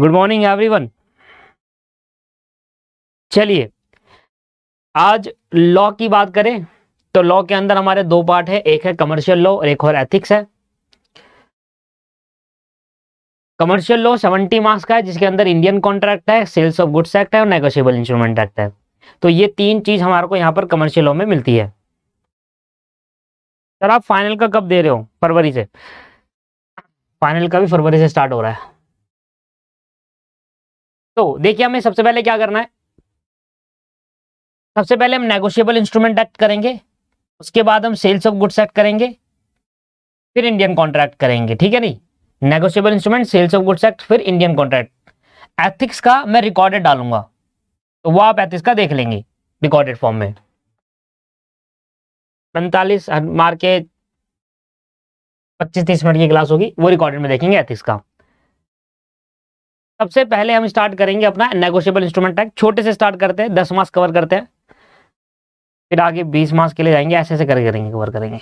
Good morning everyone चलिए आज law की बात करें तो लॉ के अंदर हमारे दो पार्ट है एक है कमर्शियल लॉ और एक और एथिक्स है कमर्शियल लॉ सेवेंटी मार्क्स का है जिसके अंदर इंडियन कॉन्ट्रैक्ट है सेल्स ऑफ गुड्स एक्ट है और नेगोशियबल इंस्ट्रूमेंट एक्ट है तो ये तीन चीज हमारे को यहाँ पर कमर्शियल लॉ में मिलती है सर आप फाइनल का कब दे रहे हो फरवरी से फाइनल का भी फरवरी से स्टार्ट हो रहा है तो देखिए हमें सबसे पहले क्या करना है सबसे पहले हम नेगोशियबल इंस्ट्रूमेंट एक्ट करेंगे उसके बाद हम सेल्स ऑफ गुड्स एक्ट करेंगे फिर इंडियन कॉन्ट्रैक्ट करेंगे ठीक है नहीं negotiable instrument sales of goods act फिर इंडियन कॉन्ट्रैक्ट एथिक्स का मैं रिकॉर्डेड डालूंगा तो वो आप एथिक्स का देख लेंगे रिकॉर्डेड फॉर्म में पैंतालीस मार के पच्चीस तीस मिनट की क्लास होगी वो रिकॉर्डेड में देखेंगे एथिक्स का सबसे पहले हम स्टार्ट करेंगे अपना नेगोशियबल इंस्ट्रूमेंट टैग छोटे से स्टार्ट करते हैं दस मास कवर करते हैं फिर आगे बीस मास के लिए जाएंगे ऐसे ऐसे करके करेंगे कवर करेंगे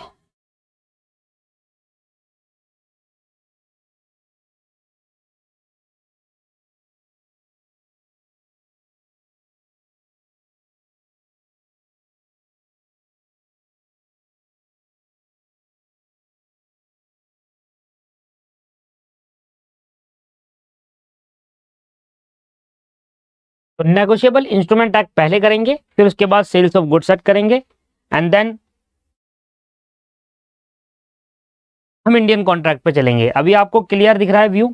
तो नेगोशियबल इंस्ट्रूमेंट एक्ट पहले करेंगे फिर उसके बाद सेल्स ऑफ गुड्स एक्ट करेंगे एंड देन हम इंडियन कॉन्ट्रैक्ट पे चलेंगे अभी आपको क्लियर दिख रहा है व्यू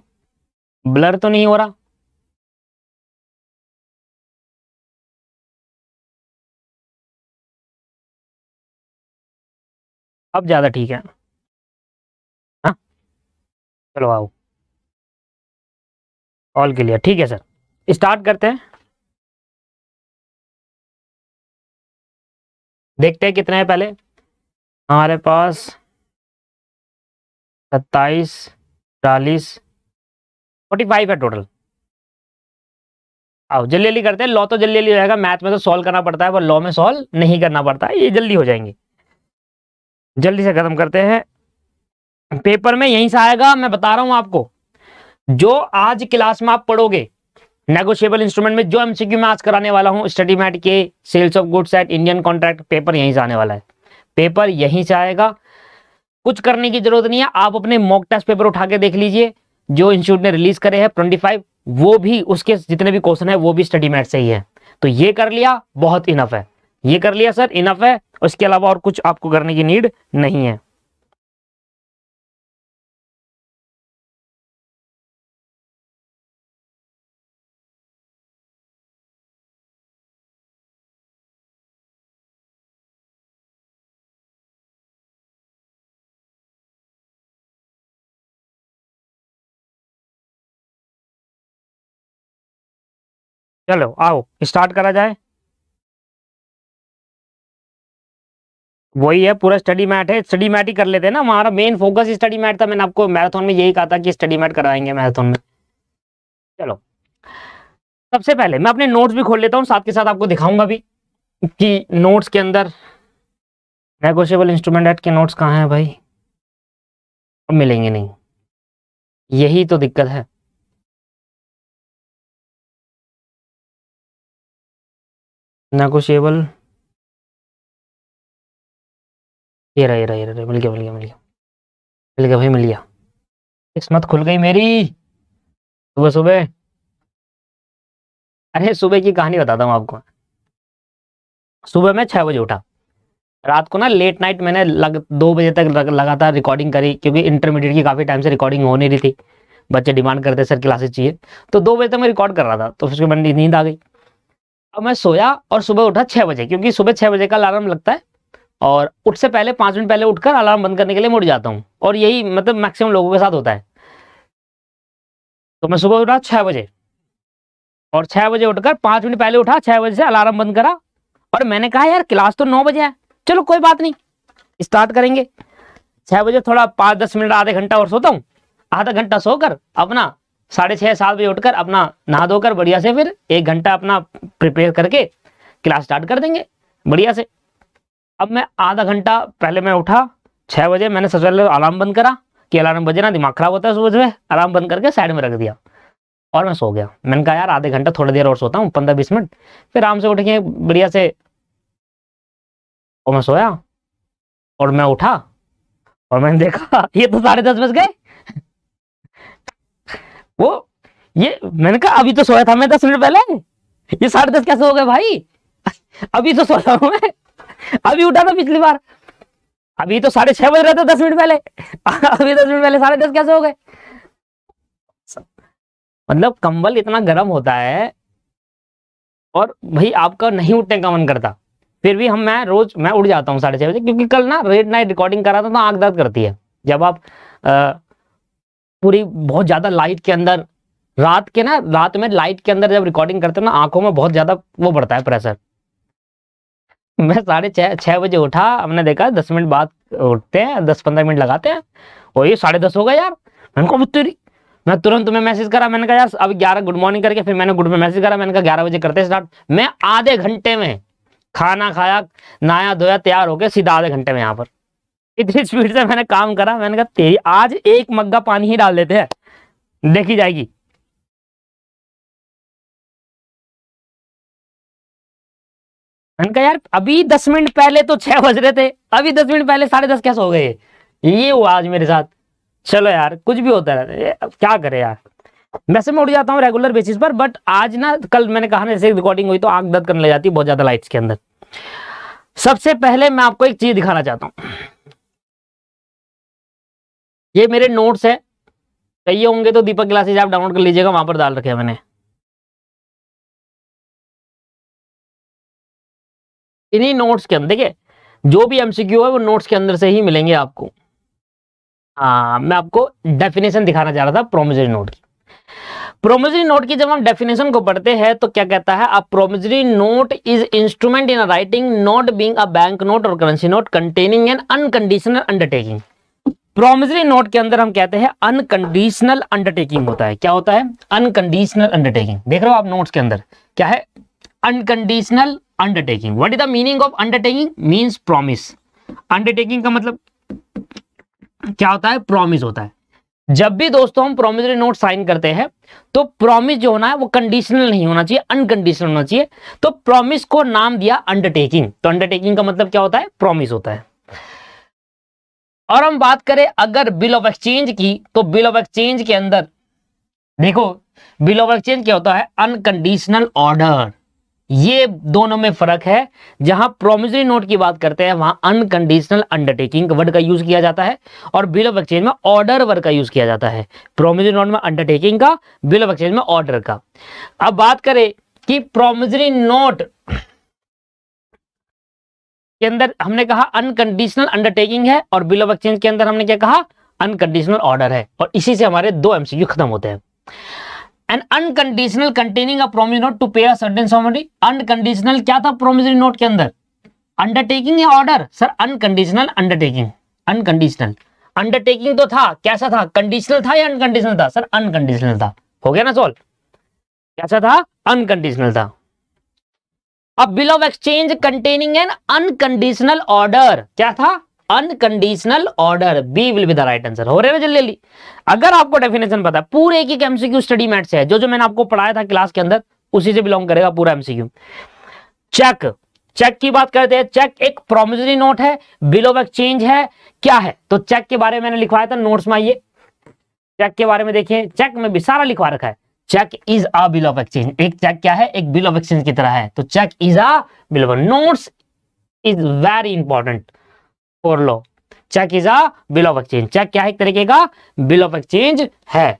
ब्लर तो नहीं हो रहा अब ज़्यादा ठीक है हाँ चलो आओ ऑल क्लियर ठीक है सर स्टार्ट करते हैं देखते हैं कितना है पहले हमारे पास सत्ताईस चालीस फोर्टी फाइव है टोटल आओ जल्दी जल्दी करते हैं लॉ तो जल्दी जल्दी हो जाएगा मैथ में तो सॉल्व करना पड़ता है पर लॉ में सॉल्व नहीं करना पड़ता है ये जल्दी हो जाएंगे जल्दी से खत्म करते हैं पेपर में यहीं से आएगा मैं बता रहा हूं आपको जो आज क्लास में आप पढ़ोगे नेगोशियबल इंस्ट्रूमेंट में जो एमसीक्यू में आज कराने वाला हूँ स्टडी मैट के sales of goods act Indian contract paper यहीं से आने वाला है पेपर यहीं से आएगा कुछ करने की जरूरत नहीं है आप अपने मॉक टेस्ट पेपर उठा के देख लीजिए जो इंस्टीट्यूट ने रिलीज करे हैं ट्वेंटी फाइव वो भी उसके जितने भी क्वेश्चन है वो भी स्टडी मैट से ही है तो ये कर लिया बहुत इनफ है ये कर लिया सर इनफ है उसके अलावा और कुछ आपको करने की नीड नहीं है चलो आओ स्टार्ट करा जाए वही है पूरा स्टडी मैट है स्टडी मैट ही कर लेते हैं ना हमारा मेन फोकस स्टडी मैट था मैंने आपको मैराथन में यही कहा था कि स्टडी मैट कराएंगे मैराथन में चलो सबसे पहले मैं अपने नोट्स भी खोल लेता हूँ साथ के साथ आपको दिखाऊंगा भी कि नोट्स के अंदर नेगोशियबल इंस्ट्रूमेंट एक्ट के नोट्स कहाँ हैं भाई अब मिलेंगे नहीं यही तो दिक्कत है नेगोशिएबल ये रहा ये रहा ये रहा मिल गया मिल गया मिल गया मिल गया भाई मिल गया किस्मत खुल गई मेरी सुबह सुबह अरे सुबह की कहानी बताता हूँ आपको सुबह मैं छः बजे उठा रात को ना लेट नाइट मैंने लग दो बजे तक लग, लगातार रिकॉर्डिंग करी क्योंकि इंटरमीडिएट की काफ़ी टाइम से रिकॉर्डिंग हो नहीं रही थी बच्चे डिमांड करते सर क्लासेस चाहिए तो दो बजे तक मैं रिकॉर्ड कर रहा था तो फिर उसके बाद नींद आ गई अब मैं सोया और सुबह उठा छह बजे क्योंकि सुबह छह बजे का अलार्म लगता है और उठ से पहले पांच मिनट पहले उठकर अलार्म बंद करने के लिए मुड़ जाता हूँ और यही मतलब मैक्सिमम लोगों के साथ होता है तो मैं सुबह उठा छह बजे और छह बजे उठकर पांच मिनट पहले उठा छह बजे से अलार्म बंद करा और मैंने कहा यार क्लास तो नौ बजे है चलो कोई बात नहीं स्टार्ट करेंगे छह बजे थोड़ा पांच दस मिनट आधे घंटा और सोता हूँ आधा घंटा सोकर अपना साढ़े छः सात बजे उठकर अपना नहा धोकर बढ़िया से फिर एक घंटा अपना प्रिपेयर करके क्लास स्टार्ट कर देंगे बढ़िया से अब मैं आधा घंटा पहले मैं उठा छः बजे मैंने सबसे पहले अलार्म बंद करा कि अलार्म बजे ना दिमाग खराब होता है सुबह सुबह अलार्म बंद करके साइड में रख दिया और मैं सो गया मैंने कहा यार आधे घंटा थोड़ी देर और सोता हूँ पंद्रह बीस मिनट फिर आराम से उठ के बढ़िया से और मैं सोया और मैं उठा और मैंने देखा ये तो साढ़े दस बज गए वो ये मैंने कहा अभी तो सोया था मैं दस मिनट पहले ये साढ़े दस कैसे हो गए भाई अभी तो सोया हूं मैं अभी उठा था पिछली बार अभी तो साढ़े छह बज रहे थे दस मिनट पहले अभी दस मिनट पहले साढ़े दस कैसे हो गए मतलब कंबल इतना गर्म होता है और भाई आपका नहीं उठने का मन करता फिर भी हम मैं रोज मैं उठ जाता हूँ साढ़े छह बजे क्योंकि कल ना रेड नाइट रिकॉर्डिंग करा था तो आग दर्द करती है जब आप आ, पूरी बहुत ज्यादा लाइट के अंदर रात के ना रात में लाइट के अंदर जब रिकॉर्डिंग करते हैं ना आंखों में बहुत ज्यादा वो बढ़ता है प्रेशर मैं साढ़े छह छह बजे उठा हमने देखा दस मिनट बाद उठते हैं दस पंद्रह मिनट लगाते हैं और ये साढ़े दस हो गए यार मैंने कहा तेरी मैं तुरंत तुम्हें मैसेज करा मैंने कहा यार अब ग्यारह गुड मॉर्निंग करके फिर मैंने गुड में मैसेज करा मैंने कहा ग्यारह बजे करते स्टार्ट मैं आधे घंटे में खाना खाया नहाया धोया तैयार होकर सीधा आधे घंटे में यहाँ पर इतनी स्पीड से मैंने काम करा मैंने कहा तेरी आज एक मग्गा पानी ही डाल देते हैं देखी जाएगी मैंने कहा यार अभी दस मिनट पहले तो छह बज रहे थे अभी दस मिनट पहले साढ़े दस कैसे हो गए ये हुआ आज मेरे साथ चलो यार कुछ भी होता है क्या करे यार वैसे मैं उड़ जाता हूँ रेगुलर बेसिस पर बट आज ना कल मैंने कहा ना जैसे रिकॉर्डिंग हुई तो आग दर्द करने ले जाती है बहुत ज्यादा लाइट्स के अंदर सबसे पहले मैं आपको एक चीज दिखाना चाहता हूँ ये मेरे नोट्स हैं कही होंगे तो दीपक क्लासेज आप डाउनलोड कर लीजिएगा वहां पर डाल रखे मैंने इन्हीं नोट्स के अंदर देखिए जो भी एमसीक्यू है वो नोट्स के अंदर से ही मिलेंगे आपको हाँ मैं आपको डेफिनेशन दिखाना चाह रहा था प्रोमिजरी नोट की प्रोमिजरी नोट की जब हम डेफिनेशन को पढ़ते हैं तो क्या कहता है a promissory note is instrument in writing not being a bank note और currency note containing an unconditional undertaking promissory note के अंदर हम कहते हैं अनकंडीशनल अंडरटेकिंग होता है क्या होता है अनकंडीशनल अंडरटेकिंग देख रहे हो आप नोट्स के अंदर क्या है unconditional undertaking what is the meaning of undertaking means promise undertaking का मतलब क्या होता है प्रॉमिस होता है जब भी दोस्तों हम प्रोमिजरी नोट साइन करते हैं तो प्रॉमिस जो होना है वो कंडीशनल नहीं होना चाहिए अनकंडीशनल होना चाहिए तो प्रॉमिस को नाम दिया अंडरटेकिंग तो अंडरटेकिंग का मतलब क्या होता है प्रॉमिस होता है और हम बात करें अगर बिल ऑफ एक्सचेंज की तो बिल ऑफ एक्सचेंज के अंदर देखो बिल ऑफ एक्सचेंज क्या होता है अनकंडीशनल ऑर्डर ये दोनों में फर्क है जहां प्रोमिजरी नोट की बात करते हैं वहां अनकंडीशनल अंडरटेकिंग वर्ड का यूज किया जाता है और बिल ऑफ एक्सचेंज में ऑर्डर वर्ड का यूज किया जाता है प्रोमिजरी नोट में अंडरटेकिंग का बिल ऑफ एक्सचेंज में ऑर्डर का अब बात करें कि प्रोमिजरी नोट के अंदर हमने कहा अनकंडीशनल अंडरटेकिंग है और बिल ऑफ एक्सचेंज के अंदर हमने क्या कहा अनकंडीशनल ऑर्डर है और इसी से हमारे दो एमसीक्यू खत्म होते हैं and unconditional containing a promissory note to pay certain sum unconditional क्या था प्रोमिसरी नोट के अंदर अंडरटेकिंग या order sir unconditional undertaking unconditional undertaking तो था कैसा था कंडीशनल था या अनकंडीशनल था सर अनकंडीशनल था हो गया ना सॉल्व कैसा था अनकंडीशनल था अब bill of exchange containing an unconditional order क्या था unconditional order B will be the right answer हो रहे जल्दी जल्दी अगर आपको डेफिनेशन पता है पूरे एक एक एमसीक्यू स्टडी मैट से है जो जो मैंने आपको पढ़ाया था क्लास के अंदर उसी से बिलोंग करेगा पूरा एमसीक्यू चेक चेक की बात करते हैं चेक एक प्रोमिसरी नोट है बिल ऑफ एक्सचेंज है क्या है तो चेक के बारे में मैंने लिखवाया था नोट्स में आइए चेक के बारे में देखिए चेक में भी सारा लिखवा रखा है cheque is a bill of exchange एक चेक क्या है एक बिल ऑफ एक्सचेंज की तरह है तो cheque is a bill of notes is very important for law cheque is a bill of exchange cheque क्या है एक तरीके का बिल ऑफ एक्सचेंज है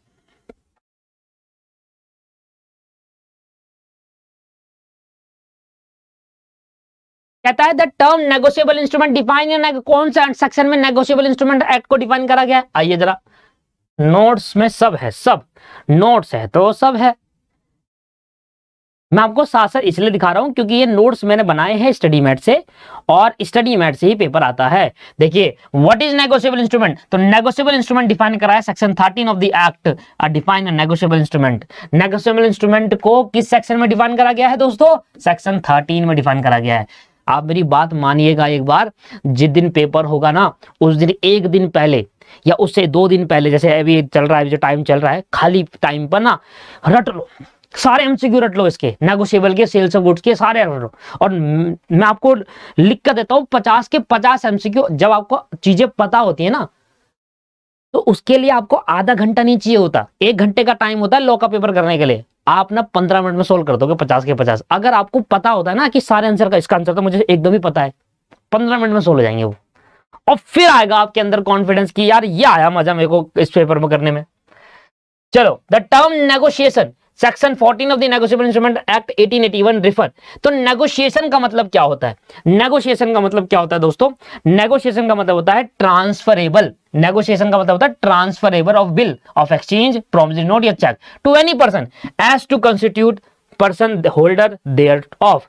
कहता है the term negotiable instrument define कौन सा सेक्शन में नेगोशियबल इंस्ट्रूमेंट एक्ट को डिफाइन करा गया आइए जरा नोट्स में सब है सब नोट्स है तो सब है मैं आपको साथ साथ इसलिए दिखा रहा हूं क्योंकि ये नोट्स मैंने बनाए हैं स्टडी मैट से और स्टडी मैट से ही पेपर आता है देखिए व्हाट इज नेगोशियबल इंस्ट्रूमेंट तो नेगोशियबल इंस्ट्रूमेंट डिफाइन कराया section thirteen of the act define negotiable instrument negotiable instrument को किस सेक्शन में डिफाइन करा गया है दोस्तों सेक्शन थर्टीन में डिफाइन करा गया है आप मेरी बात मानिएगा एक बार जिस दिन पेपर होगा ना उस दिन एक दिन पहले या उससे दो दिन पहले जैसे अभी चल रहा है जो टाइम चल रहा है खाली टाइम पर ना रट लो सारे एमसीक्यू रट लो इसके नेगोशियबल के सेल्स ऑफ गुड्स के सारे रट लो और मैं आपको लिख कर देता हूँ पचास के पचास एमसीक्यू जब आपको चीजें पता होती है ना तो उसके लिए आपको आधा घंटा नहीं चाहिए होता एक घंटे का टाइम होता है लॉ का पेपर करने के लिए आप ना पंद्रह मिनट में सोल्व कर दोगे पचास के पचास अगर आपको पता होता है ना कि सारे आंसर का इसका आंसर तो मुझे एकदम ही पता है पंद्रह मिनट में सोल्व हो जाएंगे वो और फिर आएगा आपके अंदर कॉन्फिडेंस की यार ये आया मजा मेरे को इस पेपर में करने में चलो the term negotiation section 14 of the negotiable instrument act 1881 refer तो नेगोशिएशन का मतलब क्या होता है नेगोशिएशन का मतलब क्या होता है दोस्तों नेगोशिएशन का मतलब होता है ट्रांसफरेबल नेगोशिएशन का मतलब होता है transferable of bill of exchange promissory note या cheque to any person as to constitute person holder thereof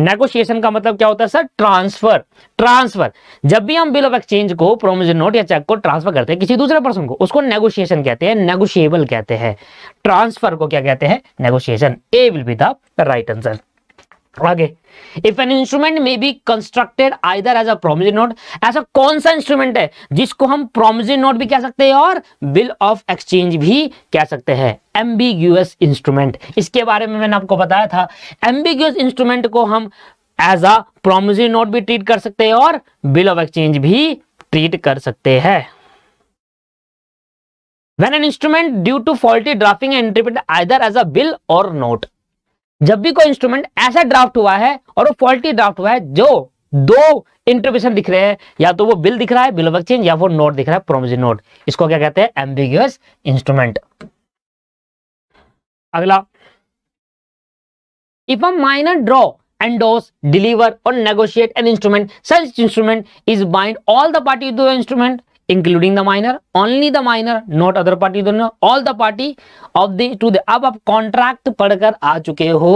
negotiation का मतलब क्या होता है सर ट्रांसफर ट्रांसफर जब भी हम बिल ऑफ एक्सचेंज को प्रोमिज नोट या चेक को ट्रांसफर करते हैं किसी दूसरे पर्सन को उसको नेगोशिएशन कहते हैं नेगोशिएबल कहते हैं ट्रांसफर को क्या कहते हैं negotiation A will be the right answer आगे if an instrument may be constructed either as a promissory note ऐसा कौन सा इंस्ट्रूमेंट है जिसको हम प्रोमिजी नोट भी कह सकते हैं और बिल ऑफ एक्सचेंज भी कह सकते हैं एम्बिग्यूस इंस्ट्रूमेंट इसके बारे में मैंने आपको बताया था एम्बिग्यूस इंस्ट्रूमेंट को हम एज अ प्रोमिजी नोट भी ट्रीट कर सकते हैं और बिल ऑफ एक्सचेंज भी ट्रीट कर सकते हैं when an instrument due to faulty drafting and interpreted either as a bill or note जब भी कोई इंस्ट्रूमेंट ऐसा ड्राफ्ट हुआ है और वो फॉल्टी ड्राफ्ट हुआ है जो दो इंटरप्रिटेशन दिख रहे हैं या तो वो बिल दिख रहा है बिल ऑफ एक्सचेंज या वो नोट दिख रहा है प्रोमिस नोट इसको क्या कहते हैं एम्बिगुअस इंस्ट्रूमेंट अगला if a minor draw endorse deliver और negotiate an instrument such instrument is bind all the party to the instrument including the minor only the minor not other party दोनों all the party of the to the अब आप contract पढ़कर आ चुके हो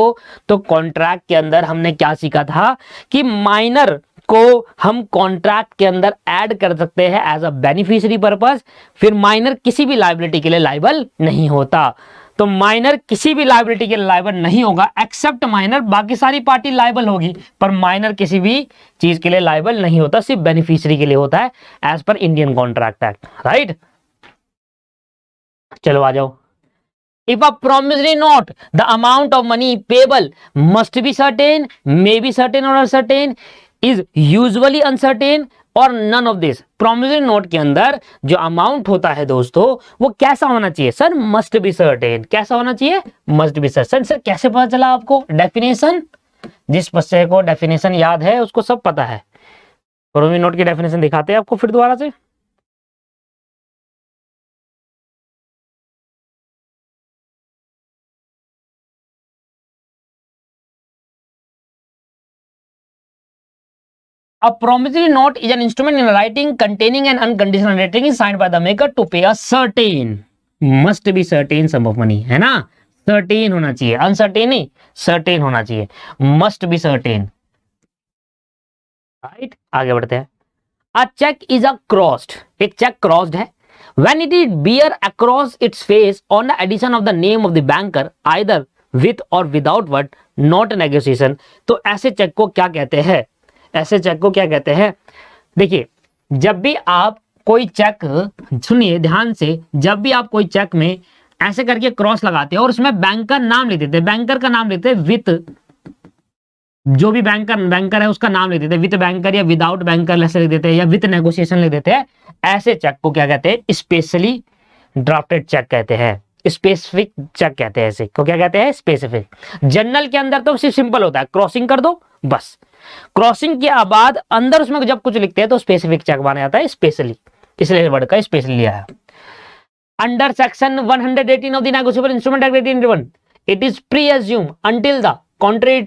तो contract के अंदर हमने क्या सीखा था कि माइनर को हम कॉन्ट्रैक्ट के अंदर ऐड कर सकते हैं एज अ बेनिफिशरी पर्पज फिर माइनर किसी भी लाइबिलिटी के लिए लाइबल नहीं होता तो माइनर किसी भी लाइबिलिटी के लाइबल नहीं होगा एक्सेप्ट माइनर बाकी सारी पार्टी लाइबल होगी पर माइनर किसी भी चीज के लिए लाइबल नहीं होता सिर्फ बेनिफिशियरी के लिए होता है एज पर इंडियन कॉन्ट्रैक्ट एक्ट राइट चलो आ जाओ if a promissory note the amount of money payable must be certain may be certain और अनसर्टेन इज यूजली अनसर्टेन और none of this promissory note के अंदर जो अमाउंट होता है दोस्तों वो कैसा होना चाहिए सर मस्ट बी सर्टेन कैसा होना चाहिए मस्ट बी सर्टेन सर कैसे पता चला आपको डेफिनेशन जिस बच्चे को डेफिनेशन याद है उसको सब पता है प्रोमिसरी नोट की डेफिनेशन दिखाते हैं आपको फिर दोबारा से A promissory note is an instrument in writing containing an unconditional letter signed by the maker to pay a certain must be certain sum of money है ना certain होना चाहिए uncertain नहीं certain होना चाहिए must be certain right right? आगे बढ़ते हैं a cheque is a crossed एक चेक क्रॉस्ड है when it is bear across its face on the addition of the name of the banker either with or without word not negotiation तो ऐसे check को क्या कहते हैं ऐसे check को क्या कहते हैं देखिए जब भी आप कोई चेक सुनिए ध्यान से जब भी आप कोई चेक में ऐसे करके क्रॉस लगाते हैं और उसमें बैंक का नाम लेते हैं बैंकर का नाम लेते हैं विथ जो भी बैंकर बैंकर है उसका नाम लेते देते हैं विथ बैंकर या विदाउट बैंकर ऐसे लिख देते हैं या विथ नेगोशिएशन लिख देते हैं ऐसे चेक को क्या कहते हैं स्पेशली ड्राफ्टेड चेक कहते हैं स्पेसिफिक चेक कहते हैं ऐसे को क्या कहते हैं स्पेसिफिक जनरल के अंदर तो सिर्फ सिंपल होता है क्रॉसिंग कर दो बस क्रॉसिंग के बाद अंदर उसमें जब कुछ लिखते हैं तो स्पेसिफिक चेक माना जाता है स्पेशली इसलिए वर्ड का स्पेशली है under section 118 hundred eighteen of the negotiable instrument act eighteen one it is presume until the contrary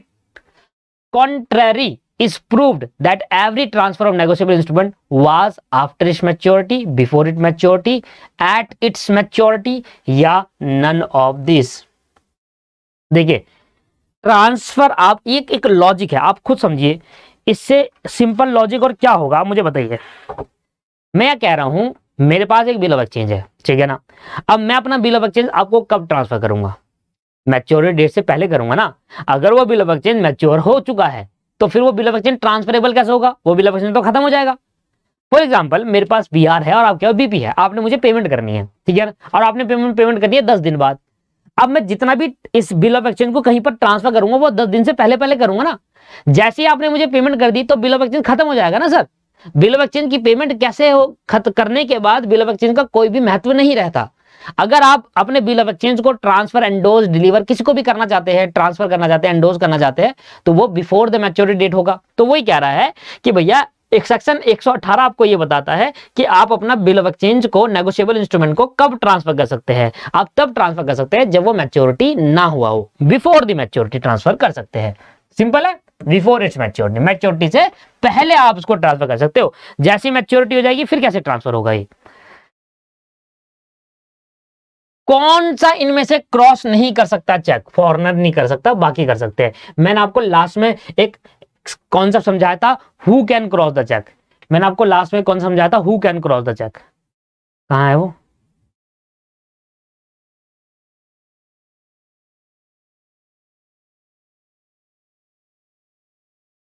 contrary is proved that every transfer of negotiable instrument was after its maturity before it maturity at its maturity या none of this देखिए transfer आप एक एक logic है आप खुद समझिए इससे सिंपल लॉजिक और क्या होगा मुझे बताइए मैं कह रहा हूं मेरे पास एक बिल ऑफ एक्सचेंज है ठीक है ना अब मैं अपना बिल ऑफ एक्सचेंज आपको कब ट्रांसफर करूंगा मैच्योरिटी डेट से पहले करूंगा ना अगर वो बिल ऑफ एक्सचेंज मैच्योर हो चुका है तो फिर वो बिल ऑफ एक्सचेंज ट्रांसफरेबल कैसे होगा वो बिल ऑफ एक्सचेंज तो खत्म हो जाएगा फॉर एग्जाम्पल मेरे पास बी है और आपके पास बीपी है आपने मुझे पेमेंट करनी है ठीक है और आपने पेमेंट पेमेंट करनी है दस दिन बाद अब मैं जितना भी इस बिल ऑफ एक्सचेंज को कहीं पर ट्रांसफर करूंगा वो दस दिन से पहले पहले करूंगा ना जैसे ही आपने मुझे पेमेंट कर दी तो बिल ऑफ एक्सचेंज खत्म हो जाएगा ना सर बिल ऑफ एक्सचेंज की पेमेंट कैसे हो खत करने के बाद बिल ऑफ एक्सचेंज का कोई भी महत्व नहीं रहता अगर आप अपने बिल ऑफ एक्सचेंज को ट्रांसफर एंडोज डिलीवर किसी को भी करना चाहते हैं ट्रांसफर करना चाहते हैं एंडोज करना चाहते हैं तो वो बिफोर द मैच्योरिटी डेट होगा तो वही कह रहा है कि भैया एक सेक्शन 118 आपको ये बताता है कि आप अपना बिल ऑफ एक्सचेंज को नेगोशियबल इंस्ट्रूमेंट को कब ट्रांसफर कर सकते हैं आप तब ट्रांसफर कर सकते हैं जब वो मैच्योरिटी ना हुआ हो बिफोर दी मैच्योरिटी ट्रांसफर कर सकते हैं सिंपल है बिफोर इट्स मैच्योरिटी मैच्योरिटी से पहले आप उसको ट्रांसफर कर सकते हो जैसी मैच्योरिटी हो जाएगी फिर कैसे ट्रांसफर होगा ये कौन सा इनमें से क्रॉस नहीं कर सकता चेक फॉरनर नहीं कर सकता बाकी कर सकते हैं मैंने आपको लास्ट में एक कॉन्सेप्ट समझाया था who can cross the cheque मैंने आपको लास्ट में कौन समझाया था who can cross the cheque कहा है वो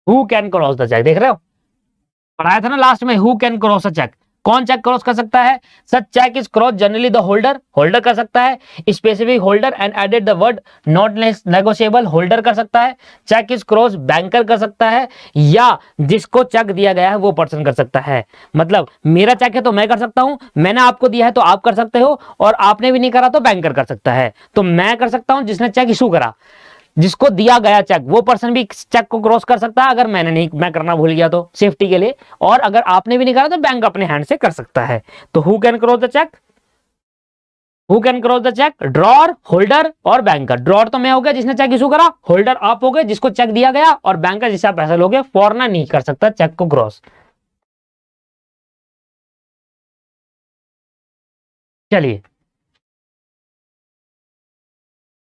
who can cross the cheque देख रहे हो पढ़ाया था ना लास्ट में who can cross the cheque कौन चेक क्रॉस कर सकता है such cheque is cross generally the holder holder कर सकता है specific holder and added the word not negotiable holder कर सकता है चेक इज क्रॉस बैंकर कर सकता है या जिसको चेक दिया गया है वो पर्सन कर सकता है मतलब मेरा चेक है तो मैं कर सकता हूं मैंने आपको दिया है तो आप कर सकते हो और आपने भी नहीं करा तो बैंकर कर सकता है तो मैं कर सकता हूं जिसने चेक इशू करा जिसको दिया गया चेक वो पर्सन भी चेक को क्रॉस कर सकता है अगर मैंने नहीं मैं करना भूल गया तो सेफ्टी के लिए और अगर आपने भी नहीं करा तो बैंक अपने हैंड से कर सकता है तो who can cross the cheque who can cross the cheque drawer holder और बैंकर ड्रॉर तो मैं हो गया जिसने चेक इशू करा होल्डर आप हो गए जिसको चेक दिया गया और बैंकर जिससे आप पैसा लोगे फॉरना नहीं कर सकता चेक को क्रॉस चलिए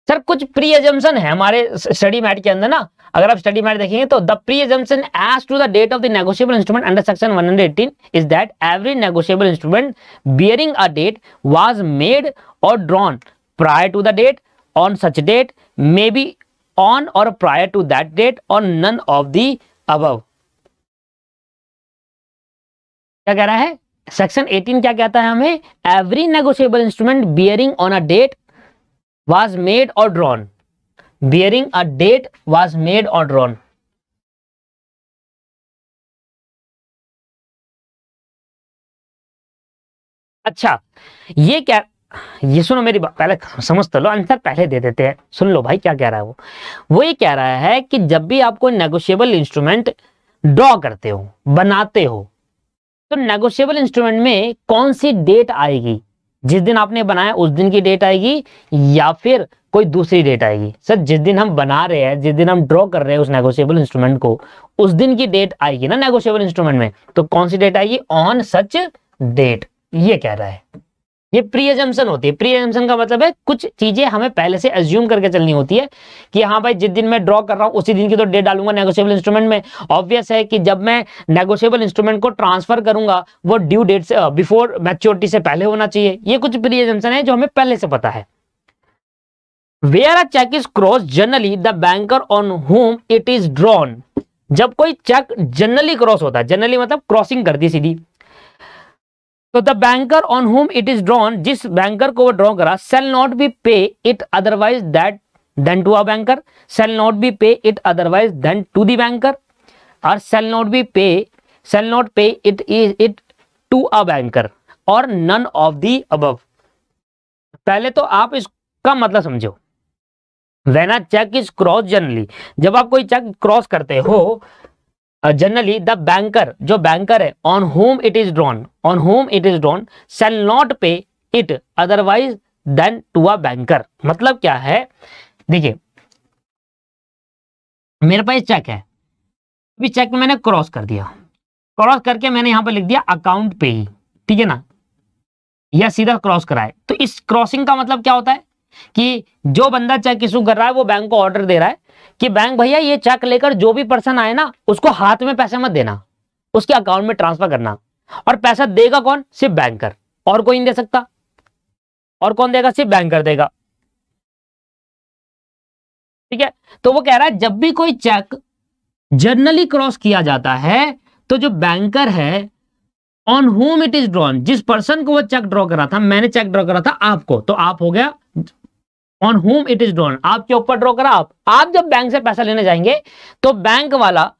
सर कुछ प्री एजम्पन है हमारे स्टडी मैट के अंदर ना अगर आप स्टडी मैट देखेंगे तो the presumption as to the date of the negotiable instrument under section 118 is that every negotiable instrument bearing a date was made और drawn prior to the date on such date may be on और prior to that date और none of the अब क्या कह रहा है section 18 क्या कहता है हमें every negotiable instrument bearing on a date was made और drawn bearing a date was made और ड्रॉन अच्छा ये क्या ये सुनो मेरी पहले समझ तो लो आंसर पहले दे देते हैं सुन लो भाई क्या कह रहा है वो वो ये कह रहा है कि जब भी आप कोई नेगोशिएबल इंस्ट्रूमेंट ड्रॉ करते हो बनाते हो तो नेगोशिएबल इंस्ट्रूमेंट में कौन सी डेट आएगी जिस दिन आपने बनाया उस दिन की डेट आएगी या फिर कोई दूसरी डेट आएगी सर जिस दिन हम बना रहे हैं जिस दिन हम ड्रॉ कर रहे हैं उस नेगोशिएबल इंस्ट्रूमेंट को उस दिन की डेट आएगी ना नेगोशिएबल इंस्ट्रूमेंट में तो कौन सी डेट आएगी ऑन सच डेट ये कह रहा है ये प्री एजम्सन होती है प्री एजम्सन का मतलब है कुछ चीजें हमें पहले से एज्यूम करके चलनी होती है कि हाँ भाई जिस दिन मैं ड्रॉ कर रहा हूँ उसी दिन की तो डेट डालूंगा नेगोशियबल इंस्ट्रूमेंट में ऑब्वियस है कि जब मैं नेगोशियबल इंस्ट्रूमेंट को ट्रांसफर करूंगा वो ड्यू डेट से बिफोर मैच्योरिटी से पहले होना चाहिए ये कुछ प्री एजम्सन है जो हमें पहले से पता है where a cheque is cross generally the banker on whom it is drawn जब कोई चेक जनरली क्रॉस होता है जनरली मतलब क्रॉसिंग कर दी सीधी तो the banker on whom it is drawn जिस बैंकर को वो ड्रॉ करा shall not be pay it otherwise that than to a banker shall not be pay it otherwise than to the banker और shall not be pay shall not pay it is it to a banker और none of the अब पहले तो आप इसका मतलब समझो when a cheque is cross generally जब आप कोई चेक क्रॉस करते हो जनरली द बैंकर जो बैंकर है on whom it is drawn on whom it is drawn shall not pay it otherwise than to a banker मतलब क्या है देखिए मेरे पास चेक है अभी चेक मैंने क्रॉस कर दिया क्रॉस करके मैंने यहां पर लिख दिया अकाउंट पे ही ठीक है ना या सीधा क्रॉस कराए तो इस क्रॉसिंग का मतलब क्या होता है कि जो बंदा चेक इशू कर रहा है वो बैंक को ऑर्डर दे रहा है कि बैंक भैया ये चेक लेकर जो भी पर्सन आए ना उसको हाथ में पैसे मत देना उसके अकाउंट में ट्रांसफर करना और पैसा देगा कौन सिर्फ बैंकर और कोई नहीं दे सकता और कौन देगा सिर्फ बैंकर देगा ठीक है तो वो कह रहा है जब भी कोई चेक जर्नली क्रॉस किया जाता है तो जो बैंकर है on whom it is drawn जिस पर्सन को वो चेक ड्रॉ करा था मैंने चेक ड्रॉ करा था आपको तो आप हो गया on whom it is drawn आपके ऊपर ड्रॉ करा आप आप जब बैंक से पैसा लेने जाएंगे तो बैंक वाला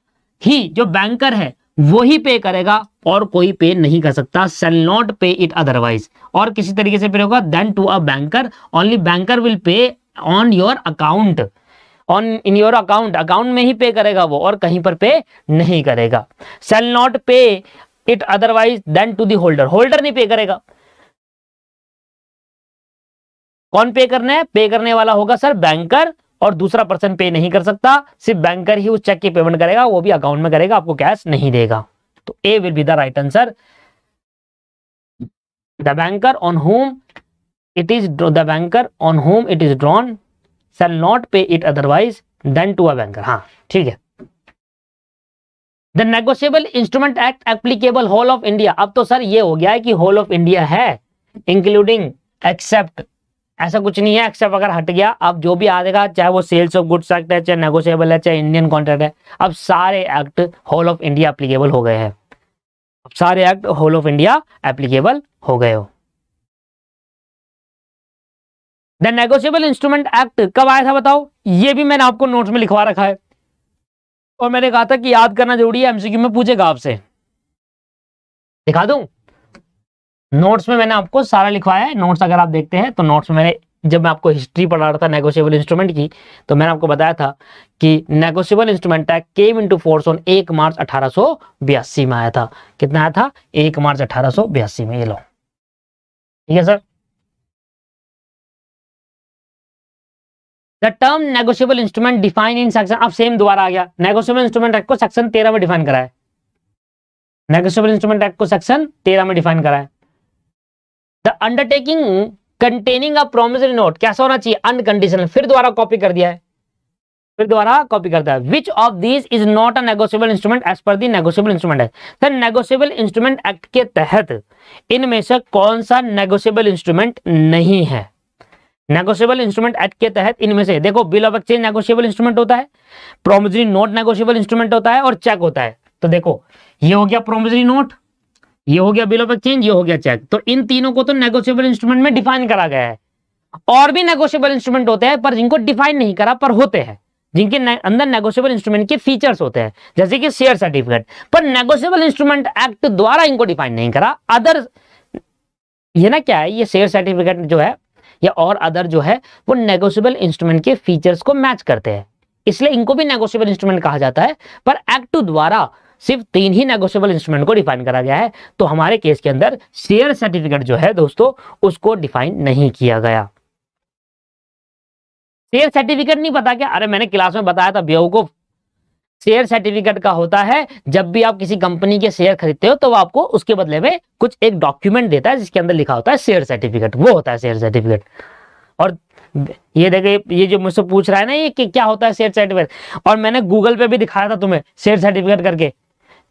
ही जो बैंकर है वो ही पे करेगा और कोई पे नहीं कर सकता shall not pay it otherwise और किसी तरीके से पे होगा than to a banker only banker will pay on your account on in your account account में ही पे करेगा वो और कहीं पर पे नहीं करेगा shall not pay it otherwise than to the holder holder नहीं पे करेगा कौन पे करना है पे करने वाला होगा सर बैंकर और दूसरा पर्सन पे नहीं कर सकता सिर्फ बैंकर ही उस चेक की पेमेंट करेगा वो भी अकाउंट में करेगा आपको कैश नहीं देगा तो A will be the right answer the banker on whom it is the banker on whom it is drawn shall not pay it otherwise than to a banker हाँ ठीक है the negotiable instrument act applicable whole of India अब तो sir ये हो गया है कि होल ऑफ इंडिया है इंक्लूडिंग एक्सेप्ट ऐसा कुछ नहीं है एक्सेप्ट अगर हट गया अब जो भी आ जाएगा चाहे वो सेल्स ऑफ गुड्स एक्ट है चाहे नेगोशियबल है चाहे इंडियन कॉन्ट्रैक्ट है अब सारे act whole of India applicable हो गए हैं अब सारे act whole of India applicable हो गए हो द नेगोशियबल इंस्ट्रूमेंट एक्ट कब आया था बताओ ये भी मैंने आपको नोट में लिखवा रखा है और मैंने कहा था कि याद करना जरूरी है एमसीक्यू में पूछेगा आपसे दिखा दूं नोट्स में मैंने आपको सारा लिखवाया है नोट्स अगर आप देखते हैं तो नोट्स में मैंने जब मैं आपको हिस्ट्री पढ़ा रहा था नेगोशियबल इंस्ट्रूमेंट की तो मैंने आपको बताया था कि negotiable instrument act came into force on एक मार्च अठारह में आया था कितना आया था एक मार्च अठारह में ये लो ठीक है sir the term negotiable instrument define in section अब सेम दोबारा आ गया नेगोशियबल इंस्ट्रूमेंट एक्ट को सेक्शन तेरह में डिफाइन करा है नेगोशियबल इंस्ट्रूमेंट एक्ट को सेक्शन तेरह में डिफाइन करा है the undertaking containing a promise note कैसा होना चाहिए अनकंडीशनल फिर द्वारा कॉपी कर दिया है फिर द्वारा कॉपी करता है which of these is not a negotiable instrument as per the instrument है नेगोशियबल इंस्ट्रूमेंट एक्ट के तहत इनमें से कौन सा नेगोशियबल इंस्ट्रूमेंट नहीं है नेगोशियबल इंस्ट्रूमेंट एक्ट के तहत इनमें से देखो bill of exchange negotiable instrument होता है प्रोमिजरी नोट नेगोशियबल इंस्ट्रूमेंट होता है और चेक होता है तो देखो ये हो गया प्रोमिजरी नोट ये हो गया बिल ऑफ एक्सचेंज ये हो गया चेक तो इन तीनों को तो नेगोशियबल इंस्ट्रूमेंट में डिफाइन करा गया है और भी नेगोशियबल इंस्ट्रूमेंट होते हैं पर जिनको डिफाइन नहीं करा पर होते हैं जिनके ने, अंदर नेगोशियबल इंस्ट्रूमेंट के फीचर्स होते हैं जैसे कि शेयर सर्टिफिकेट पर नेगोशियबल इंस्ट्रूमेंट एक्ट द्वारा इनको डिफाइन नहीं करा अदर ये ना क्या है ये शेयर सर्टिफिकेट जो है या और अदर जो है वो नेगोशियबल इंस्ट्रूमेंट के फीचर्स को मैच करते हैं इसलिए इनको भी नेगोशियबल इंस्ट्रूमेंट कहा जाता है पर एक्ट द्वारा सिर्फ तीन ही नेगोशियबल इंस्ट्रूमेंट को डिफाइन करा गया है तो हमारे केस के अंदर शेयर सर्टिफिकेट जो है दोस्तों उसको डिफाइन नहीं किया गया शेयर सर्टिफिकेट नहीं पता क्या अरे मैंने क्लास में बताया था को शेयर सर्टिफिकेट का होता है जब भी आप किसी कंपनी के शेयर खरीदते हो तो वो आपको उसके बदले में कुछ एक डॉक्यूमेंट देता है जिसके अंदर लिखा होता है शेयर सर्टिफिकेट वो होता है शेयर सर्टिफिकेट और ये देखिए ये जो मुझसे पूछ रहा है ना ये कि क्या होता है शेयर सर्टिफिकेट और मैंने गूगल पे भी दिखाया था तुम्हें शेयर सर्टिफिकेट करके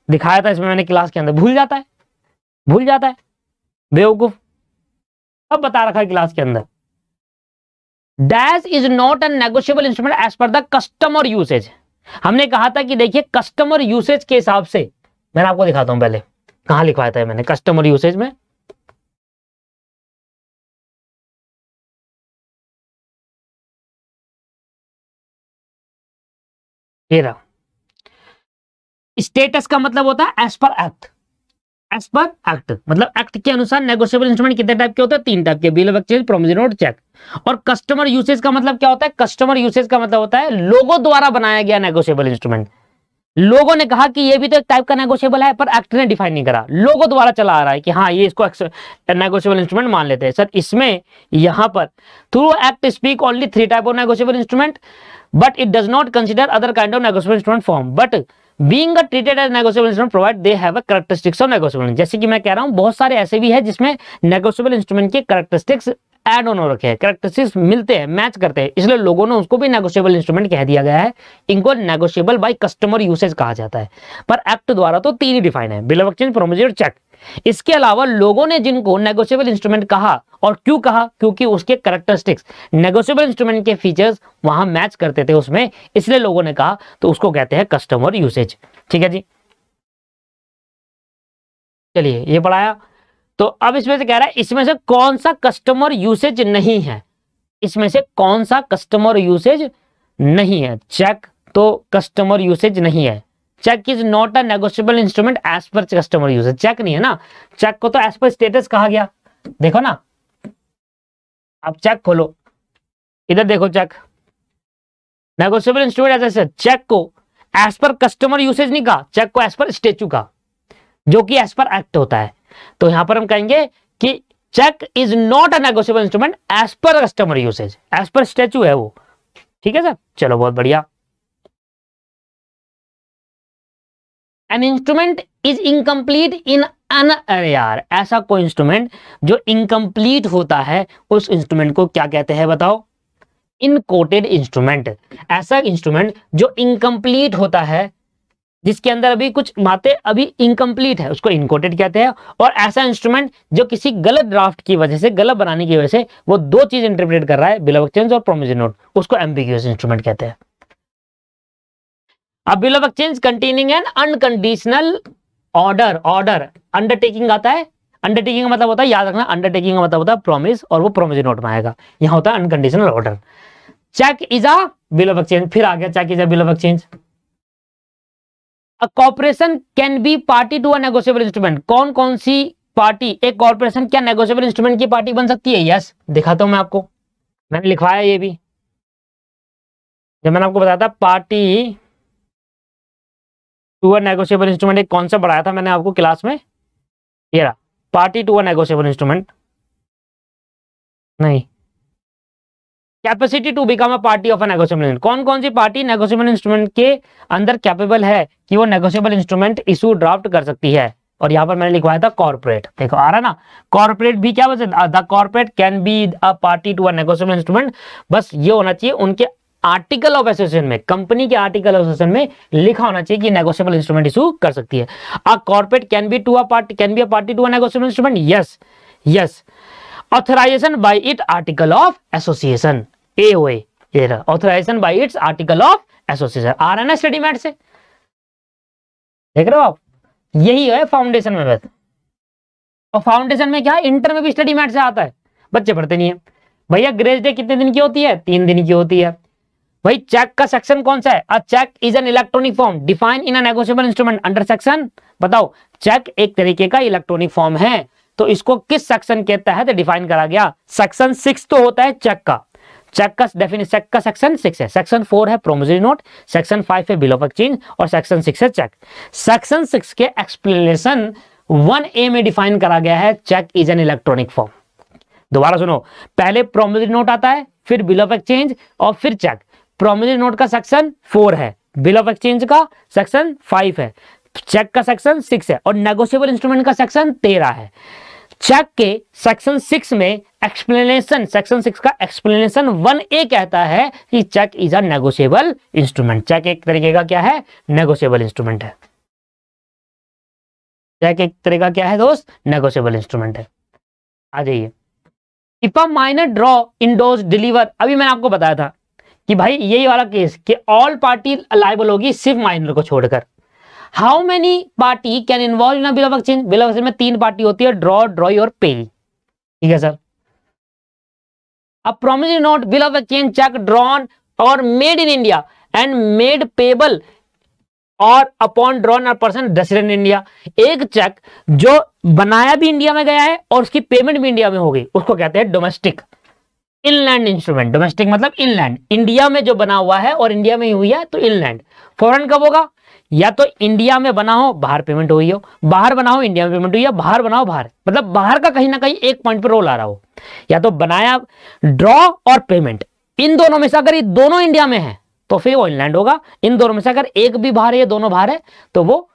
दिखाया था इसमें मैंने क्लास के अंदर भूल जाता है भूल जाता है बेवकूफ अब बता रखा है क्लास के अंदर dash is not an negotiable instrument as per the customer usage हमने कहा था कि देखिए कस्टमर यूसेज के हिसाब से मैंने आपको दिखाता हूं पहले कहां लिखवाया था मैंने कस्टमर यूसेज में ये रहा स्टेटस का मतलब होता है as per act as per act मतलब एक्ट के अनुसार नेगोशियबल इंस्ट्रूमेंट कितने टाइप के होते हैं तीन टाइप के बिल ऑफ एक्सचेंज प्रोमिजन और चेक और कस्टमर यूसेज का मतलब क्या होता है कस्टमर यूसेज का मतलब होता है लोगों द्वारा बनाया गया नेगोशियबल इंस्ट्रूमेंट लोगों ने कहा कि ये भी तो एक टाइप का नेगोशियबल है पर एक्ट ने डिफाइन नहीं करा लोगों द्वारा चला आ रहा है कि हाँ ये इसको नेगोशियबल इंस्ट्रूमेंट मान लेते हैं सर इसमें यहां पर through act speak only three type of negotiable instrument but it does not consider other kind of negotiable instrument form but being treated as negotiable instrument provide they have characteristics of negotiable जैसे कि मैं कह रहा हूं बहुत सारे ऐसे भी है जिसमें नेगोशियबल इंस्ट्रूमेंट के करेक्टरिस्टिक्स एड ऑन रखे हैं करेक्टरिस्टिक्स मिलते हैं मैच करते हैं इसलिए लोगों ने उसको भी नेगोशियबल इंस्ट्रूमेंट कह दिया गया है इनको नेगोशियबल बाई कस्टमर यूसेज कहा जाता है पर एक्ट द्वारा तो तीन ही डिफाइन है bill of exchange promissory cheque इसके अलावा लोगों ने जिनको नेगोशियबल इंस्ट्रूमेंट कहा और क्यों कहा क्योंकि उसके करेक्टरिस्टिक्स नेगोशियबल इंस्ट्रूमेंट के फीचर्स वहां मैच करते थे उसमें इसलिए लोगों ने कहा तो उसको कहते हैं कस्टमर यूसेज ठीक है जी चलिए ये पढ़ाया तो अब इसमें से कह रहा है इसमें से कौन सा कस्टमर यूसेज नहीं है इसमें से कौन सा कस्टमर यूसेज नहीं है चेक तो कस्टमर यूसेज नहीं है cheque is not a negotiable instrument as per customer usage cheque नहीं है ना चेक को तो एज पर स्टेटस कहा गया देखो ना आप चेक खोलो इधर देखो cheque negotiable instrument as cheque को एज पर कस्टमर यूसेज नहीं कहा चेक को एज पर स्टेचू का जो कि एज पर एक्ट होता है तो यहां पर हम कहेंगे कि cheque is not a negotiable instrument as per customer usage as per statute है वो ठीक है सर चलो बहुत बढ़िया an instrument is incomplete in an अरे ऐसा कोई इंस्ट्रूमेंट जो इनकम्प्लीट होता है उस इंस्ट्रूमेंट को क्या कहते हैं बताओ इनकोटेड इंस्ट्रूमेंट ऐसा इंस्ट्रूमेंट जो इनकम्प्लीट होता है जिसके अंदर अभी कुछ बातें अभी इनकम्प्लीट है उसको इनकोटेड कहते हैं और ऐसा इंस्ट्रूमेंट जो किसी गलत ड्राफ्ट की वजह से गलत बनाने की वजह से वो दो चीज इंटरप्रेट कर रहा है एक्सचेंज और प्रोमिजन नोट उसको एम्बिग्यूस इंस्ट्रूमेंट कहते हैं अब exchange containing an unconditional order order undertaking आता है अंडरटेकिंग का मतलब होता है याद रखना अंडरटेकिंग का मतलब होता है प्रॉमिस और वो प्रोमिस नोट में आएगा यहाँ होता है unconditional order cheque is a bill of exchange फिर आ गया cheque is a bill of exchange corporation can be party to a negotiable instrument कौन कौन सी पार्टी एक कॉर्पोरेशन क्या नेगोशियबल इंस्ट्रूमेंट की पार्टी बन सकती है यस दिखाता हूं मैं आपको मैंने लिखवाया ये भी जब मैंने आपको बताया था party to one negotiable instrument एक कॉन्सेप्ट बढ़ाया था मैंने आपको क्लास में ये रहा party to one negotiable instrument नहीं capacity to become a party of a negotiable कौन कौन सी पार्टी नेगोशियबल इंस्ट्रूमेंट के अंदर कैपेबल है कि वो नेगोशियबल इंस्ट्रूमेंट इशू ड्राफ्ट कर सकती है और यहाँ पर मैंने लिखवाया था कॉर्पोरेट देखो आ रहा ना कॉर्पोरेट भी क्या बस the corporate can be a party to a negotiable instrument बस ये होना चाहिए उनके आर्टिकल ऑफ एसोसिएशन में कंपनी के आर्टिकल एसोसिएशन में लिखा होना चाहिए कि नेगोशियबल इंस्ट्रूमेंट इशू कर सकती है a corporate can be to a party can be a party to a negotiable instrument yes yes authorization by it article of association ए हो ए authorization by its article of association आ रहा है ना से देख रहे हो आप यही है फाउंडेशन में बस और फाउंडेशन में क्या इंटर में भी स्टडी मैट से आता है बच्चे पढ़ते नहीं है भैया ग्रेज डे कितने दिन की होती है तीन दिन की होती है भाई चेक का सेक्शन कौन सा है a cheque is an electronic form define in negotiable instrument under section बताओ चेक एक तरीके का इलेक्ट्रॉनिक फॉर्म है तो इसको किस सेक्शन के तहत डिफाइन करा गया सेक्शन सिक्स तो होता है चेक का चेक का डेफिनेशन चेक का सेक्शन सिक्स है सेक्शन फोर है प्रोमोजरी नोट सेक्शन फाइव है बिल ऑफ एक्सचेंज और सेक्शन सिक्स है चेक सेक्शन सिक्स के एक्सप्लेनेशन वन ए में डिफाइन करा गया है cheque is an electronic form दोबारा सुनो पहले प्रोमोजरी नोट आता है फिर बिल ऑफ एक्सचेंज और फिर चेक प्रोमिनरी नोट का सेक्शन फोर है बिल ऑफ एक्सचेंज का सेक्शन फाइव है चेक का सेक्शन सिक्स है और नेगोशियबल इंस्ट्रूमेंट का सेक्शन तेरह है चेक के सेक्शन सिक्स में एक्सप्लेनेशन सेक्शन सिक्स का एक्सप्लेनेशन वन ए कहता है कि cheque is a negotiable instrument cheque एक तरीके का क्या है नेगोशियबल इंस्ट्रूमेंट है चेक एक तरीके का क्या है दोस्त नेगोशियबल इंस्ट्रूमेंट है आ जाइए if a minor draw endorse deliver अभी मैंने आपको बताया था कि भाई यही वाला केस कि ऑल पार्टी लाइबल होगी सिर्फ माइनर को छोड़कर how many party can involve in bill of exchange bill of exchange में तीन पार्टी होती है ड्रॉ ड्रॉई और पे ठीक है सर अब promissory note bill of exchange cheque drawn और made in India and made payable और upon drawn are person resident India एक चेक जो बनाया भी इंडिया में गया है और उसकी पेमेंट भी इंडिया में हो गई उसको कहते हैं डोमेस्टिक इनलैंड इंस्ट्रूमेंट डोमेस्टिक मतलब इनलैंड इंडिया में जो बना हुआ है और इंडिया में ही हुई है तो इनलैंड फॉरन कब होगा या तो इंडिया में बना हो बाहर पेमेंट हुई हो बाहर बनाओ इंडिया में पेमेंट हुई या बाहर बनाओ बाहर मतलब बाहर का कहीं ना कहीं एक पॉइंट पर रोल आ रहा हो या तो बनाया ड्रॉ और पेमेंट इन दोनों में से अगर ये दोनों इंडिया में है तो फिर वो इनलैंड होगा इन दोनों में से अगर एक भी बाहर है दोनों बाहर है तो वो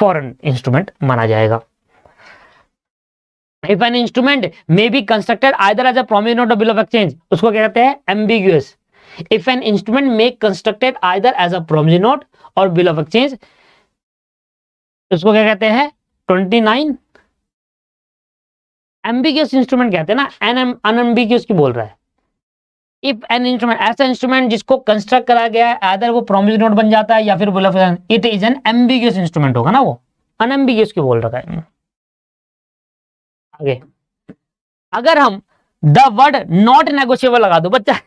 फॉरन इंस्ट्रूमेंट माना जाएगा if an instrument may be constructed either as a promise note bill of exchange उसको क्या कहते हैं ambiguous if an instrument may constructed either as a promise note और बिल ऑफ एक्सचेंज उसको क्या कहते हैं ट्वेंटी नाइन एम्बिगियस इंस्ट्रूमेंट कहते हैं ना एन अनएम्बिगियस की बोल रहा है इफ एन इंस्ट्रूमेंट ऐसा इंस्ट्रूमेंट जिसको कंस्ट्रक्ट करा गया है आदर वो प्रोमिस नोट बन जाता है या फिर बोला it is an ambiguous instrument होगा ना वो अनएम्बिगियस की बोल रखा है आगे अगर हम द वर्ड नॉट नेगोशियबल लगा दो बच्चा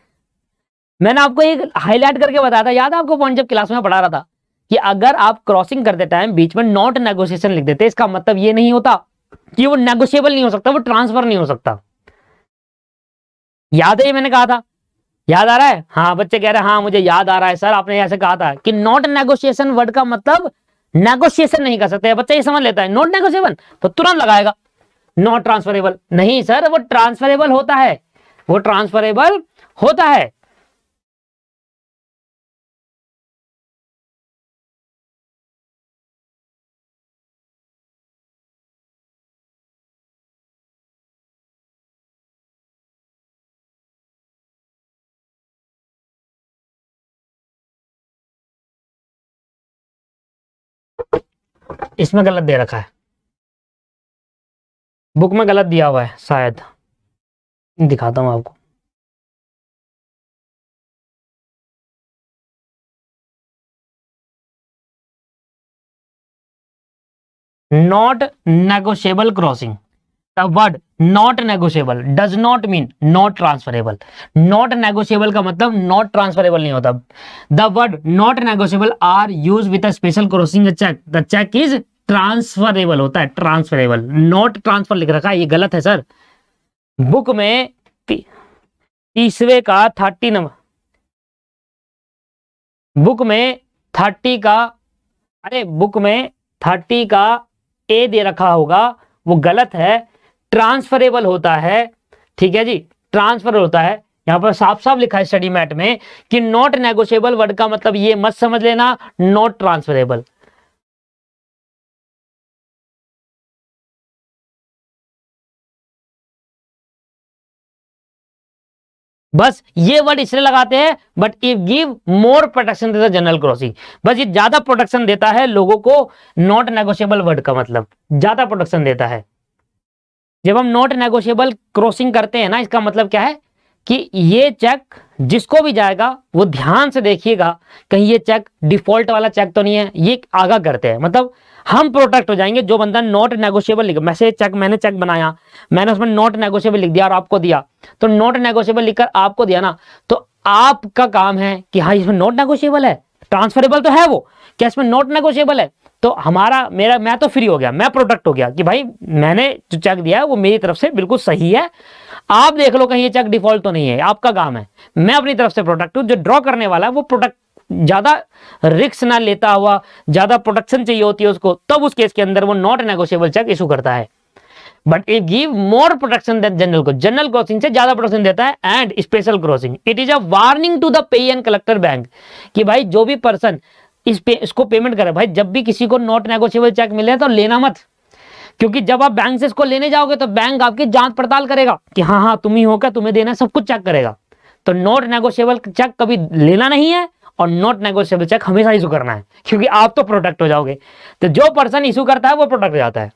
मैंने आपको एक हाईलाइट करके बताया था याद है आपको पॉइंट जब क्लास में पढ़ा रहा था कि अगर आप क्रॉसिंग करते टाइम बीच में नॉट नेगोशिएशन लिख देते इसका मतलब ये नहीं होता कि वो नेगोशिएबल नहीं हो सकता वो ट्रांसफर नहीं हो सकता याद है ये मैंने कहा था याद आ रहा है हाँ बच्चे कह रहे हैं हाँ मुझे याद आ रहा है सर आपने ऐसे कहा था कि नॉट नेगोशिएशन वर्ड का मतलब नेगोशिएशन नहीं कर सकते बच्चा ये समझ लेता है नॉट नेगोशिएबल तो तुरंत लगाएगा नॉट ट्रांसफरेबल नहीं सर वो ट्रांसफरेबल होता है वो ट्रांसफरेबल होता है इसमें गलत दे रखा है बुक में गलत दिया हुआ है शायद दिखाता हूँ आपको not negotiable crossing the word not negotiable does not mean not transferable not negotiable का मतलब नॉट ट्रांसफरेबल नहीं होता the word not negotiable are use with special crossing cheque the cheque is transferable होता है ट्रांसफरेबल नॉट ट्रांसफर लिख रखा है ये गलत है सर बुक में तीसवे का थर्टी नंबर बुक में थर्टी का अरे बुक में थर्टी का ए दे रखा होगा वो गलत है ट्रांसफरेबल होता है ठीक है जी ट्रांसफर होता है यहां पर साफ साफ लिखा है स्टडी मैट में कि नॉट नेगोशियबल वर्ड का मतलब ये मत समझ लेना नॉट ट्रांसफरेबल बस ये वर्ड इसलिए लगाते हैं but if give more protection देता जनरल क्रॉसिंग बस ये ज्यादा प्रोटेक्शन देता है लोगों को नॉट नेगोशियबल वर्ड का मतलब ज्यादा प्रोटेक्शन देता है जब हम नॉट नेगोशियबल क्रॉसिंग करते हैं ना इसका मतलब क्या है कि ये चेक जिसको भी जाएगा वो ध्यान से देखिएगा कहीं ये चेक डिफॉल्ट वाला चेक तो नहीं है ये आगा करते हैं मतलब हम प्रोटेक्ट हो जाएंगे जो बंदा नॉट नेगोशियबल लिखा मैसेज चेक मैंने चेक बनाया मैंने उसमें नॉट नेगोशियबल लिख दिया और आपको दिया तो नॉट नेगोशियबल लिखकर आपको दिया ना तो आपका काम है कि हाँ इसमें नॉट नेगोशियबल है ट्रांसफरेबल तो है वो क्या इसमें नॉट नेगोशियबल है तो हमारा मेरा मैं तो फ्री हो गया मैं प्रोटेक्ट हो गया कि भाई मैंने जो चेक दिया है वो मेरी तरफ से बिल्कुल सही है आप देख लो कहीं ये चेक डिफॉल्ट तो नहीं है आपका काम है मैं अपनी तरफ से प्रोडक्ट हूं जो ड्रॉ करने वाला है वो प्रोडक्ट ज़्यादा रिक्स ना लेता हुआ ज़्यादा प्रोटेक्शन चाहिए होती है उसको तब उस केस के अंदर वो नॉट नेगोशियबल चेक इशू करता है but it give more protection than general को जनरल क्रॉसिंग से ज्यादा प्रोटेक्शन देता है and special crossing it is a warning to the pay and collector bank कि भाई जो भी पर्सन इस पे इसको पेमेंट करे भाई जब भी किसी को नॉट नेगोशियबल चेक मिले तो लेना मत क्योंकि जब आप बैंक से इसको लेने जाओगे तो बैंक आपकी जांच पड़ताल करेगा कि हाँ हाँ तुम ही क्या तुम्हें देना सब कुछ चेक करेगा तो नॉट नेगोशियबल चेक कभी लेना नहीं है और नॉट नेगोशियबल चेक हमेशा इशू करना है क्योंकि आप तो प्रोटेक्ट हो जाओगे तो जो पर्सन इशू करता है वो प्रोटेक्ट हो जाता है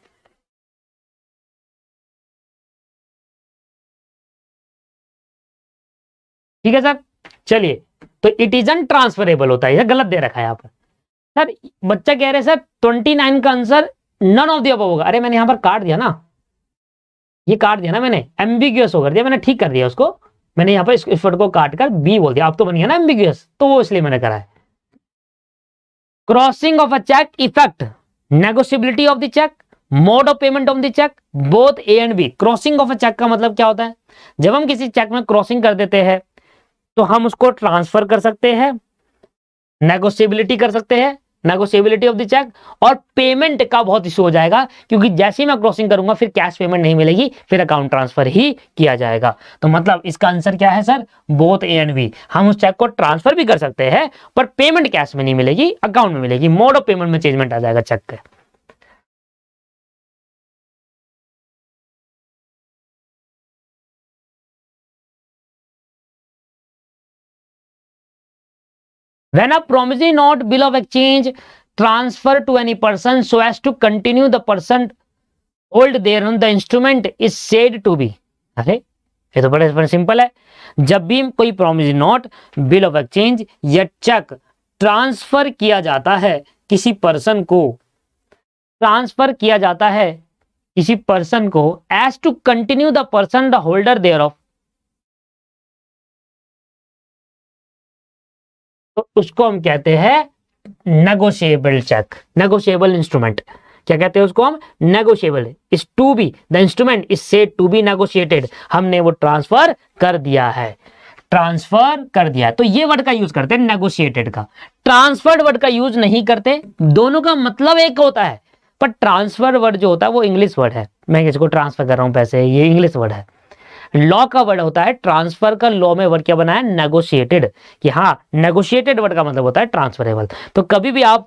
ठीक है सर चलिए तो इट इज ट्रांसफरेबल होता है गलत दे रखा है यहाँ पर सर बच्चा कह रहे सर ट्वेंटी नाइन का आंसर नन ऑफ दी अब होगा अरे मैंने यहाँ पर काट दिया ना ये काट दिया ना मैंने एम्बिगियस होकर दिया मैंने ठीक कर दिया उसको मैंने यहाँ पर इस, वर्ड को काट कर बी बोल दिया आप तो बन गया ना एम्बिगियस तो वो इसलिए मैंने करा है crossing of a cheque effect negotiability of the cheque mode of payment of the cheque both A and B crossing of a cheque का मतलब क्या होता है जब हम किसी चेक में क्रॉसिंग कर देते हैं तो हम उसको ट्रांसफर कर सकते हैं नेगोशियबिलिटी कर सकते हैं नेगोशियबिलिटी ऑफ द चेक और पेमेंट का बहुत इशू हो जाएगा क्योंकि जैसे ही मैं क्रॉसिंग करूंगा फिर कैश पेमेंट नहीं मिलेगी फिर अकाउंट ट्रांसफर ही किया जाएगा तो मतलब इसका आंसर क्या है sir both A and B हम उस चेक को ट्रांसफर भी कर सकते हैं पर पेमेंट कैश में नहीं मिलेगी अकाउंट में मिलेगी मोड ऑफ पेमेंट में चेंजमेंट आ जाएगा चेक का when a promissory note bill of exchange transfer to any person so as to continue the person hold thereon the instrument is said to be अरे ये तो बड़े सिंपल है जब भी कोई promissory note bill of exchange या cheque transfer किया जाता है किसी पर्सन को ट्रांसफर किया जाता है किसी पर्सन को as to continue the person the holder thereof तो उसको हम कहते हैं नेगोशिएबल चेक नेगोशिएबल इंस्ट्रूमेंट क्या कहते हैं उसको हम negotiable is to be the instrument is said to be negotiated हमने वो ट्रांसफर कर दिया है ट्रांसफर कर दिया तो ये वर्ड का यूज करते हैं नेगोशिएटेड का ट्रांसफर्ड वर्ड का यूज नहीं करते दोनों का मतलब एक होता है पर ट्रांसफर वर्ड जो होता है वो इंग्लिश वर्ड है मैं किसी को ट्रांसफर कर रहा हूं पैसे ये इंग्लिश वर्ड है लॉ का वर्ड होता है ट्रांसफर का लॉ में वर्ड क्या बना है नेगोशिएटेड कि हाँ नेगोशिएटेड वर्ड का मतलब होता है ट्रांसफरेबल तो कभी भी आप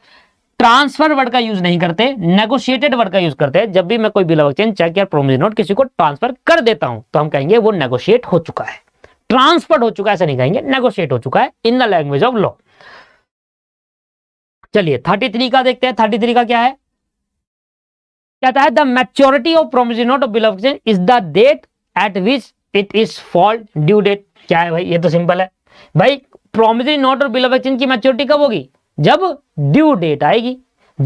ट्रांसफर वर्ड का यूज नहीं करते नेगोशिएटेड वर्ड का यूज करते हैं जब भी मैं कोई बिल ऑफ एक्सचेंज चेक या प्रोमिस नोट किसी को ट्रांसफर कर देता हूं तो हम कहेंगे वो नेगोशिएट हो चुका है ट्रांसफर हो चुका है ऐसा नहीं कहेंगे नेगोशिएट हो चुका है in the language of law चलिए थर्टी थ्री का देखते हैं थर्टी थ्री का क्या है कहता है the maturity of promise note of bill of exchange is the date at which it is fault due date क्या है भाई ये तो सिंपल है भाई प्रोमिसरी नोट और बिल ऑफ एक्सचेंज की मैच्योरिटी कब होगी जब ड्यू डेट आएगी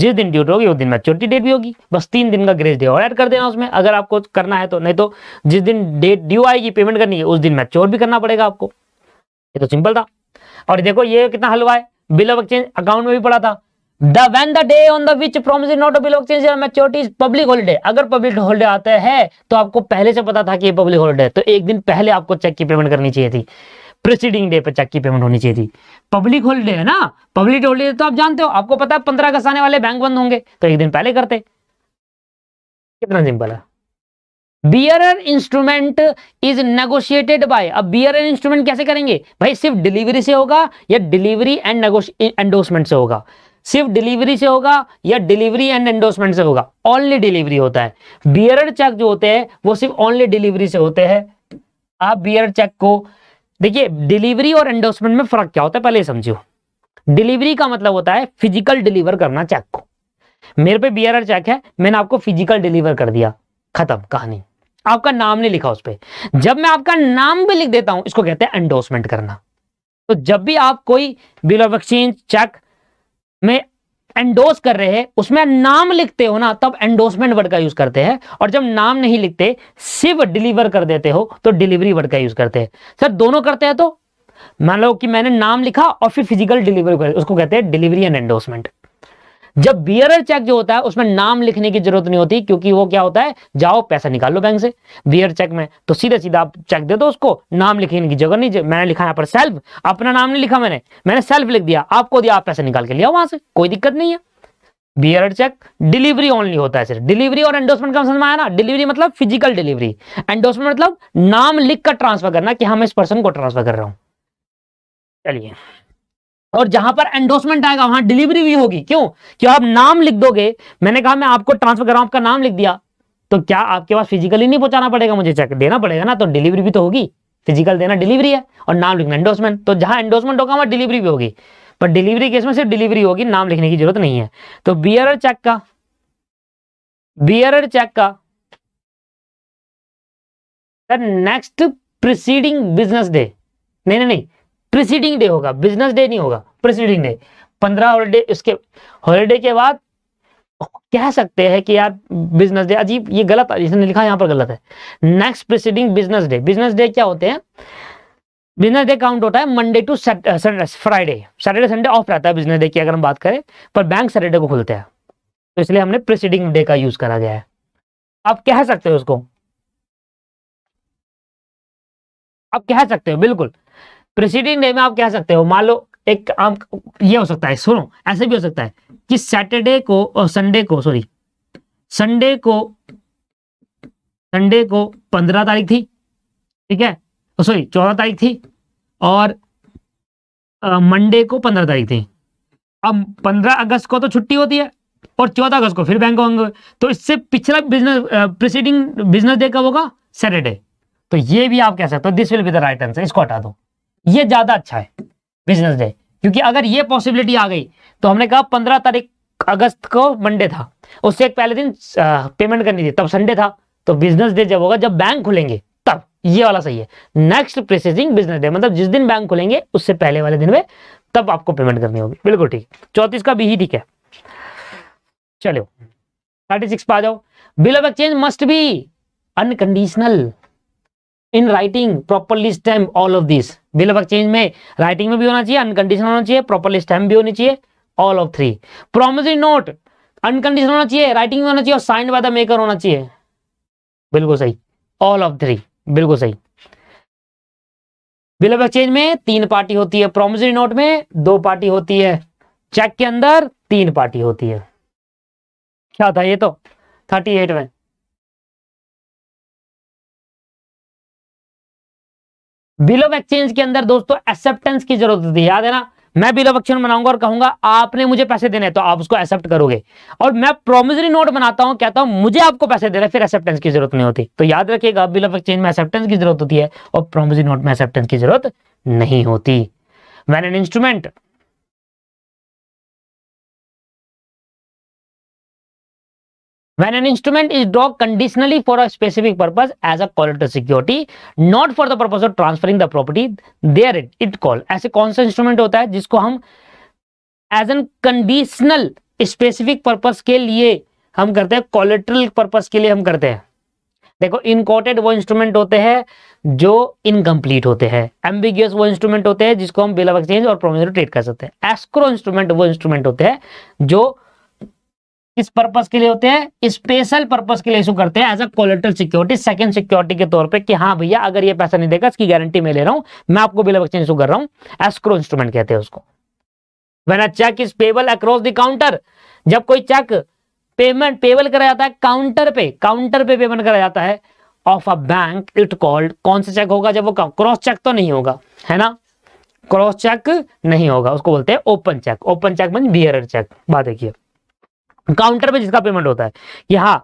जिस दिन ड्यूट होगी उस दिन मैच्योरिटी डेट भी होगी बस तीन दिन का ग्रेस डे और ऐड कर देना उसमें अगर आपको करना है तो नहीं तो जिस दिन डेट ड्यू आएगी पेमेंट करनी है उस दिन मैच्योर भी करना पड़ेगा आपको ये तो सिंपल था और देखो ये कितना हलवा है बिल ऑफ एक्सचेंज अकाउंट में भी पड़ा था the when the day on the which promise not to belong change maturity public holiday अगर पब्लिक हॉलीडे आता है तो आपको पहले से पता था कि ये पब्लिक हॉलीडे है तो एक दिन पहले आपको चेक की पेमेंट करनी चाहिए थी प्रिसीडिंग डे पर चेक की पेमेंट होनी चाहिए थी पब्लिक हॉलीडे है ना पब्लिक हॉलीडे तो आप जानते हो आपको पता है पंद्रह अगस्त आने वाले बैंक बंद होंगे तो एक दिन पहले करते कितना सिंपल है bearer instrument is negotiated by अब बियर इंस्ट्रूमेंट कैसे करेंगे भाई सिर्फ डिलीवरी से होगा या डिलीवरी एंड एंडोर्समेंट से होगा सिर्फ डिलीवरी से होगा या डिलीवरी एंड एंडोर्समेंट से होगा ओनली डिलीवरी होता है बियर चेक जो होते हैं वो सिर्फ ओनली डिलीवरी से होते हैं आप बियर चेक को देखिए डिलीवरी और एंडोर्समेंट में फर्क क्या होता है पहले समझो डिलीवरी का मतलब होता है फिजिकल डिलीवर करना चेक को मेरे पे बियर चेक है मैंने आपको फिजिकल डिलीवर कर दिया खत्म कहानी आपका नाम नहीं लिखा उस पर जब मैं आपका नाम भी लिख देता हूं इसको कहते हैं एंडोर्समेंट करना तो जब भी आप कोई बिल ऑफ एक्सचेंज चेक में एंडोस कर रहे हैं उसमें नाम लिखते हो ना तब एंडोसमेंट वर्ड का यूज करते हैं और जब नाम नहीं लिखते सिर्फ डिलीवर कर देते हो तो डिलीवरी वर्ड का यूज करते हैं सर दोनों करते हैं तो मान लो कि मैंने नाम लिखा और फिर फिजिकल डिलीवरी उसको कहते हैं डिलीवरी एंड एंडोसमेंट जब बियरर चेक जो होता है उसमें नाम लिखने की जरूरत नहीं होती क्योंकि वो क्या होता है जाओ पैसा निकाल लो बैंक से बियर चेक में तो सीधा सीधा आप चेक दे दो उसको नाम लिखने की जगह नहीं मैंने लिखा यहां पर सेल्फ अपना नाम नहीं लिखा मैंने मैंने सेल्फ लिख दिया आपको दिया आप पैसा निकाल के लिया वहां से कोई दिक्कत नहीं है बियर चेक डिलीवरी ओनली होता है सिर्फ डिलीवरी और एंडोसमेंट का समझ में आया ना डिलीवरी मतलब फिजिकल डिलीवरी एंडोसमेंट मतलब नाम लिख कर ट्रांसफर करना कि हम इस पर्सन को ट्रांसफर कर रहा हूं चलिए और जहां पर एंडोसमेंट आएगा वहां डिलीवरी भी होगी क्यों क्यों आप नाम लिख दोगे मैंने कहा मैं आपको ट्रांसफर कर रहा हूं आपका नाम लिख दिया तो क्या आपके पास फिजिकली नहीं पहुंचाना पड़ेगा मुझे चेक देना पड़ेगा ना तो डिलीवरी भी तो होगी फिजिकल देना डिलीवरी है और नाम लिखना एंडोसमेंट तो जहां एंडोसमेंट होगा वहां डिलीवरी भी होगी पर डिलीवरी केस में सिर्फ डिलीवरी होगी नाम लिखने की जरूरत नहीं है तो बियर चेक का बियर चेक का नेक्स्ट प्रिसीडिंग बिजनेस डे नहीं नहीं नहीं प्रिसीडिंग डे होगा बिजनेस डे नहीं होगा प्रिसीडिंग डे पंद्रह हॉलीडे उसके हॉलीडे के बाद कह सकते हैं कि यार बिजनेस डे अजीब ये गलत इसने लिखा यहाँ पर गलत है next preceding business day business day क्या होते हैं बिजनेस डे काउंट होता है Monday to Saturday Friday Saturday Sunday off रहता है बिजनेस डे की अगर हम बात करें पर बैंक सैटरडे को खुलते हैं तो इसलिए हमने प्रिसीडिंग डे का यूज करा गया है आप कह सकते हो उसको आप कह सकते हो बिल्कुल प्रेसिडिंग डे में आप कह सकते हो मान लो एक आम ये हो सकता है सुनो ऐसे भी हो सकता है कि सैटरडे को और संडे को सॉरी संडे को संडे को पंद्रह तारीख थी ठीक है सॉरी चौदह तारीख थी और मंडे को पंद्रह तारीख थी अब पंद्रह अगस्त को तो छुट्टी होती है और चौदह अगस्त को फिर बैंक होंगे तो इससे पिछला बिजनेस प्रिसीडिंग बिजनेस डे कब होगा सैटरडे तो ये भी आप कह सकते हो this will be the right answer इसको हटा दो ये ज़्यादा अच्छा है बिजनेस डे क्योंकि अगर ये पॉसिबिलिटी आ गई तो हमने कहा पंद्रह तारीख अगस्त को मंडे था उससे एक पहले दिन पेमेंट करनी थी तब संडे था तो बिजनेस डे जब होगा जब बैंक खुलेंगे तब ये वाला सही है नेक्स्ट प्रोसेसिंग बिजनेस डे मतलब जिस दिन बैंक खुलेंगे उससे पहले वाले दिन में तब आपको पेमेंट करनी होगी बिल्कुल ठीक चौतीस का भी ही ठीक है चलो थर्टी सिक्स पा जाओ bill of exchange must be unconditional in writing properly stamp all of this bill of exchange में राइटिंग में भी होना चाहिए अनकंडीशन होना चाहिए प्रॉपर स्टैम्प भी होनी चाहिए all of three promissory note unconditional होना चाहिए राइटिंग में होना चाहिए और साइन बाय द मेकर होना चाहिए बिल्कुल सही ऑल ऑफ थ्री बिल्कुल सही बिल ऑफ एक्सचेंज में तीन पार्टी होती है प्रोमिसरी नोट में दो पार्टी होती है चेक के अंदर तीन पार्टी होती है क्या था ये तो थर्टी एट में बिल ऑफ एक्सचेंज के अंदर दोस्तों एक्सेप्टेंस की जरूरत होती है याद है ना मैं बिल ऑफ एक्सचेंज बनाऊंगा और कहूंगा आपने मुझे पैसे देने तो आप उसको एक्सेप्ट करोगे और मैं प्रोमिजरी नोट बनाता हूं कहता हूं मुझे आपको पैसे दे रहे फिर एक्सेप्टेंस की जरूरत नहीं होती तो याद रखिएगा बिल ऑफ एक्सचेंज में एक्सेप्टेंस की जरूरत होती है और प्रोमिजरी नोट में एक्सेप्टेंस की जरूरत नहीं होती when an instrument when an instrument is drawn conditionally for a specific purpose as a collateral security not for the purpose of transferring the property there it called ऐसे कौन सा instrument होता है जिसको हम as an conditional specific purpose के लिए हम करते हैं कॉलेट्रल पर्पस के लिए हम करते हैं देखो इनकोटेड वो इंस्ट्रूमेंट होते हैं जो इनकम्प्लीट होते हैं एम्बिगियस वो इंस्ट्रूमेंट होते हैं जिसको हम बिल ऑफ एक्सचेंज और प्रोमिस ट्रेड कर सकते हैं एस्क्रो इंस्ट्रूमेंट वो इंस्ट्रूमेंट होते हैं जो किस पर्पज के लिए होते हैं स्पेशल पर्पज के लिए इशू करते हैं as a collateral security second security के तौर पे कि हाँ भैया अगर ये पैसा नहीं देगा इसकी गारंटी मैं ले रहा हूं मैं आपको बिल ऑफ इशू कर रहा हूं एस्क्रो इंस्ट्रूमेंट कहते हैं उसको when a cheque is payable across the counter जब कोई चेक पेमेंट पेबल कराया जाता है काउंटर पे काउंटर पे पेमेंट कराया जाता है of a bank it called कौन सा चेक होगा जब वो क्रॉस चेक तो नहीं होगा है ना क्रॉस चेक नहीं होगा उसको बोलते हैं open cheque open cheque mean bearer cheque बात देखिए काउंटर पे जिसका पेमेंट होता है कि हाँ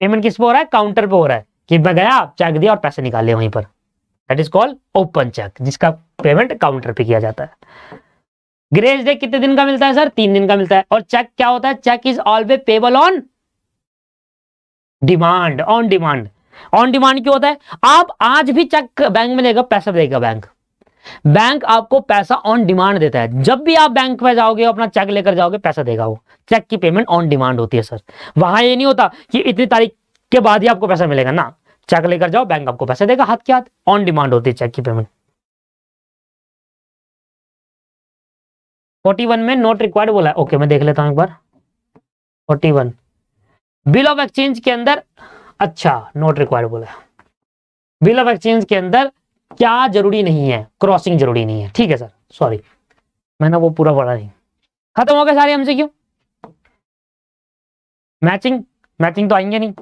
पेमेंट किस पे हो रहा है काउंटर पे हो रहा है कि मैं गया चेक दिया और पैसे निकाले वहीं पर that is called open cheque जिसका पेमेंट काउंटर पे किया जाता है ग्रेस डे कितने दिन का मिलता है सर तीन दिन का मिलता है और चेक क्या होता है cheque is always payable on demand on demand on demand क्यों होता है आप आज भी चेक बैंक में लेगा पैसा देगा बैंक बैंक आपको पैसा ऑन डिमांड देता है जब भी आप बैंक में जाओगे अपना चेक लेकर जाओगे पैसा देगा वो चेक की पेमेंट ऑन डिमांड होती है सर वहां ये नहीं होता कि इतनी तारीख के बाद ही आपको पैसा मिलेगा ना चेक लेकर जाओ बैंक आपको पैसा देगा हाथ के हाथ ऑन डिमांड होती है चेक की पेमेंट फोर्टी वन में नोट रिक्वायर्ड बोला ओके okay, मैं देख लेता हूं एक बार forty one bill of exchange के अंदर अच्छा नोट रिक्वायर्ड बोला बिल ऑफ एक्सचेंज के अंदर क्या जरूरी नहीं है क्रॉसिंग जरूरी नहीं है ठीक है सर सॉरी मैंने वो पूरा पढ़ा नहीं खत्म हो गए सारे हमसे क्यों मैचिंग मैचिंग तो आएंगे नहीं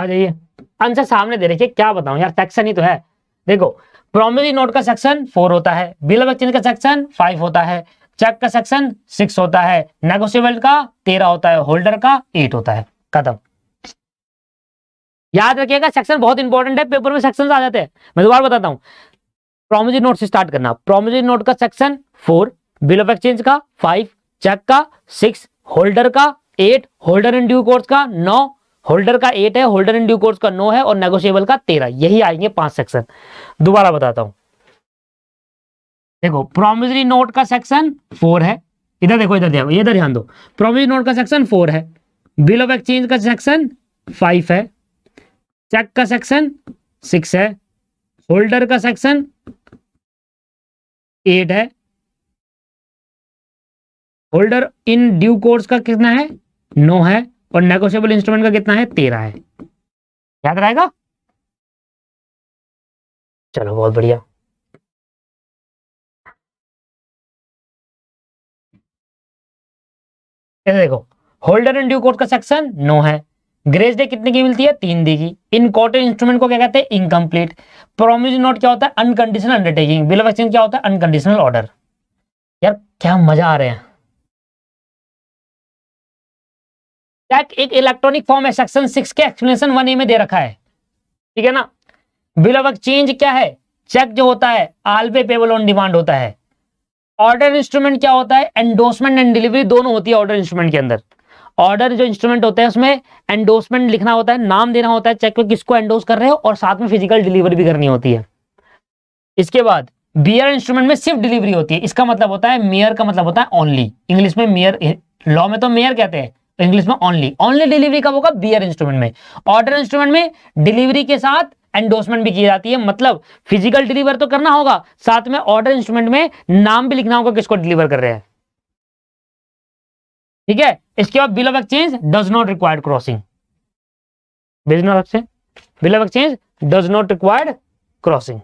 आ जाइए आंसर सामने दे रखिए क्या बताऊं यार सेक्शन ही तो है देखो प्रॉमरी नोट का सेक्शन फोर होता है बिलो एक्सचेंज का सेक्शन फाइव होता है चेक का सेक्शन सिक्स होता है नेगोशियबल का तेरह होता है होल्डर का एट होता है खत्म याद रखिएगा सेक्शन बहुत इंपॉर्टेंट है पेपर में सेक्शन आ जाते हैं मैं दोबारा बताता हूँ प्रोमोजी नोट से स्टार्ट करना प्रोमोजी नोट का section four bill of exchange का फाइव चेक का सिक्स होल्डर का eight holder in due course का नौ होल्डर का एट है होल्डर इन ड्यू कोर्स का नौ है और नेगोशियबल का तेरह यही आएंगे पांच सेक्शन दोबारा बताता हूं देखो प्रोमिसरी नोट का सेक्शन फोर है इधर देखो इधर ध्यान इधर ध्यान दो प्रोमिसरी नोट का सेक्शन फोर है बिल ऑफ एक्सचेंज का सेक्शन फाइव है चेक का सेक्शन सिक्स है होल्डर का सेक्शन एट है होल्डर इन ड्यू कोर्स का कितना है नो है और नेगोशियबल इंस्ट्रूमेंट का कितना है तेरह है याद रहेगा चलो बहुत बढ़िया देखो होल्डर एंड ड्यू कोर्ट का सेक्शन नो है ग्रेस डे कितने की मिलती है तीन दी की इन कॉटेड इंस्ट्रूमेंट को क्या कहते हैं इनकम्प्लीट प्रोमिस नोट क्या होता है unconditional undertaking bill of exchange क्या होता है अनकंडीशनल ऑर्डर यार क्या मजा आ रहे हैं चेक एक इलेक्ट्रॉनिक फॉर्म है सेक्शन सिक्स के एक्सप्लेनेशन वन ए में दे रखा है ठीक है ना बिल ऑफ एक्सचेंज क्या है चेक जो होता है पे पेबल ऑन डिमांड होता है ऑर्डर इंस्ट्रूमेंट क्या होता है एंडोसमेंट एंड डिलीवरी दोनों होती है ऑर्डर इंस्ट्रूमेंट के अंदर ऑर्डर जो इंस्ट्रूमेंट होता है उसमें एंडोसमेंट लिखना होता है नाम देना होता है चेक पे किसको एंडोस कर रहे हो और साथ में फिजिकल डिलीवरी भी करनी होती है इसके बाद बियर इंस्ट्रूमेंट में सिर्फ डिलीवरी होती है इसका मतलब होता है मेयर का मतलब होता है ओनली इंग्लिश में मेयर लॉ में तो मेयर कहते हैं इंग्लिश तो में ओनली ओनली डिलीवरी कब होगा बियर इंस्ट्रूमेंट में ऑर्डर इंस्ट्रूमेंट में डिलीवरी के साथ एंडोर्समेंट भी की जाती है मतलब फिजिकल डिलीवर तो करना होगा साथ में ऑर्डर इंस्ट्रूमेंट में नाम भी लिखना होगा किसको डिलीवर कर रहे हैं ठीक है इसके बाद bill of exchange does not required crossing bill of exchange does not required crossing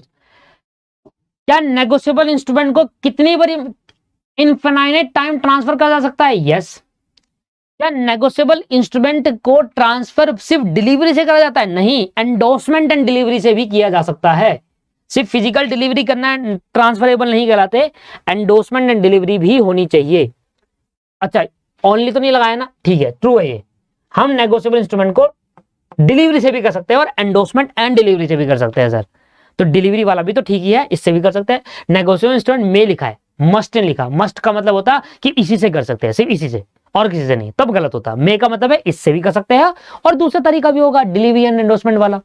क्या नेगोशियबल इंस्ट्रूमेंट को कितनी बारी इनफिनाइनेट टाइम ट्रांसफर करा जा सकता है यस क्या नेगोशियबल इंस्ट्रूमेंट को ट्रांसफर सिर्फ डिलीवरी से करा जाता है नहीं एंडोसमेंट एंड डिलीवरी से भी किया जा सकता है सिर्फ फिजिकल डिलीवरी करना ट्रांसफरेबल नहीं कहलाते एंडोसमेंट एंड डिलीवरी भी होनी चाहिए अच्छा ओनली तो नहीं लगाया ना ठीक है ट्रू है ये हम नेगोशियबल इंस्ट्रूमेंट को डिलीवरी से भी कर सकते हैं और एंडोसमेंट एंड डिलीवरी से भी कर सकते हैं सर तो डिलीवरी वाला भी तो ठीक ही है इससे भी कर सकते हैं नेगोशियबल इंस्ट्रूमेंट में लिखा है मस्ट ने लिखा मस्ट का मतलब होता कि इसी से कर सकते हैं सिर्फ इसी से और किसी से नहीं तब गलत होता मे का मतलब है इससे भी कर सकते हैं और दूसरा तरीका भी होगा डिलीवरी एंड एंडोर्समेंट वाला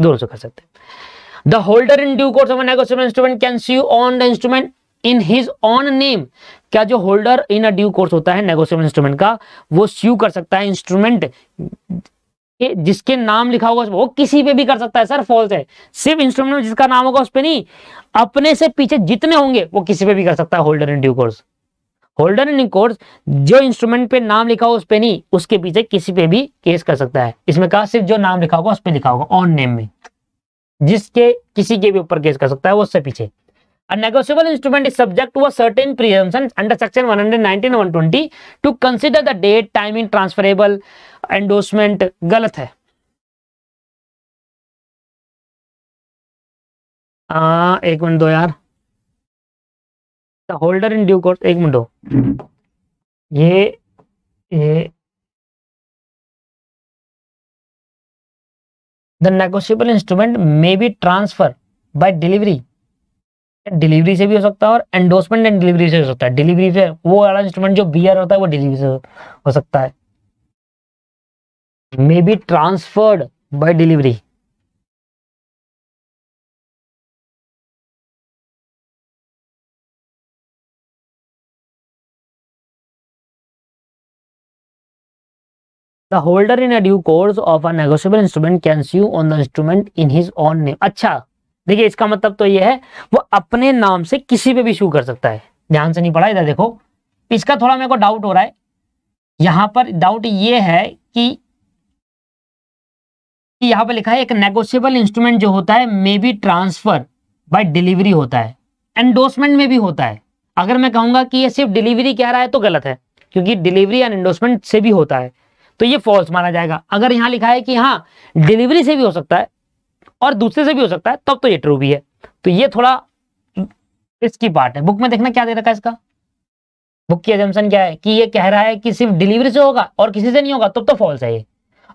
दोनों से कर सकते हैं the holder in due course instrument can see on the instrument in his own name क्या जो holder in a due course होता है नेगोशियबल इंस्ट्रूमेंट का वो स्यू कर सकता है इंस्ट्रूमेंट कि जिसके नाम लिखा होगा वो किसी पे भी कर सकता है सर फॉल्स है सिर्फ इंस्ट्रूमेंट में जिसका नाम होगा उस पर नहीं अपने से पीछे जितने होंगे वो किसी पे भी कर सकता है holder in due course holder in course जो इंस्ट्रूमेंट पे नाम लिखा हो उस पर नहीं उसके पीछे किसी पे भी केस कर सकता है इसमें कहा सिर्फ जो नाम लिखा होगा उस पर लिखा होगा ऑन नेम में जिसके किसी के भी ऊपर केस कर सकता है वो उससे पीछे A negotiable instrument is subject to a certain presumption under section 119 and 120 to consider the date, timing, transferable, endorsement गलत है आ, एक मिनट दो यार होल्डर इन ड्यू कोर्स एक मिनट दो ये ये the negotiable instrument may be transferred by delivery delivery से भी हो सकता है और एंडोसमेंट एंड डिलीवरी से हो सकता है डिलीवरी से वो वाला इंस्ट्रूमेंट जो बी होता है वो डिलीवरी से हो सकता है may be transferred by delivery holder in due course of course of a negotiable instrument can sue on the instrument in his अच्छा देखिए इसका मतलब तो ये है वो अपने नाम से किसी पे भी शू कर सकता है ध्यान से नहीं पढ़ा इधर देखो इसका थोड़ा मेरे को डाउट हो रहा है यहां पर डाउट ये है कि यहां पर लिखा है एक नेगोशियबल इंस्ट्रूमेंट जो होता है may be transfer by delivery होता है एंडोसमेंट में भी होता है अगर मैं कहूंगा कि ये सिर्फ डिलीवरी कह रहा है तो गलत है क्योंकि डिलीवरी एंड एंडोसमेंट से भी होता है तो ये फॉल्स माना जाएगा अगर यहां लिखा है कि हाँ डिलीवरी से भी हो सकता है और दूसरे से भी हो सकता है तब तो ये ट्रू भी है तो ये थोड़ा इसकी बात है बुक में देखना क्या दे रखा है इसका बुक की एजम्पन क्या है कि ये कह रहा है कि सिर्फ डिलीवरी से होगा और किसी से नहीं होगा तब तो फॉल्स है ये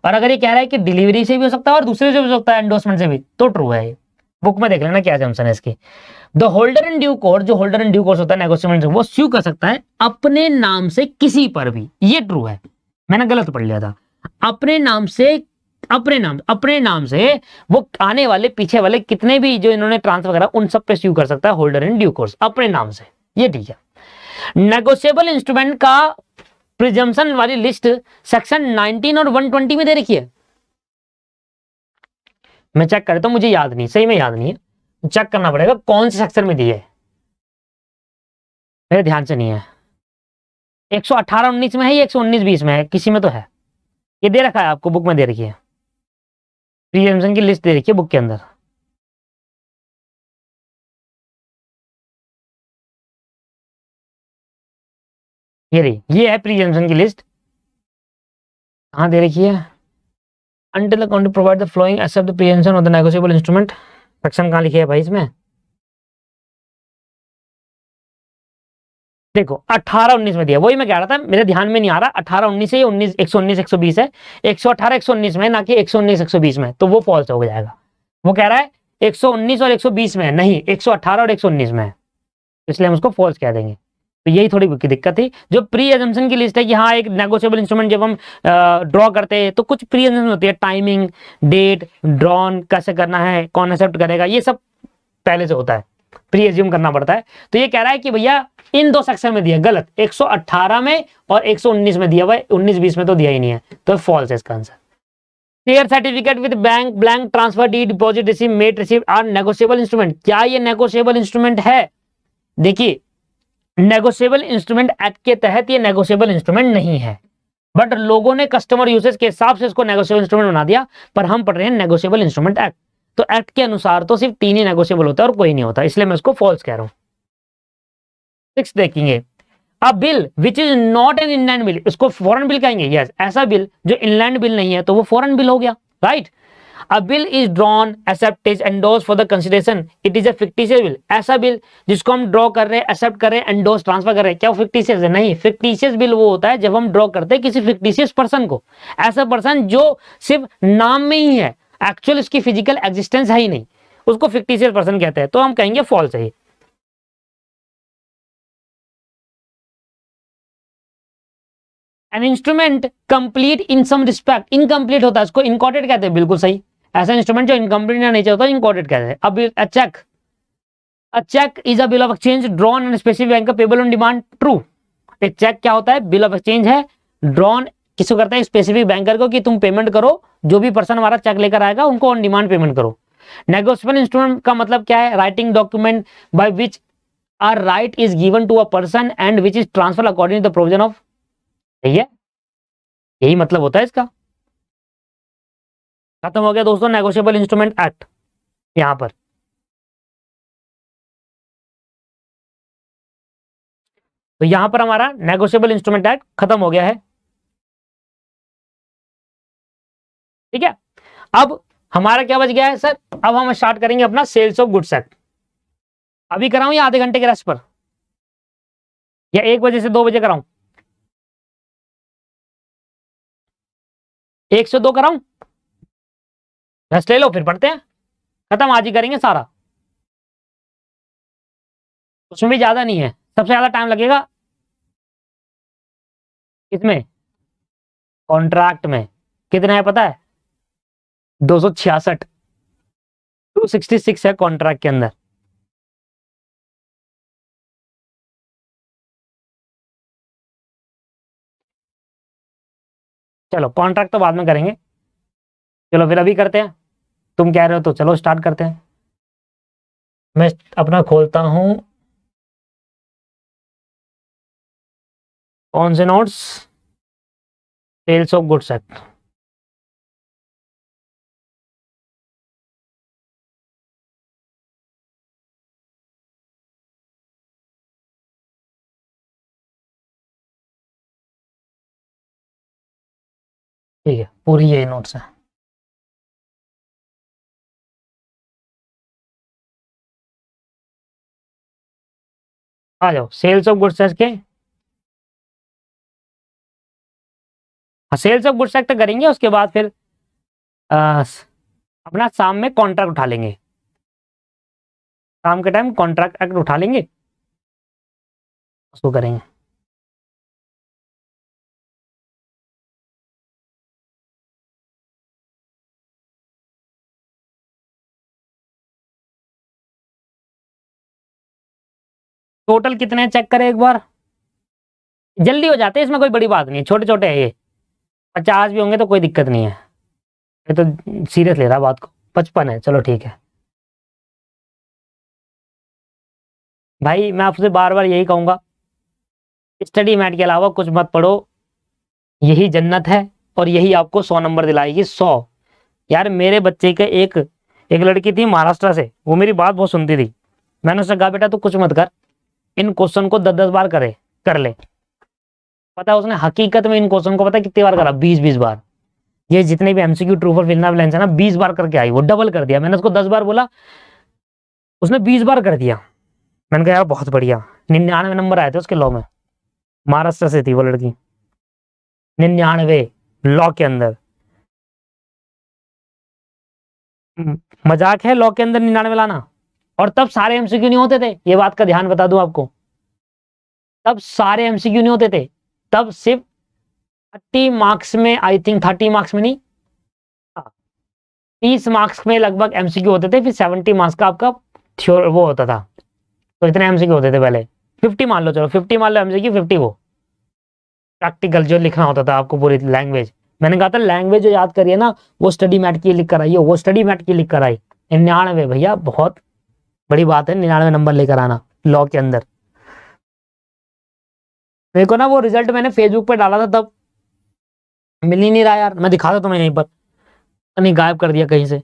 और अगर ये कह रहा है कि डिलीवरी से भी हो सकता है और दूसरे से भी हो सकता है एंडोसमेंट से भी तो ट्रू है ये बुक में देख लेना क्या एजम्पन है इसकी the holder in due course जो होल्डर इन ड्यू कोर्स होता है नेगोशिएमेंट वो स्यू कर सकता है अपने नाम से किसी पर भी ये ट्रू है मैंने गलत पढ़ लिया था अपने नाम से अपने नाम अपने नाम से वो आने वाले पीछे वाले कितने भी जो इन्होंने ट्रांसफर करा उन सब पे स्यू कर सकता है होल्डर इन ड्यू कोर्स अपने नाम से ये ठीक है नेगोशियबल इंस्ट्रूमेंट का प्रिजम्पन वाली लिस्ट सेक्शन 19 और 120 में दे रखी है मैं चेक करता हूं मुझे याद नहीं सही में याद नहीं है चेक करना पड़ेगा कौन से सेक्शन में दी है मेरे ध्यान से नहीं है 118 19 में है या 119 20 में है किसी में तो है ये दे रखा है आपको बुक में दे रखी है प्री प्रीजम्पशन की लिस्ट दे रखी है बुक के अंदर ये रही ये है प्री प्रीजम्पशन की लिस्ट कहाँ दे रखी है under the counter provide the following except the presumption of the negotiable instrument section कहाँ लिखी है भाई इसमें देखो 18 19 में दिया वही मैं कह रहा था मेरे ध्यान में नहीं आ रहा 18 19 है उन्नीस एक सौ उन्नीस एक सौ बीस है एक सौ अठारह एक सौ उन्नीस में ना कि एक सौ उन्नीस एक सौ बीस में तो वो फॉल्स हो जाएगा वो कह रहा है एक सौ उन्नीस और एक सौ बीस में नहीं एक सौ अठारह और एक सौ उन्नीस में है इसलिए हम उसको फॉल्स कह देंगे तो यही थोड़ी दिक्कत थी जो प्री एजम्पन की लिस्ट है कि हाँ एक नेगोशियबल इंस्ट्रूमेंट जब हम ड्रॉ करते हैं तो कुछ प्री एजम्पन होती है टाइमिंग डेट ड्रॉन कैसे करना है कौन एक्सेप्ट करेगा ये सब पहले से होता है प्री एज्यूम करना पड़ता है तो ये कह रहा है कि भैया इन दो सेक्शन में दिया गलत 118 में और 119 में दिया हुआ है उन्नीस बीस में तो दिया ही नहीं है तो फॉल्स है इसका answer share certificate with bank blank transfer D deposit receive mate receive are negotiable instrument क्या ये नेगोशियबल इंस्ट्रूमेंट है देखिए नेगोशियबल इंस्ट्रूमेंट एक्ट के तहत ये नेगोशियबल इंस्ट्रूमेंट नहीं है बट लोगों ने कस्टमर यूसेज के हिसाब से इसको नेगोशियबल इंस्ट्रूमेंट बना दिया पर हम पढ़ रहे हैं नेगोशियबल इंस्ट्रूमेंट एक्ट तो एक्ट के अनुसार तो सिर्फ तीन ही नेगोशियबल होता है और कोई नहीं होता इसलिए मैं उसको फॉल्स कह रहा हूँ सिक्स देखेंगे अब bill which is not an inland bill इसको फॉरन बिल कहेंगे यस yes, ऐसा बिल जो इनलैंड बिल नहीं है तो वो फॉरन बिल हो गया right right? A bill is drawn, accepted, endorsed for the consideration. It is a fictitious bill. ऐसा bill जिसको हम draw कर रहे हैं accept कर रहे हैं एंडोर्स transfer कर रहे हैं क्या वो fictitious है नहीं fictitious bill वो होता है जब हम draw करते हैं किसी fictitious person को ऐसा person जो सिर्फ नाम में ही है actual इसकी physical existence है ही नहीं उसको fictitious person कहते हैं तो हम कहेंगे false है an instrument complete in some respect incomplete होता है उसको इनकॉर्डेड कहते हैं बिल्कुल सही ऐसा इंस्ट्रूमेंट जो इनकम्प्लीट या नेचर होता है इनकॉर्डेड कहते हैं अब a cheque a cheque is a bill of exchange drawn and specific bank payable on demand true एक चेक क्या होता है बिल ऑफ एक्सचेंज है ड्रॉन किसको करता है स्पेसिफिक बैंकर को कि तुम पेमेंट करो जो भी पर्सन हमारा चेक लेकर आएगा उनको ऑन डिमांड पेमेंट करो नेगोशियबल इंस्ट्रूमेंट का मतलब क्या है writing document by which are right is given to a person and which is transfer according to the provision of सही है यही मतलब होता है इसका खत्म हो गया दोस्तों नेगोशियबल इंस्ट्रूमेंट एक्ट यहां पर तो यहां पर हमारा नेगोशियबल इंस्ट्रूमेंट एक्ट खत्म हो गया है ठीक है अब हमारा क्या बच गया है सर अब हम स्टार्ट करेंगे अपना सेल्स ऑफ गुड्स एक्ट अभी कराऊं या आधे घंटे के रेस्ट पर या एक बजे से दो बजे कराऊं एक से दो कराऊं रेस्ट ले लो फिर पढ़ते हैं खत्म आज ही करेंगे सारा उसमें भी ज्यादा नहीं है सबसे ज्यादा टाइम लगेगा इसमें कॉन्ट्रैक्ट में कितना है पता है दो सौ छियासठ टू सिक्सटी सिक्स है कॉन्ट्रैक्ट के अंदर चलो कॉन्ट्रैक्ट तो बाद में करेंगे चलो फिर अभी करते हैं तुम कह रहे हो तो चलो स्टार्ट करते हैं मैं अपना खोलता हूं कौन से notes sales of goods act ठीक है पूरी यही नोट्स है आ जाओ सेल्स ऑफ गुड्स के सेल्स ऑफ गुड्स एक्ट करेंगे उसके बाद फिर आ, अपना शाम में कॉन्ट्रैक्ट उठा लेंगे शाम के टाइम कॉन्ट्रैक्ट एक्ट उठा लेंगे उसको करेंगे टोटल कितने चेक करें एक बार जल्दी हो जाते हैं इसमें कोई बड़ी बात नहीं है छोटे छोटे है ये पचास भी होंगे तो कोई दिक्कत नहीं है ये तो सीरियस ले रहा बात को पचपन है चलो ठीक है भाई मैं आपसे बार बार यही कहूंगा स्टडी मैट के अलावा कुछ मत पढ़ो यही जन्नत है और यही आपको सौ नंबर दिलाएगी सौ यार मेरे बच्चे के एक एक लड़की थी महाराष्ट्र से वो मेरी बात बहुत सुनती थी मैंने उससे कहा बेटा तू कुछ मत कर इन क्वेश्चन को दस दस बार करे कर ले पता उसने हकीकत में इन क्वेश्चन को पता कितनी बार करा बीस बीस बार ये जितने भी एमसीक्यू ट्रू फॉर फिलना है ना बीस बार करके आई वो डबल कर दिया मैंने उसको दस बार बोला उसने बीस बार कर दिया मैंने कहा यार बहुत बढ़िया निन्यानवे नंबर आए थे उसके लॉ में महाराष्ट्र से थी वो लड़की निन्यानवे लॉ के अंदर मजाक है लॉ के अंदर निन्यानवे लाना और तब सारे एमसीक्यू नहीं होते थे ये बात का ध्यान बता दूं आपको तब सारे एमसीक्यू नहीं होते थे तब सिर्फ थर्टी मार्क्स में आई थिंक थर्टी मार्क्स में नहीं हाँ, तीस मार्क्स में लगभग एमसीक्यू होते थे फिर सेवेंटी मार्क्स का आपका थ्योर वो होता था तो इतने एमसीक्यू होते थे पहले फिफ्टी मान लो चलो फिफ्टी मान लो एमसीक्यू फिफ्टी वो प्रैक्टिकल जो लिखना होता था आपको पूरी लैंग्वेज मैंने कहा था लैंग्वेज जो याद करिए ना वो स्टडी मैट की लिख कर आई वो स्टडी मैट की लिख कर आई निन्यानवे भैया बहुत बड़ी बात है निन्यानवे नंबर लेकर आना लॉ के अंदर मेरे को ना वो रिजल्ट मैंने फेसबुक पर डाला था तब मिल ही नहीं रहा यार मैं दिखा था तुम्हें यहीं पर नहीं गायब कर दिया कहीं से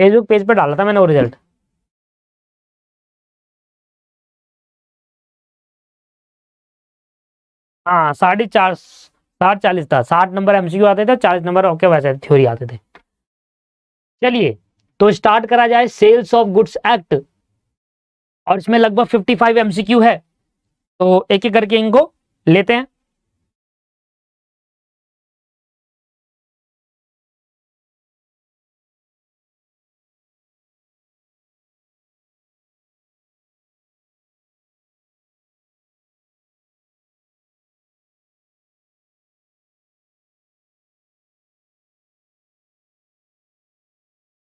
फेसबुक पेज पर डाला था मैंने वो रिजल्ट हाँ साढ़े चार साठ चालीस था साठ नंबर एमसीक्यू आते थे चालीस नंबर ओके वैसे थ्योरी आते थे चलिए तो स्टार्ट करा जाए सेल्स ऑफ गुड्स एक्ट और इसमें लगभग 55 एमसीक्यू है तो एक एक करके इनको लेते हैं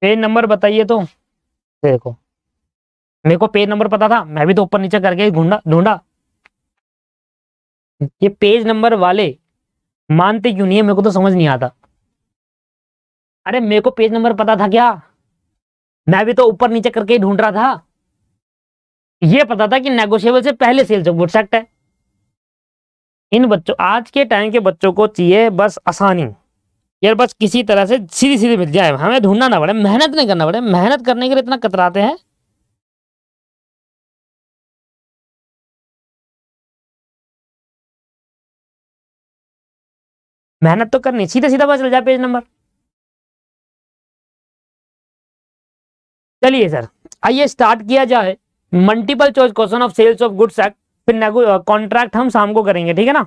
पेज नंबर बताइए तो देखो मेरे को पेज नंबर पता था मैं भी तो ऊपर नीचे करके ढूंढा ढूंढा ये पेज नंबर वाले मानते क्यों नहीं है मेरे को तो समझ नहीं आता अरे मेरे को पेज नंबर पता था क्या मैं भी तो ऊपर नीचे करके ही ढूंढ रहा था ये पता था कि नेगोशियबल से पहले सेल जो वोट सेक्ट है इन बच्चों आज के टाइम के बच्चों को चाहिए बस आसानी यार बस किसी तरह से सीधी सीधी मिल जाए हमें ढूंढना ना पड़े मेहनत नहीं करना पड़े मेहनत करने के लिए इतना कतराते हैं मेहनत तो करनी सीधा सीधा बस चल जाए पेज नंबर चलिए सर आइए स्टार्ट किया जाए multiple choice question of sales of goods act फिर कॉन्ट्रैक्ट हम शाम को करेंगे ठीक है ना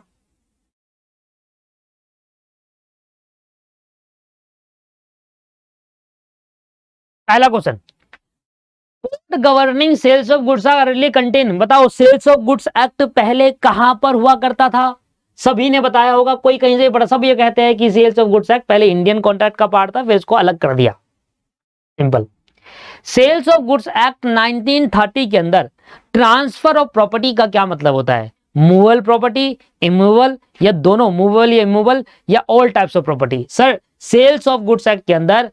पहला question governing sales of goods contain बताओ सेल्स ऑफ गुड्स एक्ट पहले कहां पर हुआ करता था सभी ने बताया होगा कोई कहीं से पढ़ा सब ये कहते हैं कि सेल्स ऑफ गुड्स एक्ट पहले इंडियन कॉन्ट्रैक्ट का पार्ट था फिर इसको अलग कर दिया simple sales of goods act 1930 के अंदर ट्रांसफर ऑफ प्रॉपर्टी का क्या मतलब होता है मूवल प्रॉपर्टी इमूवल या दोनों मूवल या इमूवल या all types of property sir sales of goods act के अंदर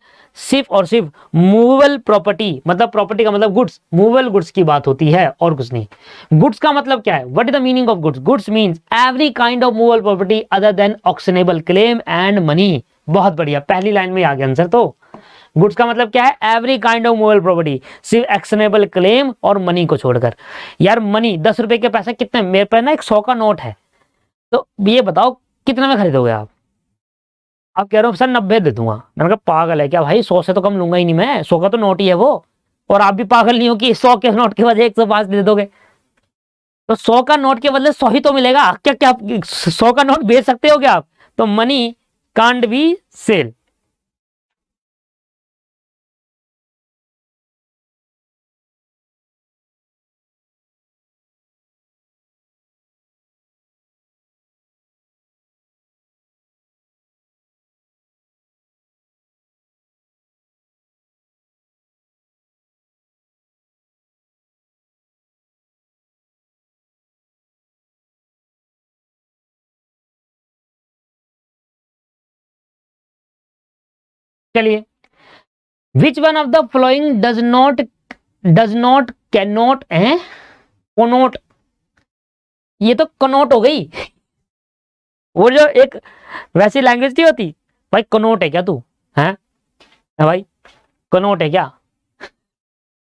सिर्फ और सिर्फ मूवेबल प्रॉपर्टी मतलब प्रॉपर्टी का मतलब गुड्स मूवेबल गुड्स की बात होती है और कुछ नहीं गुड्स का मतलब क्या है what is the meaning of goods goods means every kind of movable property other than actionable claim and money बहुत बढ़िया पहली लाइन में आ गया आंसर तो गुड्स का मतलब क्या है every kind of movable property सिर्फ एक्शनेबल क्लेम और मनी को छोड़कर यार मनी दस रुपए के पैसा कितने मेरे पास ना एक सौ का नोट है तो ये बताओ कितने में खरीदोगे आप अब कह रहे हो सर नब्बे दे दूंगा मैंने कहा पागल है क्या भाई सौ से तो कम लूंगा ही नहीं मैं सौ का तो नोट ही है वो और आप भी पागल नहीं हो कि सौ के नोट के बदले एक सौ पांच दे दोगे तो सौ का नोट के बदले सौ ही तो मिलेगा क्या क्या आप सौ का नोट बेच सकते हो क्या आप तो मनी कांड बी सेल चलिए which one of the following does not does not cannot नॉट है कोनोट ये तो कनोट हो गई वो जो एक वैसी लैंग्वेज थी होती भाई कनोट है क्या तू है भाई कनोट है क्या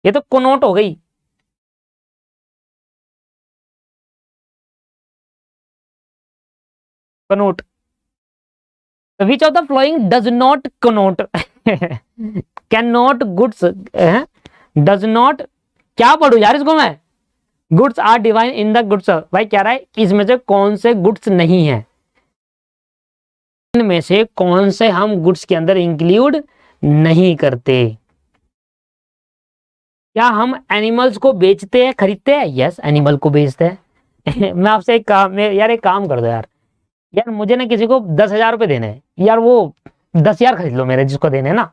ये तो कनोट हो गई cannot which of the following does not cannot can not goods does not क्या पढ़ू यार इसको मैं goods are divine in the goods भाई कह रहा है कि इसमें से कौन से गुड्स नहीं है में से कौन से हम गुड्स के अंदर इंक्लूड नहीं करते क्या हम एनिमल्स को बेचते हैं खरीदते हैं यस एनिमल को बेचते हैं मैं आपसे एक काम यार एक काम कर दो यार यार मुझे ना किसी को दस हजार रुपए देने हैं यार वो दस हजार खरीद लो मेरे जिसको देने ना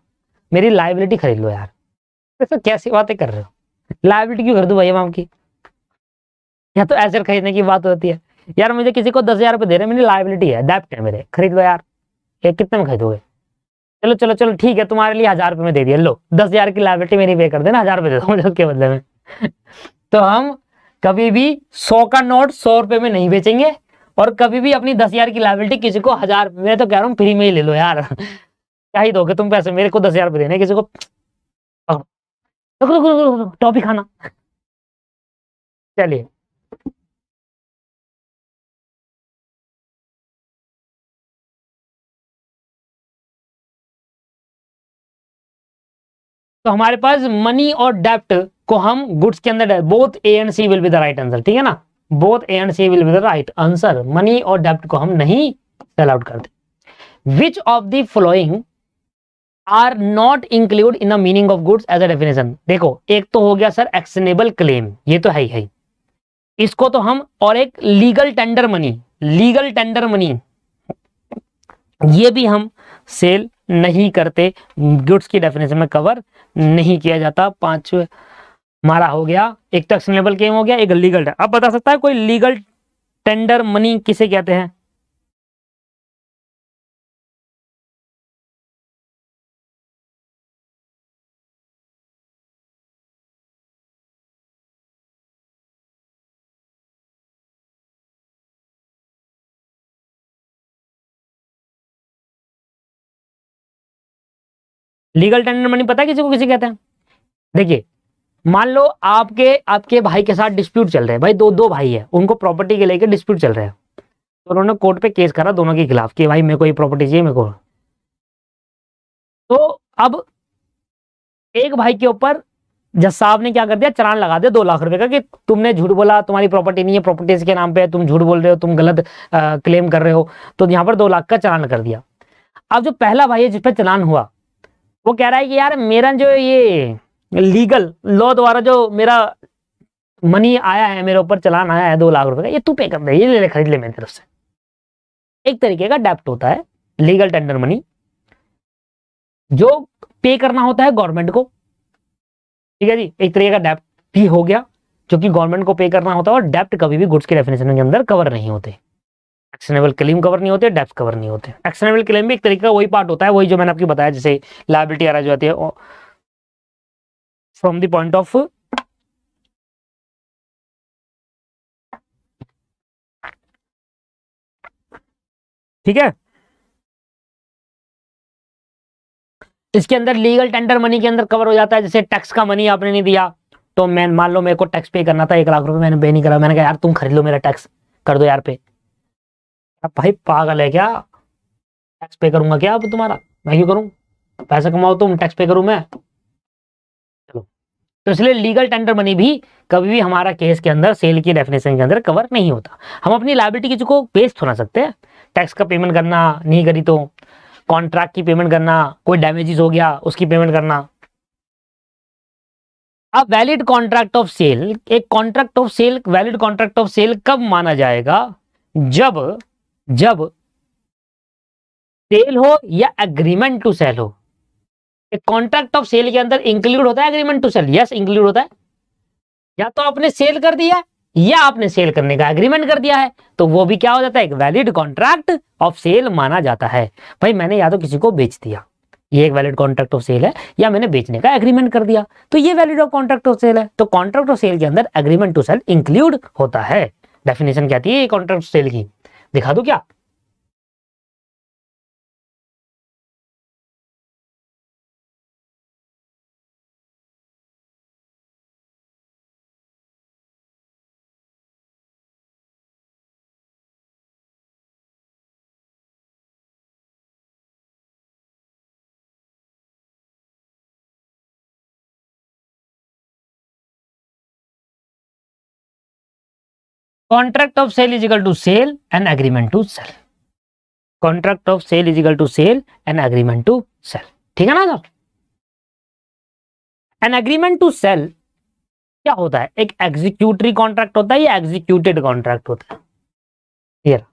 मेरी लाइबिलिटी खरीद लो यार तो कैसी बातें कर रहे हो लाइबिलिटी क्यों कर भाई भैया की या तो ऐसे खरीदने की बात होती है यार मुझे किसी को दस हजार रुपए दे रहे मेरी लाइबिलिटी है डेप्ट है मेरे खरीद लो यार ये कितने में खरीदोगे चलो चलो चलो ठीक है तुम्हारे लिए हजार रुपए में दे दिया लो दस हजार की लाइबिलिटी मेरी पे कर देना हजार रुपए दे दो मुझे उसके बदले में तो हम कभी भी सौ का नोट सौ रुपए में नहीं बेचेंगे और कभी भी अपनी दस हजार की लाइबिलिटी किसी को हजार मैं तो कह रहा हूँ फ्री में ही ले लो यार क्या ही दोगे तुम पैसे मेरे को दस हजार देने किसी को टॉपिक खाना चलिए तो हमारे पास मनी और डेप्ट को हम गुड्स के अंदर both A and C will be the right answer ठीक है ना both A and C will be the right answer money और डेप्ट को हम नहीं सेल आउट करते which of the following are not include in the meaning of goods as a definition देखो एक तो हो गया सर एक्सनेबल क्लेम ये तो है ही है इसको तो हम और एक legal tender money legal tender money ये भी हम सेल नहीं करते गुड्स की डेफिनेशन में कवर नहीं किया जाता पांचवे हमारा हो गया एक टैक्सेबल क्लेम हो गया एक लीगल अब बता सकता है कोई लीगल टेंडर मनी किसे कहते हैं लीगल टेंडर मनी पता है किसी को किसे कहते हैं देखिए मान लो आपके आपके भाई के साथ डिस्प्यूट चल रहे हैं भाई दो दो भाई है उनको प्रॉपर्टी के लेकर डिस्प्यूट चल रहे हैं तो उन्होंने कोर्ट पे केस करा दोनों के खिलाफ कि भाई मेरे को ये प्रॉपर्टी चाहिए मेरे को तो अब एक भाई के ऊपर जज साहब ने क्या कर दिया चलान लगा दिया दो लाख रुपए का कि तुमने झूठ बोला तुम्हारी प्रॉपर्टी नहीं है प्रॉपर्टीज के नाम पे है तुम झूठ बोल रहे हो तुम गलत आ, क्लेम कर रहे हो तो यहाँ पर दो लाख का चलान कर दिया अब जो पहला भाई है जिसपे चलान हुआ वो कह रहा है कि यार मेरा जो ये लीगल लॉ द्वारा जो मेरा मनी आया है मेरे ऊपर चलान आया है दो लाख रुपए का ये तू पे कर दे ये ले ले खरीद ले मेरी तरफ से एक तरीके का डेप्ट होता है लीगल टेंडर मनी जो पे करना होता है गवर्नमेंट को ठीक है जी एक तरीके का डेप्ट भी हो गया जो कि गवर्नमेंट को पे करना होता है और डेप्ट कभी भी गुड्स के डेफिनेशन के अंदर कवर नहीं होते एक्शनेबल क्लेम कवर नहीं होते डेप्ट कवर नहीं होते एक्शनेबल क्लेम भी एक तरीके का वही पार्ट होता है वही जो मैंने आपको बताया जैसे लाइबिलिटी आ रहा जो आती है from the point of ठीक है इसके अंदर लीगल टेंडर मनी के अंदर कवर हो जाता है जैसे टैक्स का मनी आपने नहीं दिया तो मैं मान लो मेरे को टैक्स पे करना था एक लाख रुपए मैंने पे नहीं करा मैंने कहा यार तुम खरीद लो मेरा टैक्स कर दो यार पे भाई पागल है क्या टैक्स पे करूंगा क्या अब तुम्हारा मैं क्यों करूँ पैसा कमाओ तुम टैक्स पे करूं मैं चलो तो इसलिए लीगल टेंडर मनी भी कभी भी हमारा केस के अंदर सेल की डेफिनेशन के अंदर कवर नहीं होता हम अपनी लाइबिलिटी किसी को बेस थोड़ा सकते हैं टैक्स का पेमेंट करना नहीं करी तो कॉन्ट्रैक्ट की पेमेंट करना कोई डैमेजेस हो गया उसकी पेमेंट करना अब वैलिड कॉन्ट्रैक्ट ऑफ सेल एक contract of sale valid contract of sale कब माना जाएगा जब जब सेल हो या एग्रीमेंट टू सेल हो एक कॉन्ट्रैक्ट ऑफ सेल के अंदर इंक्लूड होता है agreement to sale yes include होता है या तो आपने सेल कर दिया या आपने सेल करने का एग्रीमेंट कर दिया है तो वो भी क्या हो जाता है एक वैलिड कॉन्ट्रैक्ट ऑफ सेल माना जाता है भाई मैंने या तो किसी को बेच दिया ये एक वैलिड कॉन्ट्रैक्ट ऑफ सेल है या मैंने बेचने का एग्रीमेंट कर दिया तो ये valid of contract of sale है तो कॉन्ट्रैक्ट ऑफ सेल के अंदर एग्रीमेंट टू सेल इंक्लूड होता है डेफिनेशन क्या है ये कॉन्ट्रैक्ट सेल की दिखा दो क्या contract of sale is equal to sale and agreement to sale contract of sale is equal to sale and agreement to sale ठीक है ना sir an agreement to sale क्या होता है एक एग्जीक्यूटरी कॉन्ट्रैक्ट होता है या एग्जीक्यूटेड कॉन्ट्रैक्ट होता है clear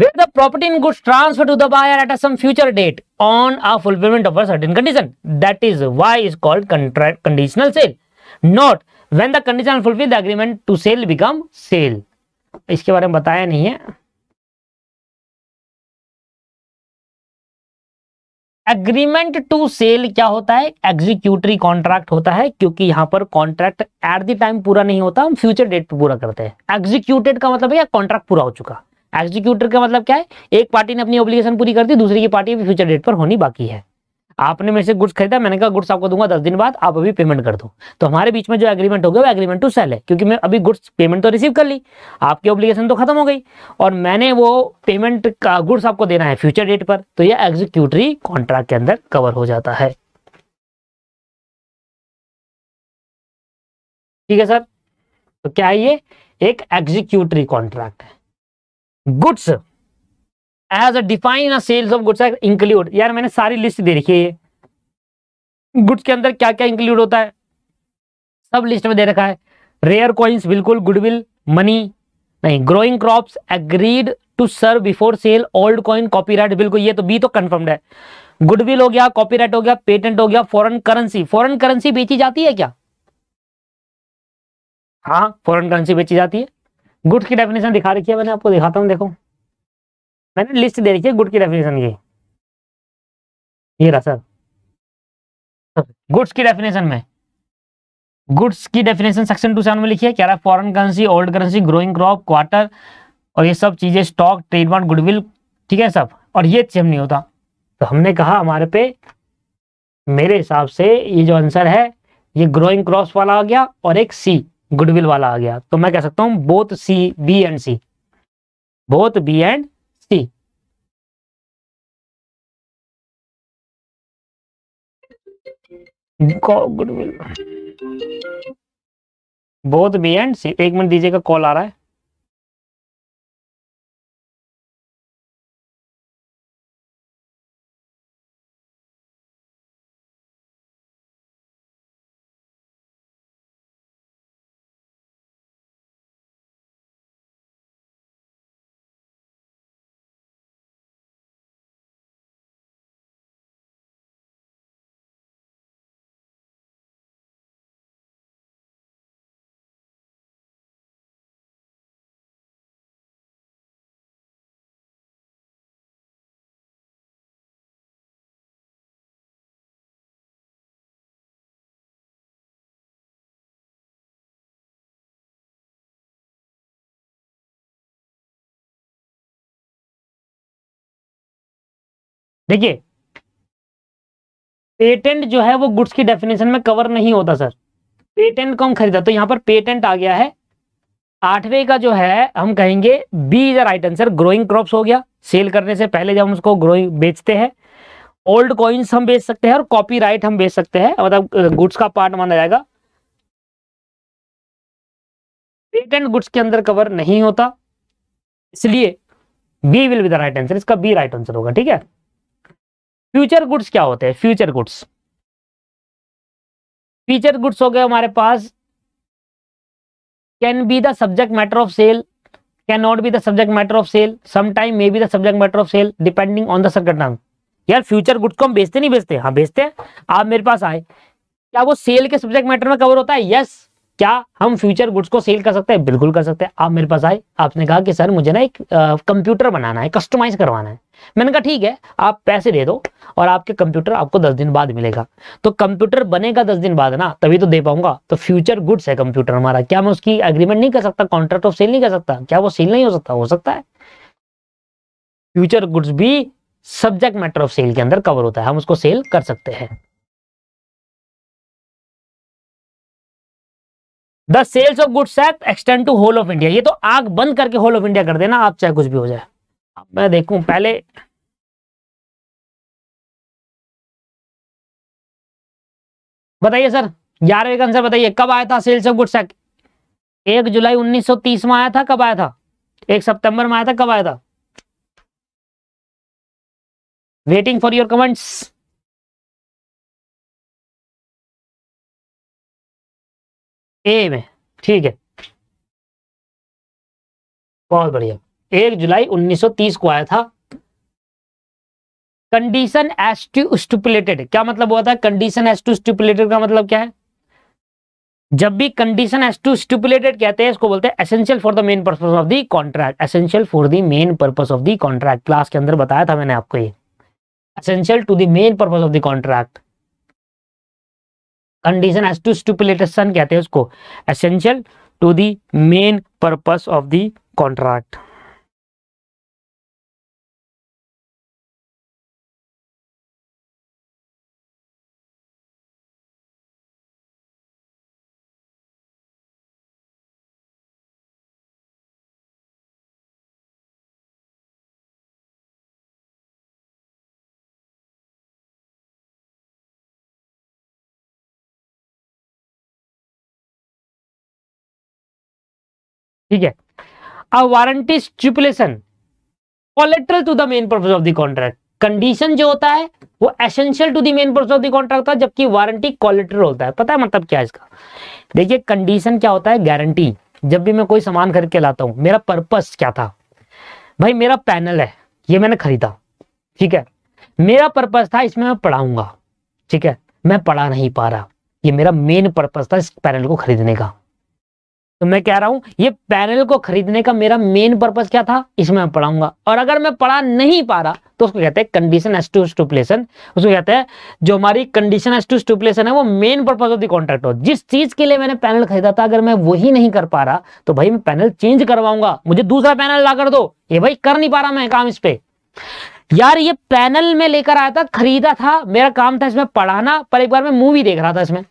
where the property in goods transfer to the buyer at some future date on a fulfilment of a certain condition that is why is called conditional sale not when the condition fulfil the agreement to sale become sale इसके बारे में बताया नहीं है agreement to sale क्या होता है executory contract होता है क्योंकि यहां पर कॉन्ट्रैक्ट एट द टाइम पूरा नहीं होता हम फ्यूचर डेट पर पूरा करते हैं एग्जीक्यूटेड का मतलब है कॉन्ट्रैक्ट पूरा हो चुका एग्जीक्यूटर का मतलब क्या है एक पार्टी ने अपनी ऑब्लिगेशन पूरी कर दी दूसरी की पार्टी भी फ्यूचर डेट पर होनी बाकी है आपने मेरे से गुड्स खरीदा मैंने कहा गुड्स आपको दूंगा दस दिन बाद आप अभी पेमेंट कर दो तो हमारे बीच में जो एग्रीमेंट हो गया वो एग्रीमेंट टू सेल है क्योंकि मैं अभी गुड्स पेमेंट तो रिसीव कर ली आपकी ऑब्लिगेशन तो खत्म हो गई और मैंने वो पेमेंट का गुड्स आपको देना है फ्यूचर डेट पर तो यह एग्जीक्यूटरी कॉन्ट्रैक्ट के अंदर कवर हो जाता है ठीक है सर तो क्या है ये एक एग्जीक्यूटरी कॉन्ट्रैक्ट है goods as a define sales of goods include यार मैंने सारी लिस्ट दे रखी है गुड्स के अंदर क्या क्या इंक्लूड होता है सब लिस्ट में दे रखा है रेयर कॉइन्स बिल्कुल गुडविल मनी नहीं growing crops agreed to sever before sale old coin copyright बिल्कुल ये तो बी तो कंफर्म्ड है गुडविल हो गया कॉपीराइट हो गया पेटेंट हो गया फॉरेन करेंसी फॉरेन करेंसी बेची जाती है क्या हाँ फॉरेन करेंसी बेची जाती है गुड्स की डेफिनेशन दिखा रखी है मैंने आपको दिखाता हूँ देखो मैंने लिस्ट दे रखी है गुड की डेफिनेशन की ये रहा सर गुड्स की डेफिनेशन में गुड्स की डेफिनेशन सेक्शन टू सेवन में लिखी है क्या foreign foreign currency old currency growing crop quarter और ये सब चीजें स्टॉक ट्रेडमार्क गुडविल ठीक है सब और ये सेम नहीं होता तो हमने कहा हमारे पे मेरे हिसाब से ये जो आंसर है ये ग्रोइंग क्रॉप वाला आ गया और एक सी गुडविल वाला आ गया तो मैं कह सकता हूँ both C B and C both B and goodwill both B and C एक मिनट दीजिएगा कॉल आ रहा है देखिए पेटेंट जो है वो गुड्स की डेफिनेशन में कवर नहीं होता सर पेटेंट कौन खरीदा तो यहां पर पेटेंट आ गया है आठवें का जो है हम कहेंगे B is right answer growing crops हो गया सेल करने से पहले जब हम उसको ग्रोइंग बेचते हैं ओल्ड कॉइन्स हम बेच सकते हैं और कॉपीराइट हम बेच सकते हैं मतलब गुड्स का पार्ट माना जाएगा पेटेंट गुड्स के अंदर कवर नहीं होता इसलिए B will be the right answer इसका बी राइट आंसर होगा ठीक है फ्यूचर गुड्स क्या होते हैं फ्यूचर गुड्स फ्यूचर गुड्स हो गए हमारे पास can be the subject matter of sale can not be the subject matter of sale sometime may be the subject matter of sale depending on the circuit यार future goods को हम बेचते नहीं बेचते हाँ बेचते हैं आप मेरे पास आए क्या वो सेल के सब्जेक्ट मैटर में कवर होता है यस yes. क्या हम फ्यूचर गुड्स को सेल कर सकते हैं बिल्कुल कर सकते हैं आप मेरे पास आए आपने कहा कि सर मुझे ना एक कंप्यूटर बनाना है कस्टमाइज करवाना है मैंने कहा ठीक है आप पैसे दे दो और आपके कंप्यूटर आपको दस दिन बाद मिलेगा तो कंप्यूटर बनेगा दस दिन बाद ना तभी तो दे पाऊंगा तो फ्यूचर गुड्स है कंप्यूटर हमारा क्या मैं उसकी एग्रीमेंट नहीं कर सकता कॉन्ट्रैक्ट ऑफ सेल नहीं कर सकता क्या वो सेल नहीं हो सकता हो सकता है फ्यूचर गुड्स भी सब्जेक्ट मैटर ऑफ सेल के अंदर कवर होता है हम उसको सेल कर सकते हैं the sales of goods extend to whole of India ये तो आग बंद करके होल ऑफ इंडिया कर देना आप चाहे कुछ भी हो जाए अब मैं देखूं पहले बताइए सर ग्यारहवें का आंसर बताइए कब आया था सेल्स ऑफ गुड्स एक्ट एक जुलाई 1930 में आया था कब आया था एक सितंबर में आया था कब आया था waiting for your comments A में ठीक है बहुत बढ़िया एक जुलाई 1930 को आया था कंडीशन एस टू स्टिपुलेटेड क्या मतलब हुआ था कंडीशन एस टू स्टिपुलेटेड का मतलब क्या है जब भी कंडीशन एस टू स्टिपुलेटेड कहते हैं इसको बोलते हैं essential for the main purpose of the contract essential for the main purpose of the contract class के अंदर बताया था मैंने आपको ये essential to the main purpose of the contract condition as to stipulation कहते हैं उसको essential to the main purpose of the contract ठीक है अब warranty stipulation collateral to the main purpose of the contract condition जो होता है वो essential to the main purpose of the contract होता है जबकि वारंटी कोलेट्रल होता है पता है मतलब क्या इसका देखिए कंडीशन क्या होता है गारंटी जब भी मैं कोई सामान खरीद के लाता हूँ मेरा पर्पस क्या था भाई मेरा पैनल है ये मैंने खरीदा ठीक है मेरा पर्पस था इसमें मैं पढ़ाऊंगा ठीक है मैं पढ़ा नहीं पा रहा ये मेरा मेन पर्पस था इस पैनल को खरीदने का तो मैं कह रहा हूं ये पैनल को खरीदने का मेरा मेन पर्पज क्या था इसमें मैं पढ़ाऊंगा और अगर मैं पढ़ा नहीं पा रहा तो उसको कहते हैं कंडीशन एस टू स्टूपलेसन उसको कहते हैं जो हमारी कंडीशन एस टू स्टूपलेसन है वो main purpose of the contract हो जिस चीज के लिए मैंने पैनल खरीदा था अगर मैं वही नहीं कर पा रहा तो भाई मैं पैनल चेंज करवाऊंगा मुझे दूसरा पैनल ला कर दो ये भाई कर नहीं पा रहा मैं काम इस पे यार ये पैनल में लेकर आया था खरीदा था मेरा काम था इसमें पढ़ाना पर एक बार मैं मूवी देख रहा था इसमें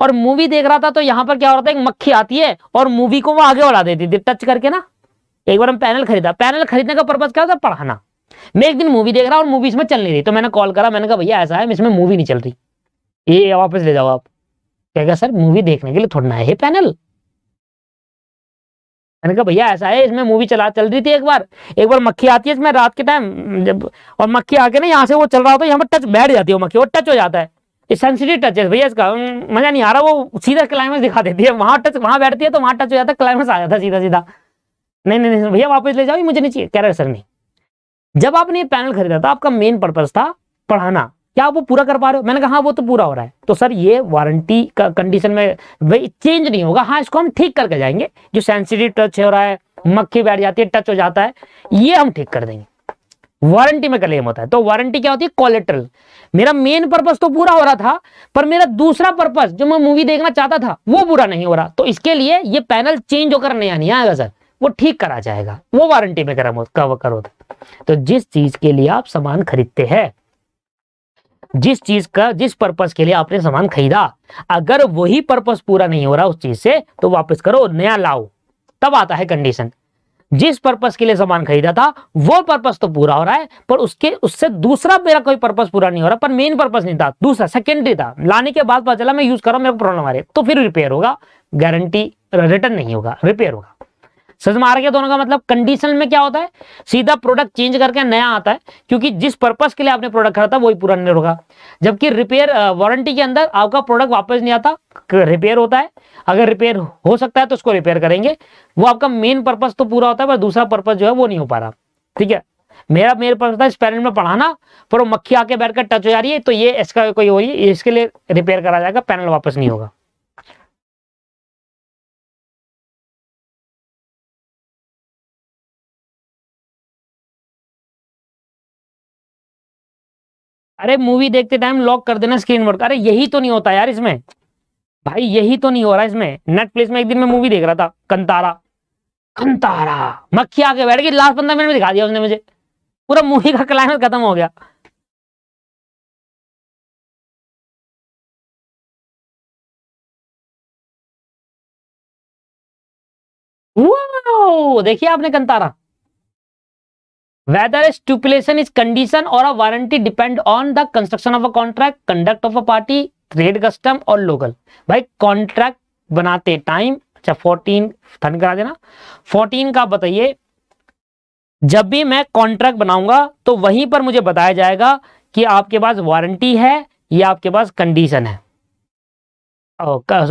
और मूवी देख रहा था तो यहाँ पर क्या हो रहा था एक मक्खी आती है और मूवी को वो आगे बढ़ा देती थी टच करके ना एक बार हम पैनल खरीदा पैनल खरीदने का पर्पज क्या होता है पढ़ाना मैं एक दिन मूवी देख रहा और मूवी इसमें चल नहीं रही तो मैंने कॉल करा मैंने कहा भैया ऐसा है इसमें मूवी नहीं चल रही ये वापस ले जाओ आप कहेगा सर मूवी देखने के लिए थोड़ा है पैनल मैंने कहा भैया ऐसा है इसमें मूवी चला चल रही थी एक बार एक बार मक्खी आती है इसमें रात के टाइम जब और मक्खी आके ना यहाँ से वो चल रहा होता है यहाँ पर टच बैठ जाती है मक्खी और टच हो जाता है सेंसिटिव टच है भैया इसका मजा नहीं आ रहा वो सीधा क्लाइमेक्स दिखा देती है वहां टच वहां बैठती है तो वहां टच हो जाता क्लाइमेक्स आ जाता सीधा सीधा नहीं नहीं नहीं भैया वापस ले जाओ मुझे नहीं चाहिए कह रहे सर नहीं जब आपने ये पैनल खरीदा था आपका मेन पर्पज था पढ़ाना क्या आप वो पूरा कर पा रहे हो मैंने कहा हाँ वो तो पूरा हो रहा है तो सर ये वारंटी का कंडीशन में भाई चेंज नहीं होगा हाँ इसको हम ठीक करके जाएंगे जो सेंसिटिव टच हो रहा है मक्खी बैठ जाती है टच हो जाता है ये हम ठीक कर देंगे वारंटी में क्लेम होता है तो वारंटी क्या होती है कॉलेट्रल मेरा मेन पर्पज तो पूरा हो रहा था पर मेरा दूसरा पर्पज जो मैं मूवी देखना चाहता था वो पूरा नहीं हो रहा तो इसके लिए ये पैनल चेंज होकर नहीं आएगा हाँ, सर वो ठीक करा जाएगा वो वारंटी में कवर करो तो जिस चीज के लिए आप सामान खरीदते हैं जिस चीज का जिस पर्पज के लिए आपने सामान खरीदा अगर वही पर्पज पूरा नहीं हो रहा उस चीज से तो वापस करो नया लाओ तब आता है कंडीशन जिस पर्पस के लिए सामान खरीदा था वो पर्पस तो पूरा हो रहा है पर उसके उससे दूसरा मेरा कोई पर्पस पूरा नहीं हो रहा पर मेन पर्पस नहीं था दूसरा सेकेंडरी था लाने के बाद पता चला मैं यूज कर रहा हूं मेरे को प्रॉब्लम आ रही तो फिर रिपेयर होगा गारंटी रिटर्न नहीं होगा रिपेयर होगा समझ में आ रहा दोनों का मतलब कंडीशन में क्या होता है सीधा प्रोडक्ट चेंज करके नया आता है क्योंकि जिस पर्पज के लिए आपने प्रोडक्ट खरीदा वही पूरा नहीं होगा जबकि रिपेयर वारंटी के अंदर आपका प्रोडक्ट वापस नहीं आता रिपेयर होता है अगर रिपेयर हो सकता है तो उसको रिपेयर करेंगे वो आपका मेन पर्पज तो पूरा होता है पर दूसरा पर्पज जो है वो नहीं हो पा रहा ठीक है मेरा मेरे पर्पज था इस पैरेंट में पढ़ाना पर वो मक्खी आके बैठकर टच हो जा रही है तो ये इसका कोई हो रही है इसके लिए रिपेयर करा जाएगा पैनल वापस नहीं होगा अरे मूवी देखते टाइम लॉक कर देना स्क्रीन पर अरे यही तो नहीं होता यार इसमें भाई यही तो नहीं हो रहा इसमें नेटफ्लिक्स में एक दिन में मूवी देख रहा था कंतारा कंतारा मक्खी आके बैठ गई लास्ट पंद्रह मिनट में दिखा दिया उसने मुझे पूरा मूवी का क्लाइमेट खत्म हो गया देखिए आपने कंतारा whether a stipulation is condition or a warranty depend on the construction of a contract conduct of a party trade custom or local भाई कॉन्ट्रैक्ट बनाते टाइम अच्छा 14 थर्न करा देना 14 का बताइए जब भी मैं कॉन्ट्रैक्ट बनाऊंगा तो वहीं पर मुझे बताया जाएगा कि आपके पास वारंटी है या आपके पास कंडीशन है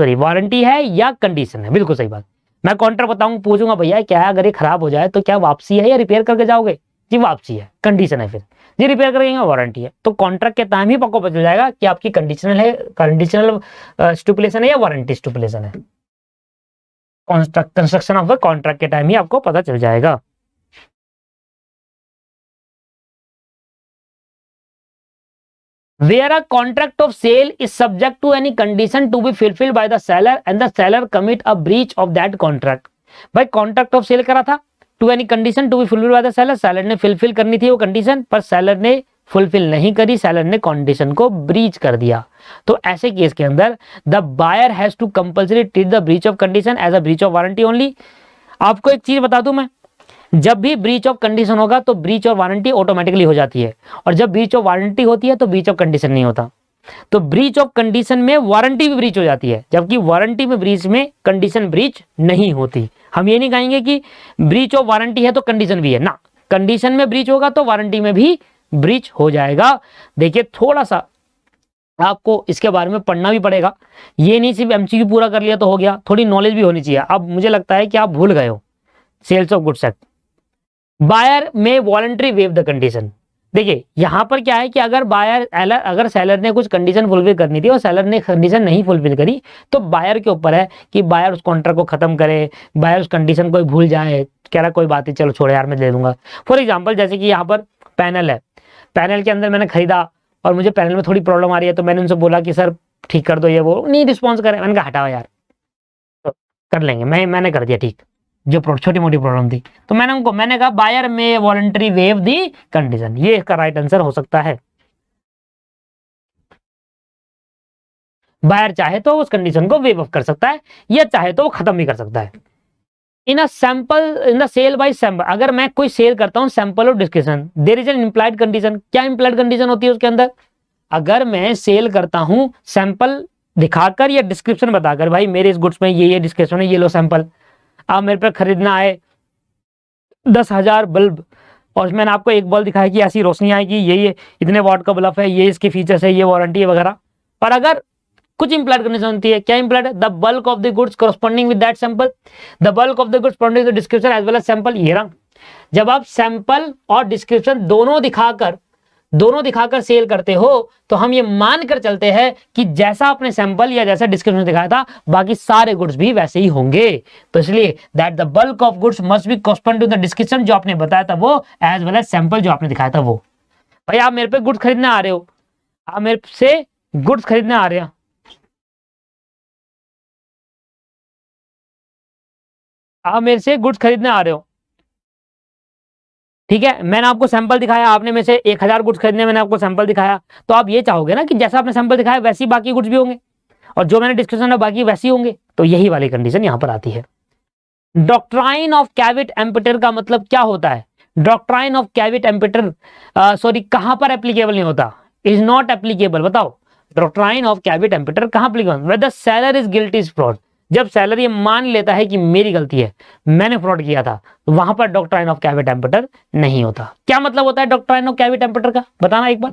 सॉरी वारंटी है या कंडीशन है बिल्कुल सही बात मैं कॉन्ट्रैक्ट बताऊंगा पूछूंगा भैया क्या है अगर ये खराब हो जाए तो क्या वापसी है या रिपेयर करके जाओगे जी वापसी है कंडीशन है फिर जी रिपेयर करेंगे वारंटी है तो कॉन्ट्रैक्ट के टाइम ही पक्को बदल जाएगा कि आपकी कंडीशनल है कंडीशनल स्टूपुलेशन है या वारंटी स्टूपुलेशन है कंस्ट्रक्शन ऑफ द कॉन्ट्रैक्ट के टाइम ही आपको पता चल जाएगा where a contract of sale is subject to any condition to be fulfil by the seller and the seller commit a breach of that contract भाई contract of sale करा था to any condition to be fulfil by the seller seller ने fulfil करनी थी वो condition पर seller ने fulfil नहीं करी सेलर ने कंडीशन को ब्रीच कर दिया तो ऐसे केस के अंदर the buyer has to compulsory treat the breach of condition as a breach of warranty only आपको एक चीज बता दूं मैं जब भी ब्रीच ऑफ कंडीशन होगा तो ब्रीच ऑफ वारंटी ऑटोमेटिकली हो जाती है और जब ब्रीच ऑफ वारंटी होती है तो ब्रीच ऑफ कंडीशन नहीं होता तो ब्रीच ऑफ कंडीशन में वारंटी भी ब्रीच हो जाती है जबकि वारंटी में ब्रीच में कंडीशन ब्रीच नहीं होती हम ये नहीं कहेंगे कि ब्रीच ऑफ वारंटी है तो कंडीशन भी है ना कंडीशन में ब्रीच होगा तो वारंटी में भी ब्रीच हो जाएगा देखिए थोड़ा सा आपको इसके बारे में पढ़ना भी पड़ेगा ये नहीं सिर्फ एमसीक्यू पूरा कर लिया तो हो गया थोड़ी नॉलेज भी होनी चाहिए अब मुझे लगता है कि आप भूल गए हो sales of goods act buyer में वॉलेंट्री वेव द कंडीशन देखिए यहाँ पर क्या है कि अगर बायर अगर सेलर ने कुछ कंडीशन फुलफिल करनी थी और सेलर ने कंडीशन नहीं फुलफिल करी तो बायर के ऊपर है कि बायर उस कॉन्ट्रैक्ट को खत्म करे बायर उस कंडीशन को भूल जाए कह रहा कोई बात नहीं चलो छोड़ यार मैं ले दूंगा फॉर एग्जाम्पल जैसे कि यहाँ पर पैनल है पैनल के अंदर मैंने खरीदा और मुझे पैनल में थोड़ी प्रॉब्लम आ रही है तो मैंने उनसे बोला कि सर ठीक कर दो ये वो नहीं रिस्पॉन्स करे मैंने कहा हटाओ यार तो कर लेंगे मैं मैंने कर दिया ठीक जो छोटी मोटी प्रॉब्लम थी तो मैंने उनको मैंने कहा बायर में वॉलेंट्री वेव दी कंडीशन ये इसका राइट आंसर हो सकता है बायर चाहे तो उस कंडीशन को वेव ऑफ कर सकता है या चाहे तो वो खत्म भी कर सकता है in a sample in the sale by sample अगर मैं कोई सेल करता हूं सैंपल और discussion there is an implied condition क्या इम्प्लाइड कंडीशन होती है उसके अंदर अगर मैं सेल करता हूं सैंपल दिखाकर या डिस्क्रिप्शन बताकर भाई मेरे इस गुड्स में ये ये डिस्क्रिप्शन है ये लो सैंपल आप मेरे पे खरीदना है दस हजार बल्ब और मैंने आपको एक बल्ब दिखाया कि ऐसी रोशनी आएगी ये ये इतने वाट का बल्ब है ये इसके फीचर्स है ये वारंटी है वगैरह पर अगर कुछ इंप्लाइड करने चाहती है क्या इंप्लाइड है the bulk of the goods corresponding with that sample the bulk of the goods description as well as sample ये रंग जब आप सैंपल और डिस्क्रिप्शन दोनों दिखाकर दोनों दिखाकर सेल करते हो तो हम ये मानकर चलते हैं कि जैसा आपने सैंपल या जैसा डिस्क्रिप्शन दिखाया था बाकी सारे गुड्स भी वैसे ही होंगे तो इसलिए that the bulk of goods must be correspond to the description जो आपने बताया था वो एज वेल एज सैंपल जो आपने दिखाया था वो भाई आप मेरे पे गुड्स खरीदने आ रहे हो आप मेरे से गुड्स खरीदने आ रहे हो आप मेरे से गुड्स खरीदने आ रहे हो ठीक है मैंने आपको सैंपल दिखाया आपने में से एक हजार गुड्स खरीदने मैंने आपको सैंपल दिखाया तो आप ये चाहोगे ना कि जैसा आपने सैंपल दिखाया वैसी बाकी गुड्स भी होंगे और जो मैंने डिस्क्रिप्शन में बाकी वैसी होंगे तो यही वाली कंडीशन यहाँ पर आती है डॉक्ट्राइन ऑफ कैविट एम्पिटर का मतलब क्या होता है doctrine of caveat emptor sorry कहां पर एप्लीकेबल नहीं होता इज नॉट एप्लीकेबल बताओ डॉक्ट्राइन ऑफ कैविट एम्पिटर कहां applicable whether seller is guilt is fraud जब सैलर ये मान लेता है कि मेरी गलती है मैंने फ्रॉड किया था तो वहां पर डॉक्ट्राइन ऑफ कैवी टेम्पेटर नहीं होता क्या मतलब होता है डॉक्ट्राइन ऑफ कैवी टेम्पेटर का बताना एक बार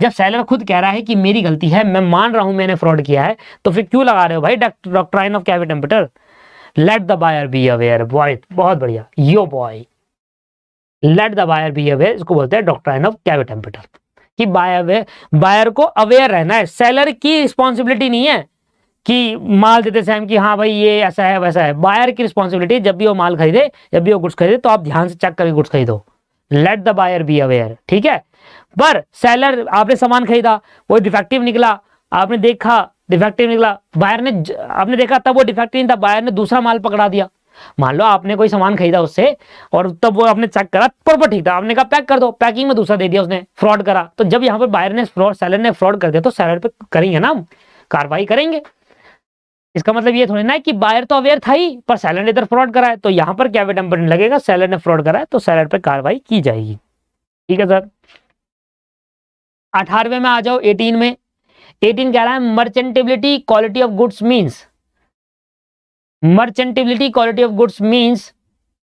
जब सैलर खुद कह रहा है कि मेरी गलती है मैं मान रहा हूं मैंने फ्रॉड किया है तो फिर क्यों लगा रहे हो भाई doctor of caveat emptor let the buyer be aware boy बहुत बढ़िया yo boy let the buyer be aware इसको बोलते हैं डॉक्टर ऑफ कैवी टेम्पेटर कि बायर बायर को अवेयर रहना है सैलर की रिस्पॉन्सिबिलिटी नहीं है कि माल देते टाइम कि हाँ भाई ये ऐसा है वैसा है बायर की रिस्पॉन्सिबिलिटी जब भी वो माल खरीदे जब भी वो गुड्स खरीदे तो आप ध्यान से चेक करके गुड्स खरीदो let the buyer be aware ठीक है पर सेलर आपने सामान खरीदा वो डिफेक्टिव निकला आपने देखा डिफेक्टिव निकला बायर ने आपने देखा तब वो डिफेक्टिव नहीं था बायर ने दूसरा माल पकड़ा दिया मान लो आपने कोई सामान खरीदा उससे और तब वो आपने चेक करा प्रॉपर ठीक था आपने कहा पैक कर दो पैकिंग में दूसरा दे दिया उसने फ्रॉड करा तो जब यहाँ पर बायर ने फ्रॉड सेलर ने फ्रॉड कर दिया तो सेलर पर करेंगे ना कार्रवाई करेंगे इसका मतलब ये थोड़ी ना कि बायर तो अवेयर था ही पर सैलर ने इधर फ्रॉड करा है तो यहाँ पर क्या विडम्बन लगेगा सैलर ने फ्रॉड करा है तो सैलर पर कार्रवाई की जाएगी ठीक है सर अठारवे में आ जाओ एटीन में एटीन कह रहा है merchantability quality of goods means merchantability quality of goods means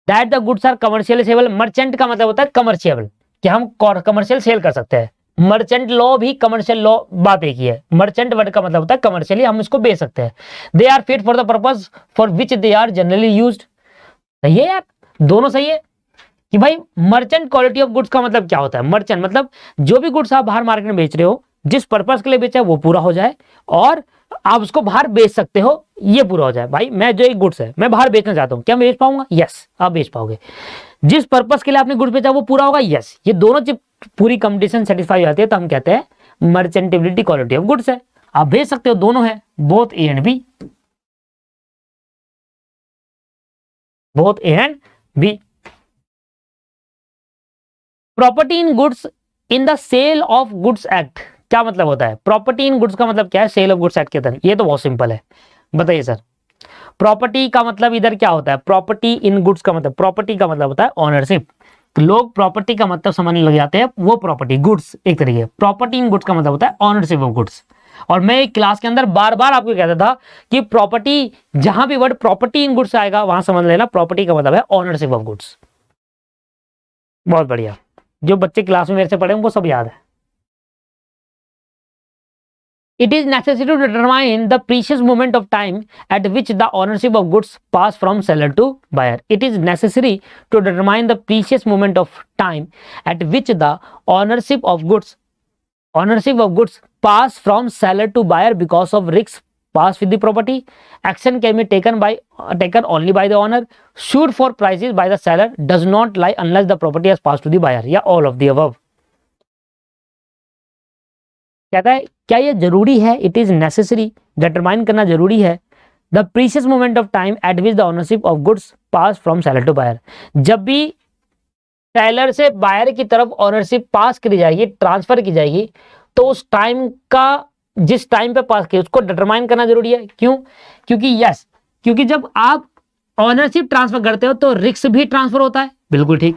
that the goods are commercial saleable merchant का मतलब होता है कमर्शियबल कि हम कमर्शियल सेल कर सकते हैं मर्चेंट लॉ भी कमर्शियल लॉ बात एक ही है मर्चेंट वर्ड का मतलब होता है कमर्शियली हम इसको बेच सकते हैं they are fit for the purpose for which they are generally use सही है यार दोनों सही है कि भाई मर्चेंट क्वालिटी ऑफ गुड्स का मतलब क्या होता है मर्चेंट मतलब जो भी गुड्स आप बाहर मार्केट में बेच रहे हो जिस पर्पज के लिए बेचा है वो पूरा हो जाए और आप उसको बाहर बेच सकते हो ये पूरा हो जाए भाई मैं जो एक गुड्स है मैं बाहर बेचना चाहता हूँ क्या मैं बेच पाऊंगा यस आप बेच पाओगे जिस पर्पज के लिए आपने गुड्स बेचा वो पूरा होगा यस ये दोनों पूरी कंपटीशन सेटिस्फाई हो जाती है तो हम कहते हैं मर्चेंटेबिलिटी क्वालिटी ऑफ गुड्स है आप भेज सकते हो दोनों है both A and B both A and B property in goods in the sale of goods act क्या मतलब होता है प्रॉपर्टी इन गुड्स का मतलब क्या है सेल ऑफ गुड्स एक्ट के अंदर ये तो बहुत सिंपल है बताइए सर प्रॉपर्टी का मतलब इधर क्या होता है प्रॉपर्टी इन गुड्स का मतलब प्रॉपर्टी का मतलब होता है ऑनरशिप तो लोग प्रॉपर्टी का मतलब समझने लग जाते हैं वो प्रॉपर्टी गुड्स एक तरीके प्रॉपर्टी इन गुड्स का मतलब होता है ऑनरशिप ऑफ गुड्स और मैं क्लास के अंदर बार बार आपको कहता था कि प्रॉपर्टी जहां भी वर्ड प्रॉपर्टी इन गुड्स आएगा वहां समझ लेना प्रॉपर्टी का मतलब है ऑनरशिप ऑफ गुड्स बहुत बढ़िया जो बच्चे क्लास में मेरे से पढ़े वो सब याद है it is necessary to determine the precious moment of time at which the ownership of goods pass from seller to buyer. It is necessary to determine the precious moment of time at which the ownership of goods ownership of goods pass from seller to buyer because of risks pass with the property. Action can be taken by uh, taken only by the owner. Suit for prices by the seller does not lie unless the property has passed to the buyer. Yeah, all of the above. कहता है क्या यह जरूरी है it is necessary determine करना जरूरी है the precious moment of time at which the ownership of goods pass from seller to buyer जब भी सेलर से बायर की तरफ ऑनरशिप पास करी जाएगी ट्रांसफर की जाएगी तो उस टाइम का जिस टाइम पे पास किया उसको डिटरमाइन करना जरूरी है क्यों क्योंकि यस क्योंकि जब आप ऑनरशिप ट्रांसफर करते हो तो रिक्स भी ट्रांसफर होता है बिल्कुल ठीक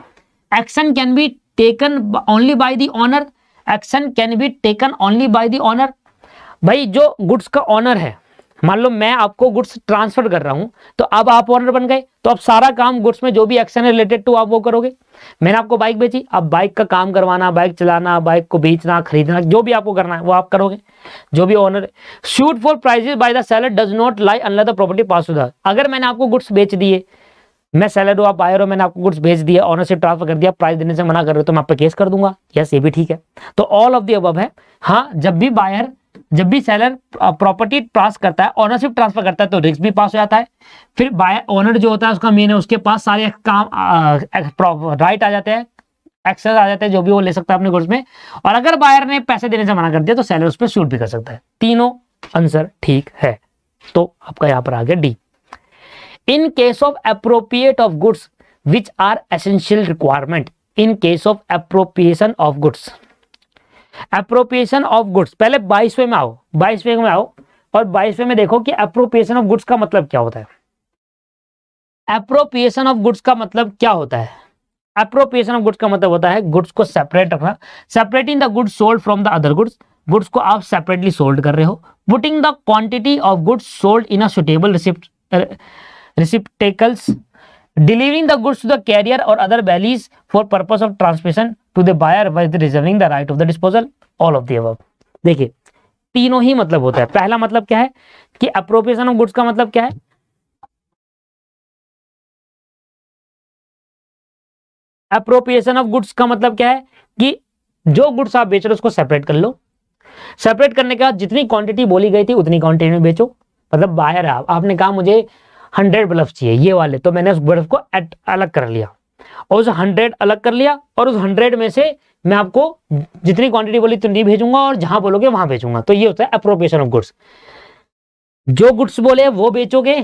action can be taken only by the owner action can be taken only by the owner भाई जो गुड्स का ऑनर है मान लो मैं आपको गुड्स ट्रांसफर कर रहा हूं तो अब आप ऑनर बन गए तो अब सारा काम गुड्स में जो भी एक्शन रिलेटेड टू आप वो करोगे मैंने आपको बाइक बेची अब बाइक का काम करवाना बाइक चलाना बाइक को बेचना खरीदना जो भी आपको करना है वो आप करोगे जो भी owner suit for prices by the seller does not lie another the property pass अगर मैंने आपको गुड्स बेच दिए मैं सेलर हूँ आप बायर हो मैंने आपको गुड्स भेज दिया ऑनरशिप ट्रांसफर कर दिया प्राइस देने से मना कर रहे हो तो मैं आप पे केस कर दूंगा यस ये भी ठीक है तो ऑल ऑफ दी अब है हाँ जब भी बायर जब भी सेलर प्रॉपर्टी पास करता है ऑनरशिप ट्रांसफर करता है तो रिस्क भी पास हो जाता है फिर बायर ओनर जो होता है उसका मेन है उसके पास सारे काम राइट आ जाते हैं एक्सेस आ जाते हैं जो भी वो ले सकता है अपने गुड्स में और अगर बायर ने पैसे देने से मना कर दिया तो सेलर उस पर शूट भी कर सकता है तीनों आंसर ठीक है तो आपका यहाँ पर आ गया D in case of appropriate of goods which are essential requirement in case of appropriation of goods appropriation of goods पहले बाईसवें में आओ बाईसवें में आओ और बाईसवें में देखो कि अप्रोप्रिएशन ऑफ गुड्स का मतलब क्या होता है अप्रोप्रिएशन ऑफ गुड्स का मतलब क्या होता है अप्रोप्रिएशन ऑफ गुड्स का मतलब होता है गुड्स को सेपरेट रखना separating the goods sold from the other goods goods को आप सेपरेटली सोल्ड कर रहे हो putting the quantity of goods sold in a suitable receipt receptacles delivering the goods to the carrier और other bailees for purpose of transmission to the buyer wise reserving the right of the disposal all of दब देखिए तीनों ही मतलब होता है पहला मतलब क्या है कि अप्रोप्रिएशन ऑफ गुड्स का मतलब क्या है अप्रोप्रिएशन ऑफ गुड्स का मतलब क्या है कि जो गुड्स आप बेच रहे हो उसको सेपरेट कर लो सेपरेट करने के बाद जितनी क्वांटिटी बोली गई थी उतनी क्वांटिटी में बेचो मतलब बाहर आप आपने कहा मुझे हंड्रेड बल्ब चाहिए ये वाले तो मैंने उस बल्ब को एट अलग कर लिया और उस हंड्रेड अलग कर लिया और उस हंड्रेड में से मैं आपको जितनी क्वांटिटी बोली उतनी भेजूंगा और जहां बोलोगे वहां भेजूंगा तो ये होता है अप्रोप्रिएशन ऑफ गुड्स जो गुड्स बोले वो बेचोगे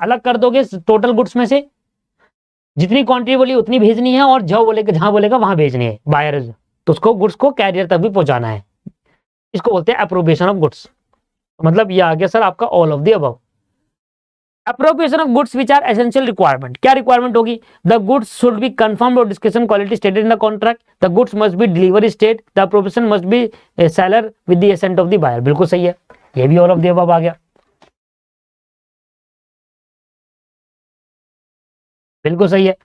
अलग कर दोगे टोटल गुड्स में से जितनी क्वांटिटी बोली उतनी भेजनी है और जो बोलेगा जहां बोलेगा वहां भेजनी है बायर तो उसको गुड्स को कैरियर तक भी पहुंचाना है इसको बोलते हैं अप्रोप्रिएशन ऑफ गुड्स मतलब ये आ गया सर आपका all of the above appropriation of goods which are essential requirement क्या रिक्वायरमेंट होगी the goods should be confirm और discussion quality stated in the contract the goods must be delivery state the appropriation must be seller with the assent of the buyer बिल्कुल सही है ये भी all of the अब आ गया बिल्कुल सही है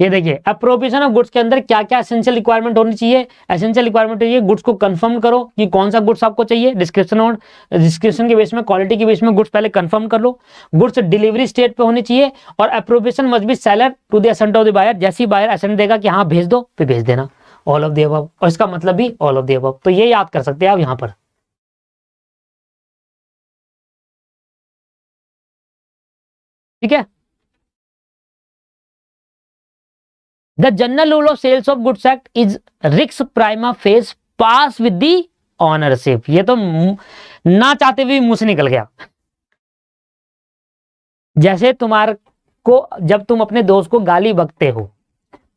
ये देखिए अब ऑफ गुड्स के अंदर क्या क्या एसेंशियल रिक्वायरमेंट होनी चाहिए एसेंशियल रिक्वायरमेंट ये गुड्स को कंफर्म करो कि कौन सा गुड्स आपको चाहिए डिस्क्रिप्शन और डिस्क्रिप्शन के बेस में क्वालिटी के बेस में गुड्स पहले कंफर्म कर लो गुड्स डिलीवरी स्टेट पे होनी चाहिए और appropriation must be seller to the assent of the buyer जैसी बायर असेंट देगा कि हाँ भेज दो फिर भेज देना ऑल ऑफ द अबव और इसका मतलब भी ऑल ऑफ द अबव तो ये याद कर सकते हैं आप यहाँ पर ठीक है the general rule of sales of goods act is risks prima facie pass with the ownership ये तो ना चाहते हुए मुंह से निकल गया जैसे तुम्हार को जब तुम अपने दोस्त को गाली बकते हो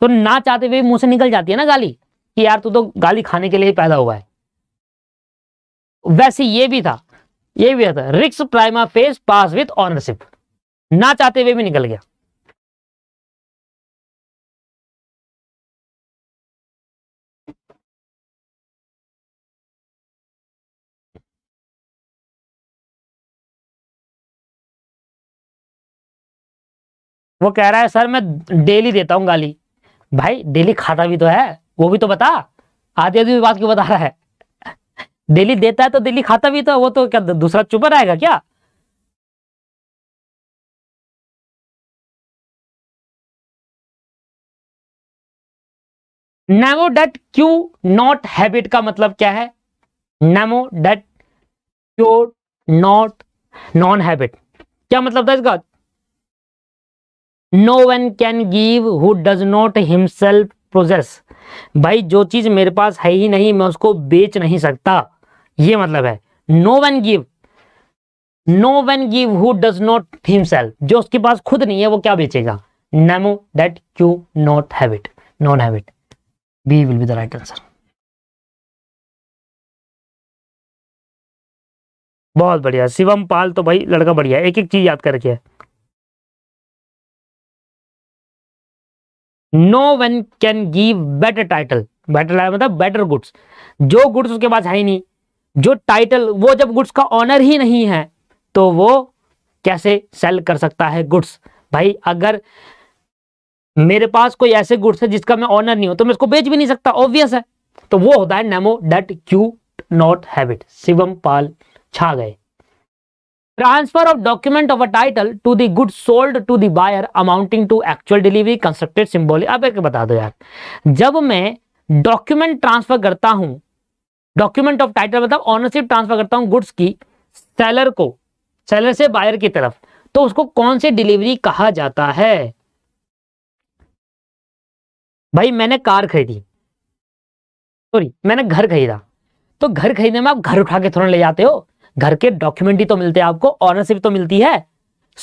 तो ना चाहते हुए मुंह से निकल जाती है ना गाली कि यार तू तो गाली खाने के लिए पैदा हुआ है वैसे ये भी था ये भी था risks prima facie pass with ownership ना चाहते हुए भी निकल गया वो कह रहा है सर मैं डेली देता हूँ गाली भाई डेली खाता भी तो है वो भी तो बता आधी आधी बात क्यों बता रहा है डेली देता है तो डेली खाता भी तो वो तो क्या दूसरा चुप रहेगा क्या nemo dat quod not habet का मतलब क्या है nemo dat quod not non habet क्या मतलब था इसका no one can give who does not himself possess भाई जो चीज मेरे पास है ही नहीं मैं उसको बेच नहीं सकता ये मतलब है no one give no one give who does not himself जो उसके पास खुद नहीं है वो क्या बेचेगा nemo dat quod not have it non have it B will be the right answer बहुत बढ़िया शिवम पाल तो भाई लड़का बढ़िया एक एक चीज याद करके है no one can give better title better मतलब बेटर गुड्स जो गुड्स उसके पास है ही नहीं जो टाइटल वो जब गुड्स का ऑनर ही नहीं है तो वो कैसे सेल कर सकता है गुड्स भाई अगर मेरे पास कोई ऐसे गुड्स है जिसका मैं ऑनर नहीं हूं तो मैं इसको बेच भी नहीं सकता ऑब्वियस है तो वो होता है nemo dat quod not habet Shivam Pal छा गए transfer of document of a title to the good sold to the buyer amounting to actual delivery constructed symbolic अब एक बता दो यार जब मैं डॉक्यूमेंट ट्रांसफर करता हूं डॉक्यूमेंट ऑफ टाइटल मतलब ऑनरशिप ट्रांसफर करता हूं गुड्स की सेलर को सेलर से बायर की तरफ तो उसको कौन से डिलीवरी कहा जाता है भाई मैंने कार खरीदी सॉरी मैंने घर खरीदा तो घर खरीदने में आप घर उठा के थोड़ा ले जाते हो घर के डॉक्यूमेंट ही तो मिलते हैं आपको ऑनरशिप तो मिलती है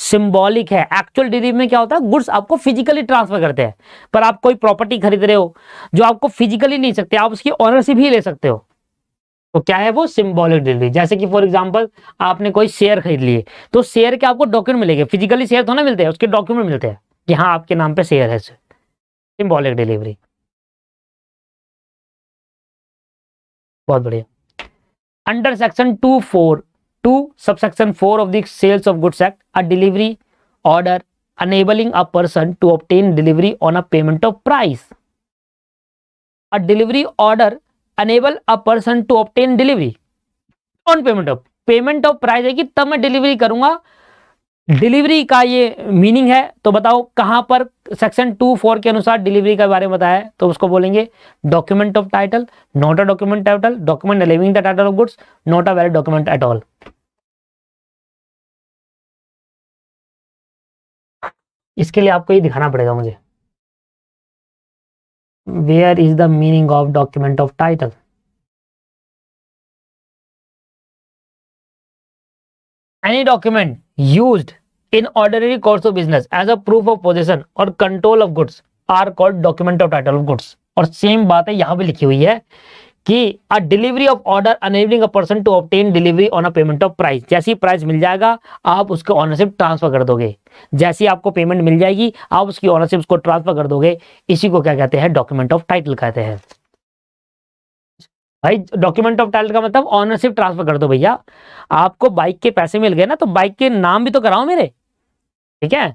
सिंबॉलिक है एक्चुअल डिलीवरी में क्या होता है गुड्स आपको फिजिकली ट्रांसफर करते हैं पर आप कोई प्रॉपर्टी खरीद रहे हो जो आपको फिजिकली नहीं सकते आप उसकी ऑनरशिप ही ले सकते हो तो क्या है वो सिंबॉलिक डिलीवरी जैसे कि फॉर एग्जांपल आपने कोई शेयर खरीद लिए तो शेयर के आपको डॉक्यूमेंट मिलेगा फिजिकली शेयर थोड़ा मिलते हैं उसके डॉक्यूमेंट मिलते हैं कि हाँ आपके नाम पर शेयर है सिम्बॉलिक डिलीवरी बहुत बढ़िया under section two four two sub section four of sales of goods act a delivery order enabling a person to obtain delivery on a payment of price a delivery order enable a person to obtain delivery on payment of payment of price है कि तब मैं delivery करूंगा delivery का ये meaning है तो बताओ कहां पर सेक्शन टू फोर के अनुसार डिलीवरी के बारे में बताया है तो उसको बोलेंगे document of title not a document title document allowing the title of goods not a valid document at all इसके लिए आपको ये दिखाना पड़ेगा मुझे where is the meaning of document of title any document use in ordinary course of business as a proof of position और control of goods are called document of title of goods और same बात है यहां पर लिखी हुई है कि a delivery of order enabling a person to obtain delivery on a payment of price जैसी प्राइस मिल जाएगा आप उसके ऑनरशिप ट्रांसफर कर दोगे जैसी आपको पेमेंट मिल जाएगी आप उसकी ऑनरशिप उसको ट्रांसफर कर दोगे इसी को क्या कहते हैं डॉक्यूमेंट ऑफ टाइटल कहते हैं भाई डॉक्यूमेंट ऑफ टाइटल का मतलब ऑनरशिप ट्रांसफर कर दो भैया आपको बाइक के पैसे मिल गए ना तो बाइक के नाम भी तो कराओ मेरे ठीक है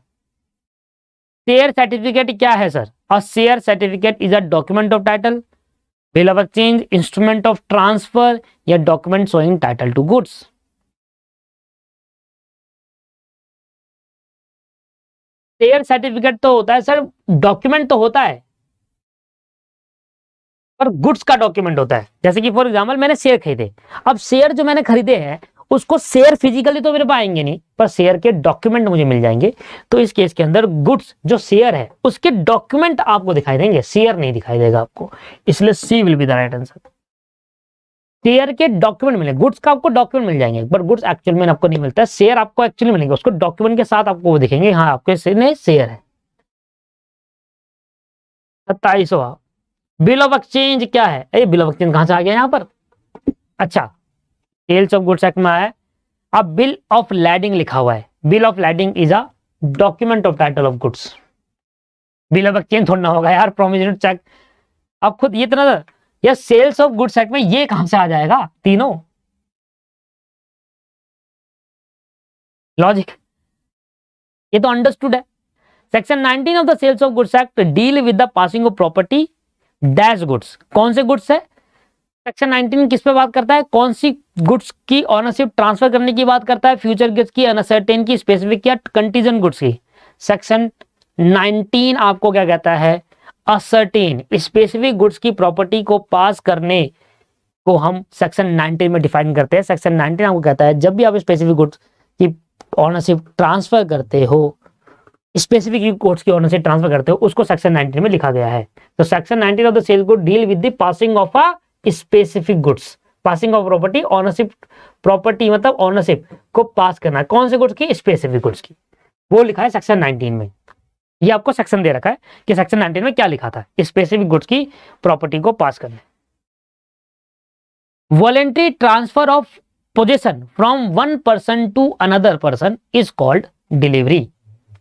शेयर सर्टिफिकेट क्या है सर और share certificate is a document of title bill of exchange instrument of transfer या document showing title to goods share certificate तो होता है सर डॉक्यूमेंट तो होता है पर गुड्स का डॉक्यूमेंट होता है जैसे कि फॉर एग्जाम्पल मैंने शेयर खरीदे अब शेयर जो मैंने खरीदे हैं उसको शेयर फिजिकली तो मेरे पास आएंगे नहीं पर शेयर के डॉक्यूमेंट मुझे मिल जाएंगे तो इस केस के अंदर गुड्स जो शेयर है उसके डॉक्यूमेंट आपको दिखाई देंगे शेयर नहीं दिखाई देगा आपको इसलिए C will be the right answer share के डॉक्यूमेंट मिले गुड्स का आपको डॉक्यूमेंट मिल जाएंगे पर गुड्स एक्चुअल में आपको नहीं मिलता है शेयर आपको एक्चुअली मिलेंगे उसको डॉक्यूमेंट के साथ आपको वो दिखेंगे हाँ आपके शेयर है सत्ताईसवा बिल ऑफ एक्सचेंज क्या है ये बिल ऑफ एक्सचेंज कहां से आ गया यहां पर अच्छा सेल्स ऑफ गुड्स एक्ट में आया अब बिल ऑफ लैडिंग लिखा हुआ है bill of lading is a document of title of goods bill of exchange थोड़ा होगा यार प्रोविजन चेक अब खुद ये इतना यार सेल्स ऑफ गुड्स एक्ट में ये कहां से आ जाएगा तीनों लॉजिक ये तो अंडरस्टूड है section 19 of the sales of goods act deal with the passing of property dash goods कौन से गुड्स है सेक्शन 19 किस पे बात करता है कौन सी गुड्स की ऑनरशिप ट्रांसफर करने की बात करता है फ्यूचर गुड्स की अनसर्टेन की स्पेसिफिक या कंटीजन गुड्स की सेक्शन 19 आपको क्या कहता है असर्टेन स्पेसिफिक गुड्स की प्रॉपर्टी को पास करने को हम सेक्शन 19 में डिफाइन करते हैं सेक्शन 19 आपको कहता है जब भी आप स्पेसिफिक गुड्स की ऑनरशिप ट्रांसफर करते हो स्पेसिफिक कोर्ट्स की ऑनर से ट्रांसफर करते हो उसको सेक्शन 19 में लिखा गया है तो section 19 of the sale good deal with the passing of a specific goods passing of property ownership property मतलब ऑनरशिप को पास करना कौन से गुड्स की स्पेसिफिक गुड्स की वो लिखा है सेक्शन 19 में ये आपको सेक्शन दे रखा है कि सेक्शन 19 में क्या लिखा था स्पेसिफिक गुड्स की प्रॉपर्टी को पास करना voluntary transfer of possession from one person to another person is called delivery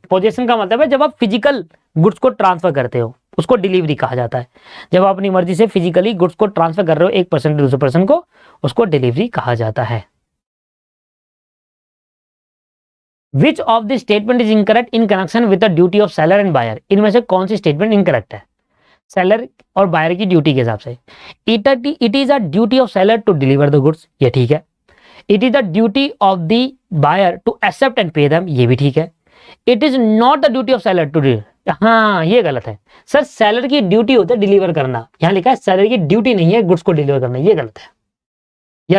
possession का मतलब है जब आप फिजिकल गुड्स को ट्रांसफर करते हो उसको डिलीवरी कहा जाता है जब आप अपनी मर्जी से फिजिकली गुड्स को ट्रांसफर कर रहे हो एक पर्सन दूसरे पर्सन को उसको डिलीवरी कहा जाता है which of the statement is incorrect in connection with the duty of seller and buyer इनमें से कौन सी स्टेटमेंट इनकरेक्ट है सेलर और बायर की ड्यूटी के हिसाब से it it is a duty of seller to deliver the goods ये ठीक है it is the duty of the buyer to accept and pay them ये भी ठीक है it is not the duty of Saylor to deliver हाँ ये गलत है सर सैलर की ड्यूटी होता है डिलीवर करना यहाँ लिखा है सैलर की ड्यूटी नहीं है गुड्स को डिलीवर करना ये गलत है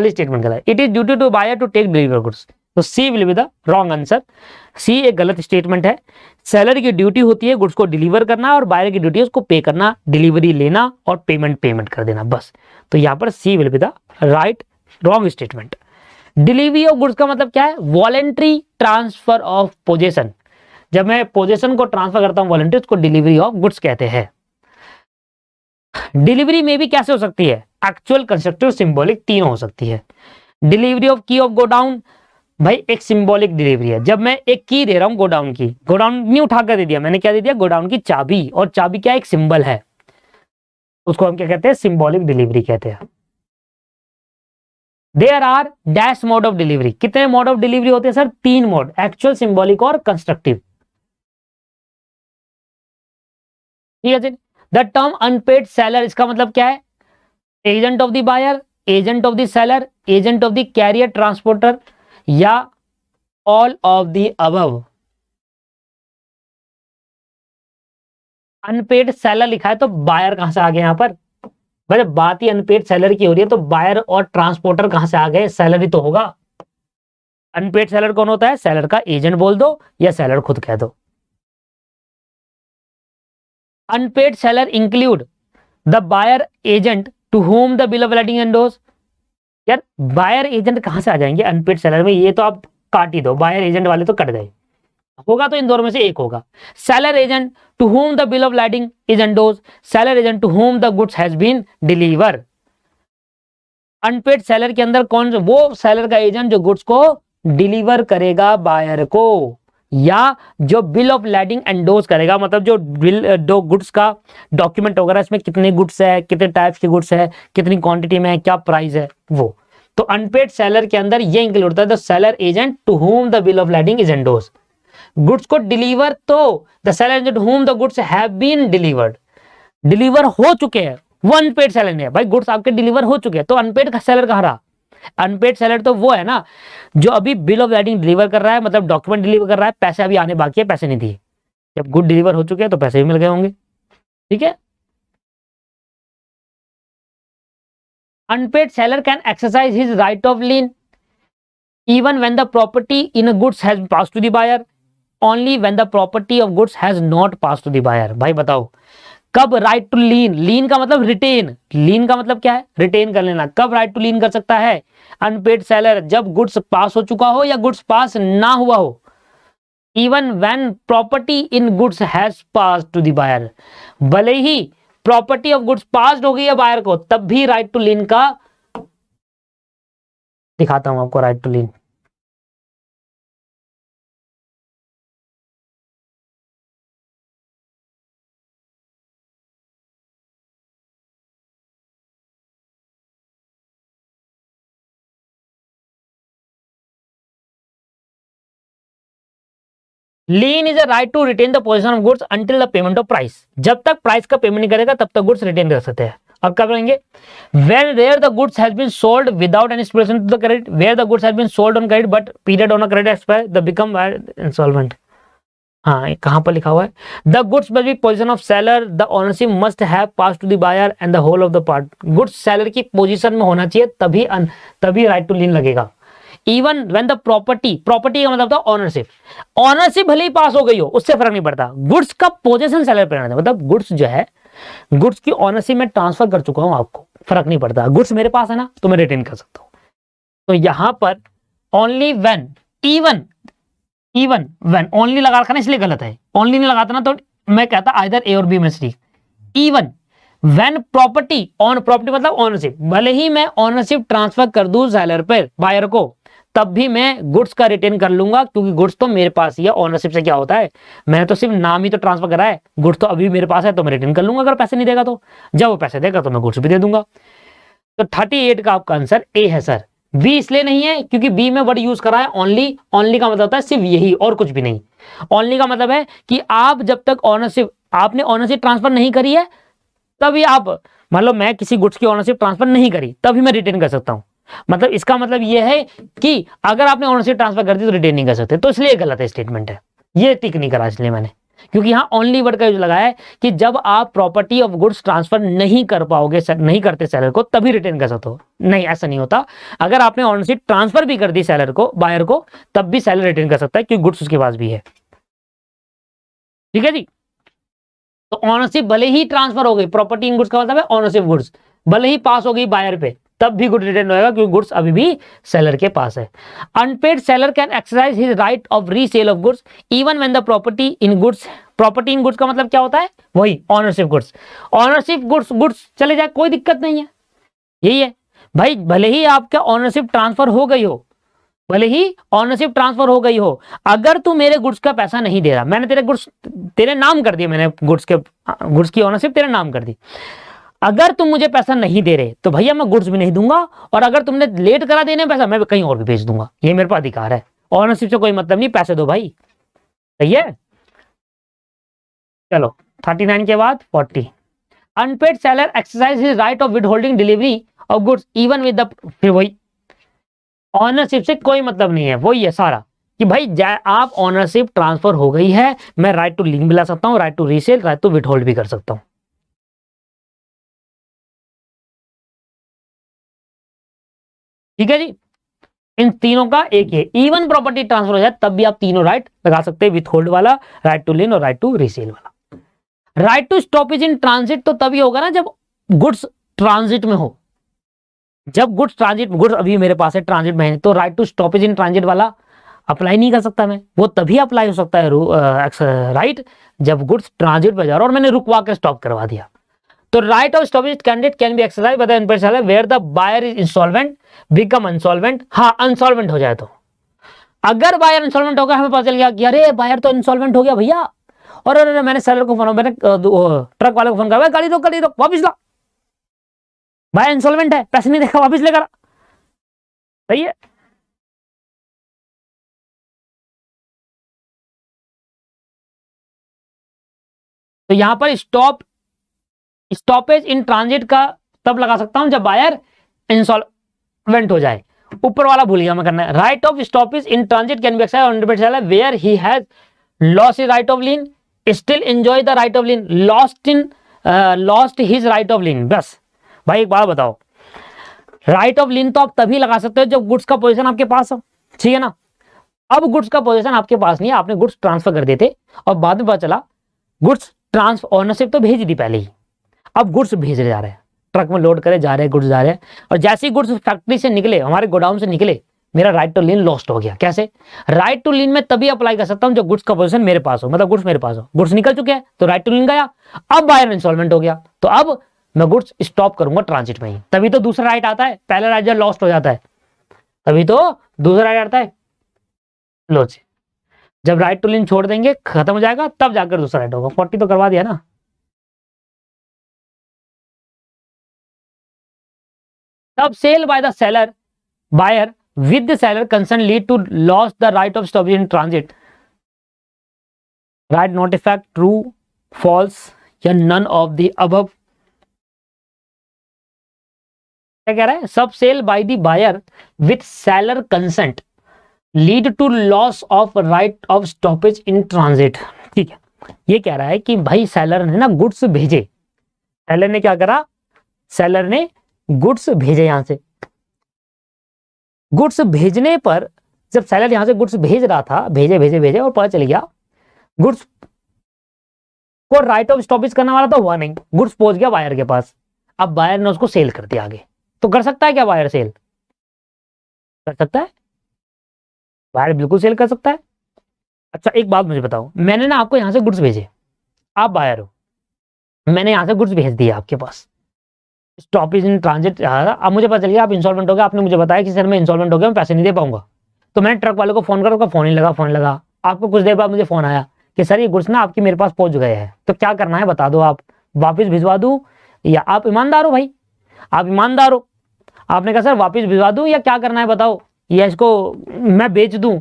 ये स्टेटमेंट गलत है it is duty to buyer to take deliver goods तो C will be the wrong answer C एक गलत स्टेटमेंट है सैलर की ड्यूटी होती है गुड्स को डिलीवर करना और बायर की ड्यूटी उसको पे करना डिलीवरी लेना और पेमेंट पेमेंट कर देना बस तो यहाँ पर C will be the right wrong statement delivery of goods का मतलब क्या है वॉलेंट्री ट्रांसफर ऑफ पोजेशन जब मैं पोजिशन को ट्रांसफर करता हूँ वॉलंटियर को डिलीवरी ऑफ गुड्स कहते हैं डिलीवरी में भी कैसे हो सकती है एक्चुअल कंस्ट्रक्टिव सिंबॉलिक तीनों हो सकती है डिलीवरी ऑफ की ऑफ गोडाउन भाई एक सिंबॉलिक डिलीवरी है जब मैं एक की दे रहा हूँ गोडाउन की गोडाउन नहीं उठाकर दे दिया मैंने क्या दे दिया गोडाउन की चाबी और चाबी क्या एक सिंबल है उसको हम क्या कहते हैं सिंबॉलिक डिलीवरी कहते हैं there are dash mode of delivery कितने मोड ऑफ डिलीवरी होते हैं सर तीन मोड एक्चुअल सिंबॉलिक और कंस्ट्रक्टिव ठीक है जी द टर्म अनपेड सेलर इसका मतलब क्या है agent of the buyer agent of the seller agent of the carrier transporter या all of the above unpaid seller लिखा है तो बायर कहां से आ गए यहां पर भाई बात ही अनपेड सेलर की हो रही है तो बायर और ट्रांसपोर्टर कहां से आ गए सैलरी तो होगा अनपेड सेलर कौन होता है सेलर का एजेंट बोल दो या सेलर खुद कह दो unpaid seller include the buyer agent to whom the bill of lading endorse यार बायर एजेंट कहां से आ जाएंगे अनपेड सेलर में ये तो आप काट ही दो बायर एजेंट वाले तो कट गए होगा तो इन दोनों में से एक होगा seller agent to whom the bill of lighting is endorse seller agent to whom the goods has been deliver unpaid seller के अंदर कौन वो सेलर का एजेंट जो गुड्स को डिलीवर करेगा बायर को या जो बिल ऑफ लैडिंग एंडोज करेगा मतलब जो बिल दो गुड्स का डॉक्यूमेंट वगैरह इसमें कितने गुड्स है कितने टाइप्स के गुड्स है कितनी क्वांटिटी में है क्या प्राइस है वो तो अनपेड सेलर के अंदर ये इंक्लूड होता है the seller agent to whom the bill of lading is endorse goods को डिलीवर तो the seller agent whom the goods है डिलीवर हो चुके हैं वो अनपेड सेलर है भाई गुड्स आपके डिलीवर हो चुके हैं तो अनपेड सेलर कहा रहा अनपेड सैलरी तो वो है ना जो अभी बिल ऑफ राइटिंग डिलीवर कर रहा है मतलब डॉक्यूमेंट डिलीवर कर रहा है पैसे अभी आने बाकी है पैसे नहीं दिए जब गुड डिलीवर हो चुके हैं तो पैसे भी मिल गए होंगे ठीक है unpaid seller can exercise his right of lien even when the property in goods has pass to दायर only when the property of goods has not pass to दायर भाई बताओ कब राइट टू लीन लीन का मतलब रिटेन लीन का मतलब क्या है रिटेन कर लेना कब राइट टू लीन कर सकता है अनपेड सेलर जब गुड्स पास हो चुका हो या गुड्स पास ना हुआ हो even when property in goods has pass to the buyer भले ही प्रॉपर्टी ऑफ गुड्स पास हो गई है बायर को तब भी राइट टू लीन का दिखाता हूं आपको right to lien lien is a right to retain the position of goods until the payment of price जब तक प्राइस का पेमेंट नहीं करेगा तब तक गुड्स रिटेन कर सकते हैं अब क्या करेंगे when where the goods has been sold without an expression to the credit where the goods has been sold on credit but period on credit expire the become installment हाँ कहाँ पर लिखा हुआ है the goods must be position of seller the ownership must have pass to the buyer and the whole of the part goods seller की position में होना चाहिए तभी तभी राइट टू लीन लगेगा even when the property property का मतलब था ऑनरशिप ऑनरशिप भले ही पास हो गई हो उससे फर्क नहीं पड़ता गुड्स का पोजिशन सेलर पर मतलब गुड्स जो है गुड्स की ऑनरशिप में ट्रांसफर कर चुका हूं आपको फर्क नहीं पड़ता गुड्स मेरे पास है ना तो मैं रिटेन कर सकता हूं तो यहां पर only when even even when only लगा रखा ना इसलिए गलत है ओनली नहीं लगाता ना तो मैं कहता आइदर ए और बी में C even when property on property मतलब ऑनरशिप भले ही मैं ऑनरशिप ट्रांसफर कर दू सैलर पर बायर को तब भी मैं गुड्स का रिटेन कर लूंगा क्योंकि गुड्स तो मेरे पास ही है ऑनरशिप से क्या होता है मैंने तो सिर्फ नाम ही तो ट्रांसफर करा है गुड्स तो अभी मेरे पास है तो मैं रिटर्न कर लूंगा अगर पैसे नहीं देगा तो जब वो पैसे देगा तो मैं गुड्स भी दे दूंगा तो थर्टी एट का आपका आंसर ए है सर बी इसलिए नहीं है क्योंकि बी में वर्ड यूज करा है ओनली ओनली का मतलब होता है सिर्फ यही और कुछ भी नहीं ओनली का मतलब है कि आप जब तक ऑनरशिप आपने ऑनरशिप ट्रांसफर नहीं करी है तभी आप मान लो मैं किसी गुड्स की ओनरशिप ट्रांसफर नहीं करी तभी मैं रिटेन कर सकता हूं मतलब इसका मतलब यह है कि अगर आपने ओनरशिप ट्रांसफर कर दी तो रिटेन नहीं कर सकते तो इसलिए गलत है स्टेटमेंट है ये टिक नहीं करा इसलिए मैंने क्योंकि यहां ओनली वर्ड का यूज लगाया है कि जब आप प्रॉपर्टी ऑफ गुड्स ट्रांसफर नहीं कर पाओगे नहीं करते सैलर को तभी रिटर्न कर सकते हो नहीं ऐसा नहीं होता अगर आपने ऑनरशिप ट्रांसफर भी कर दी सैलर को बायर को तब भी सैलर रिटर्न कर सकता है क्योंकि गुड्स उसके पास भी है ठीक है जी थी? तो ऑनरशिप भले ही ट्रांसफर हो गई प्रॉपर्टी इन गुड्स का मतलब ऑनरशिप गुड्स भले ही पास हो गई बायर पे तब भी गुड रिटर्न होगा क्योंकि गुड्स अभी भी सेलर के पास है unpaid seller can exercise his right of resale of goods even when the property in goods property in goods का मतलब क्या होता है वही ownership goods ownership goods goods चले जाए कोई दिक्कत नहीं है यही है भाई भले ही आपका ऑनरशिप ट्रांसफर हो गई हो भले ही ऑनरशिप ट्रांसफर हो गई हो अगर तू मेरे गुड्स का पैसा नहीं दे रहा मैंने तेरे गुड्स तेरे नाम कर दिया मैंने गुड्स के गुड्स की ऑनरशिप तेरे नाम कर दी अगर तुम मुझे पैसा नहीं दे रहे तो भैया मैं गुड्स भी नहीं दूंगा और अगर तुमने लेट करा देने पैसा मैं कहीं और भी भेज दूंगा ये मेरे पास अधिकार है ऑनरशिप से कोई मतलब नहीं पैसे दो भाई सही है चलो थर्टी नाइन के बाद forty unpaid seller exercise is right of withholding delivery of goods even with फिर वही ऑनरशिप से कोई मतलब नहीं है वही है सारा कि भाई आप ऑनरशिप ट्रांसफर हो गई है मैं राइट टू लिंक भी ला सकता हूँ right to resell right to withhold भी कर सकता हूँ ठीक है जी इन तीनों का एक है इवन प्रॉपर्टी ट्रांसफर हो जाए तब भी आप तीनों राइट लगा सकते हैं विथ होल्ड वाला राइट टू लेन और राइट टू रीसेल वाला right to stoppage in transit तो तभी होगा ना जब गुड्स ट्रांसिट में हो जब गुड्स ट्रांजिट गुड्स अभी मेरे पास है ट्रांजिट में तो right to stoppage in transit वाला अप्लाई नहीं कर सकता मैं वो तभी अप्लाई हो सकता है राइट जब गुड्स ट्रांजिट पर जा रहा और मैंने रुकवा के स्टॉप करवा दिया तो right of stoppage candidate can be exercise where the buyer is instalment become insolvent हाँ अनसॉल्वेंट हो जाए तो अगर बायर इंस्टॉलमेंट होगा हमें पता चल गया कि अरे बायर तो इंस्टॉलमेंट हो गया भैया और अरे मैंने सेलर को फोन मैंने ट्रक वाले को फोन करवाया गाड़ी रोक गाड़ी रोक वापिस ला भाई इंसॉल्वेंट है पैसे नहीं देखा वापिस लेकर सही है तो यहां पर स्टॉप स्टॉपेज इन ट्रांजिट का तब लगा सकता हूं जब बायर इंसॉल्वेंट हो जाए ऊपर वाला भूल गया मैं करना है right of stoppage in transit can be exercised where he has lost his right of lien still enjoy the right of lien lost in lost his right of lien बस भाई एक बात बताओ राइट ऑफ लिन तो आप तभी लगा सकते हो जब गुड्स का पोजिशन आपके पास हो ठीक है ना अब गुड्स का पोजिशन आपके पास नहीं है आपने गुड्स ट्रांसफर कर देते और बाद में पता चला गुड्स ट्रांसफर ऑनरशिप तो भेज दी पहले ही अब गुड्स भेजे जा रहे हैं ट्रक में लोड करे जा रहे हैं गुड्स जा रहे हैं और जैसे ही गुड्स फैक्ट्री से निकले हमारे गोडाउन से निकले मेरा राइट टू लीन लॉस्ट हो गया कैसे राइट टू लीन में तभी अप्लाई कर सकता हूं जब गुड्स का पोजीशन मेरे पास हो मतलब गुड्स मेरे पास हो गुड्स निकल चुके हैं तो राइट टू लीन गया अब बायर इंस्टॉलमेंट हो गया तो अब मैं गुड्स स्टॉप करूंगा ट्रांसिट में ही तभी तो दूसरा राइट आता है पहला राइट जब लॉस्ट हो जाता है तभी तो दूसरा राइट आता है लो जी जब राइट टू लेन छोड़ देंगे खत्म हो जाएगा तब जाकर दूसरा राइट होगा फोर्टी तो करवा दिया ना तब sale by the seller buyer with the seller concern lead to loss the right of stop in transit right not affect true false या नन ऑफ द अबव क्या कह रहा है sub sale by the buyer with seller consent lead to loss of right of stoppage in transit ठीक है ये कह रहा है कि भाई सेलर ने ना गुड्स भेजे सेलर ने क्या करा सेलर ने गुड्स भेजे यहां से गुड्स भेजने पर जब सेलर यहां से गुड्स भेज रहा था भेजे भेजे भेजे और पता चल गया गुड्स को राइट ऑफ स्टॉपेज करने वाला तो हुआ नहीं गुड्स पहुंच गया बायर के पास अब बायर ने उसको सेल कर दिया आगे तो कर सकता है क्या वायर सेल कर सकता है वायर बिल्कुल सेल कर सकता है अच्छा एक बात मुझे बताओ मैंने ना आपको यहां से गुड्स भेजे आप बायर हो मैंने यहां से गुड्स भेज दिए आपके पास स्टॉपेज इन ट्रांजिट अब मुझे पता चल गया आप इंस्टॉलमेंट हो गया आपने मुझे बताया कि सर मैं इंस्टॉलमेंट हो गया मैं पैसे नहीं दे पाऊंगा तो मैंने ट्रक वाले को फोन करा उसका फोन ही लगा फोन लगा आपको कुछ देर बाद मुझे फोन आया कि सर ये गुड्स ना आपके मेरे पास पहुंच गए हैं तो क्या करना है बता दो आप वापस भिजवा दू या आप ईमानदार हो भाई आप ईमानदार हो आपने कहा सर वापस भिजवा दूँ या क्या करना है बताओ ये इसको मैं बेच दूँ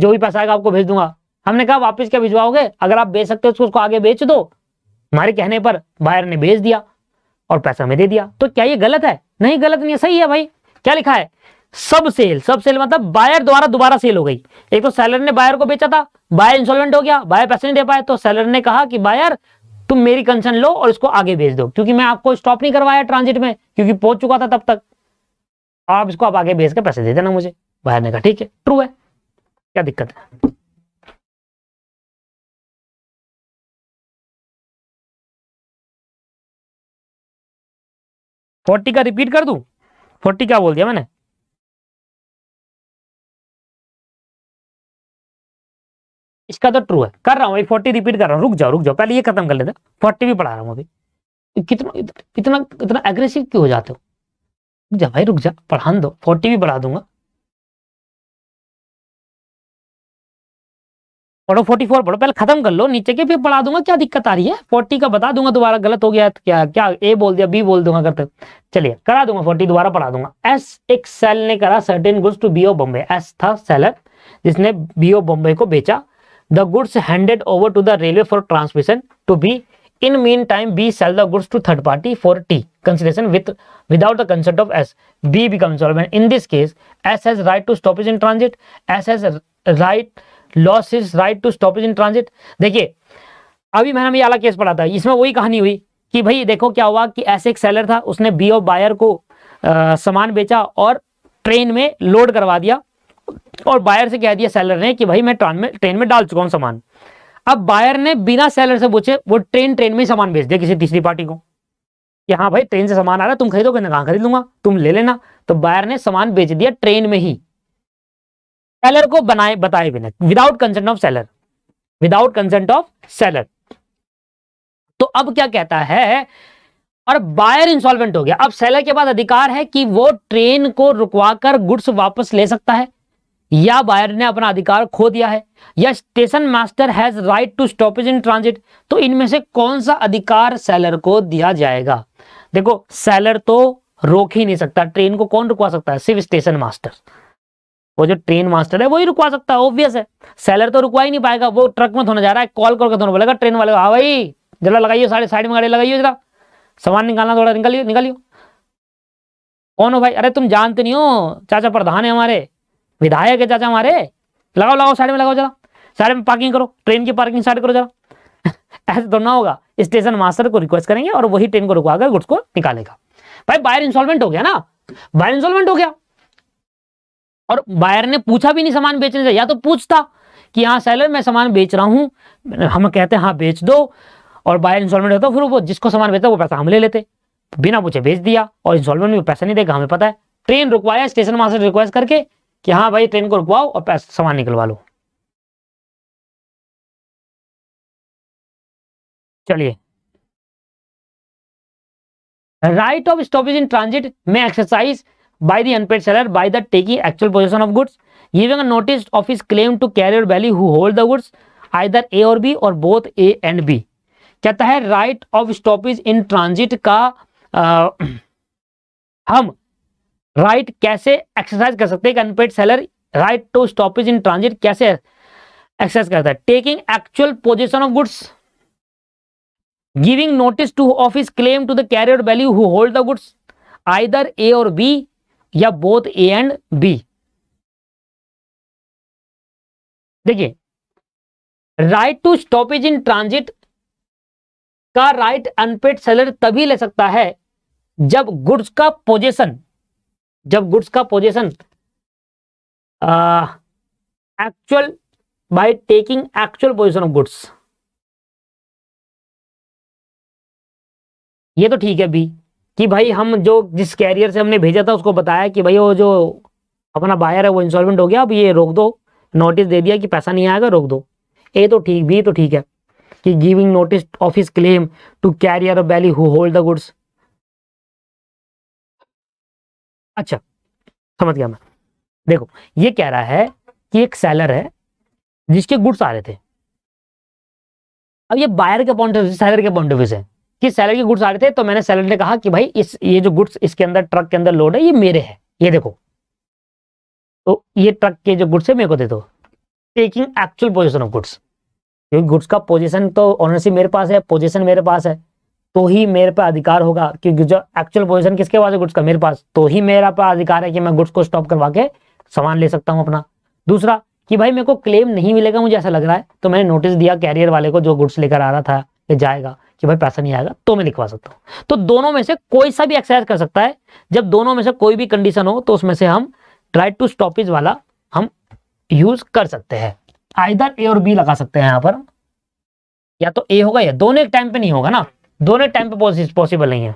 जो भी पैसा आएगा आपको भेज दूंगा हमने कहा वापस क्या भिजवाओगे अगर आप बेच सकते हो उसको आगे बेच दो हमारे कहने पर बायर ने भेज दिया और पैसा में दे दिया तो क्या ये गलत है नहीं गलत नहीं है सही है भाई क्या लिखा है सब सेल सब सेल मतलब बायर द्वारा दोबारा सेल हो गई एक तो सैलर ने बायर को बेचा था बायर इंस्टॉलमेंट हो गया बायर पैसे नहीं दे पाए तो सैलर ने कहा कि बायर तुम मेरी कंसर्न लो और इसको आगे भेज दो क्योंकि मैं आपको स्टॉप नहीं करवाया ट्रांजिट में क्योंकि पहुंच चुका था तब तक आप इसको आप आगे भेज कर पैसे दे देना मुझे बाहर ने कहा ठीक है ट्रू है क्या दिक्कत है फोर्टी का रिपीट कर दू फोर्टी क्या बोल दिया मैंने इसका तो ट्रू है कर रहा हूँ भाई फोर्टी रिपीट कर रहा हूँ रुक जाओ रुक जाओ पहले ये खत्म कर लेते फोर्टी भी पढ़ा रहा हूँ अभी कितना इतना इतना एग्रेसिव क्यों हो जाते हो रुक जा भाई रुक जा पढ़ा दो फोर्टी भी पढ़ा दूंगा पढ़ो फोर्टी फोर पढ़ो पहले खत्म कर लो नीचे के फिर पढ़ा दूंगा क्या दिक्कत आ रही है फोर्टी का बता दूंगा दोबारा गलत हो गया क्या क्या ए बोल दिया बी बोल दूंगा करते चलिए करा दूंगा फोर्टी दोबारा पढ़ा दूंगा एस एक सेल ने करा certain goods to B of Bombay एस था सेलर जिसने बीओ बॉम्बे को बेचा the goods handed over to the railway for transmission to B. In meantime, B sell the goods to third party for T consideration with without the consent of S. B becomes solvent. In this case, S has right to stoppage in transit. S has right loss his right to stoppage in transit. देखिए अभी मैंने भी आला case पढ़ा था इसमें वही कहानी हुई कि भाई देखो क्या हुआ कि ऐसे एक सेलर था उसने बी और बायर को आ, सामान बेचा और ट्रेन में लोड करवा दिया और बायर से कह दिया सेलर ने कि भाई मैं ट्रेन में ट्रेन में डाल चुका हूं सामान अब बायर ने बिना सेलर से पूछे वो ट्रेन ट्रेन में ही सामान भेज दिया किसी तीसरी पार्टी को कि हाँ भाई ट्रेन से सामान आ रहा है तुम खरीदोगे ना कहा खरीद लूंगा तुम ले लेना तो बायर ने सामान बेच दिया ट्रेन में ही सेलर को बनाए बताए बिना without consent of seller without consent of seller तो अब क्या कहता है और बायर इंसॉल्वेंट हो गया अब सेलर के पास अधिकार है कि वो ट्रेन को रुकवाकर गुड्स वापस ले सकता है या बायर ने अपना अधिकार खो दिया है या station master has right to stoppage in transit तो इनमें से कौन सा अधिकार सेलर को दिया जाएगा देखो सेलर तो रोक ही नहीं सकता ट्रेन को कौन रुकवा सकता है सिर्फ स्टेशन मास्टर वो जो ट्रेन मास्टर है वो ही रुकवा सकता है ऑब्वियस है सेलर तो रुकवा ही नहीं पाएगा वो ट्रक में थोड़ा जा रहा है कॉल करके थोड़ा बोलेगा ट्रेन वाले हाँ भाई जरा लगाइए साढ़े साइड में गाड़ी लगाइए जरा सामान निकालना थोड़ा निकालियो निकालियो कौन हो भाई अरे तुम जानते नहीं हो चाचा प्रधान है हमारे विधायक है चाचा हमारे लगाओ लगाओ साइड में लगाओ जरा साइड में पार्किंग करो ट्रेन की पार्किंग साइड करो जरा ऐसे तो ना होगा स्टेशन मास्टर को रिक्वेस्ट करेंगे और वही ट्रेन को रुकवाकर गुड्स को निकालेगा भाई बायर इंस्टॉलमेंट हो गया ना बायर इंस्टॉलमेंट हो गया और बायर ने पूछा भी नहीं सामान बेचने से या तो पूछता कि हाँ सैलर मैं सामान बेच रहा हूं हम कहते हैं हाँ बेच दो और बायर इंस्टॉलमेंट होता फिर वो जिसको सामान बेचता वो पैसा हम ले लेते बिना पूछे बेच दिया और इंस्टॉलमेंट में पैसा नहीं देगा हमें पता है ट्रेन रुकवाया स्टेशन मास्टर रिक्वेस्ट करके कि हाँ भाई ट्रेन को रुकवाओ और पैसा सामान निकलवा लो चलिए right of stoppage in transit में exercise by the unpaid seller by the taking actual position of goods giving a notice of his claim to carrier value who hold the goods either A और B or both A and B कहता है right of stoppage in transit का आ, हम right कैसे exercise कर सकते हैं unpaid seller right to stoppage in transit कैसे एक्सरसाइज करता है taking actual position of goods giving notice to of his claim to the carrier value who hold the goods either A और B या both A and B देखिए right to stoppage in transit का right unpaid seller तभी ले सकता है जब goods का पोजिशन जब गुड्स का position actual by taking actual position of goods ये तो ठीक है अभी कि भाई हम जो जिस कैरियर से हमने भेजा था उसको बताया कि भाई वो जो अपना बायर है वो इंस्टॉलमेंट हो गया अब ये रोक दो नोटिस दे दिया कि पैसा नहीं आएगा रोक दो ये तो ठीक भी तो ठीक है कि giving notice of his claim to carrier of bailee who hold the goods अच्छा समझ गया मैं देखो ये कह रहा है कि एक सेलर है जिसके गुड्स आ रहे थे अब ये बायर के पॉइंट ऑफ व्यू सेलर के पॉइंट ऑफ व्यू से कि सेलर के गुड्स आ रहे थे तो मैंने सेलर ने कहा कि भाई इस ये जो गुड्स इसके अंदर ट्रक के अंदर लोड है ये मेरे है ये देखो तो ये ट्रक के जो गुड्स है मेरे को दे दो taking actual position of goods क्योंकि गुड्स का पोजिशन तो ऑनरशिप मेरे पास है पोजिशन मेरे पास है तो ही मेरे पे अधिकार होगा क्योंकि जो एक्चुअल पोजीशन किसके पास है गुड्स का मेरे पास तो ही मेरा पर अधिकार है कि मैं गुड्स को स्टॉप करवा के सामान ले सकता हूँ अपना दूसरा कि भाई मेरे को क्लेम नहीं मिलेगा मुझे ऐसा लग रहा है तो मैंने नोटिस दिया कैरियर वाले को जो गुड्स लेकर आ रहा था कि जाएगा कि भाई पैसा नहीं आएगा तो मैं लिखवा सकता हूँ तो दोनों में से कोई सा भी एक्सरसाइज कर सकता है जब दोनों में से कोई भी कंडीशन हो तो उसमें से हम राइट टू स्टॉपेज वाला हम यूज कर सकते हैं आइधर ए और बी लगा सकते हैं यहाँ पर या तो ए होगा या दोनों एक टाइम पे नहीं होगा ना दोनों टाइम पे पॉसिबल नहीं है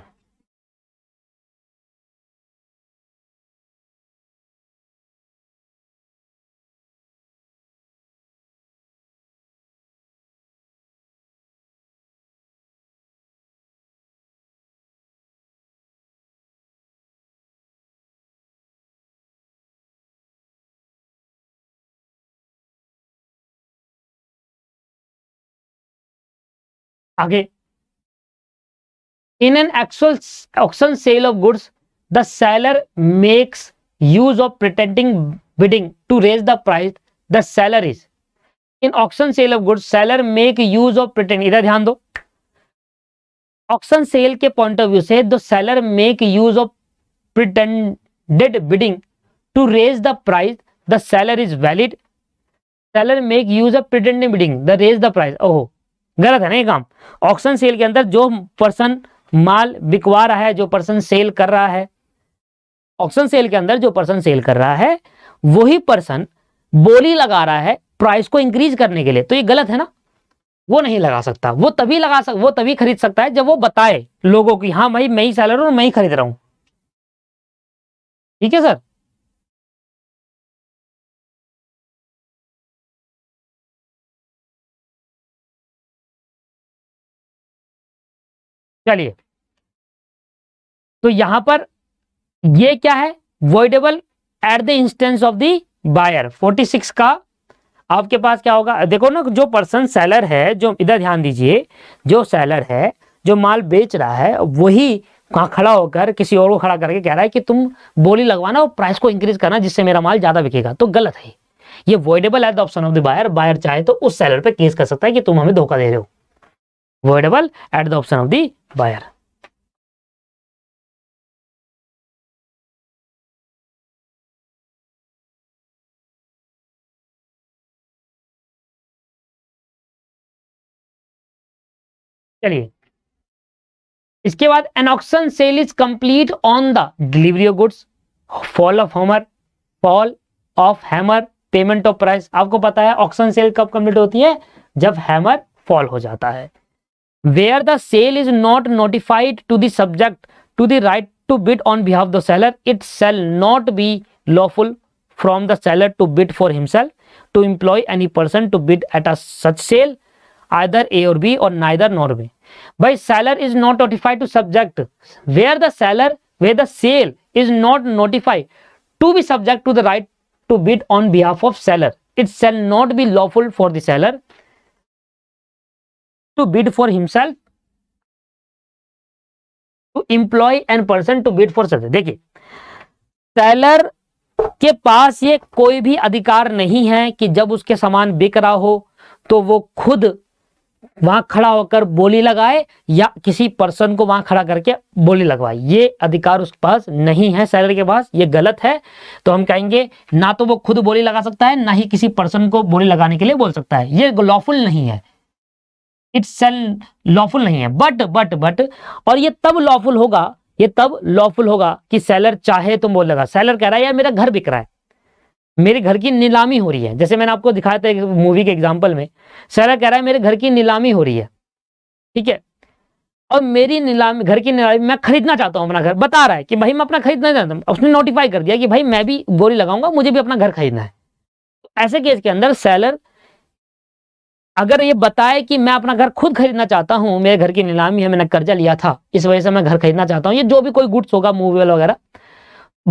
आगे in an actual auction sale of goods the seller makes use of pretending bidding to raise the price the seller is in auction sale of goods seller make use of pretend इधर ध्यान दो auction sale के point of view से the seller make use of pretended bidding to raise the price the seller is valid seller make use of pretending bidding the raise the price ओहो गलत है ना ये काम ऑक्शन सेल के अंदर जो पर्सन माल बिकवा रहा है जो पर्सन सेल कर रहा है ऑक्शन सेल के अंदर जो पर्सन सेल कर रहा है वही पर्सन बोली लगा रहा है प्राइस को इंक्रीज करने के लिए तो ये गलत है ना वो नहीं लगा सकता वो तभी लगा सक वो तभी खरीद सकता है जब वो बताए लोगों की हाँ भाई मैं ही सेलर हूं मैं ही खरीद रहा हूं ठीक है सर चलिए तो यहां पर ये क्या है voidable at the instance of the buyer 46 का आपके पास क्या होगा देखो ना जो पर्सन सेलर है जो इधर ध्यान दीजिए जो सेलर है जो माल बेच रहा है वही कहाँ खड़ा होकर किसी और को खड़ा करके कह रहा है कि तुम बोली लगवाना और प्राइस को इंक्रीज करना जिससे मेरा माल ज्यादा बिकेगा तो गलत है ये वॉइडेबल है the option of the buyer buyer चाहे तो उस सेलर पे केस कर सकता है कि तुम हमें धोखा दे रहे हो voidable at the option of the buyer चलिए इसके बाद an auction sale is complete on the delivery of goods fall of hammer fall of hammer payment of price आपको पता है ऑक्शन सेल कब कंप्लीट होती है जब हैमर फॉल हो जाता है where the sale is not notified to the subject to the right to bid on behalf of the seller, it shall not be lawful from the seller to bid for himself, to employ any person to bid at a such sale, either A or B or neither nor B. By seller is not notified to subject, where the seller, where the sale is not notified to be subject to the right to bid on behalf of seller. It shall not be lawful for the seller to bid for himself to employ an person to bid for service देखिए seller के पास ये कोई भी अधिकार नहीं है कि जब उसके सामान बिक रहा हो तो वो खुद वहां खड़ा होकर बोली लगाए या किसी पर्सन को वहां खड़ा करके बोली लगवाए ये अधिकार उसके पास नहीं है सैलर के पास ये गलत है तो हम कहेंगे ना तो वो खुद बोली लगा सकता है ना ही किसी पर्सन को बोली लगाने के लिए बोल सकता है ये लॉफुल नहीं है इट्स सेल लॉफुल नहीं है बट बट बट और ये तब लॉफुल होगा ये तब लॉफुल होगा कि सेलर चाहे तो बोल लगा सेलर कह रहा है यार मेरा घर बिक रहा है मेरे घर की नीलामी हो रही है जैसे मैंने आपको दिखाया था मूवी के एग्जाम्पल में सेलर कह रहा है मेरे घर की नीलामी हो रही है ठीक है और मेरी नीलामी घर की नीलामी मैं खरीदना चाहता हूँ अपना घर बता रहा है कि भाई मैं अपना खरीदना चाहता हूँ उसने नोटिफाई कर दिया कि भाई मैं भी बोली लगाऊंगा मुझे भी अपना घर खरीदना है तो ऐसे केस के अंदर सेलर अगर ये बताए कि मैं अपना घर खुद खरीदना चाहता हूँ मेरे घर की नीलामी है मैंने कर्जा लिया था इस वजह से मैं घर खरीदना चाहता हूँ ये जो भी कोई गुड्स होगा मूवेबल वगैरह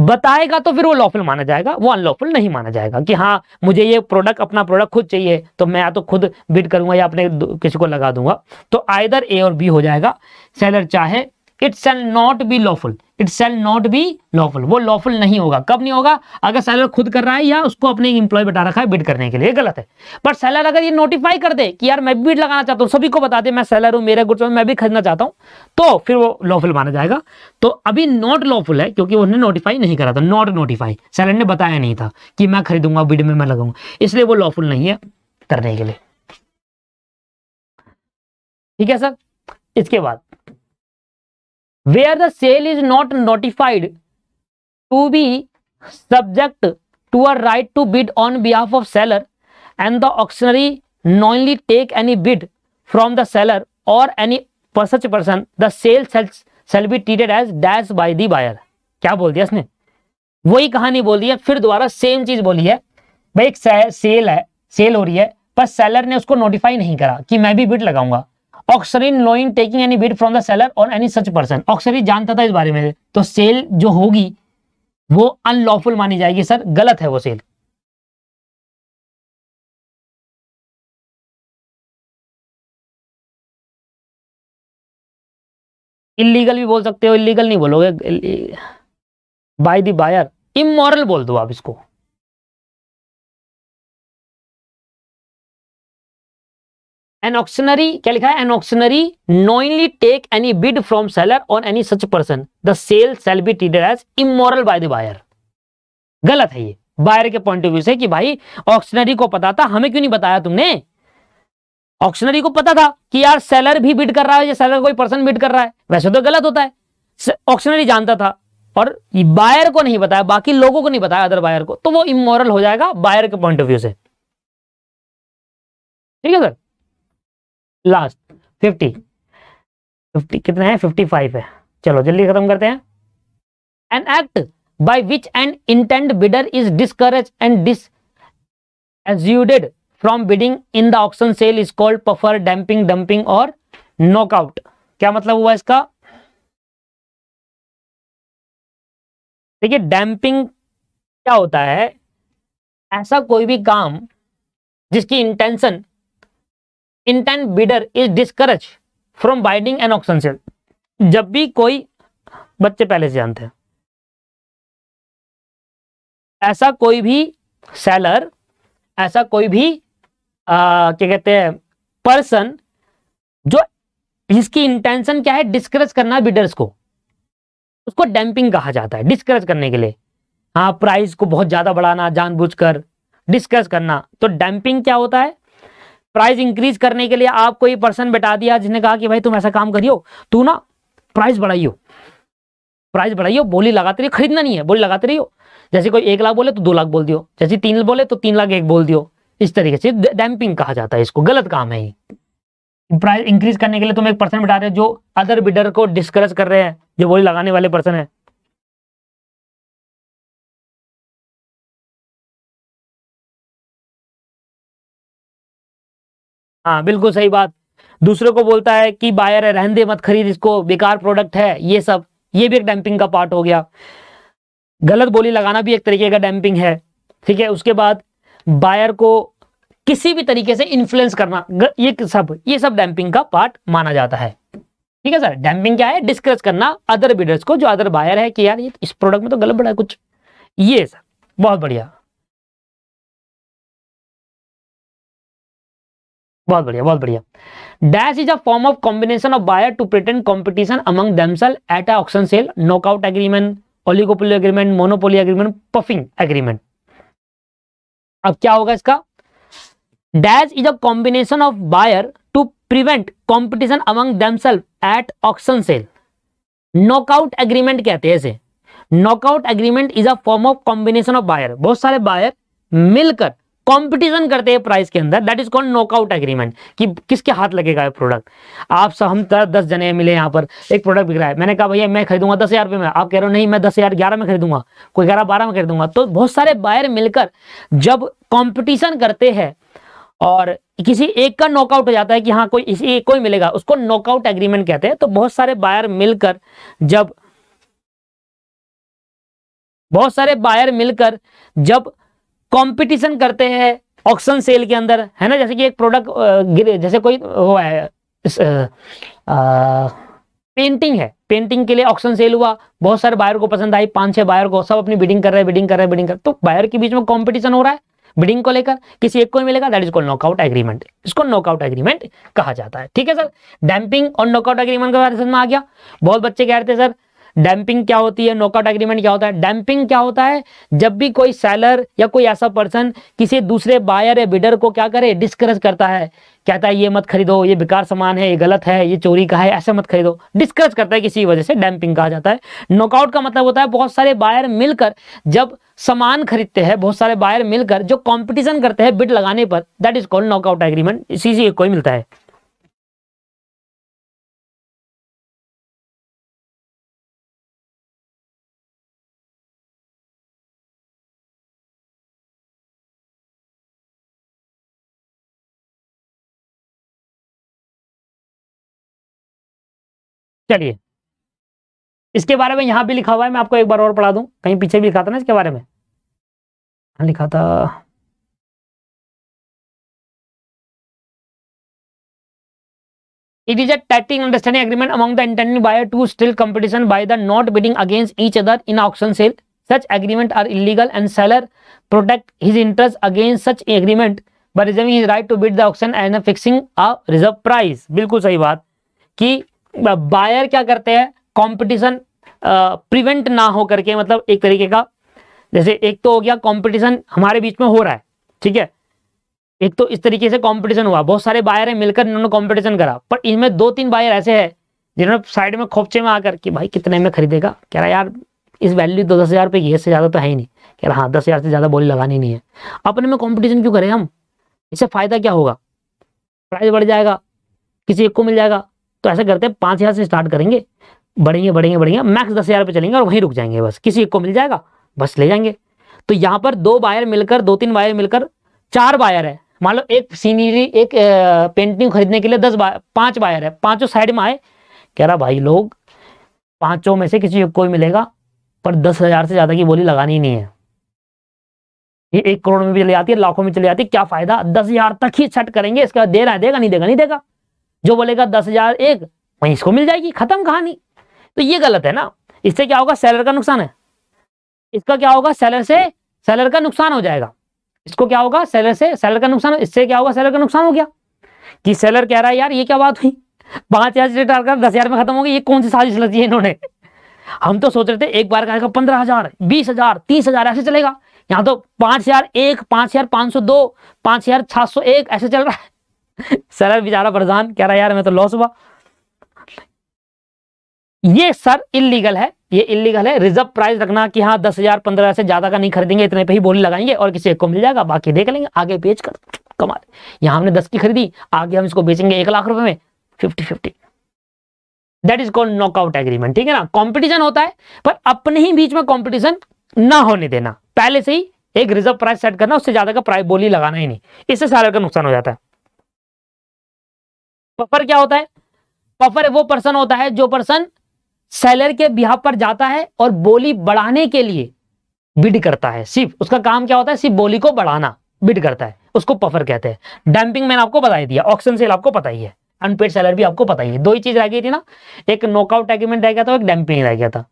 बताएगा तो फिर वो लॉफुल माना जाएगा वो अनलॉफुल नहीं माना जाएगा कि हाँ मुझे ये प्रोडक्ट अपना प्रोडक्ट खुद चाहिए तो मैं या तो खुद बिड करूंगा या अपने किसी को लगा दूंगा तो आइदर ए और बी हो जाएगा सेलर चाहे it shall not be lawful it shall not be lawful वो लॉफुल नहीं होगा कब नहीं होगा अगर सैलर खुद कर रहा है या उसको अपने इंप्लॉय बैठा रखा है बिड करने के लिए गलत है बट सैलर अगर ये नोटिफाई कर दे कि यार मैं बिड लगाना चाहता हूँ सभी को बता दे मैं सैलर हूँ मेरे गुड्स मैं भी खरीदना चाहता हूँ तो फिर वो लॉफुल माना जाएगा तो अभी नॉट लॉफुल है क्योंकि उन्हें नोटिफाई नहीं करा था नॉट नोटिफाई सैलर ने बताया नहीं था कि मैं खरीदूंगा बिड में मैं लगाऊंगा इसलिए वो लॉफुल नहीं है करने के लिए ठीक है सर इसके बाद where the sale is not notified to be subject to a right to bid on behalf of seller and the auctioneer knowingly take any bid from the seller or any such person the sale shall be treated as dash by the buyer क्या बोल दिया इसने वही कहानी दी है फिर दोबारा same चीज बोली है भाई एक सेल है सेल हो रही है पर सेलर ने उसको नोटिफाई नहीं करा कि मैं भी बिड लगाऊंगा ऑक्सरिन लोइन taking any bid from the seller or any such person auctioneer जानता था इस बारे में तो सेल जो होगी वो अनलॉफुल मानी जाएगी सर गलत है वो सेल इलीगल भी बोल सकते हो इलीगल नहीं बोलोगे बाय द बायर इमोरल बोल दो आप इसको एन ऑक्शनरी क्या लिखा है an auctioneer knowingly take any bid from seller on any such person the sale shall be treated as immoral by the buyer गलत है ये बायर के पॉइंट ऑफ व्यू से कि भाई ऑक्शनरी को पता था हमें क्यों नहीं बताया तुमने ऑक्शनरी को पता था कि यार सेलर भी बिड कर रहा है या सेलर कोई पर्सन बिड कर रहा है वैसे तो गलत होता है ऑक्शनरी जानता था और बायर को नहीं बताया बाकी लोगों को नहीं बताया अदर बायर को तो वो इमोरल हो जाएगा बायर के पॉइंट ऑफ व्यू से ठीक है सर लास्ट फिफ्टी फिफ्टी कितना है फिफ्टी फाइव है चलो जल्दी खत्म करते हैं an act by which and intent bidder is discourage and dissuaded from bidding in the auction sale is called puffer damping dumping or knockout क्या मतलब हुआ इसका देखिए डैम्पिंग क्या होता है ऐसा कोई भी काम जिसकी intention intent bidder is discourage from bidding an auction sale जब भी कोई बच्चे पहले से जानते हैं ऐसा कोई भी सेलर ऐसा कोई भी आ, क्या कहते हैं पर्सन जो जिसकी इंटेंशन क्या है डिस्करेज करना बिडर्स को उसको डैम्पिंग कहा जाता है डिस्करेज करने के लिए हाँ प्राइस को बहुत ज़्यादा बढ़ाना जानबूझकर डिस्कस करना तो डैम्पिंग क्या होता है प्राइस इंक्रीज करने के लिए आपको ये पर्सन बैठा दिया जिसने कहा कि भाई तुम ऐसा काम करियो तू ना प्राइस बढ़ाइयो प्राइस बढ़ाइयो बोली लगाते रहियो खरीदना नहीं है बोली लगाते रहियो जैसे कोई एक लाख बोले तो दो लाख बोल दियो जैसे तीन बोले तो तीन लाख एक बोल दियो इस तरीके से डैम्पिंग कहा जाता है इसको गलत काम है ये प्राइस इंक्रीज करने के लिए तुम एक पर्सन बैठा रहे हो जो अदर बिडर को डिस्करेज कर रहे हैं जो बोली लगाने वाले पर्सन है हाँ बिल्कुल सही बात दूसरे को बोलता है कि बायर है रहने दे मत खरीद इसको बेकार प्रोडक्ट है ये सब ये भी एक डैम्पिंग का पार्ट हो गया गलत बोली लगाना भी एक तरीके का डैम्पिंग है ठीक है उसके बाद बायर को किसी भी तरीके से इन्फ्लुएंस करना ये सब ये सब डैम्पिंग का पार्ट माना जाता है ठीक है सर डैम्पिंग क्या है डिस्कस करना अदर बिडर्स को जो अदर बायर है कि यार ये इस प्रोडक्ट में तो गलत बड़ा है कुछ ये सर बहुत बढ़िया बहुत बढ़िया बहुत बढ़िया dash is a form of combination of buyer to pretend competition among themselves at auction sale knockout agreement oligopoly agreement monopoly agreement puffing agreement अब क्या होगा इसका dash is a combination of buyer to prevent competition among themselves at auction sale knockout agreement कहते हैं इसे knockout agreement is a form of combination of buyer बहुत सारे buyer मिलकर कंपटीशन करते हैं प्राइस के अंदर that is called knockout agreement कि किसके हाथ लगेगा ये प्रोडक्ट आप सब हम तर, दस जने मिले यहाँ पर एक प्रोडक्ट बिक रहा है मैंने कहा भैया मैं खरीदूंगा दस हजार में आप कह रहे हो नहीं मैं दस हजार ग्यारह में खरीदूंगा कोई ग्यारह बारह में खरीदूंगा तो बहुत सारे बायर मिलकर जब कॉम्पिटिशन करते हैं और किसी एक का नॉकआउट हो जाता है कि हाँ कोई इसी एक कोई मिलेगा उसको नॉकआउट एग्रीमेंट कहते हैं तो बहुत सारे बायर मिलकर जब बहुत सारे बायर मिलकर जब कंपटीशन करते हैं ऑक्शन सेल के अंदर है ना जैसे कि एक प्रोडक्ट जैसे कोई वो है पेंटिंग है पेंटिंग के लिए ऑक्शन सेल हुआ बहुत सारे बायर को पसंद आई पांच छह बायर को सब अपनी बिडिंग कर रहे हैं बिडिंग कर रहे हैं बिडिंग कर तो बायर के बीच में कॉम्पिटिशन हो रहा है बिडिंग को लेकर किसी एक को मिलेगा that is call knockout agreement इसको नॉकआउट एग्रीमेंट कहा जाता है ठीक है सर डैम्पिंग और नॉकआउट एग्रीमेंट के बारे में आ गया बहुत बच्चे कह रहे थे सर डैम्पिंग क्या होती है नॉकआउट एग्रीमेंट क्या होता है डैम्पिंग क्या होता है जब भी कोई सेलर या कोई ऐसा पर्सन किसी दूसरे बायर या बिडर को क्या करे डिस्करेज करता है कहता है ये मत खरीदो ये बेकार सामान है ये गलत है ये चोरी का है ऐसे मत खरीदो डिस्करेज करता है किसी वजह से डैम्पिंग कहा जाता है नॉकआउट का मतलब होता है बहुत सारे बायर मिलकर जब सामान खरीदते हैं बहुत सारे बायर मिलकर जो कॉम्पिटिशन करते हैं बिड लगाने पर that is called knockout agreement इसी से कोई मिलता है चलिए इसके बारे में यहां भी लिखा हुआ है मैं आपको एक बार और पढ़ा दू कहीं पीछे भी लिखा था ना इसके बारे में हाँ, लिखा था इट इज अ टैटिंग understanding agreement among the intending buyer to still competition by the not bidding against each other in auction sale such agreement are illegal and seller protect his interest against such agreement but reserving right to bid the auction and fixing a reserve price बिल्कुल सही बात की buyer क्या करते हैं competition prevent ना हो करके मतलब एक तरीके का जैसे एक तो हो गया कंपटीशन हमारे बीच में हो रहा है ठीक है एक तो इस तरीके से कंपटीशन हुआ बहुत सारे बायर हैं मिलकर इन्होंने कॉम्पिटिशन करा पर इनमें दो तीन बायर ऐसे है जिन्होंने साइड में खोपचे में आकर कि भाई कितने में खरीदेगा कह रहा यार इस वैल्यू दो दस हज़ार रुपये ज़्यादा तो है ही नहीं कह रहा हाँ दस हज़ार से ज़्यादा बोली लगानी नहीं है अपने में कंपटीशन क्यों करें हम इससे फ़ायदा क्या होगा प्राइस बढ़ जाएगा किसी एक को मिल जाएगा तो ऐसा करते हैं पांच हज़ार से स्टार्ट करेंगे बढ़ेंगे बढ़ेंगे बढ़ेंगे मैक्स दस हज़ार पे चलेंगे और वहीं रुक जाएंगे बस किसी एक को मिल जाएगा बस ले जाएंगे तो यहाँ पर दो बायर मिलकर दो तीन बायर मिलकर चार बायर है मान लो एक सीनरी एक पेंटिंग खरीदने के लिए दस बायर पांच बायर है पांचों साइड में आए कह रहा भाई लोग पांचों में से किसी एक को मिलेगा पर दस हज़ार से ज़्यादा की बोली लगानी ही नहीं है ये एक करोड़ में भी चली जाती है लाखों में चली जाती है क्या फायदा दस हजार तक ही छट करेंगे इसके बाद दे रहा है देगा नहीं देगा नहीं देगा जो बोलेगा दस हजार एक वही इसको मिल जाएगी खत्म कहानी तो ये गलत है ना इससे क्या होगा सैलर का नुकसान है इसका क्या होगा सैलर से सैलर का नुकसान हो जाएगा इसको क्या होगा सैलर से सैलर का नुकसान इससे क्या होगा सैलर का नुकसान हो गया कि सैलर कह रहा है यार ये क्या बात हुई पांच हजार से दस हजार में खत्म हो गई ये कौन सी साजिश लगी है इन्होंने हम तो सोच रहे थे एक बार का पंद्रह हजार बीस हजार तीस हजार ऐसे चलेगा यहाँ तो पांच हजार एक पांच हजार पांच सौ दो पांच हजार छह सौ एक ऐसे चल रहा है सर बेचारा परेशान कह रहा यार मैं तो लॉस हुआ ये सर इलीगल है ये इलीगल है रिजर्व प्राइस रखना कि हाँ दस हजार पंद्रह हजार से ज्यादा का नहीं खरीदेंगे इतने पे ही बोली लगाएंगे और किसी एक को मिल जाएगा बाकी देख लेंगे आगे बेच कर कमाल यहां हमने दस की खरीदी आगे हम इसको बेचेंगे एक लाख रुपए में fifty fifty that is called knockout agreement ठीक है ना कॉम्पिटिशन होता है पर अपने ही बीच में कॉम्पिटिशन ना होने देना पहले से ही एक रिजर्व प्राइस सेट करना उससे ज्यादा का प्राइस बोली लगाना ही नहीं इससे सारे का नुकसान हो जाता है पफर क्या होता है पफर वो पर्सन होता है जो पर्सन सेलर के बिहार पर जाता है और बोली बढ़ाने के लिए बिड करता है सिर्फ उसका काम क्या होता है सिर्फ बोली को बढ़ाना बिड करता है उसको पफर कहते हैं डैम्पिंग मैंने आपको बता दिया ऑक्शन सेल आपको पता ही है अनपेड सेलर भी आपको पता ही है दो ही चीज रह गई थी ना एक नॉकआउट एग्रीमेंट रह गया था एक डैम्पिंग रह गया था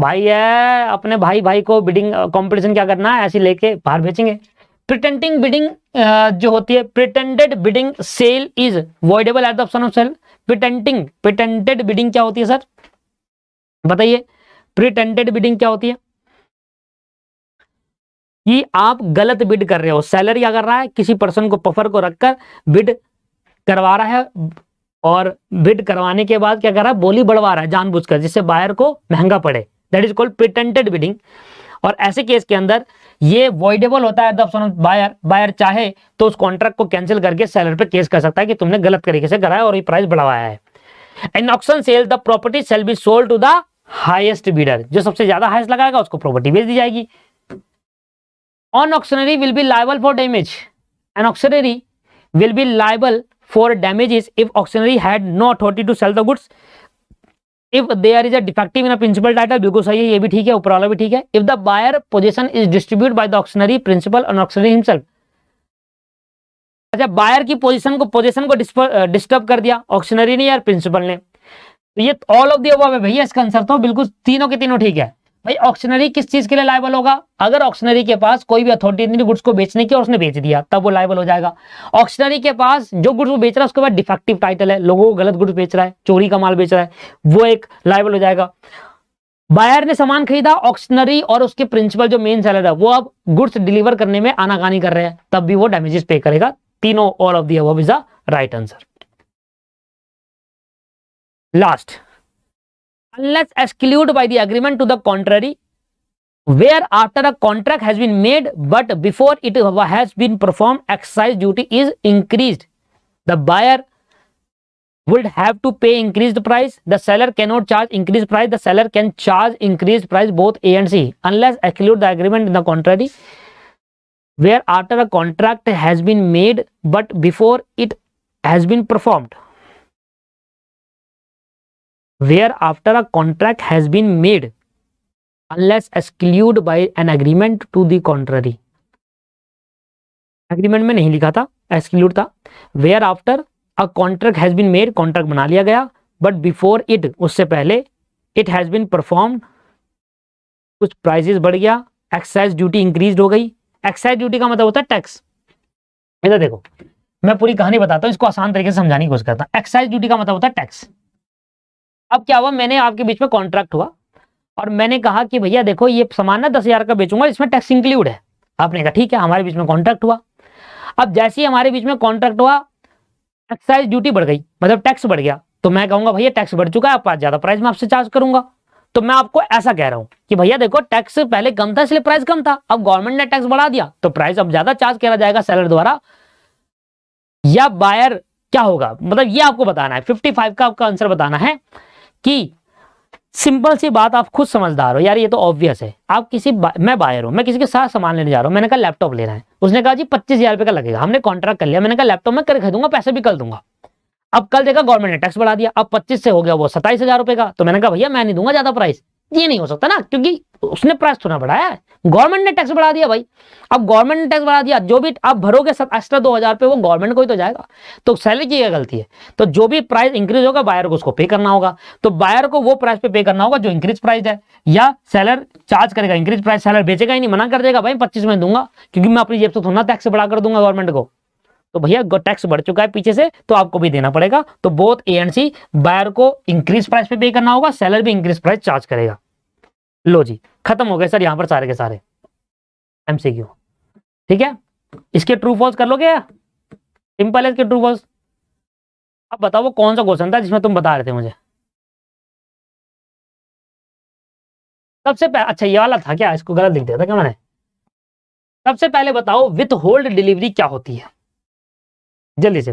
भाई है अपने भाई भाई को बिडिंग कंपटीशन क्या करना है ऐसी लेके बाहर भेजेंगे प्रिटेंडिंग बिडिंग uh, जो होती है pretended bidding sale is voidable at the option of sale pretending pretended bidding क्या होती है सर बताइए प्रिटेंडेड बिडिंग क्या होती है कि आप गलत बिड कर रहे हो सैलरी क्या कर रहा है किसी पर्सन को पफर को रखकर बिड करवा रहा है और बिड करवाने के बाद क्या कर रहा है बोली बढ़वा रहा है जानबूझकर जिससे बायर को महंगा पड़े that is called pretended bidding और ऐसे केस के अंदर ये वॉइडेबल होता है ऑप्शन बायर बायर चाहे तो उस कॉन्ट्रैक्ट को कैंसिल करके सेलर पे केस कर सकता है कि तुमने गलत तरीके से कराया और ये प्राइस बढ़ाया है an auction sale the property shall be sold to the highest bidder जो सबसे ज्यादा हाइस्ट लगाएगा उसको प्रॉपर्टी बेच दी जाएगी an auctioneer will be liable for damage an auctioneer will be liable for damages if auctioneer had no authority to sell the goods if there is a defective in a principal data बिल्कुल सही है ये भी ठीक है ऊपर वाला भी ठीक है if the buyer position is distribute by the auctioneer principal and auctioneer himself अच्छा बायर की पोजीशन को पोजीशन को डिस्टर्ब कर दिया ऑक्शनरी ने या प्रिंसिपल ने तो ये ऑल ऑफ दी है भैया इसका आंसर तो बिल्कुल तीनों के तीनों ठीक है भाई ऑक्शनरी किस चीज के लिए लाइबल होगा अगर ऑक्शनरी के पास कोई भी अथॉरिटी गुड्स को बेचने की और उसने बेच दिया तब वो लाइबल हो जाएगा ऑक्शनरी के पास जो गुड्स वो बेच रहा है उसके बाद डिफेक्टिव टाइटल है लोगों को गलत गुड्स बेच रहा है चोरी का माल बेच रहा है वो एक लाइबल हो जाएगा बायर ने सामान खरीदा ऑक्शनरी और उसके प्रिंसिपल जो मेन सेलर है वो अब गुड्स डिलीवर करने में आनाकानी कर रहे हैं तब भी वो डैमेजेस पे करेगा तीनों all of the above is the right answer last unless excluded by the agreement to the contrary where after a contract has been made but before it has been performed excise duty is increased the buyer would have to pay increased price the seller cannot charge increased price the seller can charge increased price both a and c unless exclude the agreement in the contrary where after a contract has been made but before it has been performed where after a contract has been made unless exclude by an agreement to the contrary agreement में नहीं लिखा था exclude था where after a contract has been made contract बना लिया गया but before it उससे पहले इट हैज़ बीन परफॉर्म कुछ प्राइजेस बढ़ गया एक्साइज ड्यूटी इंक्रीज हो गई एक्साइज ड्यूटी का मतलब होता है टैक्स इधर देखो मैं पूरी कहानी बताता हूँ इसको आसान तरीके से समझाने की कोशिश करता हूँ एक्साइज ड्यूटी का मतलब होता है टैक्स अब क्या हुआ मैंने आपके बीच में कॉन्ट्रैक्ट हुआ और मैंने कहा कि भैया देखो ये सामान ना दस हजार का बेचूंगा इसमें टैक्स इंक्लूड है आपने कहा ठीक है हमारे बीच में कॉन्ट्रैक्ट हुआ अब जैसे ही हमारे बीच में कॉन्ट्रैक्ट हुआ एक्साइज ड्यूटी बढ़ गई मतलब टैक्स बढ़ गया तो मैं कहूंगा भैया टैक्स बढ़ चुका है आप ज्यादा प्राइस में आपसे चार्ज करूंगा तो मैं आपको ऐसा कह रहा हूं कि भैया देखो टैक्स पहले कम था इसलिए प्राइस कम था अब गवर्नमेंट ने टैक्स बढ़ा दिया तो प्राइस अब ज्यादा चार्ज किया जाएगा सेलर द्वारा या बायर क्या होगा मतलब ये आपको बताना है 55 का आपका आंसर बताना है कि सिंपल सी बात आप खुद समझदार हो यार ये तो ऑब्वियस है आप किसी बा, मैं बायर हूँ मैं किसी के साथ सामान लेने जा रहा हूँ मैंने कहा लैपटॉप लेना है उसने कहा जी पच्चीस हजार रुपये का लगेगा हमने कॉन्ट्रैक्ट कर लिया मैंने कहा लैपटॉप मैं कर खरीदूंगा पैसे भी कर दूंगा अब कल देखा गवर्नमेंट ने टैक्स बढ़ा दिया अब पच्चीस से हो गया वो सताइस हजार रुपए का तो मैंने कहा भैया मैं नहीं दूंगा ज्यादा प्राइस ये नहीं हो सकता ना क्योंकि उसने प्राइस थोड़ा बढ़ाया है गवर्नमेंट ने टैक्स बढ़ा दिया भाई अब गवर्नमेंट ने टैक्स बढ़ा दिया जो भी आप भरोगे एक्स्ट्रा दो हजार पे वो गवर्नमेंट को ही तो जाएगा तो सैलरी की गलती है तो जो भी प्राइस इंक्रीज होगा बायर को उसको पे करना होगा तो बायर को वो प्राइस पे पे करना होगा जो इंक्रीज प्राइस है या सैलर चार्ज करेगा इंक्रीज प्राइस सैलर बेचेगा ही नहीं मना कर देगा भाई पच्चीस में दूंगा क्योंकि मैं अपनी जेब से थोड़ा टैक्स बढ़ा कर दूंगा गवर्नमेंट को तो भैया टैक्स बढ़ चुका है पीछे से तो आपको भी देना पड़ेगा तो both A and C buyer को इंक्रीज प्राइस पे पे करना होगा सेलर भी इंक्रीज प्राइस चार्ज करेगा लो जी खत्म हो गए सर यहां पर सारे के सारे एमसीक्यू ठीक है इसके ट्रू फॉल्स कर लोगे सिंपल है इसके ट्रू फॉल्स अब बताओ वो कौन सा क्वेश्चन था जिसमें तुम बता रहे थे मुझे सबसे पहले अच्छा ये वाला था क्या इसको गलत लिख दिया था क्या मैंने सबसे पहले बताओ विथ होल्ड डिलीवरी क्या होती है जल्दी से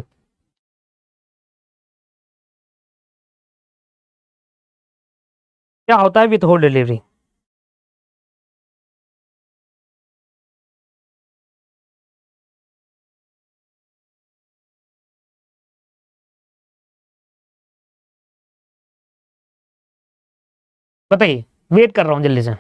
क्या होता है विथ होल डिलीवरी बताइए वेट कर रहा हूँ जल्दी से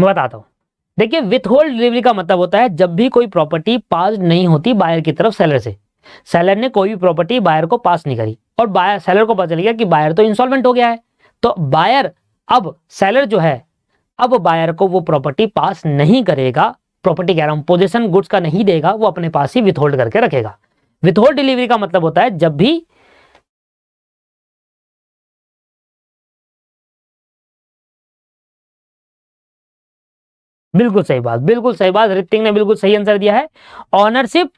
मैं बताता हूँ देखिए विथ होल्ड डिलीवरी का मतलब होता है जब भी कोई प्रॉपर्टी पास नहीं होती बायर की तरफ सेलर से सेलर ने कोई भी प्रॉपर्टी बायर को पास नहीं करी और बायर सेलर को पता चल गया कि बायर तो इंस्टॉलमेंट हो गया है तो बायर अब सेलर जो है अब बायर को वो प्रॉपर्टी पास नहीं करेगा प्रॉपर्टी कह रहा हूँ पोजिशन गुड्स का नहीं देगा वो अपने पास ही विथ होल्ड करके रखेगा विथ होल्ड डिलीवरी का मतलब होता है जब भी बिल्कुल सही बात बिल्कुल सही बात ऋतिक ने बिल्कुल सही आंसर दिया है ऑनरशिप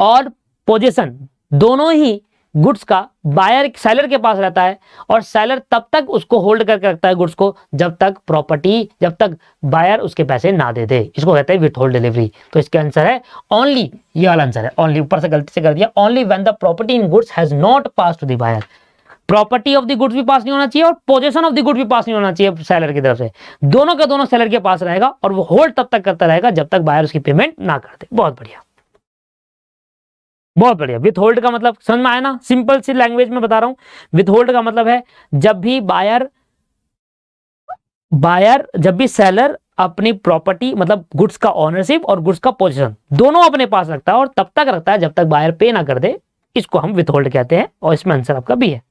और पोजिशन दोनों ही गुड्स का बायर सेलर के पास रहता है और सेलर तब तक उसको होल्ड करके रखता है गुड्स को जब तक प्रॉपर्टी जब तक बायर उसके पैसे ना दे दे इसको कहते हैं विथ होल्ड डिलीवरी तो इसका आंसर है ओनली ये वाला आंसर है ओनली ऊपर से गलती से कर दिया only when the property in goods has not pass to the buyer property of the goods भी पास नहीं होना चाहिए और पोजेशन ऑफ द गुड भी पास नहीं होना चाहिए सेलर की तरफ से दोनों का दोनों सेलर के पास रहेगा और वो होल्ड तब तक करता रहेगा जब तक बायर उसकी पेमेंट ना कर दे बहुत बढ़िया बहुत बढ़िया विथ होल्ड का मतलब समझ में आया ना सिंपल सी लैंग्वेज में बता रहा हूं विथ होल्ड का मतलब है जब भी बायर बायर जब भी सेलर अपनी प्रॉपर्टी मतलब गुड्स का ऑनरशिप और गुड्स का पोजिशन दोनों अपने पास रखता है और तब तक रखता है जब तक बायर पे ना कर दे इसको हम विथ होल्ड कहते हैं और इसमें आंसर आपका भी है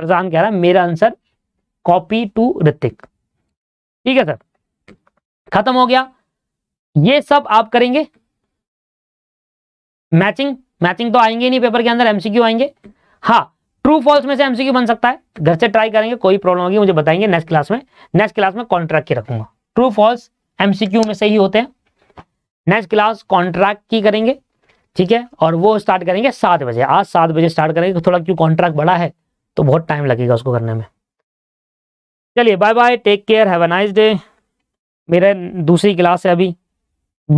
प्रशांत कह रहा है मेरा आंसर कॉपी टू ऋतिक ठीक है सर खत्म हो गया ये सब आप करेंगे मैचिंग मैचिंग तो आएंगे नहीं पेपर के अंदर एमसीक्यू आएंगे हाँ ट्रू फॉल्स में से एमसीक्यू बन सकता है घर से ट्राई करेंगे कोई प्रॉब्लम होगी मुझे बताएंगे नेक्स्ट क्लास में नेक्स्ट क्लास में कॉन्ट्रैक्ट की रखूंगा ट्रू फॉल्स एमसीक्यू में से ही होते हैं नेक्स्ट क्लास कॉन्ट्रैक्ट की करेंगे ठीक है और वो स्टार्ट करेंगे सात बजे आज सात बजे स्टार्ट करेंगे तो थोड़ा क्यों कॉन्ट्रैक्ट बड़ा है तो बहुत टाइम लगेगा उसको करने में चलिए bye bye take care have a nice day मेरे दूसरी क्लास है अभी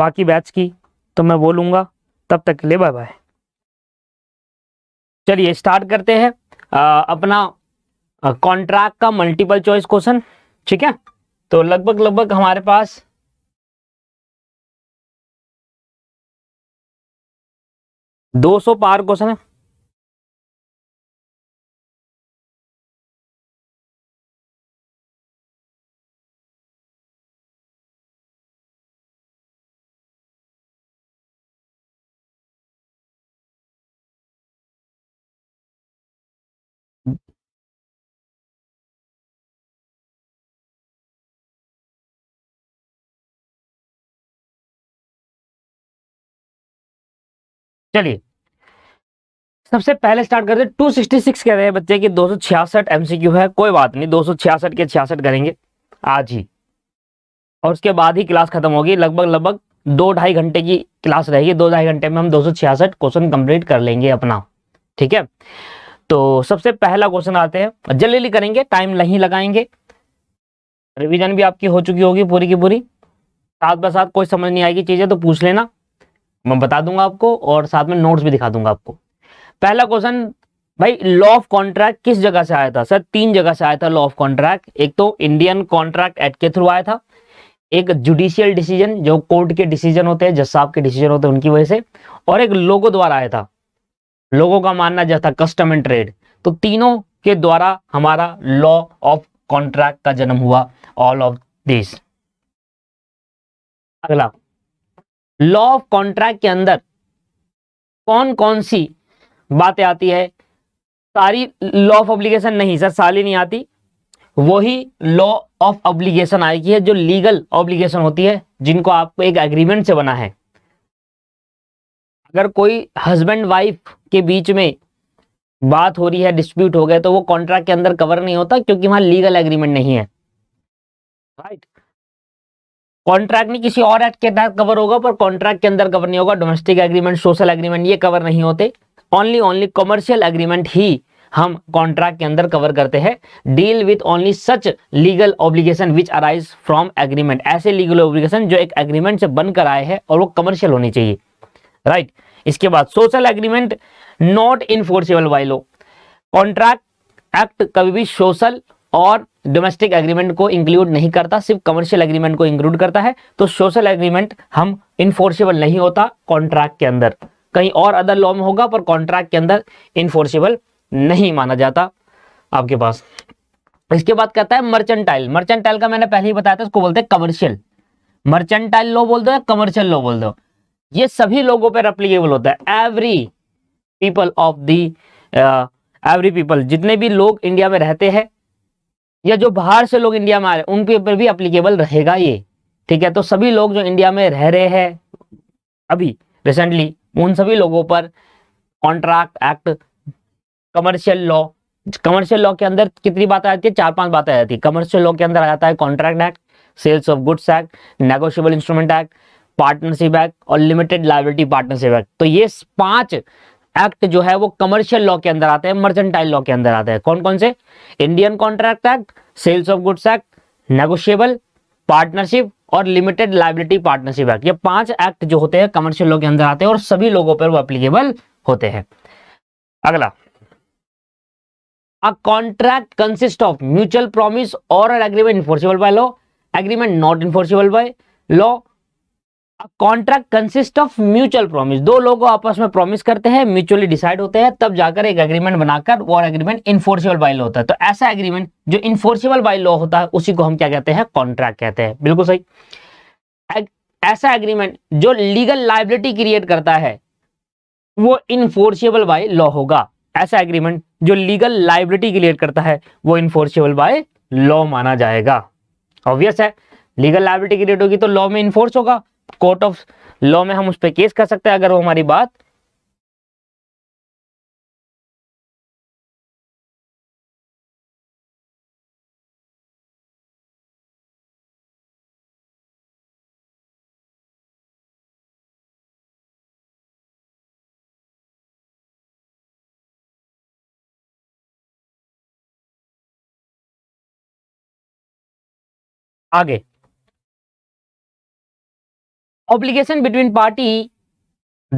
बाकी बैच की तो मैं बोलूँगा तब तक के लिए बाय बाय चलिए स्टार्ट करते हैं अपना कॉन्ट्रैक्ट का मल्टीपल चॉइस क्वेश्चन ठीक है तो लगभग लगभग हमारे पास दो सौ पार क्वेश्चन है चलिए सबसे पहले स्टार्ट करते हैं सिक्स कह रहे हैं बच्चे एम सी एमसीक्यू है कोई बात नहीं छियासठ के छियासठ करेंगे आज ही और उसके बाद ही क्लास खत्म होगी लगभग लगभग दो ढाई घंटे की क्लास रहेगी दो ढाई घंटे में हम दो क्वेश्चन कंप्लीट कर लेंगे अपना ठीक है तो सबसे पहला क्वेश्चन आते हैं जल्दी करेंगे टाइम नहीं लगाएंगे रिवीजन भी आपकी हो चुकी होगी पूरी की पूरी साथ बसात कोई समझ नहीं आएगी चीज़ें तो पूछ लेना मैं बता दूंगा आपको और साथ में नोट्स भी दिखा दूंगा आपको पहला क्वेश्चन भाई लॉ ऑफ कॉन्ट्रैक्ट किस जगह से आया था सर तीन जगह से आया था लॉ ऑफ कॉन्ट्रैक्ट एक तो इंडियन कॉन्ट्रैक्ट एक्ट के थ्रू आया था एक जुडिशियल डिसीजन जो कोर्ट के डिसीजन होते हैं जज साहब के डिसीजन होते हैं उनकी वजह से और एक लोगों द्वारा आया था लोगों का मानना जैसा था कस्टम एंड ट्रेड तो तीनों के द्वारा हमारा लॉ ऑफ कॉन्ट्रैक्ट का जन्म हुआ ऑल ऑफ दिस अगला लॉ ऑफ कॉन्ट्रैक्ट के अंदर कौन कौन सी बातें आती है सारी लॉ ऑफ ऑब्लिगेशन नहीं सर साली नहीं आती वही लॉ ऑफ ऑब्लिगेशन आएगी है जो लीगल ऑब्लिगेशन होती है जिनको आपको एक एग्रीमेंट से बना है अगर कोई हस्बैंड वाइफ के बीच में बात हो रही है डिस्प्यूट हो गया तो वो कॉन्ट्रैक्ट के अंदर कवर नहीं होता क्योंकि वहां लीगल एग्रीमेंट नहीं है राइट right? कॉन्ट्रैक्ट नहीं किसी और एक्ट के तहत कवर होगा पर कॉन्ट्रैक्ट के अंदर कवर नहीं होगा डोमेस्टिक एग्रीमेंट सोशल एग्रीमेंट ये कवर नहीं होते ओनली ओनली कॉमर्शियल एग्रीमेंट ही हम कॉन्ट्रैक्ट के अंदर कवर करते हैं deal with only such legal obligation which arise from agreement ऐसे लीगल ऑब्लिगेशन जो एक एग्रीमेंट से बनकर आए हैं और वो कमर्शियल होनी चाहिए राइट right. इसके बाद social agreement not enforceable by law contract act कभी भी सोशल और डोमेस्टिक एग्रीमेंट को इंक्लूड नहीं करता सिर्फ कमर्शियल एग्रीमेंट को इंक्लूड करता है तो सोशल एग्रीमेंट हम इन्फोर्सेबल नहीं होता कॉन्ट्रैक्ट के अंदर कहीं और अदर लॉ में होगा पर कॉन्ट्रैक्ट के अंदर इन्फोर्सेबल नहीं माना जाता आपके पास इसके बाद कहता है मर्चेंटाइल मर्चेंटाइल का मैंने पहले ही बताया था उसको बोलते हैं कमर्शियल मर्चेंटाइल लॉ बोल दो या कमर्शियल लॉ बोल दो ये सभी लोगों पर अप्लीकेबल होता है every people of the every people जितने भी लोग इंडिया में रहते हैं या जो बाहर से लोग इंडिया में आ रहे हैं उनके ऊपर भी अप्लीकेबल रहेगा ये ठीक है तो सभी लोग जो इंडिया में रह रहे हैं अभी रिसेंटली उन सभी लोगों पर contract act commercial law commercial law के अंदर कितनी बातें आती है चार पांच बातें आ जाती है कमर्शियल लॉ के अंदर आ जाता है contract act sales of goods act negotiable instrument act partnership act और लिमिटेड लाइबिलिटी पार्टनरशिप एक्ट तो ये पांच एक्ट जो है वो कमर्शियल लॉ के अंदर आते हैं मर्चेंटाइल लॉ के अंदर आते हैं कौन कौन से Indian contract act sales of goods act negotiable partnership और लिमिटेड लाइबिलिटी पार्टनरशिप एक्ट ये पांच एक्ट जो होते हैं कमर्शियल लॉ के अंदर आते हैं और सभी लोगों पर वो अप्लीकेबल होते हैं अगला a contract consist of mutual promise और agreement enforceable by law agreement not enforceable by law contract consist of mutual promise दो लोग आपस में प्रॉमिस करते हैं म्यूचुअली डिसाइड होते हैं तब जाकर एक एग्रीमेंट बनाकर वो एग्रीमेंट इन्फोर्सिबल बाई लॉ होता है तो ऐसा एग्रीमेंट जो इन्फोर्सिबल बाई लॉ होता है उसी को हम क्या कहते हैं कॉन्ट्रैक्ट कहते हैं बिल्कुल सही ऐसा एग्रीमेंट जो लीगल लाइबिलिटी क्रिएट करता है वो इन्फोर्सिबल बाय लॉ होगा ऐसा एग्रीमेंट जो लीगल लाइबिलिटी क्रिएट करता है वो इन्फोर्सिबल बाय लॉ माना जाएगा ऑब्वियस है लीगल लाइबिलिटी क्रिएट होगी तो लॉ में इन्फोर्स होगा कोर्ट ऑफ लॉ में हम उस पर केस कर सकते हैं अगर वो हमारी बात आगे obligation between party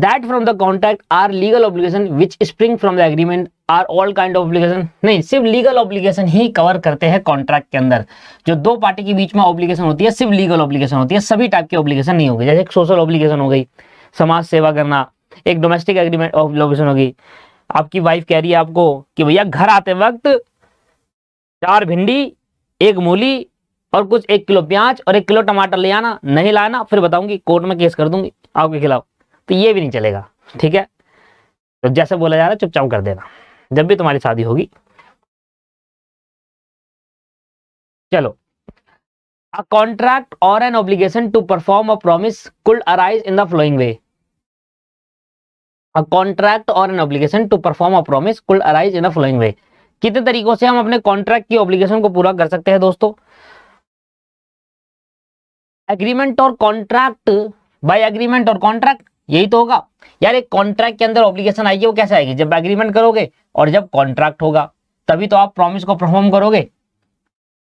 that from the contract are legal obligation which spring from the agreement are all kind of obligation नहीं सिर्फ legal obligation ही cover करते हैं contract के अंदर जो दो पार्टी के बीच में obligation होती है सिर्फ legal obligation होती है सभी टाइप की obligation नहीं होगी जैसे social obligation हो गई समाज सेवा करना एक डोमेस्टिक एग्रीमेंट ऑब्लिगेशन होगी आपकी वाइफ कह रही है आपको कि भैया घर आते वक्त चार भिंडी एक मूली और कुछ एक किलो प्याज और एक किलो टमाटर ले आना नहीं लाना फिर बताऊंगी कोर्ट में केस कर दूंगी आपके खिलाफ तो ये भी नहीं चलेगा ठीक है तो जैसे बोला जा रहा है चुपचाप कर देना जब भी तुम्हारी शादी होगी चलो अ कॉन्ट्रैक्ट और an obligation to perform a promise could arise in the following way a contract और an obligation to perform a promise could arise in the following way कितने तरीकों से हम अपने कॉन्ट्रैक्ट की ऑब्लिगेशन को पूरा कर सकते हैं दोस्तों एग्रीमेंट और कॉन्ट्रैक्ट बाय एग्रीमेंट और कॉन्ट्रैक्ट यही तो होगा यार एक कॉन्ट्रैक्ट के अंदर ऑब्लिगेशन आएगी वो कैसे आएगी जब एग्रीमेंट करोगे और जब कॉन्ट्रैक्ट होगा तभी तो आप प्रॉमिस को परफॉर्म करोगे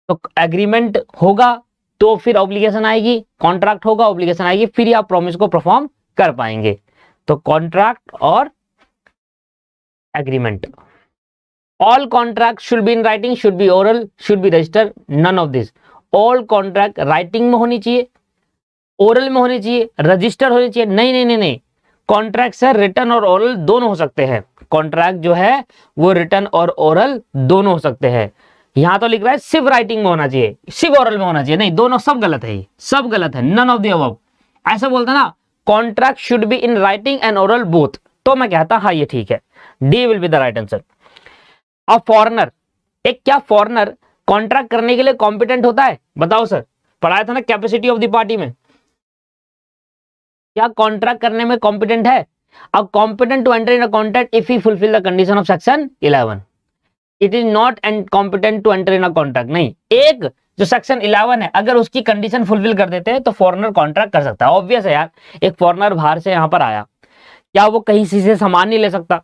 तो एग्रीमेंट होगा तो फिर ऑब्लिगेशन आएगी कॉन्ट्रैक्ट होगा ऑब्लिगेशन आएगी फिर आप प्रॉमिस को परफॉर्म कर पाएंगे तो कॉन्ट्रैक्ट और agreement all contract should be in writing should be oral should be register none of this all contract writing में होनी चाहिए ओरल में होनी चाहिए रजिस्टर होनी चाहिए नहीं नहीं नहीं नहीं कॉन्ट्रैक्ट सर रिटर्न और ओरल दोनों हो सकते हैं कॉन्ट्रैक्ट जो है वो रिटर्न और ओरल दोनों हो सकते हैं यहां तो लिख रहा है सिर्फ राइटिंग में होना चाहिए सिर्फ ओरल में होना चाहिए नहीं दोनों सब गलत है सब गलत है नन ऑफ द अब ऐसा बोलते ना contract should be in writing and oral both तो मैं कहता हाँ ये ठीक है D will be the right answer a foreigner एक क्या फॉरनर कॉन्ट्रैक्ट करने के लिए कॉम्पिटेंट होता है बताओ सर पढ़ाया था ना कैपेसिटी ऑफ द पार्टी में क्या कॉन्ट्रैक्ट करने में कॉम्पिटेंट है अब competent to enter in contract if he fulfil the condition of section eleven it is not and competent to enter in a contract नहीं एक जो सेक्शन इलेवन है अगर उसकी कंडीशन फुलफिल कर देते हैं तो फॉरनर कॉन्ट्रैक्ट कर सकता है ऑब्वियस है यार एक फॉरनर बाहर से यहां पर आया क्या वो कहीं से सामान नहीं ले सकता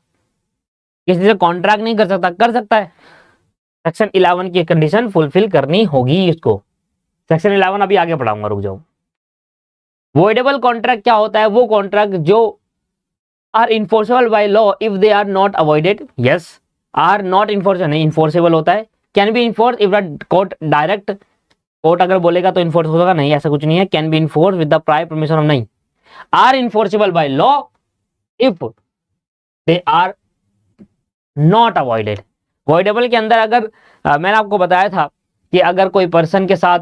किसी से कॉन्ट्रैक्ट नहीं कर सकता कर सकता है सेक्शन इलेवन की कंडीशन फुलफिल करनी होगी इसको सेक्शन इलेवन अभी आगे पढ़ाऊंगा रुक जाओ वोइडेबल कॉन्ट्रैक्ट क्या होता है वो कॉन्ट्रैक्ट जो are enforceable by law if they are not avoided yes are not enforceable enforceable होता है कैन बी इन्फोर्स इफ दर्ट डायरेक्ट कोर्ट अगर बोलेगा तो इन्फोर्स होगा नहीं ऐसा कुछ नहीं है can be enforce with the prior permission of नहीं are enforceable by law if they are not avoided voidable के अंदर अगर आ, मैंने आपको बताया था कि अगर कोई पर्सन के साथ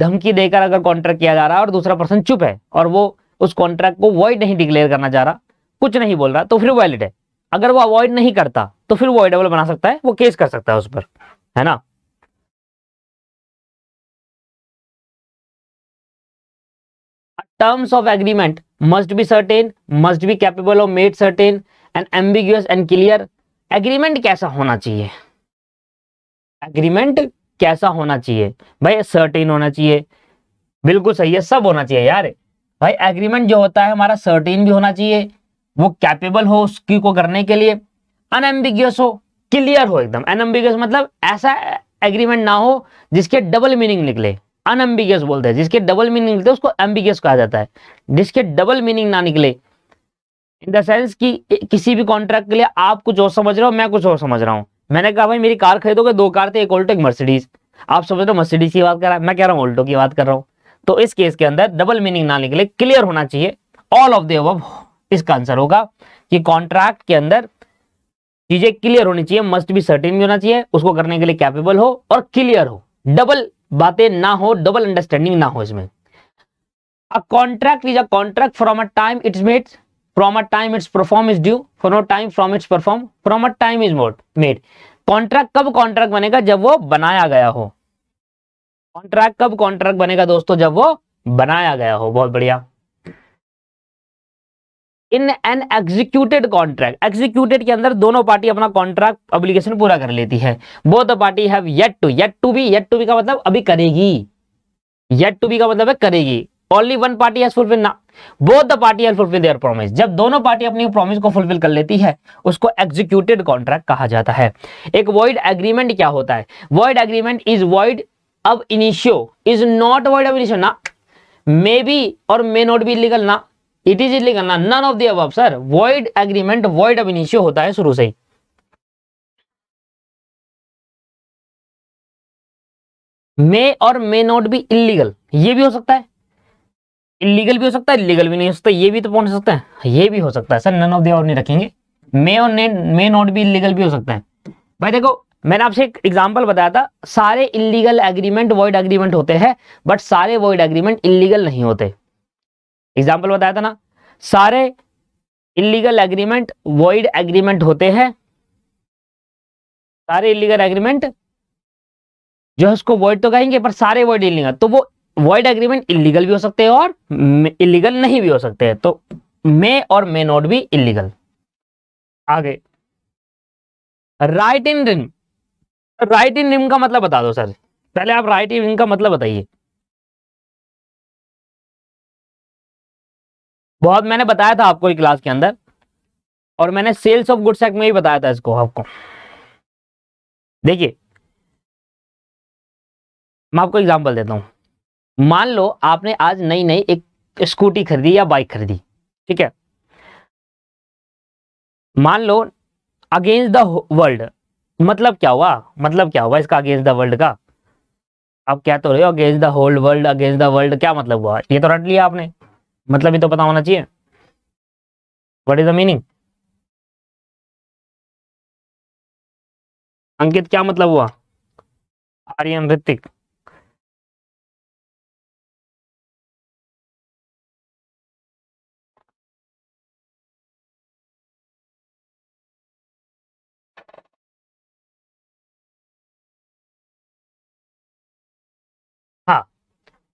धमकी देकर अगर कॉन्ट्रैक्ट किया जा रहा है और दूसरा पर्सन चुप है और वो उस कॉन्ट्रैक्ट को वॉइड नहीं डिक्लेयर करना चाह रहा कुछ नहीं बोल रहा तो फिर वैलिड है अगर वो अवॉइड नहीं करता तो फिर वॉइडेबल बना सकता है वो केस कर सकता है उस पर है ना terms of agreement must be certain must be capable of made certain and ambiguous and clear agreement कैसा होना चाहिए एग्रीमेंट कैसा होना चाहिए भाई सर्टेन होना चाहिए बिल्कुल सही है सब होना चाहिए यार भाई एग्रीमेंट जो होता है हमारा सर्टेन भी होना चाहिए वो कैपेबल हो उसकी को करने के लिए अनएम्बिगियस हो क्लियर हो एकदम अनएम्बिगियस मतलब ऐसा एग्रीमेंट ना हो जिसके डबल मीनिंग निकले अनएम्बिगियस बोलते हैं जिसके डबल मीनिंग निकले उसको एम्बिगियस कहा जाता है जिसके डबल मीनिंग ना निकले इन द सेंस कि किसी भी कॉन्ट्रैक्ट के लिए आप कुछ और समझ रहे हो मैं कुछ और समझ रहा हूँ मैंने कहा भाई मेरी कार खरीदोगे दो कार थे एक ओल्टो एक मर्सिडीज आप समझ रहे हो मर्सिडीज की बात कर रहा है मैं कह रहा हूँ ओल्टो की बात कर रहा हूँ तो इस केस के अंदर डबल मीनिंग ना निकले क्लियर होना चाहिए ऑल ऑफ द इसका आंसर होगा कि कॉन्ट्रैक्ट के अंदर चीजें क्लियर होनी चाहिए मस्ट भी सर्टिन भी होना चाहिए उसको करने के लिए कैपेबल हो और क्लियर हो डबल बातें ना हो डबल अंडरस्टैंडिंग ना हो इसमें a contract is a contract from a time it's made from a time its perform is due from time from it's perform from a time is is made contract कब contract बनेगा जब वो बनाया गया हो कॉन्ट्रैक्ट कब contract बनेगा दोस्तों जब वो बनाया गया हो बहुत बढ़िया in an executed contract executed के अंदर दोनों पार्टी अपना कॉन्ट्रैक्ट ऑब्लिगेशन पूरा कर लेती है both the party have yet to yet to be yet to be का मतलब अभी करेगी येट टू बी का मतलब है करेगी only one party has fulfil ना both the party has fulfil their promise जब दोनों पार्टी अपनी प्रॉमिस को फुलफिल कर लेती है उसको एग्जीक्यूटेड कॉन्ट्रैक्ट कहा जाता है एक वॉइड एग्रीमेंट क्या होता है void agreement is void ab initio is not void ab initio ना मे बी और मे नॉट बी इलीगल ना इट इज इलीगल ना none of the above sir void agreement void ab initio होता है शुरू से ही मे और मे नॉट बी इलीगल ये भी हो सकता है इलीगल भी हो सकता है लीगल भी नहीं हो सकता ये भी तो पहुंच सकता है हाँ, ये भी हो सकता है सर नन ऑफ दे और नहीं रखेंगे मे और मे नॉट भी इलीगल भी हो सकता है भाई देखो मैंने आपसे एक एग्जाम्पल बताया था सारे इलीगल एग्रीमेंट वॉइड एग्रीमेंट होते हैं बट सारे वॉइड एग्रीमेंट इलीगल नहीं होते एग्जाम्पल बताया था ना सारे इलीगल एग्रीमेंट वॉइड एग्रीमेंट होते हैं सारे इलीगल एग्रीमेंट जो है उसको वॉइड तो कहेंगे पर सारे वॉइड इलीगल तो वो वर्ड एग्रीमेंट इलीगल भी हो सकते हैं और इलीगल नहीं भी हो सकते हैं तो मे और मे नॉट भी इलीगल आगे right in rem right in rem का मतलब बता दो सर पहले आप राइट इन रिम का मतलब बताइए बहुत मैंने बताया था आपको क्लास के अंदर और मैंने सेल्स ऑफ गुड्स एक्ट में भी बताया था इसको आपको देखिए मैं आपको एग्जांपल देता हूं मान लो आपने आज नई नई एक स्कूटी खरीदी या बाइक खरीदी ठीक है मान लो अगेंस्ट द वर्ल्ड मतलब क्या हुआ मतलब क्या हुआ इसका अगेंस्ट द वर्ल्ड का आप क्या तो रहे हो against the whole world against the world क्या मतलब हुआ ये तो रट लिया आपने मतलब ये तो पता होना चाहिए what is the meaning Ankit क्या मतलब हुआ आर्यन ऋतिक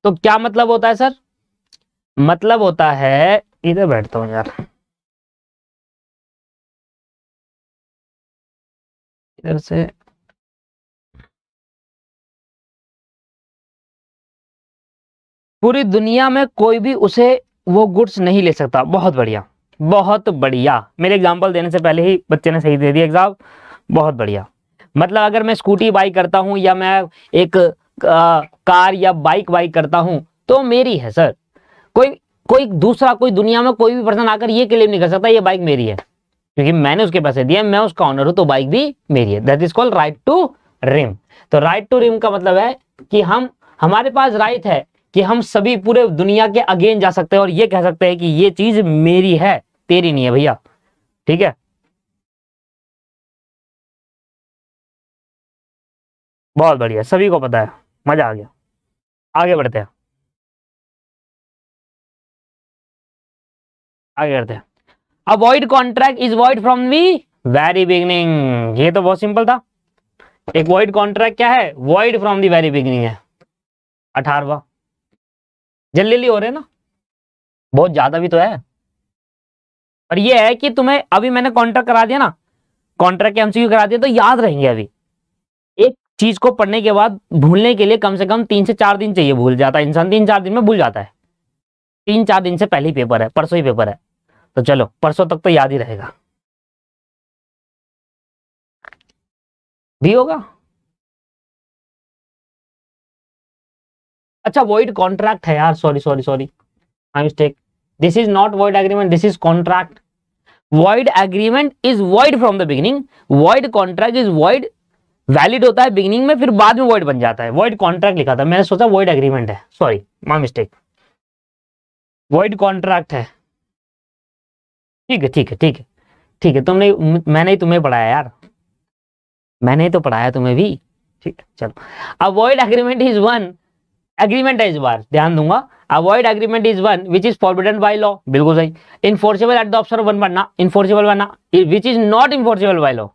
तो क्या मतलब होता है सर मतलब होता है इधर बैठता हूं यार इधर से पूरी दुनिया में कोई भी उसे वो गुड्स नहीं ले सकता बहुत बढ़िया बहुत बढ़िया मेरे एग्जाम्पल देने से पहले ही बच्चे ने सही दे दिया एग्जाम बहुत बढ़िया मतलब अगर मैं स्कूटी बाई करता हूं या मैं एक कार या बाइक वाइक करता हूं तो मेरी है सर कोई कोई दूसरा कोई दुनिया में कोई भी पर्सन आकर ये क्लेम नहीं कर सकता ये बाइक मेरी है क्योंकि मैंने उसके पैसे दिए मैं उसका ऑनर हूं तो बाइक भी मेरी है that is called right to rem तो राइट टू रिम का मतलब है कि हम हमारे पास राइट है कि हम सभी पूरे दुनिया के अगेन जा सकते हैं और ये कह सकते हैं कि ये चीज मेरी है तेरी नहीं है भैया ठीक है बहुत बढ़िया सभी को पता है मज़ा आ गया आगे बढ़ते हैं आगे बढ़ते हैं a void contract is void from the very beginning ये तो बहुत सिंपल था एक वॉइड कॉन्ट्रैक्ट क्या है void from the very beginning है अठारवा जल्दी जल्दी हो रहे ना बहुत ज्यादा भी तो है और ये है कि तुम्हें अभी मैंने कॉन्ट्रैक्ट करा दिया ना कॉन्ट्रैक्ट के एमसीक्यू करा दिया तो याद रहेंगे अभी चीज को पढ़ने के बाद भूलने के लिए कम से कम तीन से चार दिन चाहिए भूल जाता है इंसान तीन चार दिन में भूल जाता है तीन चार दिन से पहले ही पेपर है परसों ही पेपर है तो चलो परसों तक तो याद ही रहेगा भी होगा अच्छा वॉइड कॉन्ट्रैक्ट है यार sorry sorry sorry I mistake this is not void agreement this is contract void agreement is void from the beginning void contract is void valid होता है बिगिनिंग में फिर बाद में वर्ड बन जाता है वर्ड कॉन्ट्रैक्ट लिखा था मैंने सोचा वर्ड एग्रीमेंट है sorry my mistake void contract है ठीक है ठीक है ठीक है ठीक है तुमने मैंने ही तुम्हें पढ़ाया यार मैंने ही तो पढ़ाया तुम्हें भी ठीक है चलो a void agreement is one agreement है इस बार ध्यान दूंगा a void agreement is one which is forbidden by law बिल्कुल सही enforceable at the option one बनना इनफोर्सिबल बनना which is not enforceable by law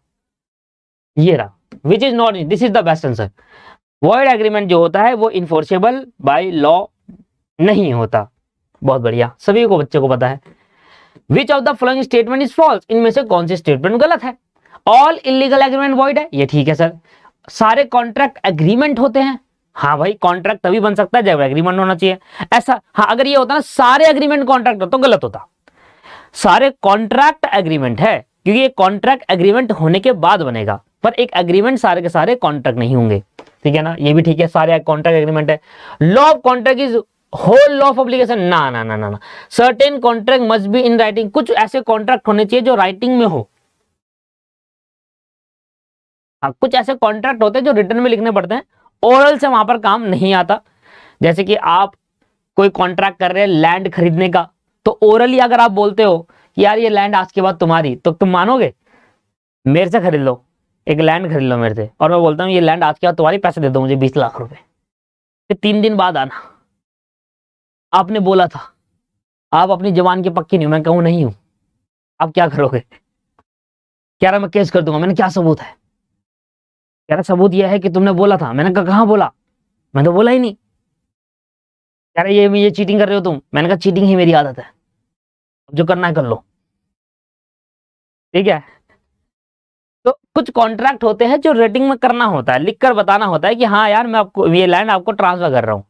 ये रहा which is not this is the best answer void agreement जो होता है वो इन्फोर्सेबल बाई लॉ नहीं होता बहुत बढ़िया सभी को बच्चे को पता है which of the following statement is false इनमें से कौन सी स्टेटमेंट गलत है ऑल इलीगल एग्रीमेंट वॉइड है ये ठीक है सर सारे कॉन्ट्रैक्ट एग्रीमेंट होते हैं हाँ भाई कॉन्ट्रैक्ट तभी बन सकता है जब एग्रीमेंट होना चाहिए ऐसा हाँ अगर ये होता ना सारे एग्रीमेंट कॉन्ट्रैक्ट होता तो गलत होता सारे कॉन्ट्रैक्ट एग्रीमेंट है क्योंकि ये कॉन्ट्रैक्ट एग्रीमेंट होने के बाद बनेगा पर एक एग्रीमेंट सारे के सारे कॉन्ट्रैक्ट नहीं होंगे ठीक है ना ये भी ठीक है सारे कॉन्ट्रैक्ट एग्रीमेंट है law of contract is whole law of obligation ना ना ना ना ना certain contract must be in writing कुछ ऐसे कॉन्ट्रैक्ट होने चाहिए जो राइटिंग में हो हाँ, कुछ ऐसे कॉन्ट्रैक्ट होते हैं जो रिटर्न में लिखने पड़ते हैं ओरल से वहां पर काम नहीं आता जैसे कि आप कोई कॉन्ट्रैक्ट कर रहे हैं लैंड खरीदने का तो ओरली अगर आप बोलते हो कि यार ये लैंड आज के बाद तुम्हारी तो तुम मानोगे मेरे से खरीद लो एक लैंड खरीद लो मेरे से और मैं बोलता हूँ ये लैंड आज के बाद तुम्हारे पैसे दे दो मुझे बीस लाख रुपए फिर तीन दिन बाद आना आपने बोला था आप अपनी जवान की पक्की नहीं हो मैं कहूँ नहीं हूँ आप क्या करोगे कह रहा मैं केस कर दूंगा मैंने क्या सबूत है कह रहा सबूत यह है कि तुमने बोला था मैंने कहा कहाँ बोला मैं तो बोला ही नहीं कह रहा ये ये चीटिंग कर रहे हो तुम मैंने कहा चीटिंग ही मेरी आदत है जो करना है कर लो ठीक है तो कुछ कॉन्ट्रैक्ट होते हैं जो रेटिंग में करना होता है लिख कर बताना होता है कि हाँ यार मैं आपको ये लैंड आपको ट्रांसफर कर रहा हूँ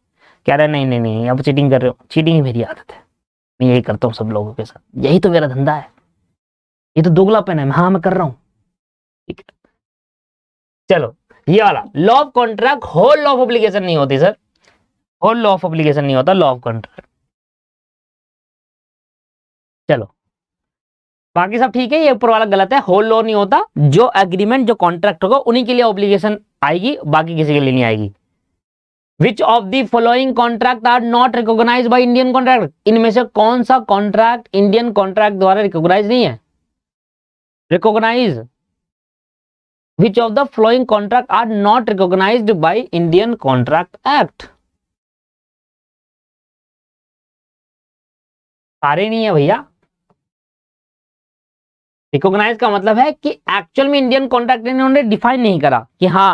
कह रहे नहीं नहीं नहीं आप चीटिंग कर रहे हो चीटिंग ही मेरी आदत है मैं यही करता हूँ सब लोगों के साथ यही तो मेरा धंधा है ये तो दोगलापन है हाँ मैं कर रहा हूँ ठीक है चलो ये वाला law of contract whole law of application नहीं होती sir whole law of application नहीं होता लॉ ऑफ कॉन्ट्रैक्ट चलो बाकी सब ठीक है ये ऊपर वाला गलत है होल लोन नहीं होता जो एग्रीमेंट जो कॉन्ट्रैक्ट होगा उन्हीं के लिए ऑब्लिगेशन आएगी बाकी किसी के लिए नहीं आएगी which of the following contract are not recognize by Indian contract इनमें से कौन सा कॉन्ट्रैक्ट इंडियन कॉन्ट्रैक्ट द्वारा रिकॉग्नाइज नहीं है recognize which of the following contract are not recognize by Indian contract act सारे नहीं है भैया रिकॉग्नाइज का मतलब है कि एक्चुअल में इंडियन कॉन्ट्रैक्ट इन्होंने डिफाइन नहीं करा कि हाँ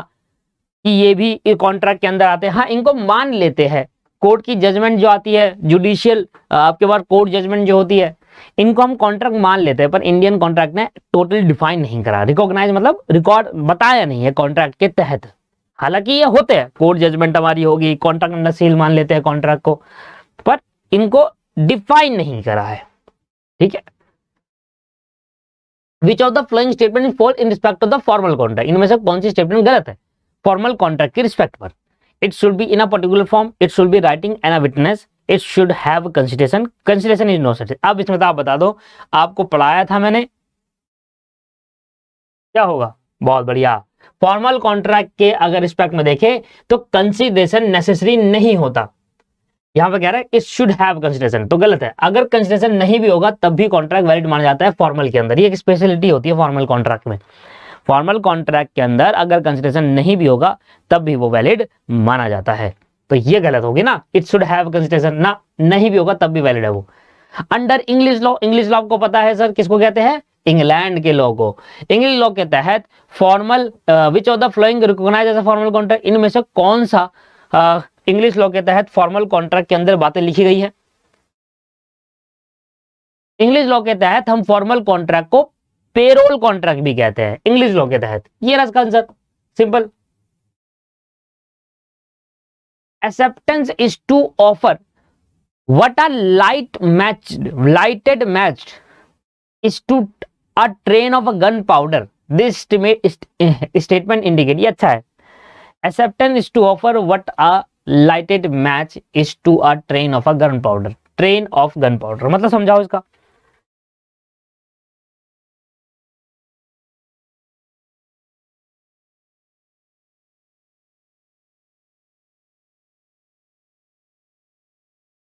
कि ये भी कॉन्ट्रैक्ट के अंदर आते हैं हाँ इनको मान लेते हैं कोर्ट की जजमेंट जो आती है जुडिशियल आपके पास कोर्ट जजमेंट जो होती है इनको हम कॉन्ट्रैक्ट मान लेते हैं पर इंडियन कॉन्ट्रैक्ट ने टोटल डिफाइन नहीं करा रिकॉग्नाइज मतलब रिकॉर्ड बताया नहीं है कॉन्ट्रैक्ट के तहत हालांकि ये होते हैं कोर्ट जजमेंट हमारी होगी कॉन्ट्रैक्ट अंडर सील मान लेते हैं कॉन्ट्रैक्ट को पर इनको डिफाइन नहीं करा है ठीक है which of the following statement fall in respect of the formal contract इनमें से कौन सी स्टेटमेंट गलत है फॉर्मल कॉन्ट्रैक्ट की रिस्पेक्ट पर it should be in a particular form it should be writing and a witness it should have consideration consideration is no such अब इसमें तो आप बता दो आपको पढ़ाया था मैंने क्या होगा बहुत बढ़िया फॉर्मल कॉन्ट्रैक्ट के अगर रिस्पेक्ट में देखें तो कंसिडेशन नेसेसरी नहीं होता यहाँ पे कह रहा है इट शुड हैव कंसिडरेशन तो गलत है अगर कंसिडरेशन नहीं भी होगा तब भी कॉन्ट्रैक्ट वैलिड माना जाता है फॉर्मल के अंदर ये एक स्पेशलिटी होती है फॉर्मल कॉन्ट्रैक्ट में फॉर्मल कॉन्ट्रैक्ट के अंदर अगर कंसिडरेशन नहीं भी होगा तब भी वो वैलिड माना जाता है तो ये गलत होगी ना इट शुड हैव कंसिडरेशन ना नहीं भी होगा तब भी वैलिड है वो under English law English law को पता है सर किसको कहते हैं इंग्लैंड के लॉ को इंग्लिश लॉ के तहत formal which of the following recognize as formal contract इनमें से कौन सा uh, इंग्लिश लॉ के तहत फॉर्मल कॉन्ट्रैक्ट के अंदर बातें लिखी गई है इंग्लिश लॉ के तहत हम फॉर्मल कॉन्ट्रैक्ट को पेरोल कॉन्ट्रैक्ट भी कहते हैं इंग्लिश लॉ के तहत ये रहा इसका answer simple acceptance is to offer what are light match lighted match is to a train of a gun powder this statement indicate ये अच्छा है acceptance is to offer what are lighted match is to a train of a gun powder train of gun powder मतलब समझाओ इसका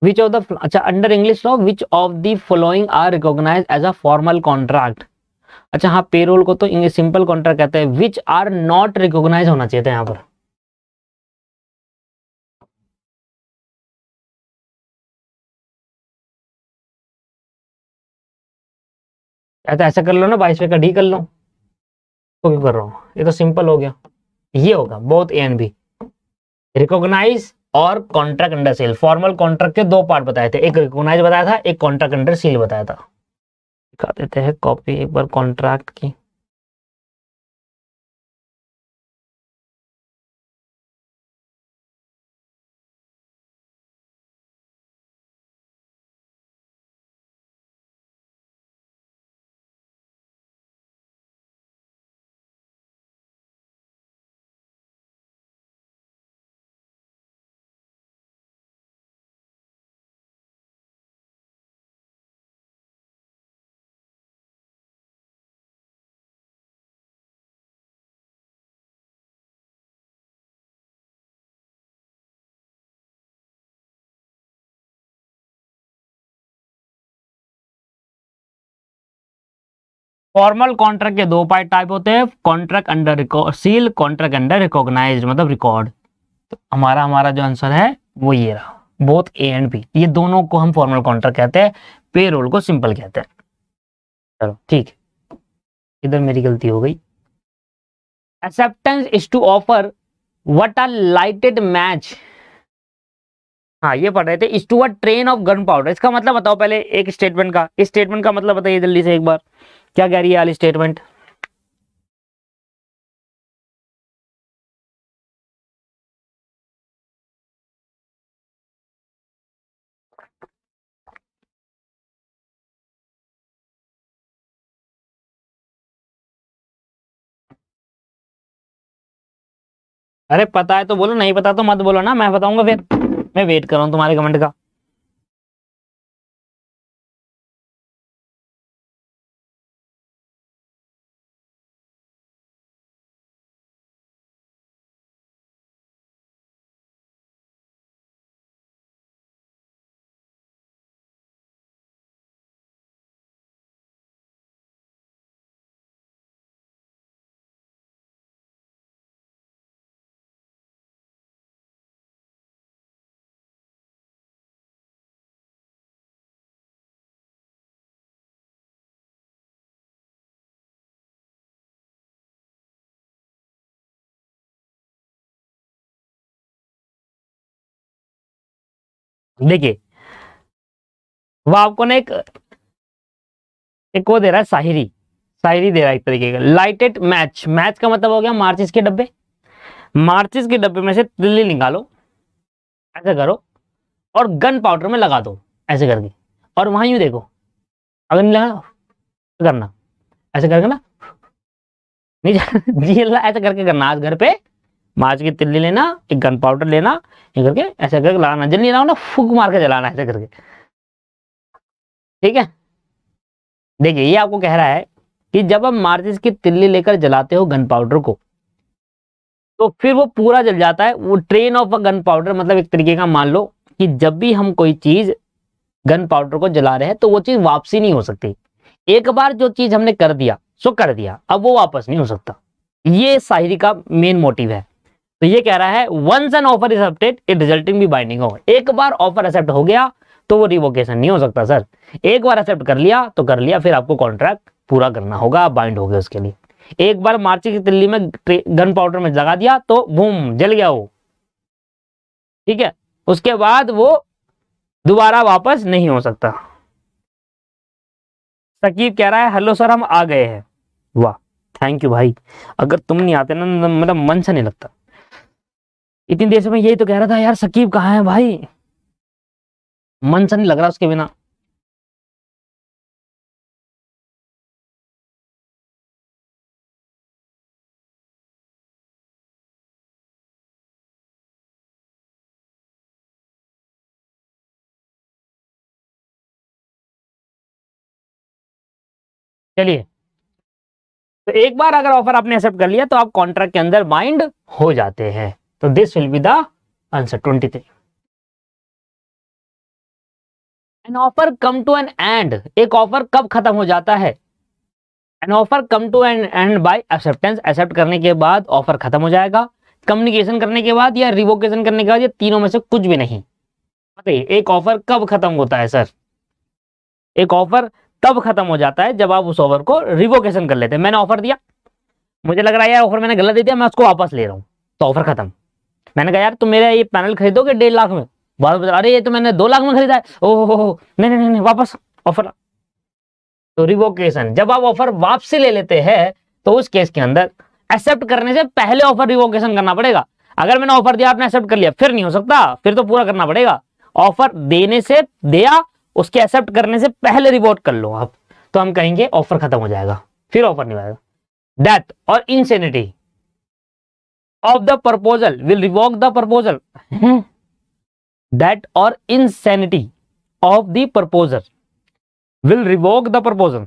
which of the अच्छा under English law which of the following are recognize as a formal contract अच्छा हाँ payroll को तो simple contract कहते हैं विच आर नॉट रिकॉग्नाइज होना चाहिए था यहाँ पर तो ऐसा कर लो ना बाईस का डी कर लो तो क्यों कर रहा हूँ ये तो सिंपल हो गया ये होगा both A and B recognize और contract under seal formal contract के दो पार्ट बताए थे एक रिकोगनाइज बताया था एक कॉन्ट्रैक्ट अंडर सील बताया था दिखा देते हैं कॉपी एक बार कॉन्ट्रैक्ट की फॉर्मल कॉन्ट्रैक्ट के दो पार्ट टाइप होते हैं contract under record seal contract under recognize मतलब रिकॉर्ड तो हमारा हमारा जो आंसर है वो ये रहा बोथ ए एंड बी ये दोनों को हम फॉर्मल कॉन्ट्रैक्ट कहते हैं पे रोल को सिंपल कहते हैं चलो ठीक इधर मेरी गलती हो गई acceptance is to offer what are lighted match हाँ ये पढ़ रहे थे is to a train of gun powder इसका मतलब बताओ पहले एक स्टेटमेंट का इस स्टेटमेंट का मतलब बताइए जल्दी से एक बार क्या कह रही है वाली स्टेटमेंट अरे पता है तो बोलो नहीं पता तो मत बोलो ना मैं बताऊंगा फिर मैं वेट कर रहा हूँ तुम्हारे कमेंट का देखिए वह आपको ना एक एक वो दे रहा है साहिरी साहिरी दे रहा है एक तरीके का लाइटेड मैच मैच का मतलब हो गया मार्चिस के डब्बे मार्चिस के डब्बे में से तिल्ली निकालो ऐसे करो और गन पाउडर में लगा दो ऐसे करके और वहां यू देखो अगर नहीं लगा तो करना ऐसे करके ना नहीं जी ऐसा करके करना आज घर पे मार्च की तिल्ली लेना एक गन पाउडर लेना ये करके ऐसे करके लगाना जल्दी ना ना फूक मार के जलाना ऐसे करके ठीक है देखिए ये आपको कह रहा है कि जब आप मार्चिस की तिल्ली लेकर जलाते हो गन पाउडर को तो फिर वो पूरा जल जाता है वो train of a gun powder मतलब एक तरीके का मान लो कि जब भी हम कोई चीज गन पाउडर को जला रहे हैं तो वो चीज वापसी नहीं हो सकती एक बार जो चीज हमने कर दिया सो कर दिया अब वो वापस नहीं हो सकता ये शायरी का मेन मोटिव है तो ये कह रहा है once an offer is accepted it resulting be binding offer एक बार ऑफर एक्सेप्ट हो गया तो वो रिवोकेशन नहीं हो सकता सर एक बार एक्सेप्ट कर लिया तो कर लिया फिर आपको कॉन्ट्रैक्ट पूरा करना होगा बाइंड हो गया उसके लिए एक बार मार्च की दिल्ली में गन पाउडर में जगा दिया तो बूम जल गया वो ठीक है उसके बाद वो दोबारा वापस नहीं हो सकता सकीब कह रहा है हेलो सर हम आ गए हैं वाह थैंक यू भाई अगर तुम नहीं आते ना मतलब मन से नहीं लगता इतनी देर से मैं यही तो कह रहा था यार सकीब कहाँ है भाई मन सा नहीं लग रहा उसके बिना चलिए तो एक बार अगर ऑफर आपने एक्सेप्ट कर लिया तो आप कॉन्ट्रैक्ट के अंदर माइंड हो जाते हैं this will be the answer twenty three an offer come to an end एक ऑफर कब खत्म हो जाता है an offer come to an end by acceptance accept करने के बाद ऑफर खत्म हो जाएगा कम्युनिकेशन करने के बाद या रिवोकेशन करने के बाद या तीनों में से कुछ भी नहीं बताइए एक ऑफर कब खत्म होता है सर एक ऑफर तब खत्म हो जाता है जब आप उस ऑफर को रिवोकेशन कर लेते हैं मैंने ऑफर दिया मुझे लग रहा है यार ऑफर मैंने गलत दे दिया मैं उसको वापस ले रहा हूँ तो ऑफर खत्म मैंने कहा यार तुम मेरा ये पैनल खरीदोगे डेढ़ लाख में बाद बता अरे ये तो मैंने दो लाख में खरीदा है ओह ओहो नहीं नहीं नहीं वापस ऑफर तो रिवोकेशन जब आप ऑफर वापसी ले लेते हैं तो उस केस के अंदर एक्सेप्ट करने से पहले ऑफर रिवोकेशन करना पड़ेगा अगर मैंने ऑफर दिया आपने एक्सेप्ट कर लिया फिर नहीं हो सकता फिर तो पूरा करना पड़ेगा ऑफर देने से दिया उसके एक्सेप्ट करने से पहले रिवोट कर लो आप तो हम कहेंगे ऑफर खत्म हो जाएगा फिर ऑफर नहीं आएगा death or insanity of the proposal will revoke the proposal that or insanity of the proposal will revoke the proposal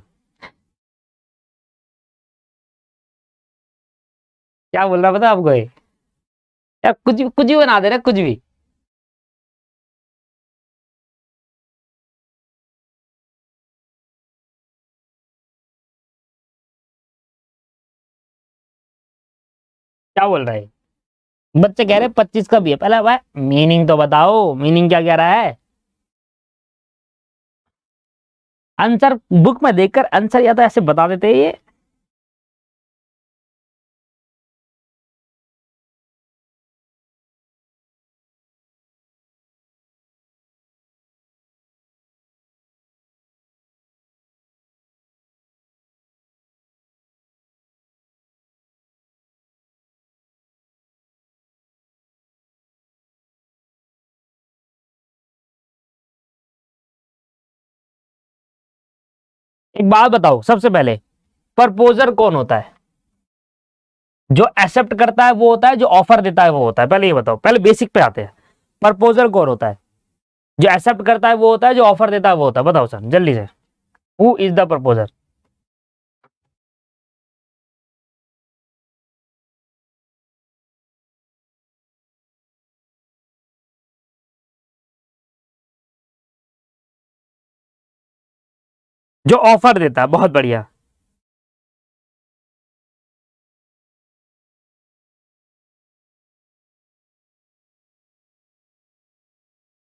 क्या बोल रहा पता आपको कुछ भी कुछ भी बना दे रहे कुछ भी क्या बोल रहे बच्चे कह रहे पच्चीस का भी है पहला भाई मीनिंग तो बताओ मीनिंग क्या कह रहा है आंसर बुक में देखकर आंसर या तो ऐसे बता देते ये एक बात बताओ सबसे पहले प्रपोजर कौन होता है जो एक्सेप्ट करता है वो होता है जो ऑफर देता है वो होता है पहले ये बताओ पहले बेसिक पे आते हैं प्रपोजर कौन होता है जो एक्सेप्ट करता है वो होता है जो ऑफर देता है वो होता है बताओ सर जल्दी से हु इज द प्रपोजर जो ऑफर देता है बहुत बढ़िया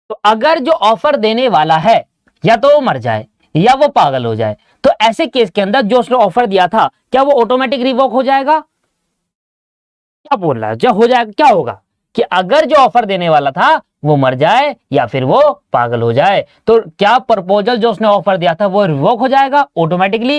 तो अगर जो ऑफर देने वाला है या तो वो मर जाए या वो पागल हो जाए तो ऐसे केस के अंदर जो उसने ऑफर दिया था क्या वो ऑटोमेटिक रिवोक हो जाएगा क्या बोल रहा है जो हो जाएगा क्या होगा कि अगर जो ऑफर देने वाला था वो मर जाए या फिर वो पागल हो जाए तो क्या प्रपोजल जो उसने ऑफर दिया था वो रिवोक हो जाएगा automatically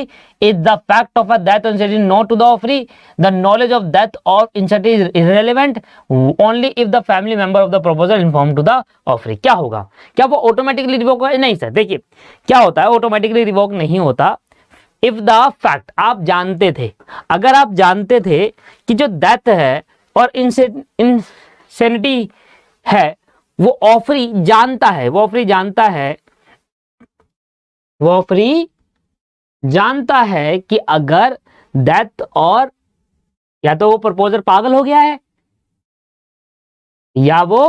is the fact of a death incentive no to the offeree the knowledge of death or incentive is relevant only if the family member of the proposal inform to the offeree क्या होगा क्या वो automatically revoke हो नहीं sir देखिए क्या होता है ऑटोमेटिकली रिवोक नहीं होता इफ द फैक्ट आप जानते थे अगर आप जानते थे कि जो डेथ है और इनसे इन सेनेटी है वो ऑफरी जानता है वो ऑफरी जानता है वो ऑफरी जानता है कि अगर डेथ और या तो वो प्रपोजर पागल हो गया है या वो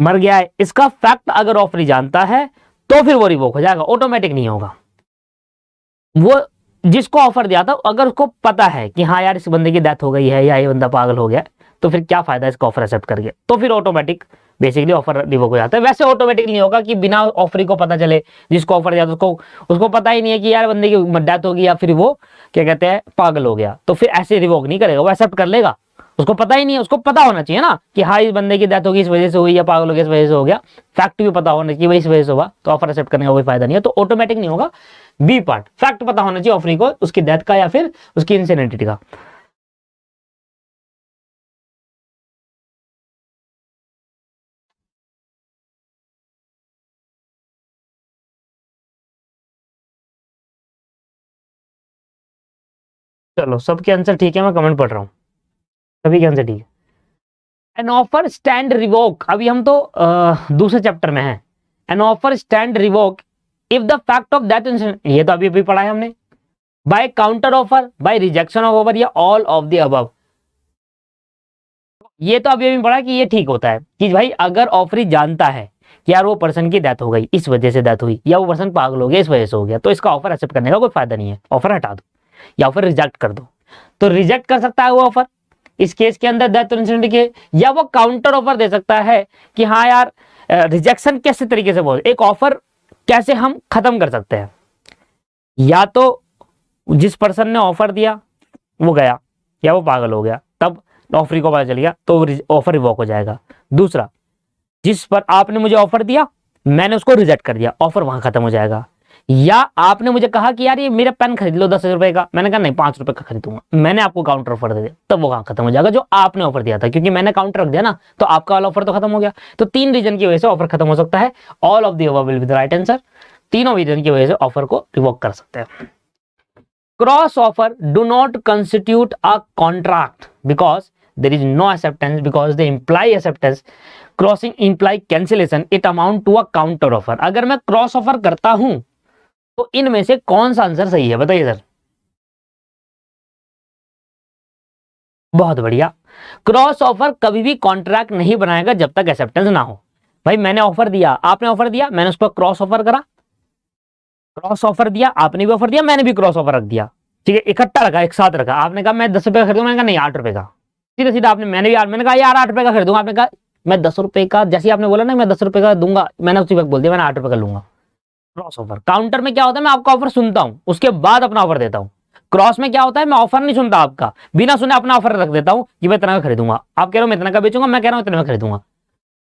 मर गया है इसका फैक्ट अगर ऑफरी जानता है तो फिर वो रिवोक हो जाएगा ऑटोमेटिक नहीं होगा वो जिसको ऑफर दिया था अगर उसको पता है कि हाँ यार इस बंदे की डेथ हो गई है या ये बंदा पागल हो गया तो फिर क्या फायदा इसका ऑफर एक्सेप्ट करके तो फिर ऑटोमेटिक बेसिकली ऑफर रिवोक हो जाता है वैसे ऑटोमेटिक नहीं होगा कि बिना ऑफर को पता चले जिसको ऑफर दिया उसको उसको पता ही नहीं है कि यार बंदे की डेथ होगी या फिर वो क्या कहते हैं पागल हो गया तो फिर ऐसे रिवोक नहीं करेगा वो एक्सेप्ट कर लेगा उसको पता ही नहीं है उसको पता होना चाहिए ना कि हाँ इस बंदे की डेथ होगी इस वजह से हुई या पागल हो गया इस वजह से हो गया फैक्ट भी पता होना चाहिए इस वजह से हुआ तो ऑफर एक्सेप्ट करने का कोई फायदा नहीं है तो ऑटोमेटिक नहीं होगा बी पार्ट फैक्ट पता होना चाहिए ऑफरी को उसकी डेथ का या फिर उसकी इंसेनिटी का चलो सबके आंसर ठीक है मैं कमेंट पढ़ रहा हूँ सभी के आंसर ठीक है एन ऑफर स्टैंड रिवोक अभी हम तो आ, दूसरे चैप्टर में हैं an offer stand revoke if the fact of that incident ये तो अभी अभी पढ़ा है हमने by counter offer by rejection of offer या ऑल ऑफ द अब ये तो अभी अभी पढ़ा कि ये ठीक होता है कि भाई अगर ऑफरी जानता है कि यार वो पर्सन की डेथ हो गई इस वजह से डेथ हुई या वो पर्सन पागल हो गया इस वजह से हो गया तो इसका ऑफर एक्सेप्ट करने का कोई फायदा नहीं है ऑफर हटा दो या फिर रिजेक्ट कर दो तो रिजेक्ट कर सकता है वो ऑफर इस केस के अंदर के या वो काउंटर ऑफर दे सकता है कि हाँ यार रिजेक्शन कैसे तरीके से बोल एक ऑफर कैसे हम खत्म कर सकते हैं या तो जिस पर्सन ने ऑफर दिया वो गया या वो पागल हो गया तब ऑफरी को पता चल गया तो ऑफर रिवॉक हो जाएगा दूसरा जिस पर आपने मुझे ऑफर दिया मैंने उसको रिजेक्ट कर दिया ऑफर वहां खत्म हो जाएगा या आपने मुझे कहा कि यार ये मेरा पेन खरीद लो दस रुपए का मैंने कहा नहीं पांच रुपए का खरीदूंगा मैंने आपको काउंटर ऑफर दे दिया तब तो वो कहा खत्म हो जाएगा जो आपने ऑफर दिया था क्योंकि मैंने काउंटर रख दिया ना तो आपका वाला ऑफर तो खत्म हो गया तो तीन रीजन की वजह से ऑफर खत्म हो सकता है all of the will be the right answer तीनों रीजन की वजह से ऑफर को रिवॉक कर सकते हैं cross offer do not constitute a contract because there is no acceptance because they imply acceptance crossing imply cancellation it amount to a counter offer अगर मैं cross offer करता हूं तो इनमें से कौन सा आंसर सही है बताइए सर बहुत बढ़िया क्रॉस ऑफर कभी भी कॉन्ट्रैक्ट नहीं बनाएगा जब तक एक्सेप्टेंस ना हो भाई मैंने ऑफर दिया आपने ऑफर दिया मैंने उसको क्रॉस ऑफर करा क्रॉस ऑफर दिया आपने भी ऑफर दिया मैंने भी क्रॉस ऑफर रख दिया ठीक है इकट्ठा रखा एक साथ रखा आपने कहा मैं दस रुपए का खरीदू मैंने कहा नहीं आठ रुपए का सीधा सीधा आपने मैंने भी मैंने कहा यार आठ रुपए का खरीदूंगा आपने कहा मैं दस रुपए का जैसे आपने बोला ना मैं दस रुपए का दूंगा मैंने उसी वक्त बोल दिया मैंने आठ रुपए का लूंगा क्रॉस ऑफर काउंटर में क्या होता है मैं आपका ऑफर सुनता हूं उसके बाद अपना ऑफर देता हूं क्रॉस में क्या होता है मैं ऑफर नहीं सुनता आपका बिना सुने अपना ऑफर रख देता हूं कि मैं इतना का खरीदूंगा आप कह रहे हो मैं इतना का बेचूंगा मैं कह रहा हूं इतने में खरीदूंगा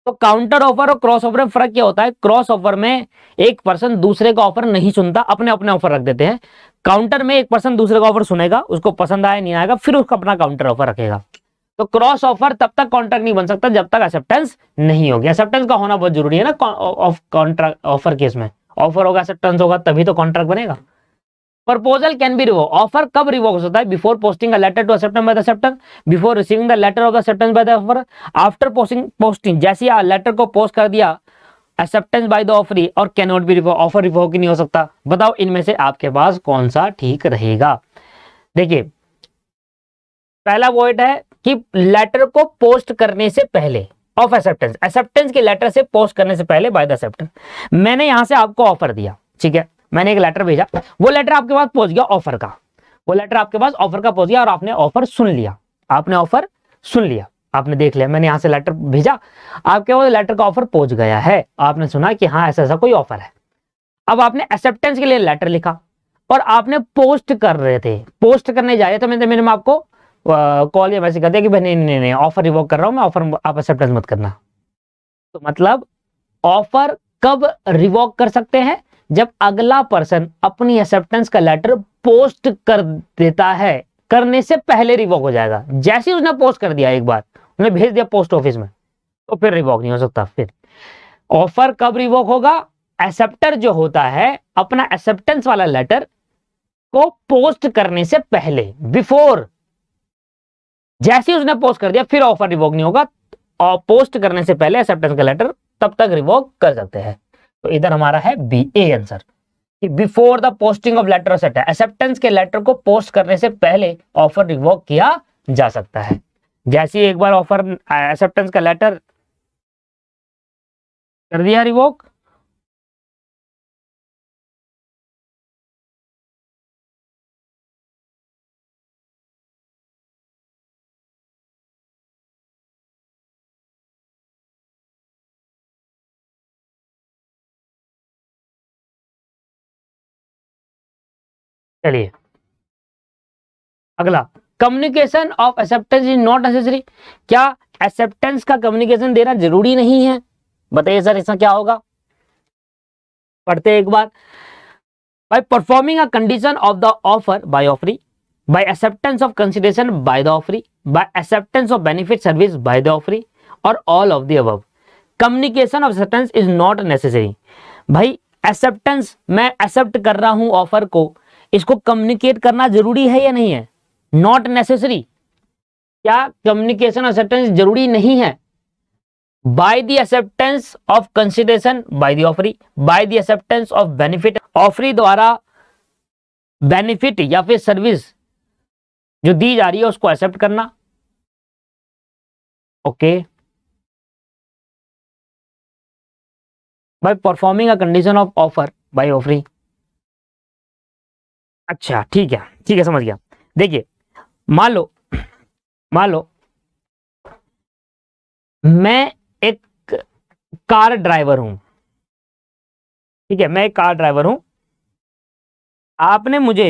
तो काउंटर ऑफर और क्रॉस ऑफर में फर्क क्या होता है क्रॉस ऑफर में एक पर्सन दूसरे का ऑफर नहीं सुनता अपने अपने ऑफर रख देते हैं काउंटर में एक पर्सन दूसरे का ऑफर सुनेगा उसको पसंद आया नहीं आएगा फिर उसका अपना काउंटर ऑफर रखेगा तो क्रॉस ऑफर तब तक कॉन्ट्रैक्ट नहीं बन सकता जब तक एक्सेप्टेंस नहीं होगी एक्सेप्टेंस का होना बहुत जरूरी है ना ऑफ कॉन्ट्रैक्ट ऑफर केस में ऑफर होगा एक्सेप्टेंस होगा तभी तो कॉन्ट्रैक्ट बनेगा proposal can be revoke offer कब रिवोक हो सकता है before posting a letter to acceptance by the acceptor before receiving the letter of the acceptance by the offer after posting posting जैसे ही लेटर को पोस्ट कर दिया एक्सेप्टेंस बाय द ऑफरी और can not be revoke offer revoke ही नहीं हो सकता बताओ इनमें से आपके पास कौन सा ठीक रहेगा देखिए पहला पॉइंट है कि लेटर को पोस्ट करने से पहले ऑफ एक्सेप्टेंस एक्सेप्टेंस के लेटर से पोस्ट करने से पहले बाय द एक्सेप्टर मैंने यहां से आपको ऑफर दिया ठीक है मैंने एक लेटर भेजा वो लेटर आपके पास पहुंच गया ऑफर का वो लेटर आपके पास ऑफर का पहुंच गया और आपने ऑफर सुन लिया आपने ऑफर सुन लिया आपने देख लिया मैंने यहां से लेटर भेजा आपके पास लेटर का ऑफर पहुंच गया है आपने सुना कि हाँ ऐसा ऐसा कोई ऑफर है अब आपने एक्सेप्टेंस के लिए लेटर लिखा और आपने पोस्ट कर रहे थे पोस्ट करने जा रहे थे मैंने आपको कॉल या मैसेज कर दिया कि भाई नहीं नहीं नहीं ऑफर रिवॉक कर रहा हूँ मैं ऑफर आप एक्सेप्टेंस मत करना तो मतलब ऑफर कब रिवॉक कर सकते हैं जब अगला पर्सन अपनी एक्सेप्टेंस का लेटर पोस्ट कर देता है करने से पहले रिवॉक हो जाएगा जैसे उसने पोस्ट कर दिया एक बार उन्हें भेज दिया पोस्ट ऑफिस में तो फिर रिवॉक नहीं हो सकता फिर ऑफर कब रिवॉक होगा एक्सेप्टर जो होता है अपना एक्सेप्टेंस वाला लेटर को पोस्ट करने से पहले बिफोर जैसे ही उसने पोस्ट कर दिया फिर ऑफर रिवोक नहीं होगा और पोस्ट करने से पहले एक्सेप्टेंस का लेटर तब तक रिवोक कर सकते हैं तो इधर हमारा है B A answer before the posting of letter set acceptance के लेटर को पोस्ट करने से पहले ऑफर रिवोक किया जा सकता है जैसे एक बार ऑफर एक्सेप्टेंस का लेटर कर दिया रिवोक चलिए अगला communication of acceptance is not necessary क्या एक्सेप्टेंस का कम्युनिकेशन देना जरूरी नहीं है बताइए सर ऐसा क्या होगा पढ़ते एक बार by performing a condition of the offer by offeree by acceptance of consideration by the offeree by acceptance of benefit service by the offeree और ऑल ऑफ द अब communication of acceptance is not necessary भाई acceptance मैं accept कर रहा हूं offer को इसको communicate करना जरूरी है या नहीं है नॉट नेसेसरी क्या कम्युनिकेशन असेप्टेंस जरूरी नहीं है by the acceptance of consideration by the offeree by the acceptance of benefit offeree द्वारा बेनिफिट या फिर सर्विस जो दी जा रही है उसको एक्सेप्ट करना okay by performing a condition of offer by offeree अच्छा ठीक है ठीक है समझ गया देखिए मान लो मान लो मैं एक कार ड्राइवर हूं ठीक है मैं एक कार ड्राइवर हूं आपने मुझे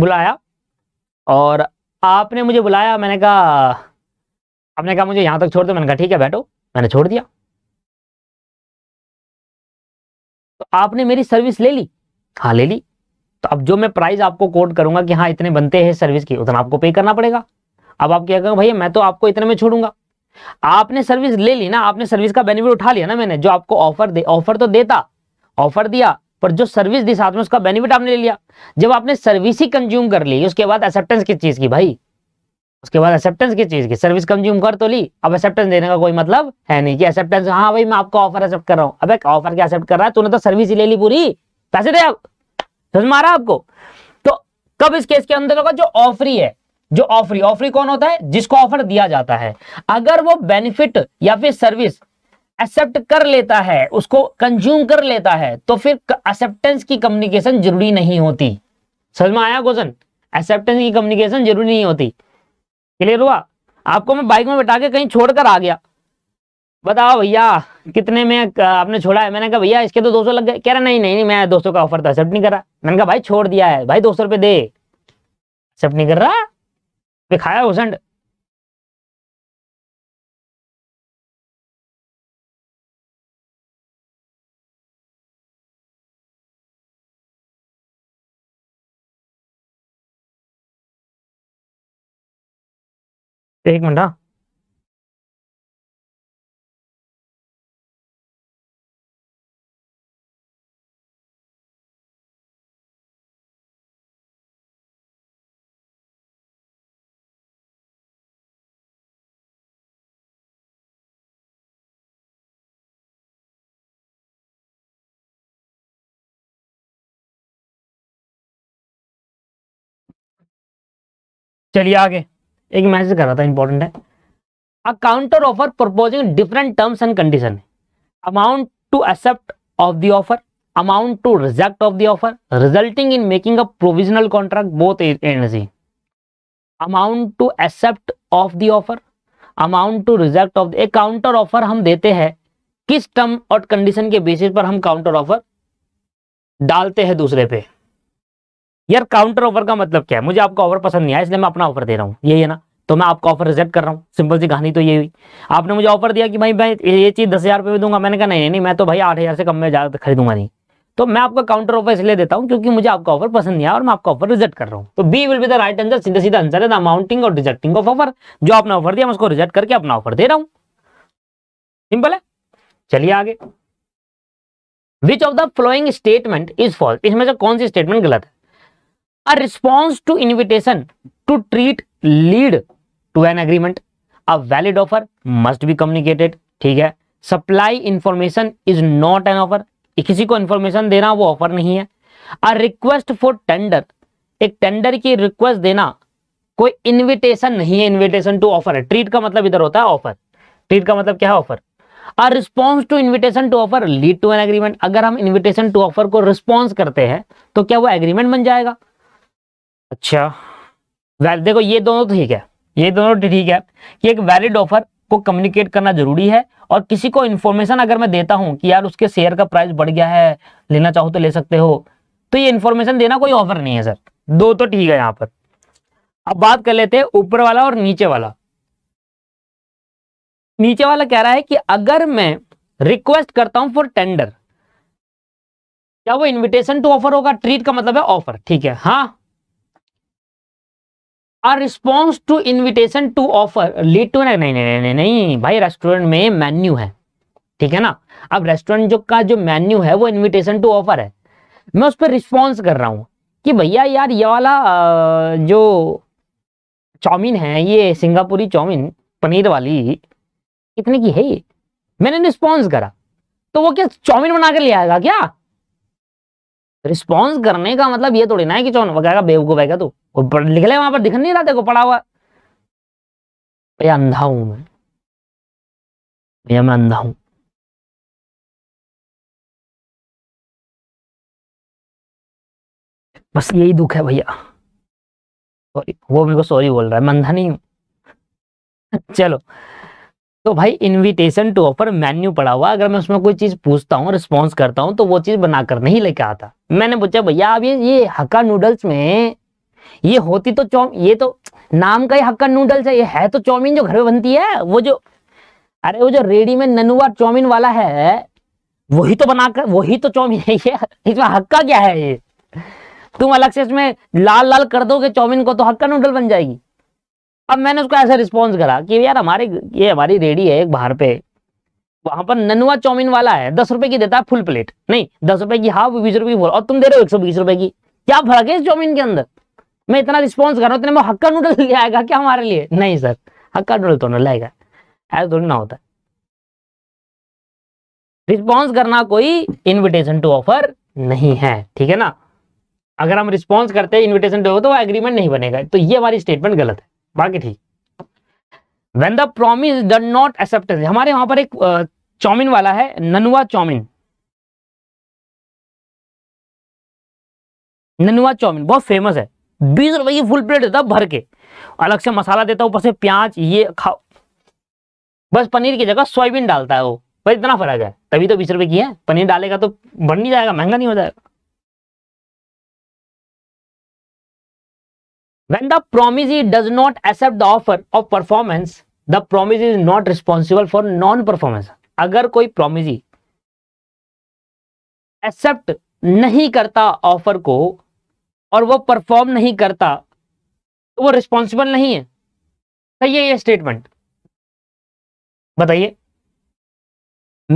बुलाया और आपने मुझे बुलाया मैंने कहा आपने कहा मुझे यहां तक छोड़ दो मैंने कहा ठीक है बैठो मैंने छोड़ दिया तो आपने मेरी सर्विस ले ली हाँ ले ली तो अब जो मैं प्राइस आपको कोट करूंगा कि हाँ इतने बनते हैं सर्विस की उतना आपको पे करना पड़ेगा अब आप क्या कहेंगे भैया मैं तो आपको इतने में छोड़ूंगा आपने सर्विस ले ली ना आपने सर्विस का बेनिफिट उठा लिया ना मैंने जो आपको ऑफर दे ऑफर तो देता ऑफर दिया पर जो सर्विस दी साथ में उसका बेनिफिट आपने ले लिया जब आपने सर्विस ही कंज्यूम कर ली उसके बाद एक्सेप्टेंस किस चीज़ की भाई उसके बाद एक्सेप्टेंस किस चीज़ की सर्विस कंज्यूम कर तो ली अब एक्सेप्टेंस देने का कोई मतलब है नहीं कि एक्सेप्टेंस हाँ भाई मैं आपको ऑफर एक्सेप्ट कर रहा हूं अब ऑफर क्या एक्सेप्ट कर रहा है तूने तो सर्विस ही ले ली पूरी पैसे दे आप समझ मारा आपको तो कब इस केस के अंदर होगा जो ऑफरी है जो ऑफरी ऑफरी कौन होता है जिसको ऑफर दिया जाता है अगर वो बेनिफिट या फिर सर्विस एक्सेप्ट कर लेता है उसको कंज्यूम कर लेता है तो फिर एक्सेप्टेंस की कम्युनिकेशन जरूरी नहीं होती समझ में आया क्वेश्चन एक्सेप्टेंस की कम्युनिकेशन जरूरी नहीं होती क्लियर हुआ आपको मैं बाइक में बैठा के कहीं छोड़कर आ गया बताओ भैया कितने में आपने छोड़ा है मैंने कहा भैया इसके तो दो लग गए कह रहा नहीं नहीं नहीं मैं दो का ऑफर तो एक्सेप्ट नहीं कर रहा मैंने कहा भाई छोड़ दिया है भाई दो सौ दे एक्सेप्ट नहीं कर रहा पे खाया हुसैन एक मिनट हाँ चलिए आगे एक मैसेज कर रहा था इंपॉर्टेंट है a counter offer proposing different terms and condition amount to accept of the offer amount to reject of the offer resulting in making a provisional contract both energy amount to accept of the offer amount to reject of एक counter offer हम देते हैं किस term और condition के basis पर हम counter offer डालते हैं दूसरे पे यार काउंटर ऑफर का मतलब क्या है मुझे आपका ऑफर पसंद नहीं आया इसलिए मैं अपना ऑफर दे रहा हूँ यही है ना तो मैं आपका ऑफर रिजेक्ट कर रहा हूँ सिंपल सी कहानी तो ये हुई आपने मुझे ऑफर दिया कि भाई मैं ये चीज़ दस हज़ार में दूंगा मैंने कहा नहीं नहीं मैं तो भाई आठ हज़ार से कम में ज़्यादा खरीदूंगा नहीं तो मैं आपका काउंटर ऑफर इसलिए देता हूँ क्योंकि मुझे आपका ऑफर पसंद नहीं आया और मैं आपका ऑफर रिजेक्ट कर रहा हूँ तो B will be the right answer सीधा सीधा आंसर है द अमाउंटिंग और रिजेक्टिंग ऑफ ऑफर जो आपने ऑफर दिया मैं उसको रिजेक्ट करके अपना ऑफर दे रहा हूँ सिंपल है चलिए आगे which of the following statement is false इसमें से कौन सी स्टेटमेंट गलत है a response to invitation to treat lead to an agreement a valid offer must be communicated ठीक है supply information is not an offer किसी को इंफॉर्मेशन देना वो ऑफर नहीं है अ रिक्वेस्ट फॉर टेंडर एक टेंडर की रिक्वेस्ट देना कोई इनविटेशन नहीं है इनविटेशन टू ऑफर है ट्रीट का मतलब इधर होता है ऑफर ट्रीट का मतलब क्या है offer a response to invitation to offer lead to an agreement अगर हम इन्विटेशन टू ऑफर को रिस्पॉन्स करते हैं तो क्या वो एग्रीमेंट बन जाएगा अच्छा वैल देखो ये दोनों तो ठीक है ये दोनों तो ठीक है कि एक वैलिड ऑफर को कम्युनिकेट करना जरूरी है और किसी को इन्फॉर्मेशन अगर मैं देता हूँ कि यार उसके शेयर का प्राइस बढ़ गया है लेना चाहो तो ले सकते हो तो ये इन्फॉर्मेशन देना कोई ऑफर नहीं है सर दो तो ठीक है यहाँ पर अब बात कर लेते हैं ऊपर वाला और नीचे वाला नीचे वाला कह रहा है कि अगर मैं रिक्वेस्ट करता हूं फॉर टेंडर क्या वो इनविटेशन टू ऑफर होगा ट्रीट का मतलब है ऑफर ठीक है हाँ response to invitation to offer lead to नहीं नहीं नहीं नहीं भाई रेस्टोरेंट में मेन्यू है ठीक है ना अब रेस्टोरेंट जो का जो मेन्यू है वो इन्विटेशन टू ऑफर है मैं उस पर रिस्पॉन्स कर रहा हूँ कि भैया यार ये वाला जो चाउमीन है ये सिंगापुरी चाउमीन पनीर वाली कितने की है ये मैंने रिस्पॉन्स करा तो वो क्या चाउमीन बना कर ले आएगा क्या रिस्पॉन्स करने का मतलब ये थोड़ी ना है कि चौन वगैरह बेवकूफ है क्या तू लिख ले वहां पर दिख नहीं रहा देखो पड़ा हुआ भैया अंधा हूं मैं भैया मैं अंधा हूं बस यही दुख है भैया सॉरी वो मेरे को सॉरी बोल रहा है मैं अंधा नहीं हूं चलो तो भाई इनविटेशन टू ऑफर मेन्यू पड़ा हुआ अगर मैं उसमें कोई चीज पूछता हूँ रिस्पॉन्स करता हूँ तो वो चीज बनाकर नहीं लेके आता मैंने पूछा भैया अब ये ये हक्का नूडल्स में ये होती तो चौम ये तो नाम का ही हक्का नूडल्स है ये है तो चौमिन जो घर में बनती है वो जो अरे वो जो रेडी में ननुआ चौमिन वाला है वही तो बनाकर वही तो चौमिन है ये इसमें हक्का क्या है ये तुम अलग से इसमें लाल लाल कर दोगे चौमिन को तो हक्का नूडल बन जाएगी अब मैंने उसको ऐसा रिस्पॉन्स करा कि यार हमारे ये हमारी रेडी है एक बाहर पे वहां पर ननुआ चौमिन वाला है दस रुपए की देता है फुल प्लेट नहीं दस रुपए की हाफ बीस रुपए की फुल और तुम दे रहे हो एक सौ बीस रुपए की क्या फर्क है इस चौमिन के अंदर मैं इतना रिस्पॉन्स कर रहा हूँ इतने में हक्का नूडल ले आएगा क्या हमारे लिए नहीं सर हक्का नूडल तो ना लाएगा ऐसा थोड़ी ना होता रिस्पॉन्स करना कोई इन्विटेशन टू ऑफर नहीं है ठीक है ना अगर हम रिस्पॉन्स करते हैं इन्विटेशन टू ऑफर तो एग्रीमेंट नहीं बनेगा तो ये हमारी स्टेटमेंट गलत है बाकी ठीक when the promise done not accept हमारे वहां पर एक चौमिन वाला है ननुआ चौमिन ननुआ चौमिन बहुत फेमस है बीस रुपए की फुल प्लेट देता भर के अलग से मसाला देता ऊपर से प्याज ये खाओ बस पनीर की जगह सोयाबीन डालता है वो बस इतना फर्क है तभी तो बीस रुपए की है पनीर डालेगा तो बन नहीं जाएगा महंगा नहीं हो जाएगा when the promisee does not accept the offer of performance the promisee is not responsible for non performance अगर कोई promisee एक्सेप्ट नहीं करता ऑफर को और वो परफॉर्म नहीं करता तो वो रिस्पॉन्सिबल नहीं है सही है ये स्टेटमेंट बताइए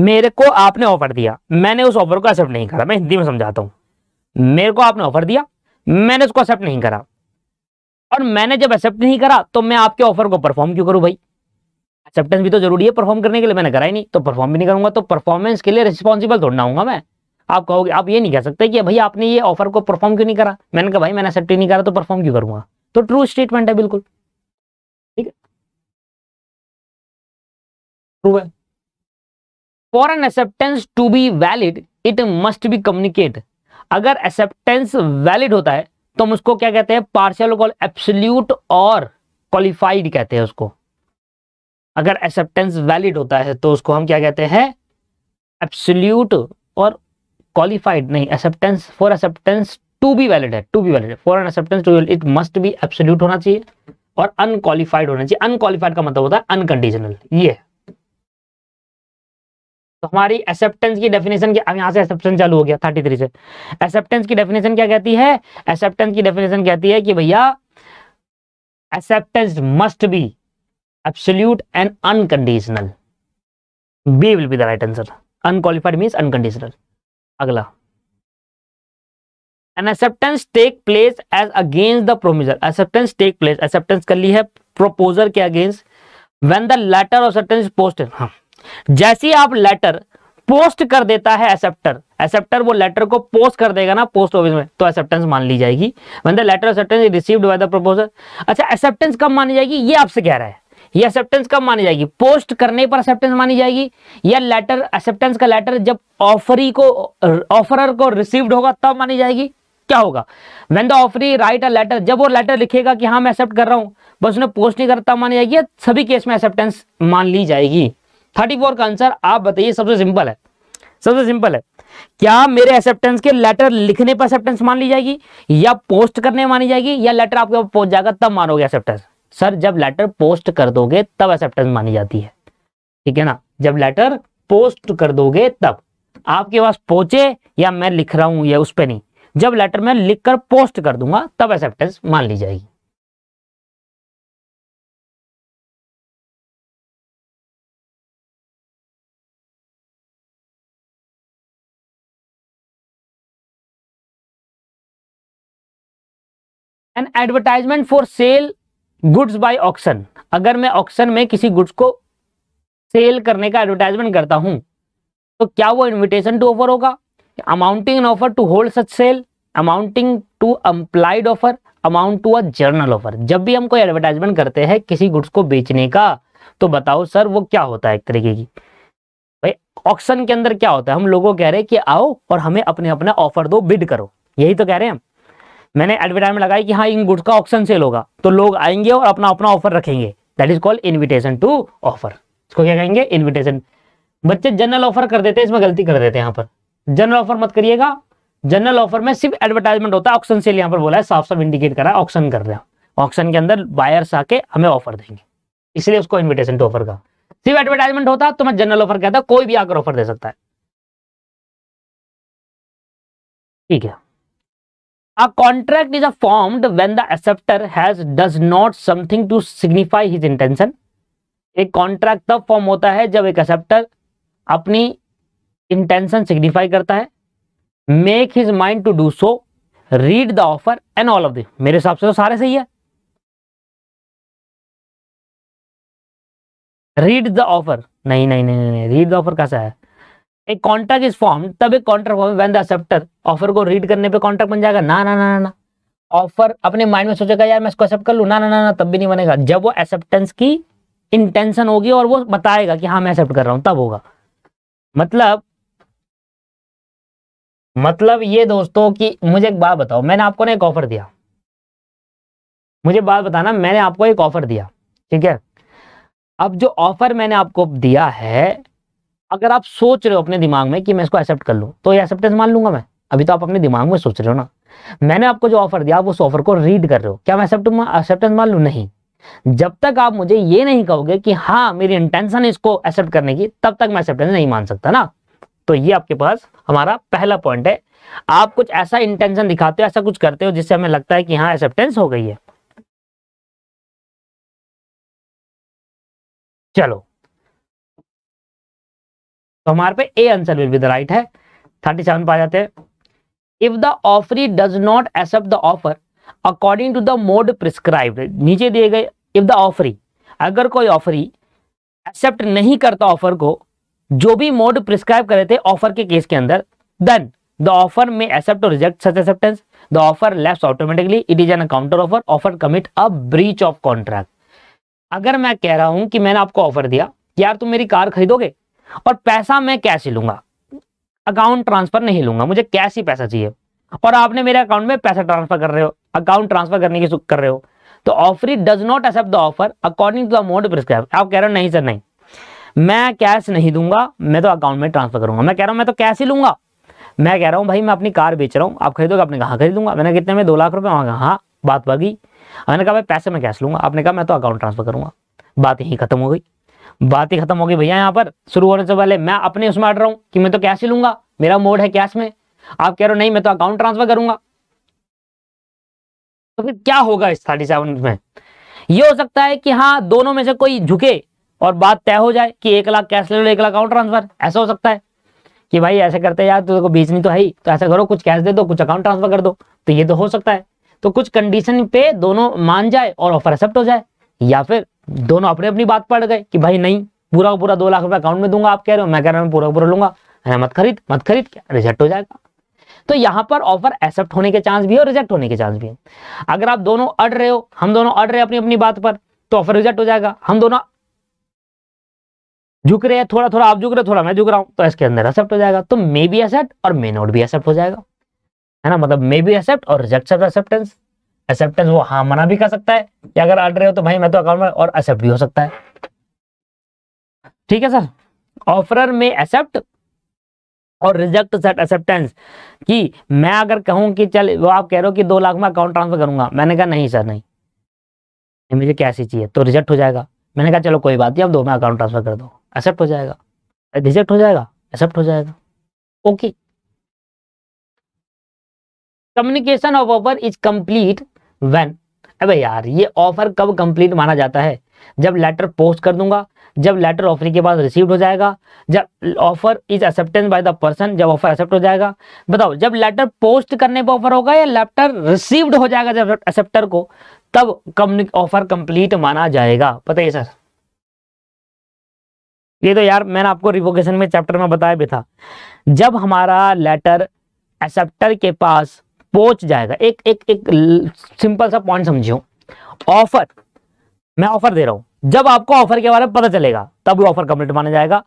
मेरे को आपने ऑफर दिया मैंने उस ऑफर को एक्सेप्ट नहीं करा मैं हिंदी में समझाता हूं मेरे को आपने ऑफर दिया मैंने उसको एक्सेप्ट नहीं करा और मैंने जब एक्सेप्ट नहीं करा तो मैं आपके ऑफर को परफॉर्म क्यों करूँ भाई एक्सेप्टेंस भी तो जरूरी है परफॉर्म करने के लिए मैंने करा ही नहीं तो परफॉर्म भी नहीं करूंगा तो परफॉर्मेंस के लिए रिस्पॉन्सिबल थोड़ा हूँ मैं आप कहोगे आप ये नहीं कह सकते कि भाई आपने ये ऑफर को परफॉर्म क्यों नहीं करा मैंने कहा भाई मैंने एक्सेप्ट नहीं करा तो परफॉर्म क्यों करूंगा तो ट्रू स्टेटमेंट है बिल्कुल ठीक है ट्रू है for an acceptance to be valid it must be communicate अगर एक्सेप्टेंस वैलिड होता है तो हम उसको क्या कहते हैं पार्शियल एप्सल्यूट और क्वालिफाइड कहते हैं उसको अगर एक्सेप्टेंस वैलिड होता है तो उसको हम क्या कहते हैं एप्सल्यूट और क्वालिफाइड नहीं acceptance for acceptance to be valid है टू बी वैलिड है for an acceptance to it must be absolute होना चाहिए और अनक्वालिफाइड होना चाहिए अनक्वालिफाइड का मतलब होता है अनकंडीशनल ये है तो हमारी एक्सेप्टेंस की डेफिनेशन की अब यहाँ से एक्सेप्टेंस चालू हो गया थर्टी थ्री से एक्सेप्टेंस की डेफिनेशन क्या कहती है एक्सेप्टेंस की डेफिनेशन कहती है कि भैया acceptance must be absolute and unconditional B will be the right answer unqualified means unconditional अगला an acceptance take place as against the promisor acceptance take place acceptance कर ली है प्रोपोजर के against when the letter of acceptance posted हाँ जैसे आप letter post कर देता है एक्सेप्टर एक्सेप्टर वो लेटर को पोस्ट कर देगा ना पोस्ट ऑफिस में तो एक्सेप्टेंस मान ली जाएगी मतलब letter acceptance received by the proposer अच्छा एक्सेप्टेंस कब मानी जाएगी ये आपसे कह रहा है ये एक्सेप्टेंस कब मानी जाएगी पोस्ट करने पर एक्सेप्टेंस मानी जाएगी या लेटर एक्सेप्टेंस का लेटर जब ऑफरी को ऑफरर को रिसीव्ड होगा तब मानी जाएगी क्या होगा when the offeree write a letter जब वो लेटर लिखेगा कि हाँ मैं एक्सेप्ट कर रहा हूं बस उन्हें पोस्ट नहीं करता मानी जाएगी सभी केस में एक्सेप्टेंस मान ली जाएगी थर्टी फोर का आंसर आप बताइए सबसे सिंपल है सबसे सिंपल है क्या मेरे एक्सेप्टेंस के लेटर लिखने पर एक्सेप्टेंस मान ली जाएगी या पोस्ट करने मानी जाएगी या लेटर आपके पास पहुंच जाएगा तब मानोगे एक्सेप्टेंस सर जब लेटर पोस्ट कर दोगे तब एक्सेप्टेंस मानी जाती है ठीक है ना जब लेटर पोस्ट कर दोगे तब आपके पास पहुंचे या मैं लिख रहा हूं या उस पर नहीं जब लेटर मैं लिखकर पोस्ट कर दूंगा तब एक्सेप्टेंस मान ली जाएगी an advertisement for sale goods by auction अगर मैं ऑक्शन में किसी गुड्स को सेल करने का एडवर्टाइजमेंट करता हूं तो क्या वो इनविटेशन टू ऑफर होगा amounting an offer to hold such sale amounting to implied offer amount to a general offer जब भी हम कोई एडवर्टाइजमेंट करते हैं किसी गुड्स को बेचने का तो बताओ सर वो क्या होता है एक तरीके की भाई ऑक्शन के अंदर क्या होता है हम लोगों कह रहे हैं कि आओ और हमें अपने अपने ऑफर दो बिड करो यही तो कह रहे हैं हम मैंने एडवर्टाइजमेंट लगाई कि हाँ इन गुड्स का ऑप्शन सेल होगा तो लोग आएंगे और अपना अपना ऑफर रखेंगे that is called invitation to offer इसको क्या कहेंगे इन्विटेशन बच्चे जनरल ऑफर कर देते हैं इसमें गलती कर देते हैं यहाँ पर जनरल ऑफर मत करिएगा जनरल ऑफर में सिर्फ एडवर्टाइजमेंट होता है ऑप्शन सेल यहाँ पर बोला है साफ साफ इंडिकेट करा है ऑप्शन कर रहे हैं ऑप्शन के अंदर बायर्स आके हमें ऑफर देंगे इसलिए उसको इन्विटेशन टू ऑफर का सिर्फ एडवर्टाइजमेंट होता तो मैं जनरल ऑफर कहता कोई भी आकर ऑफर दे सकता है ठीक है contract is is formed when the acceptor has does not something to signify his intention. एक कॉन्ट्रैक्ट तब फॉर्म होता है जब एक एक्सेप्टर अपनी इंटेंशन सिग्निफाई करता है make his mind to do so read the offer and all of this मेरे हिसाब से तो सारे सही है रीड द ऑफर नहीं नहीं नहीं नहीं रीड द ऑफर कैसा है एक कॉन्ट्रैक्ट इज फॉर्म तब एक contract form when the acceptor offer को रीड करने पे कॉन्ट्रैक्ट बन जाएगा ना ना ना ना ऑफर अपने माइंड में सोचेगा यार मैं इसको एक्सेप्ट कर लू ना ना ना ना तब भी नहीं बनेगा जब वो एक्सेप्टेंस की इंटेंशन होगी और वो बताएगा कि हाँ मैं एक्सेप्ट कर रहा हूं तब होगा मतलब मतलब ये दोस्तों कि मुझे एक बात बताओ मैंने आपको ना एक ऑफर दिया मुझे बात बताना मैंने आपको एक ऑफर दिया ठीक है अब जो ऑफर मैंने आपको दिया है अगर आप सोच रहे हो अपने दिमाग में कि मैं इसको एक्सेप्ट कर लूँ तो ये एक्सेप्टेंस मान लूंगा मैं अभी तो आप अपने दिमाग में सोच रहे हो ना मैंने आपको जो ऑफर दिया आप उस ऑफर को रीड कर रहे हो क्या मैं एक्सेप्टेंस मान लूँ नहीं जब तक आप मुझे ये नहीं कहोगे कि हाँ मेरी इंटेंशन है इसको एक्सेप्ट करने की तब तक मैं एक्सेप्टेंस नहीं मान सकता ना तो ये आपके पास हमारा पहला पॉइंट है आप कुछ ऐसा इंटेंशन दिखाते हो ऐसा कुछ करते हो जिससे हमें लगता है कि हाँ एक्सेप्टेंस हो गई है चलो तो हमारे पे A answer will be the right है थर्टी सेवन पे आ जाते हैं if the offeree does not accept the offer according to the mode prescribe नीचे दिए गए इफ द ऑफरी अगर कोई ऑफरी एक्सेप्ट नहीं करता ऑफर को जो भी मोड प्रिस्क्राइब करे थे ऑफर के केस के अंदर then the offer may accept or reject such acceptance the offer left automatically it is an counter offer offer commit a breach of contract अगर मैं कह रहा हूं कि मैंने आपको ऑफर दिया यार तुम मेरी कार खरीदोगे और पैसा मैं कैसे लूंगा अकाउंट ट्रांसफर नहीं लूंगा मुझे कैसे पैसा चाहिए और आपने मेरे अकाउंट में पैसा ट्रांसफर कर रहे हो अकाउंट ट्रांसफर करने की कर रहे हो तो offeree does not accept the offer according to the mode prescribe आप कह रहे हो नहीं सर नहीं मैं कैश नहीं दूंगा मैं तो अकाउंट में ट्रांसफर करूंगा मैं कह रहा हूं मैं तो कैश ही लूंगा मैं कह रहा हूं भाई मैं अपनी कार बेच रहा हूं आप खरीदोगे आपने कहा खरीदूंगा मैंने कितने में दो लाख रुपए मांगा हाँ बात बागी मैंने कहा भाई पैसे में कैश लूंगा आपने कहा मैं तो अकाउंट ट्रांसफर करूंगा बात यहीं खत्म हो गई बात ही खत्म होगी भैया यहाँ पर शुरू होने से पहले मैं अपने उसमें अट रहा हूँ कि मैं तो कैश ही लूंगा मेरा मोड है कैश में आप कह रहे हो नहीं मैं तो अकाउंट ट्रांसफर करूंगा तो फिर क्या होगा इस थर्टी सेवन में ये हो सकता है कि हाँ दोनों में से कोई झुके और बात तय हो जाए कि एक लाख कैश ले लो एक लाख अकाउंट ट्रांसफर ऐसा हो सकता है कि भाई ऐसे करते यार तो देखो बेचनी तो है ही तो ऐसा करो कुछ कैश दे दो कुछ अकाउंट ट्रांसफर कर दो तो ये तो हो सकता है तो कुछ कंडीशन पे दोनों मान जाए और ऑफर एक्सेप्ट हो जाए या फिर दोनों अपने अपनी बात पड़ गए कि भाई नहीं पूरा पूरा दो लाख रुपए अकाउंट में दूंगा आप कह रहे हो मैं कह रहा हूँ पूरा पूरा लूंगा है मत खरीद मत खरीद क्या रिजेक्ट हो जाएगा तो यहाँ पर ऑफर एक्सेप्ट होने के चांस भी है और रिजेक्ट होने के चांस भी है अगर आप दोनों अड़ रहे हो हम दोनों अड़ रहे हैं अपनी अपनी बात पर तो ऑफर रिजेक्ट हो जाएगा हम दोनों झुक रहे हैं थोड़ा थोड़ा आप झुक रहे हो थोड़ा मैं झुक रहा हूँ तो इसके अंदर एक्सेप्ट हो जाएगा तो मे बी एक्सेप्ट और मे नॉट भी एक्सेप्ट हो जाएगा है ना मतलब may be accept or reject acceptance acceptance वो हाँ मना भी कर सकता है या अगर अड़ रहे हो तो भाई मैं तो अकाउंट में और एक्सेप्ट भी हो सकता है ठीक है sir offer may accept or reject set acceptance कि मैं अगर कहूं कि चल वो आप कह रहे हो कि दो लाख में अकाउंट ट्रांसफर करूंगा मैंने कहा नहीं सर नहीं मुझे कैसी चाहिए तो रिजेक्ट हो जाएगा मैंने कहा चलो कोई बात नहीं अब दो में अकाउंट ट्रांसफर कर दो एक्सेप्ट हो जाएगा रिजेक्ट हो जाएगा एक्सेप्ट हो जाएगा okay communication of offer is complete when अब यार ये ऑफर कब कंप्लीट माना जाता है जब लेटर पोस्ट कर दूंगा जब लेटर ऑफर के बाद रिसीव हो जाएगा जब offer is accepted by the person जब ऑफर एक्सेप्ट हो जाएगा बताओ जब लेटर पोस्ट करने पर ऑफर होगा या लेटर रिसीव्ड हो जाएगा जब एक्सेप्टर को तब ऑफर कंप्लीट माना जाएगा बताइए सर ये तो यार मैंने आपको रिवोकेशन में चैप्टर में बताया भी था जब हमारा लेटर एक्सेप्टर के पास पहुंच जाएगा एक एक एक सिंपल सा पॉइंट समझियो ऑफर मैं ऑफर दे रहा हूं जब आपको ऑफर के बारे में पता चलेगा तब ऑफर कंप्लीट माना जाएगा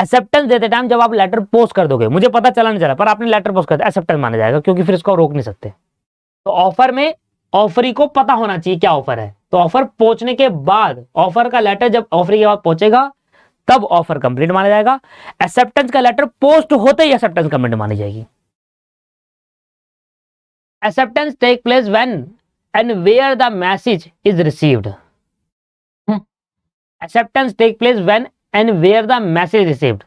एक्सेप्टेंस देते टाइम जब आप लेटर पोस्ट कर दोगे मुझे पता चला नहीं चला पर आपने लेटर पोस्ट कर दिया एक्सेप्टेंस माना जाएगा क्योंकि फिर इसको रोक नहीं सकते तो ऑफर में ऑफर को पता होना चाहिए क्या ऑफर है तो ऑफर पहुंचने के बाद ऑफर का लेटर जब ऑफर के बाद पहुंचेगा तब ऑफर कंप्लीट माना जाएगा एक्सेप्टेंस का लेटर पोस्ट होते ही एक्सेप्टेंस कंप्लीट मानी जाएगी acceptance take place when and where the message is receive acceptance take place when and where the message received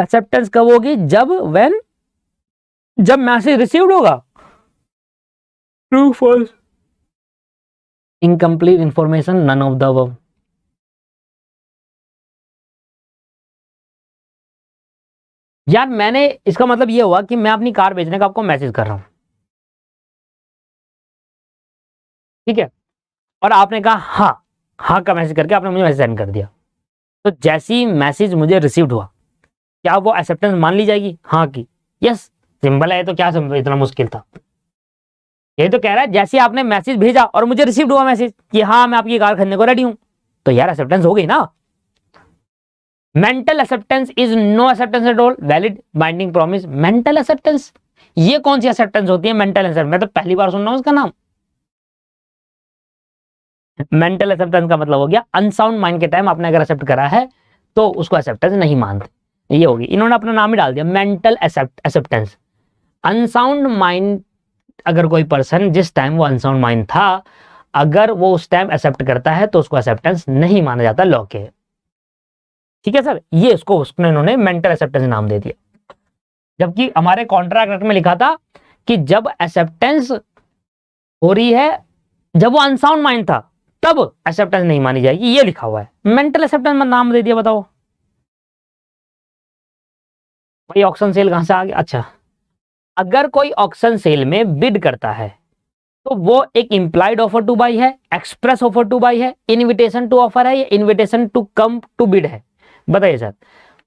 acceptance कब होगी जब वेन जब मैसेज रिसीव्ड होगा true false incomplete information none of the above यार मैंने इसका मतलब ये हुआ कि मैं अपनी कार बेचने का आपको मैसेज कर रहा हूं ठीक है और आपने कहा हाँ हाँ का मैसेज करके आपने मुझे मैसेज सेंड कर दिया तो जैसी मैसेज मुझे रिसीव हुआ क्या वो एक्सेप्टेंस मान ली जाएगी हाँ की यस सिंपल है तो क्या इतना मुश्किल था यही तो कह रहा है जैसे आपने मैसेज भेजा और मुझे रिसीव हुआ मैसेज कि हाँ मैं आपकी कार खरीदने को रेडी हूं तो यार एक्सेप्टेंस हो गई ना mental acceptance is no acceptance at all valid binding promise mental acceptance ये कौन सी एक्सेप्टेंस होती है मेंटल एक्सेप्ट मैं तो पहली बार सुन रहा हूं इसका नाम मेंटल एक्सेप्टेंस का मतलब हो गया अनसाउंड माइंड के टाइम आपने अगर एक्सेप्ट करा है तो उसको एक्सेप्टेंस नहीं मानते ये होगी इन्होंने अपना नाम ही डाल दिया मेंटल एक्सेप्टेंस अनसाउंड माइंड अगर कोई पर्सन जिस टाइम वो अनसाउंड माइंड था अगर वो उस टाइम एक्सेप्ट करता है तो उसको एक्सेप्टेंस नहीं माना जाता लॉ के ठीक है सर ये इसको उसने मेंटल एक्सेप्टेंस नाम दे दिया जबकि हमारे कॉन्ट्रैक्ट में लिखा था कि जब एक्सेप्टेंस हो रही है जब वो अनसाउंड माइंड था तब एक्सेप्टेंस नहीं मानी जाएगी ये लिखा हुआ है मेंटल एक्सेप्टेंस में नाम दे दिया बताओ भाई ऑक्शन सेल कहां से आ गया अच्छा अगर कोई ऑक्शन सेल में बिड करता है तो वो एक इंप्लाइड ऑफर टू बाई है एक्सप्रेस ऑफर टू बाई है इनविटेशन टू ऑफर है या invitation to come to bid है बताइए सर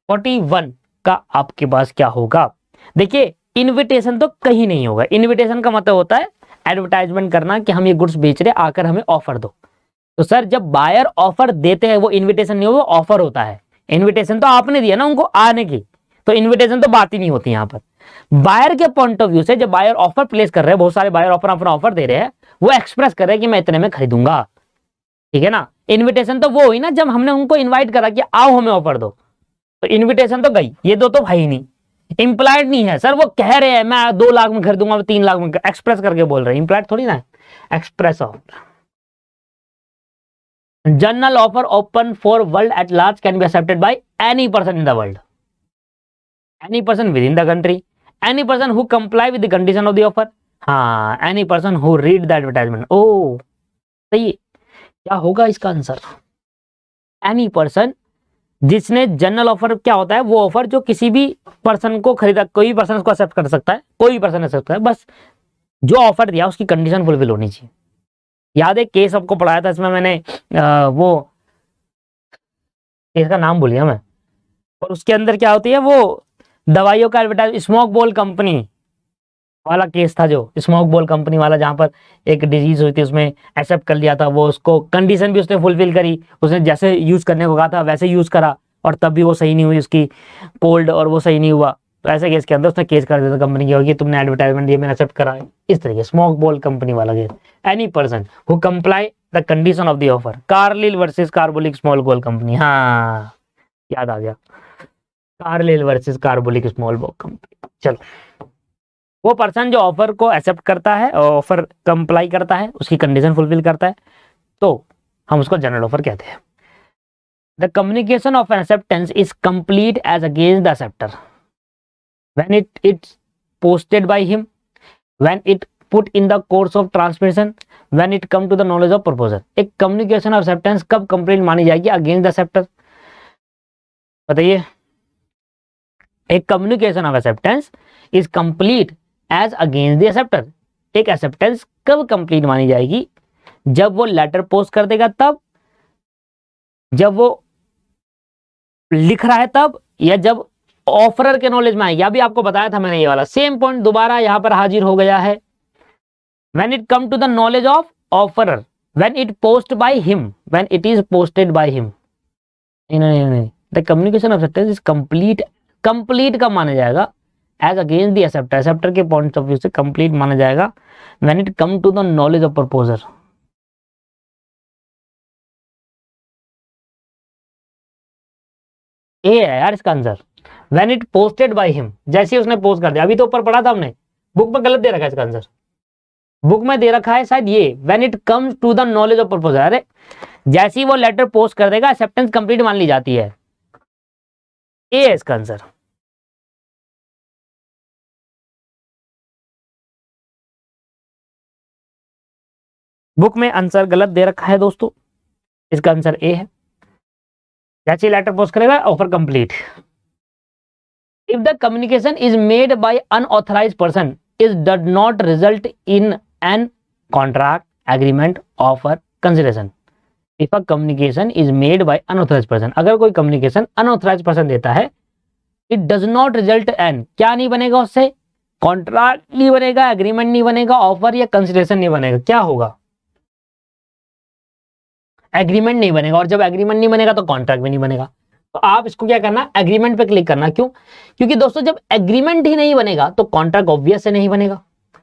फोर्टी वन का आपके पास क्या होगा देखिए इनविटेशन तो कहीं नहीं होगा इनविटेशन का मतलब होता है एडवर्टाइजमेंट करना कि हम ये गुड्स बेच रहे आकर हमें ऑफर दो तो सर जब बायर ऑफर देते हैं वो इनविटेशन नहीं होगा ऑफर होता है इनविटेशन तो आपने दिया ना उनको आने की तो इनविटेशन तो बात ही नहीं होती यहाँ पर बायर के पॉइंट ऑफ व्यू से जब बायर ऑफर प्लेस कर रहे हैं बहुत सारे बायर ऑफर अपना ऑफर दे रहे हैं वो एक्सप्रेस कर रहे हैं कि मैं इतने में खरीदूंगा ठीक है ना इनविटेशन तो वो हुई ना जब हमने उनको इनवाइट करा कि आओ हमें ऑफर दो तो इनविटेशन तो गई ये दो तो भाई नहीं इम्प्लाइड नहीं है सर वो कह रहे हैं मैं दो लाख में खरीदूंगा तीन लाख में एक्सप्रेस करके बोल रहे हैं इम्प्लाइड थोड़ी ना express offer general offer open for world at large can be accepted by any person in the world any person with in the country any person who comply with the condition of the offer हाँ any person who read the advertisement ओ सही क्या होगा इसका answer any person जिसने general offer क्या होता है वो ऑफर जो किसी भी पर्सन को खरीदा कोई भी पर्सन उसको एक्सेप्ट कर सकता है कोई भी पर्सन एक्सेप्ट है बस जो ऑफर दिया उसकी कंडीशन फुलफिल होनी चाहिए याद है केस आपको पढ़ाया था इसमें मैंने आ, वो केस का नाम बोलिया मैं और उसके अंदर क्या होती है वो दवाइयों का एडवर्टाइज स्मोक बोल कंपनी वाला केस था जो स्मोक बॉल कंपनी वाला जहाँ पर एक डिजीज हुई थी उसमें एक्सेप्ट कर लिया था वो उसको कंडीशन भी उसने फुलफिल करी उसने जैसे यूज़ करने को कहा था वैसे यूज़ करा और तब भी वो सही नहीं हुई उसकी कोल्ड और वो सही नहीं हुआ तो ऐसे केस के अंदर उसने केस कर दिया कंपनी की होगी तुमने एडवर्टाइजमेंट दिया मैंने एक्सेप्ट करा इस तरीके स्मोक बॉल कंपनी वाला case any person who comply the condition of the offer Carlill versus Carbolic small ball company हाँ याद आ गया Carlill versus Carbolic small ball company चलो वो पर्सन जो ऑफर को एक्सेप्ट करता है ऑफर कंप्लाई करता है उसकी कंडीशन फुलफिल करता है तो हम उसको जनरल ऑफर कहते हैं the communication of acceptance is complete as against the acceptor when it it's posted by him when it put in the course of transmission when it come to the knowledge of proposal एक communication of acceptance कब complete मानी जाएगी against the acceptor बताइए एक communication of acceptance is complete as against the acceptor एक acceptance कब complete मानी जाएगी जब वो लेटर पोस्ट कर देगा तब जब वो लिख रहा है तब या जब ऑफरर के नॉलेज में आएगी अभी आपको बताया था मैंने ये वाला सेम पॉइंट दोबारा यहां पर हाजिर हो गया है when it come to the knowledge of offerer when it post by him when it is posted by him नहीं नहीं नहीं the communication of sentence is complete complete का माना जाएगा as against the acceptor acceptor के point of view से complete माना जाएगा when it come to the knowledge of proposer A है यार इसका answer when it posted by him जैसे उसने पोस्ट कर दिया अभी तो ऊपर पढ़ा था हमने बुक में गलत दे रखा है इसका आंसर बुक में दे रखा है शायद ये when it comes to the knowledge of proposer अरे जैसी वो लेटर पोस्ट कर देगा एक्सेप्टेंस कंप्लीट मान ली जाती है ए है इसका आंसर बुक में आंसर गलत दे रखा है दोस्तों इसका आंसर ए है जैसी लेटर पोस्ट करेगा offer complete if the communication is made by unauthorise person is did not result in an contract agreement offer consideration if a communication is made by unauthorise person अगर कोई communication unauthorise person देता है it does not result an क्या नहीं बनेगा उससे contract नहीं बनेगा एग्रीमेंट नहीं बनेगा ऑफर या कंसिडरेशन नहीं बनेगा क्या होगा एग्रीमेंट नहीं बनेगा और जब एग्रीमेंट नहीं बनेगा तो कॉन्ट्रैक्ट भी नहीं बनेगा तो आप इसको क्या करना एग्रीमेंट पे क्लिक करना क्यों क्योंकि दोस्तों जब एग्रीमेंट ही नहीं बनेगा तो कॉन्ट्रैक्ट ऑब्वियस से नहीं बनेगा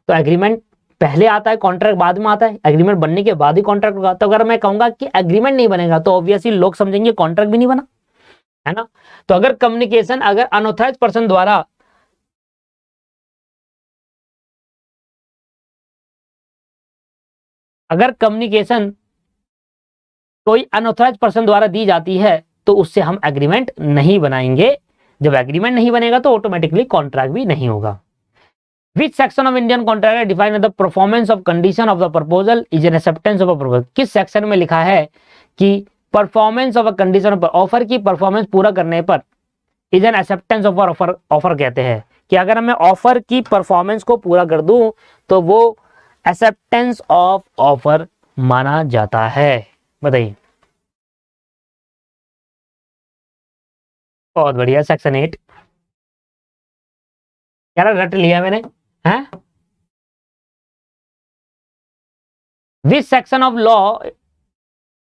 तो एग्रीमेंट पहले आता है कॉन्ट्रैक्ट बाद में आता है एग्रीमेंट बनने के बाद ही कॉन्ट्रैक्ट होगा तो अगर मैं कहूंगा कि एग्रीमेंट नहीं बनेगा तो ऑब्वियसली लोग समझेंगे कॉन्ट्रैक्ट भी नहीं बना है ना तो अगर कम्युनिकेशन अगर अनऑथराइज पर्सन द्वारा अगर कम्युनिकेशन कोई अनऑथराइज पर्सन द्वारा दी जाती है तो उससे हम एग्रीमेंट नहीं बनाएंगे जब एग्रीमेंट नहीं बनेगा तो ऑटोमेटिकली कॉन्ट्रैक्ट भी नहीं होगा which section of Indian contract define the performance of condition of the proposal is an acceptance of a proposal किस सेक्शन में लिखा है कि परफॉर्मेंस ऑफ अ कंडीशन पर ऑफर की परफॉर्मेंस पूरा करने पर is an acceptance of offer offer कहते हैं कि अगर मैं ऑफर की परफॉर्मेंस को पूरा कर दूं तो वो एक्सेप्टेंस ऑफ ऑफर माना जाता है बताइए बहुत बढ़िया सेक्शन एट क्या रट लिया मैंने हैं which section of law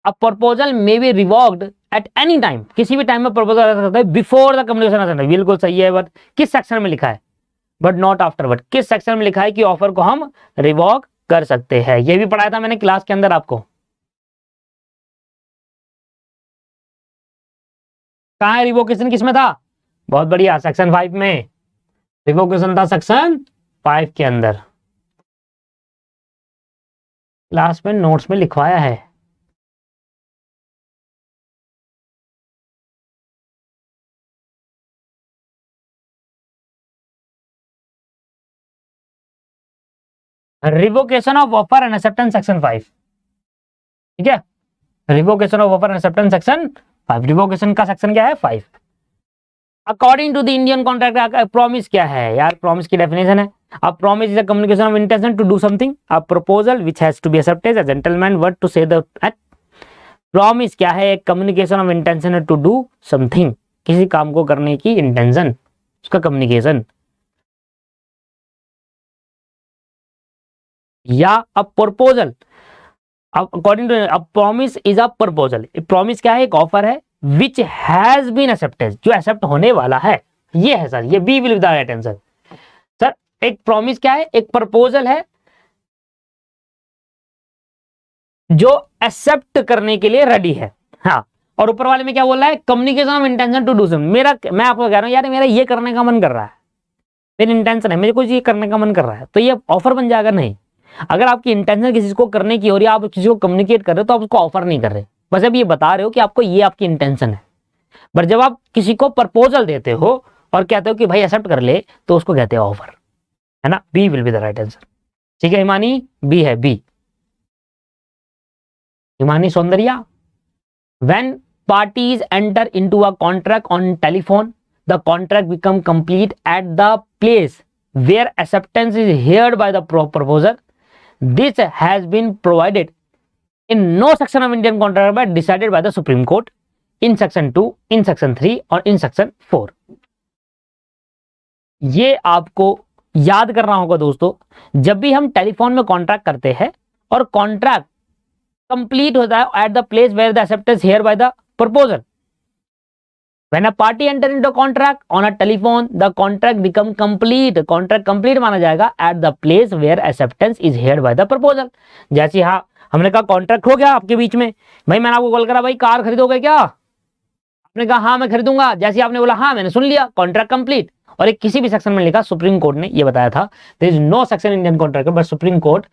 a proposal may be revoked at any time किसी भी टाइम में प्रपोजल आ सकता है बिफोर द कम्युनिकेशन बिल्कुल सही है बट किस सेक्शन में लिखा है बट नॉट आफ्टर बट किस सेक्शन में लिखा है कि ऑफर को हम रिवॉक कर सकते हैं यह भी पढ़ाया था मैंने क्लास के अंदर आपको कहा है रिवोकेशन किसमें था बहुत बढ़िया सेक्शन फाइव में रिवोकेशन था सेक्शन फाइव के अंदर लास्ट में नोट्स में लिखवाया है revocation of offer and acceptance section five ठीक है revocation of offer and acceptance section five revocation का सेक्शन क्या है five according to the Indian contract promise क्या है यार प्रॉमिस की डेफिनेशन है अब promise is a communication of intention to do something a proposal which has to be accepted gentleman word to से प्रॉमिस क्या है communication of intention to do something किसी काम को करने की इंटेंशन उसका कम्युनिकेशन या अ प्रपोजल अकॉर्डिंग टू अब promise is a proposal promise क्या है एक ऑफर है विच हैज बीन एक्सेप्टेड जो एक्सेप्ट होने वाला है ये है सर ये B will the right answer sir एक प्रॉमिस क्या है एक प्रपोजल है जो एक्सेप्ट करने के लिए रेडी है हाँ और ऊपर वाले में क्या बोल रहा है communication of intention to do some मेरा मैं आपको कह रहा हूं यार मेरा ये करने का मन कर रहा है मेरी इंटेंशन है मुझे कुछ ये करने का मन कर रहा है तो ये ऑफर बन जाएगा नहीं अगर आपकी इंटेंशन किसी को करने की हो रही है आप किसी को कम्युनिकेट कर रहे हो तो आप उसको ऑफर नहीं कर रहे बस अब ये बता रहे हो कि आपको ये आपकी इंटेंशन है पर जब आप किसी को प्रपोजल देते हो और कहते हो कि भाई एक्सेप्ट कर ले तो उसको कहते हैं ऑफर है ना B will be the right answer ठीक है हिमानी बी है B Himani Soundarya when parties enter in to a contract on telephone the contract become complete at the place where acceptance is heard by the proposer this has been provided in no section of Indian contract but decided by the Supreme Court in section two in section three और in section four ये आपको याद करना होगा दोस्तों जब भी हम टेलीफोन में कॉन्ट्रैक्ट करते हैं और कॉन्ट्रैक्ट कंप्लीट होता है at the place where the acceptance hear by the proposal When a party enter into contract on a telephone, the contract become complete. Contract complete माना जाएगा at the place where acceptance is heard by the proposal. जैसे हाँ हमने कहा contract हो गया आपके बीच में भाई मैंने आपको कॉल करा भाई कार खरीदोगे क्या आपने कहा हाँ मैं खरीदूंगा जैसे आपने बोला हाँ मैंने सुन लिया contract complete और एक किसी भी सेक्शन में लिखा सुप्रीम कोर्ट ने ये बताया था there is no section Indian contract but Supreme Court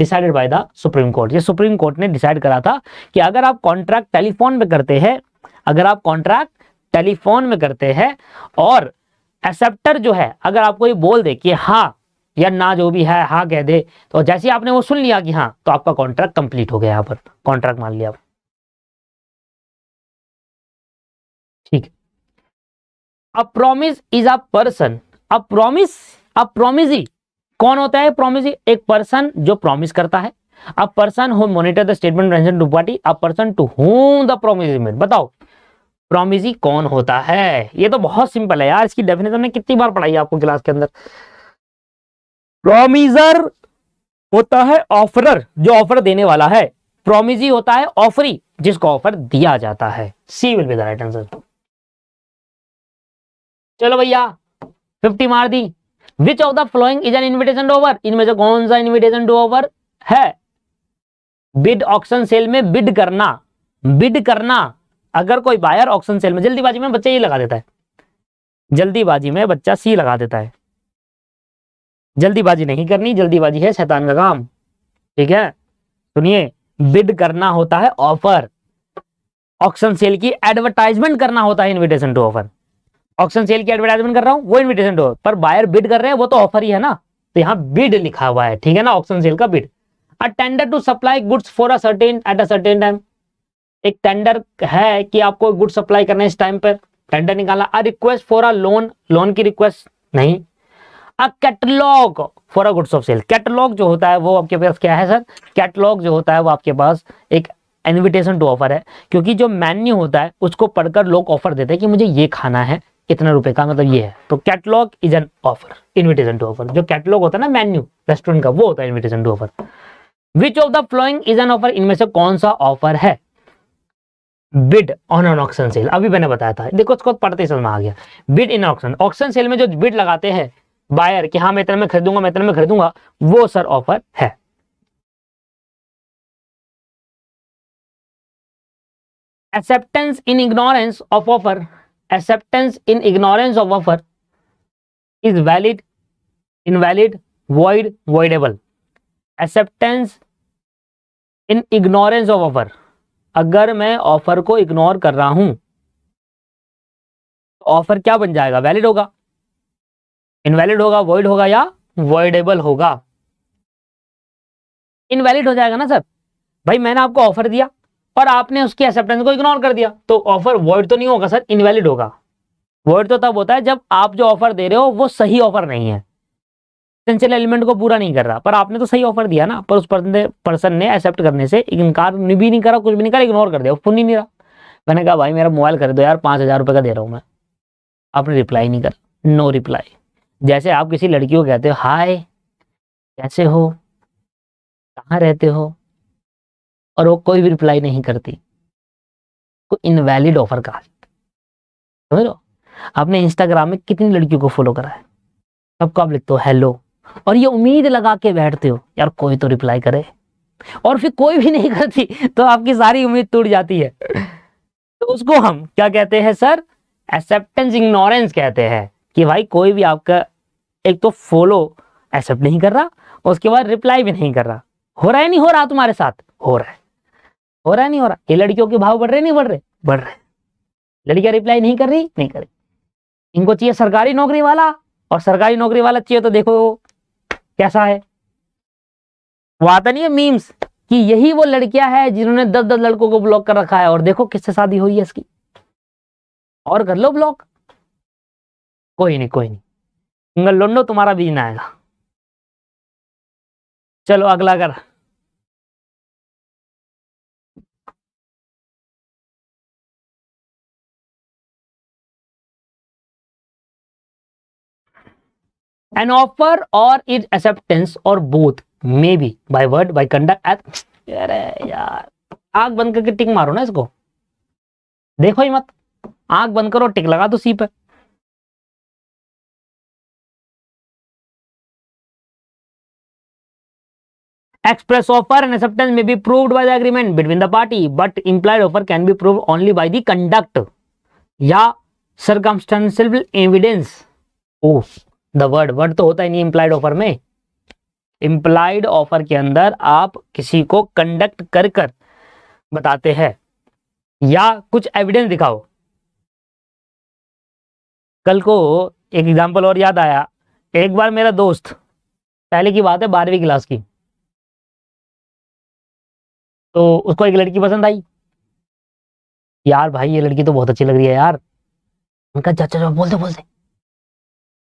decided by the Supreme Court ये सुप्रीम कोर्ट ने डिसाइड करा था कि अगर आप कॉन्ट्रैक्ट टेलीफोन पे करते हैं अगर आप कॉन्ट्रैक्ट टेलीफोन में करते हैं और एक्सेप्टर जो है अगर आपको ये बोल दे कि हाँ या ना जो भी है हाँ कह दे तो जैसे आपने वो सुन लिया कि हाँ तो आपका कॉन्ट्रैक्ट कंप्लीट हो गया यहाँ पर कॉन्ट्रैक्ट मान लिया ठीक a promise is a person a promise a promisee कौन होता है प्रोमिस एक पर्सन जो प्रोमिस करता है a person who monitor the statement to party a person to whom the promise बताओ प्रोमिजी कौन होता है ये तो बहुत सिंपल है यार इसकी डेफिनेशन ने कितनी बार पढ़ाई आपको क्लास के अंदर प्रोमिजर होता है ऑफरर जो ऑफर देने वाला है प्रोमिजी होता है ऑफरी जिसको ऑफर दिया जाता है C will be the right answer चलो भैया फिफ्टी मार दी which of the following is an invitation to offer इनमें से कौन सा इन्विटेशन डू ओवर है बिड ऑक्शन सेल में बिड करना बिड करना अगर कोई बायर ऑक्शन सेल में जल्दीबाजी में बच्चा ये लगा देता है जल्दीबाजी में बच्चा सी लगा देता है जल्दीबाजी नहीं करनी जल्दीबाजी है शैतान का काम ठीक है सुनिए बिड करना होता है ऑफर ऑक्शन सेल की एडवर्टाइजमेंट करना होता है invitation to offer auction sale की एडवर्टाइजमेंट कर रहा हूं वो इन्विटेशन टू पर बायर बिड कर रहे हैं वो तो ऑफर ही है ना तो यहाँ बिड लिखा हुआ है ठीक है ना ऑक्शन सेल का bid a tender to supply goods for attain at a certain time एक टेंडर है कि आपको गुड सप्लाई करना है इस टाइम पर टेंडर निकाला a request for a loan loan की रिक्वेस्ट नहीं a catalogue for a goods of sale catalogue जो होता है वो आपके पास क्या है सर कैटलॉग जो होता है वो आपके पास एक इनविटेशन टू ऑफर है क्योंकि जो मेन्यू होता है उसको पढ़कर लोग ऑफर देते हैं कि मुझे ये खाना है इतना रुपए का मतलब ये है तो catalogue is an offer invitation to offer जो कैटलॉग होता है ना मेन्यू रेस्टोरेंट का वो होता है invitation to offer which of the following is an offer इनमें से कौन सा ऑफर है bid on an auction sale अभी मैंने बताया था देखो उसको पढ़ते ही समझ में आ गया bid in auction auction sale में जो बिड लगाते हैं बायर कि हाँ मैं इतने में खरीदूंगा मैं इतने में खरीदूंगा वो सर ऑफर है acceptance in ignorance of offer acceptance in ignorance of offer is valid invalid void voidable acceptance in ignorance of offer अगर मैं ऑफर को इग्नोर कर रहा हूं तो ऑफर क्या बन जाएगा वैलिड होगा इनवैलिड होगा वॉइड होगा या वॉइडेबल होगा इनवैलिड हो जाएगा ना सर भाई मैंने आपको ऑफर दिया और आपने उसकी एक्सेप्टेंस को इग्नोर कर दिया तो ऑफर वॉइड तो नहीं होगा सर इनवैलिड होगा वॉइड तो तब होता है जब आप जो ऑफर दे रहे हो वो सही ऑफर नहीं है एसेंशियल एलिमेंट को पूरा नहीं कर रहा पर आपने तो सही ऑफर दिया ना पर उस पर्सन ने एक्सेप्ट करने से इनकार भी नहीं करा कुछ भी नहीं करा इग्नोर कर दिया फोन ही नहीं रहा मैंने कहा भाई मेरा मोबाइल खरीदो दो यार पाँच हज़ार रुपये का दे रहा हूँ मैं आपने रिप्लाई नहीं करा नो रिप्लाई जैसे आप किसी लड़की को कहते हो हाय कैसे हो कहाँ रहते हो और वो कोई भी रिप्लाई नहीं करती कोई इनवैलिड ऑफर कहा समझ लो आपने इंस्टाग्राम में कितनी लड़कियों को फॉलो करा है सबको आप लिखते हो हेलो और ये उम्मीद लगा के बैठते हो यार कोई तो रिप्लाई करे और फिर कोई भी नहीं करती तो आपकी सारी उम्मीद टूट जाती है तो उसको हम क्या कहते हैं सर एक्सेप्टेंस इग्नोरेंस कहते हैं कि भाई कोई भी आपका एक तो फॉलो एक्सेप्ट नहीं कर रहा उसके बाद रिप्लाई भी नहीं कर रहा हो रहा है नहीं हो रहा तुम्हारे साथ हो रहा है हो रहा है नहीं हो रहा ये लड़कियों के भाव बढ़ रहे नहीं बढ़ रहे बढ़ रहे लड़कियां रिप्लाई नहीं कर रही नहीं कर रही इनको चाहिए सरकारी नौकरी वाला और सरकारी नौकरी वाला चाहिए तो देखो कैसा है वो आता नहीं है मीम्स कि यही वो लड़कियां है जिन्होंने दस दस लड़कों को ब्लॉक कर रखा है और देखो किससे शादी हुई है इसकी और कर लो ब्लॉक कोई नहीं कोई नहीं लोडो तुम्हारा बीज ना आएगा चलो अगला कर एन ऑफर और इज एक्सेप्टेंस और both may be by word by conduct अरे यार आग बंद करके टिक मारो ना इसको देखो ही मत आग बंद करो टिक लगा दो C express offer and acceptance may be proved by the agreement between the party but implied offer can be prove only by the conduct या circumstantial evidence or the word word तो होता ही नहीं implied offer में implied offer के अंदर आप किसी को कंडक्ट कर कर बताते हैं या कुछ एविडेंस दिखाओ कल को एक एग्जाम्पल और याद आया एक बार मेरा दोस्त पहले की बात है बारहवीं क्लास की तो उसको एक लड़की पसंद आई यार भाई ये लड़की तो बहुत अच्छी लग रही है यार उनका चाचा बोलते बोलते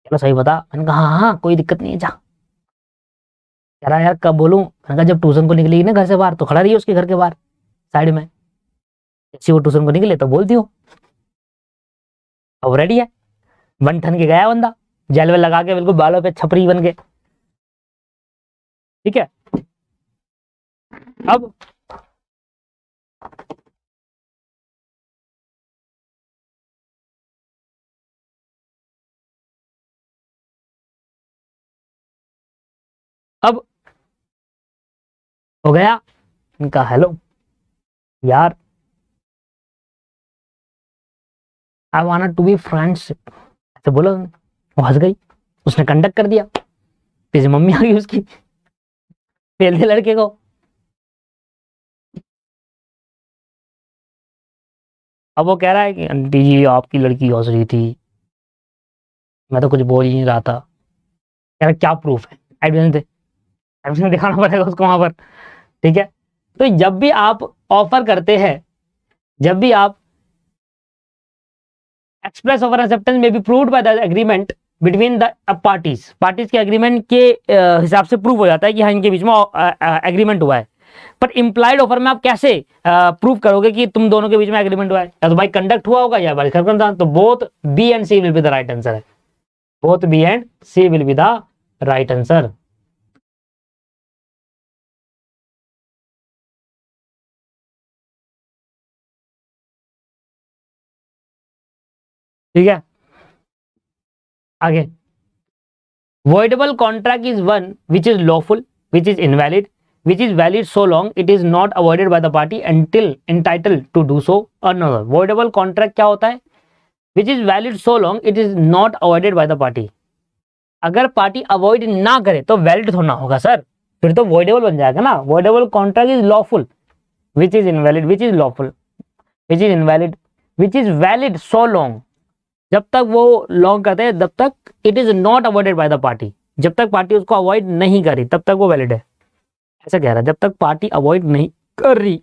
चलो सही बता मैंने कहा हाँ, हाँ कोई दिक्कत नहीं है जा कह रहा यार कब बोलूँ मैंने कहा जब ट्यूशन को निकलेगी ना घर से बाहर तो खड़ा रही उसके घर के बाहर साइड में जैसे वो ट्यूशन को निकले तो बोल दियो अब रेडी है बन ठन के गया बंदा जेल में लगा के बिल्कुल बालों पे छपरी बन गए ठीक है अब अब हो गया इनका हेलो यार I want to be friends ऐसे बोलो वो हंस गई उसने कंडक्ट कर दिया फिर मम्मी आ गई उसकी फेल थे लड़के को अब वो कह रहा है कि आंटी जी आपकी लड़की हंस रही थी मैं तो कुछ बोल ही नहीं रहा था कह रहा क्या प्रूफ है एडवेंस दे एडमिशन दिखाना पड़ेगा उसको वहां पर ठीक है तो जब भी आप ऑफर करते हैं जब भी आप एक्सप्रेस ऑफर एक्सेप्टेंस में भी prove by the agreement between the parties parties के एग्रीमेंट के हिसाब से प्रूव हो जाता है कि हाँ इनके बीच में एग्रीमेंट हुआ है पर इंप्लाइड ऑफर में आप कैसे प्रूव करोगे कि तुम दोनों के बीच में एग्रीमेंट हुआ है या तो भाई कंडक्ट हुआ होगा या बहिष्कार तो both B and C will be the right answer है both B and C will be the right answer ठीक है आगे voidable contract is one which is lawful which is invalid which is valid so long it is not avoided by the party until entitle to do so another voidable contract क्या होता है which is valid so long it is not avoided by the party अगर party avoid ना करे तो valid होना होगा sir फिर तो वॉइडेबल बन जाएगा ना voidable contract is lawful which is invalid which is lawful which is invalid which is valid so long जब तक वो लॉन्ग करते हैं तब तक it is not avoided by the party जब तक पार्टी उसको अवॉइड नहीं करी तब तक वो वैलिड है ऐसा कह रहा है जब तक पार्टी अवॉइड नहीं कर रही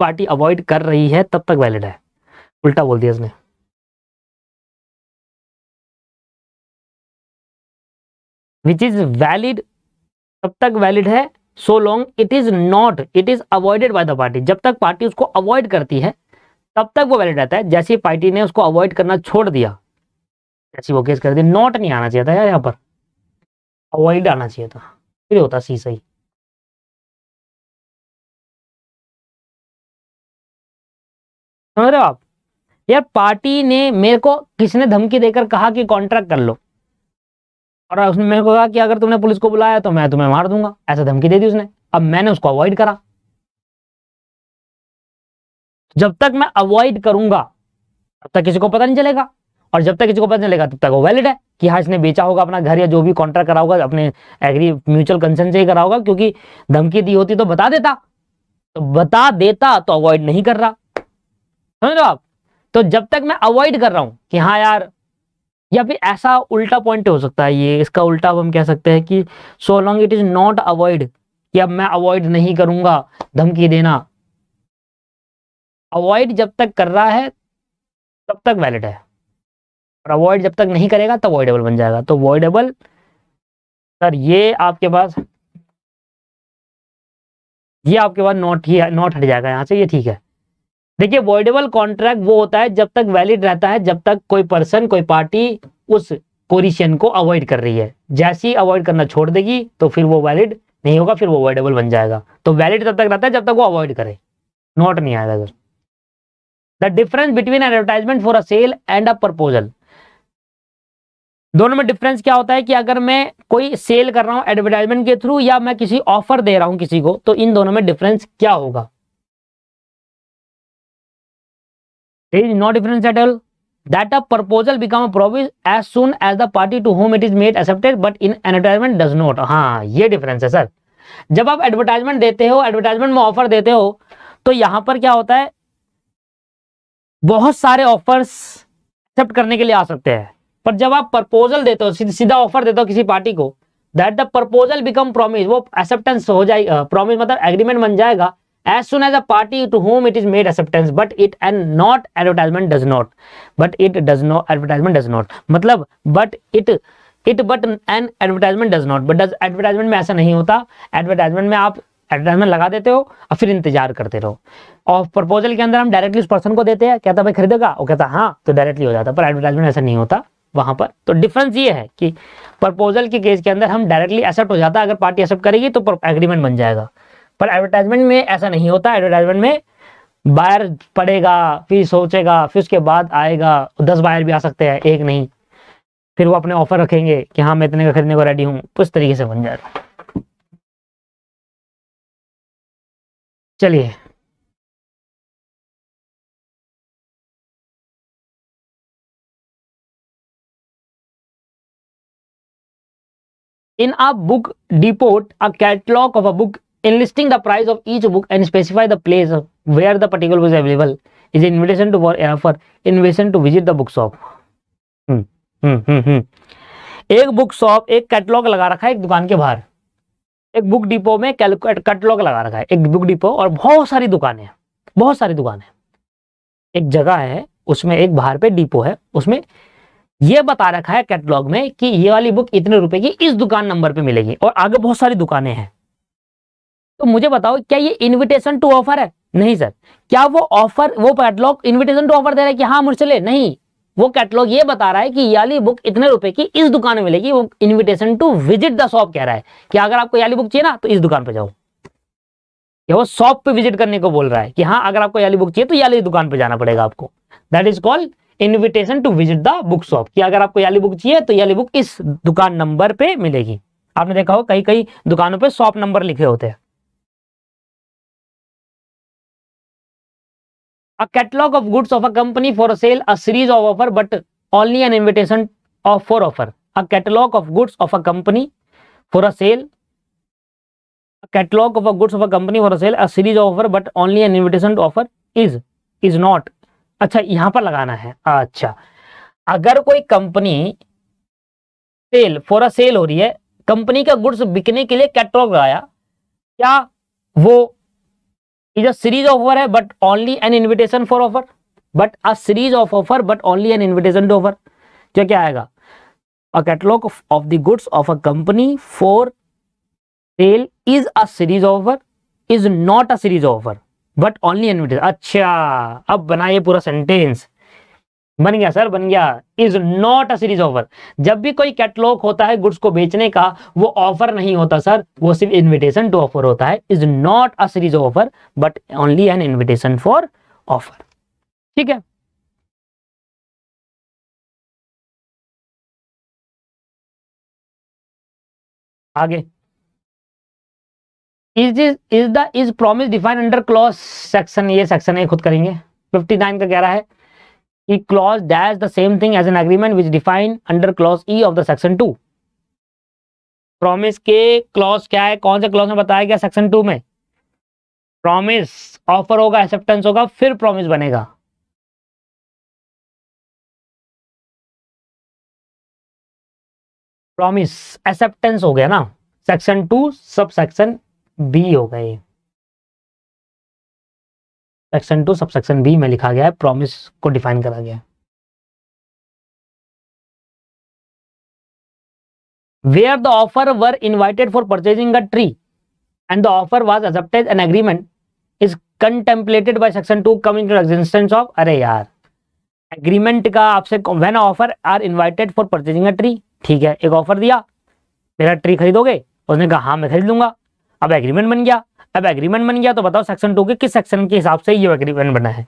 पार्टी अवॉइड कर रही है तब तक वैलिड है उल्टा बोल दिया इसने विच इज वैलिड तब तक वैलिड है so long it is not it is avoided by the party जब तक पार्टी उसको अवॉइड करती है तब तक वो वैलिड रहता है जैसे पार्टी ने उसको अवॉइड करना छोड़ दिया अच्छी वो केस कर दी नॉट नहीं आना चाहिए था यार यहाँ पर अवॉइड आना चाहिए था फिर होता सी सही समझ रहे हो आप यार पार्टी ने मेरे को किसने धमकी देकर कहा कि कॉन्ट्रैक्ट कर लो और उसने मेरे को कहा कि अगर तुमने पुलिस को बुलाया तो मैं तुम्हें मार दूंगा ऐसा धमकी दे दी उसने अब मैंने उसको अवॉइड करा जब तक मैं अवॉइड करूंगा तब तक किसी को पता नहीं चलेगा और जब तक किसी को पता चलेगा तब तक वो वैलिड है कि हाँ इसने बेचा होगा अपना घर या जो भी कॉन्ट्रैक्ट करा होगा अपने एग्री म्यूचुअल कंसर्न से ही करा होगा क्योंकि धमकी दी होती तो बता देता तो बता देता तो अवॉइड नहीं कर रहा समझ लो आप तो जब तक मैं अवॉइड कर रहा हूँ कि हाँ यार या फिर ऐसा उल्टा पॉइंट हो सकता है ये इसका उल्टा हम कह सकते हैं कि so long it is not avoid कि अब मैं अवॉइड नहीं करूंगा धमकी देना अवॉइड जब तक कर रहा है तब तक वैलिड है और अवॉइड जब तक नहीं करेगा तो अवॉइडेबल बन जाएगा तो अवॉइडेबल सर ये आपके पास ये आपके पास नॉट ही नॉट हट जाएगा यहाँ से ये ठीक है देखिए वॉइडेबल कॉन्ट्रैक्ट वो होता है जब तक वैलिड रहता है जब तक कोई पर्सन कोई पार्टी उस पोजिशन को अवॉइड कर रही है जैसी अवॉइड करना छोड़ देगी तो फिर वो वैलिड नहीं होगा फिर वो अवॉइडेबल बन जाएगा तो वैलिड तब तक रहता है जब तक वो अवॉइड करे नॉट नहीं आएगा sir the difference between advertisement for a sale and a proposal दोनों में डिफरेंस क्या होता है कि अगर मैं कोई सेल कर रहा हूं एडवर्टाइजमेंट के थ्रू या मैं किसी ऑफर दे रहा हूं किसी को तो इन दोनों में डिफरेंस क्या होगा no difference at all that a proposal become promise as soon as the party to whom it is made accepted but in advertisement does not हाँ ये डिफरेंस है सर जब आप एडवर्टाइजमेंट देते हो एडवर्टाइजमेंट में ऑफर देते हो तो यहां पर क्या होता है बहुत सारे ऑफर्स एक्सेप्ट करने के लिए आ सकते हैं पर जब आप प्रपोजल देते हो सीधा ऑफर देते हो किसी पार्टी को that the proposal become promise वो एक्सेप्टेंस हो जाएगा प्रोमिस मतलब एग्रीमेंट बन जाएगा as soon as a party to whom it is made acceptance but it and not advertisement does not but it does not advertisement does not मतलब but it it but an advertisement does not but does advertisement में ऐसा नहीं होता advertisement में आप advertisement लगा देते हो और फिर इंतजार करते रहो और प्रपोजल के अंदर हम डायरेक्टली उस पर्सन को देते हैं कहता भाई खरीदेगा वो कहता हाँ तो डायरेक्टली हो जाता पर एडवर्टाइजमेंट ऐसा नहीं होता वहां पर तो डिफरेंस ये है कि प्रपोजल के केस के अंदर हम डायरेक्टली एक्सेप्ट हो जाता है अगर पार्टी एक्सेप्ट करेगी तो एग्रीमेंट बन जाएगा पर एडवर्टाइजमेंट में ऐसा नहीं होता एडवर्टाइजमेंट में बायर पड़ेगा फिर सोचेगा फिर उसके बाद आएगा दस बायर भी आ सकते हैं एक नहीं फिर वो अपने ऑफर रखेंगे कि हाँ मैं इतने का खरीदने को रेडी हूँ उस तो तरीके से बन जाएगा चलिए in a book depot a catalog of a book enlisting the price of each book and specify the place where the particular book is available is an invitation to for, uh, for invitation to visit the book shop hmm, hmm, hmm, hmm. एक book shop एक catalogue लगा रखा है एक दुकान के बाहर एक बुक डिपो में कैटलॉग लगा रखा है एक बुक डिपो और बहुत सारी दुकानें हैं बहुत सारी दुकानें एक जगह है उसमें एक बाहर पे डिपो है उसमें ये बता रखा है कैटलॉग में कि ये वाली बुक इतने रुपए की इस दुकान नंबर पे मिलेगी और आगे बहुत सारी दुकानें हैं तो मुझे बताओ क्या ये इनविटेशन टू ऑफर है नहीं सर क्या वो ऑफर वो कैटलॉग इनविटेशन टू ऑफर दे रहा है कि हाँ मुझसे ले नहीं वो कैटलॉग ये बता रहा है कि याली बुक इतने रुपए की इस दुकान में मिलेगी वो invitation to visit the shop कह रहा है कि अगर आपको याली बुक चाहिए ना तो इस दुकान पर जाओ या वो शॉप पे विजिट करने को बोल रहा है कि हाँ अगर आपको याली बुक चाहिए तो याली दुकान पर जाना पड़ेगा आपको that is called invitation to visit the book shop कि अगर आपको याली बुक चाहिए तो याली बुक इस दुकान नंबर पर मिलेगी आपने देखा हो कई कई दुकानों पे शॉप नंबर लिखे होते हैं a catalogue of goods of a company for sale a series of offer but only an invitation of for offer a catalogue of goods of a company for a sale catalogue of a goods of a company for a sale a series of offer but only an invitation offer is is not अच्छा यहां पर लगाना है अच्छा अगर कोई company sale for a sale हो रही है कंपनी का गुड्स बिकने के लिए कैटलॉग लगाया क्या वो इज अ सीरीज ऑफर है but only an invitation for offer but a series of offer but only an invitation to offer क्या क्या आएगा a catalogue of the goods of a company for sale is a series offer is not a series offer but only invitation अच्छा अब बनाइए पूरा sentence बन गया sir बन गया is not a series offer जब भी कोई कैटलॉग होता है गुड्स को बेचने का वो ऑफर नहीं होता सर वो सिर्फ इनविटेशन टू ऑफर होता है is not a series offer but only an invitation for offer ठीक है आगे is is the is promise define under clause section ये सेक्शन है खुद करेंगे फिफ्टी नाइन का कह रहा है कि clause dash the same thing as an agreement which define under clause E of the section two promise के क्लॉज क्या है कौन से क्लॉज में बताया गया सेक्शन टू में प्रोमिस ऑफर होगा एक्सेप्टेंस होगा फिर प्रोमिस बनेगा प्रॉमिस एक्सेप्टेंस हो गया ना section two sub section B हो गए section two sub section B में लिखा गया है प्रॉमिस को डिफाइन करा गया वे are the offer were invited for purchasing a tree and the offer was accepted an agreement is contemplated by section two coming to existence of अरे यार agreement का आपसे when offer are invited for purchasing a tree ठीक है एक offer दिया मेरा tree खरीदोगे उसने कहा हाँ मैं खरीद लूंगा अब एग्रीमेंट बन गया अब एग्रीमेंट बन गया तो बताओ सेक्शन टू के किस सेक्शन के हिसाब से ये एग्रीमेंट बना है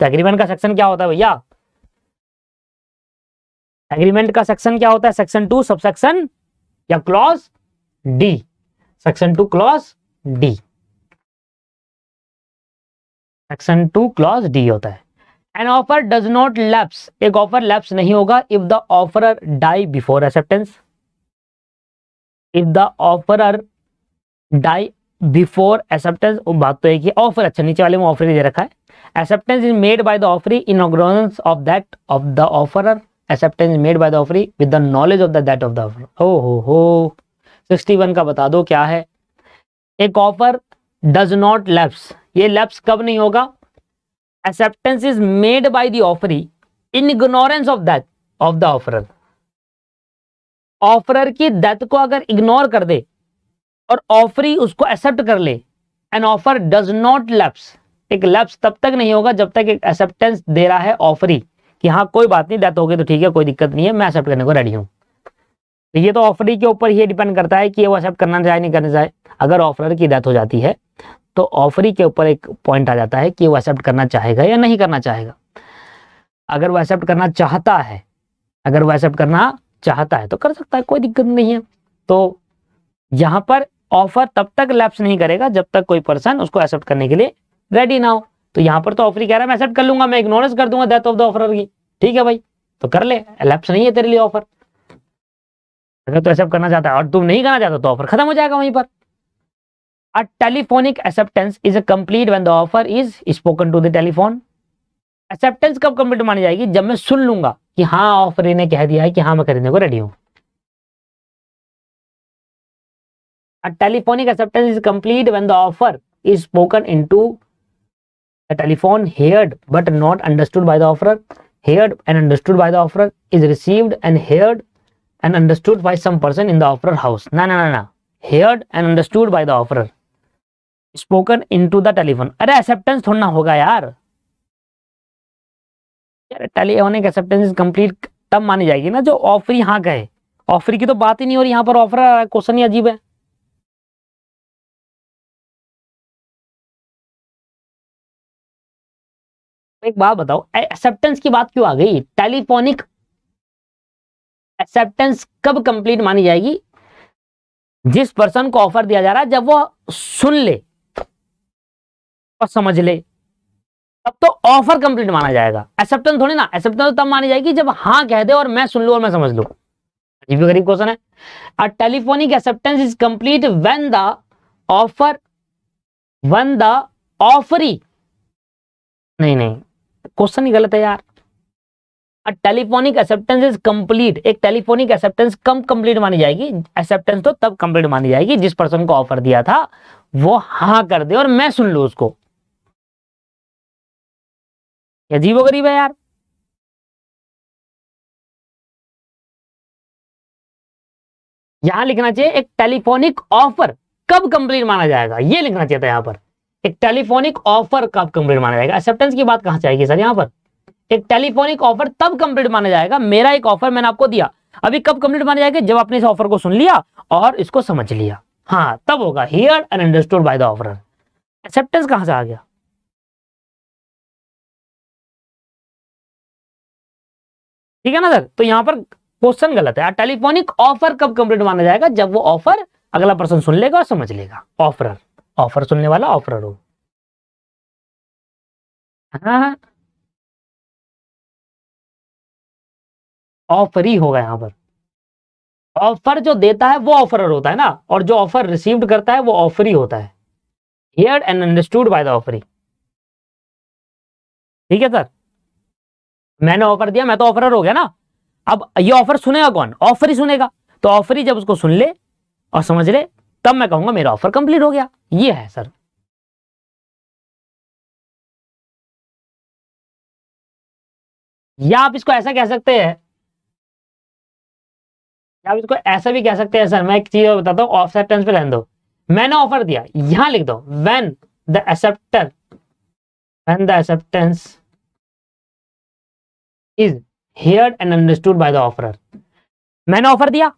तो एग्रीमेंट का सेक्शन क्या होता है भैया एग्रीमेंट का सेक्शन क्या होता है सेक्शन टू सब सेक्शन या clause D section two clause D section two clause D होता है an offer does not lapse एक ऑफर लैप्स नहीं होगा if the offer die before acceptance if the offeror die before acceptance वो बात तो एक ही ऑफर अच्छा नीचे वाले में ऑफर दे रखा है acceptance is made by the offeree in ignorance of that of the offeror acceptance made by the offeree with the knowledge of the that of the offer ओ हो हो सिक्सटी वन का बता दो क्या है एक ऑफर डज नॉट लेप्स ये लेप्स कब नहीं होगा acceptance is made by the offeree in ignorance of that of the offeror offeror की डेथ को अगर इग्नोर कर दे और ऑफरी उसको एक्सेप्ट कर ले an offer does not lapse एक लेप्स तब तक नहीं होगा जब तक एक एक्सेप्टेंस दे रहा है ऑफरी कि हाँ कोई बात नहीं डेथ हो गई तो ठीक है कोई दिक्कत नहीं है मैं एक्सेप्ट करने को रेडी हूँ तो ये तो ऑफरी के ऊपर ही डिपेंड करता है कि वो एक्सेप्ट करना चाहे नहीं करना चाहे अगर ऑफरर की डेथ हो जाती है तो ऑफरी के ऊपर एक पॉइंट आ जाता है कि वो एक्सेप्ट करना चाहेगा या नहीं करना चाहेगा अगर वो एक्सेप्ट करना चाहता है अगर वो एक्सेप्ट करना चाहता है तो कर सकता है कोई दिक्कत नहीं है तो यहाँ पर ऑफर तब तक लैप्स नहीं करेगा जब तक कोई पर्सन उसको एक्सेप्ट करने के लिए रेडी ना हो तो यहाँ पर तो ऑफर ही कह रहा है मैं एक्सेप्ट कर लूंगा मैं इग्नोरेंस कर दूंगा डेथ ऑफ द ऑफर की ठीक है भाई तो कर ले लैप्स नहीं है तेरे लिए ऑफर अगर तो एक्सेप्ट करना चाहता है और तुम नहीं करना चाहता तो ऑफर खत्म हो जाएगा वहीं पर a telephonic acceptance is a complete when the offer is spoken to the telephone acceptance कब कंप्लीट मानी जाएगी जब मैं सुन लूंगा कि हाँ ऑफर इन्हें कह दिया है कि हाँ मैं खरीदने को रेडी हूँ A telephonic acceptance is complete when the offer is spoken into a telephone heard but not understood by the offerer, heard and understood by the offerer, is received and heard and understood by some person in the offerer house. na na na na Heard and understood by the offerer. Spoken into the telephone. अरे acceptance थोड़ा होगा यार यार telephonic acceptance complete तब मानी जाएगी ना जो ऑफर यहाँ कहे ऑफर की तो बात ही नहीं और यहाँ पर ऑफर question ही अजीब है एक बात बताओ एक्सेप्टेंस की बात क्यों आ गई टेलीफोनिक एक्सेप्टेंस कब कंप्लीट मानी जाएगी जिस पर्सन को ऑफर दिया जा रहा है जब वो सुन ले और समझ ले तब तो ऑफर कंप्लीट माना जाएगा एक्सेप्टेंस थोड़ी ना एक्सेप्टेंस तो तब मानी जाएगी जब हाँ कह दे और मैं सुन लू और मैं समझ लू ये भी गरीब क्वेश्चन है a telephonic acceptance is complete when the offer when the offeree नहीं नहीं क्वेश्चन ही गलत है यार a telephonic acceptance is complete एक टेलीफोनिक एक्सेप्टेंस कम कंप्लीट मानी जाएगी एक्सेप्टेंस तो तब कंप्लीट मानी जाएगी जिस पर्सन को ऑफर दिया था वो हा कर दे और मैं सुन लू उसको अजीब गरीब है यार यहां लिखना चाहिए एक टेलीफोनिक ऑफर कब कंप्लीट माना जाएगा ये लिखना चाहिए था यहां पर एक टेलीफोनिक ऑफर कब कंप्लीट माना जाएगा एक्सेप्टेंस की बात कहां से सर यहाँ पर एक टेलीफोनिक ऑफर तब कंप्लीट माना जाएगा मेरा एक ऑफर मैंने आपको दिया अभी कब कंप्लीट माना जाएगा जब आपने इस ऑफर को सुन लिया और इसको समझ लिया हाँ तब होगा heard and understood by the offer acceptance कहां से आ गया ठीक है ना सर तो यहां पर क्वेश्चन गलत है टेलीफोनिक ऑफर कब कंप्लीट माना जाएगा जब वो ऑफर अगला पर्सन सुन लेगा और समझ लेगा ऑफर ऑफर सुनने वाला ऑफर हो हाँ, हाँ। ऑफर ही होगा यहां पर ऑफर जो देता है वो ऑफरर होता है ना और जो ऑफर रिसीव्ड करता है वो ऑफर ही होता है heard and understood by the offeree ठीक है सर मैंने ऑफर दिया मैं तो ऑफरर हो गया ना अब ये ऑफर सुनेगा कौन ऑफर ही सुनेगा तो ऑफर ही जब उसको सुन ले और समझ ले तब मैं कहूंगा मेरा ऑफर कंप्लीट हो गया ये है सर या आप इसको ऐसा कह सकते हैं आप इसको ऐसा भी कह सकते हैं सर मैं एक चीज बताता हूँ ऑफसेट पे रहने दो मैंने ऑफर दिया यहां लिख दो when the acceptor when the acceptance is heard and understood by the offeror मैंने ऑफर दिया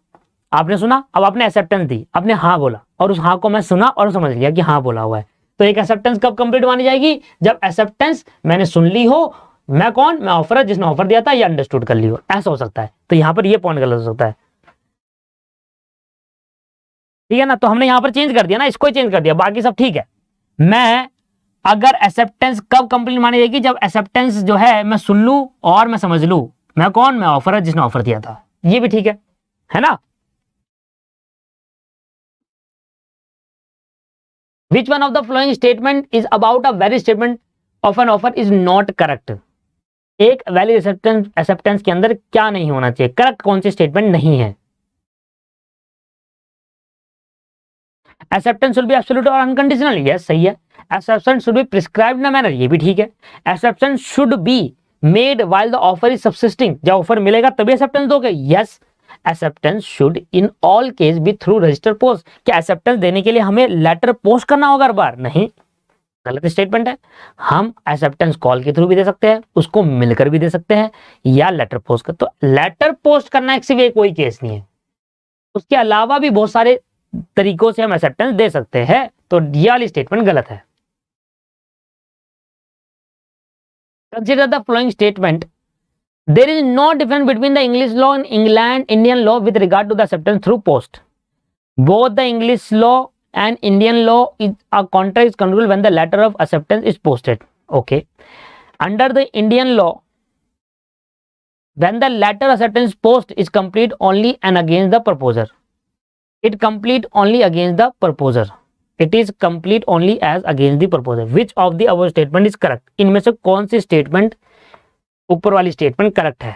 आपने सुना अब आपने एक्सेप्टेंस दी आपने हाँ बोला और उस हाँ को मैं सुना और समझ लिया कि हाँ बोला हुआ है तो एक एक्सेप्टेंस कब कंप्लीट मानी जाएगी जब एक्सेप्टेंस मैंने सुन ली हो मैं कौन मैं ऑफर है जिसने ऑफर दिया था या अंडरस्टूड कर ली हो ऐसा हो सकता है तो यहाँ पर ये पॉइंट गलत हो सकता है ठीक है ना तो हमने यहाँ पर चेंज कर दिया ना इसको चेंज कर दिया बाकी सब ठीक है मैं अगर एक्सेप्टेंस कब कंप्लीट मानी जाएगी जब एक्सेप्टेंस जो है मैं सुन लू और मैं समझ लू मैं कौन मैं ऑफर है जिसने ऑफर दिया था ये भी ठीक है है ना which one of the following statement is about a valid statement of an offer is not correct एक वैलिड एक्सेप्टेंस एक्सेप्टेंस के अंदर क्या नहीं होना चाहिए करेक्ट कौन सी स्टेटमेंट नहीं है एक्सेप्टेंस शुड बी एब्सोल्यूट और अनकंडीशनल यस सही है acceptance should be prescribe in manner ये भी ठीक है acceptance should be made while the offer is subsisting जब ऑफर मिलेगा तभी एक्सेप्टेंस दोगे yes yes. Acceptance should in all case be through register post क्या एक्सेप्टेंस देने के लिए हमें लेटर पोस्ट करना होगा हर बार नहीं गलत स्टेटमेंट है हम एक्सेप्टेंस कॉल के थ्रू भी दे सकते हैं उसको मिलकर भी दे सकते हैं या लेटर पोस्ट कर तो लेटर पोस्ट करना एक कोई केस नहीं है उसके अलावा भी बहुत सारे तरीकों से हम एक्सेप्टेंस दे सकते हैं तो ये वाली स्टेटमेंट गलत है consider the following statement There is no difference between the English law in England, Indian law with regard to the acceptance through post. Both the English law and Indian law is a contract is when the letter of acceptance is posted. Okay. Under the Indian law, when the letter acceptance post is complete only and against the proposer. It complete only against the proposer. It is complete only as against the proposer. Which of the above statement is correct? In which of the? statement ऊपर वाली statement correct है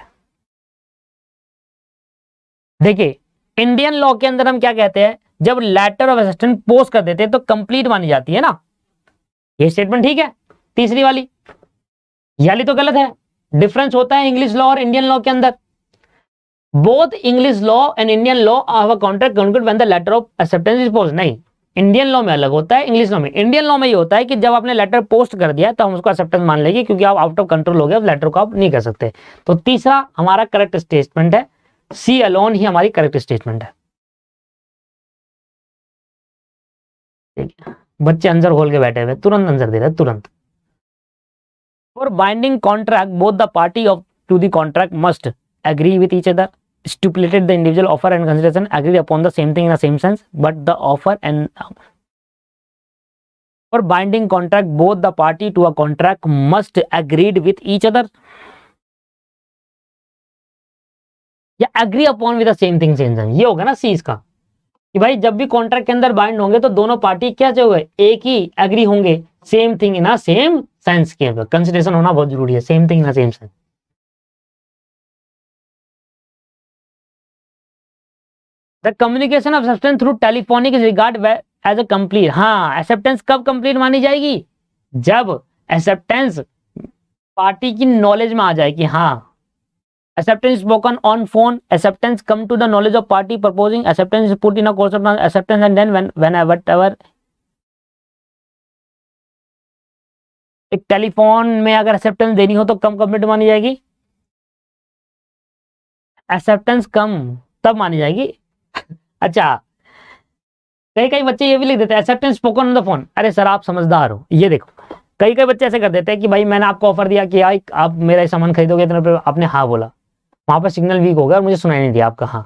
देखिए Indian law के अंदर हम क्या कहते हैं जब लेटर ऑफ असिस्टेंट पोस्ट कर देते हैं तो कंप्लीट मानी जाती है ना ये स्टेटमेंट ठीक है तीसरी वाली याली तो गलत है डिफरेंस होता है इंग्लिश लॉ और इंडियन लॉ के अंदर both English law and Indian law of a contract conclude the letter of acceptance is post नहीं इंडियन लॉ में अलग होता है इंग्लिश लॉ में इंडियन लॉ में ये होता है कि जब आपने लेटर पोस्ट कर दिया तो हम उसको एक्सेप्टेंस मान लेंगे क्योंकि आप आउट ऑफ कंट्रोल हो गए लेटर को आप नहीं कर सकते तो तीसरा हमारा करेक्ट स्टेटमेंट है सी अलोन ही हमारी करेक्ट स्टेटमेंट है बच्चे आंसर खोल के बैठे हुए तुरंत आंसर दे रहे तुरंत for binding contract both the party of to the contract must agree with each other stipulated the individual offer and consideration agreed upon the same thing in the same sense but the offer and um, for binding contract both the party to a contract must agreed with each other या agree upon with the same thing same sense ये होगा ना सी इसका कि भाई जब भी contract के अंदर बाइंड होंगे तो दोनों पार्टी क्या चाहिए एक ही एग्री होंगे same thing in same sense के अंदर कंसिडरेशन होना बहुत जरूरी है same thing in same sense the communication of substance through telephonic is regard as a complete हाँ एक्सेप्टेंस कब कंप्लीट मानी जाएगी जब एक्सेप्टेंस पार्टी की नॉलेज में आ जाएगी हाँ acceptance spoken on phone acceptance come to the knowledge of party proposing acceptance is put in a course of acceptance and then when whenever whatever एक टेलीफोन में अगर एक्सेप्टेंस देनी हो तो कम कंप्लीट मानी जाएगी एक्सेप्टेंस कम तब मानी जाएगी अच्छा कई कई बच्चे ये भी लिख देते हैं acceptance spoken on the phone अरे सर आप समझदार हो ये देखो कई कई बच्चे ऐसे कर देते हैं कि भाई मैंने आपको ऑफर दिया कि यार आप मेरा सामान खरीदोगे इतने रुपये आपने हाँ बोला वहाँ पर सिग्नल वीक हो गया और मुझे सुनाई नहीं दिया आपका हाँ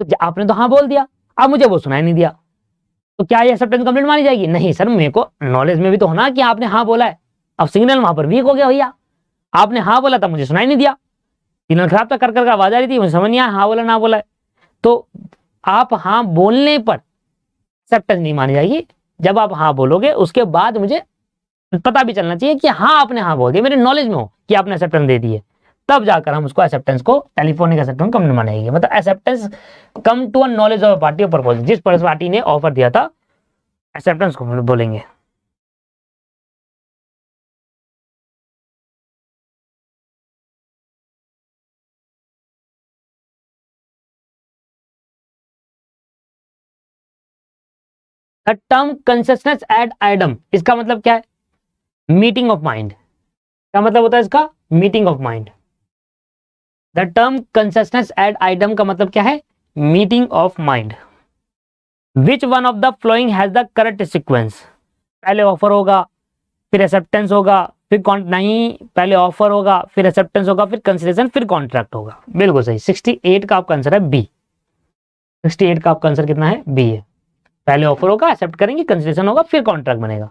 तो आपने तो हाँ बोल दिया अब मुझे वो सुनाई नहीं दिया तो क्या ये एक्सेप्टेंस कंप्लीट मानी जाएगी नहीं सर मेरे को नॉलेज में भी तो होना कि आपने हाँ बोला है अब सिग्नल वहाँ पर वीक हो गया भैया आपने हाँ बोला था मुझे सुनाई नहीं दिया सिग्नल खराब था कर कर आवाज आ रही थी मुझे समझ नहीं आया हाँ बोला ना बोला तो आप हाँ बोलने पर एक्सेप्टेंस नहीं मानी जाएगी जब आप हाँ बोलोगे उसके बाद मुझे पता भी चलना चाहिए कि हाँ आपने हाँ बोल दिया मेरे नॉलेज में हो कि आपने एक्सेप्टेंस दे दिए तब जाकर हम उसको एक्सेप्टेंस को टेलीफोनिक एक्सेप्टेंस कम नहीं मानेंगे मतलब acceptance come to a knowledge of party of proposal जिस पार्टी ने ऑफर दिया था एक्सेप्टेंस को बोलेंगे टर्म कंसनेस एट आइडम इसका मतलब क्या है मीटिंग ऑफ माइंड क्या मतलब होता है इसका meeting of mind the term consensus ad idem का मतलब क्या है meeting of mind which one of the following has the correct sequence पहले ऑफर होगा फिर एक्सेप्टेंस होगा फिर नहीं पहले ऑफर होगा फिर एक्सेप्टेंस होगा फिर कंसिडरेशन फिर कॉन्ट्रैक्ट होगा बिल्कुल सही एट का आपका आंसर है बी एट का आपका आंसर कितना है बी है पहले ऑफर होगा एक्सेप्ट करेंगे कंसिडेशन होगा फिर कॉन्ट्रैक्ट बनेगा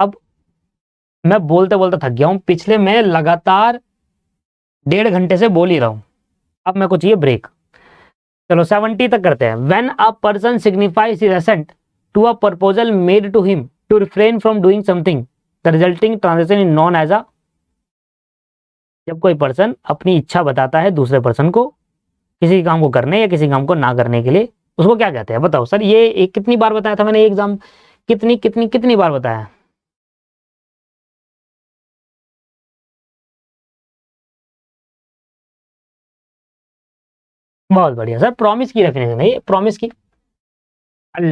अब मैं बोलते बोलते थक गया हूं पिछले मैं लगातार डेढ़ घंटे से बोल ही रहा हूं अब मैं कुछ ये ब्रेक चलो सेवेंटी तक करते हैं when a person signifies assent to a proposal made to him to refrain from doing something the resulting transaction in known as a जब कोई पर्सन अपनी इच्छा बताता है दूसरे पर्सन को किसी काम को करने या किसी काम को ना करने के लिए उसको क्या कहते हैं बताओ सर ये एक कितनी बार बताया था मैंने एग्जाम कितनी कितनी कितनी बार बताया बहुत बढ़िया सर प्रॉमिस की डेफिनेशन है ये प्रॉमिस की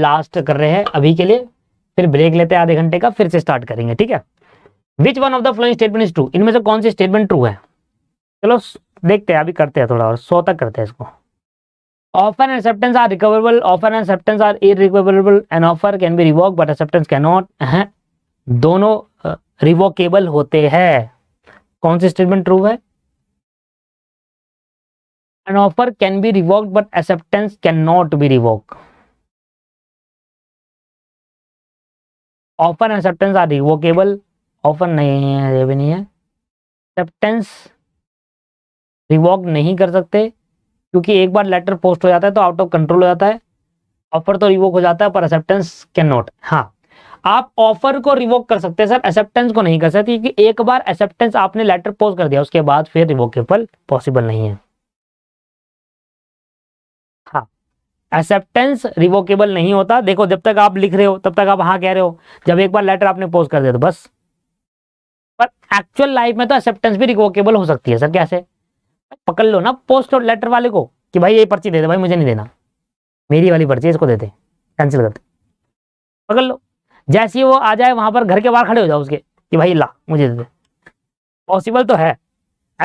लास्ट कर रहे हैं अभी के लिए फिर ब्रेक लेते हैं आधे घंटे का फिर से स्टार्ट करेंगे ठीक है which one of the following statement is true इनमें से कौन सी स्टेटमेंट ट्रू है चलो देखते हैं अभी करते हैं थोड़ा और सौ तक करते हैं इसको offer and acceptance are revocable offer and acceptance are irrevocable an offer can be revoke but acceptance can not हैं दोनों रिवोकेबल uh, होते हैं कौन सी स्टेटमेंट ट्रू है an offer can be revoke but acceptance can not be revoke offer and acceptance are revocable offer नहीं है ये भी नहीं है एक्सेप्टेंस रिवॉक नहीं कर सकते क्योंकि एक बार लेटर पोस्ट हो जाता है तो आउट ऑफ कंट्रोल हो जाता है ऑफर तो रिवोक हो जाता है पर एक्सेप्टेंस कैन नॉट हाँ आप ऑफर को रिवोक कर सकते हैं सर एक्सेप्टेंस को नहीं कर सकते क्योंकि एक बार एक्सेप्टेंस आपने लेटर पोस्ट कर दिया उसके बाद फिर रिवोकेबल पॉसिबल नहीं है हाँ एक्सेप्टेंस रिवोकेबल नहीं होता देखो जब तक आप लिख रहे हो तब तक आप हाँ कह रहे हो जब एक बार लेटर आपने पोस्ट कर दिया तो बस पर एक्चुअल लाइफ में तो एक्सेप्टेंस भी रिवोकेबल हो सकती है सर कैसे पकड़ लो ना पोस्ट और लेटर वाले को कि भाई ये पर्ची दे दे भाई मुझे नहीं देना मेरी वाली पर्ची इसको देते कैंसिल करते पकड़ लो जैसे वो आ जाए वहां पर घर के बाहर खड़े हो जाओ उसके कि भाई ला मुझे दे दे पॉसिबल तो है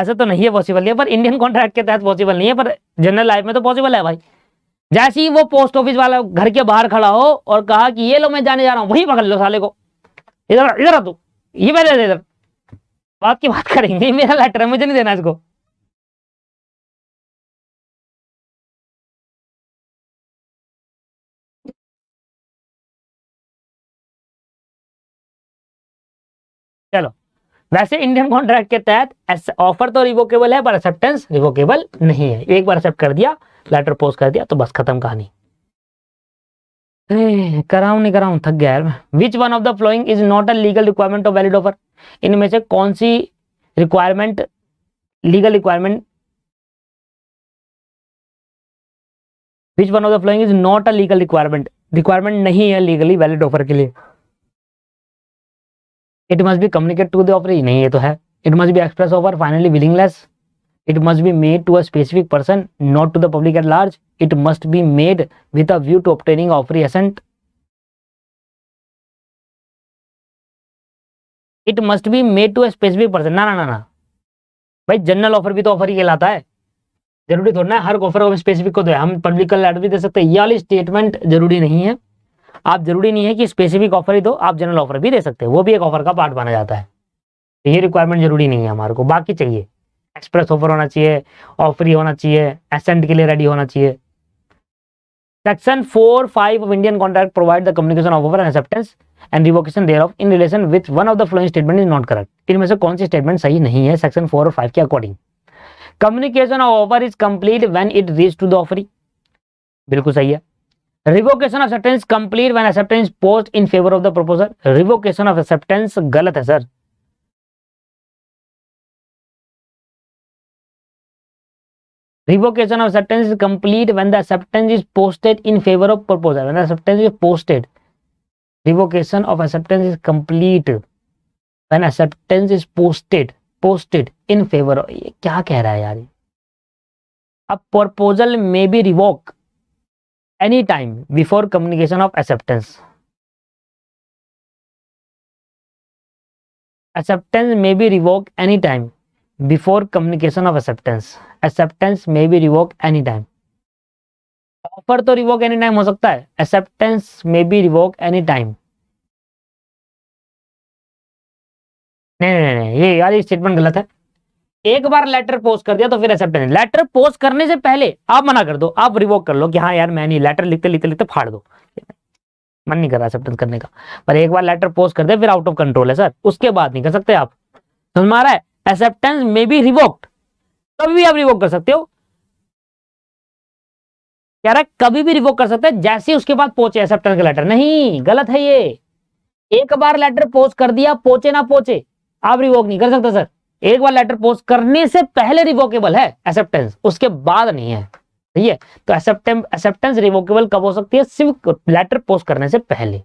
ऐसा तो नहीं है पॉसिबल है पर इंडियन कॉन्ट्रैक्ट के तहत पॉसिबल नहीं है पर जनरल लाइफ में तो पॉसिबल है भाई जैसे ही वो पोस्ट ऑफिस वाला घर के बाहर खड़ा हो और कहा कि ये लो मैं जाने जा रहा हूँ वही पकड़ लो साले को इधर इधर आ तू ये मेरे इधर बात की बात करेंगे मेरा लेटर है मुझे नहीं देना इसको चलो वैसे इंडियन कॉन्ट्रैक्ट के तहत ऑफर तो रिवोकेबल है पर एक्सेप्टेंस रिवोकेबल नहीं है एक बार एक्सेप्ट कर दिया लेटर पोस्ट कर दिया तो बस खत्म कहानी कराऊं नहीं कराऊं थक गया यार which one of the following is not a legal requirement of valid offer इनमें से कौन सी requirement legal requirement which one of the following is not a legal requirement requirement नहीं है लीगली वैलिड ऑफर के लिए it must be communicate to the operation नहीं ये तो है it must be express offer finally willingness it must be made to a specific person not to the public at large it must be made with a view to obtaining offer assent it must be made to a specific person ना ना ना ना भाई general offer भी तो offer ही कहलाता है जरूरी थोड़ा ना हर ऑफर को स्पेसिफिक को दो तो हम पब्लिक का लेटर भी दे सकते हैं ये वाली स्टेटमेंट जरूरी नहीं है आप जरूरी नहीं है कि स्पेसिफिक ऑफर ही दो आप जनरल ऑफर भी दे सकते हैं वो भी एक ऑफर का पार्ट माना जाता है तो ये रिक्वायरमेंट जरूरी नहीं है हमारे को बाकी चाहिए एक्सप्रेस ऑफर होना चाहिए ऑफर ही होना चाहिए एसेंट के लिए रेडी होना चाहिए section four five of Indian contract provide the communication of offer and acceptance and revocation there of in relation with one of the following statement is not correct इनमें से कौन सी स्टेटमेंट सही नहीं है सेक्शन फोर और फाइव के according communication of offer is complete when it reach to the offeree बिल्कुल सही है revocation of acceptance complete when acceptance post in favour of the proposal revocation of acceptance गलत है sir revocation of acceptance is complete when the acceptance is posted in favour of proposal when acceptance is posted revocation of acceptance is complete when acceptance is posted posted in favour of ये क्या कह रहा है यार अब proposal में भी revoke any time before communication of acceptance acceptance may be revoke any time before communication of acceptance acceptance may be revoke any time offer तो रिवोक एनी टाइम हो सकता है acceptance may be revoke any time नहीं नहीं नहीं ये यार ये स्टेटमेंट गलत है एक बार लेटर पोस्ट कर दिया तो फिर एक्सेप्ट नहीं लेटर पोस्ट करने से पहले आप मना कर दो आप रिवोक कर लो कि हाँ यार मैं नहीं लेटर लिखते लिखते लिखते फाड़ दो मन नहीं कर रहा एक्सेप्टेंस करने का पर एक बार लेटर पोस्ट कर दे फिर आउट ऑफ कंट्रोल है सर उसके बाद नहीं कर सकते आप समझ आ रहा है एक्सेप्टेंस में भी रिवोक्ड कभी भी आप रिवोक कर सकते हो कह रहा है कभी भी रिवोक कर सकते हैं जैसे उसके बाद पहुंचे एक्सेप्टेंस का लेटर नहीं गलत है ये एक बार लेटर पोस्ट कर दिया पहुंचे ना पहुंचे आप रिवोक नहीं कर सकते सर एक बार लेटर पोस्ट करने से पहले रिवोकेबल है एक्सेप्टेंस उसके बाद नहीं है ठीक है तो एक्सेप्टेंस रिवोकेबल कब हो सकती है सिर्फ लेटर पोस्ट करने से पहले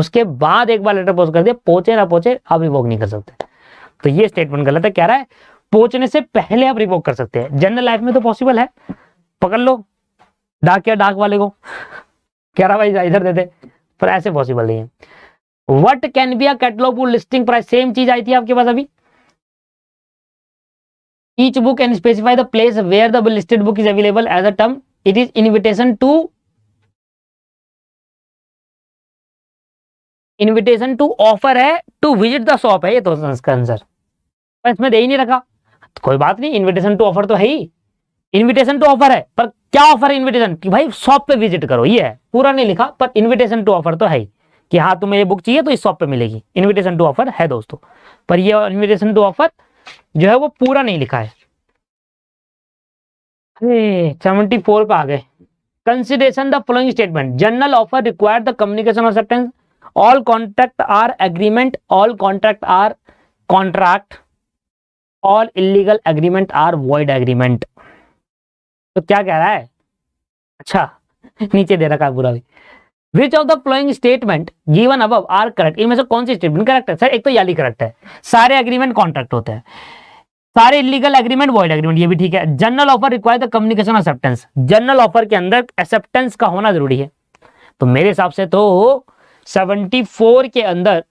उसके बाद एक बार लेटर पोस्ट कर दिया पहुंचे ना पहुंचे आप रिवोक नहीं कर सकते तो ये स्टेटमेंट गलत है कह रहा है पहुंचने से पहले आप रिवोक कर सकते हैं जनरल लाइफ में तो पॉसिबल है पकड़ लो डाक या डाक वाले को कह रहा भाई इधर दे दे पर ऐसे पॉसिबल नहीं है what can be a catalogue listing price same चीज आई थी आपके पास अभी each book and specify the place where the listed book is available as a term it is invitation to invitation to offer है to visit the shop है ये तो answer पर इसमें दे ही नहीं रखा तो कोई बात नहीं इनविटेशन टू ऑफर तो है ही इनविटेशन टू ऑफर है पर क्या ऑफर है इनविटेशन कि भाई शॉप पे विजिट करो ये है पूरा नहीं लिखा पर इनविटेशन टू ऑफर तो है ही कि हाँ तुम्हें ये बुक चाहिए तो इस शॉप पे मिलेगी इनविटेशन टू ऑफर है दोस्तों पर ये इनविटेशन टू ऑफर जो है वो पूरा नहीं लिखा है सेवेंटी फोर पे आ गए consideration the following statement general offer require the communication of acceptance all contract are agreement all contract are contract all illegal agreement are void agreement तो क्या कह रहा है अच्छा नीचे दे रखा है पूरा भी which of the following statement given above are correct इनमें से कौन सी स्टेटमेंट करेक्ट है सर एक तो याली करेक्ट है सारे अग्रीमेंट कॉन्ट्रैक्ट होते हैं सारे इलीगल एग्रीमेंट वॉइड एग्रीमेंट ये भी ठीक है general offer require the communication acceptance general offer के अंदर एक्सेप्टेंस का होना जरूरी है तो मेरे हिसाब से तो 74 के अंदर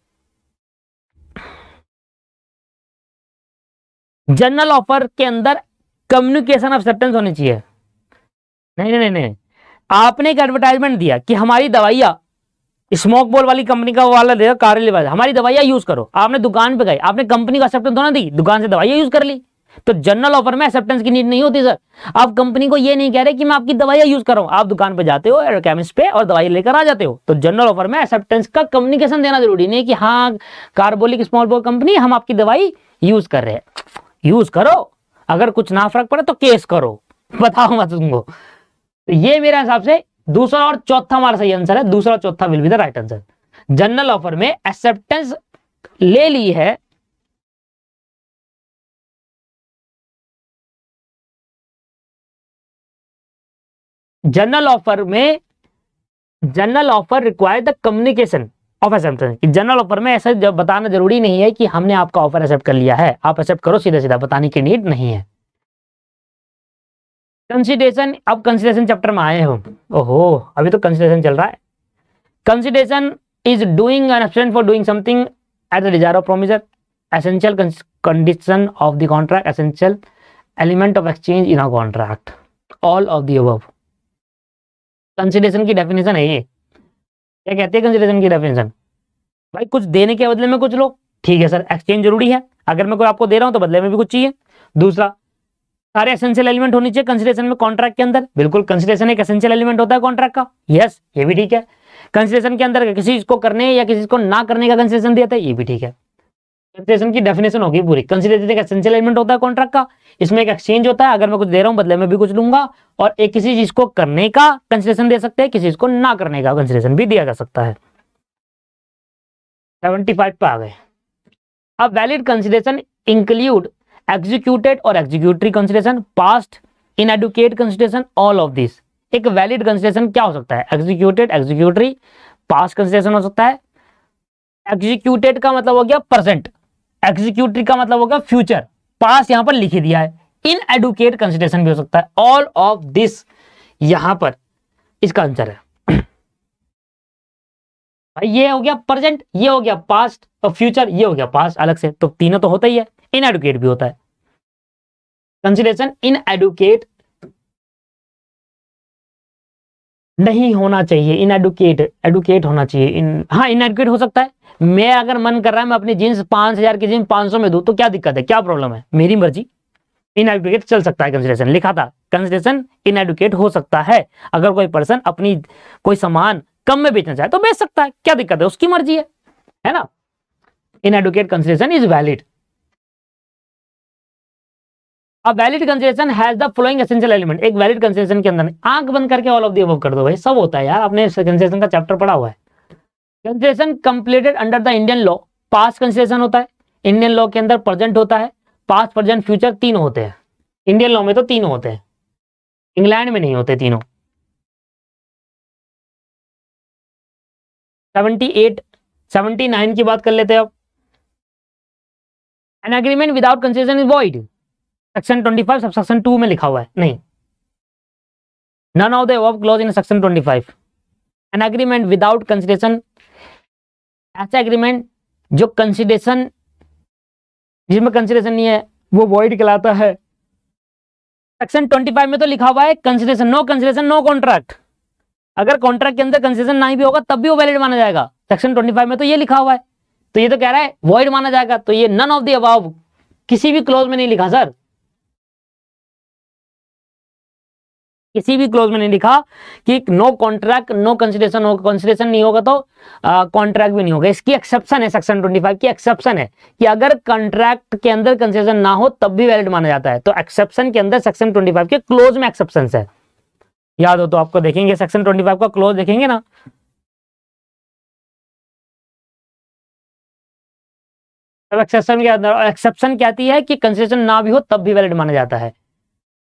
जनरल ऑफर के अंदर कम्युनिकेशन एक्सेप्टेंस होनी चाहिए नहीं नहीं नहीं नहीं आपने एक एडवर्टाइजमेंट दिया कि हमारी दवाइया स्मोक बोल वाली कंपनी का वाला दे कार्य हमारी दवाइया यूज करो आपने दुकान पे गए आपने कंपनी को एक्सेप्टेंस तो ना दी दुकान से दवाइया यूज कर ली तो जनरल ऑफर में एक्सेप्टेंस की नीड नहीं होती सर आप कंपनी को ये नहीं कह रहे कि मैं आपकी दवाइया यूज कर रहा हूं आप दुकान पे जाते हो केमिस्ट पे और दवाई लेकर आ जाते हो तो जनरल ऑफर में एक्सेप्टेंस का कम्युनिकेशन देना जरूरी नहीं कि हाँ कार्बोलिक स्मॉल बोल कंपनी हम आपकी दवाई यूज कर रहे हैं यूज करो अगर कुछ ना फर्क पड़े तो केस करो बताओ मैं तुमको तो ये मेरे हिसाब से दूसरा और चौथा हमारा सही आंसर है दूसरा और चौथा will be the right answer general offer में एक्सेप्टेंस ले ली है जनरल ऑफर में general offer require the communication of acceptance general offer में ऐसा जब बताना जरूरी नहीं है कि हमने आपका ऑफर एक्सेप्ट कर लिया है आप एक्सेप्ट करो सीधा सीधा बताने की नीड नहीं है कंसिडरेशन अब कंसिडरेशन चैप्टर में आए हो ओहो अभी तो कंसिडरेशन चल रहा है consideration is doing an extent for doing something at the desire of promisor essential condition of the contract essential element of exchange in a contract all of the above consideration की definition है ये क्या कहते हैं consideration की definition भाई कुछ देने के बदले में कुछ लोग ठीक है सर एक्सचेंज जरूरी है अगर मैं कोई आपको दे रहा हूँ तो बदले में भी कुछ चाहिए दूसरा सारे एसेंशियल एलिमेंट होनी चाहिए कंसिडरेशन में कॉन्ट्रैक्ट के अंदर बिल्कुल कंसिडरेशन एक एसेंशियल एलिमेंट होता है कॉन्ट्रैक्ट का यस ये भी ठीक है कंसिडरेशन के अंदर किसी को करने या किसी को ना करने का कंसिडरेशन दिया था ये भी ठीक है कंसिडरेशन की डेफिनेशन होगी पूरी कंसिडरेशन एक एसेंशियल एलिमेंट होता है कॉन्ट्रैक्ट का इसमें एक एक्सचेंज होता है अगर मैं कुछ दे रहा हूँ बदले में भी कुछ लूंगा और एक किसी चीज को करने का कंसिडरेशन दे सकते हैं किसी को ना करने का कंसिडरेशन भी दिया जा सकता है सेवेंटी पे आ गए अब वैलिड कंसिडरेशन इंक्लूड एग्जीक्यूटेड और executory consideration past inadequate consideration all of this एक वैलिड कंसिडरेशन क्या हो सकता है एग्जीक्यूटेड एग्जीक्यूटरी पास्ट कंसिडरेशन हो सकता है एग्जीक्यूटेड का मतलब हो गया प्रेजेंट एग्जीक्यूटरी का मतलब हो गया फ्यूचर पास यहां पर लिखी दिया है इन एडुकेट कंसिडरेशन भी हो सकता है ऑल ऑफ दिस यहां पर इसका आंसर है ये हो गया प्रेजेंट ये हो गया पास्ट और फ्यूचर ये हो गया पास्ट अलग से तो तीनों तो होता ही है इन एडुकेट भी होता है कंसिडरेशन इन एडुकेट नहीं होना चाहिए इन एडुकेट एडुकेट होना चाहिए इन हाँ इन एडुकेट हो सकता है मैं अगर मन कर रहा है मैं अपनी जीन्स पांच हजार की जींस पांच सौ में दू तो क्या दिक्कत है क्या प्रॉब्लम है मेरी मर्जी इन एडुकेट चल सकता है कंसिडरेशन लिखा था कंसिडरेशन इन एडुकेट हो सकता है अगर कोई पर्सन अपनी कोई सामान कम में बेचना चाहे तो बेच सकता है क्या दिक्कत है उसकी मर्जी है है ना inadequate consideration is valid अब valid consideration has the following essential element एक वैलिड कंसिडरेशन के अंदर आंख बंद करके ऑल ऑफ दी अबव कर दो भाई सब होता है यार आपने कंसिडरेशन का चैप्टर पढ़ा हुआ है consideration completed under the Indian law past consideration होता है इंडियन लॉ के अंदर प्रेजेंट होता है पास्ट प्रेजेंट फ्यूचर तीनों होते हैं इंडियन लॉ में तो तीनों होते हैं इंग्लैंड में नहीं होते तीनों सेवेंटी एट सेवेंटी नाइन की बात कर लेते हैं अब an agreement without consideration is void section twenty five sub section two में लिखा हुआ है नहीं none of the above clause in section twenty five an agreement without consideration ऐसा एग्रीमेंट जो कंसिडेशन जिसमें कंसिडेशन नहीं है वो वॉइड कहलाता है सेक्शन 25 में तो लिखा हुआ है consideration no consideration no contract अगर कॉन्ट्रैक्ट के अंदर कंसेशन ना भी होगा तब भी वो वैलिड माना जाएगा सेक्शन ट्वेंटी में तो ये लिखा हुआ है तो ये तो कह रहा है वॉइड माना जाएगा तो ये नन ऑफ दब किसी भी क्लोज में नहीं लिखा सर किसी भी क्लोज में नहीं लिखा कि नो कॉन्ट्रैक्ट नो कंसिडेशन होगा कंसिडेशन नहीं होगा तो कॉन्ट्रैक्ट भी नहीं होगा इसकी एक्सेप्शन है सेक्शन 25 की एक्सेप्शन है कि अगर कॉन्ट्रैक्ट के अंदर कंसेशन ना हो तब भी वैलिड माना जाता है तो एक्सेप्शन के अंदर सेक्शन 25 के क्लोज में एक्सेप्शन है याद हो तो आपको देखेंगे सेक्शन ट्वेंटी फाइव का क्लोज देखेंगे ना तब एक्सेप्शन क्या एक्सेप्शन है कि कंसेशन ना भी हो तब भी वैलिड माना जाता है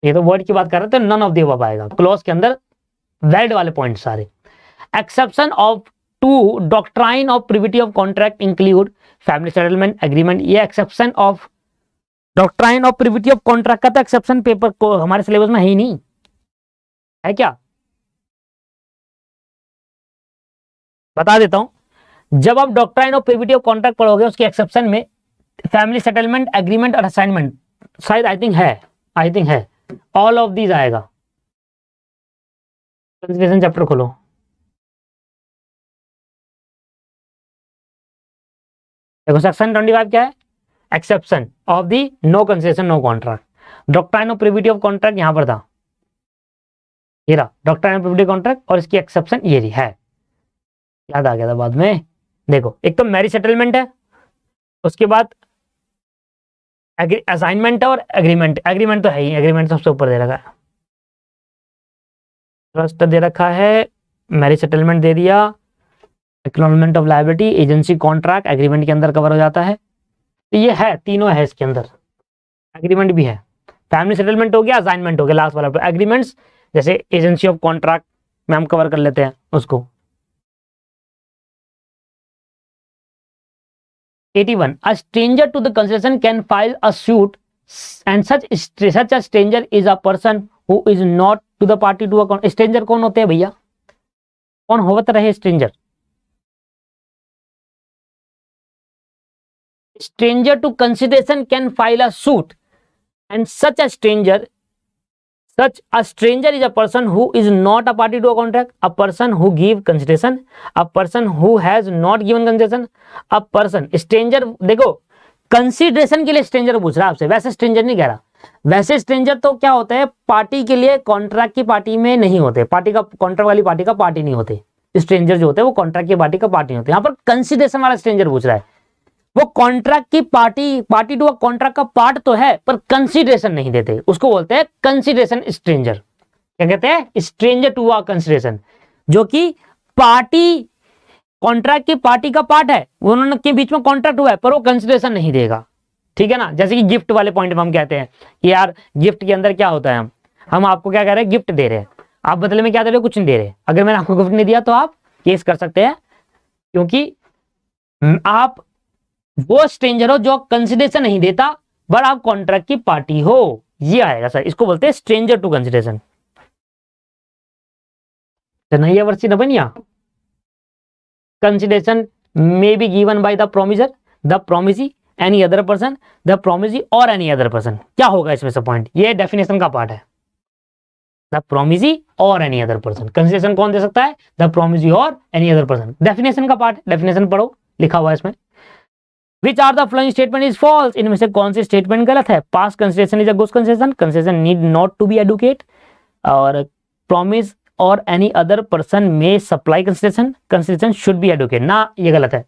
ये तो वर्ड की बात कर रहे थे नन ऑफ दी आएगा क्लोज के अंदर वैलिड वाले पॉइंट सारे exception of to doctrine of privity of contract include family settlement agreement ये exception of doctrine of privity of contract का तो एक्सेप्शन पेपर को हमारे सिलेबस में है ही नहीं है क्या बता देता हूं जब आप doctrine of privity of contract पढ़ोगे उसके एक्सेप्शन में फैमिली सेटलमेंट एग्रीमेंट और असाइनमेंट शायद आई थिंक है आई थिंक है ऑल ऑफ दीज आएगा चैप्टर खोलो देखो सेक्शन ट्वेंटी फाइव क्या है exception of the no consideration no contract doctrine of privity of contract यहां पर था ये रहा डॉक्टर एंड एमपीपीडी कॉन्ट्रैक्ट और इसकी एक्सेप्शन ये रही है याद आ गया था बाद में देखो एक तो मैरिज सेटलमेंट है उसके बाद असाइनमेंट है और एग्रीमेंट एग्रीमेंट तो है ही एग्रीमेंट सबसे ऊपर दे रखा है ट्रस्ट दे रखा है मैरिज सेटलमेंट दे दिया इकोनॉमेंट of liability agency contract agreement के अंदर कवर हो जाता है तो ये है तीनों है इसके अंदर एग्रीमेंट भी है फैमिली सेटलमेंट हो गया असाइनमेंट हो गया लास्ट वाला एग्रीमेंट्स जैसे एजेंसी ऑफ कॉन्ट्रैक्ट में हम कवर कर लेते हैं उसको 81 a stranger to the consideration can file a suit and such such a stranger is a person who is not to the party to account stranger कौन होते हैं भैया कौन होवत रहे stranger stranger to consideration can file a suit and such a stranger such a stranger is a person who is not a party to a contract a person who give consideration a person who has not given consideration a person stranger देखो consideration के लिए stranger पूछ रहा है आपसे वैसे stranger नहीं कह रहा वैसे स्ट्रेंजर तो क्या होता है पार्टी के लिए कॉन्ट्रैक्ट की पार्टी में नहीं होते पार्टी का कॉन्ट्रैक्ट वाली पार्टी का पार्टी नहीं होते स्ट्रेंजर जो होते हैं वो कॉन्ट्रैक्ट की पार्टी का पार्टी नहीं हैं यहाँ पर कंसिडरेशन वाला स्ट्रेंजर पूछ रहा है वो कॉन्ट्रैक्ट की पार्टी पार्टी टू कॉन्ट्रैक्ट का पार्ट तो है पर कंसिडरेशन नहीं देते उसको बोलते हैं कंसिडरेशन स्ट्रेंजर क्या कहते हैं स्ट्रेंजर टू आ कंसिडरेशन जो कि पार्टी कॉन्ट्रैक्ट की पार्टी का पार्ट है उन्होंने के बीच में कॉन्ट्रैक्ट हुआ है पर वो कंसिडरेशन नहीं देगा ठीक है ना जैसे कि गिफ्ट वाले पॉइंट में हम कहते हैं कि यार गिफ्ट के अंदर क्या होता है हम हम आपको क्या कह रहे हैं गिफ्ट दे रहे हैं आप बदले में क्या दे रहे हो कुछ नहीं दे रहे अगर मैंने आपको गिफ्ट नहीं दिया तो आप केस कर सकते हैं क्योंकि आप वो स्ट्रेंजर हो जो कंसिडरेशन नहीं देता बट आप कॉन्ट्रैक्ट की पार्टी हो ये आएगा सर इसको बोलते हैं स्ट्रेंजर टू कंसिडरेशन कन्हैया वर्सी consideration may be given by the promisor the promisee any other person the promisee और एनी अदर पर्सन क्या होगा इसमें से पॉइंट ये डेफिनेशन का पार्ट है द प्रोमिसी और एनी अदर पर्सन कंसिडरेशन कौन दे सकता है द प्रोमिसी और एनी अदर पर्सन डेफिनेशन का पार्ट डेफिनेशन पढ़ो लिखा हुआ है इसमें which are the following statement is false इनमें से कौन सी स्टेटमेंट गलत है past consideration is a good consideration consideration need not to be adequate और प्रोमिस और एनी अदर पर्सन में supply consideration consideration should be adequate ना ये गलत है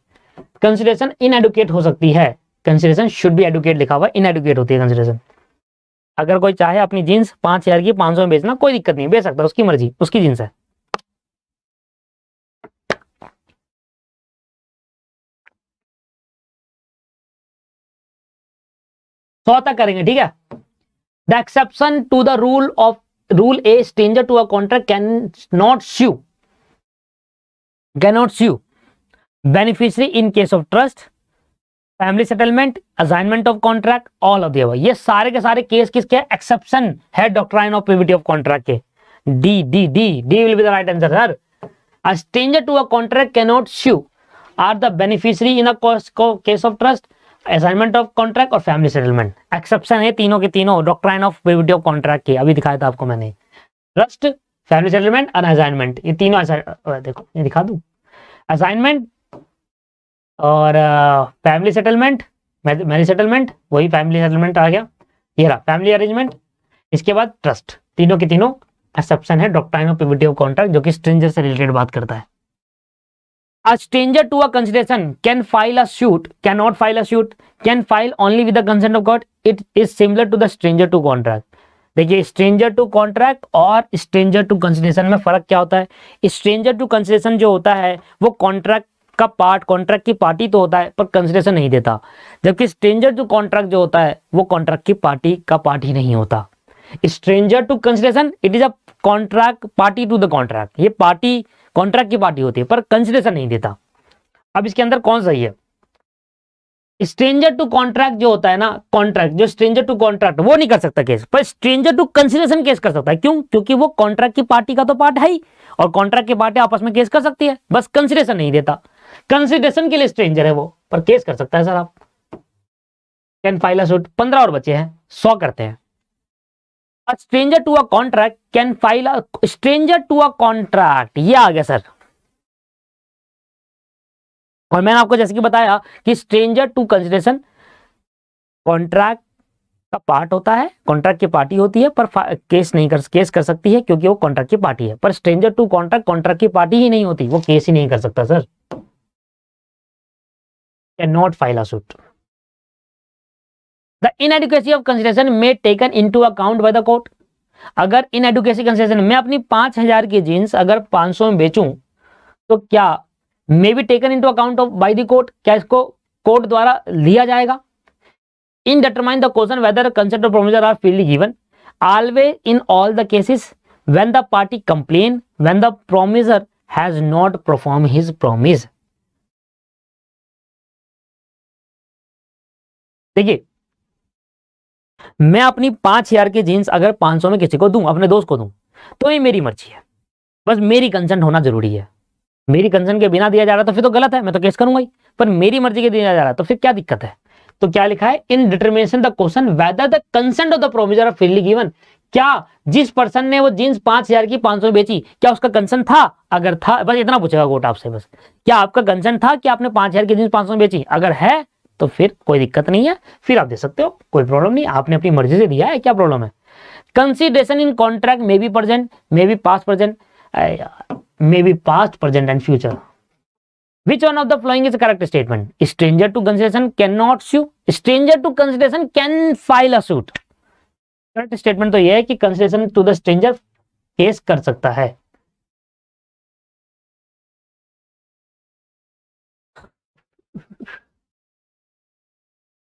कंसिडरेशन इन एडुकेट हो सकती है कंसिडरेशन शुड बी एडुकेट लिखा हुआ इन एडुकेट होती है कंसिडरेशन अगर कोई चाहे अपनी जीन्स पांच हजार की पांच सौ में बेचना कोई दिक्कत नहीं बेच सकता उसकी मर्जी उसकी जींस है सौ तक करेंगे ठीक है the exception to the rule of rule a stranger to a contract can not sue can not sue beneficiary in case of trust family settlement assignment of contract all of दिया ये सारे के सारे केस किसके exception है doctrine of privity of contract के D D D D will be the right answer sir a stranger to a contract cannot sue are the beneficiary in a case of assignment of contract और family settlement exception है तीनों के तीनों doctrine of privity of contract की अभी दिखाया था आपको मैंने ट्रस्ट फैमिली सेटलमेंट और असाइनमेंट ये तीनों देखो ये दिखा दू असाइनमेंट और फैमिली सेटलमेंट मैरिज सेटलमेंट वही फैमिली सेटलमेंट आ गया ये रहा फैमिली अरेंजमेंट इसके बाद ट्रस्ट तीनों के तीनों एक्सेप्शन है doctrine of privity of contract जो कि स्ट्रेंजर से रिलेटेड बात करता है a stranger to a consideration can file a suit cannot file a suit can file only with the consent of god it is similar to the stranger to contract देखिए stranger to contract और stranger to consideration में फर्क क्या होता है stranger to consideration जो होता है वो कॉन्ट्रैक्ट का पार्ट कॉन्ट्रैक्ट की पार्टी तो होता है पर कंसिडेशन नहीं देता जबकि स्ट्रेंजर टू कॉन्ट्रैक्ट जो होता है वो कॉन्ट्रैक्ट की पार्टी का पार्ट ही नहीं होता stranger to consideration it is a contract party to the contract ये पार्टी कॉन्ट्रैक्ट की पार्टी होती है पर कंसिडरेशन नहीं देता अब इसके अंदर कौन सही है स्ट्रेंजर टू कॉन्ट्रैक्ट जो होता है ना कॉन्ट्रैक्ट जो स्ट्रेंजर टू कॉन्ट्रैक्ट वो नहीं कर सकता केस पर स्ट्रेंजर टू कंसिडरेशन केस कर सकता है क्यों क्योंकि वो कॉन्ट्रैक्ट की पार्टी का तो पार्ट है ही और कॉन्ट्रैक्ट की पार्टी आपस में केस कर सकती है बस कंसिडरेशन नहीं देता कंसिडरेशन के लिए स्ट्रेंजर है वो पर केस कर सकता है सर आप कैन फाइल सूट पंद्रह और बचे हैं सौ करते हैं stranger to a contract can file file a stranger to ये आ गया सर और मैंने आपको जैसे कि बताया कि स्ट्रेंजर टू कंसिडरेशन कॉन्ट्रैक्ट का पार्ट होता है कॉन्ट्रैक्ट की पार्टी होती है पर केस नहीं कर केस कर सकती है क्योंकि वो कॉन्ट्रैक्ट की पार्टी है पर स्ट्रेंजर टू कॉन्ट्रैक्ट कॉन्ट्रैक्ट की पार्टी ही नहीं होती वो केस ही नहीं कर सकता sir can not file a suit the adequacy of consideration में taken to account by the court अगर एडुकेसी कंसिडरेशन मैं अपनी पांच हजार की जीन्स अगर पांच सौ में बेचू तो क्या may be taken in to account of by the court क्या इसको कोर्ट द्वारा लिया जाएगा in determine the question whether concept of provision are field given always in all the cases when the party complain when the promisor has not perform his promise देखिए मैं अपनी पांच हजार की जींस अगर पांच सौ में किसी को दू अपने दोस्त को दू तो ये मेरी मर्जी है बस मेरी कंसेंट होना जरूरी है मेरी कंसेंट के बिना दिया जा रहा तो फिर तो गलत है मैं तो केस करूंगा ही पर मेरी मर्जी के दिया जा रहा है तो फिर क्या दिक्कत है तो क्या लिखा है in determination the question whether the consent of the promisor of freely given क्या जिस पर्सन ने वो जींस पांच हजार की पांच सौ बेची क्या उसका कंसेंट था अगर था बस इतना पूछेगा कोर्ट आपसे बस क्या आपका कंसेंट था कि आपने पांच हजार की जींस पांच सौ बेची अगर है तो फिर कोई दिक्कत नहीं है फिर आप दे सकते हो कोई प्रॉब्लम नहीं आपने अपनी मर्जी से दिया है क्या प्रॉब्लम है consideration in contract may be present may be past present may be past present and future which one of the following is a correct statement stranger to consideration cannot sue stranger to consideration can file a suit correct statement तो यह है कि consideration to the stranger case कर सकता है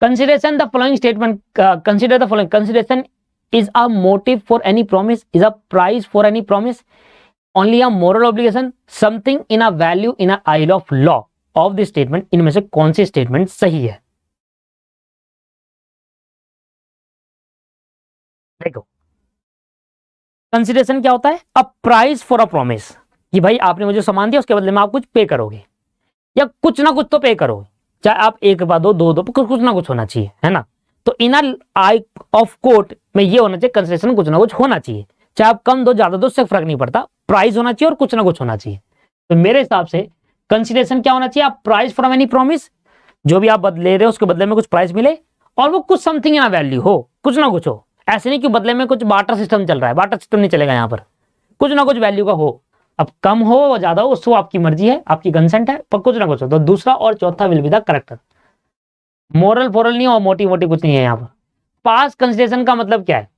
consideration the following statement uh, consider the following consideration is a motive for any promise is a price for any promise only a moral obligation something in a value in a aisle of law of this statement इनमें से कौन सी स्टेटमेंट सही है देखो consideration क्या होता है a price for a promise कि भाई आपने मुझे सामान दिया उसके बदले में आप कुछ पे करोगे या कुछ ना कुछ तो पे करोगे चाहे आप एक रुपया दो दो दो कुछ ना कुछ होना चाहिए है ना तो इनर आई ऑफ कोर्ट में ये होना चाहिए कंसेशन कुछ ना कुछ होना चाहिए चाहे आप कम दो ज्यादा दो उससे फर्क नहीं पड़ता प्राइस होना चाहिए और कुछ ना कुछ होना चाहिए तो मेरे हिसाब से कंसिडरेशन क्या होना चाहिए आप प्राइस फ्रॉम एनी प्रॉमिस जो भी आप बदले रहे हो उसके बदले में कुछ प्राइस मिले और वो कुछ समथिंग ना वैल्यू हो कुछ ना कुछ हो ऐसे नहीं कि बदले में कुछ बाटर सिस्टम चल रहा है बाटर सिस्टम नहीं चलेगा यहाँ पर कुछ ना कुछ वैल्यू का हो अब कम हो या ज्यादा हो सो आपकी मर्जी है आपकी कंसेंट है पर कुछ ना कुछ तो दूसरा और चौथा will be the character moral फोरल नहीं और मोटी मोटी कुछ नहीं है यहाँ पर पास्ट कंसिडरेशन का मतलब क्या है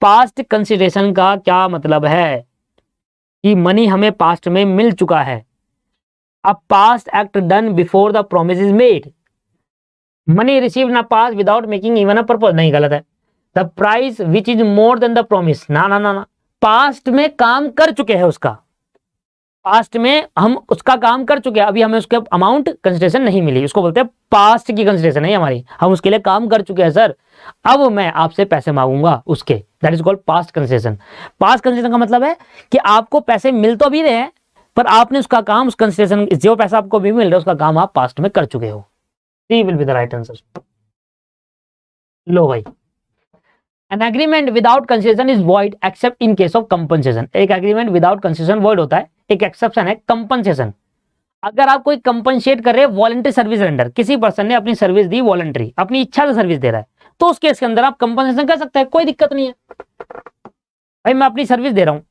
पास्ट कंसिडरेशन का क्या मतलब है कि मनी हमें पास्ट में मिल चुका है अब past act done before the promise is made money receive ना past without making even a purpose नहीं गलत है the price which is more than the promise ना ना ना ना पास्ट में काम कर चुके हैं उसका पास्ट में हम उसका काम कर चुके हैं अभी हमें उसके अमाउंट कंसिडरेशन नहीं मिली उसको बोलते हैं पास्ट की कंसिडरेशन है हमारी हम उसके लिए काम कर चुके हैं सर अब मैं आपसे पैसे मांगूंगा उसके that is called past consideration past consideration का मतलब है कि आपको पैसे मिल तो भी रहे हैं पर आपने उसका काम उस कंसिडरेशन जो पैसा आपको भी मिल रहा है उसका काम आप पास्ट में कर चुके हो C will be the right answer लो भाई an agreement without consideration is void except in case of compensation एक एग्रीमेंट विदाउट कंसिडरेशन वॉइड होता है एक एक्सेप्शन है कंपनसेशन अगर आप कोई कंपनसेट कर रहे हैं वॉलेंट्री सर्विस रेंडर किसी पर्सन ने अपनी सर्विस दी वॉलेंट्री अपनी इच्छा से सर्विस दे रहा है तो उस केस के अंदर आप कंपनसेशन कर सकते हैं कोई दिक्कत नहीं है भाई मैं अपनी सर्विस दे रहा हूँ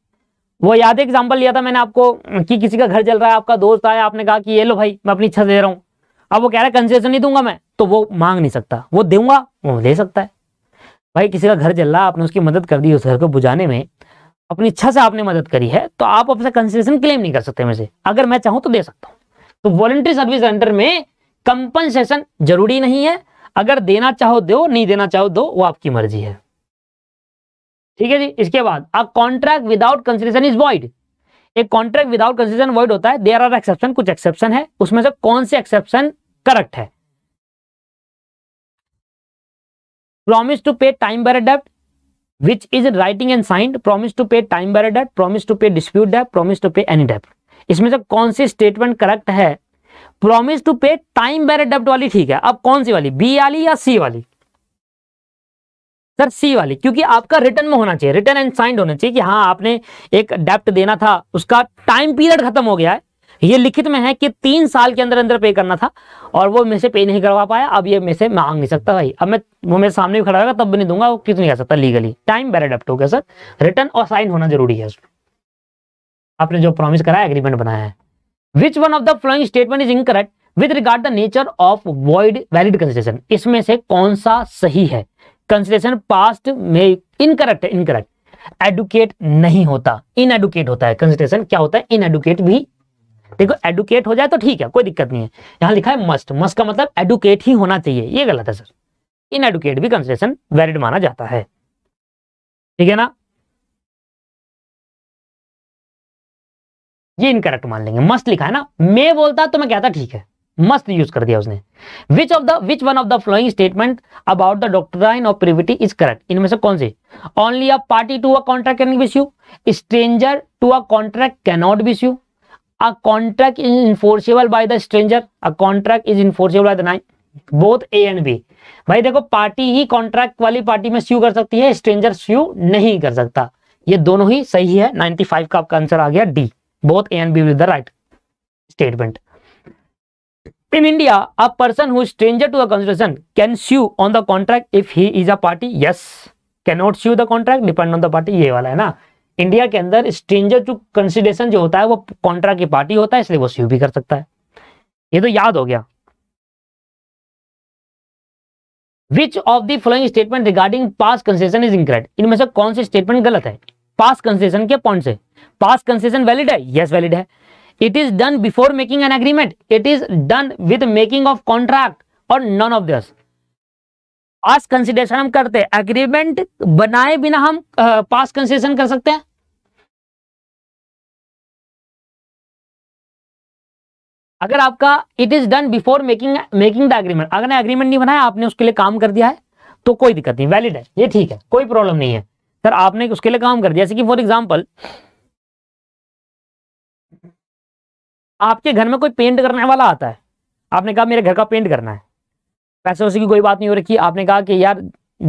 वो याद एग्जाम्पल लिया था मैंने आपको कि किसी का घर जल रहा है आपका दोस्त आया आपने कहा कि ये लो भाई मैं अपनी इच्छा दे रहा हूँ अब वो कह रहा है कंसेशन नहीं दूंगा मैं तो वो मांग नहीं सकता वो दूंगा वो ले सकता है भाई किसी का घर जल रहा है आपने उसकी मदद कर दी उस घर को बुझाने में अपनी इच्छा से आपने मदद करी है तो आप अपने कंसिडेशन क्लेम नहीं कर सकते मेरे से अगर मैं चाहूं तो दे सकता हूँ तो वॉलेंट्री सर्विस सेंटर में कंपनसेशन जरूरी नहीं है अगर देना चाहो दो नहीं देना चाहो दो वो आपकी मर्जी है ठीक है जी इसके बाद a contract without consideration is void एक कॉन्ट्रैक्ट विदाउट कंसिडेशन वॉइड होता है देर आर एक्सेप्शन कुछ एक्सेप्शन है उसमें से कौन से एक्सेप्शन करेक्ट है promise to pay time barred डेप्ट which is writing and and promise to pay time time barrier debt to pay dispute dispute promise to to pay any इसमें से कौन सी स्टेटमेंट करेक्ट है promise to pay time barred डेप्ट वाली ठीक है अब कौन सी वाली बी वाली या सी वाली सर सी वाली क्योंकि आपका रिटर्न में होना चाहिए रिटर्न एंड साइंड होना चाहिए कि हाँ आपने एक डेप्ट देना था उसका टाइम पीरियड खत्म हो गया है ये लिखित में है कि तीन साल के अंदर अंदर पे करना था और वो मेरे से पे नहीं करवा पाया अब ये मेरे से मांग नहीं सकता भाई अब मैं वो मेरे सामने भी खड़ा रहेगा तब भी नहीं दूंगा वो क्यों नहीं आ सकता लीगली टाइम बैरेड हो गया सर रिटर्न और साइन होना जरूरी है आपने जो प्रॉमिस कराया एग्रीमेंट बनाया है which one of the following statement is incorrect with regard the nature of void valid consideration इसमें से कौन सा सही है कंसिडेशन पास्ट में इनकरेक्ट है इनकरेक्ट एडुकेट नहीं होता इनएडुकेट होता है कंसिडेशन क्या होता है इनएडुकेट भी देखो एडुकेट हो जाए तो ठीक है कोई दिक्कत नहीं है यहाँ लिखा है मस्ट मस्ट का मतलब एडुकेट ही होना चाहिए ये गलत है सर इन एडुकेट भी कंसिडेशन वैलिड माना जाता है ठीक है ना ये इनकरेक्ट मान लेंगे मस्ट लिखा है ना मे बोलता तो मैं कहता ठीक है मस्ट यूज कर दिया उसने which of the which one of the following statement about the doctrine of privity is correct इनमें से कौन से only a party to a contract can be sue stranger to a contract cannot be sue a contract is enforceable by the stranger a contract is enforceable by the nine both A and B भाई देखो party ही contract वाली party में sue कर सकती है stranger स्यू नहीं कर सकता ये दोनों ही सही है 95 का आपका आंसर आ गया D both A and B with the right statement in India a person who stranger to the construction can sue on the contract if he is a party yes can not sue the contract depend on the party ये वाला है ना India के अंदर stranger to consideration जो होता है वो कॉन्ट्रा की पार्टी होता है इसलिए वो सीव भी कर सकता है ये तो याद हो गया which of the following statement regarding past consideration is incorrect इनमें से कौन से स्टेटमेंट गलत है पास कंसेशन के पॉइंट से पास कंसेशन वैलिड है यस yes, वैलिड है it is done before making an agreement it is done with making of contract और none of these past consideration हम करते हैं एग्रीमेंट बनाए बिना हम पास कंसिडरेशन कर सकते हैं अगर आपका it is done before making making the agreement अगर एग्रीमेंट नहीं बनाया आपने उसके लिए काम कर दिया है तो कोई दिक्कत नहीं वैलिड है ये ठीक है कोई प्रॉब्लम नहीं है सर आपने उसके लिए काम कर दिया जैसे कि फॉर एग्जाम्पल आपके घर में कोई पेंट करने वाला आता है आपने कहा मेरे घर का पेंट करना है पैसे वैसे की कोई बात नहीं हो रखी आपने कहा कि यार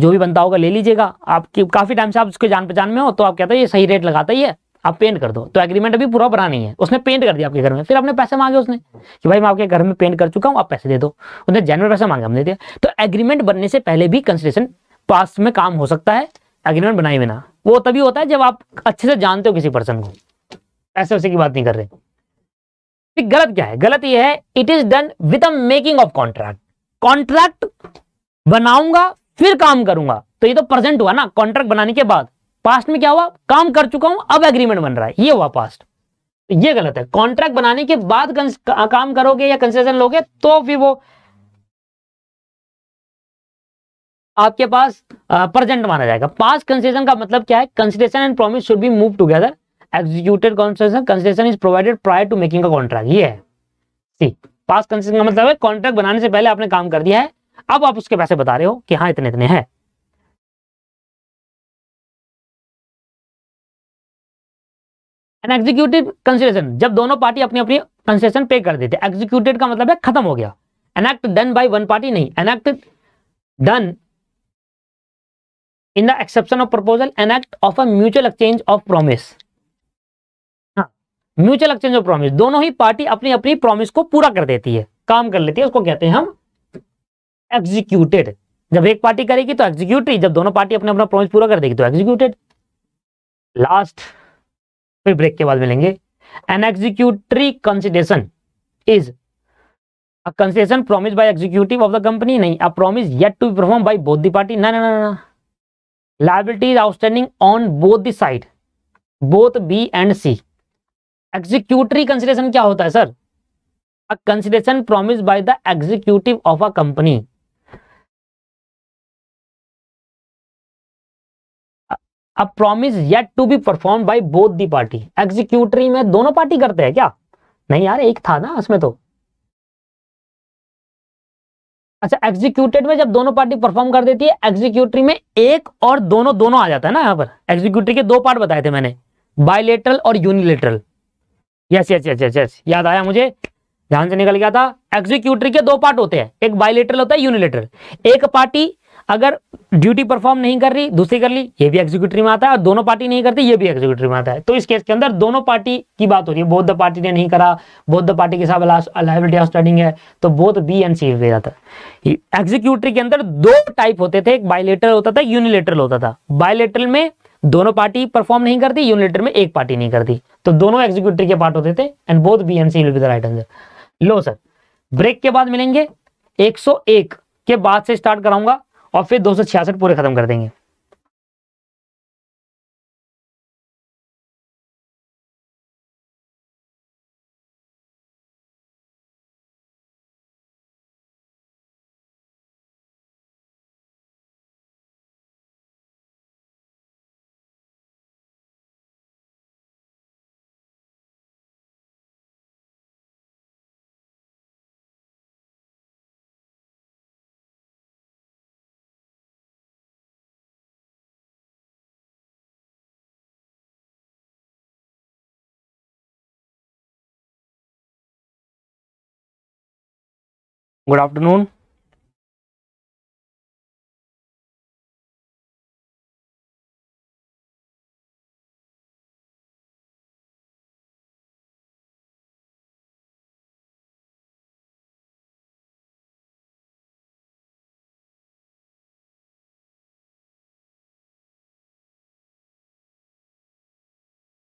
जो भी बनता होगा ले लीजिएगा आपकी काफ़ी टाइम से आप उसके जान पहचान में हो तो आप कहते हैं ये सही रेट लगाता ही है आप पेंट कर दो तो एग्रीमेंट अभी पूरा बना नहीं है उसने पेंट कर दिया आपके घर में फिर आपने पैसे मांगे उसने कि भाई मैं आपके घर में पेंट कर चुका हूँ आप पैसे दे दो उसने जेनवर पैसे मांगे हमने दिया तो एग्रीमेंट बनने से पहले भी कंसिडेशन पास में काम हो सकता है एग्रीमेंट बनाए बिना वो तभी होता है जब आप अच्छे से जानते हो किसी पर्सन को ऐसे वैसे की बात नहीं कर रहे गलत क्या है गलत यह है it is done with making of contract contract बनाऊंगा फिर काम करूंगा तो ये तो प्रेजेंट हुआ ना कॉन्ट्रैक्ट बनाने के बाद पास्ट में क्या हुआ काम कर चुका हूं अब एग्रीमेंट बन रहा है ये हुआ पास्ट तो ये गलत है कॉन्ट्रैक्ट बनाने के बाद काम करोगे या कंसेशन लोगे तो फिर वो आपके पास प्रेजेंट माना जाएगा पास्ट कंसेशन का मतलब क्या है consideration and promise should be move together executed consideration consideration is provided prior to making a contract ये है सी पास कंसेशन का मतलब है कॉन्ट्रैक्ट बनाने से पहले आपने काम कर दिया है अब आप उसके पैसे बता रहे हो कि हाँ इतने इतने हैं एग्जीक्यूटिव कंसिडेशन जब दोनों पार्टी अपनी अपनी कंसेशन पे कर देते एग्जीक्यूटेड का मतलब है खत्म हो गया an act done by one party नहीं an act done in the acceptance of proposal an act of a mutual exchange of promise mutual exchange of promise दोनों ही पार्टी अपनी अपनी प्रॉमिस को पूरा कर देती है काम कर लेती है उसको कहते हैं हम एग्जीक्यूटेड जब एक पार्टी करेगी तो एग्जीक्यूटरी जब दोनों पार्टी अपने अपना प्रॉमिस पूरा कर देगी तो एग्जीक्यूटेड लास्ट फिर ब्रेक के बाद मिलेंगे an executory consideration is a concession promised by executive of the company nahi a promise yet to be performed by both the party ना no no no liability is outstanding on both the side both b and c executory consideration क्या होता है sir a consideration promise by the executive of a company a promise yet to be perform by both the party executory में दोनों party करते हैं क्या नहीं यार एक था ना उसमें तो अच्छा एग्जीक्यूटेड में जब दोनों पार्टी परफॉर्म कर देती है एग्जीक्यूटरी में एक और दोनों दोनों आ जाता है ना यहाँ पर एग्जीक्यूटरी के दो पार्ट बताए थे मैंने बायोलेटरल और unilateral yes yes yes yes yes याद आया मुझे ध्यान से निकल गया था एग्जीक्यूटरी के दो पार्ट होते हैं एक बायोलेटरल होता है यूनिलेटर एक पार्टी अगर ड्यूटी परफॉर्म नहीं कर रही दूसरी कर ली ये भी एग्जीक्यूटरी में आता है और दोनों पार्टी नहीं करती ये भी एग्जीक्यूटरी में आता है तो इस केस के अंदर दोनों पार्टी की बात हो रही है बोध द पार्टी ने नहीं करा बोध द पार्टी के साथ लाइबिलिटी ऑफ स्टडिंग है तो बोध बी एंड सी हो जाता है एग्जीक्यूटरी के अंदर दो टाइप होते थे एक बायोलेटरल होता था यूनिलेटर होता था बायोलेटरल में दोनों पार्टी परफॉर्म नहीं करती यूनिटर में एक पार्टी नहीं करती तो दोनों एग्जीक्यूटिव के पार्ट होते थे and both B and C right answer लो सर ब्रेक के बाद मिलेंगे 101 के बाद से स्टार्ट कराऊंगा और फिर दो पूरे खत्म कर देंगे good afternoon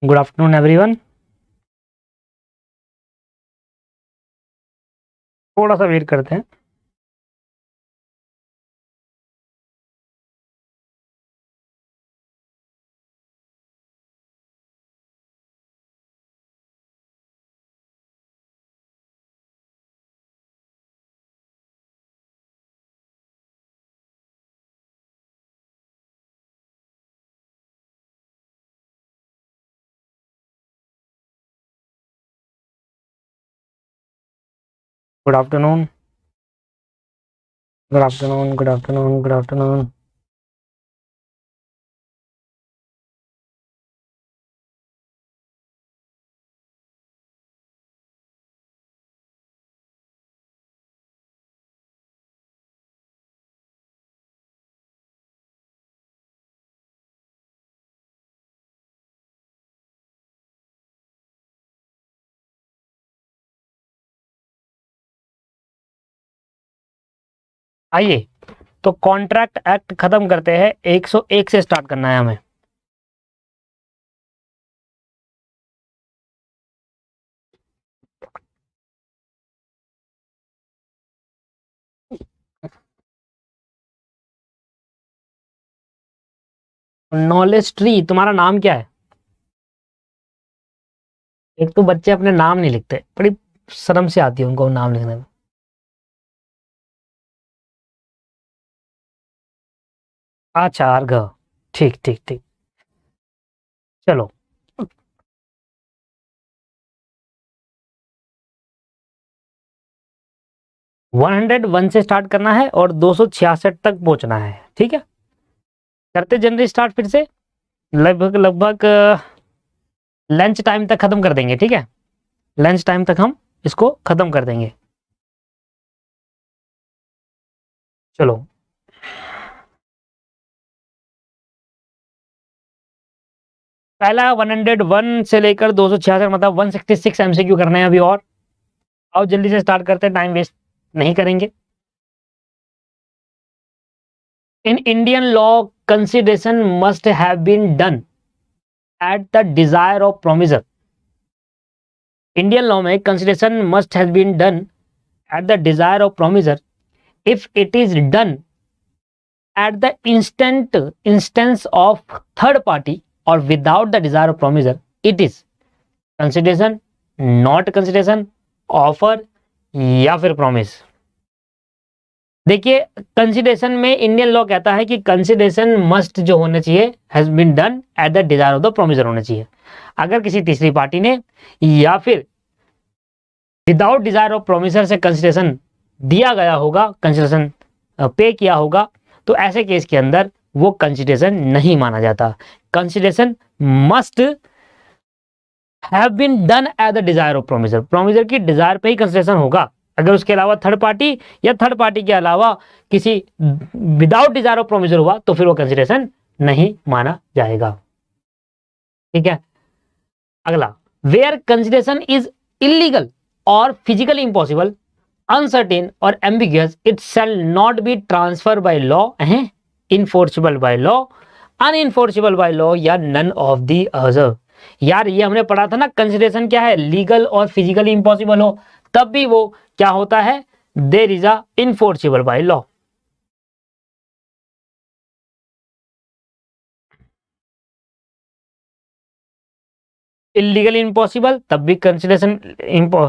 good afternoon everyone थोड़ा सा वेट करते हैं good afternoon good afternoon good afternoon good afternoon आइए तो कॉन्ट्रैक्ट एक्ट खत्म करते हैं 101 से स्टार्ट करना है हमें नॉलेज ट्री तुम्हारा नाम क्या है एक तो बच्चे अपने नाम नहीं लिखते बड़ी शर्म से आती है उनको नाम लिखने में आचार अच्छा, चार घ ठीक ठीक ठीक चलो वन हंड्रेड वन से स्टार्ट करना है और दो सौ छियासठ तक पहुंचना है ठीक है करते जनरली स्टार्ट फिर से लगभग लगभग लंच टाइम तक ख़त्म कर देंगे ठीक है लंच टाइम तक हम इसको ख़त्म कर देंगे चलो पहला 101 से लेकर दो मतलब 166 एमसीक्यू करना है अभी और आओ जल्दी से स्टार्ट करते हैं टाइम वेस्ट नहीं करेंगे in Indian law consideration must have been done at the desire of promisor Indian law में consideration must have been done at the desire of promisor if it is done at the instant instance of third party और without the desire of promisor it is consideration not consideration offer या फिर promise देखिए consideration में Indian law कहता है कि consideration must जो होना चाहिए has been done at the desire of the promisor होना चाहिए अगर किसी तीसरी पार्टी ने या फिर विदाउट डिजायर ऑफ प्रोमिसर से कंसिडेशन दिया गया होगा कंसिडेशन पे किया होगा तो ऐसे केस के अंदर वो कंसिडरेशन नहीं माना जाता consideration must have been done at the desire of promisor promisor की डिजायर पे ही कंसिडरेशन होगा अगर उसके अलावा थर्ड पार्टी या थर्ड पार्टी के अलावा किसी विदाउट डिजायर ऑफ प्रोमिसर हुआ तो फिर वो कंसिडरेशन नहीं माना जाएगा ठीक है अगला वेयर कंसिडरेशन इज इलीगल और फिजिकली इंपॉसिबल अनसर्टेन और ambiguous it shall not be transfer by law enforceable by law unenforceable by law या नन ऑफ दी अजर यार ये हमने पढ़ा था ना कंसिडरेशन क्या है लीगल और फिजिकली इंपॉसिबल हो तब भी वो क्या होता है there is a enforceable by law illegal impossible तब भी कंसिडरेशन वो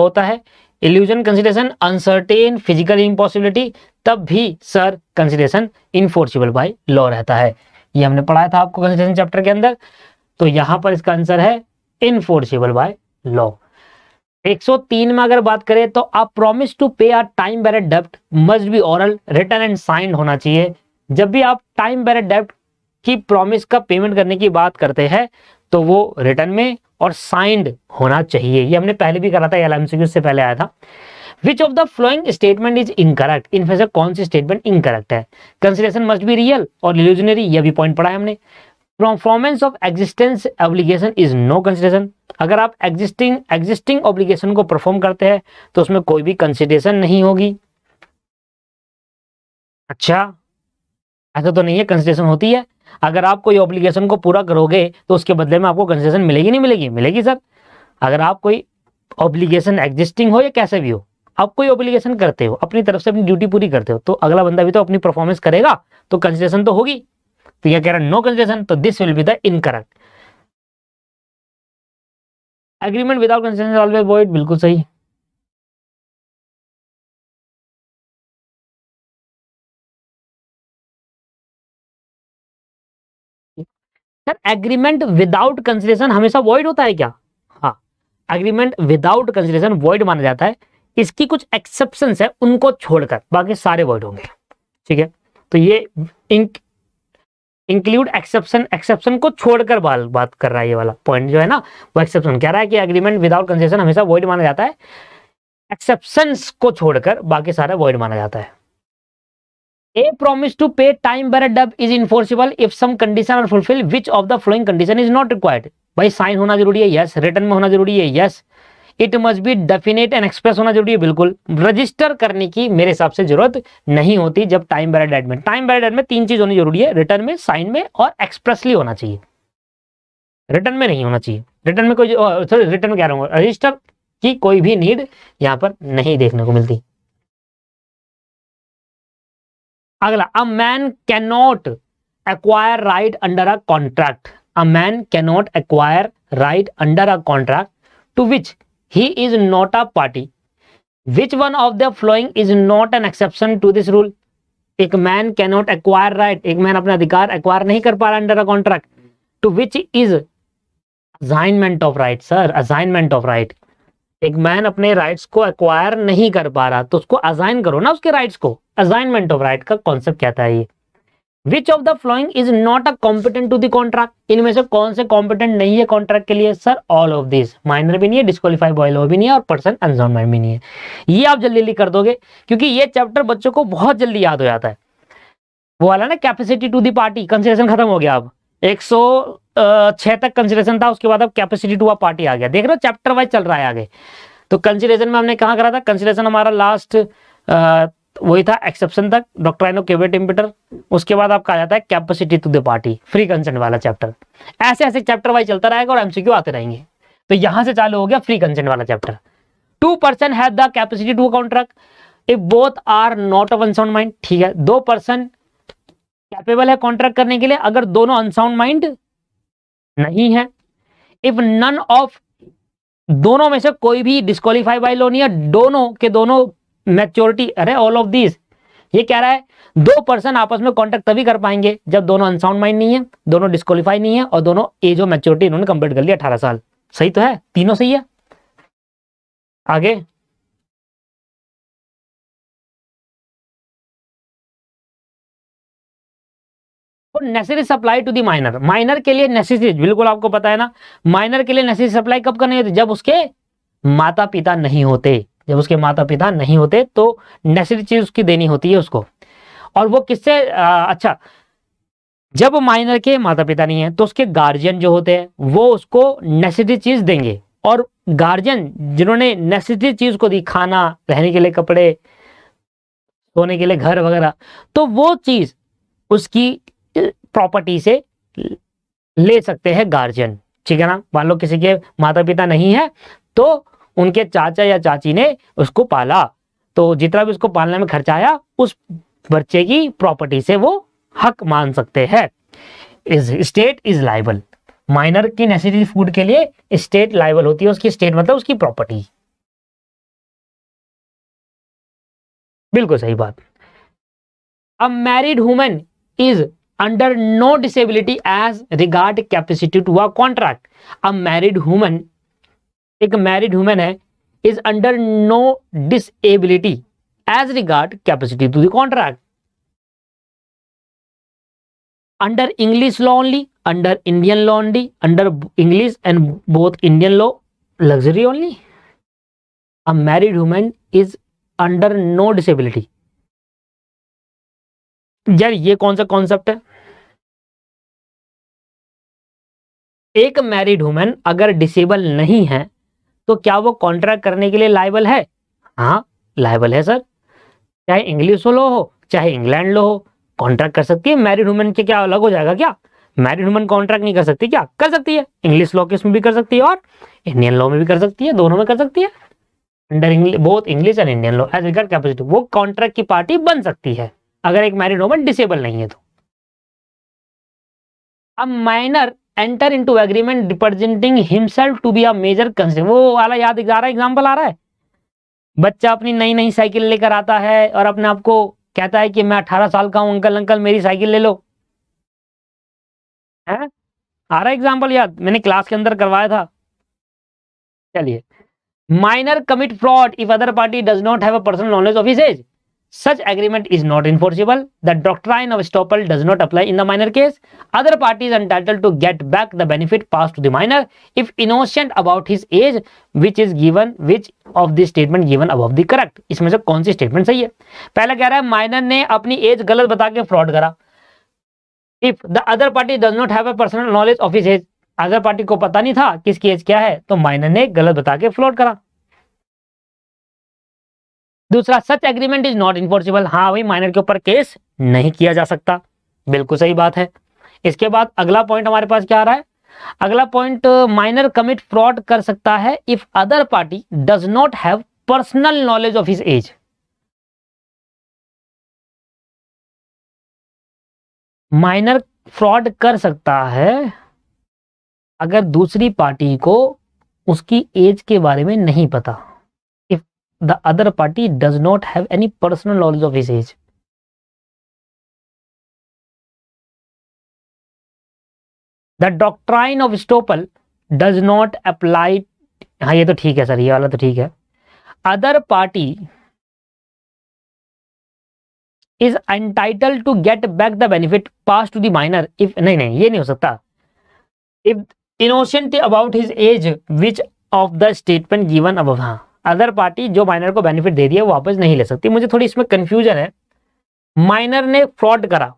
होता है illusion consideration uncertain physical impossibility तब भी sir consideration enforceable by law रहता है ये हमने पढ़ाया था आपको कंसिडरेशन चैप्टर के अंदर तो यहाँ पर इसका आंसर है इनफोर्सिबल बाय लॉ 103 में अगर बात करें तो आप promise to pay are time barred डेप्ट must be oral written and sign होना चाहिए जब भी आप टाइम बैर डेप्ट की प्रॉमिस का पेमेंट करने की बात करते हैं तो वो रिटर्न में और साइंड होना चाहिए ये हमने पहले भी करा था एल से पहले आया था which of the following statement is incorrect इन से कौन सी स्टेटमेंट इनकरेक्ट है कंसिडरेशन मस्ट बी रियल और इल्यूजनरी ये भी पॉइंट पढ़ा है हमने performance of existence obligation is no consideration अगर आप एग्जिस्टिंग एग्जिस्टिंग ऑब्लिगेशन को परफॉर्म करते हैं तो उसमें कोई भी कंसिडरेशन नहीं होगी अच्छा ऐसा तो नहीं है कंसिडरेशन होती है अगर आप कोई ऑब्लिगेशन को पूरा करोगे तो उसके बदले में आपको कंसेशन मिलेगी नहीं मिलेगी मिलेगी सर अगर आप कोई ऑब्लिगेशन एग्जिस्टिंग हो या कैसे भी हो आप कोई ऑब्लिगेशन करते हो अपनी तरफ से अपनी ड्यूटी पूरी करते हो तो अगला बंदा भी तो अपनी परफॉर्मेंस करेगा तो कंसेशन तो होगी तो यह कह रहा नो कंसेशन तो this will be the incorrect agreement without consideration always void बिल्कुल सही सर एग्रीमेंट विदाउट कंसिलेशन हमेशा वॉइड होता है क्या हाँ एग्रीमेंट विदाउट कंसिडरेशन वॉइड माना जाता है इसकी कुछ एक्सेप्शन है उनको छोड़कर बाकी सारे वॉइड होंगे ठीक है तो ये इंक इंक्लूड एक्सेप्शन एक्सेप्शन को छोड़कर बात कर रहा है ये वाला पॉइंट जो है ना वो एक्सेप्शन कह रहा है कि एग्रीमेंट विदाउट कंसेशन हमेशा वॉइड माना जाता है एक्सेप्शन को छोड़कर बाकी सारा वॉइड माना जाता है a promise to pay time barred debt is enforceable if some condition condition fulfil which of the following condition is not required भाई साइन होना जरूरी है यस रिटर्न में होना जरूरी है yes it must be definite and express होना जरूरी है बिल्कुल रजिस्टर करने की मेरे हिसाब से जरूरत नहीं होती जब टाइम बर डेड में टाइम बर डेड में तीन चीज होनी जरूरी है रिटर्न में साइन में और एक्सप्रेसली होना चाहिए रिटर्न में नहीं होना चाहिए रिटर्न में कोई सॉरी रिटर्न में कह रहा हूँ रजिस्टर की कोई भी नीड यहाँ पर नहीं देखने को मिलती अगला a man can not acquire right under a contract a man can not acquire right under a contract to which he is not a party which one of the following is not an exception to this rule एक man can not acquire right एक man अपना अधिकार acquire नहीं कर पा रहा under a contract to which is assignment of right sir assignment of right एक man अपने राइट्स को एक्वायर नहीं कर पा रहा तो उसको असाइन करो ना उसके राइट्स को असाइनमेंट ऑफ राइट का कॉन्सेप्ट क्या था ये which of the following is not a competent to the contract इनमें से कौन से कॉम्पिटेंट नहीं है कॉन्ट्रैक्ट के लिए sir all of this minor भी नहीं है डिस्कालीफाई बॉयलो भी नहीं है और पर्सन अनजॉनमेंट भी नहीं है ये आप जल्दी जल्दी कर दोगे क्योंकि ये चैप्टर बच्चों को बहुत जल्दी याद हो जाता है वो वाला ना capacity to the party consideration खत्म हो गया अब एक सौ छह तक कंसिडरेशन था उसके बाद अब कैपेसिटी टू पार्टी आ गया देख रहे हो चैप्टर वाइज चल रहा है आगे तो कंसिडरेशन में हमने कहा करा था कंसिडरेशन हमारा लास्ट वही था एक्सेप्शन तक डॉक्टर आइनो केवेट इम्पिटर उसके बाद आपका आ जाता है capacity to the party free consent वाला चैप्टर ऐसे ऐसे चैप्टर वाइज चलता रहेगा और एमसीक्यू आते रहेंगे तो यहां से चालू हो गया फ्री कंसेंट वाला chapter two person has the capacity to contract if both are not of unsound mind ठीक है दो पर्सन कैपेबल है कॉन्ट्रैक्ट करने के लिए अगर दोनों अनसाउंड माइंड नहीं है इफ नन ऑफ दोनों में से कोई भी डिस्कालीफाई बाई लोन या दोनों के दोनों मैच्योरिटी अरे ऑल ऑफ दिस ये कह रहा है दो पर्सन आपस में कांटेक्ट तभी कर पाएंगे जब दोनों अनसाउंड माइंड नहीं है दोनों डिस्कालीफाई नहीं है और दोनों एज ऑफ मेच्योरिटी इन्होंने कंप्लीट कर लिया अठारह साल सही तो है तीनों सही है आगे necessary supply to the minor minor के लिए नेसेसरी बिल्कुल आपको पता है ना माइनर के लिए नेसेसरी सप्लाई कब करनी होती जब उसके माता पिता नहीं होते जब उसके माता पिता नहीं होते तो नेसेसरी चीज़ उसकी देनी होती है उसको और वो किससे अच्छा जब माइनर के माता पिता नहीं है तो उसके गार्जियन जो होते हैं वो उसको नेसेसरी चीज़ देंगे और गार्जियन जिन्होंने नेसेसरी चीज़ को दी खाना रहने के लिए कपड़े सोने के लिए घर वगैरह तो वो चीज़ उसकी प्रॉपर्टी से ले सकते हैं गार्जियन ठीक है ना मान लो किसी के माता पिता नहीं है तो उनके चाचा या चाची ने उसको पाला तो जितना भी उसको पालने में खर्चा आया उस बच्चे की प्रॉपर्टी से वो हक मान सकते हैं is state is liable minor की नेसेसरी फूड के लिए स्टेट लाइबल होती है उसकी स्टेट मतलब उसकी प्रॉपर्टी बिल्कुल सही बात a married woman is under no disability as regard capacity to a contract a married woman एक मैरिड हुमेन है is under no disability as regard capacity to contract under English law only under Indian law only under English and both Indian law luxury only a married woman is under no disability यार ये कौन सा concept है एक married women अगर disable नहीं है तो क्या वो कॉन्ट्रैक्ट करने के लिए लाइबल है हाँ लाइबल है सर चाहे इंग्लिश लो हो चाहे इंग्लैंड लो हो कॉन्ट्रैक्ट कर सकती है मैरिड वुमेन के क्या अलग हो जाएगा क्या मैरिड वुमेन कॉन्ट्रैक्ट नहीं कर सकती क्या कर सकती है इंग्लिश लॉ के भी कर सकती है और इंडियन लॉ में भी कर सकती है दोनों में कर सकती है under both English and Indian law as regard capacity वो कॉन्ट्रैक्ट की पार्टी बन सकती है अगर एक मैरिड वुमेन डिसेबल नहीं है तो अब minor enter into agreement representing himself to be a major concern वो वाला याद आ रहा है एग्जाम्पल आ रहा है बच्चा अपनी नई नई साइकिल लेकर आता है और अपने आप को कहता है कि मैं अठारह साल का हूं अंकल अंकल मेरी साइकिल ले लो है आ रहा एग्जाम्पल याद मैंने क्लास के अंदर करवाया था चलिए minor commit fraud if other party does not have personal knowledge of age such agreement is not enforceable. The doctrine of estoppel does not apply in the minor case. Other party is entitled to get back the benefit passed to the minor if innocent about his age, which is given, which of the statement given above the correct. इसमें से कौन सी statement सही है पहला कह रहा है minor ने अपनी एज गलत बता के फ्रॉड करा if the other party does not have personal knowledge of his age other party को पता नहीं था किसकी एज क्या है तो माइनर ने गलत बता के फ्रॉड करा दूसरा such agreement is not enforceable हाँ भाई माइनर के ऊपर केस नहीं किया जा सकता बिल्कुल सही बात है इसके बाद अगला पॉइंट हमारे पास क्या आ रहा है अगला पॉइंट माइनर कमिट फ्रॉड कर सकता है if other party does not have personal knowledge of his age minor fraud कर सकता है अगर दूसरी पार्टी को उसकी एज के बारे में नहीं पता the other party does not have any personal knowledge of his age the doctrine of estoppel does not apply हाँ ये तो ठीक है सर ये वाला तो ठीक है other party is entitle to get back the benefit pass to the minor if नहीं नहीं ये नहीं हो सकता if innocent about his age which of the statement given अब हाँ अदर पार्टी जो माइनर को बेनिफिट दे रही है वापस नहीं ले सकती मुझे थोड़ी इसमें कंफ्यूजन है माइनर ने फ्रॉड करा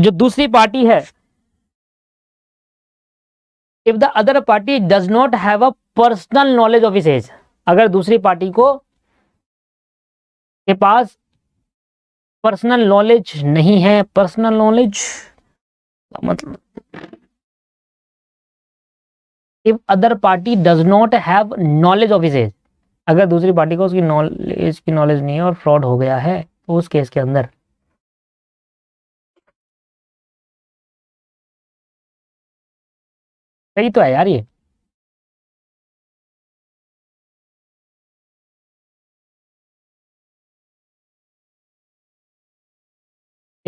जो दूसरी पार्टी है if the other party does not have a personal knowledge of his age अगर दूसरी पार्टी को के पास पर्सनल नॉलेज नहीं है पर्सनल नॉलेज मतलब if other party does not have knowledge of his अगर दूसरी पार्टी को उसकी नॉलेज की नॉलेज नहीं है और फ्रॉड हो गया है तो उस केस के अंदर सही तो है यार ये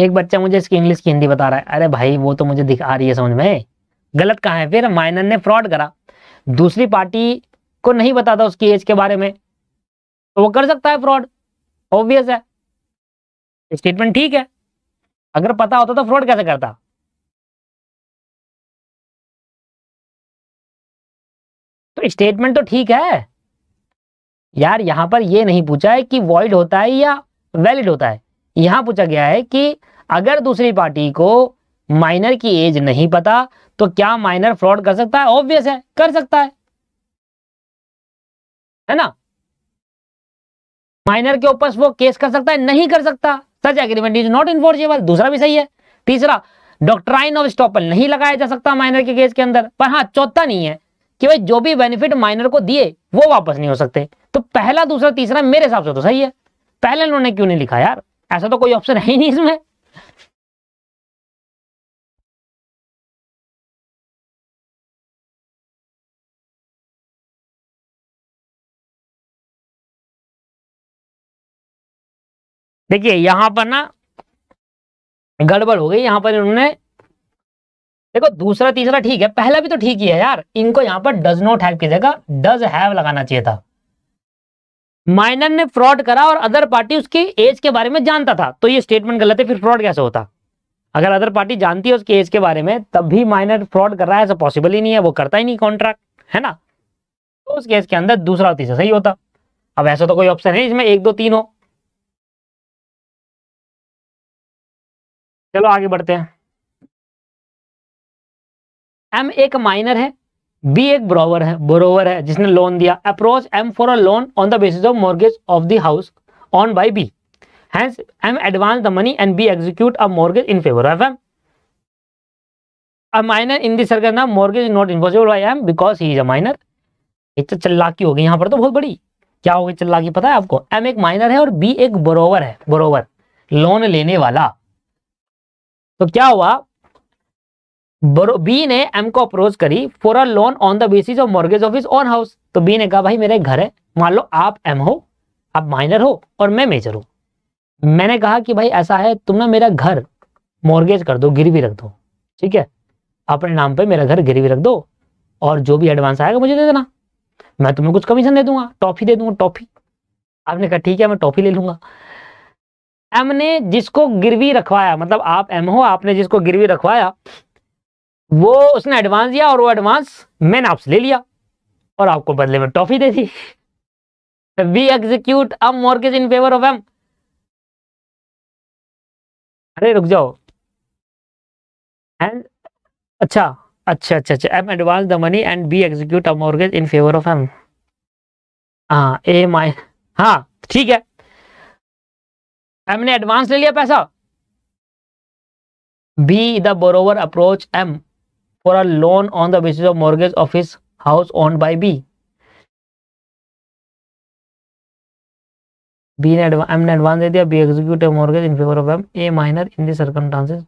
एक बच्चा मुझे इसकी इंग्लिश की हिंदी बता रहा है अरे भाई वो तो मुझे दिखा रही है समझ में गलत कहा है फिर माइनर ने फ्रॉड करा दूसरी पार्टी को नहीं बताता उसकी एज के बारे में तो वो कर सकता है फ्रॉड ऑब्वियस है स्टेटमेंट ठीक है अगर पता होता तो फ्रॉड कैसे करता तो स्टेटमेंट तो ठीक है यार यहां पर ये नहीं पूछा है कि वॉइड होता है या वैलिड होता है यहां पूछा गया है कि अगर दूसरी पार्टी को माइनर की एज नहीं पता तो क्या माइनर फ्रॉड कर सकता है ऑब्वियस है कर सकता है है ना माइनर के ऊपर वो केस कर सकता है नहीं कर सकता such agreement is not enforceable दूसरा भी सही है तीसरा डॉक्ट्राइन ऑफ स्टॉपल नहीं लगाया जा सकता माइनर के केस के अंदर पर हाँ चौथा नहीं है कि भाई जो भी बेनिफिट माइनर को दिए वो वापस नहीं हो सकते तो पहला दूसरा तीसरा मेरे हिसाब से तो सही है पहले इन्होंने क्यों नहीं लिखा यार ऐसा तो कोई ऑप्शन है ही नहीं इसमें देखिए यहाँ पर ना गड़बड़ हो गई यहाँ पर इन्होंने देखो दूसरा तीसरा ठीक है पहला भी तो ठीक ही है यार इनको यहाँ पर डज नॉट हैव की जगह डज हैव लगाना चाहिए था माइनर ने फ्रॉड करा और अदर पार्टी उसकी एज के बारे में जानता था तो ये स्टेटमेंट गलत है फिर फ्रॉड कैसे होता अगर अदर पार्टी जानती है उसकी एज के बारे में तब भी माइनर फ्रॉड कर रहा है ऐसा पॉसिबल ही नहीं है वो करता ही नहीं कॉन्ट्रैक्ट है ना तो उस केस के अंदर दूसरा तीसरा सही होता अब ऐसा तो कोई ऑप्शन है इसमें एक दो तीन हो चलो आगे बढ़ते हैं एम एक माइनर है बी एक ब्रोवर है ब्रोवर है जिसने लोन दिया approach M for a loan on the basis of mortgage of the house on by B hence M advance the money and B execute a mortgage in favour of M a minor in this circle ना mortgage is not impossible by M because he is a minor ये तो चल्लाकी गई यहां पर तो बहुत बड़ी क्या हो गई चल्लाकी पता है आपको एम एक माइनर है और बी एक ब्रोवर है ब्रोवर लोन लेने वाला तो क्या हुआ बी ने एम को अप्रोच करी for a loan on the basis of mortgage of his own house तो बी ने कहा भाई मेरा घर है मान लो आप एम हो आप माइनर हो और मैं मेजर हूं मैंने कहा कि भाई ऐसा है तुम ना मेरा घर मॉर्गेज कर दो गिरवी रख दो ठीक है अपने नाम पे मेरा घर गिरवी रख दो और जो भी एडवांस आएगा मुझे दे देना मैं तुम्हें कुछ कमीशन दे दूंगा टॉफी दे दूंगा टॉफी आपने कहा ठीक है मैं टॉफी ले लूंगा एम ने जिसको गिरवी रखवाया मतलब आप एम हो आपने जिसको गिरवी रखवाया वो उसने एडवांस दिया और वो एडवांस मैंने आपसे ले लिया और आपको बदले में टॉफी दे दी we execute a mortgage in favour of M अरे रुक जाओ एंड अच्छा अच्छा अच्छा अच्छा M advance the money and B execute a mortgage in favour of M हाँ ए माइन हाँ ठीक है एम ने एडवांस ले लिया पैसा B the borrower approach M for a loan on the basis of mortgage of his house own by B B ने M ने एडवांस दे दिया B executive mortgage in favour of M a minor in this circumstances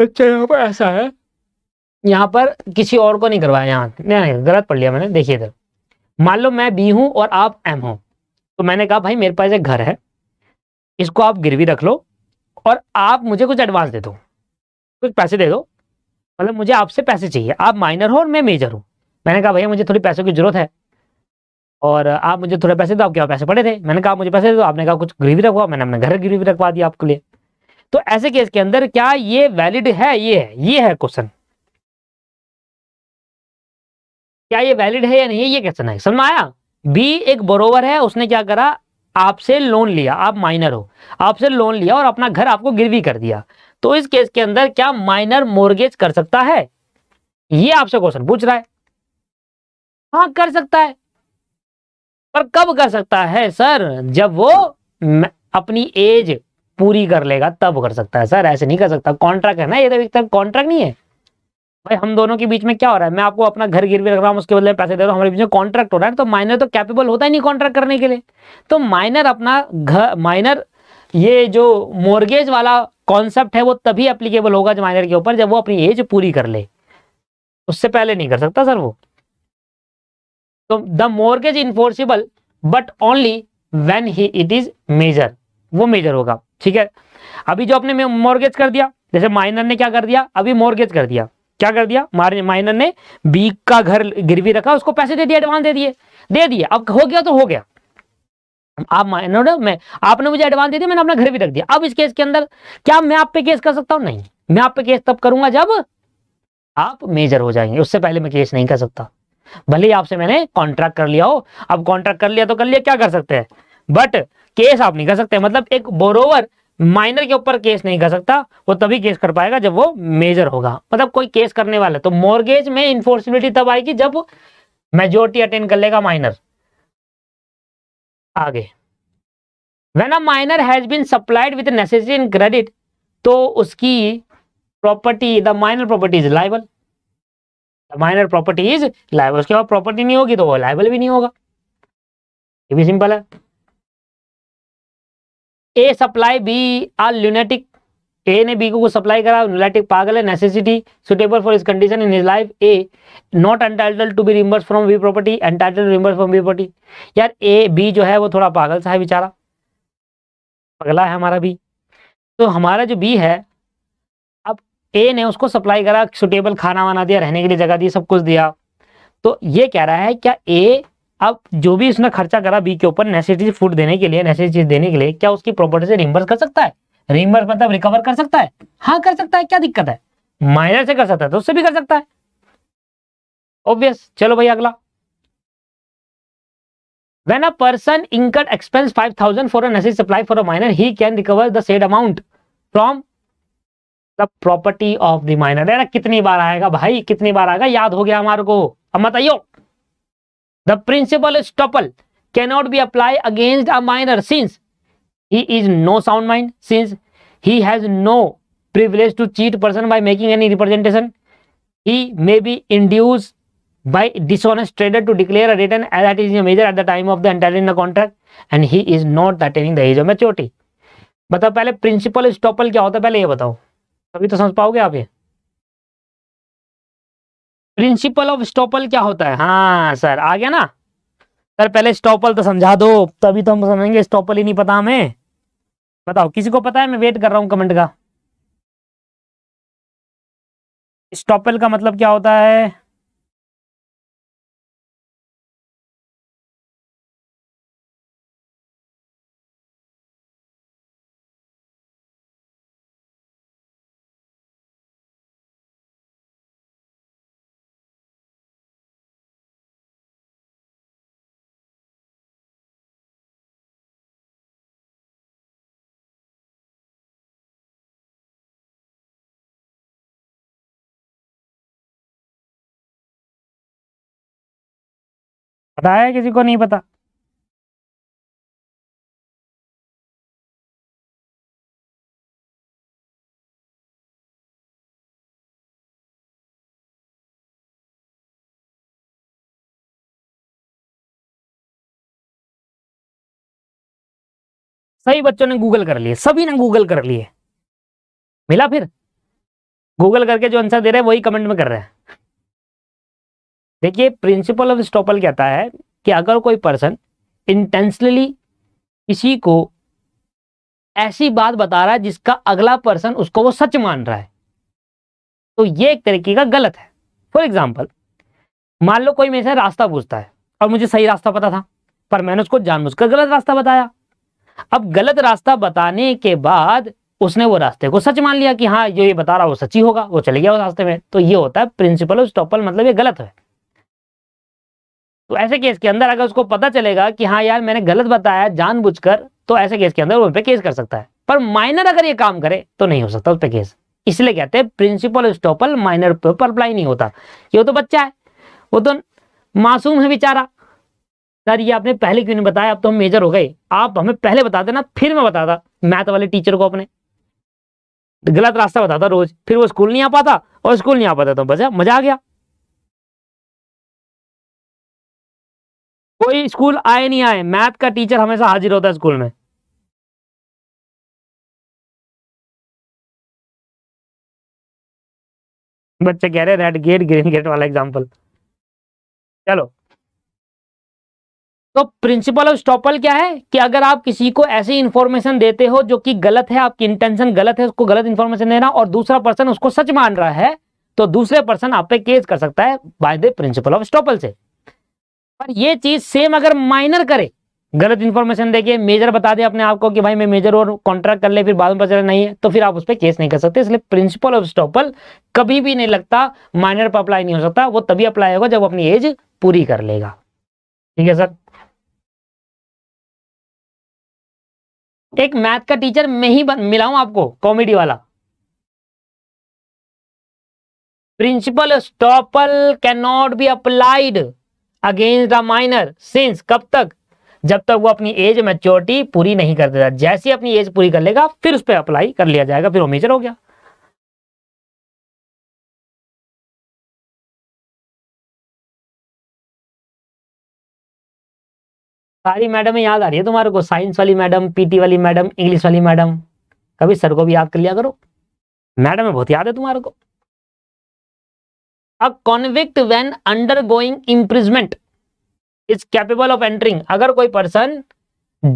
अच्छा यहाँ पर ऐसा है यहाँ पर किसी और को नहीं करवाया यहाँ नहीं नहीं गलत पढ़ लिया मैंने देखिए इधर मान लो मैं बी हूँ और आप एम हो तो मैंने कहा भाई मेरे पास एक घर है इसको आप गिरवी रख लो और आप मुझे कुछ एडवांस दे दो कुछ पैसे दे दो मतलब मुझे आपसे पैसे चाहिए आप माइनर हो और मैं मेजर हूँ मैंने कहा भैया मुझे थोड़ी पैसों की जरूरत है और आप मुझे थोड़े पैसे दो आपके पास पैसे पड़े थे मैंने कहा मुझे पैसे दे दो आपने कहा कुछ गिरवी रखवा मैंने अपने घर गिरवी रखवा दिया आपके लिए तो ऐसे केस के अंदर क्या ये वैलिड है ये है ये है क्वेश्चन क्या ये वैलिड है या नहीं ये क्वेश्चन है समझ आया बी एक बरोवर है उसने क्या करा आपसे लोन लिया आप माइनर हो आपसे लोन लिया और अपना घर आपको गिरवी कर दिया तो इस केस के अंदर क्या माइनर मोर्गेज कर सकता है ये आपसे क्वेश्चन पूछ रहा है हाँ कर सकता है पर कब कर सकता है सर जब वो अपनी एज पूरी कर लेगा तब कर सकता है सर ऐसे नहीं कर सकता कॉन्ट्रैक्ट है ना ये तो एक तरह कॉन्ट्रैक्ट नहीं है भाई हम दोनों के बीच में क्या हो रहा है मैं आपको अपना घर गिरवी रख रहा हूँ उसके बदले में पैसे दे रहा हूँ हमारे बीच में कॉन्ट्रैक्ट हो रहा है तो माइनर तो कैपेबल होता ही नहीं कॉन्ट्रैक्ट करने के लिए तो माइनर अपना घर माइनर ये जो मोर्गेज वाला कॉन्सेप्ट है वो तभी एप्लीकेबल होगा माइनर के ऊपर जब वो अपनी एज पूरी कर ले उससे पहले नहीं कर सकता सर वो तो the mortgage enforceable but only when he it is major वो मेजर होगा ठीक है अभी जो आपने मॉर्गेज कर दिया जैसे माइनर ने क्या कर दिया अभी मॉर्गेज कर दिया क्या कर दिया माइनर ने बी का घर गिरवी रखा उसको पैसे दे दिए एडवांस दे दिए दे दिए अब हो गया तो हो गया आप माइनर में आपने मुझे एडवांस दे दिया मैंने अपना घर भी रख दिया अब इस केस के अंदर क्या मैं आप पे केस कर सकता हूं नहीं मैं आप पे केस तब करूंगा जब आप मेजर हो जाएंगे उससे पहले मैं केस नहीं कर सकता भले ही आपसे मैंने कॉन्ट्रैक्ट कर लिया हो अब कॉन्ट्रैक्ट कर लिया तो कर लिया क्या कर सकते हैं बट केस आप नहीं कर सकते मतलब एक बोरोवर माइनर के ऊपर केस नहीं कर सकता वो तभी केस कर पाएगा जब वो मेजर होगा मतलब कोई केस करने वाला तो मोर्गेज में इन्फोर्सिबिलिटी तब आएगी जब मेजोरिटी अटेंड कर लेगा माइनर आगे when a minor has been supplied with necessary in credit तो उसकी property the minor property is liable minor property is liable उसके बाद प्रॉपर्टी नहीं होगी तो वो लाइबल भी नहीं होगा ये भी सिंपल है A supply B are lunatic A ने बी को कुछ सप्लाई करा ल्यूनेटिक पागल है necessity suitable for his condition in his life A not entitle to be reimburse from B property entitle reimburse from B property यार A B जो है वो थोड़ा पागल सा है बेचारा पगला है हमारा बी तो हमारा जो बी है अब ए ने उसको सप्लाई करा सुटेबल खाना वाना दिया रहने के लिए जगह दी सब कुछ दिया तो ये कह रहा है क्या ए अब जो भी उसने खर्चा करा बी के ऊपर नेसेसरी फूड देने के लिए नेसेसिटी देने के लिए क्या उसकी प्रॉपर्टी से रिमबर्स कर सकता है रिमबर्स मतलब रिकवर कर सकता है हाँ कर सकता है क्या दिक्कत है माइनर से कर सकता है तो उससे भी कर सकता है ऑब्वियस चलो भाई अगला When a person incurred expense 5000 for a necessary supply for a minor, he can recover the said amount from the property of the minor. कितनी बार आएगा भाई कितनी बार आएगा याद हो गया हमारे को अब बताइयो The principle estoppel cannot be applied against a minor since he is no sound mind, since he has no privilege to cheat person by making any representation. He may be induced by dishonest trader to declare a return as that is a measure at the time of the entering in the contract and he is not attaining the age of maturity. बताओ पहले principal estoppel क्या होता है पहले ये बताओ तभी तो समझ पाओगे आप ये प्रिंसिपल ऑफ स्टॉपल क्या होता है हाँ सर आ गया ना सर पहले स्टॉपल तो समझा दो तभी तो हम समझेंगे स्टॉपल ही नहीं पता हमें बताओ किसी को पता है मैं वेट कर रहा हूँ कमेंट का स्टॉपल का मतलब क्या होता है पता है किसी को नहीं पता सही बच्चों ने गूगल कर लिए सभी ने गूगल कर लिए मिला फिर गूगल करके जो आंसर दे रहे हैं वही कमेंट में कर रहे हैं देखिए प्रिंसिपल ऑफ स्टॉपल कहता है कि अगर कोई पर्सन इंटेंसली किसी को ऐसी बात बता रहा है जिसका अगला पर्सन उसको वो सच मान रहा है तो ये एक तरीके का गलत है फॉर एग्जाम्पल मान लो कोई मेरे से रास्ता पूछता है और मुझे सही रास्ता पता था पर मैंने उसको जानबूझकर गलत रास्ता बताया अब गलत रास्ता बताने के बाद उसने वो रास्ते को सच मान लिया कि हाँ जो ये बता रहा वो सच ही होगा वो चले गया उस रास्ते में तो ये होता है प्रिंसिपल ऑफ स्टॉपल मतलब ये गलत है तो ऐसे केस के अंदर अगर उसको पता चलेगा कि हाँ यार मैंने गलत बताया जानबूझकर तो ऐसे केस के अंदर उन पर केस कर सकता है पर माइनर अगर ये काम करे तो नहीं हो सकता उस पर केस इसलिए कहते हैं प्रिंसिपल स्टॉपल माइनर पर अप्लाई नहीं होता ये तो बच्चा है वो तो मासूम है बेचारा सर ये आपने पहले क्यों नहीं बताया अब तो हम मेजर हो गए आप हमें पहले बता देना फिर मैं बताता मैथ वाले टीचर को अपने गलत रास्ता बताता रोज फिर वो स्कूल नहीं आ पाता और स्कूल नहीं आ पाता तो बचा मजा आ गया कोई स्कूल आए नहीं आए मैथ का टीचर हमेशा हाजिर होता है स्कूल में बच्चे कह रहे रेड गेट ग्रीन गेट वाला एग्जांपल चलो तो प्रिंसिपल ऑफ स्टॉपल क्या है कि अगर आप किसी को ऐसी इंफॉर्मेशन देते हो जो कि गलत है आपकी इंटेंशन गलत है उसको गलत इंफॉर्मेशन देना और दूसरा पर्सन उसको सच मान रहा है तो दूसरे पर्सन आप पे केस कर सकता है by the principle of estoppel से पर ये चीज सेम अगर माइनर करे गलत इन्फॉर्मेशन देखिए मेजर बता दे अपने आप को कि भाई मैं मेजर और कॉन्ट्रैक्ट कर ले फिर बाद में पता नहीं है तो फिर आप उस पर केस नहीं कर सकते इसलिए प्रिंसिपल ऑफ स्टॉपल कभी भी नहीं लगता माइनर पर अप्लाई नहीं हो सकता वो तभी अप्लाई होगा जब अपनी एज पूरी कर लेगा ठीक है सर एक मैथ का टीचर मैं ही मिलाऊं आपको कॉमेडी वाला principle estoppel can not be applied against the minor since कब तक जब तक वो अपनी एज मेच्योरिटी पूरी नहीं कर देता जैसे अपनी एज पूरी कर लेगा फिर उस पर अप्लाई कर लिया जाएगा फिर वो मेजर हो गया सारी मैडम याद आ रही है तुम्हारे को साइंस वाली मैडम पीटी वाली मैडम इंग्लिश वाली मैडम कभी सर को भी याद कर लिया करो मैडम बहुत याद है तुम्हारे को a convict when undergoing imprisonment is capable of entering अगर कोई पर्सन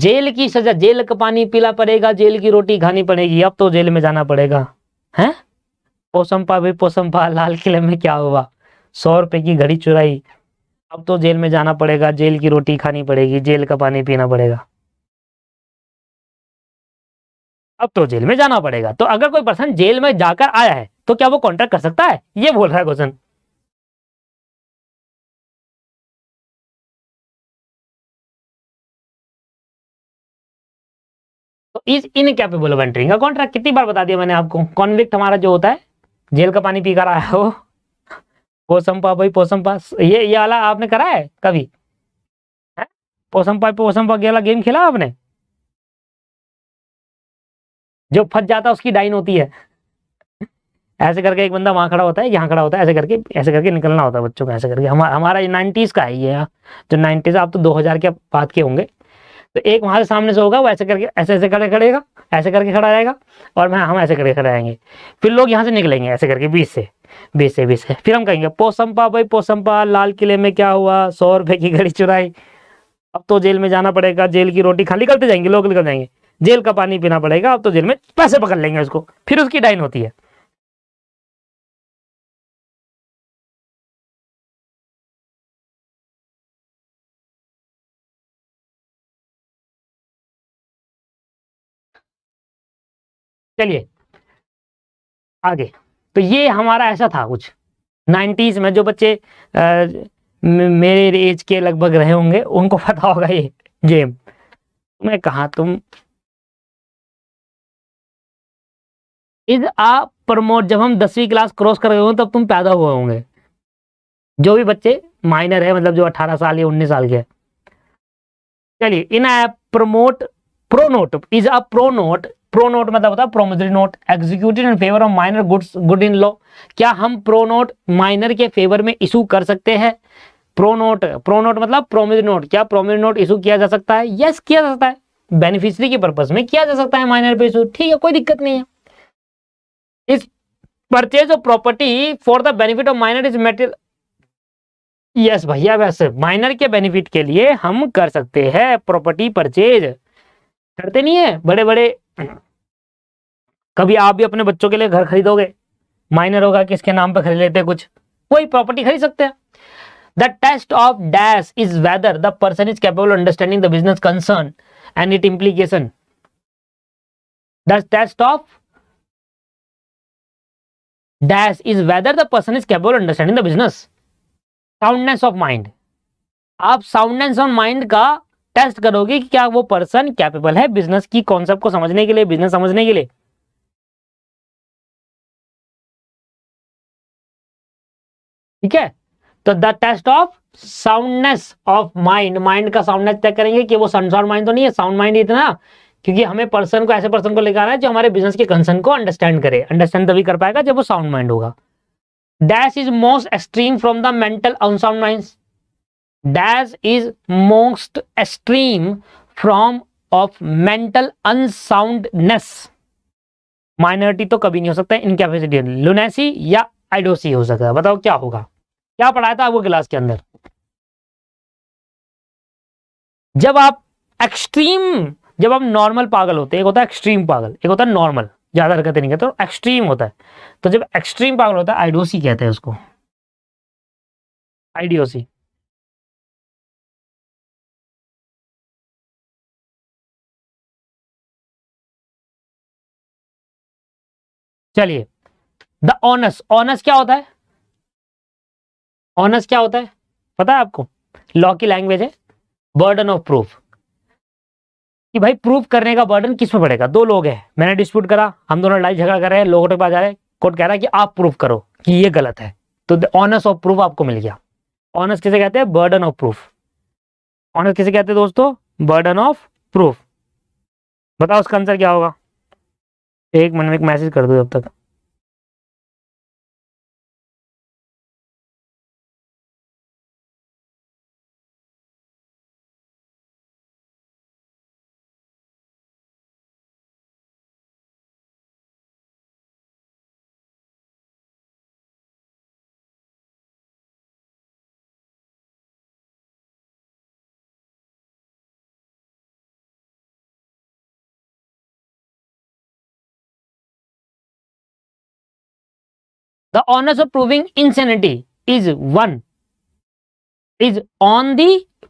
जेल की सजा जेल का पानी पीला पड़ेगा जेल की रोटी खानी पड़ेगी अब तो जेल में जाना पड़ेगा है पोसंपा भी पोसंपा लाल किले में क्या हुआ सौ रुपए की घड़ी चुराई अब तो जेल में जाना पड़ेगा जेल की रोटी खानी पड़ेगी जेल का पानी पीना पड़ेगा अब तो जेल में जाना पड़ेगा तो अगर कोई पर्सन जेल में जाकर आया है तो क्या वो कॉन्ट्रैक्ट कर सकता है ये बोल रहा है question is incapable of entering a contract कितनी बार बता दिया मैंने आपको कॉन्विक्ट हमारा जो होता है जेल का पानी पी कर आया हो पोसम्पा भाई पोसम्पा ये ये वाला आपने करा है कभी है पोसम्पा पोसम्पा वाला गेम खेला आपने जो फंस जाता उसकी डाइन होती है ऐसे करके एक बंदा वहां खड़ा होता है यहाँ खड़ा होता है ऐसे करके ऐसे करके निकलना होता है बच्चों को ऐसे करके हमारा ये नाइनटीज का है ये हाँ। जो नाइनटीज आप तो 2000 के बात के होंगे तो एक वहां से सामने से होगा वो ऐसे करके ऐसे ऐसे खड़े खड़ेगा ऐसे करके खड़ा रहेगा और मैं हम ऐसे करके खड़े आएंगे फिर लोग यहाँ से निकलेंगे ऐसे करके बीस से बीस से बीस से फिर हम कहेंगे पोसंपा भाई पोसंपा लाल किले में क्या हुआ सौ रुपए की घड़ी चुराई अब तो जेल में जाना पड़ेगा जेल की रोटी खाली निकलते जाएंगे लोग निकल जाएंगे जेल का पानी पीना पड़ेगा अब तो जेल में पैसे पकड़ लेंगे उसको फिर उसकी डाइन होती है चलिए आगे तो ये हमारा ऐसा था कुछ नाइन्टीज में जो बच्चे आ, मेरे एज के लगभग रहे होंगे उनको पता होगा ये गेम मैं कहा तुम इज आ प्रमोट जब हम दसवीं क्लास क्रॉस कर गए हो तब तुम पैदा हुए होंगे जो भी बच्चे माइनर है मतलब जो 18 साल या 19 साल के चलिए in app promote pronote is a pronote pro note मतलब होता है promissory note executed in favour of minor goods good in law क्या हम प्रो नोट माइनर के फेवर में इशू कर सकते हैं प्रो नोट प्रो नोट मतलब प्रोमिजरी नोट क्या प्रोमिजरी नोट इशू किया जा सकता है यस yes, किया जा सकता है बेनिफिशियरी के पर्पज में किया जा सकता है माइनर पे इशू ठीक है कोई दिक्कत नहीं है इस purchase of property for the benefit of minor is material yes भैया वैसे माइनर के बेनिफिट के लिए हम कर सकते हैं प्रॉपर्टी परचेज डरते नहीं है बड़े बड़े कभी आप भी अपने बच्चों के लिए घर खरीदोगे माइनर होगा किसके नाम पर खरीद लेते हैं कुछ कोई प्रॉपर्टी खरीद सकते हैं the test of dash is whether the person is capable understanding the business concern and it implication the test of dash is whether the person is capable understanding the business soundness of mind आप soundness of mind का test करोगे कि क्या वो person capable है business की concept को समझने के लिए बिजनेस समझने के लिए ठीक है तो the test of soundness of mind mind का साउंडनेस चेक करेंगे कि वो सनसाउंड माइंड तो नहीं है साउंड माइंड इतना क्योंकि हमें पर्सन को ऐसे पर्सन को लेकर आना है जो हमारे बिजनेस के कंसर्न को अंडरस्टैंड करे अंडरस्टैंड तभी कर पाएगा जब वो साउंड माइंड होगा dash is most extreme from the mental unsound mind dash is most extreme from of mental unsoundness minority तो कभी नहीं हो सकता इनकेपेसिटी लुनेसी या आइडोसी हो सकता है बताओ क्या होगा क्या पढ़ाया था आपको क्लास के अंदर जब आप एक्सट्रीम जब आप नॉर्मल पागल होते हैं एक होता है एक्सट्रीम पागल एक होता है नॉर्मल ज्यादा हरकतें नहीं कहते और एक्सट्रीम होता है तो जब एक्सट्रीम पागल होता है आइडोसी कहते हैं उसको आइडियोसी चलिए द ऑनस ऑनस क्या होता है ऑनस क्या होता है पता है आपको लॉ की लैंग्वेज है बर्डन ऑफ प्रूफ कि भाई प्रूफ करने का बर्डन किस पे पड़ेगा दो लोग हैं मैंने डिस्प्यूट करा हम दोनों लड़ाई झगड़ा कर रहे हैं लोगों के पास जा रहे हैं कोर्ट कह रहा है कि आप प्रूफ करो कि ये गलत है तो ऑनस ऑफ प्रूफ आपको मिल गया ऑनस किसे कहते हैं बर्डन ऑफ प्रूफ ऑनस किसे कहते हैं दोस्तों बर्डन ऑफ प्रूफ बताओ उसका आंसर क्या होगा एक मिनट में एक मैसेज कर दो जब तक the onus of proving insanity is one is on the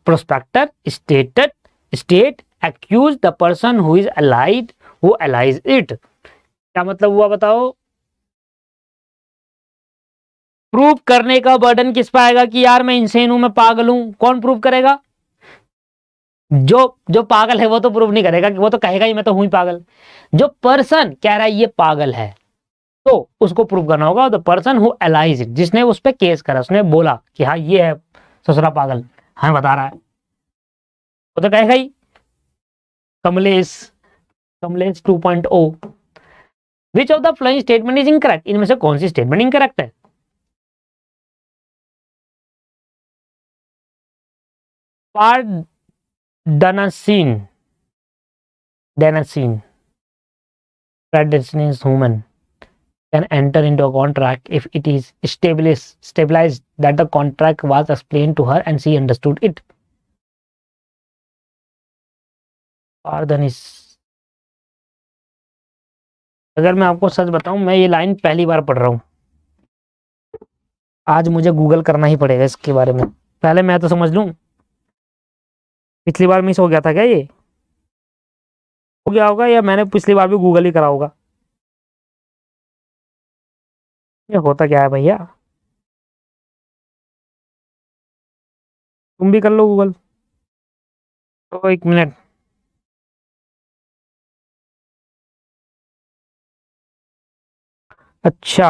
prospector stated state accuse the person who is allied who allies it क्या मतलब हुआ बताओ प्रूफ करने का बर्डन किस पर आएगा कि यार मैं इंसेन हूं मैं पागल हूं कौन प्रूफ करेगा जो जो पागल है वो तो प्रूफ नहीं करेगा वो तो कहेगा ही मैं तो हूं ही पागल जो पर्सन कह रहा है ये पागल है तो उसको प्रूव करना होगा the person who alleges it जिसने उस पर केस करा उसने बोला कि हाँ ये है ससुरा पागल हमें बता रहा है वो तो कहेगा ही Kamlesh Kamlesh two point O which of the following statement is incorrect इनमें से कौन सी स्टेटमेंट इनकरेक्ट है डनासीन डेनासीन प्रेडनेस human can enter into a contract if it is established stabilized that the contract was explained to her and she understood it pardon is अगर मैं आपको सच बताऊं मैं ये लाइन पहली बार पढ़ रहा हूं आज मुझे गूगल करना ही पड़ेगा इसके बारे में पहले मैं तो समझ लू पिछली बार मिस हो गया था क्या ये हो गया होगा या मैंने पिछली बार भी गूगल ही करा होगा ये होता क्या है भैया तुम भी कर लो गूगल तो एक मिनट अच्छा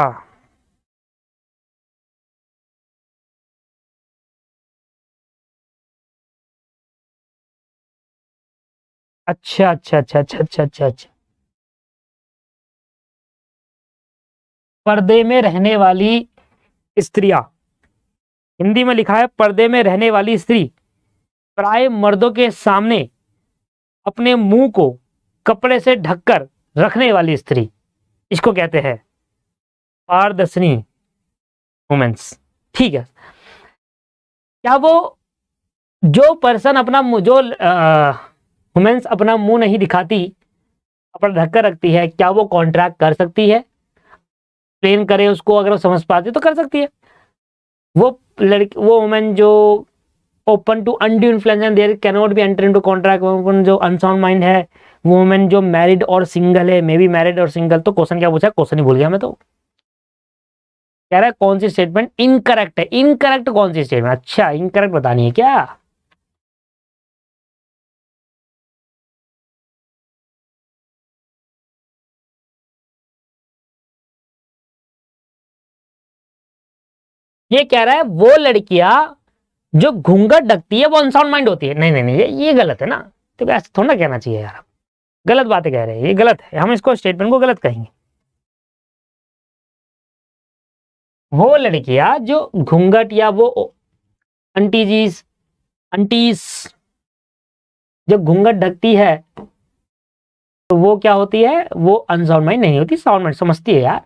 अच्छा अच्छा अच्छा अच्छा अच्छा अच्छा अच्छा पर्दे में रहने वाली स्त्रियां हिंदी में लिखा है पर्दे में रहने वाली स्त्री प्राय मर्दों के सामने अपने मुंह को कपड़े से ढककर रखने वाली स्त्री इसको कहते हैं पारदर्शनी वुमेन्स ठीक है क्या वो जो पर्सन अपना जो वुमेन्स अपना मुंह नहीं दिखाती अपना ढककर रखती है क्या वो कॉन्ट्रैक्ट कर सकती है एक्सप्लेन करें उसको अगर वो समझ पाती है तो कर सकती है वो लड़की वो वुमेन जो open to undue influence and there can not be enter into contract women जो अनसाउंड माइंड है वो वुमेन जो मैरिड और सिंगल है मे बी मैरिड और सिंगल तो क्वेश्चन क्या पूछा क्वेश्चन ही भूल गया मैं तो कह रहा है कौन सी स्टेटमेंट इनकरेक्ट है इनकरेक्ट कौन सी स्टेटमेंट अच्छा इनकरेक्ट बतानी है क्या ये कह रहा है वो लड़कियां जो घूंघट ढकती है वो अनसाउंड माइंड होती है नहीं नहीं नहीं ये ये गलत है ना तो ऐसा थोड़ा कहना चाहिए यार गलत बातें कह रहे हैं ये गलत है हम इसको स्टेटमेंट को गलत कहेंगे वो लड़कियां जो घूंघट या वो अंटीजीज अंटीज जो घूंघट ढकती है तो वो क्या होती है वो अनसाउंड माइंड नहीं होती साउंड माइंड समझती है यार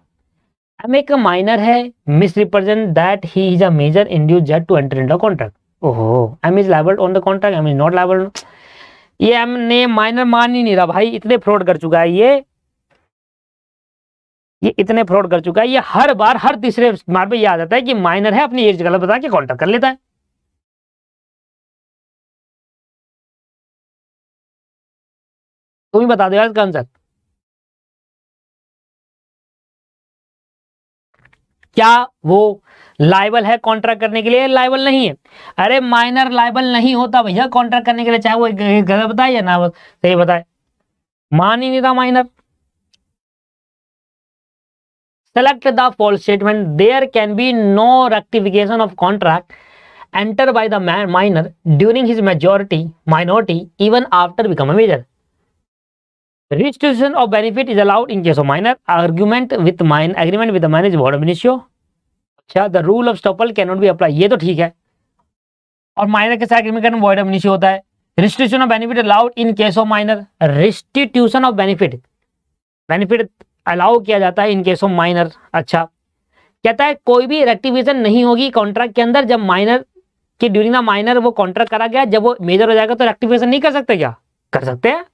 एम एक माइनर है misrepresent that he is a major induced to enter in the contract ओहो M is liable on the contract M is not liable ये एम ने माइनर मान ही नहीं रहा भाई इतने फ्रॉड कर चुका है ये ये इतने फ्रॉड कर चुका है ये हर बार हर तीसरे मार पे ये आ जाता है कि माइनर है अपनी एज गलत बता के कॉन्ट्रैक्ट कर लेता है तुम्हें बता दो यार इसका आंसर क्या वो लाइबल है कॉन्ट्रैक्ट करने के लिए लाइबल नहीं है अरे माइनर लाइबल नहीं होता भैया कॉन्ट्रैक्ट करने के लिए चाहे वो गलत बताए या ना सही बताए मान ही नहीं था minor select the false statement there can be no rectification of contract enter by the minor during his majority minority even after become a major Restitution of benefit is allowed in case of minor argument with minor agreement with the minor is void अच्छा the rule of estoppel can not be apply ये तो ठीक है और minor के साथ agreement करना void एमिनिशी होता है restriction of benefit allowed in case of minor restitution of benefit benefit allow किया जाता है इन केस ऑफ माइनर अच्छा कहता है कोई भी रेक्टिवेशन नहीं होगी कॉन्ट्रैक्ट के अंदर जब माइनर के ड्यूरिंग द माइनर वो कॉन्ट्रैक्ट करा गया जब वो मेजर हो जाएगा तो रेक्टिवेशन नहीं कर सकते क्या कर सकते हैं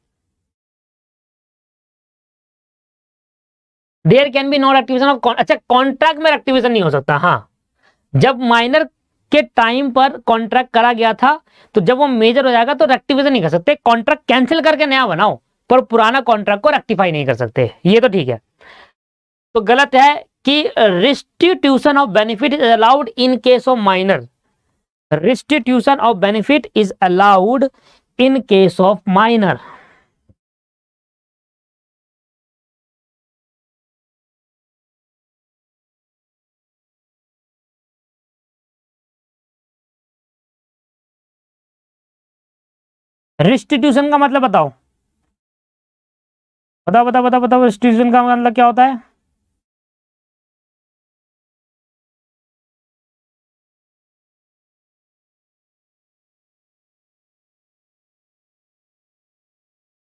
there can be not activation of अच्छा कॉन्ट्रैक्ट में एक्टिवेशन नहीं हो सकता हाँ जब माइनर के टाइम पर कॉन्ट्रैक्ट करा गया था तो जब वो मेजर हो जाएगा तो एक्टिवेशन नहीं कर सकते कॉन्ट्रैक्ट कैंसिल करके नया बनाओ पर पुराना कॉन्ट्रैक्ट को रेक्टिफाई नहीं कर सकते ये तो ठीक है तो गलत है कि restitution of benefit is allowed in case of minor restitution of benefit is allowed in case of minor restitution का मतलब बताओ बताओ बताओ बताओ बताओ रिस्टिट्यूशन का मतलब क्या होता है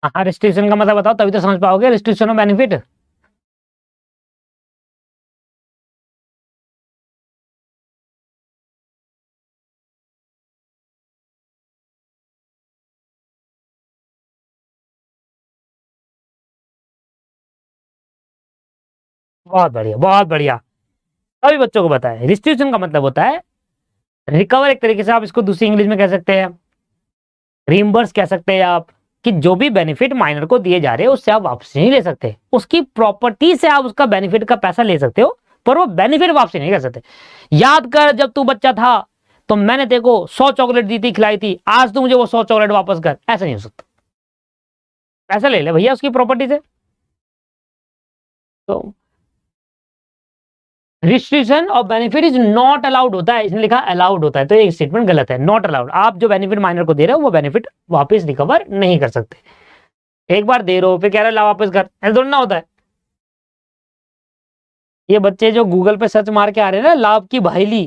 हाँ रिस्ट्रिक्शन का मतलब बताओ तभी तो समझ पाओगे रिस्ट्रिक्शन ऑफ बेनिफिट बहुत बढ़िया बहुत बढ़िया सभी बच्चों को बताए रिस्ट्यूशन का मतलब होता है रिकवर एक तरीके से आप इसको दूसरी इंग्लिश में कह सकते हैं रिम्बर्स कह सकते हैं आप कि जो भी बेनिफिट माइनर को दिए जा रहे हैं उससे आप वापस नहीं ले सकते उसकी प्रॉपर्टी से आप उसका बेनिफिट का पैसा ले सकते हो पर वो बेनिफिट वापसी नहीं कर सकते याद कर जब तू बच्चा था तो मैंने देखो सौ चॉकलेट दी थी खिलाई थी आज तू मुझे वो सौ चॉकलेट वापस कर ऐसा नहीं हो सकता पैसा ले ले भैया उसकी प्रॉपर्टी से तो restriction of benefit is not allowed होता है इसने लिखा अलाउड होता है तो एक स्टेटमेंट गलत है नॉट अलाउड आप जो बेनिफिट माइनर को दे रहे हो वो बेनिफिट वापस रिकवर नहीं कर सकते एक बार दे रहे हो फिर कह रहे हो ला वापस कर ऐसा थोड़ा ना होता है ये बच्चे जो गूगल पे सर्च मार के आ रहे हैं ना लाभ की भाईली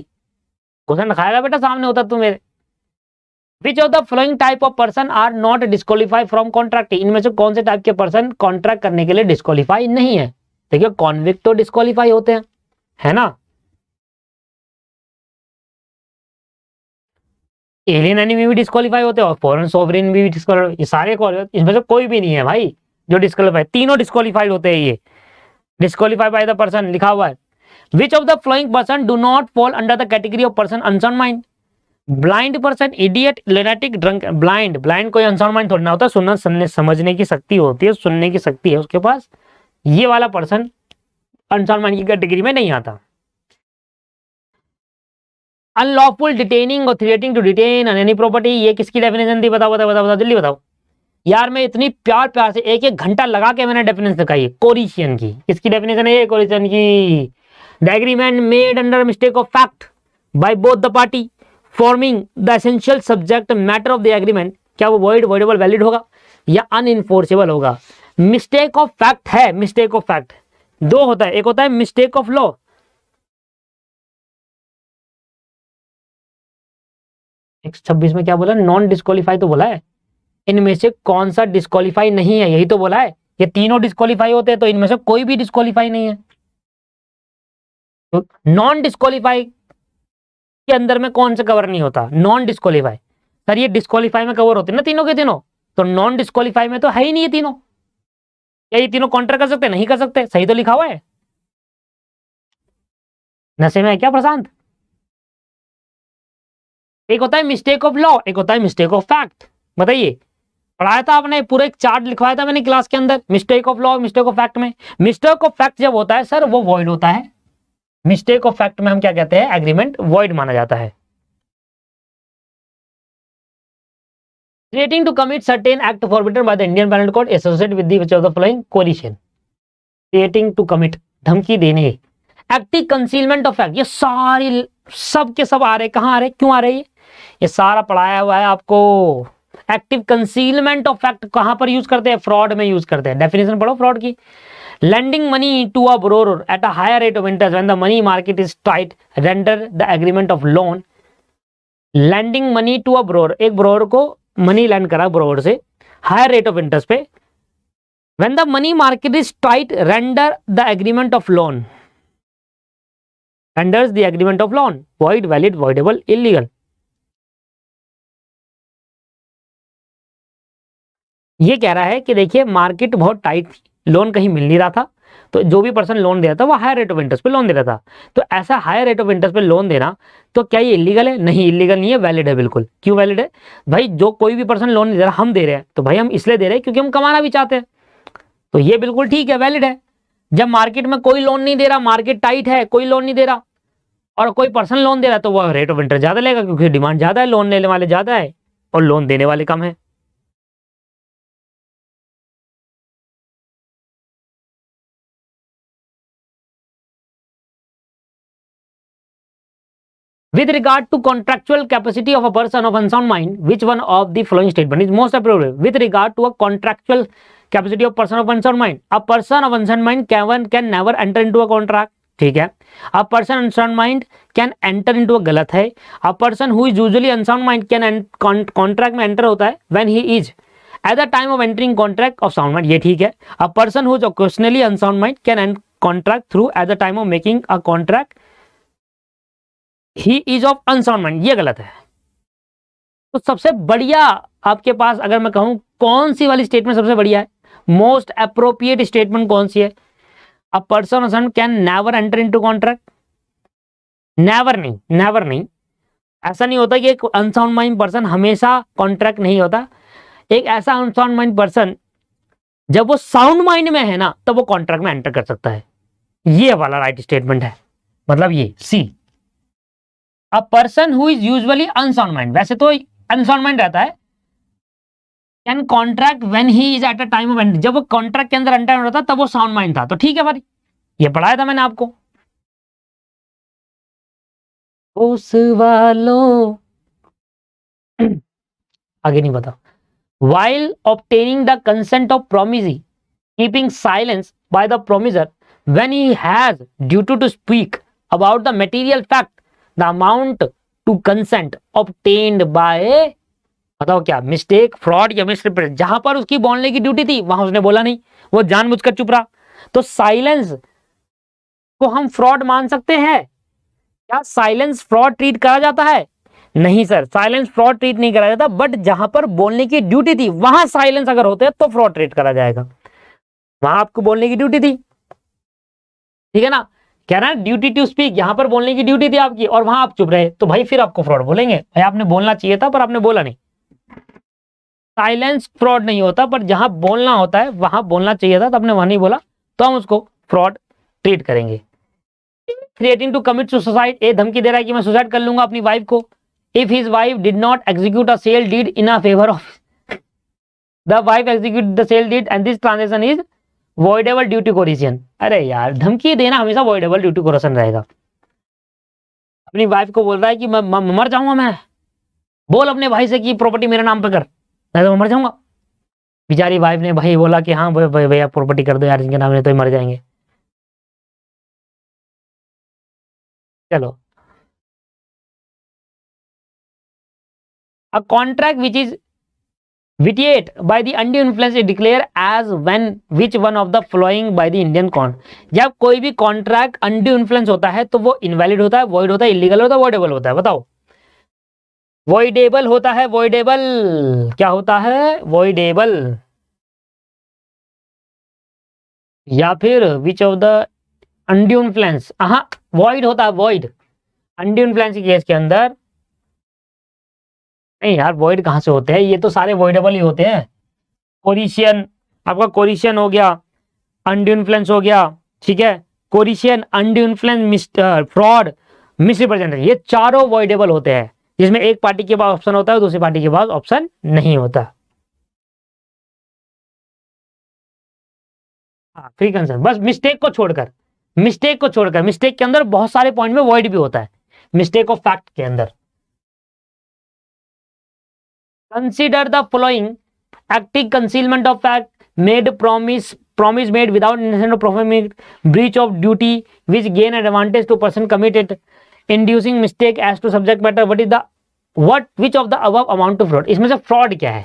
क्वेश्चन खाएगा बेटा सामने होता तू मेरे which of the following type of person are not disqualify from contract इनमें से कौन से टाइप के पर्सन कॉन्ट्रैक्ट करने के लिए डिस्कालीफाई नहीं है देखिए कॉन्विक्ट तो डिस्कालीफाई होते हैं है ना एलियन एनिमी भी डिस्कालीफाई होते और फॉरन सोवरिन भी डिस्कालीफाई ये सारे इसमें से कोई भी नहीं है भाई जो डिस्कालीफाई तीनों डिस्कालीफाइड होते हैं ये डिस्कालीफाई बाय द पर्सन लिखा हुआ है which of the following person do not fall under the category of person unsound mind blind person idiot lunatic drunk blind blind कोई अनसन माइंड थोड़ी ना होता सुनना सुनने समझने की शक्ति होती है सुनने की शक्ति है उसके पास ये वाला पर्सन अनुसार मान की कैटेगरी में नहीं आता अनलॉफुल डिटेनिंग और threatening to detain any property ये किसकी डेफिनेशन थी बताओ बताओ बताओ बताओ जल्दी बताओ यार मैं इतनी प्यार प्यार से एक एक घंटा लगा के मैंने डेफिनेशन दिखाई है कोरिशियन की इसकी डेफिनेशन है कोरिशियन की the agreement made under mistake of fact by both the party forming the essential subject matter of the agreement क्या वो वर्ड वर्डेबल वैलिड होगा या अनइनफोर्सेबल होगा मिस्टेक ऑफ फैक्ट है मिस्टेक ऑफ फैक्ट दो होता है एक होता है मिस्टेक ऑफ लॉ छब्बीस में क्या बोला नॉन डिस्कालीफाई तो बोला है इनमें से कौन सा डिस्कालीफाई नहीं है यही तो बोला है ये तीनों डिस्कालीफाई होते हैं तो इनमें से कोई भी डिस्कालीफाई नहीं है तो नॉन डिस्कालीफाई के अंदर में कौन सा कवर नहीं होता नॉन डिस्कालीफाई सर ये डिस्कालीफाई में कवर होते ना तीनों के तीनों तो नॉन डिस्कालीफाई में तो है ही नहीं है तीनों क्या ये तीनों काउंटर कर सकते नहीं कर सकते सही तो लिखा हुआ है नशे में है क्या प्रशांत एक होता है मिस्टेक ऑफ लॉ एक होता है मिस्टेक ऑफ फैक्ट बताइए पढ़ाया था आपने पूरा एक चार्ट लिखवाया था मैंने क्लास के अंदर mistake of law mistake of fact में मिस्टेक ऑफ फैक्ट जब होता है सर वो वॉइड होता है मिस्टेक ऑफ फैक्ट में हम क्या कहते हैं एग्रीमेंट वॉइड माना जाता है threatening to commit certain act forbidden by the Indian Penal Code associated with the which of the following coalition threatening to commit धमकी देने एक्टिव कंसीलमेंट ऑफ एक्ट ये सारी सब के सब आ रहे कहाँ आ रहे क्यों आ रहे ये ये सारा पढ़ाया हुआ है आपको एक्टिव कंसीलमेंट ऑफ एक्ट कहां पर यूज करते हैं फ्रॉड में यूज करते हैं डेफिनेशन पढ़ो फ्रॉड की lending money to a borrower at a higher rate of interest when the money market is tight render the agreement of loan lending money to a borrower एक borrower को money lend करा borrower से higher rate of interest पे when the money market is tight render the agreement of loan render the agreement of loan void valid voidable illegal ये कह रहा है कि देखिए मार्केट बहुत टाइट थी लोन कहीं मिल नहीं रहा था तो जो भी पर्सन लोन दे रहा था वो हायर रेट ऑफ इंटरेस्ट पे लोन दे रहा था तो ऐसा हायर रेट ऑफ इंटरेस्ट पे लोन देना तो क्या ये इलीगल है नहीं इलीगल नहीं है वैलिड है बिल्कुल क्यों वैलिड है भाई जो कोई भी पर्सन लोन नहीं दे रहा हम दे रहे हैं तो भाई हम इसलिए दे रहे हैं क्योंकि हम कमाना भी चाहते हैं तो ये बिल्कुल ठीक है वैलिड है जब मार्केट में कोई लोन नहीं दे रहा मार्केट टाइट है कोई लोन नहीं दे रहा और कोई पर्सन लोन दे रहा तो वह रेट ऑफ इंटरेस्ट ज़्यादा लेगा क्योंकि डिमांड ज़्यादा है लोन लेने वाले ज़्यादा है और लोन देने वाले कम है With regard to contractual capacity of a person of unsound mind, which one of the following statement is most appropriate? With regard to a contractual capacity of person of unsound mind, a person of unsound mind can one can never enter into a contract. ठीक है a person unsound mind can enter into a गलत है a person who is usually unsound mind can contract में enter होता है when he is at the time of entering contract of sound mind ये ठीक है a person who is occasionally unsound mind can and contract through at the time of making a contract he is of unsound mind ये गलत है तो सबसे बढ़िया आपके पास अगर मैं कहूं कौन सी वाली स्टेटमेंट सबसे बढ़िया है मोस्ट अप्रोप्रिएट स्टेटमेंट कौन सी है a person of sound can never enter into contract never नहीं नेवर नहीं ऐसा नहीं होता कि एक अनसाउंड माइंड पर्सन हमेशा कॉन्ट्रैक्ट नहीं होता एक ऐसा अनसाउंड माइंड पर्सन जब वो साउंड माइंड में है ना तब वो कॉन्ट्रैक्ट में एंटर कर सकता है ये वाला राइट स्टेटमेंट है मतलब ये C a person who is usually unsound mind वैसे तो अनसाउंड माइंड रहता है can contract when he is at a time of जब वो कॉन्ट्रैक्ट के अंदर अंटाइम रहता तब वो साउंड माइंड था तो ठीक है भाई ये पढ़ाया था मैंने आपको उस वालों आगे नहीं बता while obtaining the consent of promisee keeping silence by the promisor when he has duty to speak about the material fact the amount to consent obtained by बताओ क्या मिस्टेक फ्रॉड या मिसरिप्रेजेंट जहां पर उसकी बोलने की ड्यूटी थी वहां उसने बोला नहीं वो जानबूझकर चुप रहा तो साइलेंस को हम फ्रॉड मान सकते हैं क्या साइलेंस फ्रॉड ट्रीट करा जाता है नहीं सर साइलेंस फ्रॉड ट्रीट नहीं करा जाता बट जहां पर बोलने की ड्यूटी थी वहां साइलेंस अगर होते हैं तो फ्रॉड ट्रीट करा जाएगा वहां आपको बोलने की ड्यूटी थी ठीक है ना कह रहा है ड्यूटी टू स्पीक यहाँ पर बोलने की ड्यूटी थी आपकी और वहां आप चुप रहे तो भाई फिर आपको फ्रॉड बोलेंगे भाई आपने बोलना चाहिए था पर आपने बोला नहीं साइलेंस फ्रॉड नहीं होता पर जहां बोलना होता है वहां बोलना चाहिए था तो आपने वहां नहीं बोला तो हम उसको फ्रॉड ट्रीट करेंगे creating to commit to suicide a धमकी दे रहा है कि मैं सुसाइड कर लूंगा अपनी वाइफ को if his wife did not execute a sale deed in a favour of the wife execute the sale deed and this transaction is voidable duty to coercion अरे यार धमकी देना हमेशा वॉइडेबल ड्यूटी टू कोरोसन रहेगा अपनी wife को बोल रहा है कि मैं, मर जाऊंगा मैं बोल अपने भाई से कि प्रॉपर्टी मेरे नाम पर कर नहीं तो मैं मर जाऊंगा बेचारी वाइफ ने भाई बोला कि हाँ भैया भैया प्रॉपर्टी कर दो यार जिनके नाम ने तो मर जाएंगे चलो a contract which is vitiate by the undue influence is declare as when which one of the following by the Indian con जब कोई भी कॉन्ट्रैक्ट अंडी इन्फ्लुएंस होता है तो वो इनवैलिड होता है वॉइड होता है इलीगल होता है वॉइडेबल होता है बताओ वॉइडेबल होता है वॉइडेबल क्या होता है वॉइडेबल या फिर which of the undue influence हाँ वॉइड होता है वॉइड अंडी इन्फ्लुएंस केस के अंदर नहीं यार वॉइड कहाँ से होते हैं ये तो सारे वॉइडेबल ही होते हैं कोरिशियन आपका कोरिशियन हो गया अंड इन्फ्लुएंस हो गया ठीक है coercion undue influence mister fraud misrepresentation ये चारों वॉइडेबल होते हैं जिसमें एक पार्टी के पास ऑप्शन होता है दूसरी पार्टी के पास ऑप्शन नहीं होता फ्री हाँ, कंसर्न बस मिस्टेक को छोड़कर मिस्टेक को छोड़कर मिस्टेक के अंदर बहुत सारे पॉइंट में वॉइड भी होता है मिस्टेक ऑफ फैक्ट के अंदर consider the following active concealment of fact made promise promise made without breach of duty which gain advantage to person committed inducing mistake as to subject matter what is the what which of the above amount to fraud इसमें से fraud क्या है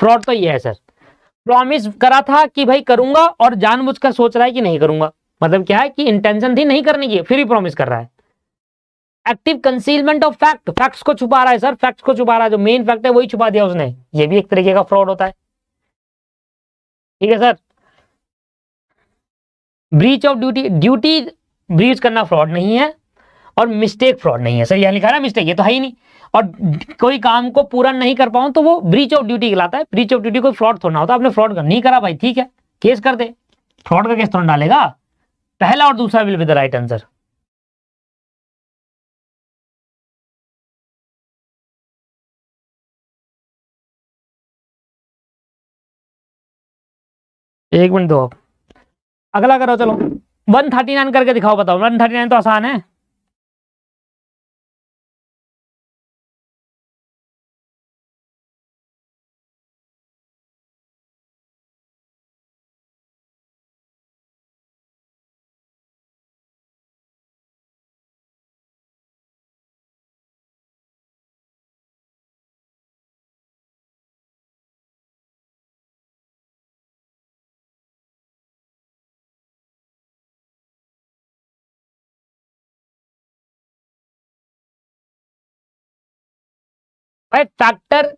fraud तो ये है sir promise करा था कि भाई करूंगा और जानबूझकर सोच रहा है कि नहीं करूंगा मतलब क्या है कि इंटेंशन थी नहीं करने की फिर भी प्रॉमिस कर रहा है active concealment of fact facts को छुपा रहा है सर फैक्ट्स को छुपा रहा है जो मेन फैक्ट है वही छुपा दिया उसने ये भी एक तरीके का फ्रॉड होता है ठीक है sir breach of duty duty breach करना फ्रॉड नहीं है और मिस्टेक फ्रॉड नहीं है सर यहाँ लिखा ना मिस्टेक ये तो है ही नहीं और कोई काम को पूरा नहीं कर पाऊं तो वो ब्रीच ऑफ ड्यूटी कहलाता है ब्रीच ऑफ ड्यूटी कोई फ्रॉड थोड़ा होता आपने फ्रॉड नहीं करा भाई ठीक है केस कर दे फ्रॉड का केस थोड़ा डालेगा पहला और दूसरा will be the right answer एक मिनट दो अब अगला करो चलो वन थर्टी नाइन करके दिखाओ बताओ वन थर्टी नाइन तो आसान है ट्रैक्टर फैक्टर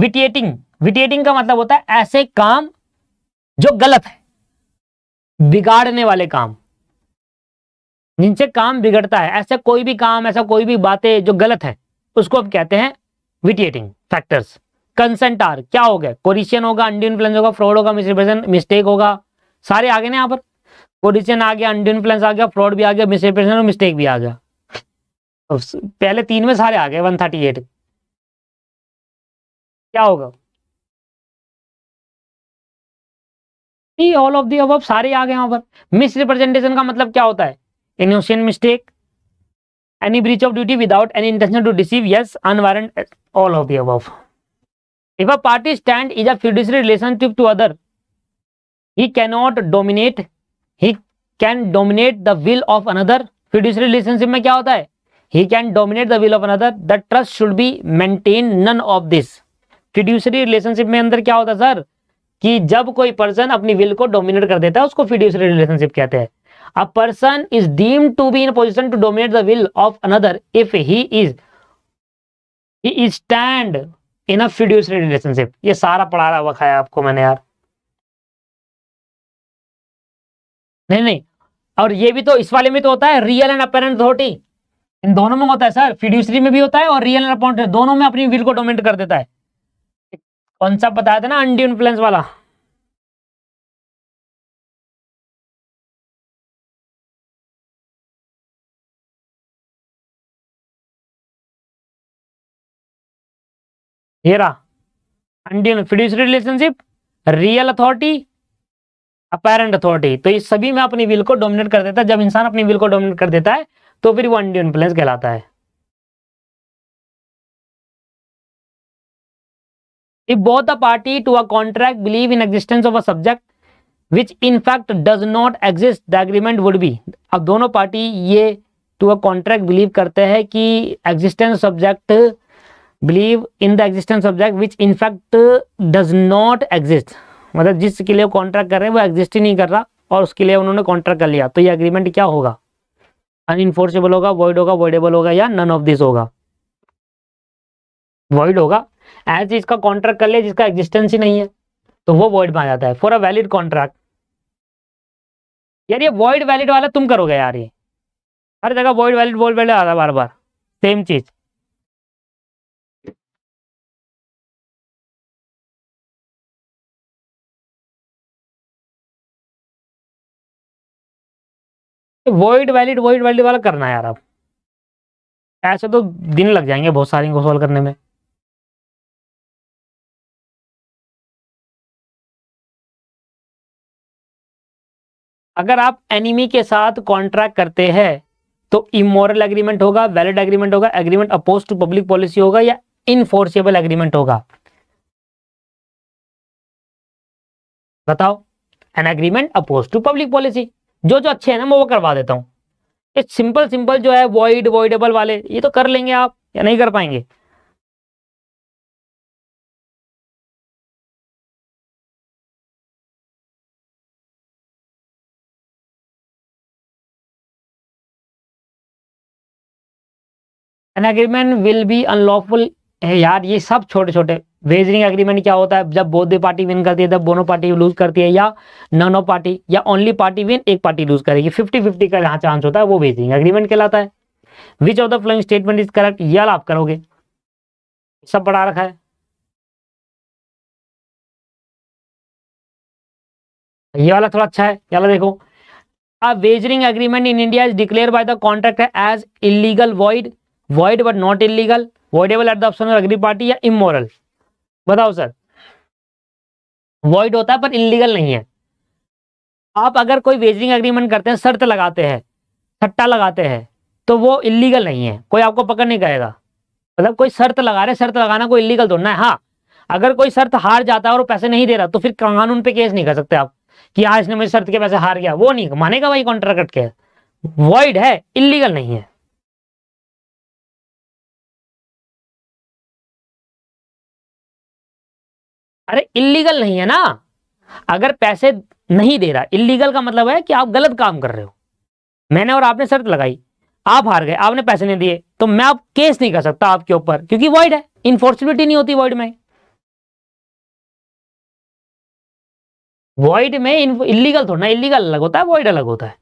विटिएटिंग विटिएटिंग का मतलब होता है ऐसे काम जो गलत है बिगाड़ने वाले काम जिनसे काम बिगड़ता है ऐसे कोई भी काम ऐसा कोई भी बातें जो गलत है उसको हम कहते हैं विटिएटिंग फैक्टर्स कंसेंट आर क्या हो गया कोरिशियन होगा अंडी होगा फ्रॉड होगा मिसरिप्रेजेंट मिस्टेक होगा सारे आगे ना यहाँ पर कोरिशियन आ गया अंडी आ गया फ्रॉड भी आ गया मिसरिप्रेजेंट और मिस्टेक भी आ गया पहले तीन में सारे आ गए वन थर्टी एट क्या होगा ऑल ऑफ दी अब सारे आ गए वहां पर मिस रिप्रेजेंटेशन का मतलब क्या होता है innocent mistake any breach of duty without any intention to deceive yes unwarranted all of the above if a party stand is a fiduciary relationship to other he cannot dominate he can dominate the will of another fiduciary relationship में क्या होता है he can dominate the will of another the trust should be maintain none of this fiduciary relationship में अंदर क्या होता है sir कि जब कोई पर्सन अपनी विल को डोमिनेट कर देता है उसको फिड्यूसरी रिलेशनशिप कहते हैं a person is deem to be in position to dominate the will of another if he is he is stand in a fiduciary relationship ये सारा पढ़ा रहा हुआ खाया आपको मैंने यार नहीं नहीं और ये भी तो इस वाले में तो होता है रियल एंड अपेरेंट अथॉरिटी इन दोनों में होता है सर फिड्यूसरी में भी होता है और रियल एंड अपॉइंट दोनों में अपनी विल को डोमिनेट कर देता है कौन सा बताया था ना अंडी इन्फ्लुएंस वाला ये रहा relationship real authority apparent authority तो ये सभी में अपनी विल को डोमिनेट कर देता है जब इंसान अपनी विल को डोमिनेट कर देता है तो फिर वो अंडी इन्फ्लुएंस कहलाता है if both the party to a contract believe in existence of a subject which in fact does not exist the agreement would be अब दोनों पार्टी ये टू अ कॉन्ट्रैक्ट बिलीव करते हैं कि existence subject believe in the existence subject which in fact does not exist मतलब जिसके लिए contract कर रहे हैं वो एग्जिस्ट ही नहीं कर रहा और उसके लिए उन्होंने कॉन्ट्रैक्ट कर लिया तो ये अग्रीमेंट क्या होगा अनइनफोर्सेबल होगा वॉइड होगा वॉइडेबल होगा या नन ऑफ दिस होगा वॉइड होगा एज इसका कॉन्ट्रैक्ट कर ले जिसका एग्जिस्टेंस ही नहीं है तो वो वॉइड में आ जाता है फॉर अ वैलिड कॉन्ट्रैक्ट यार ये वॉइड वैलिड वाला तुम करोगे यार ये हर जगह वॉइड वैलिड वॉइड वैलिड आ रहा बार बार सेम चीज़ वॉइड वैलिड वॉइड वैलिड वाला करना है यार आप ऐसे तो दिन लग जाएंगे बहुत सारी को सॉल्व करने में अगर आप एनिमी के साथ कॉन्ट्रैक्ट करते हैं तो इमोरल एग्रीमेंट होगा वैलिड एग्रीमेंट होगा agreement oppose to public policy होगा या इनफोर्सेबल एग्रीमेंट होगा बताओ an agreement oppose to public policy जो जो अच्छे हैं ना मैं वो करवा देता हूँ सिंपल सिंपल जो है वॉइड वॉइडेबल वाले ये तो कर लेंगे आप या नहीं कर पाएंगे an agreement will be unlawful है यार ये सब छोटे छोटे वेजरिंग एग्रीमेंट क्या होता है जब बोधे पार्टी विन करती है तब दोनों पार्टी लूज करती है या नो पार्टी या ओनली पार्टी विन एक पार्टी लूज करेगी फिफ्टी फिफ्टी का जहाँ चांस होता है वो वेजरिंग एग्रीमेंट कहलाता है which of the following statement is correct या आप करोगे सब बढ़ा रखा है ये वाला थोड़ा अच्छा है ये वाला देखो a wagering agreement in India is declare by the contractor as illegal void void but not illegal voidable at the option of agree party या इमोरल बताओ सर वॉइड होता है पर इलीगल नहीं है आप अगर कोई वेजिंग एग्रीमेंट करते हैं शर्त लगाते हैं सट्टा लगाते हैं तो वो इलीगल नहीं है कोई आपको पकड़ नहीं करेगा मतलब कोई शर्त लगा रहे शर्त लगाना कोई इलीगल तो ना है हाँ अगर कोई शर्त हार जाता है और पैसे नहीं दे रहा तो फिर कानून पे केस नहीं कर सकते आप कि हाँ इसने मुझे शर्त के पैसे हार गया वो नहीं मानेगा भाई कॉन्ट्रैक्ट के वॉइड है इलीगल नहीं है अरे इलीगल नहीं है ना अगर पैसे नहीं दे रहा इलीगल का मतलब है कि आप गलत काम कर रहे हो मैंने और आपने शर्त लगाई आप हार गए आपने पैसे नहीं दिए तो मैं आप केस नहीं कर सकता आपके ऊपर क्योंकि वॉइड है इनफोर्सिबिलिटी नहीं होती वॉइड में वॉइड में इलीगल थोड़ा ना इलीगल अलग होता है वॉइड अलग होता है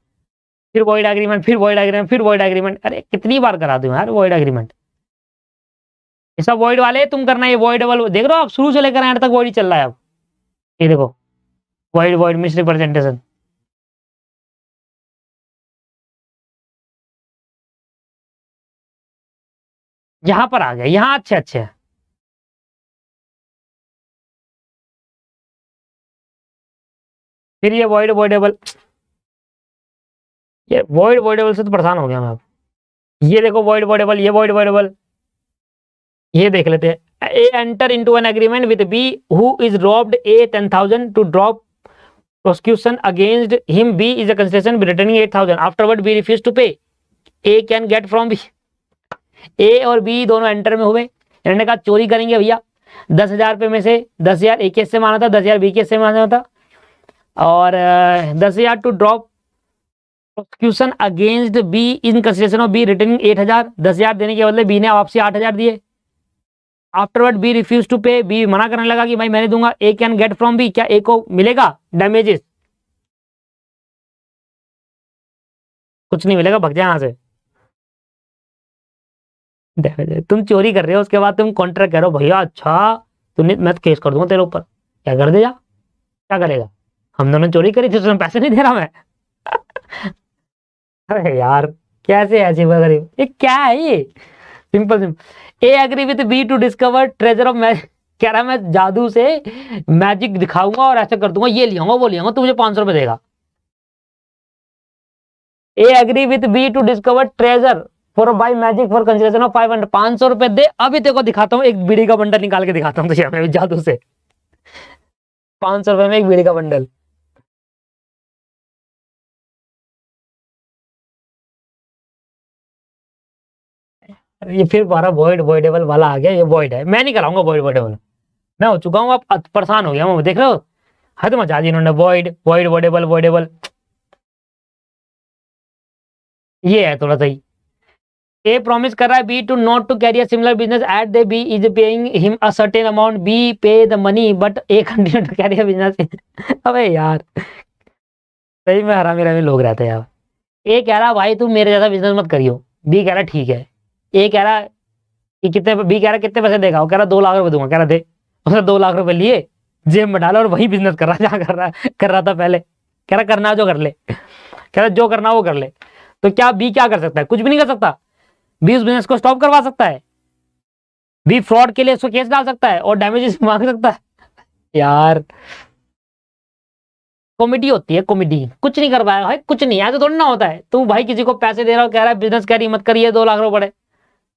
फिर वॉइड एग्रीमेंट फिर वॉइड एग्रीमेंट फिर वॉइड एग्रीमेंट अरे कितनी बार करा दू यार वॉइड एग्रीमेंट ये सब वॉइड वाले तुम करना ये वॉइड वाले देख रहे हो आप शुरू से लेकर एंड तक वॉइड चल रहा है अब ये देखो वॉइड वॉइड मिस रिप्रेजेंटेशन यहां पर आ गया यहां अच्छे अच्छे है फिर ये वॉइड वॉइडेबल ये वॉइड वॉइडेबल से तो परेशान हो गया मैं अब ये देखो वॉइड वॉइडेबल ये वॉइड वॉइडेबल ये देख लेते हैं A enter into an agreement with B who is robbed A ten thousand to drop prosecution against him B is अंसेशन returning eight thousand afterward B refuse to pay A can get from B A और B दोनों enter में हुए इन्होंने कहा चोरी करेंगे भैया दस हजार रुपये में से दस हजार ए के से माना था दस हजार बी के से माना था और दस हजार to drop prosecution against B in consideration of B returning eight हजार दस हजार देने के बदले बी ने वापसी आठ हजार दिए afterward B refuse to pay B मना करने लगा कि भाई मैंने दूंगा A can get from B क्या ए को मिलेगा डैमेजेस कुछ नहीं मिलेगा भग जाए यहां से तुम चोरी कर रहे हो उसके बाद तुम कॉन्ट्रैक्ट करो भैया अच्छा तुमने मैं तो केस कर दूंगा तेरे ऊपर क्या कर दे जा क्या करेगा हम दोनों चोरी करी थी उसमें पैसे नहीं दे रहा मैं अरे यार कैसे ऐसे गरीब ये क्या है ये simple simple A agree with B to discover treasure of magic कह रहा है मैं जादू से मैजिक दिखाऊंगा और ऐसा कर दूंगा ये लियाऊंगा वो लियाऊंगा तू मुझे पांच सौ रुपए देगा A agree with B to discover treasure for by magic for consideration of five hundred पांच सौ रुपए दे अभी तेरे को दिखाता हूँ एक बीड़ी का बंडल निकाल के दिखाता हूँ तुझे तो जादू से पांच सौ रुपए में एक बीड़ी का बंडल ये फिर बारह वॉइड वॉइडेबल वाला आ गया ये वॉइड है मैं नहीं कराऊंगा वॉइड वॉइडेबल मैं हो चुका हूँ आप परेशान हो गया हूँ देख लो हद मचा दी इन्होंने वॉइड वॉइड वॉइडेबल वॉइडेबल ये है थोड़ा सही ए प्रॉमिस कर रहा है B to not to carry similar business at the B is paying him a certain amount B pay the money but A continue to carry business अबे यार सही में हरामी हरामी लोग रहते हैं यार ए कह रहा भाई तू मेरे ज्यादा बिजनेस मत करियो बी कह रहा ठीक है ए कह रहा कि कितने बी कह रहा कितने पैसे देगा वो कह रहा दो लाख रुपए दूंगा कह रहा दे उसने दो लाख रुपए लिए जेब में डाला और वही बिजनेस कर रहा जहां कर रहा कर रहा था पहले कह रहा करना जो कर ले कह रहा जो करना वो कर ले तो क्या बी क्या कर सकता है कुछ भी नहीं कर सकता बी उस बिजनेस को स्टॉप करवा सकता है बी फ्रॉड के लिए उसको केस डाल सकता है और डैमेजेस मांग सकता है यार कॉमेडी होती है कॉमेडी कुछ नहीं कर पाया भाई कुछ नहीं ऐसा थोड़ी ना होता है तू भाई किसी को पैसे दे रहा हो कह रहा है बिजनेस कह रही मत करिए दो लाख रुपए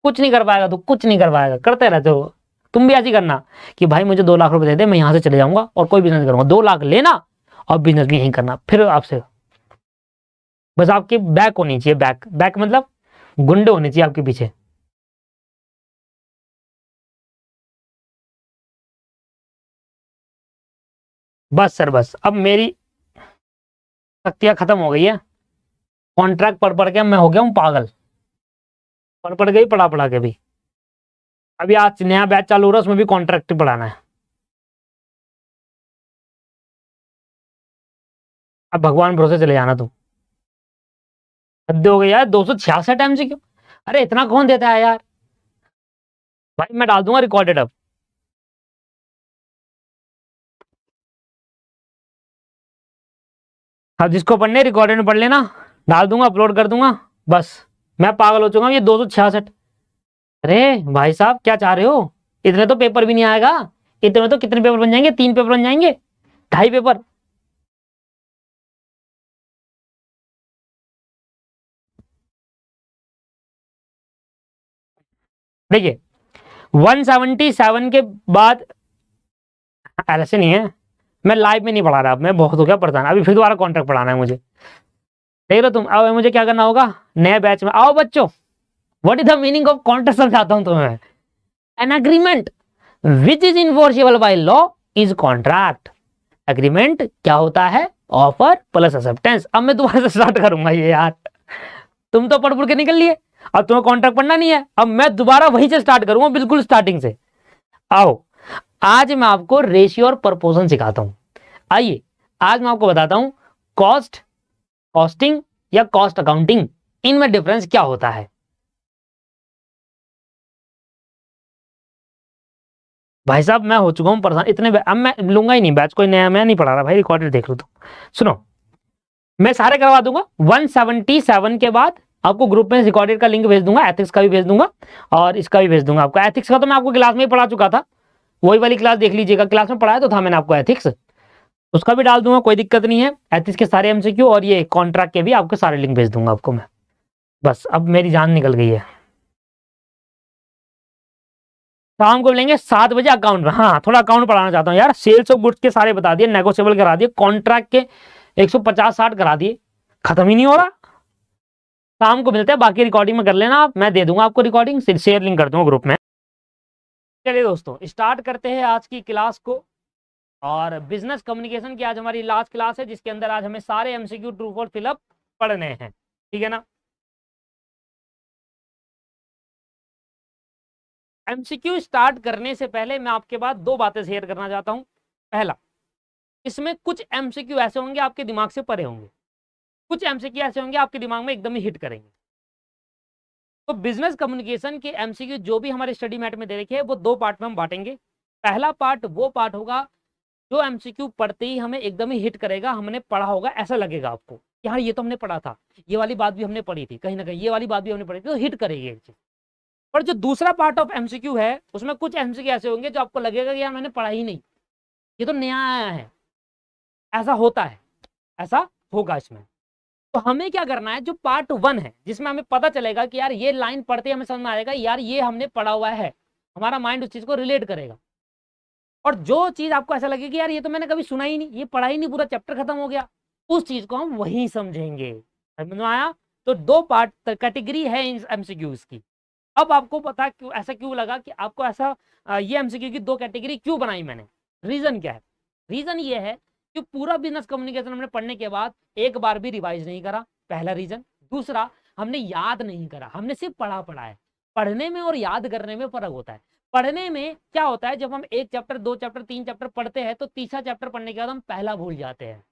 कुछ नहीं कर पाएगा तो कुछ नहीं कर पाएगा करते रहते हो तुम भी ऐसी करना कि भाई मुझे दो लाख रुपए दे दे मैं यहां से चले जाऊंगा और कोई बिजनेस करूंगा दो लाख लेना और बिजनेस भी यहीं करना फिर आपसे बस आपकी बैक होनी चाहिए बैक बैक मतलब गुंडे होने चाहिए आपके पीछे बस सर बस अब मेरी शक्तियां खत्म हो गई है कॉन्ट्रैक्ट पढ़ पढ़ के मैं हो गया हूं पागल पढ़ पढ़ गई पढ़ा पढ़ा के भी अभी आज नया बैच चालू हो रहा है उसमें भी कॉन्ट्रैक्ट पढ़ाना है अब भगवान भरोसे चले जाना तुम हद हो गई यार दो सौ छियासठ एम सी अरे इतना कौन देता है यार भाई मैं डाल दूंगा रिकॉर्डेड अब अब जिसको पढ़ने रिकॉर्डेड में पढ़ लेना डाल दूंगा अपलोड कर दूंगा बस मैं पागल हो चुका हूँ ये दो अरे भाई साहब क्या चाह रहे हो इतने तो पेपर भी नहीं आएगा इतने तो कितने पेपर बन जाएंगे तीन पेपर बन जाएंगे ढाई पेपर देखिए 177 के बाद ऐसे नहीं है मैं लाइव में नहीं पढ़ा रहा मैं बहुत हो गया पढ़ता अभी फिर दोबारा कॉन्ट्रैक्ट पढ़ाना है मुझे देख रहे तुम अब मुझे क्या करना होगा नए बैच में आओ बच्चों what is the meaning of contract समझाता हूं तुम्हें an agreement which is enforceable by law is contract agreement क्या होता है ऑफर प्लस एक्सेप्टेंस अब मैं तुम्हारे से स्टार्ट करूंगा ये यार तुम तो पढ़ पढ़ के निकल लिए अब तुम्हें कॉन्ट्रैक्ट पढ़ना नहीं है अब मैं दोबारा वहीं से स्टार्ट करूंगा बिल्कुल स्टार्टिंग से आओ आज मैं आपको रेशियो और प्रपोजन सिखाता हूं आइए आज मैं आपको बताता हूं कॉस्ट कॉस्टिंग या कॉस्ट अकाउंटिंग इनमें डिफरेंस क्या होता है भाई साहब मैं हो चुका हूं परेशान इतने अब मैं लूंगा ही नहीं बैच कोई नया मैं नहीं पढ़ा रहा भाई रिकॉर्डेड देख लो तुम सुनो मैं सारे करवा दूंगा 177 के बाद आपको ग्रुप में रिकॉर्डेड का लिंक भेज दूंगा एथिक्स का भी भेज दूंगा और इसका भी भेज दूंगा आपको एथिक्स का तो मैं आपको क्लास में ही पढ़ा चुका था वही वाली क्लास देख लीजिएगा क्लास में पढ़ाया तो था मैंने आपको एथिक्स उसका भी डाल दूंगा कोई दिक्कत नहीं है एथिस के सारे एमसीक्यू और ये कॉन्ट्रैक्ट के भी आपके सारे लिंक भेज दूंगा आपको मैं बस अब मेरी जान निकल गई है शाम को मिलेंगे सात बजे अकाउंट में हाँ थोड़ा अकाउंट पढ़ाना चाहता हूँ यार सेल्स और गुड्स के सारे बता दिए नेगोशियबल करा दिए कॉन्ट्रैक्ट के एक सौ पचास साठ करा दिए खत्म ही नहीं हो रहा शाम को मिलते हैं बाकी रिकॉर्डिंग में कर लेना आप मैं दे दूंगा आपको रिकॉर्डिंग शेयर लिंक कर दूंगा ग्रुप में चलिए दोस्तों स्टार्ट करते हैं आज की क्लास को और बिजनेस कम्युनिकेशन की आज हमारी लास्ट क्लास है जिसके अंदर आज हमें सारे एमसीक्यू ट्रू फॉर फिलअप पढ़ने हैं ठीक है ना एमसीक्यू स्टार्ट करने से पहले मैं आपके बाद दो बातें शेयर करना चाहता हूं पहला इसमें कुछ एमसीक्यू ऐसे होंगे आपके दिमाग से परे होंगे कुछ एमसीक्यू ऐसे होंगे आपके दिमाग में एकदम ही हिट करेंगे तो बिजनेस कम्युनिकेशन के एमसीक्यू जो भी हमारे स्टडी मैट में दे रखे हैं वो दो पार्ट में हम बांटेंगे पहला पार्ट वो पार्ट होगा जो एमसीक्यू पढ़ते ही हमें एकदम ही हिट करेगा हमने पढ़ा होगा ऐसा लगेगा आपको यार हाँ, ये तो हमने पढ़ा था ये वाली बात भी हमने पढ़ी थी कहीं ना कहीं ये वाली बात भी हमने पढ़ी थी तो हिट करेगी एक चीज पर जो दूसरा पार्ट ऑफ एमसीक्यू है उसमें कुछ एमसीक्यू ऐसे होंगे जो आपको लगेगा कि यार मैंने पढ़ा ही नहीं ये तो नया आया है ऐसा होता है ऐसा होगा इसमें तो हमें क्या करना है जो पार्ट वन है जिसमें हमें पता चलेगा कि यार ये लाइन पढ़ते हमें समझ में आएगा यार ये हमने पढ़ा हुआ है हमारा माइंड उस चीज को रिलेट करेगा और जो चीज आपको ऐसा लगे कि यार ये तो मैंने कभी सुना ही नहीं ये पढ़ा ही नहीं पूरा चैप्टर खत्म हो गया उस चीज को हम वही समझेंगे आया तो दो पार्ट तो कैटेगरी है इन एमसीक्यूज की अब आपको पता क्यों ऐसा क्यों लगा कि आपको ऐसा ये एमसीक्यू की दो कैटेगरी क्यों बनाई मैंने रीजन क्या है रीजन ये है कि पूरा बिजनेस कम्युनिकेशन हमने पढ़ने के बाद एक बार भी रिवाइज नहीं करा पहला रीजन दूसरा हमने याद नहीं करा हमने सिर्फ पढ़ा पढ़ा है पढ़ने में और याद करने में फर्क होता है पढ़ने में क्या होता है जब हम एक चैप्टर दो चैप्टर तीन चैप्टर पढ़ते हैं तो तीसरा चैप्टर पढ़ने के बाद हम पहला भूल जाते हैं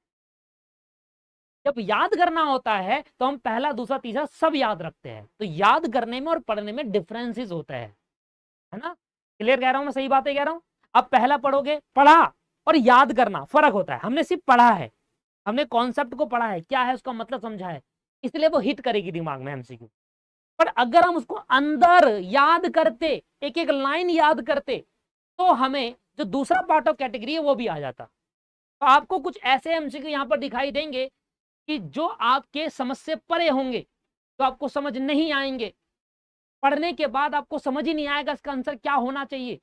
जब याद करना होता है तो हम पहला दूसरा तीसरा सब याद रखते हैं तो याद करने में और पढ़ने में डिफरेंसेस होता है है ना क्लियर कह रहा हूँ मैं सही बातें कह रहा हूँ अब पहला पढ़ोगे पढ़ा और याद करना फर्क होता है हमने सिर्फ पढ़ा है हमने कॉन्सेप्ट को पढ़ा है क्या है उसका मतलब समझा है इसलिए वो हिट करेगी दिमाग में एमसीक्यू पर अगर हम उसको अंदर याद करते एक एक लाइन याद करते तो हमें जो दूसरा पार्ट ऑफ कैटेगरी है वो भी आ जाता तो आपको कुछ ऐसे एमसीक्यू यहाँ पर दिखाई देंगे कि जो आपके समझ से परे होंगे तो आपको समझ नहीं आएंगे पढ़ने के बाद आपको समझ ही नहीं आएगा इसका आंसर क्या होना चाहिए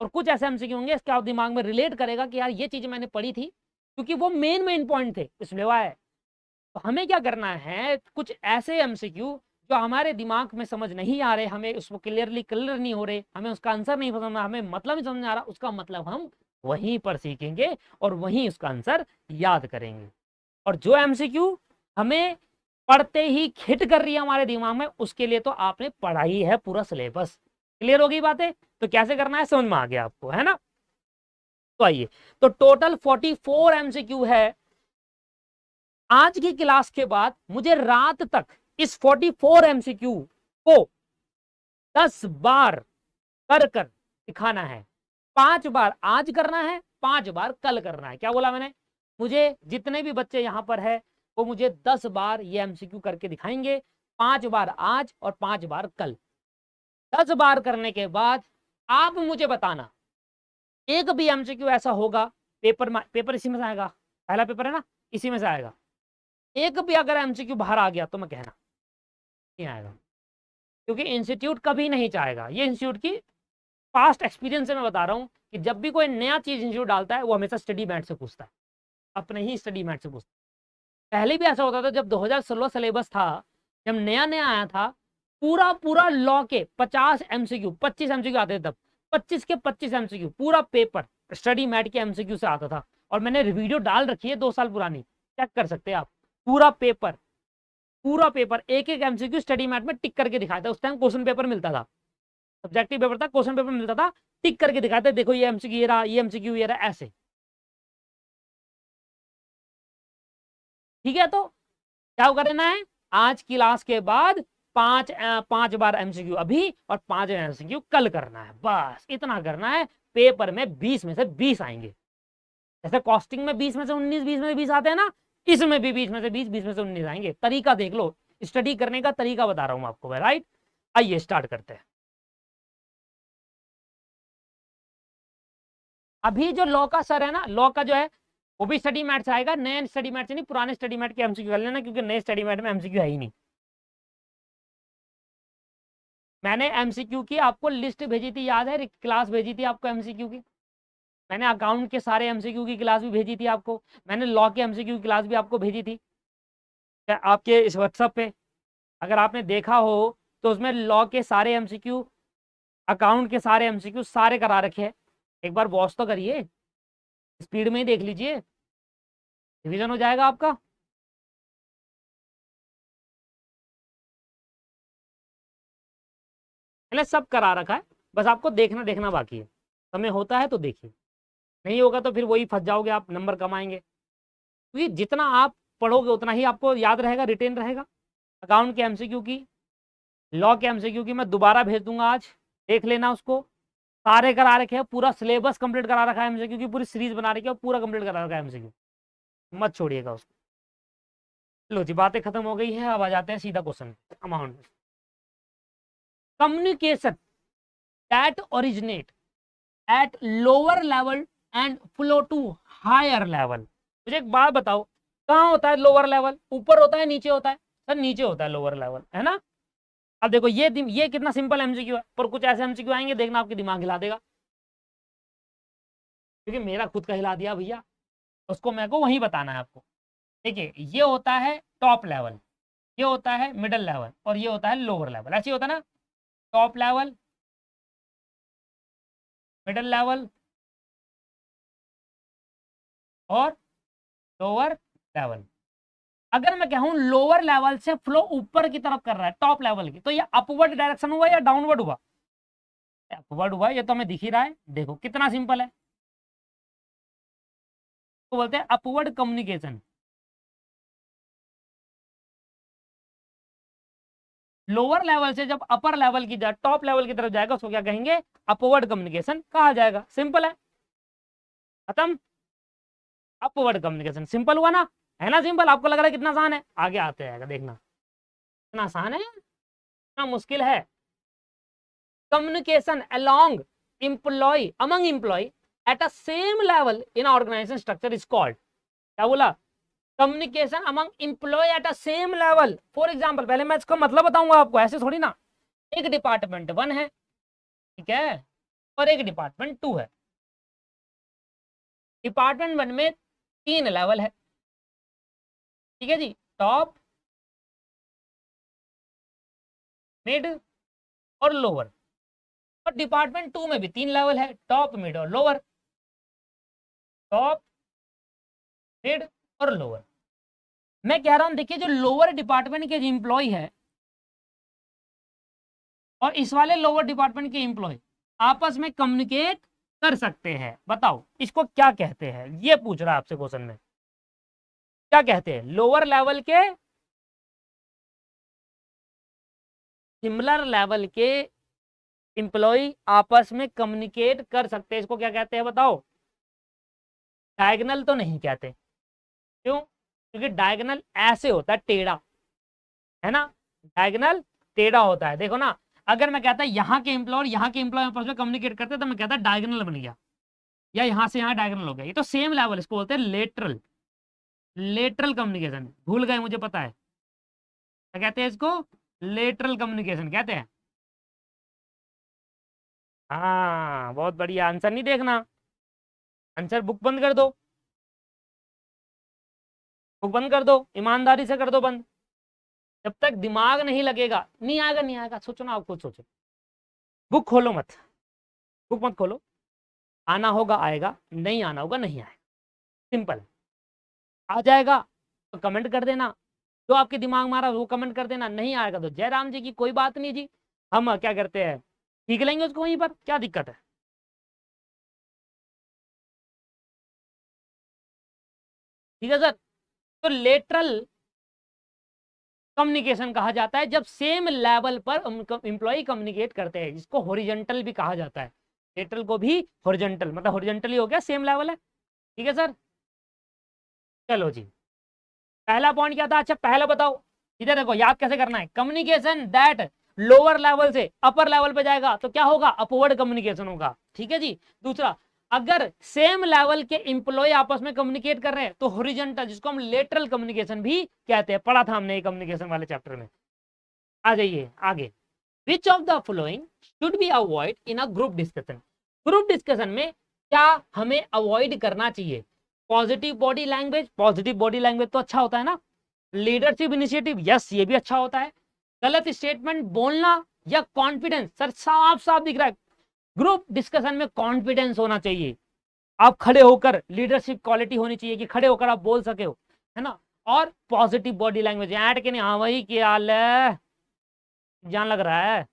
और कुछ ऐसे एमसीक्यू होंगे इसका आप दिमाग में रिलेट करेगा कि यार ये चीज़ मैंने पढ़ी थी क्योंकि वो मेन मेन पॉइंट थे इसलिए वह है तो हमें क्या करना है कुछ ऐसे एमसीक्यू तो हमारे दिमाग में समझ नहीं आ रहे हमें उसको क्लियरली क्लियर नहीं हो रहे हमें उसका आंसर नहीं समझ हमें मतलब नहीं समझ आ रहा उसका मतलब हम वहीं पर सीखेंगे और वहीं उसका आंसर याद करेंगे और जो एमसीक्यू हमें पढ़ते ही खिट कर रही है हमारे दिमाग में उसके लिए तो आपने पढ़ाई है पूरा सिलेबस क्लियर होगी बातें तो कैसे करना है समझ में आ गया आपको है ना तो आइए तो टोटल 44 एमसीक्यू है आज की क्लास के बाद मुझे रात तक इस 44 एमसीक्यू को 10 बार कर कर दिखाना है पांच बार आज करना है पांच बार कल करना है क्या बोला मैंने मुझे जितने भी बच्चे यहाँ पर है वो मुझे दस बार ये एमसीक्यू करके दिखाएंगे पांच बार आज और पांच बार कल दस बार करने के बाद आप मुझे बताना एक भी एमसीक्यू ऐसा होगा पेपर पेपर इसी में से आएगा पहला पेपर है ना इसी में से आएगा एक भी अगर एमसीक्यू बाहर आ गया तो मैं कहना नहीं आएगा क्योंकि इंस्टीट्यूट कभी नहीं चाहेगा ये इंस्टीट्यूट की पास्ट एक्सपीरियंस से मैं बता रहा हूँ कि जब भी कोई नया चीज़ इंस्टीट्यूट डालता है वो हमेशा स्टडी मैट से पूछता है अपने ही स्टडी मैट से पूछता है पहले भी ऐसा होता था जब दो सिलेबस था जब नया नया आया था पूरा पूरा लॉ के 50 एम 25 क्यू आते थे तब 25 के 25 एमसीक्यू पूरा पेपर स्टडी मैट के एमसीक्यू से आता था और मैंने वीडियो डाल रखी है दो साल पुरानी चेक कर सकते हैं आप पूरा पेपर पूरा पेपर एक एक एमसीक्यू स्टडी मैट में टिक करके दिखाया था उस टाइम क्वेश्चन पेपर मिलता था सब्जेक्टिव पेपर था क्वेश्चन पेपर मिलता था टिक करके दिखाते थे देखो ये एमसीक्यू ये रहा ये एमसीक्यू ये रहा ऐसे ठीक है तो क्या करना है आज क्लास के बाद पांच पांच बार एमसीक्यू अभी और पांच एमसीक्यू कल करना है बस इतना करना है पेपर में बीस में से बीस आएंगे जैसे कॉस्टिंग में बीस में से उन्नीस बीस में से बीस आते हैं ना इसमें भी बीस में से बीस बीस में से उन्नीस आएंगे तरीका देख लो स्टडी करने का तरीका बता रहा हूं आपको मैं राइट आइए स्टार्ट करते हैं अभी जो लॉ का सर है ना लॉ का जो है वो भी स्टडी मैट से आएगा नए स्टडी मैट से नहीं पुराने स्टडी मैट के एमसीक्यू कर लेना क्योंकि नए स्टडी मैट में एमसीक्यू है ही नहीं मैंने एमसीक्यू की आपको लिस्ट भेजी थी याद है क्लास भेजी थी आपको एमसीक्यू की मैंने अकाउंट के सारे एमसीक्यू की क्लास भी भेजी थी आपको मैंने लॉ के एमसीक्यू की क्लास भी आपको भेजी थी आपके इस व्हाट्सएप पे अगर आपने देखा हो तो उसमें लॉ के सारे एमसीक्यू अकाउंट के सारे एमसीक्यू सारे करा रखे हैं एक बार वॉच तो करिए स्पीड में ही देख लीजिए रिविजन हो जाएगा आपका मैंने सब करा रखा है बस आपको देखना देखना बाकी है समय होता है तो देखिए नहीं होगा तो फिर वही फंस जाओगे आप नंबर कमाएंगे क्योंकि तो ये जितना आप पढ़ोगे उतना ही आपको याद रहेगा रिटेन रहेगा अकाउंट के एमसीक्यू की लॉ के एमसीक्यू की मैं दोबारा भेज दूंगा आज देख लेना उसको सारे करा रखे हैं पूरा सिलेबस कंप्लीट करा रखा है एमसीक्यू की पूरी सीरीज बना रखी है और पूरा कंप्लीट करा रखा है एमसीक्यू मत छोड़िएगा उसको लो जी बातें खत्म हो गई है अब आ जाते हैं सीधा question amount communication at originate at lower level and flow to higher level मुझे एक बात बताओ कहाँ होता है लोअर लेवल ऊपर होता है नीचे होता है सर नीचे होता है लोअर लेवल है ना अब देखो ये ये कितना सिंपल एमसीक्यू है पर कुछ ऐसे एमसीक्यू आएंगे देखना आपके दिमाग हिला देगा क्योंकि मेरा खुद का हिला दिया भैया उसको मेरे को वही बताना है आपको देखिए ये होता है टॉप लेवल ये होता है मिडल लेवल और ये होता है लोअर लेवल ऐसे होता है ना टॉप लेवल मिडल लेवल और लोअर लेवल अगर मैं कहूं लोअर लेवल से फ्लो ऊपर की तरफ कर रहा है टॉप लेवल की तो ये अपवर्ड डायरेक्शन हुआ या डाउनवर्ड हुआ अपवर्ड हुआ ये तो हमें दिख ही रहा है देखो कितना सिंपल है तो बोलते हैं अपवर्ड कम्युनिकेशन लोअर लेवल से जब अपर लेवल की टॉप लेवल की तरफ जाएगा उसको क्या कहेंगे अपवर्ड कम्युनिकेशन कहा जाएगा सिंपल है खत्म अपवर्ड कम्युनिकेशन सिंपल हुआ ना है ना सिंपल आपको लग रहा है कितना आसान है आगे आते रहेगा देखना कितना आसान है कितना मुश्किल है communication along employee among employee at a same level in organisation structure is called क्या बोला communication among employee at a same level for example पहले मैं इसका मतलब बताऊंगा आपको ऐसे थोड़ी ना एक डिपार्टमेंट वन है ठीक है और एक डिपार्टमेंट टू है डिपार्टमेंट वन में तीन लेवल है ठीक है जी टॉप मिड और लोअर और डिपार्टमेंट टू में भी तीन लेवल है टॉप मिड और लोअर टॉप मिड और लोअर मैं कह रहा हूं देखिए जो लोअर डिपार्टमेंट के इंप्लॉय है और इस वाले लोअर डिपार्टमेंट के इंप्लॉय आपस में कम्युनिकेट कर सकते हैं बताओ इसको क्या कहते हैं ये पूछ रहा है आपसे क्वेश्चन में क्या कहते हैं लोअर लेवल के सिमिलर लेवल के एम्प्लॉय आपस में कम्युनिकेट कर सकते हैं इसको क्या कहते हैं बताओ डायगनल तो नहीं कहते क्यों क्योंकि डायगनल ऐसे होता है टेढ़ा है ना डायगनल टेढ़ा होता है देखो ना अगर मैं कहता यहाँ के इम्प्लॉयर यहाँ के एम्प्लॉय आपस में कम्युनिकेट करते तो मैं कहता डायगनल बन गया या यहाँ से यहाँ डायगनल हो गया ये तो सेम लेवल इसको बोलते हैं लेटरल लेटरल कम्युनिकेशन भूल गए मुझे पता है क्या कहते हैं इसको लेटरल कम्युनिकेशन कहते हैं हाँ बहुत बढ़िया आंसर नहीं देखना आंसर बुक बंद कर दो बुक बंद कर दो ईमानदारी से कर दो बंद जब तक दिमाग नहीं लगेगा नहीं आएगा नहीं आएगा सोचो ना आप खुद सोचो बुक खोलो मत बुक मत खोलो आना होगा आएगा नहीं आना होगा नहीं आएगा सिंपल आ जाएगा तो कमेंट कर देना जो तो आपके दिमाग मारा वो कमेंट कर देना नहीं आएगा तो जय राम जी की कोई बात नहीं जी हम क्या करते हैं ठीक लेंगे उसको वहीं पर क्या दिक्कत है ठीक है सर तो लेटरल कम्युनिकेशन कहा जाता है जब सेम लेवल पर इंप्लॉई कम्युनिकेट करते हैं जिसको होरिजेंटल भी कहा जाता है लेटरल को भी होरिजेंटल मतलब होरिजेंटली हो गया सेम लेवल है ठीक है सर चलो जी पहला पॉइंट क्या था अच्छा पहला बताओ इधर देखो याद कैसे करना है कम्युनिकेशन दैट लोअर लेवल से अपर लेवल पे जाएगा तो क्या होगा अपवर्ड कम्युनिकेशन होगा ठीक है जी दूसरा अगर सेम लेवल के इंप्लॉय आपस में कम्युनिकेट कर रहे हैं तो होरिजेंटल जिसको हम लेटरल कम्युनिकेशन भी कहते हैं पढ़ा था हमने कम्युनिकेशन वाले चैप्टर में आ जाइए आगे which of the following should be avoid in a group discussion group discussion में क्या हमें अवॉइड करना चाहिए positive body language positive body language तो अच्छा होता है ना लीडरशिप इनिशिएटिव यस ये भी अच्छा होता है गलत स्टेटमेंट बोलना या कॉन्फिडेंस सर साफ साफ दिख रहा है ग्रुप डिस्कशन में कॉन्फिडेंस होना चाहिए आप खड़े होकर लीडरशिप क्वालिटी होनी चाहिए कि खड़े होकर आप बोल सके हो है ना और पॉजिटिव बॉडी लैंग्वेज ऐड के नहीं हाँ वही क्या हाल है जान लग रहा है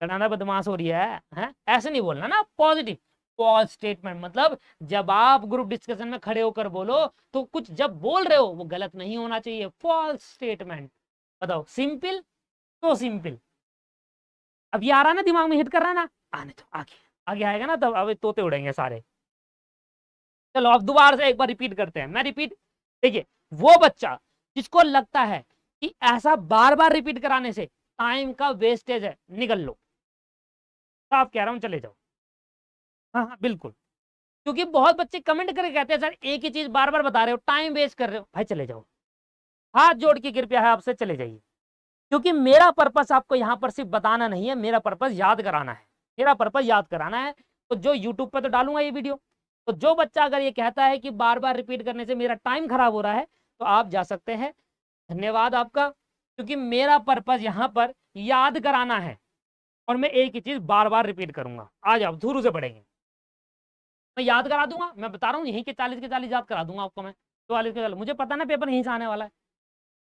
कनाडा बदमाश हो रही है, है? ऐसे नहीं बोलना ना पॉजिटिव पॉज स्टेटमेंट मतलब जब आप ग्रुप डिस्कशन में खड़े होकर बोलो तो कुछ जब बोल रहे हो वो गलत नहीं होना चाहिए फॉल्स स्टेटमेंट बताओ सिंपल तो सिंपल अब ये आ रहा ना दिमाग में हिट कर रहा है ना आने तो आगे आगे आएगा ना तब अब तोते उड़ेंगे सारे चलो अब दोबारा से एक बार रिपीट करते हैं मैं रिपीट देखिए वो बच्चा जिसको लगता है कि ऐसा बार बार रिपीट कराने से टाइम का वेस्टेज है निकल लो साफ तो कह रहा हूँ चले जाओ हाँ हाँ बिल्कुल क्योंकि बहुत बच्चे कमेंट करके कहते हैं सर एक ही चीज बार बार बता रहे हो टाइम वेस्ट कर रहे हो भाई चले जाओ हाथ जोड़ के कृपया है आपसे चले जाइए क्योंकि मेरा पर्पस आपको यहाँ पर सिर्फ बताना नहीं है मेरा पर्पस याद कराना है मेरा पर्पज याद कराना है तो जो यूट्यूब पर तो डालूंगा ये वीडियो तो जो बच्चा अगर ये कहता है कि बार बार रिपीट करने से मेरा टाइम खराब हो रहा है तो आप जा सकते हैं धन्यवाद आपका क्योंकि मेरा पर्पज यहाँ पर याद कराना है और मैं एक ही चीज बार बार रिपीट करूंगा आज आप धूर से पढ़ेंगे मैं याद करा दूंगा मैं बता रहा हूँ यहीं के चालीस के चालीस याद करा दूंगा आपको मैं चौवालीस के चालीस मुझे पता ना पेपर यहीं से आने वाला है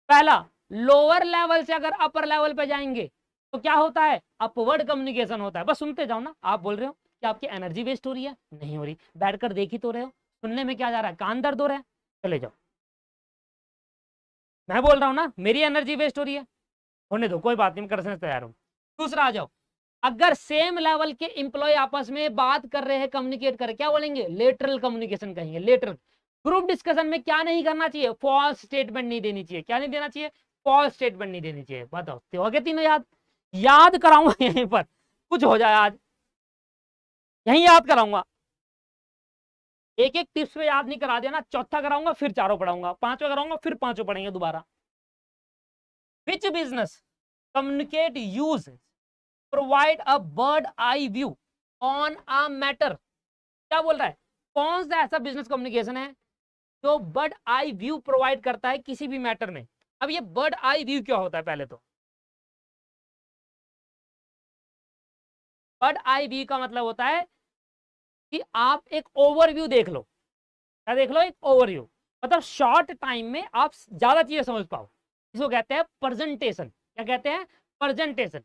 पहला लोअर लेवल से अगर अपर लेवल पे जाएंगे तो क्या होता है अपवर्ड कम्युनिकेशन होता है बस सुनते जाओ ना आप बोल रहे हो कि आपकी एनर्जी वेस्ट हो रही है नहीं हो रही बैठकर देख ही तो रहे हो सुनने में क्या जा रहा है कान दर्द हो रहा है चले जाओ मैं बोल रहा हूँ ना मेरी एनर्जी वेस्ट हो रही है होने दो कोई बात नहीं मैं करने तैयार हूँ दूसरा आ जाओ अगर सेम लेवल के एम्प्लॉय आपस में बात कर रहे हैं कम्युनिकेट कर क्या बोलेंगे लेटरल कम्युनिकेशन कहेंगे लेटरल ग्रुप डिस्कशन में क्या नहीं करना चाहिए फॉल्स स्टेटमेंट नहीं देनी चाहिए क्या नहीं देना चाहिए फॉल्स स्टेटमेंट नहीं देनी चाहिए बताओ हो तीनों याद याद कराऊंगा यहीं पर कुछ हो जाए आज यहीं याद कराऊंगा एक एक टिप्स पे याद नहीं करा देना चौथा कराऊंगा फिर चारों पढ़ाऊंगा पांचवा कराऊंगा फिर पांचों पढ़ेंगे दोबारा which business communicate use provide a bird eye view on a matter क्या बोल रहा है कौन सा ऐसा बिजनेस कम्युनिकेशन है जो बर्ड आई व्यू प्रोवाइड करता है किसी भी मैटर में अब ये बर्ड आई व्यू क्या होता है पहले तो बट आई वी का मतलब होता है कि आप एक ओवरव्यू देख लो क्या देख लो एक ओवरव्यू मतलब शॉर्ट टाइम में आप ज्यादा चीजें समझ पाओ इसको कहते हैं प्रेजेंटेशन क्या कहते हैं presentation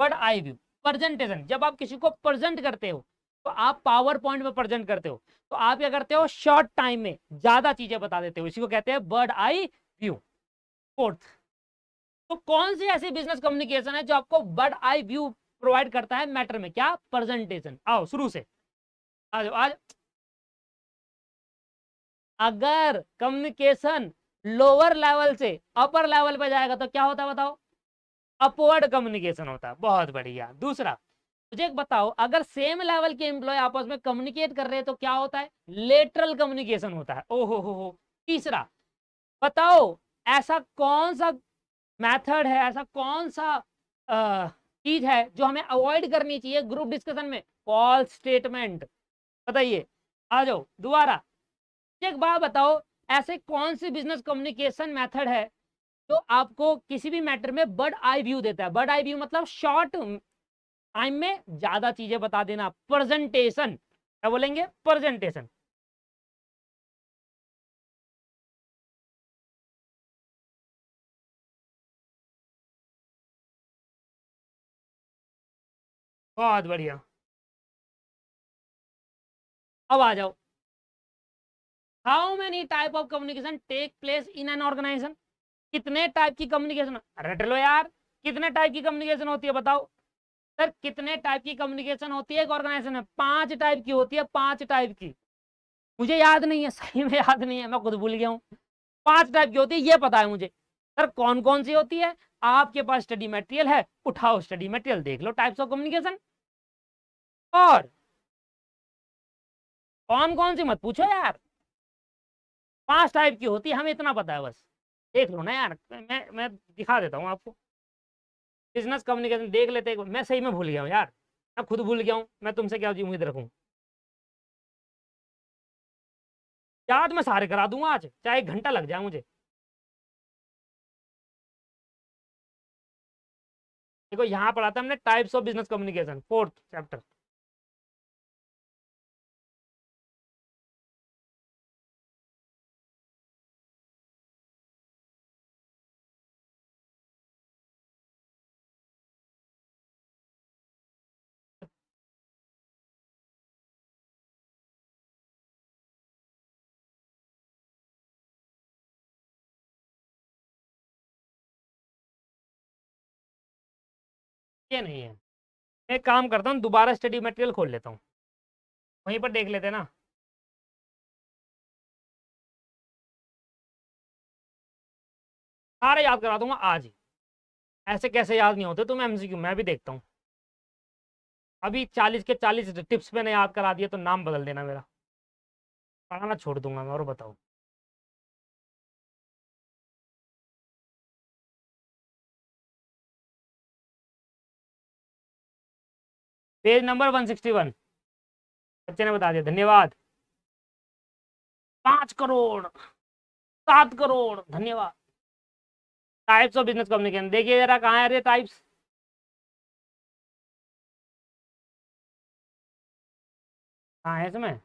but eye view presentation जब आप किसी को प्रेजेंट करते हो तो आप पावर पॉइंट में प्रेजेंट करते हो तो आप क्या करते हो शॉर्ट टाइम में ज्यादा चीजें बता देते हो इसी को कहते हैं बर्ड आई व्यू फोर्थ तो कौन सी ऐसी बिजनेस कम्युनिकेशन है जो आपको बर्ड आई व्यू प्रोवाइड करता है मैटर में क्या प्रेजेंटेशन आओ शुरू से आज आज अगर कम्युनिकेशन लोअर लेवल से अपर लेवल पर जाएगा तो क्या होता बताओ अपवर्ड कम्युनिकेशन होता है बहुत बढ़िया दूसरा मुझे बताओ अगर सेम लेवल के एम्प्लॉय आपस में कम्युनिकेट कर रहे हैं तो क्या होता है लेटरल कम्युनिकेशन होता है ओहो हो हो तीसरा बताओ ऐसा कौन सा मेथड है ऐसा कौन सा चीज है जो हमें अवॉइड करनी चाहिए ग्रुप डिस्कशन में कॉल स्टेटमेंट बताइए आ जाओ दोबारा एक बार बताओ ऐसे कौन से बिजनेस कम्युनिकेशन मेथड है जो आपको किसी भी मैटर में बर्ड आई व्यू देता है बर्ड आई व्यू मतलब शॉर्ट टाइम में ज्यादा चीजें बता देना प्रेजेंटेशन क्या बोलेंगे प्रेजेंटेशन बहुत बढ़िया अब आ जाओ how many type of communication take place in an organisation कितने टाइप की कम्युनिकेशन रट लो यार कितने टाइप की कम्युनिकेशन होती है बताओ सर कितने टाइप की कम्युनिकेशन होती है एक ऑर्गेनाइजेशन में पांच टाइप की होती है पांच टाइप की मुझे याद नहीं है सही में याद नहीं है मैं खुद भूल गया हूँ पांच टाइप की होती है ये पता है मुझे सर कौन कौन सी होती है आपके पास स्टडी मटेरियल है उठाओ स्टडी मटेरियल देख लो टाइप्स ऑफ कम्युनिकेशन और कौन कौन सी मत पूछो यार पांच टाइप की होती है हमें इतना पता है बस देख लो ना यार मैं मैं दिखा देता हूँ आपको बिजनेस कम्युनिकेशन देख लेते हैं मैं सही में भूल गया हूँ यार मैं खुद भूल गया हूँ मैं तुमसे क्या उम्मीद रखूँ याद मैं सारे करा दूंगा आज चाहे एक घंटा लग जाए मुझे देखो यहाँ पढ़ा था हमने types of business communication fourth chapter क्या नहीं है एक काम करता हूँ दोबारा स्टडी मटेरियल खोल लेता हूँ वहीं पर देख लेते ना सारे याद करा दूंगा आज ही ऐसे कैसे याद नहीं होते तो मैं एमसीक्यू मैं भी देखता हूँ अभी चालीस के चालीस टिप्स मैंने याद करा दिए तो नाम बदल देना मेरा पढ़ाना छोड़ दूंगा मैं और बताऊँ पेज नंबर 161 बच्चे ने बता दिया धन्यवाद पांच करोड़ सात करोड़ धन्यवाद टाइप्स ऑफ बिजनेस कम्युनिकेशन देखिए जरा कहा है रे टाइप्स कहा है इसमें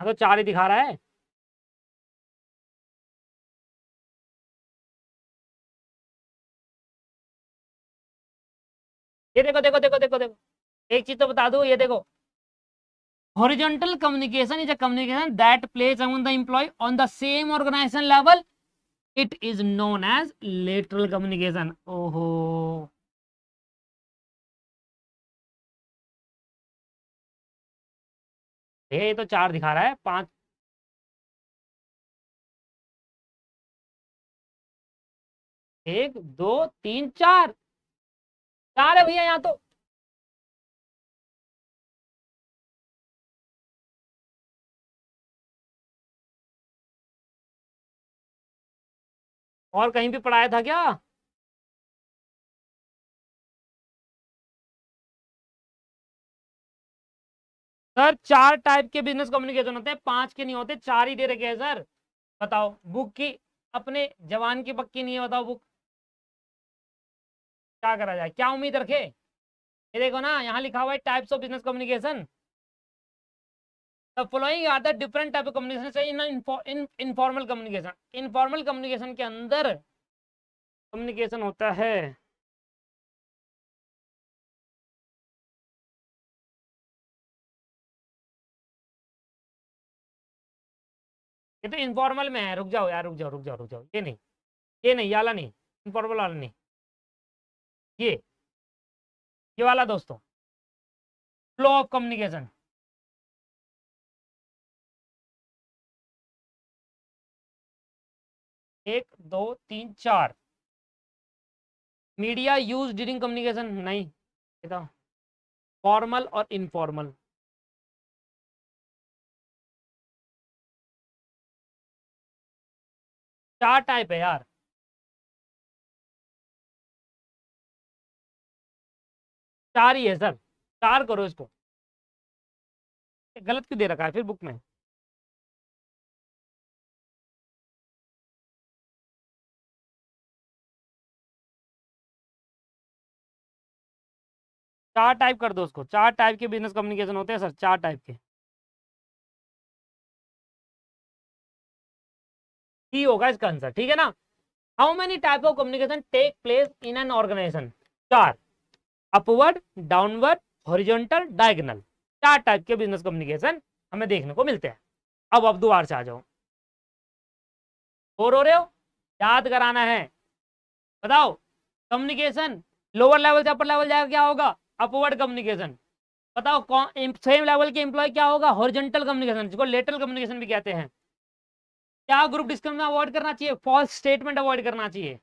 हाँ तो चार ही दिखा रहा है ये देखो देखो देखो देखो देखो एक चीज तो बता दू ये देखो horizontal communication is a communication that plays among the employee on the same organisation level it is known as lateral communication ओहो ठीक है ये तो चार दिखा रहा है पांच एक दो तीन चार चार है भैया यहां तो और कहीं भी पढ़ाया था क्या सर चार टाइप के बिजनेस कम्युनिकेशन होते हैं पांच के नहीं होते चार ही दे रखे हैं सर बताओ बुक की अपने जवान की पक्की नहीं है बताओ बुक क्या करा जाए क्या उम्मीद रखे ये देखो ना यहाँ लिखा हुआ है types of business communication following are the different type of communication informal communication informal communication के अंदर कम्युनिकेशन होता है ये तो इनफॉर्मल में है रुक जाओ यार रुक जाओ रुक जाओ रुक जाओ ये नहीं ये नहीं वाला नहीं इनफॉर्मल वाला नहीं ये ये वाला दोस्तों फ्लो ऑफ कम्युनिकेशन एक दो तीन चार मीडिया यूज ड्यूरिंग कम्युनिकेशन नहीं फॉर्मल तो और इनफॉर्मल चार टाइप है यार चार ही है सर चार करो इसको गलत क्यों दे रखा है फिर बुक में चार टाइप कर दो उसको चार टाइप के बिजनेस कम्युनिकेशन होते हैं सर चार टाइप के ही होगा इसका आंसर ठीक है ना how many type of communication take place in an organization चार अपवर्ड डाउनवर्ड हॉरिजॉन्टल डायगनल चार टाइप के बिजनेस कम्युनिकेशन हमें देखने को मिलते हैं अब अब दोबार से आ जाओ और हो रहे हो याद कराना है बताओ कम्युनिकेशन लोअर लेवल से अपर लेवल जाएगा क्या होगा अपवर्ड कम्युनिकेशन बताओ सेम लेवल के एम्प्लॉय क्या होगा हॉरिजॉन्टल कम्युनिकेशन जिसको लेटरल कम्युनिकेशन भी कहते हैं क्या ग्रुप डिस्कशन अवॉइड करना चाहिए फॉल्स स्टेटमेंट अवॉइड करना चाहिए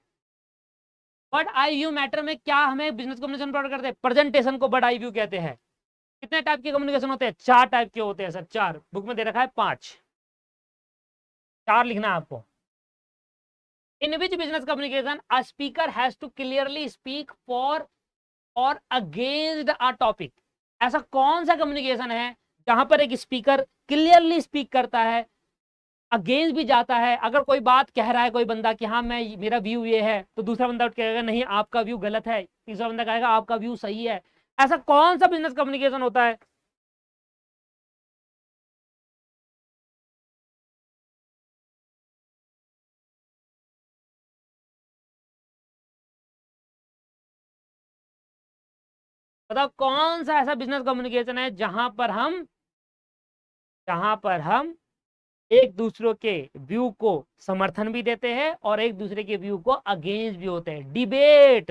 बट आई व्यू मैटर में क्या हमें बिजनेस कम्युनिकेशन प्रोवाइड करते हैं प्रेजेंटेशन को बट आई व्यू कहते हैं कितने टाइप के कम्युनिकेशन होते हैं चार टाइप के होते हैं सर चार बुक में दे रखा है पांच चार लिखना है आपको in which business communication a speaker has to clearly speak for और अगेंस्ट अ टॉपिक ऐसा कौन सा कम्युनिकेशन है जहां पर एक स्पीकर क्लियरली स्पीक करता है अगेंस्ट भी जाता है अगर कोई बात कह रहा है कोई बंदा कि हाँ मैं मेरा व्यू ये है तो दूसरा बंदा कहेगा नहीं आपका व्यू गलत है तीसरा बंदा कहेगा आपका व्यू सही है ऐसा कौन सा बिजनेस कम्युनिकेशन होता है बताओ कौन सा ऐसा बिजनेस कम्युनिकेशन है जहां पर हम जहां पर हम एक दूसरों के व्यू को समर्थन भी देते हैं और एक दूसरे के व्यू को अगेंस्ट भी होते हैं डिबेट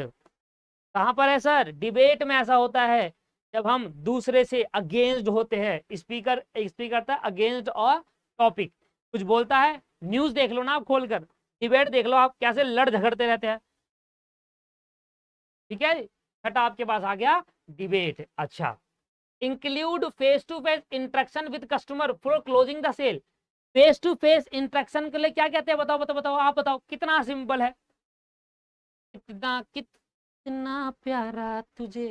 कहाँ पर है सर डिबेट में ऐसा होता है जब हम दूसरे से अगेंस्ट होते हैं स्पीकर स्पीकर था अगेंस्ट और टॉपिक कुछ बोलता है न्यूज देख लो ना आप खोलकर डिबेट देख लो आप कैसे लड़ झगड़ते रहते हैं ठीक है छठा आपके पास आ गया डिबेट अच्छा include face to face interaction with customer for closing the sale face to face interaction के लिए क्या कहते हैं बताओ बताओ बताओ आप बताओ कितना सिंपल है कितना कितना प्यारा तुझे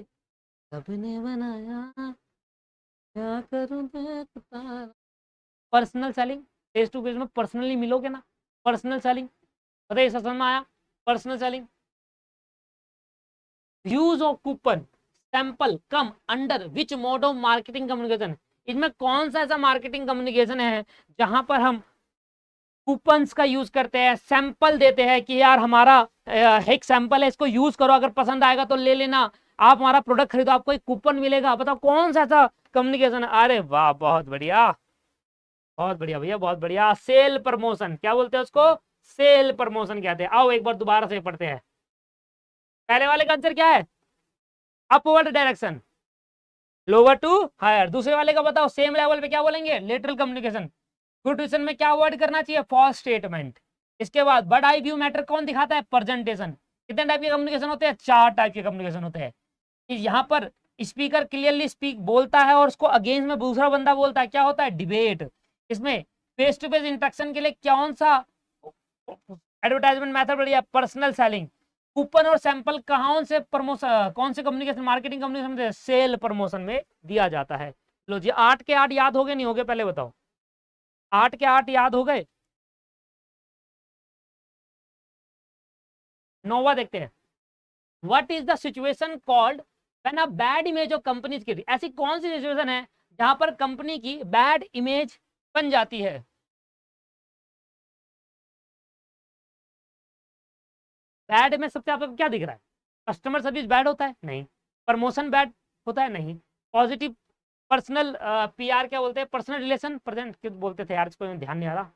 सबने बनाया क्या करूं मैं personal selling face to face में पर्सनली मिलोगे ना पर्सनल सेलिंग बताइए है समझ में आया personal selling use of coupon sample come under which mode of marketing communication इसमें कौन सा ऐसा मार्केटिंग कम्युनिकेशन है जहां पर हम कूपन्स का यूज करते हैं सैंपल देते हैं कि यार हमारा एक सैंपल है इसको यूज करो अगर पसंद आएगा तो ले लेना आप हमारा प्रोडक्ट खरीदो आपको एक कूपन मिलेगा बताओ कौन सा ऐसा कम्युनिकेशन है अरे वाह बहुत बढ़िया बहुत बढ़िया भैया बहुत बढ़िया सेल प्रमोशन क्या बोलते हैं उसको सेल प्रमोशन कहते हैं आओ एक बार दोबारा से पढ़ते हैं पहले वाले का आंसर क्या है upward direction lower to higher दूसरे वाले का बताओ सेम लेवल पे क्या बोलेंगे लेटरल कम्युनिकेशन गुड ट्यूशन में क्या अवॉइड करना चाहिए फॉल्स स्टेटमेंट इसके बाद बट आई व्यू मैटर कौन दिखाता है प्रेजेंटेशन कितने टाइप के कम्युनिकेशन होते हैं चार टाइप के कम्युनिकेशन होते हैं यहाँ पर स्पीकर क्लियरली स्पीक बोलता है और उसको अगेंस्ट में दूसरा बंदा बोलता है क्या होता है डिबेट इसमें फेस टू फेस इंट्रेक्शन के लिए कौन सा एडवर्टाइजमेंट मैथड बढ़िया पर्सनल सेलिंग कूपन और सैंपल कहाँ से प्रमोशन कौन से communication marketing communication sale promotion में दिया जाता है लो जी आठ के आठ याद हो गए नहीं हो गए पहले बताओ आठ के आठ याद हो गए नोवा देखते हैं what is the situation called when a bad image of companies की ऐसी कौन सी सिचुएशन है जहां पर कंपनी की बैड इमेज बन जाती है बैड में सबसे आपको क्या दिख रहा है कस्टमर सर्विस बैड होता है नहीं प्रमोशन बैड होता है नहीं पॉजिटिव पर्सनल पीआर क्या बोलते हैं पर्सनल रिलेशन प्रेजेंट क्यों बोलते थे यार इसको ध्यान नहीं आ रहा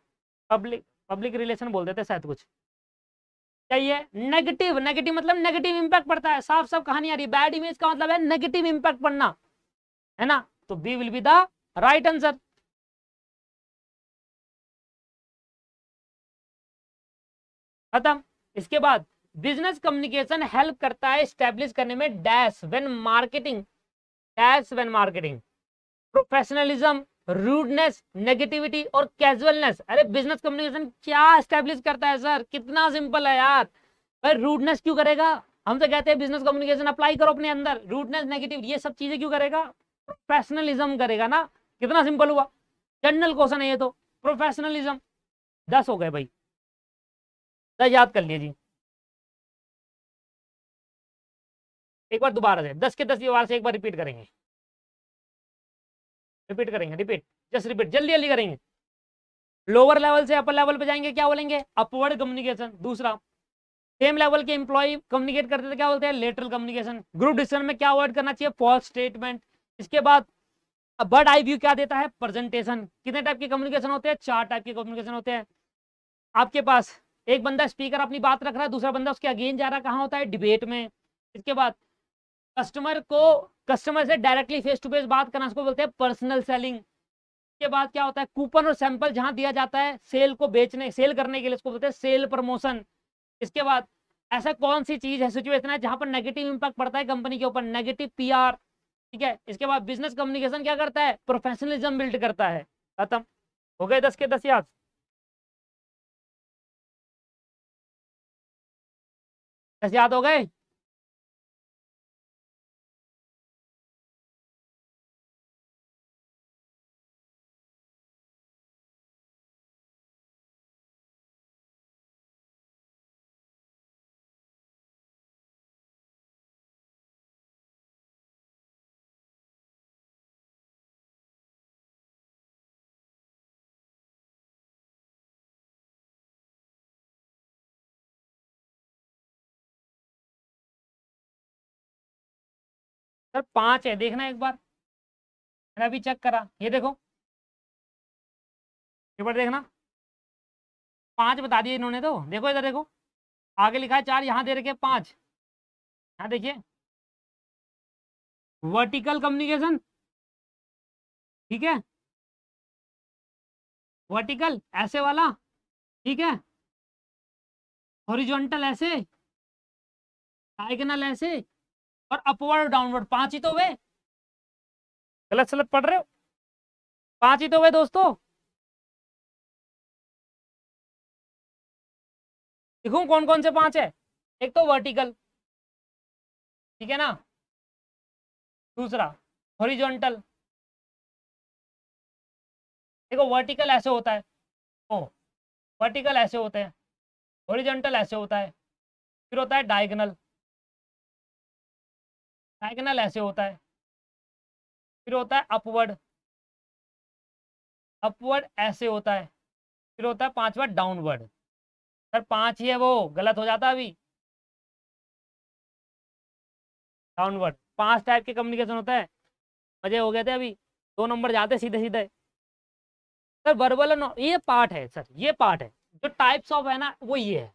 पब्लिक पब्लिक रिलेशन बोलते थे शायद कुछ चाहिए नेगेटिव नेगेटिव मतलब नेगेटिव इंपैक्ट पड़ता है साफ साफ कहानी आ रही बैड इमेज का मतलब है नेगेटिव इंपैक्ट पड़ना है ना तो B will be the right answer खत्म इसके बाद बिजनेस कम्युनिकेशन हेल्प करता है स्टेब्लिश करने में dash when marketing dash when marketing professionalism rudeness negativity और कैजुअलनेस अरे बिजनेस कम्युनिकेशन क्या स्टेब्लिश करता है सर कितना सिंपल है यार भाई रूडनेस क्यों करेगा हम तो कहते हैं बिजनेस कम्युनिकेशन अप्लाई करो अपने अंदर रूडनेस नेगेटिव ये सब चीजें क्यों करेगा प्रोफेशनलिज्म करेगा ना कितना सिंपल हुआ जनरल क्वेश्चन है ये तो प्रोफेशनलिज्म दस हो गए भाई दस याद कर लिए जी एक बार दोबारा से दस के दस दोबारा से एक बार रिपीट करेंगे रिपीट करेंगे रिपीट जस्ट रिपीट जल्दी जल्दी करेंगे लोअर लेवल से अपर लेवल पे जाएंगे क्या बोलेंगे अपवर्ड कम्युनिकेशन दूसरा सेम लेवल के एम्प्लॉय कम्युनिकेट करते थे तो क्या बोलते हैं लेटरल कम्युनिकेशन ग्रुप डिसीजन में क्या अवॉइड करना चाहिए फॉल्स स्टेटमेंट इसके बाद बर्ड आई व्यू क्या देता है प्रेजेंटेशन कितने टाइप के कम्युनिकेशन होते हैं चार टाइप के कम्युनिकेशन होते हैं आपके पास एक बंदा स्पीकर अपनी बात रख रहा है दूसरा बंदा उसके अगेन जा रहा कहाँ होता है डिबेट में इसके बाद कस्टमर को कस्टमर से डायरेक्टली फेस टू फेस बात करना उसको बोलते हैं पर्सनल सेलिंग के बाद क्या होता है कूपन और सैंपल जहां दिया जाता है सेल को बेचने सेल करने के लिए उसको बोलते हैं सेल प्रमोशन इसके बाद ऐसा कौन सी चीज है सिचुएशन है जहां पर नेगेटिव इंपैक्ट पड़ता है कंपनी के ऊपर नेगेटिव पीआर ठीक है इसके बाद बिजनेस कम्युनिकेशन क्या करता है प्रोफेशनलिज्म बिल्ड करता है खत्म हो गए दस के दस याद दस याद हो गए सर पांच है देखना एक बार मैंने अभी चेक करा ये देखो एक बार देखना पांच बता दिए इन्होंने तो देखो इधर देखो आगे लिखा है चार यहाँ दे रखे पांच यहाँ देखिए वर्टिकल कम्युनिकेशन ठीक है वर्टिकल ऐसे वाला ठीक है हॉरिजॉन्टल ऐसे डायगनल ऐसे और अपवर्ड डाउनवर्ड पांच ही तो हुए गलत सलत पढ़ रहे हो पांच ही तो हुए दोस्तों देखू कौन कौन से पांच है एक तो वर्टिकल ठीक है ना दूसरा हॉरिजॉन्टल देखो वर्टिकल ऐसे होता है ओ वर्टिकल ऐसे होते हैं हॉरिजॉन्टल ऐसे होता है फिर होता है डायगनल डायगनल ऐसे होता है फिर होता है अपवर्ड अपवर्ड ऐसे होता है फिर होता है पांचवा डाउनवर्ड सर पांच ही है वो गलत हो जाता अभी डाउनवर्ड पांच टाइप के कम्युनिकेशन होता है मजे हो गए थे अभी दो नंबर जाते सीधे सीधे सर वर्बल ये पार्ट है सर ये पार्ट है जो टाइप्स ऑफ है ना वो ये है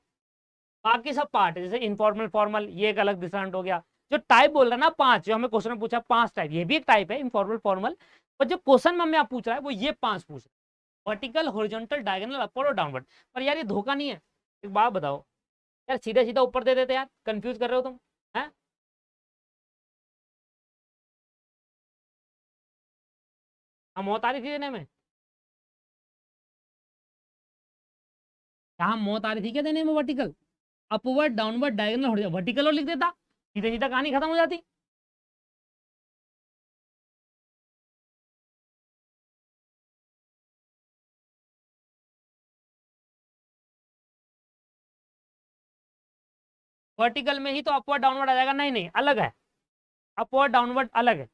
बाकी सब पार्ट है जैसे इनफॉर्मल फॉर्मल ये एक अलग डिफरेंट हो गया जो टाइप बोल रहा है ना पांच जो हमें क्वेश्चन में पूछा पांच टाइप ये भी एक टाइप है इनफॉर्मल फॉर्मल पर जो क्वेश्चन में हमें आप पूछ रहा है वो ये पांच पूछ रहा है वर्टिकल होरिजेंटल डायगोनल अपवर्ड और डाउनवर्ड पर यार ये धोखा नहीं है एक बात बताओ यार सीधा सीधा ऊपर दे देते यार कंफ्यूज कर रहे हो तुम है हम मौत आ रही थी देने में क्या मौत आ रही थी क्या देने में vertical upward downward diagonal vertical और लिख देता सीधे सीधा कहानी खत्म हो जाती वर्टिकल में ही तो अपवर्ड डाउनवर्ड आ जाएगा नहीं नहीं अलग है अपवर्ड डाउनवर्ड अलग है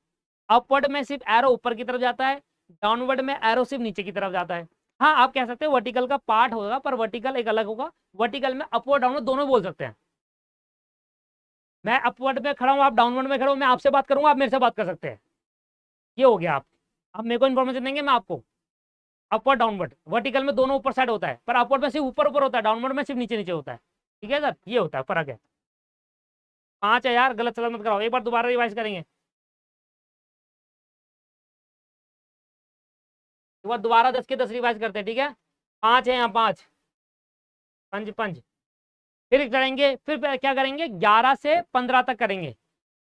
अपवर्ड में सिर्फ एरो ऊपर की तरफ जाता है डाउनवर्ड में एरो सिर्फ नीचे की तरफ जाता है हाँ आप कह सकते हैं वर्टिकल का पार्ट होगा पर वर्टिकल एक अलग होगा वर्टिकल में अपवर्ड डाउनवर्ड दोनों बोल सकते हैं मैं अपवर्ड में खड़ा हूँ आप डाउनवर्ड में खड़ा हूँ मैं आपसे बात करूँगा आप मेरे से बात कर सकते हैं ये हो गया आप अब मेरे को इन्फॉर्मेशन देंगे मैं आपको अपवर्ड डाउनवर्ड वर्टिकल में दोनों ऊपर साइड होता है पर अपवर्ड में सिर्फ ऊपर ऊपर होता है डाउनवर्ड में सिर्फ नीचे नीचे होता है ठीक है सर ये होता है फर्क है पाँच है यार गलत सलामत मत कराओ एक बार दोबारा रिवाइज करेंगे एक बार दोबारा दस के दस रिवाइज करते हैं ठीक है पाँच है यहाँ पाँच पंच पंच फिर करेंगे फिर क्या करेंगे ग्यारह से पंद्रह तक करेंगे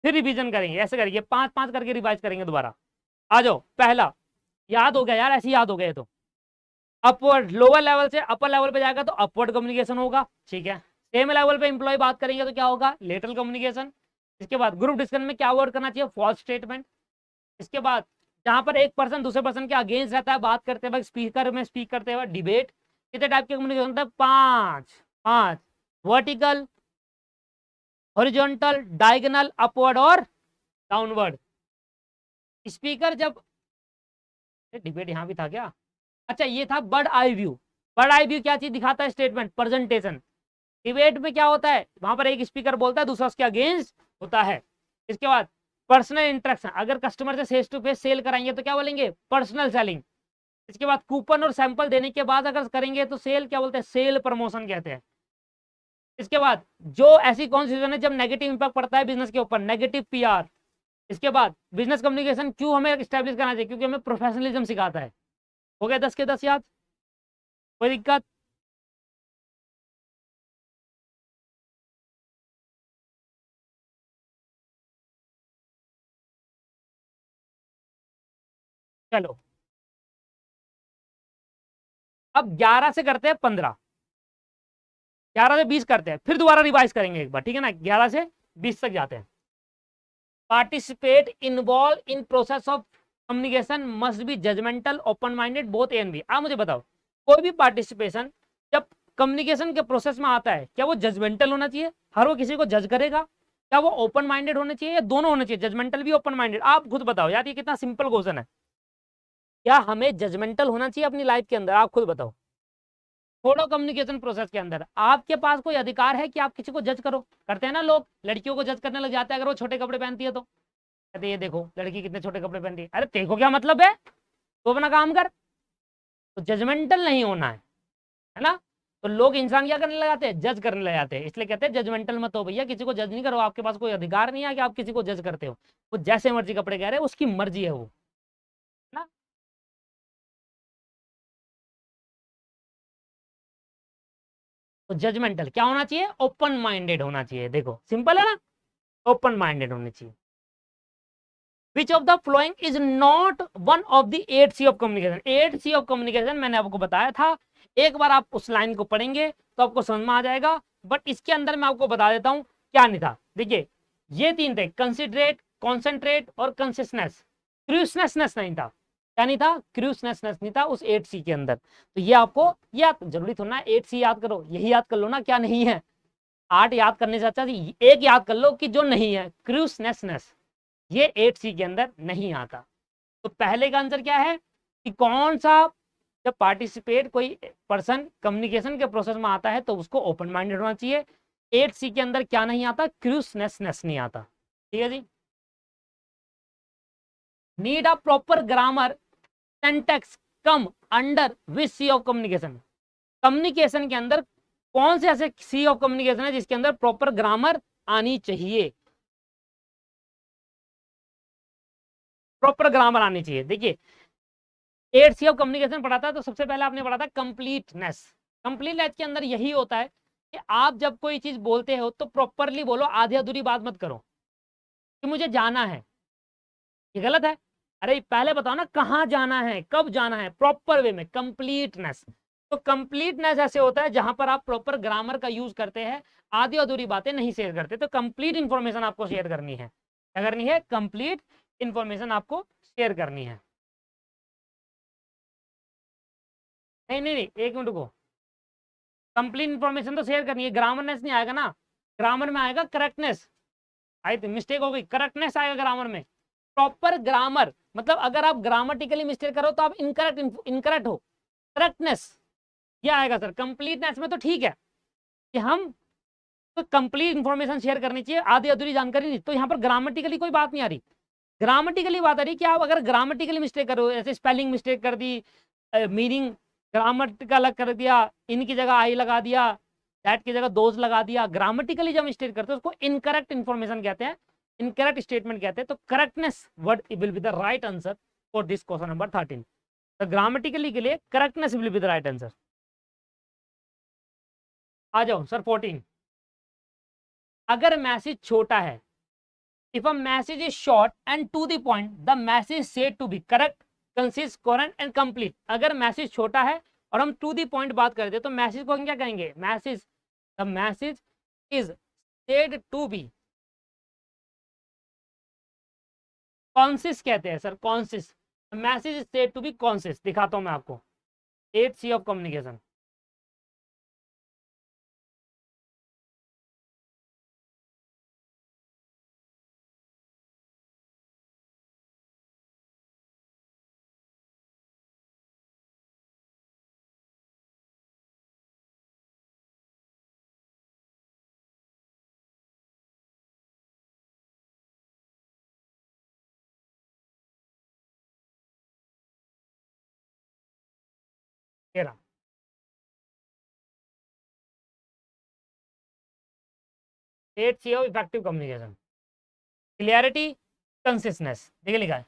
फिर रिविजन करेंगे ऐसे करेंगे पांच पांच करके रिवाइज करेंगे दोबारा आ जाओ पहला याद हो गया यार ऐसे याद हो गया तो अपवर्ड लोअर लेवल से अपर लेवल पे जाएगा तो अपवर्ड कम्युनिकेशन होगा ठीक है सेम लेवल पे इंप्लॉय बात करेंगे तो क्या होगा लेटरल कम्युनिकेशन इसके बाद ग्रुप डिस्कशन में क्या वर्ड करना चाहिए फॉल्स स्टेटमेंट इसके बाद जहां पर एक पर्सन दूसरे पर्सन के अगेंस्ट रहता है बात करते वक्त स्पीकर में स्पीक करते हुए डिबेट कितने टाइप के कम्युनिकेशन होता है पांच पाँच वर्टिकल हॉरिजॉन्टल डायगोनल अपवर्ड और डाउनवर्ड स्पीकर जब डिबेट यहां भी था क्या अच्छा ये था bird eye view bird eye view क्या चीज दिखाता है स्टेटमेंट प्रेजेंटेशन डिबेट में क्या होता है वहां पर एक स्पीकर बोलता है दूसरा उसके अगेंस्ट होता है इसके बाद पर्सनल इंट्रैक्शन अगर कस्टमर से फेस टू फेस सेल कराएंगे तो क्या बोलेंगे पर्सनल सेलिंग इसके बाद कूपन और सैंपल देने के बाद अगर करेंगे तो सेल क्या बोलते हैं सेल प्रमोशन कहते हैं इसके बाद जो ऐसी कौन सी है जब नेगेटिव इंपैक्ट पड़ता है बिजनेस के ऊपर नेगेटिव पीआर इसके बाद बिजनेस कम्युनिकेशन क्यों हमें स्टैब्लिश करना चाहिए क्योंकि हमें प्रोफेशनलिज्म सिखाता है हो गया दस के दस याद कोई दिक्कत चलो अब 11 से करते हैं 15 ग्यारह से बीस करते हैं फिर दोबारा रिवाइज करेंगे एक बार ठीक है ना ग्यारह से बीस तक जाते हैं participate involve in process of communication must be judgemental open minded both A and B आप मुझे बताओ कोई भी पार्टिसिपेशन जब कम्युनिकेशन के प्रोसेस में आता है क्या वो जजमेंटल होना चाहिए हर वो किसी को जज करेगा क्या वो ओपन माइंडेड होना चाहिए या दोनों होना चाहिए जजमेंटल भी ओपन माइंडेड आप खुद बताओ यार ये कितना सिंपल क्वेश्चन है क्या हमें जजमेंटल होना चाहिए अपनी लाइफ के अंदर आप खुद बताओ फोटो कम्युनिकेशन प्रोसेस के अंदर आपके पास कोई अधिकार है कि आप किसी को जज करो करते हैं ना लोग लड़कियों को जज करने लग जाते हैं अगर वो छोटे कपड़े पहनती है तो कहते ये देखो लड़की कितने छोटे कपड़े पहनती है अरे देखो क्या मतलब है तो अपना काम कर तो जजमेंटल नहीं होना है है ना तो लोग इंसान क्या करने लगाते हैं जज करने लग जाते हैं इसलिए कहते हैं जजमेंटल मत हो भैया किसी को जज नहीं करो आपके पास कोई अधिकार नहीं है कि आप किसी को जज करते हो वो जैसे मर्जी कपड़े कह रहे हैं उसकी मर्जी है वो है ना तो जजमेंटल क्या होना चाहिए ओपन माइंडेड होना चाहिए देखो सिंपल है ना ओपन माइंडेड होनी चाहिए which of the following is not one of the eight C of communication eight C of communication मैंने आपको बताया था एक बार आप उस लाइन को पढ़ेंगे तो आपको समझ में आ जाएगा बट इसके अंदर मैं आपको बता देता हूँ क्या नहीं था देखिए ये तीन थे कंसिडरेट कॉन्सेंट्रेट और कंसियसनेस क्रियसनेसनेस नहीं था क्या नहीं था क्रूसनेसनेस नहीं था उस एट सी के अंदर तो ये आपको याद जरूरी थोड़ा ना एट सी याद करो यही याद कर लो ना क्या नहीं है आठ याद करने से अच्छा एक याद कर लो कि जो नहीं है क्रूसनेसनेस ये एट सी के अंदर नहीं आता तो पहले का आंसर क्या है कि कौन सा जब पार्टिसिपेट कोई पर्सन कम्युनिकेशन के प्रोसेस में आता है तो उसको ओपन माइंडेड होना चाहिए एट सी के अंदर क्या नहीं आता क्रूसनेसनेस नहीं आता ठीक है जी need a proper grammar syntax come under which C of communication communication के अंदर कौन से ऐसे सी ऑफ कम्युनिकेशन है जिसके अंदर प्रॉपर ग्रामर आनी चाहिए प्रॉपर ग्रामर आनी चाहिए देखिए एट सी ऑफ कम्युनिकेशन पढ़ाता है तो सबसे पहले आपने पढ़ा था कंप्लीटनेस कंप्लीट लाइफ के अंदर यही होता है कि आप जब कोई चीज बोलते हो तो प्रॉपरली बोलो आधी अधूरी बात मत करो कि मुझे जाना है ये गलत है अरे पहले बताओ ना कहाँ जाना है कब जाना है प्रॉपर वे में कंप्लीटनेस तो कंप्लीटनेस ऐसे होता है जहां पर आप प्रॉपर ग्रामर का यूज करते हैं आधी अधूरी बातें नहीं शेयर करते तो कंप्लीट इन्फॉर्मेशन आपको शेयर करनी है क्या करनी है कंप्लीट इन्फॉर्मेशन आपको शेयर करनी है नहीं नहीं नहीं एक मिनट को कंप्लीट इन्फॉर्मेशन तो शेयर करनी है ग्रामरनेस नहीं आएगा ना ग्रामर में आएगा करेक्टनेस आई मिस्टेक हो गई करेक्टनेस आएगा ग्रामर में प्रॉपर ग्रामर मतलब अगर आप ग्रामेटिकली मिस्टेक करो तो आप इनकरेक्ट इनकरेक्ट हो करेक्टनेस ये आएगा सर कंप्लीटनेस में तो ठीक है कि हम तो कंप्लीट इंफॉर्मेशन शेयर करनी चाहिए आधी अधूरी जानकारी नहीं तो यहाँ पर ग्रामेटिकली कोई बात नहीं आ रही ग्रामेटिकली बात आ रही कि आप अगर ग्रामेटिकली मिस्टेक करो जैसे स्पेलिंग मिस्टेक कर दी मीनिंग ग्रामर का अलग कर दिया इन की जगह आई लगा दिया दैट की जगह दोज लगा दिया ग्रामेटिकली जब मिस्टेक करते हो उसको इनकरेक्ट इन्फॉर्मेशन कहते हैं इनकरेक्ट स्टेटमेंट कहते हैं तो correctness word will be the right answer for this question number thirteen तो ग्रामेटिकली के लिए correctness will be the right answer आ जाओ सर फोर्टीन अगर मैसेज छोटा है if a message is short and to the point the message said to be correct consist coherent and complete अगर message छोटा है और हम टू द पॉइंट बात करते हैं तो मैसेज को हम क्या कहेंगे message the message is said to be concise कहते हैं sir concise message is said to be concise दिखाता हूँ मैं आपको eight C of communication state C of effective communication clarity conciseness देखिए लिखा है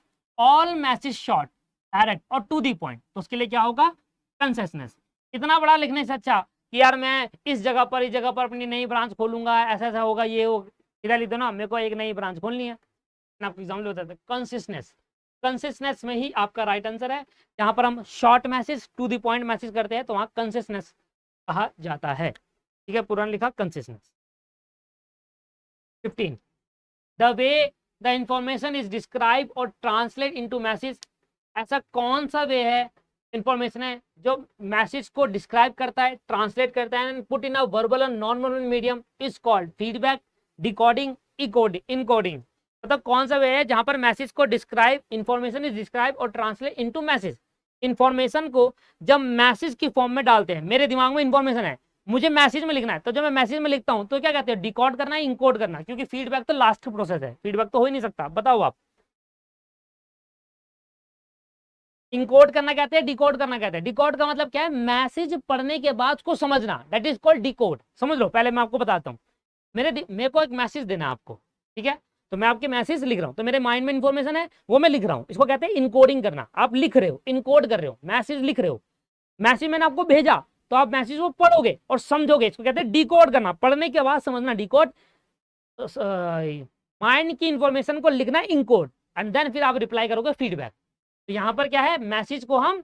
ऑल मैसेज शॉर्ट डायरेक्ट और टू दी पॉइंट तो उसके लिए क्या होगा कंसिस्टनेस इतना बड़ा लिखने से अच्छा कि यार मैं इस जगह पर इस जगह पर अपनी नई ब्रांच खोलूंगा ऐसा ऐसा होगा ये हो इधर लिख दो ना मेरे को एक नई ब्रांच खोलनी है आपको एग्जाम्पल बताते हैं कंसिस्टनेस में ही आपका राइट आंसर है जहाँ पर हम short message to the point message करते हैं तो वहाँ कंसिस्टनेस कहा जाता है ठीक है पूरा लिखा conciseness 15 the way the information is described or translate into message ऐसा कौन सा वे है इंफॉर्मेशन है जो मैसेज को डिस्क्राइब करता है ट्रांसलेट करता है and put in a verbal and non verbal medium is called feedback decoding encoding मतलब कौन सा वे है जहां पर मैसेज को डिस्क्राइब इंफॉर्मेशन इज डिस्क्राइब और ट्रांसलेट इनटू मैसेज इंफॉर्मेशन को जब मैसेज की फॉर्म में डालते हैं मेरे दिमाग में इंफॉर्मेशन है मुझे मैसेज में लिखना है तो जब मैं मैसेज में लिखता हूँ तो क्या कहते हैं डिकॉड करना है इंकोड करना क्योंकि फीडबैक तो लास्ट प्रोसेस है फीडबैक तो हो ही नहीं सकता बताओ आप इंकोड करना कहते हैं डिकोड करना कहते हैं डिकोड का मतलब क्या है मैसेज पढ़ने के बाद उसको समझना दैट इज कॉल्ड डिकोड समझ लो पहले मैं आपको बताता हूँ मेरे मेरे को एक मैसेज देना आपको ठीक है तो मैं आपके मैसेज लिख रहा हूँ तो मेरे माइंड में इन्फॉर्मेशन है वो मैं लिख रहा हूँ इसको कहते हैं इनकोडिंग करना आप लिख रहे हो इनकोड कर रहे हो मैसेज लिख रहे हो मैसेज मैंने आपको भेजा तो आप मैसेज को पढ़ोगे और समझोगे इसको कहते हैं डिकोड करना पढ़ने के बाद समझना डिकोड तो माइंड की इंफॉर्मेशन को लिखना इनकोड एंड देन फिर आप रिप्लाई करोगे फीडबैक तो यहाँ पर क्या है मैसेज को हम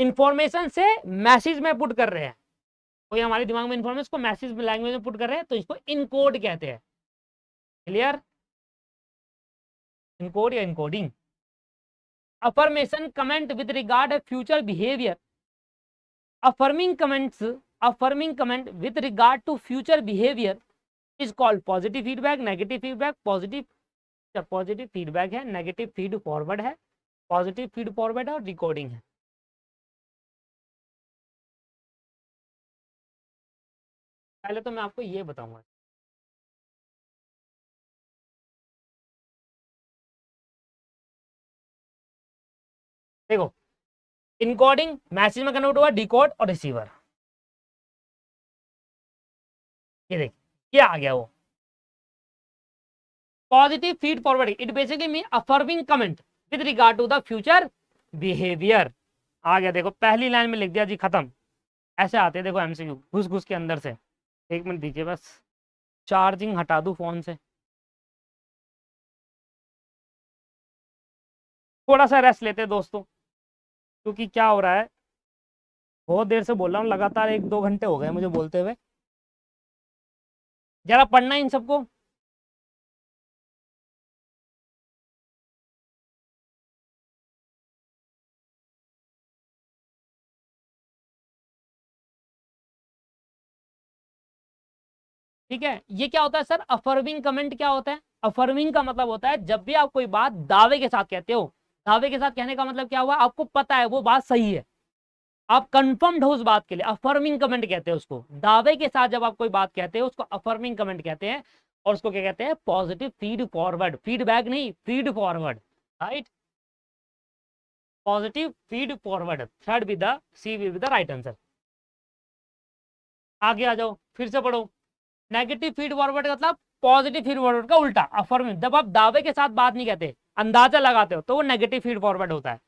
इंफॉर्मेशन से मैसेज में पुट कर रहे हैं कोई हमारे दिमाग में इंफॉर्मेशन को मैसेज लैंग्वेज में पुट कर रहे हैं तो इसको इनकोड कहते हैं क्लियर इनकोड या encoding affirmation comment with regard future behaviour affirming comments affirming comment with regard to future behaviour is called positive feedback negative feedback positive positive feedback है नेगेटिव फीड फॉरवर्ड है positive feed forward और recording है पहले तो मैं आपको ये बताऊंगा देखो इनकोडिंग मैसेज में कन्वर्ट हुआ डिकोड और रिसीवर ये देखिए क्या आ गया वो positive feed forward it basically mean affirming comment with regard to the future behaviour आ गया देखो पहली लाइन में लिख दिया जी खत्म ऐसे आते हैं देखो एमसीक्यू घुस घुस के अंदर से एक मिनट दीजिए बस चार्जिंग हटा दू फोन से थोड़ा सा रेस्ट लेते हैं दोस्तों क्योंकि क्या हो रहा है बहुत देर से बोल रहा हूँ लगातार एक दो घंटे हो गए मुझे बोलते हुए जरा पढ़ना इन सबको ठीक है ये क्या होता है सर अफर्मिंग कमेंट क्या होता है अफर्मिंग का मतलब होता है जब भी आप कोई बात दावे के साथ कहते हो दावे के साथ कहने का मतलब क्या हुआ आपको पता है वो बात सही है आप कंफर्म्ड हो उस बात के लिए अफर्मिंग कमेंट कहते हैं उसको दावे के साथ जब आप कोई बात कहते हैं उसको अफर्मिंग कमेंट कहते हैं और उसको क्या कहते हैं पॉजिटिव फीड फॉरवर्ड फीडबैक नहीं feed forward right positive feed forward third with the C with the right answer आगे आ जाओ फिर से पढ़ो नेगेटिव फीड फॉरवर्ड मतलब पॉजिटिव फीड फॉरवर्ड का उल्टा अफर्मेटिव जब आप दावे के साथ बात नहीं कहते अंदाजा लगाते हो तो वो नेगेटिव फीड फॉरवर्ड होता है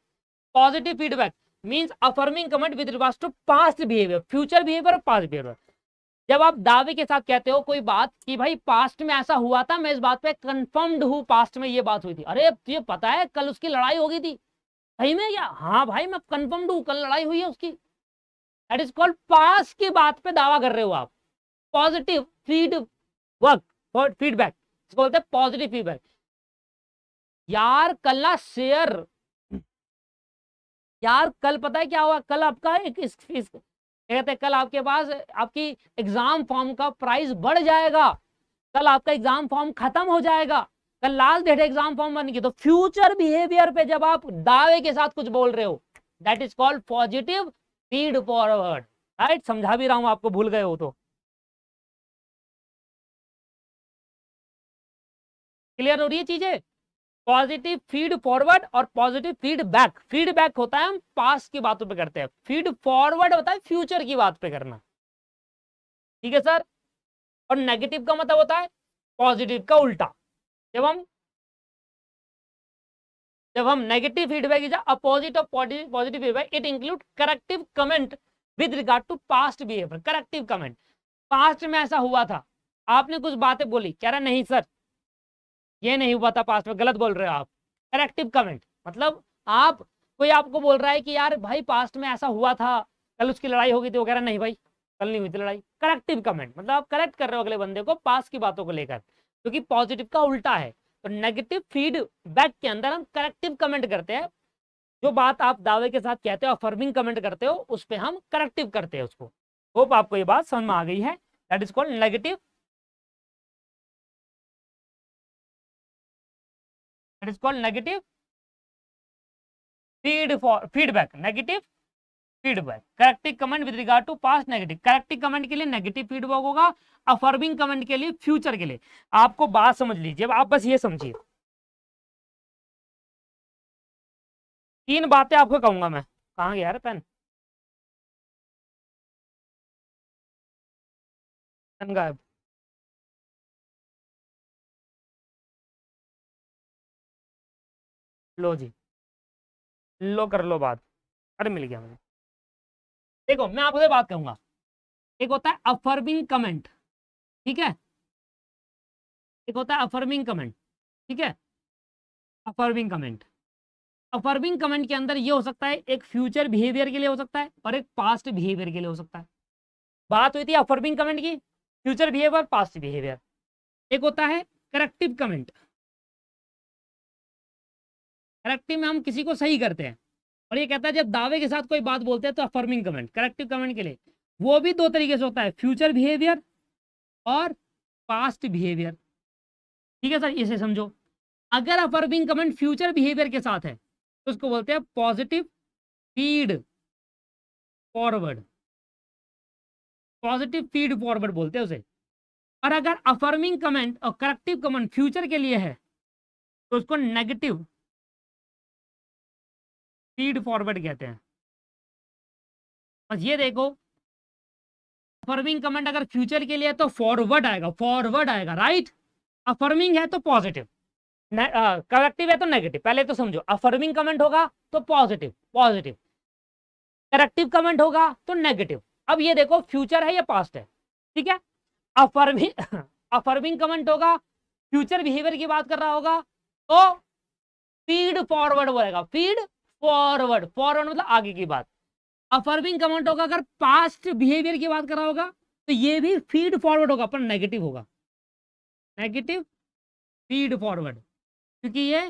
positive feedback means affirming comment with regard to past behaviour future behaviour और पास्ट बिहेवियर जब आप दावे के साथ कहते हो कोई बात कि भाई पास्ट में ऐसा हुआ था मैं इस बात पे कंफर्म्ड हूँ पास्ट में ये बात हुई थी अरे तुझे पता है कल उसकी लड़ाई हो गई थी सही में क्या हाँ भाई मैं कंफर्म्ड हूँ कल लड़ाई हुई है उसकी दैट इज कॉल्ड पास्ट की बात पे दावा कर रहे हो आप पॉजिटिव फीड वर्क फीडबैक इसको बोलते हैं पॉजिटिव फीडबैक यार कल ना शेयर हम्म। यार कल पता है क्या हुआ कल आपका एक इस, कहते कल आपके पास आपकी एग्जाम फॉर्म का प्राइस बढ़ जाएगा कल आपका एग्जाम फॉर्म खत्म हो जाएगा कल लास्ट डेट एग्जाम फॉर्म बन की तो फ्यूचर बिहेवियर पे जब आप दावे के साथ कुछ बोल रहे हो that is called positive feed forward right समझा भी रहा हूं आपको भूल गए हो तो क्लियर हो रही है चीजें पॉजिटिव फीड फॉरवर्ड और पॉजिटिव फीडबैक फीडबैक होता है हम पास की बातों पे करते हैं फीड फॉरवर्ड होता है फ्यूचर की बात पे करना ठीक है सर और नेगेटिव का मतलब होता है पॉजिटिव का उल्टा जब हम जब हम negative feedback is opposite of positive feedback it include corrective comment with regard to past behaviour corrective comment past में ऐसा हुआ था आपने कुछ बातें बोली कह रहा नहीं सर ये नहीं हुआ था पास्ट में गलत बोल रहे हो आप करेक्टिव कमेंट मतलब आप कोई आपको बोल रहा है कि यार भाई पास्ट में ऐसा हुआ था कल उसकी लड़ाई होगी थी वगैरह नहीं भाई कल नहीं हुई थी लड़ाई करेक्टिव कमेंट मतलब आप करेक्ट कर रहे हो अगले बंदे को पास की बातों को लेकर क्योंकि तो पॉजिटिव का उल्टा है तो नेगेटिव फीडबैक के अंदर हम करेक्टिव कमेंट करते हैं जो बात आप दावे के साथ कहते हो अफर्मिंग कमेंट करते हो उस पर हम करेक्टिव करते हैं उसको होप आपको ये बात समझ में आ गई है that is called negative that is called negative feed for feedback negative feedback corrective comment with regard to past negative corrective comment के लिए नेगेटिव फीडबैक होगा अफर्मिंग कमेंट के लिए फ्यूचर के लिए आपको बात समझ लीजिए आप बस ये समझिए तीन बातें आपको कहूंगा मैं कहा गया पेन पेन गायब लो जी लो कर लो बात अरे मिल गया मुझे देखो मैं आपसे बात करूंगा एक होता है अफर्मिंग कमेंट ठीक है एक होता है अफर्मिंग कमेंट ठीक है अफर्मिंग कमेंट अफर्मिंग कमेंट के अंदर ये हो सकता है एक फ्यूचर बिहेवियर के लिए हो सकता है और एक पास्ट बिहेवियर के लिए हो सकता है बात हुई थी अफर्मिंग कमेंट की फ्यूचर बिहेवियर पास्ट बिहेवियर एक होता है करेक्टिव कमेंट करेक्टिव में हम किसी को सही करते हैं और ये कहता है जब दावे के साथ कोई बात बोलते हैं तो अफर्मिंग कमेंट करेक्टिव कमेंट के लिए वो भी दो तरीके से होता है फ्यूचर बिहेवियर और पास्ट बिहेवियर ठीक है सर इसे समझो अगर अफर्मिंग कमेंट फ्यूचर बिहेवियर के साथ है तो उसको बोलते हैं positive feed forward positive feed forward बोलते हैं उसे और अगर अफर्मिंग कमेंट और करेक्टिव कमेंट फ्यूचर के लिए है तो उसको नेगेटिव फीड फॉरवर्ड कहते हैं बस ये देखो अफर्मिंग कमेंट अगर फ्यूचर के लिए तो फॉरवर्ड आएगा फॉरवर्ड आएगा राइट अफर्मिंग है तो पॉजिटिव करेक्टिव है तो नेगेटिव पहले तो समझो अफर्मिंग कमेंट होगा तो पॉजिटिव पॉजिटिव करेक्टिव कमेंट होगा तो नेगेटिव अब ये देखो फ्यूचर है या पास्ट है ठीक है अफर्मिंग अफर्मिंग कमेंट होगा फ्यूचर बिहेवियर की बात कर रहा होगा तो फीड फॉरवर्ड बोलेगा फीड फॉरवर्ड फॉरवर्ड मतलब आगे की बात अफर्विंग कमेंट होगा अगर पास्ट बिहेवियर की बात करा होगा तो ये भी फीड फॉरवर्ड होगा पर नेगेटिव होगा नेगेटिव फीड फॉरवर्ड क्योंकि ये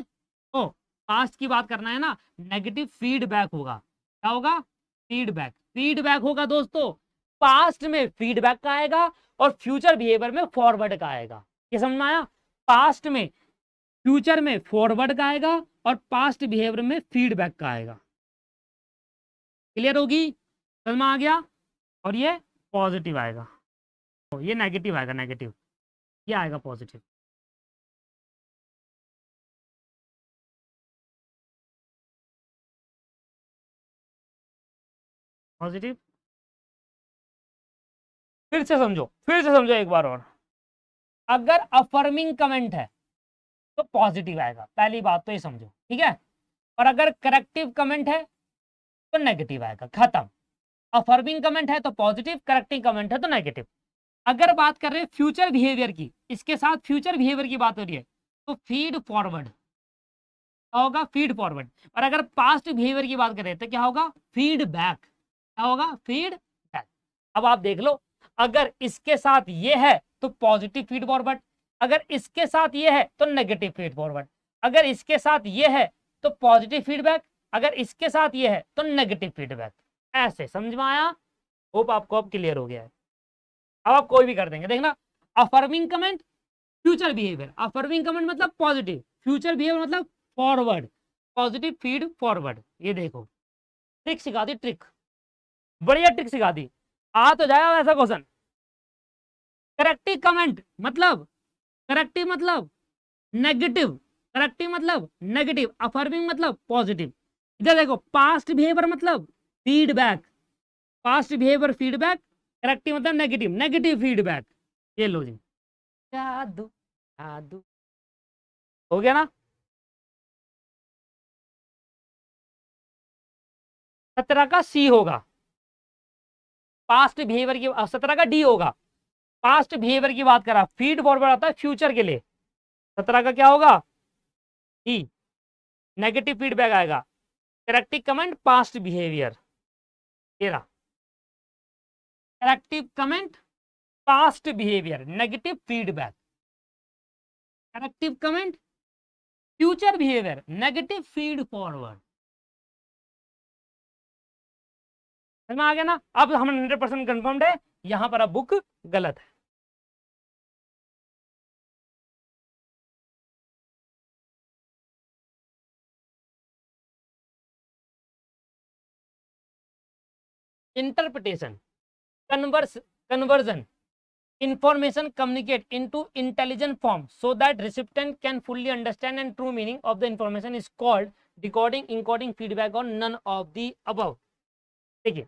ओ पास्ट की बात करना है ना नेगेटिव फीडबैक होगा क्या होगा फीडबैक फीडबैक होगा दोस्तों पास्ट में फीडबैक का आएगा और फ्यूचर बिहेवियर में फॉरवर्ड का आएगा ये समझ में आया पास्ट में फ्यूचर में फॉरवर्ड का आएगा और पास्ट बिहेवियर में फीडबैक का आएगा क्लियर होगी सलमा आ गया और ये पॉजिटिव आएगा तो ये नेगेटिव आएगा नेगेटिव ये आएगा पॉजिटिव पॉजिटिव फिर से समझो फिर से समझो एक बार और अगर अफर्मिंग कमेंट है तो पॉजिटिव आएगा पहली बात तो ये समझो ठीक है और अगर करेक्टिव कमेंट है तो नेगेटिव आएगा खत्म अफर्मिंग कमेंट है तो पॉजिटिव करेक्टिंग कमेंट है तो नेगेटिव अगर बात कर रहे हैं फ्यूचर बिहेवियर की इसके साथ फ्यूचर बिहेवियर की बात हो रही है तो फीड फॉरवर्ड क्या होगा फीड फॉरवर्ड और अगर पास्ट बिहेवियर की बात करें तो क्या होगा फीडबैक क्या होगा फीड अब आप देख लो अगर इसके साथ ये है तो पॉजिटिव फीड फॉरवर्ड अगर इसके साथ ये है तो नेगेटिव फीड फॉरवर्ड अगर इसके साथ ये है तो पॉजिटिव फीडबैक अगर इसके साथ ये है तो नेगेटिव फीडबैक ऐसे समझ में आया होप आपको अब क्लियर हो गया है अब आप कोई भी कर देंगे देखना affirming comment future behaviour affirming comment मतलब पॉजिटिव फ्यूचर बिहेवियर मतलब फॉरवर्ड पॉजिटिव फीड फॉरवर्ड ये देखो ट्रिक सिखा दी ट्रिक बढ़िया ट्रिक सिखा दी आ तो जाएगा वैसा क्वेश्चन करेक्टिव कमेंट मतलब करेक्टिव मतलब नेगेटिव करेक्टिव मतलब नेगेटिव अफर्मिंग मतलब पॉजिटिव इधर देखो पास्ट बिहेवियर मतलब feedback past behaviour feedback corrective मतलब नेगेटिव नेगेटिव फीडबैक ये लो जी जादू जादू हो गया ना सत्रह का सी होगा पास्ट बिहेवियर की सत्रह का डी होगा पास्ट बिहेवियर की बात करा फीड फॉरवर्ड आता है फ्यूचर के लिए सत्रह का क्या होगा ई नेगेटिव फीडबैक आएगा करेक्टिव कमेंट पास्ट बिहेवियर तेरा corrective comment past behaviour negative feedback corrective comment future behaviour negative feed forward समझ में आ गया ना अब हम हंड्रेड परसेंट है यहां पर अब बुक गलत है interpretation converse conversion information communicate into intelligent form so that recipient can fully understand and true meaning of the information is called decoding encoding feedback on none of the अब ठीक है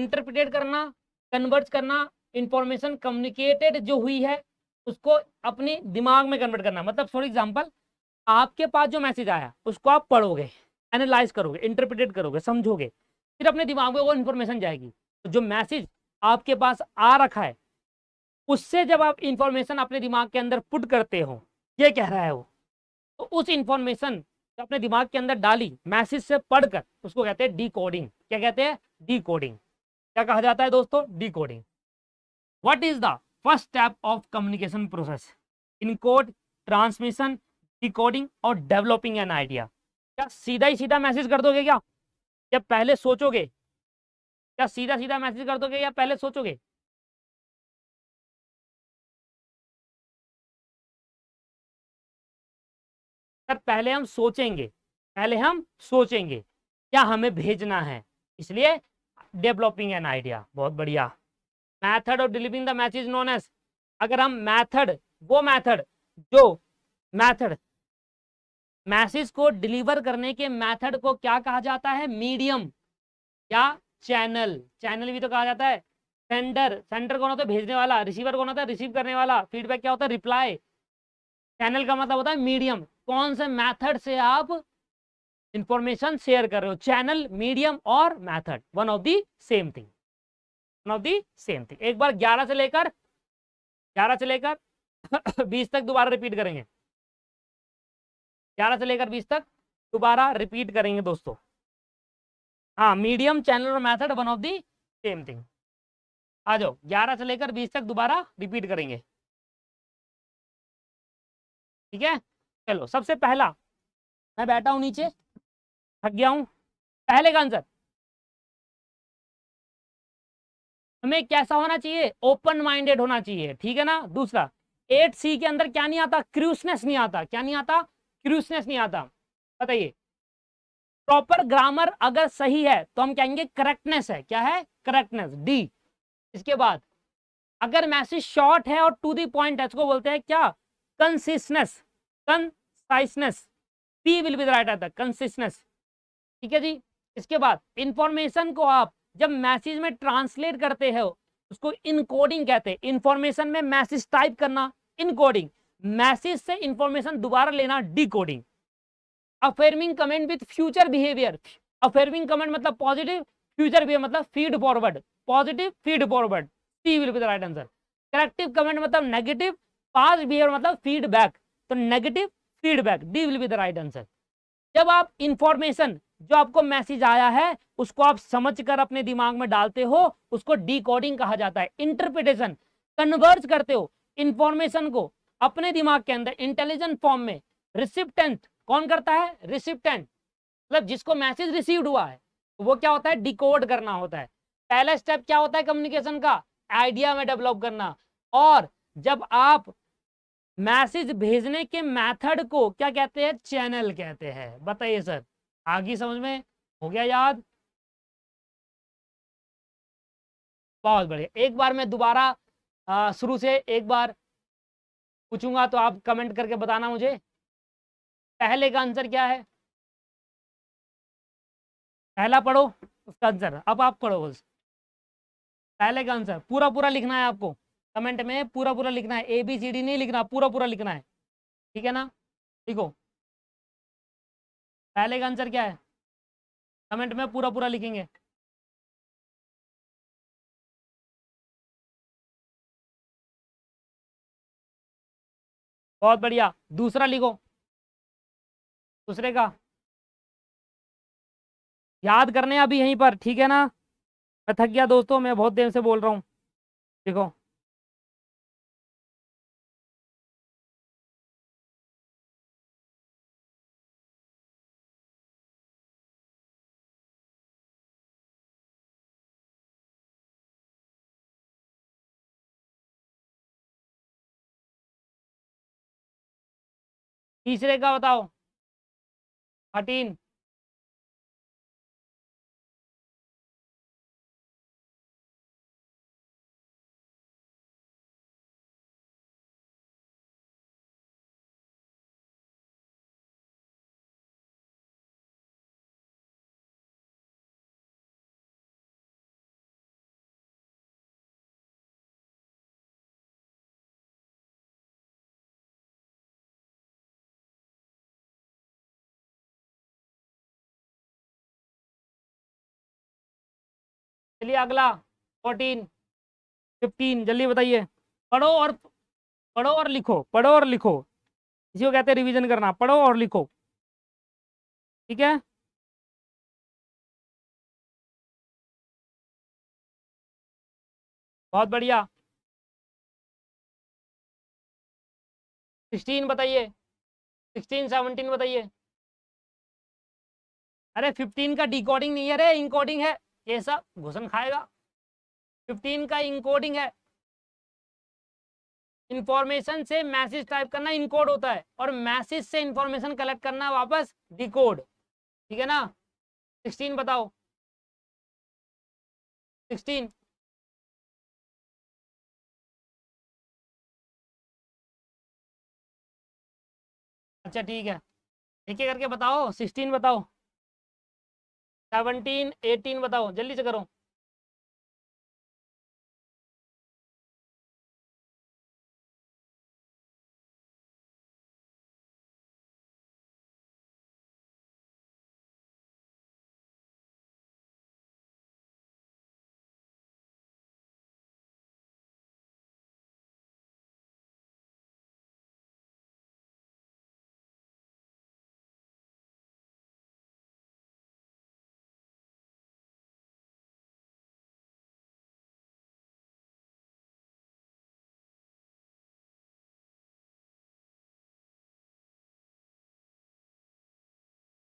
interpret करना convert करना information communicated जो हुई है उसको अपने दिमाग में कन्वर्ट करना मतलब फॉर एग्जाम्पल आपके पास जो मैसेज आया उसको आप पढ़ोगे एनालाइज करोगे इंटरप्रिटेट करोगे समझोगे फिर अपने दिमाग में वो इन्फॉर्मेशन जाएगी तो जो मैसेज आपके पास आ रखा है उससे जब आप इंफॉर्मेशन अपने दिमाग के अंदर पुट करते हो ये कह रहा है वो तो उस इंफॉर्मेशन अपने दिमाग के अंदर डाली मैसेज से पढ़कर उसको कहते हैं डीकोडिंग क्या कहते हैं डीकोडिंग क्या कहा जाता है दोस्तों decoding what is the first step of communication process encode transmission decoding और डेवलपिंग एन आइडिया क्या सीधा ही सीधा मैसेज कर दोगे क्या या पहले सोचोगे या सीधा सीधा मैसेज कर दोगे या पहले सोचोगे सर पहले हम सोचेंगे पहले हम सोचेंगे क्या हमें भेजना है इसलिए डेवलपिंग एन आइडिया बहुत बढ़िया method of delivering the message नॉन एस अगर हम मैथड वो मैथड जो मैथड मैसेज को डिलीवर करने के मेथड को क्या कहा जाता है मीडियम या चैनल चैनल भी तो कहा जाता है सेंडर सेंडर कौन होता है भेजने वाला रिसीवर कौन होता है रिसीव करने वाला फीडबैक क्या होता है रिप्लाई चैनल का मतलब होता है मीडियम कौन से मैथड से आप इंफॉर्मेशन शेयर कर रहे हो चैनल मीडियम और method one of the same thing one of the same thing एक बार ग्यारह से लेकर ग्यारह से लेकर बीस तक दोबारा रिपीट करेंगे ग्यारह से लेकर बीस तक दोबारा रिपीट करेंगे दोस्तों हाँ मीडियम चैनल और method one of the same thing आ जाओ ग्यारह से लेकर बीस तक दोबारा रिपीट करेंगे ठीक है चलो सबसे पहला मैं बैठा हूं नीचे थक गया हूं पहले का आंसर हमें कैसा होना चाहिए ओपन माइंडेड होना चाहिए ठीक है ना दूसरा एट सी के अंदर क्या नहीं आता क्रूसनेस नहीं आता क्या नहीं आता क्रूसनेस नहीं आता बताइए प्रॉपर ग्रामर अगर सही है तो हम कहेंगे करेक्टनेस है क्या है करेक्टनेस डी इसके बाद अगर मैसेज शॉर्ट है और टू दी पॉइंट है इसको बोलते हैं क्या conciseness conciseness P will be the right आता कंसिसनेस ठीक है जी इसके बाद इंफॉर्मेशन को आप जब मैसेज में ट्रांसलेट करते हो उसको इनकोडिंग कहते हैं इंफॉर्मेशन में मैसेज टाइप करना इनकोडिंग मैसेज से इंफॉर्मेशन दोबारा लेना decoding affirming comment with future behaviour affirming comment मतलब पॉजिटिव फ्यूचर बिहेवियर मतलब feed forward positive feed forward C will be the right answer corrective comment मतलब नेगेटिव पास बिहेवियर मतलब feedback तो negative feedback D will be the right answer जब आप information जो आपको message आया है उसको आप समझ कर अपने दिमाग में डालते हो उसको डिकोडिंग कहा जाता है इंटरप्रिटेशन कन्वर्ज करते हो इंफॉर्मेशन को अपने दिमाग के अंदर इंटेलिजेंट फॉर्म में रिसिप्टेंट कौन करता है रिसिप्टेंट मतलब जिसको मैसेज रिसीव्ड हुआ है वो क्या होता है डिकोड करना होता है पहला स्टेप क्या होता है कम्युनिकेशन का आइडिया में डेवलप करना और जब आप मैसेज भेजने के मेथड को क्या कहते हैं चैनल कहते हैं बताइए सर आगे समझ में हो गया याद बहुत बढ़िया एक बार मैं दोबारा शुरू से एक बार पूछूंगा तो आप कमेंट करके बताना मुझे पहले का आंसर क्या है पहला पढ़ो उसका आंसर अब आप पढ़ो बस पहले का आंसर पूरा पूरा लिखना है आपको कमेंट में पूरा पूरा लिखना है ए बी सी डी नहीं लिखना पूरा पूरा लिखना है ठीक है ना लिखो पहले का आंसर क्या है कमेंट में पूरा पूरा लिखेंगे बहुत बढ़िया दूसरा लिखो दूसरे का याद करने अभी यहीं पर ठीक है ना मैं थक गया दोस्तों मैं बहुत देर से बोल रहा हूँ देखो तीसरे का बताओ थर्टीन चलिए अगला फोर्टीन फिफ्टीन जल्दी बताइए पढ़ो और पढ़ो और लिखो पढ़ो और लिखो इसी को कहते हैं रिवीजन करना पढ़ो और लिखो ठीक है बहुत बढ़िया सिक्सटीन बताइए सिक्सटीन सेवनटीन बताइए अरे फिफ्टीन का डिकोडिंग नहीं है अरे इनकोडिंग है ये सब घुसन खाएगा फिफ्टीन का इनकोडिंग है इंफॉर्मेशन से मैसेज टाइप करना इनकोड होता है और मैसेज से इंफॉर्मेशन कलेक्ट करना वापस डिकोड ठीक है ना सिक्सटीन बताओ सिक्सटीन अच्छा ठीक है एक एक करके बताओ सिक्सटीन बताओ सेवनटीन एटीन बताओ जल्दी से करो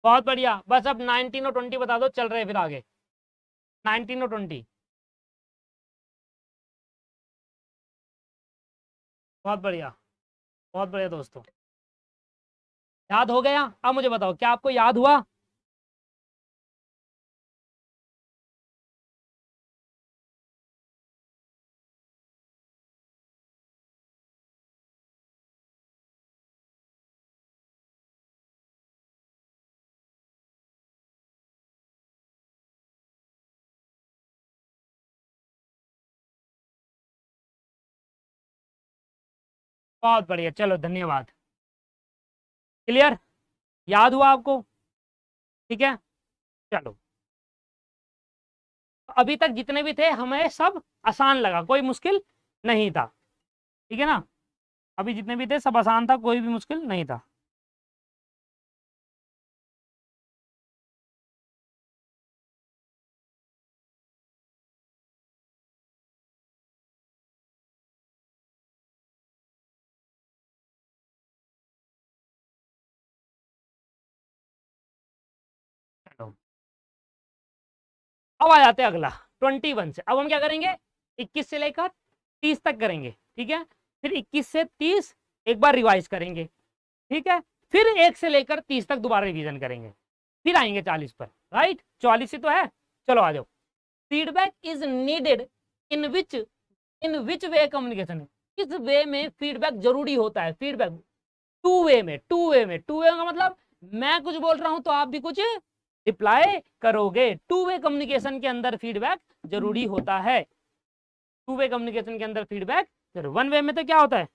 बहुत बढ़िया बस अब नाइनटीन और ट्वेंटी बता दो चल रहे फिर आगे नाइनटीन और ट्वेंटी बहुत बढ़िया बहुत बढ़िया दोस्तों याद हो गया अब मुझे बताओ क्या आपको याद हुआ बहुत बढ़िया चलो धन्यवाद क्लियर याद हुआ आपको ठीक है चलो अभी तक जितने भी थे हमें सब आसान लगा कोई मुश्किल नहीं था ठीक है ना अभी जितने भी थे सब आसान था कोई भी मुश्किल नहीं था अब आ जाते हैं अगला ट्वेंटी वन से अब हम क्या करेंगे इक्कीस से लेकर तीस तक करेंगे ठीक है फिर इक्कीस से तीस एक बार रिवाइज करेंगे ठीक है फिर एक से लेकर तीस तक दोबारा रिविजन करेंगे फिर आएंगे चालीस पर राइट चालीस से तो है चलो आ जाओ feedback is needed in which in which way communication किस वे में फीडबैक जरूरी होता है फीडबैक टू वे में टू वे में टू वे का मतलब मैं कुछ बोल रहा हूं तो आप भी कुछ रिप्लाई करोगे टू वे कम्युनिकेशन के अंदर फीडबैक जरूरी होता है टू वे कम्युनिकेशन के अंदर फीडबैक वन वे में तो क्या होता है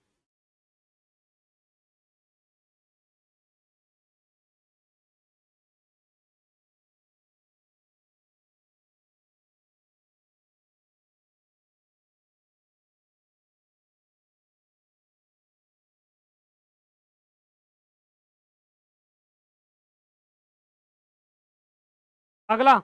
अगला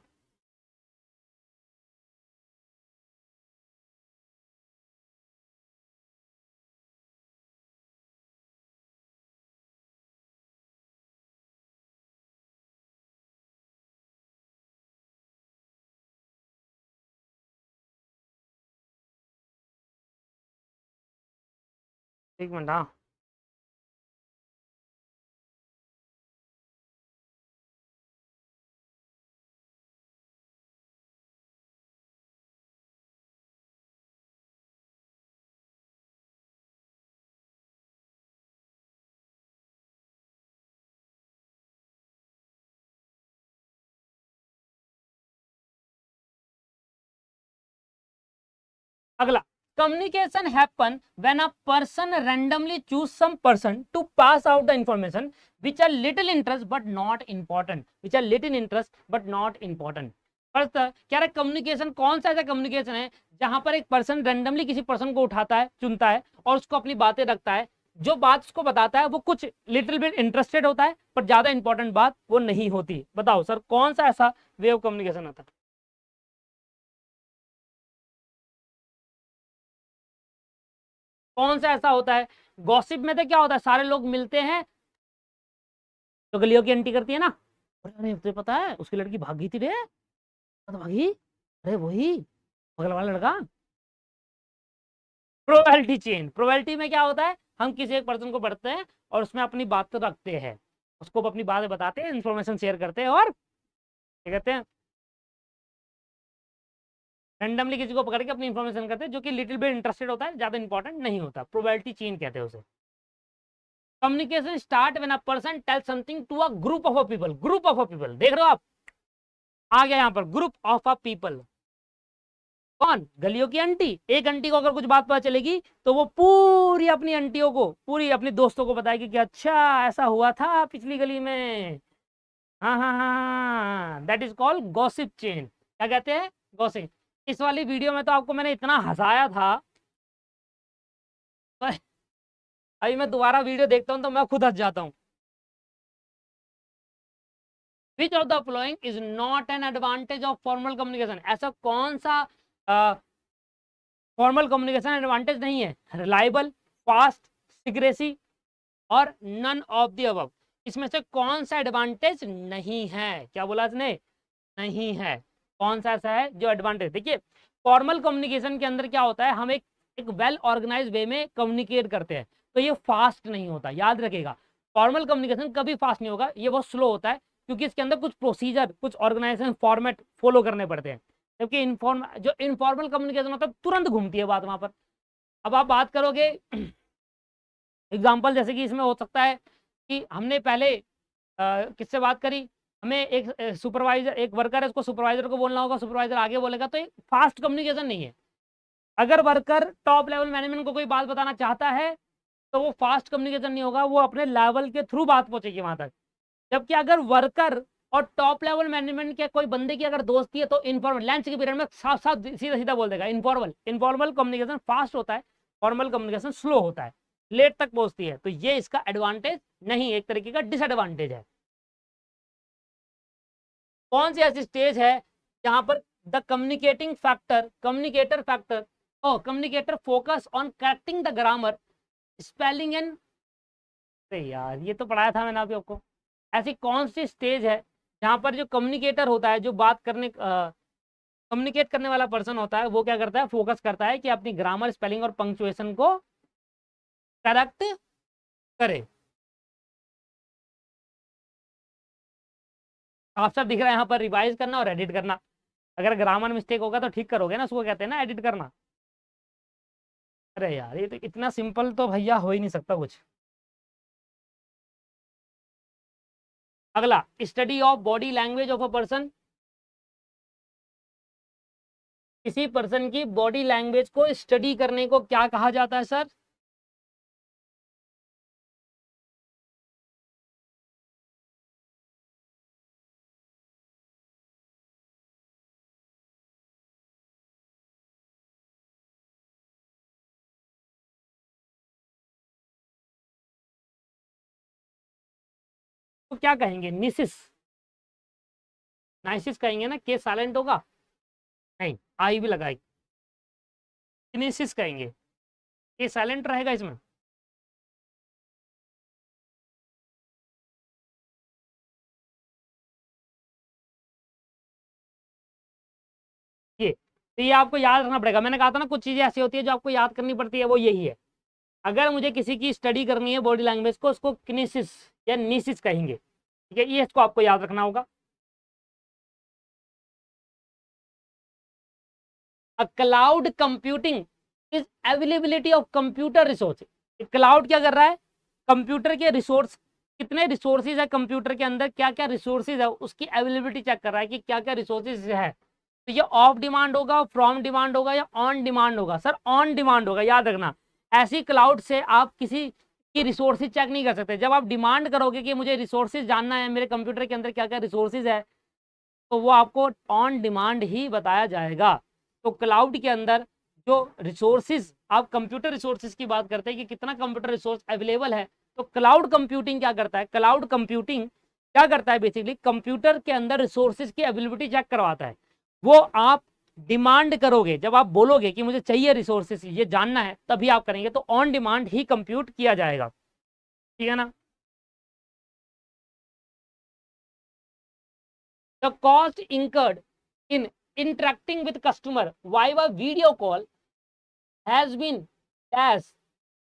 ठीक मिनट हाँ अगला communication happen when a person randomly choose some person to pass out the information which are little interest but not important which are little interest but not important first क्या कम्युनिकेशन कौन सा ऐसा communication है जहां पर एक person randomly किसी person को उठाता है चुनता है और उसको अपनी बातें रखता है जो बात उसको बताता है वो कुछ लिटिल बिट इंटरेस्टेड होता है पर ज्यादा इंपॉर्टेंट बात वो नहीं होती बताओ सर कौन सा ऐसा वे ऑफ कम्युनिकेशन होता है कौन सा ऐसा होता है गॉसिप में तो क्या होता है सारे लोग मिलते हैं तो गलियों की एंटी करती है ना अरे तुझे पता है उसकी लड़की भाग गई थी रे तो भागी अरे वही बगल वाला लड़का प्रोबेबिलिटी चेन प्रोबेबिलिटी में क्या होता है हम किसी एक पर्सन को बढ़ते हैं और उसमें अपनी बात रखते हैं उसको अपनी बात बताते हैं इन्फॉर्मेशन शेयर करते हैं और क्या कहते हैं रैंडमली किसी को पकड़ के अपनी इन्फॉर्मेशन करते हैं जो कि लिटिल बिट इंटरेस्टेड होता है ज़्यादा इंपॉर्टेंट नहीं होता प्रोबेबिलिटी चेन कहते हैं उसे communication start when a person tell something to a group of a people group of a people देख रहे हो आप आ गया यहाँ पर ग्रुप ऑफ अ पीपल कौन गलियों की आंटी एक आंटी को अगर कुछ बात पता चलेगी तो वो पूरी अपनी आंटियों को पूरी अपने दोस्तों को बताएगी कि अच्छा ऐसा हुआ था पिछली गली में हाँ हाँ हाँ that is called gossip chain क्या कहते हैं गॉसिप इस वाली वीडियो में तो आपको मैंने इतना हंसाया था पर अभी मैं दोबारा वीडियो देखता हूं तो मैं खुद हंस जाता हूं which of the following is not an advantage of formal communication ऐसा कौन सा फॉर्मल कम्युनिकेशन एडवांटेज नहीं है रिलायबल फास्ट सिग्रेसी और नन ऑफ द अब इसमें से कौन सा एडवांटेज नहीं है क्या बोला इसने नहीं है कौन सा ऐसा है जो एडवांटेज देखिए फॉर्मल कम्युनिकेशन के अंदर क्या होता है हम एक एक वेल ऑर्गेनाइज वे में कम्युनिकेट करते हैं तो ये फास्ट नहीं होता याद रखेगा फॉर्मल कम्युनिकेशन कभी फास्ट नहीं होगा ये बहुत स्लो होता है क्योंकि इसके अंदर कुछ प्रोसीजर कुछ ऑर्गेनाइजेशन फॉर्मेट फॉलो करने पड़ते हैं जबकि इनफॉर्म जो इनफॉर्मल कम्युनिकेशन होता है तुरंत घूमती है बात वहाँ पर अब आप बात करोगे एग्जाम्पल जैसे कि इसमें हो सकता है कि हमने पहले किससे बात करी हमें एक सुपरवाइजर एक वर्कर है उसको सुपरवाइजर को बोलना होगा सुपरवाइजर आगे बोलेगा तो एक फास्ट कम्युनिकेशन नहीं है अगर वर्कर टॉप लेवल मैनेजमेंट को कोई बात बताना चाहता है तो वो फास्ट कम्युनिकेशन नहीं होगा वो अपने लेवल के थ्रू बात पहुंचेगी वहां तक जबकि अगर वर्कर और टॉप लेवल मैनेजमेंट के कोई बंदे की अगर दोस्ती है तो इनफॉर्मल लंच के पीरियड में साफ साफ सीधा सीधा बोल देगा इनफॉर्मल इनफॉर्मल कम्युनिकेशन फास्ट होता है फॉर्मल कम्युनिकेशन स्लो होता है लेट तक पहुंचती है तो ये इसका एडवांटेज नहीं एक तरीके का डिसएडवांटेज है कौन सी ऐसी स्टेज है जहां पर the communicating factor communicator factor और communicator focus on correcting the grammar spelling and अरे यार ये तो पढ़ाया था मैंने आपको ऐसी कौन सी स्टेज है जहाँ पर जो कम्युनिकेटर होता है जो बात करने कम्युनिकेट करने वाला पर्सन होता है वो क्या करता है फोकस करता है कि अपनी ग्रामर स्पेलिंग और पंक्चुएशन को करेक्ट करे आप सब दिख रहा है यहाँ पर रिवाइज करना और एडिट करना अगर ग्रामर मिस्टेक होगा तो ठीक करोगे ना उसको कहते हैं ना एडिट करना अरे यार ये तो इतना सिंपल तो भैया हो ही नहीं सकता कुछ अगला study of body language of a person किसी पर्सन की बॉडी लैंग्वेज को स्टडी करने को क्या कहा जाता है सर क्या कहेंगे निसिस नाइसिस कहेंगे ना के साइलेंट होगा नहीं आई भी लगाएगी किनेसिस कहेंगे के साइलेंट रहेगा इसमें ये तो ये आपको याद रखना पड़ेगा मैंने कहा था ना कुछ चीज़ें ऐसी होती है जो आपको याद करनी पड़ती है वो यही है अगर मुझे किसी की स्टडी करनी है बॉडी लैंग्वेज को उसको किनेसिस या निसिस कहेंगे ठीक है ये इसको आपको याद रखना होगा a cloud computing is availability of computer resource cloud क्या कर रहा है कंप्यूटर के रिसोर्स कितने रिसोर्सेज है कंप्यूटर के अंदर क्या क्या रिसोर्सेज है उसकी अवेलेबिलिटी चेक कर रहा है कि क्या क्या रिसोर्सेज है तो ये ऑफ डिमांड होगा फ्रॉम डिमांड होगा या ऑन डिमांड होगा सर ऑन डिमांड होगा याद रखना ऐसी क्लाउड से आप किसी कि रिसोर्सेज चेक नहीं कर सकते जब आप डिमांड करोगे कि मुझे रिसोर्सेज जानना है मेरे कंप्यूटर के अंदर क्या क्या रिसोर्सेज है तो वो आपको ऑन डिमांड ही बताया जाएगा तो क्लाउड के अंदर जो रिसोर्सेज आप कंप्यूटर रिसोर्सेज की बात करते हैं कि कितना कंप्यूटर रिसोर्स अवेलेबल है तो क्लाउड कंप्यूटिंग क्या करता है क्लाउड कंप्यूटिंग क्या करता है बेसिकली कंप्यूटर के अंदर रिसोर्सेज की अवेलेबिलिटी चेक करवाता है वो आप डिमांड करोगे जब आप बोलोगे कि मुझे चाहिए रिसोर्सेस ये जानना है तभी आप करेंगे तो ऑन डिमांड ही कंप्यूट किया जाएगा ठीक है ना the cost incurred in interacting with customer via video call has been dash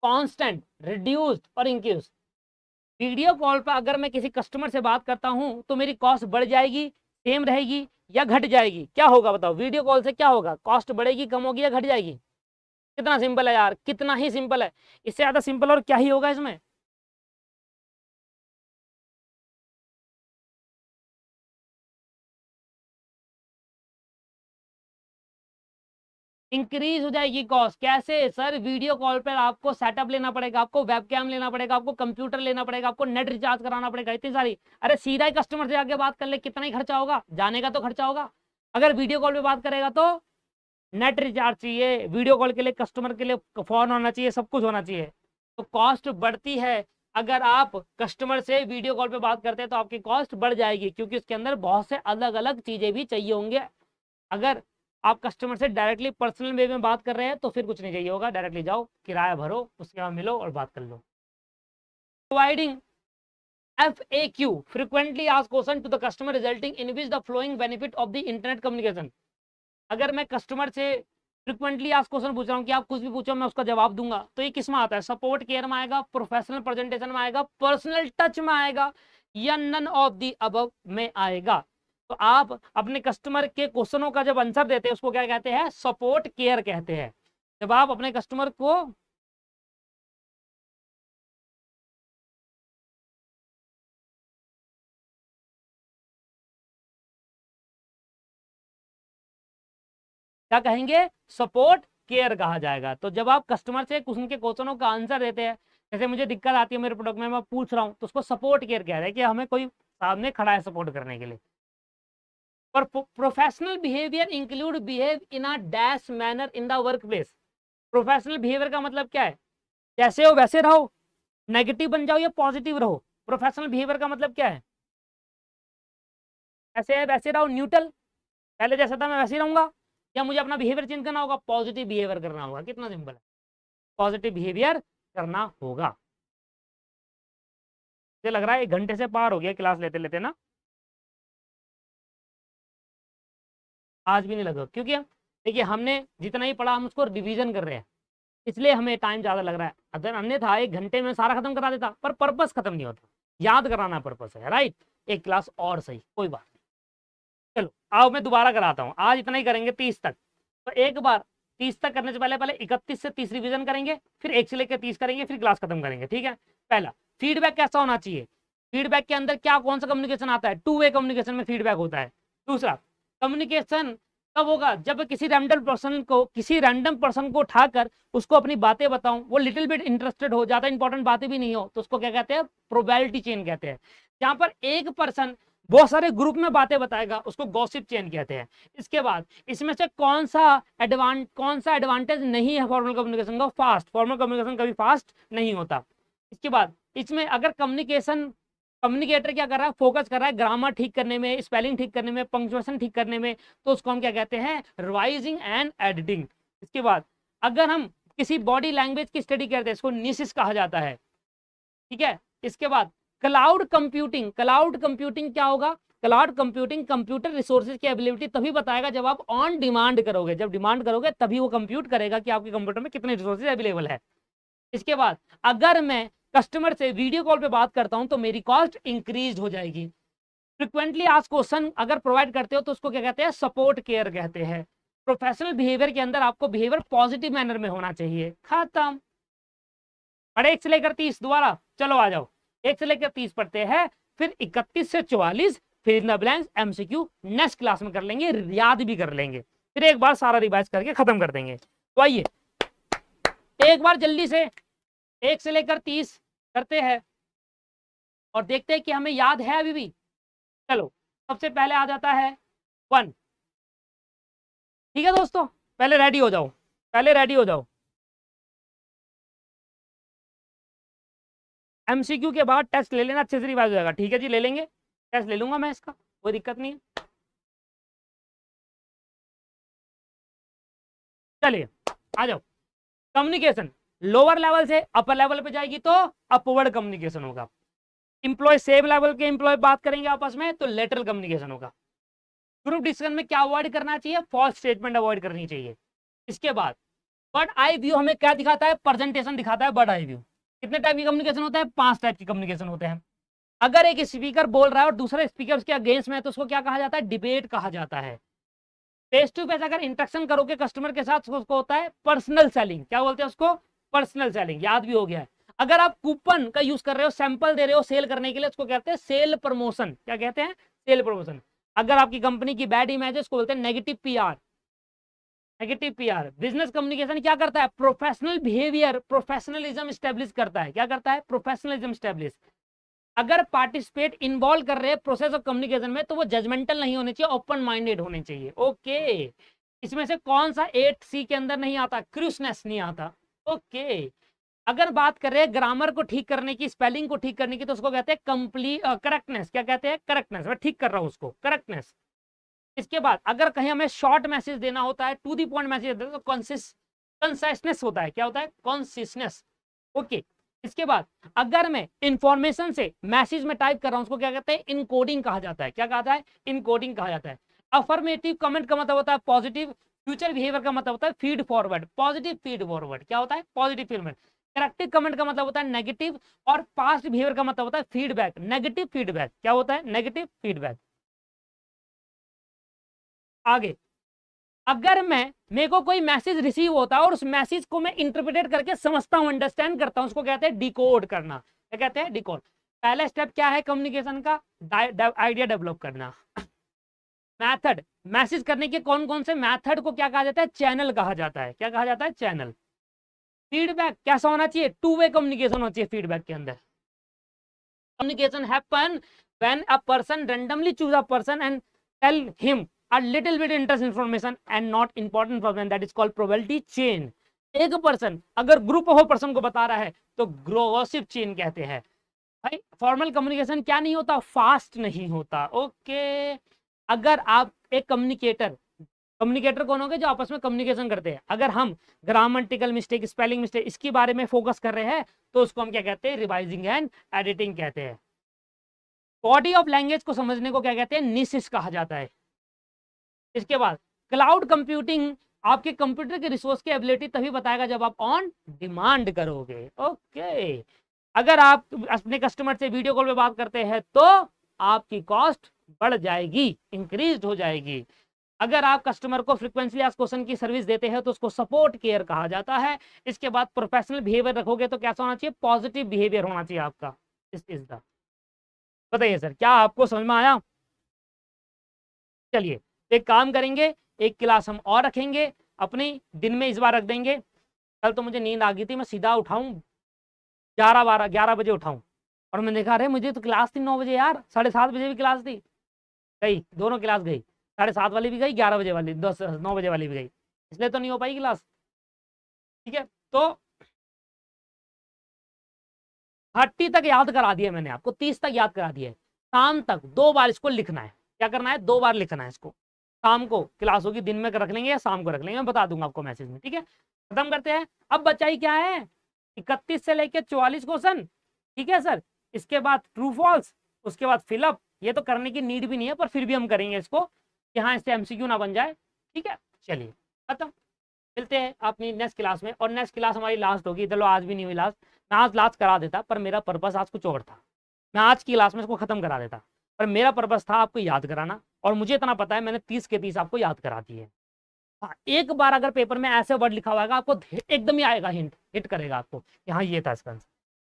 constant reduced और इंक्रीज वीडियो कॉल पर अगर मैं किसी कस्टमर से बात करता हूं तो मेरी कॉस्ट बढ़ जाएगी सेम रहेगी या घट जाएगी क्या होगा बताओ वीडियो कॉल से क्या होगा कॉस्ट बढ़ेगी कम होगी या घट जाएगी कितना सिंपल है यार कितना ही सिंपल है इससे ज़्यादा सिंपल और क्या ही होगा इसमें इंक्रीज हो जाएगी कॉस्ट कैसे सर वीडियो कॉल पर आपको सेटअप लेना पड़ेगा आपको कैम लेना पड़ेगा आपको कंप्यूटर लेना पड़ेगा आपको नेट रिचार्ज कराना पड़ेगा इतनी सारी अरे सीधा ही कस्टमर से आगे बात कर ले कितना ही खर्चा होगा जाने का तो खर्चा होगा अगर वीडियो कॉल पर बात करेगा तो नेट रिचार्ज चाहिए वीडियो कॉल के लिए कस्टमर के लिए फोन होना चाहिए सब कुछ होना चाहिए तो कॉस्ट बढ़ती है अगर आप कस्टमर से वीडियो कॉल पे बात करते हैं तो आपकी कॉस्ट बढ़ जाएगी क्योंकि उसके अंदर बहुत से अलग अलग चीज़ें भी चाहिए होंगे अगर आप कस्टमर से डायरेक्टली पर्सनल वे में बात कर रहे हैं तो फिर कुछ नहीं चाहिए होगा डायरेक्टली जाओ किराया भरो उसके बाद मिलो और बात कर लो providing F A Q frequently आज question to the customer resulting in which the following benefit of the internet communication अगर मैं कस्टमर से फ्रिक्वेंटली आज क्वेश्चन पूछ रहा हूँ कि आप कुछ भी पूछो मैं उसका जवाब दूंगा तो ये किस में आता है सपोर्ट केयर में आएगा प्रोफेशनल प्रेजेंटेशन में आएगा पर्सनल टच में आएगा या नन ऑफ दी अब में आएगा तो आप अपने कस्टमर के क्वेश्चनों का जब आंसर देते हैं उसको क्या कहते हैं सपोर्ट केयर कहते हैं जब आप अपने कस्टमर को क्या कहेंगे सपोर्ट केयर कहा जाएगा तो जब आप कस्टमर से उनके क्वेश्चनों का आंसर देते हैं जैसे मुझे दिक्कत आती है मेरे प्रोडक्ट में मैं पूछ रहा हूं तो उसको सपोर्ट केयर कह रहा है कि हमें कोई सामने खड़ा है सपोर्ट करने के लिए professional behaviour include behave in a dash manner in the workplace professional behaviour का मतलब क्या है जैसे हो वैसे रहो नेगेटिव बन जाओ या पॉजिटिव रहो प्रोफेशनल बिहेवियर का मतलब क्या है ऐसे है वैसे रहो न्यूट्रल पहले जैसा था मैं वैसे रहूंगा या मुझे अपना बिहेवियर चेंज करना होगा पॉजिटिव बिहेवियर करना होगा कितना सिंपल है पॉजिटिव बिहेवियर करना होगा मुझे लग रहा है एक घंटे से पार हो गया क्लास लेते लेते ना आज भी नहीं लगेगा क्योंकि देखिए हमने जितना ही पढ़ा हम उसको रिविजन कर रहे हैं इसलिए हमें टाइम ज़्यादा लग रहा है अगर हमने था एक घंटे में सारा खत्म करा देता पर पर्पस खत्म नहीं होता याद कराना पर्पस है राइट एक क्लास और सही कोई बात चलो आओ मैं दोबारा कराता हूँ आज इतना ही करेंगे तीस तक तो एक बार तीस तक करने से पहले पहले इकतीस से तीस रिविजन करेंगे फिर एक से लेकर तीस करेंगे फिर क्लास खत्म करेंगे ठीक है पहला फीडबैक कैसा होना चाहिए फीडबैक के अंदर क्या कौन सा कम्युनिकेशन आता है टू वे कम्युनिकेशन में फीडबैक होता है दूसरा कम्युनिकेशन कब होगा जब किसी रैंडम पर्सन को किसी रैंडम पर्सन को उठाकर उसको अपनी बातें बताऊं वो लिटिल बिट इंटरेस्टेड हो ज्यादा इंपॉर्टेंट बातें भी नहीं हो तो उसको क्या कहते हैं प्रोबेबिलिटी चेन कहते हैं जहां पर एक पर्सन बहुत सारे ग्रुप में बातें बताएगा उसको गॉसिप चेन कहते हैं इसके बाद इसमें से कौन सा एडवांट कौन सा एडवांटेज नहीं है फॉर्मल कम्युनिकेशन का फास्ट फॉर्मल कम्युनिकेशन कभी फास्ट नहीं होता इसके बाद इसमें अगर कम्युनिकेशन कम्युनिकेटर क्या कर रहा है फोकस कर रहा है ग्रामर ठीक करने में स्पेलिंग ठीक करने में पंक्चुएशन ठीक करने में तो उसको हम क्या कहते हैं रिवाइजिंग एंड एडिटिंग इसके बाद अगर हम किसी बॉडी लैंग्वेज की स्टडी करते हैं इसको निसिस कहा जाता है ठीक है इसके बाद क्लाउड कंप्यूटिंग क्लाउड कंप्यूटिंग क्या होगा क्लाउड कंप्यूटिंग कंप्यूटर रिसोर्सेज की एबिलिटी तभी बताएगा जब आप ऑन डिमांड करोगे जब डिमांड करोगे तभी वो कंप्यूट करेगा कि आपके कंप्यूटर में कितने रिसोर्सेज अवेलेबल है इसके बाद अगर मैं कस्टमर से वीडियो कॉल पे बात करता हूँ तो मेरी कॉस्ट इंक्रीज हो जाएगी फ्रिक्वेंटली आज क्वेश्चन अगर प्रोवाइड करते हो तो उसको क्या कहते हैं सपोर्ट केयर कहते हैं प्रोफेशनल बिहेवियर के अंदर आपको बिहेवियर पॉजिटिव मैनर में होना चाहिए खत्म पढ़े एक से लेकर तीस दोबारा चलो आ जाओ एक से लेकर तीस पढ़ते हैं फिर इकतीस से चौवालीस fill in the blanks MCQ next class में कर लेंगे याद भी कर लेंगे फिर एक बार सारा रिवाइज करके खत्म कर देंगे तो आइए एक बार जल्दी से एक से लेकर तीस करते हैं और देखते हैं कि हमें याद है अभी भी चलो सबसे पहले आ जाता है वन ठीक है दोस्तों पहले रेडी हो जाओ पहले रेडी हो जाओ एमसीक्यू के बाद टेस्ट ले लेना अच्छे से रिवाइज हो जाएगा ठीक है जी ले लेंगे टेस्ट ले लूंगा मैं इसका कोई दिक्कत नहीं है चलिए आ जाओ कम्युनिकेशन लोअर लेवल से अपर लेवल पे जाएगी तो अपवर्ड कम्युनिकेशन होगा इंप्लॉय सेम लेवल के इंप्लॉय बात करेंगे आपस में तो लेटरल कम्युनिकेशन होगा ग्रुप डिस्कशन में क्या अवॉइड करना चाहिए फॉल्स स्टेटमेंट अवॉइड करनी चाहिए इसके बाद बर्ड आई व्यू हमें क्या दिखाता है प्रेजेंटेशन दिखाता है बर्ड आई व्यू कितने टाइप की कम्युनिकेशन होता है पांच टाइप की कम्युनिकेशन होते हैं अगर एक स्पीकर बोल रहा है और दूसरे स्पीकर उसके अगेंस्ट में है तो उसको क्या कहा जाता है डिबेट कहा जाता है फेस टू फेस अगर इंट्रक्शन करोगे कस्टमर के साथ उसको होता है पर्सनल सेलिंग क्या बोलते हैं उसको पर्सनल सेलिंग याद भी हो गया है अगर आप कूपन का यूज कर रहे हो सैंपल दे रहे हो सेल करने के लिए उसको कहते हैं सेल प्रमोशन क्या कहते हैं सेल प्रमोशन अगर आपकी कंपनी की बैड इमेज है उसको बोलते हैं negative PR negative PR business communication क्या करता है प्रोफेशनल बिहेवियर प्रोफेशनलिज्म स्टेब्लिश करता है क्या करता है प्रोफेशनलिज्म स्टेब्लिश अगर पार्टिसिपेट इन्वॉल्व कर रहे हैं प्रोसेस ऑफ कम्युनिकेशन में तो वो जजमेंटल नहीं होने चाहिए ओपन माइंडेड होने चाहिए ओके okay. इसमें से कौन सा एट सी के अंदर नहीं आता क्रूसनेस नहीं आता ओके अगर बात करें ग्रामर को ठीक करने की स्पेलिंग को ठीक करने की तो उसको कहते हैं कंप्ली करेक्टनेस क्या कहते हैं करेक्टनेस मैं ठीक कर रहा हूं उसको करेक्टनेस इसके बाद अगर कहीं हमें शॉर्ट मैसेज देना होता है टू दी पॉइंट मैसेज देना है तो कॉन्सिस कंसाइसनेस होता है क्या होता है कॉन्सिसनेस ओके इसके बाद अगर मैं इंफॉर्मेशन से मैसेज में टाइप कर रहा हूँ उसको क्या कहते हैं इनकोडिंग कहा जाता है क्या कहता है इनकोडिंग कहा जाता है अफर्मेटिव कमेंट का मतलब होता है पॉजिटिव फ्यूचर बिहेवियर का मतलब होता है feed forward positive feed forward क्या होता है पॉजिटिव फीडमेंट करेक्टिव कमेंट का मतलब होता है नेगेटिव और पास्ट बिहेवियर का मतलब होता है फीडबैक नेगेटिव फीडबैक क्या होता है नेगेटिव फीडबैक आगे अगर मैं मेरे को कोई मैसेज रिसीव होता है और उस मैसेज को मैं इंटरप्रिटेट करके समझता हूँ अंडरस्टैंड करता हूँ उसको कहते हैं डिकोड करना क्या कहते हैं डिकोड पहला स्टेप क्या है कम्युनिकेशन का आइडिया डेवलप करना मैथड मैसेज करने के कौन कौन से मैथड को क्या कहा जाता है चैनल कहा जाता है क्या कहा जाता है चैनल फीडबैक कैसा होना चाहिए टू वे कम्युनिकेशन होना चाहिए फीडबैक के अंदर communication happen when a person randomly choose a person and tell him a little bit interest information and not important for that is called probability chain एक person अगर group हो person को बता रहा है तो ग्रोसिव चेन कहते हैं भाई फॉर्मल कम्युनिकेशन क्या नहीं होता फास्ट नहीं होता ओके okay. अगर आप एक कम्युनिकेटर कम्युनिकेटर कौन होंगे जो आपस में कम्युनिकेशन करते हैं अगर हम ग्रामेटिकल मिस्टेक स्पेलिंग मिस्टेक इसके बारे में फोकस कर रहे हैं तो उसको हम क्या कहते हैं रिवाइजिंग एंड एडिटिंग कहते हैं बॉडी ऑफ लैंग्वेज को समझने को क्या कहते हैं निशिस कहा जाता है इसके बाद क्लाउड कंप्यूटिंग आपके कंप्यूटर के रिसोर्स की एबिलिटी तभी बताएगा जब आप ऑन डिमांड करोगे ओके अगर आप अपने कस्टमर से वीडियो कॉल पर बात करते हैं तो आपकी कॉस्ट बढ़ जाएगी इंक्रीज हो जाएगी अगर आप कस्टमर को फ्रिक्वेंसली क्वेश्चन की सर्विस देते हैं तो उसको सपोर्ट केयर कहा जाता है इसके बाद प्रोफेशनल बिहेवियर रखोगे तो कैसा होना चाहिए पॉजिटिव बिहेवियर होना चाहिए आपका इस इज द बताइए सर क्या आपको समझ में आया चलिए एक काम करेंगे एक क्लास हम और रखेंगे अपनी दिन में इस बार रख देंगे कल तो मुझे नींद आ गई थी मैं सीधा उठाऊं ग्यारह बारह ग्यारह बजे उठाऊं और मैंने देखा अरे मुझे तो क्लास थी नौ बजे यार साढ़े सात बजे भी क्लास थी गई दोनों क्लास गई साढ़े सात वाली भी गई ग्यारह बजे वाली दस नौ बजे वाली भी गई इसलिए तो नहीं हो पाई क्लास ठीक है तो थर्टी तक याद करा दिया मैंने आपको तीस तक याद करा दिया है शाम तक दो बार इसको लिखना है क्या करना है दो बार लिखना है इसको शाम को क्लास होगी दिन में रख लेंगे या शाम को रख लेंगे मैं बता दूंगा आपको मैसेज में ठीक है खत्म करते हैं अब बचाई क्या है इकतीस से लेकर चौवालीस क्वेश्चन ठीक है सर इसके बाद ट्रू फॉल्स उसके बाद फिलअप ये तो करने की नीड भी नहीं है पर फिर भी हम करेंगे इसको कि हाँ इससे एमसीक्यू ना बन जाए ठीक है चलिए खत्म मिलते हैं अपनी नेक्स्ट क्लास में और नेक्स्ट क्लास हमारी लास्ट होगी चलो आज भी नहीं हुई लास्ट मैं आज लास्ट करा देता पर मेरा पर्पज आज कुछ और था मैं आज की क्लास में इसको खत्म करा देता पर मेरा पर्पज था आपको याद कराना और मुझे इतना पता है मैंने तीस के तीस आपको याद करा दिए हाँ एक बार अगर पेपर में ऐसे वर्ड लिखा हुआ है आपको एकदम ही आएगा हिंट हिट करेगा आपको यहाँ ये था इसका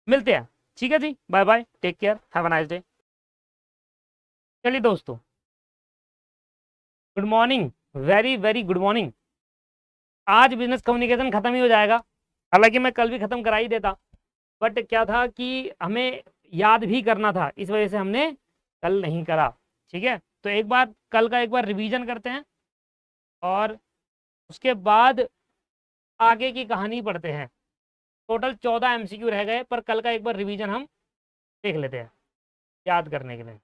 मिलते हैं ठीक है जी bye bye take care have a nice day चलिए दोस्तों good morning very very good morning आज बिजनेस कम्युनिकेशन खत्म ही हो जाएगा हालांकि मैं कल भी खत्म करा ही देता बट क्या था कि हमें याद भी करना था इस वजह से हमने कल नहीं करा ठीक है तो एक बार कल का एक बार रिवीजन करते हैं और उसके बाद आगे की कहानी पढ़ते हैं टोटल चौदह एमसीक्यू रह गए पर कल का एक बार रिवीजन हम देख लेते हैं याद करने के लिए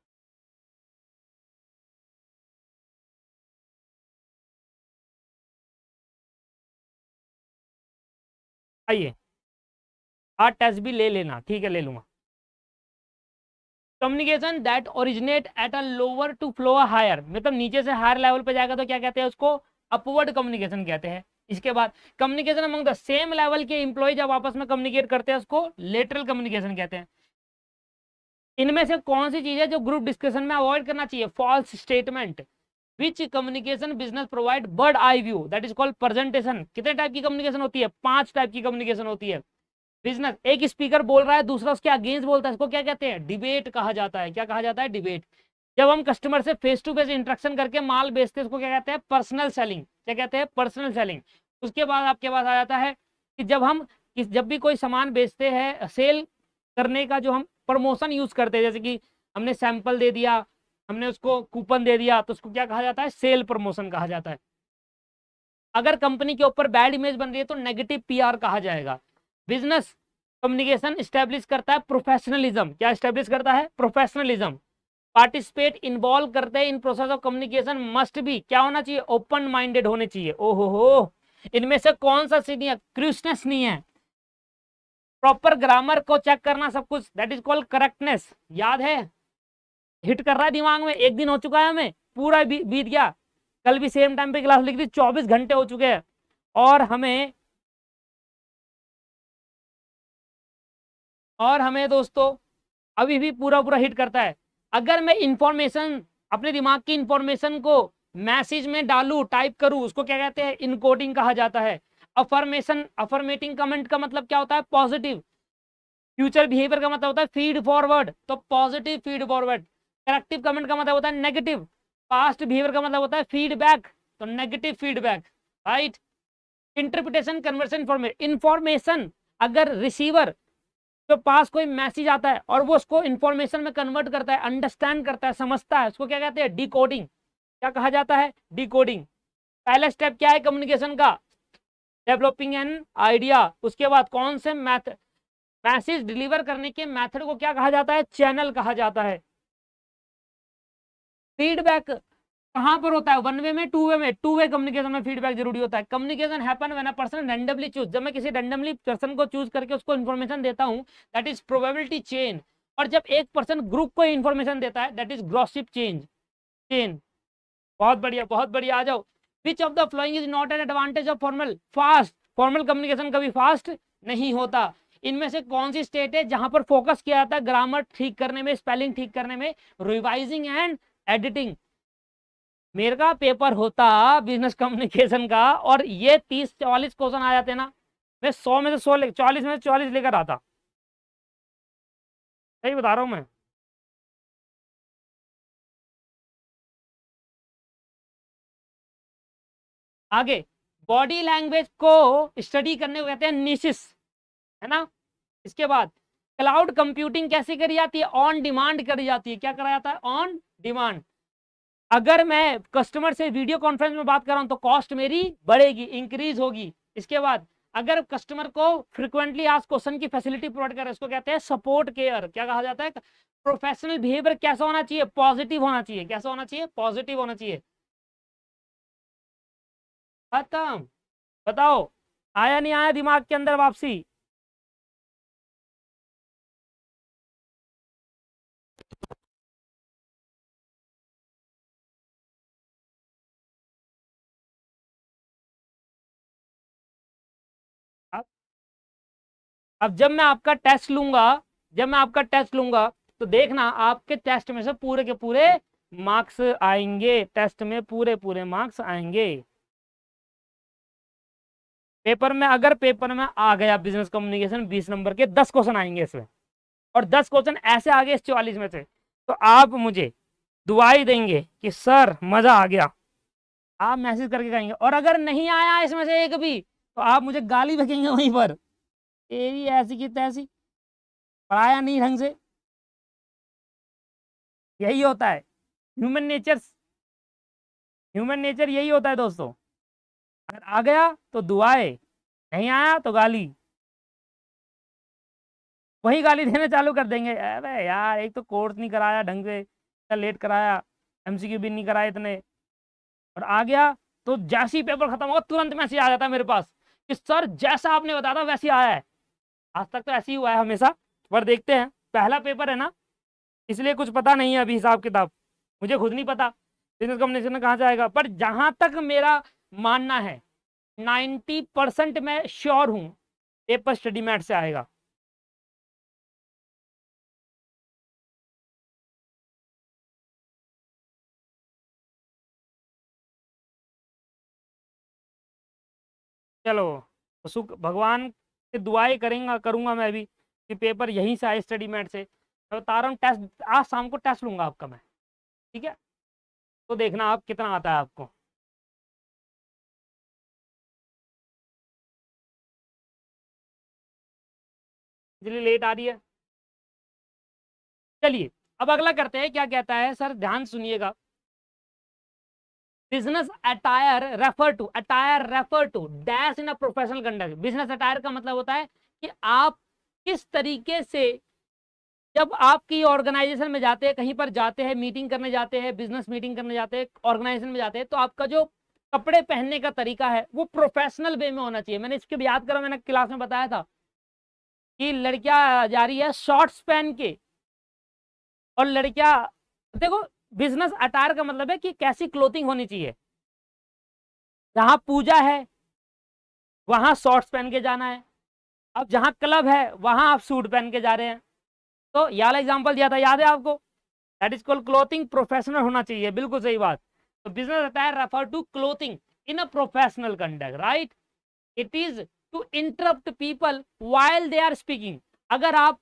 आइए हार्ड टेस्ट भी ले लेना ठीक है ले लूंगा communication that originate at a lower to flow a higher मतलब नीचे से हायर लेवल पे जाएगा तो क्या कहते हैं उसको अपवर्ड कम्युनिकेशन कहते हैं इसके बाद communication among the same level के एम्प्लॉय जब आपस में कम्युनिकेट करते हैं उसको लेटरल कम्युनिकेशन कहते हैं इनमें से कौन सी चीज़ है जो ग्रुप डिस्कशन में अवॉइड करना चाहिए false statement which communication business provide bird eye view that is called presentation कितने टाइप की कम्युनिकेशन होती है पांच टाइप की कम्युनिकेशन होती है बिजनेस एक स्पीकर बोल रहा है दूसरा उसके अगेंस्ट बोलता है इसको क्या कहते हैं डिबेट कहा जाता है क्या कहा जाता है डिबेट जब हम कस्टमर से फेस टू फेस इंट्रेक्शन करके माल बेचते हैं उसको क्या कहते हैं पर्सनल सेलिंग क्या कहते हैं पर्सनल सेलिंग उसके बाद आपके पास आ जाता है कि जब हम कि जब भी कोई सामान बेचते हैं सेल करने का जो हम प्रमोशन यूज करते हैं जैसे कि हमने सैंपल दे दिया हमने उसको कूपन दे दिया तो उसको क्या कहा जाता है सेल प्रमोशन कहा जाता है अगर कंपनी के ऊपर बैड इमेज बन रही है तो नेगेटिव पीआर कहा जाएगा बिजनेस कम्युनिकेशन स्टैब्लिश करता है प्रोफेशनलिज्म क्या स्टैब्लिश करता है प्रोफेशनलिज्म पार्टिसिपेट इन्वॉल्व करते हैं in process of communication must भी क्या होना चाहिए ओपन माइंडेड होने चाहिए ओहो हो इनमें से कौन सा सीढ़ी है क्रिस्टनेस नहीं है प्रॉपर ग्रामर को चेक करना सब कुछ दैट इज कॉल्ड करेक्टनेस याद है हिट कर रहा है दिमाग में एक दिन हो चुका है हमें पूरा बीत गया कल भी सेम टाइम पे क्लास लिख दी चौबीस घंटे हो चुके हैं और हमें और हमें दोस्तों अभी भी पूरा पूरा हिट करता है अगर मैं इंफॉर्मेशन अपने दिमाग की इंफॉर्मेशन को मैसेज में डालू टाइप करूं उसको क्या कहते हैं इनकोडिंग कहा जाता है अफर्मेशन अफर्मेटिंग कमेंट का मतलब क्या होता है पॉजिटिव फ्यूचर बिहेवियर का मतलब होता है फीड फॉरवर्ड तो positive feed forward corrective comment का मतलब होता है नेगेटिव पास्ट बिहेवियर का मतलब होता है फीडबैक तो negative feedback right interpretation conversion information अगर रिसीवर जो पास कोई मैसेज आता है और वो उसको इन्फॉर्मेशन में कन्वर्ट करता है अंडरस्टैंड करता है समझता है उसको क्या कहते हैं डिकोडिंग क्या कहा जाता है डिकोडिंग पहला स्टेप क्या है कम्युनिकेशन का डेवलपिंग एन आइडिया उसके बाद कौन से मैथ मैसेज डिलीवर करने के मेथड को क्या कहा जाता है चैनल कहा जाता है फीडबैक कहां पर होता है वन वे में टू वे में टू वे कम्युनिकेशन में फीडबैक जरूरी होता है communication happen when a person randomly choose जब मैं किसी रैंडमली पर्सन को चूज करके उसको इन्फॉर्मेशन देता हूँ दैट इज प्रोबेबिलिटी चेन और जब एक पर्सन ग्रुप को इन्फॉर्मेशन देता है that is gossip change chain बहुत बढ़िया बहुत बढ़िया आ जाओ which of the following is not an advantage of formal fast formal communication कभी फास्ट नहीं होता इनमें से कौन सी स्टेट है जहां पर फोकस किया जाता है ग्रामर ठीक करने में स्पेलिंग ठीक करने में रिवाइजिंग एंड एडिटिंग मेरे का पेपर होता बिजनेस कम्युनिकेशन का और ये तीस चालीस क्वेश्चन आ जाते ना मैं सौ में से सौ ले चालीस में से चालीस लेकर आता सही बता रहा हूं मैं आगे बॉडी लैंग्वेज को स्टडी करने को कहते हैं निशिस है ना इसके बाद क्लाउड कंप्यूटिंग कैसे करी जाती है ऑन डिमांड करी जाती है क्या करा जाता है ऑन डिमांड अगर मैं कस्टमर से वीडियो कॉन्फ्रेंस में बात कर रहा हूं तो कॉस्ट मेरी बढ़ेगी इंक्रीज होगी इसके बाद अगर कस्टमर को फ्रिक्वेंटली आज क्वेश्चन की फैसिलिटी प्रोवाइड करें इसको कहते हैं सपोर्ट केयर क्या कहा जाता है प्रोफेशनल बिहेवियर कैसा होना चाहिए पॉजिटिव होना चाहिए कैसा होना चाहिए पॉजिटिव होना चाहिए खत्म बताओ आया नहीं आया दिमाग के अंदर वापसी अब जब मैं आपका टेस्ट लूंगा जब मैं आपका टेस्ट लूंगा तो देखना आपके टेस्ट में से पूरे के पूरे मार्क्स आएंगे टेस्ट में पूरे पूरे मार्क्स आएंगे पेपर में अगर पेपर में आ गया बिजनेस कम्युनिकेशन बीस नंबर के दस क्वेश्चन आएंगे इसमें और दस क्वेश्चन ऐसे आ गए इस चौवालीस में से तो आप मुझे दुआई देंगे कि सर मज़ा आ गया आप मैसेज करके कहेंगे और अगर नहीं आया इसमें से एक भी तो आप मुझे गाली फेंकेंगे वहीं पर भी ऐसी की तैसी पढ़ाया नहीं ढंग से यही होता है ह्यूमन नेचर ह्यूमन नेचर यही होता है दोस्तों अगर आ गया तो दुआए नहीं आया तो गाली वही गाली देना चालू कर देंगे अरे यार एक तो कोर्स नहीं कराया ढंग से इतना लेट कराया एमसीक्यू भी नहीं कराया इतने और आ गया तो जैसे ही पेपर खत्म होगा तुरंत मैसेज आ जाता है मेरे पास कि सर जैसा आपने बताया था वैसे आया है आज तक तो ऐसे ही हुआ है हमेशा पर देखते हैं पहला पेपर है ना इसलिए कुछ पता नहीं है अभी हिसाब किताब मुझे खुद नहीं पता बिजनेस कम्युनिकेशन कहाँ से आएगा पर जहाँ तक मेरा मानना है नाइन्टी परसेंट मैं श्योर हूँ पेपर स्टडी मैट से आएगा चलो भगवान दुआएं करेंगे करूंगा मैं भी कि पेपर यहीं से आए स्टडी मैट से मैं बता रहा हूँ टेस्ट आज शाम को टेस्ट लूँगा आपका मैं ठीक है तो देखना आप कितना आता है आपको इसलिए लेट आ रही है चलिए अब अगला करते हैं क्या कहता है सर ध्यान सुनिएगा business attire refer to attire refer to dash in a professional conduct business attire का मतलब होता है कि आप किस तरीके से जब आपकी ऑर्गेनाइजेशन में जाते हैं कहीं पर जाते हैं मीटिंग करने जाते हैं बिजनेस मीटिंग करने जाते हैं ऑर्गेनाइजेशन में जाते हैं तो आपका जो कपड़े पहनने का तरीका है वो प्रोफेशनल वे में होना चाहिए मैंने इसके भी याद करा मैंने क्लास में बताया था कि लड़कियां जा रही है शॉर्ट्स पहन के और लड़कियां देखो बिजनेस अटार का मतलब है कि कैसी क्लोथिंग होनी चाहिए जहां पूजा है वहां शॉर्ट्स पहन के जाना है अब जहां क्लब है वहां आप सूट पहन के जा रहे हैं तो याला एग्जाम्पल दिया था याद है आपको that is called clothing professional होना चाहिए बिल्कुल सही बात तो business attire refer to clothing in a professional conduct right it is to interrupt people while they are speaking अगर आप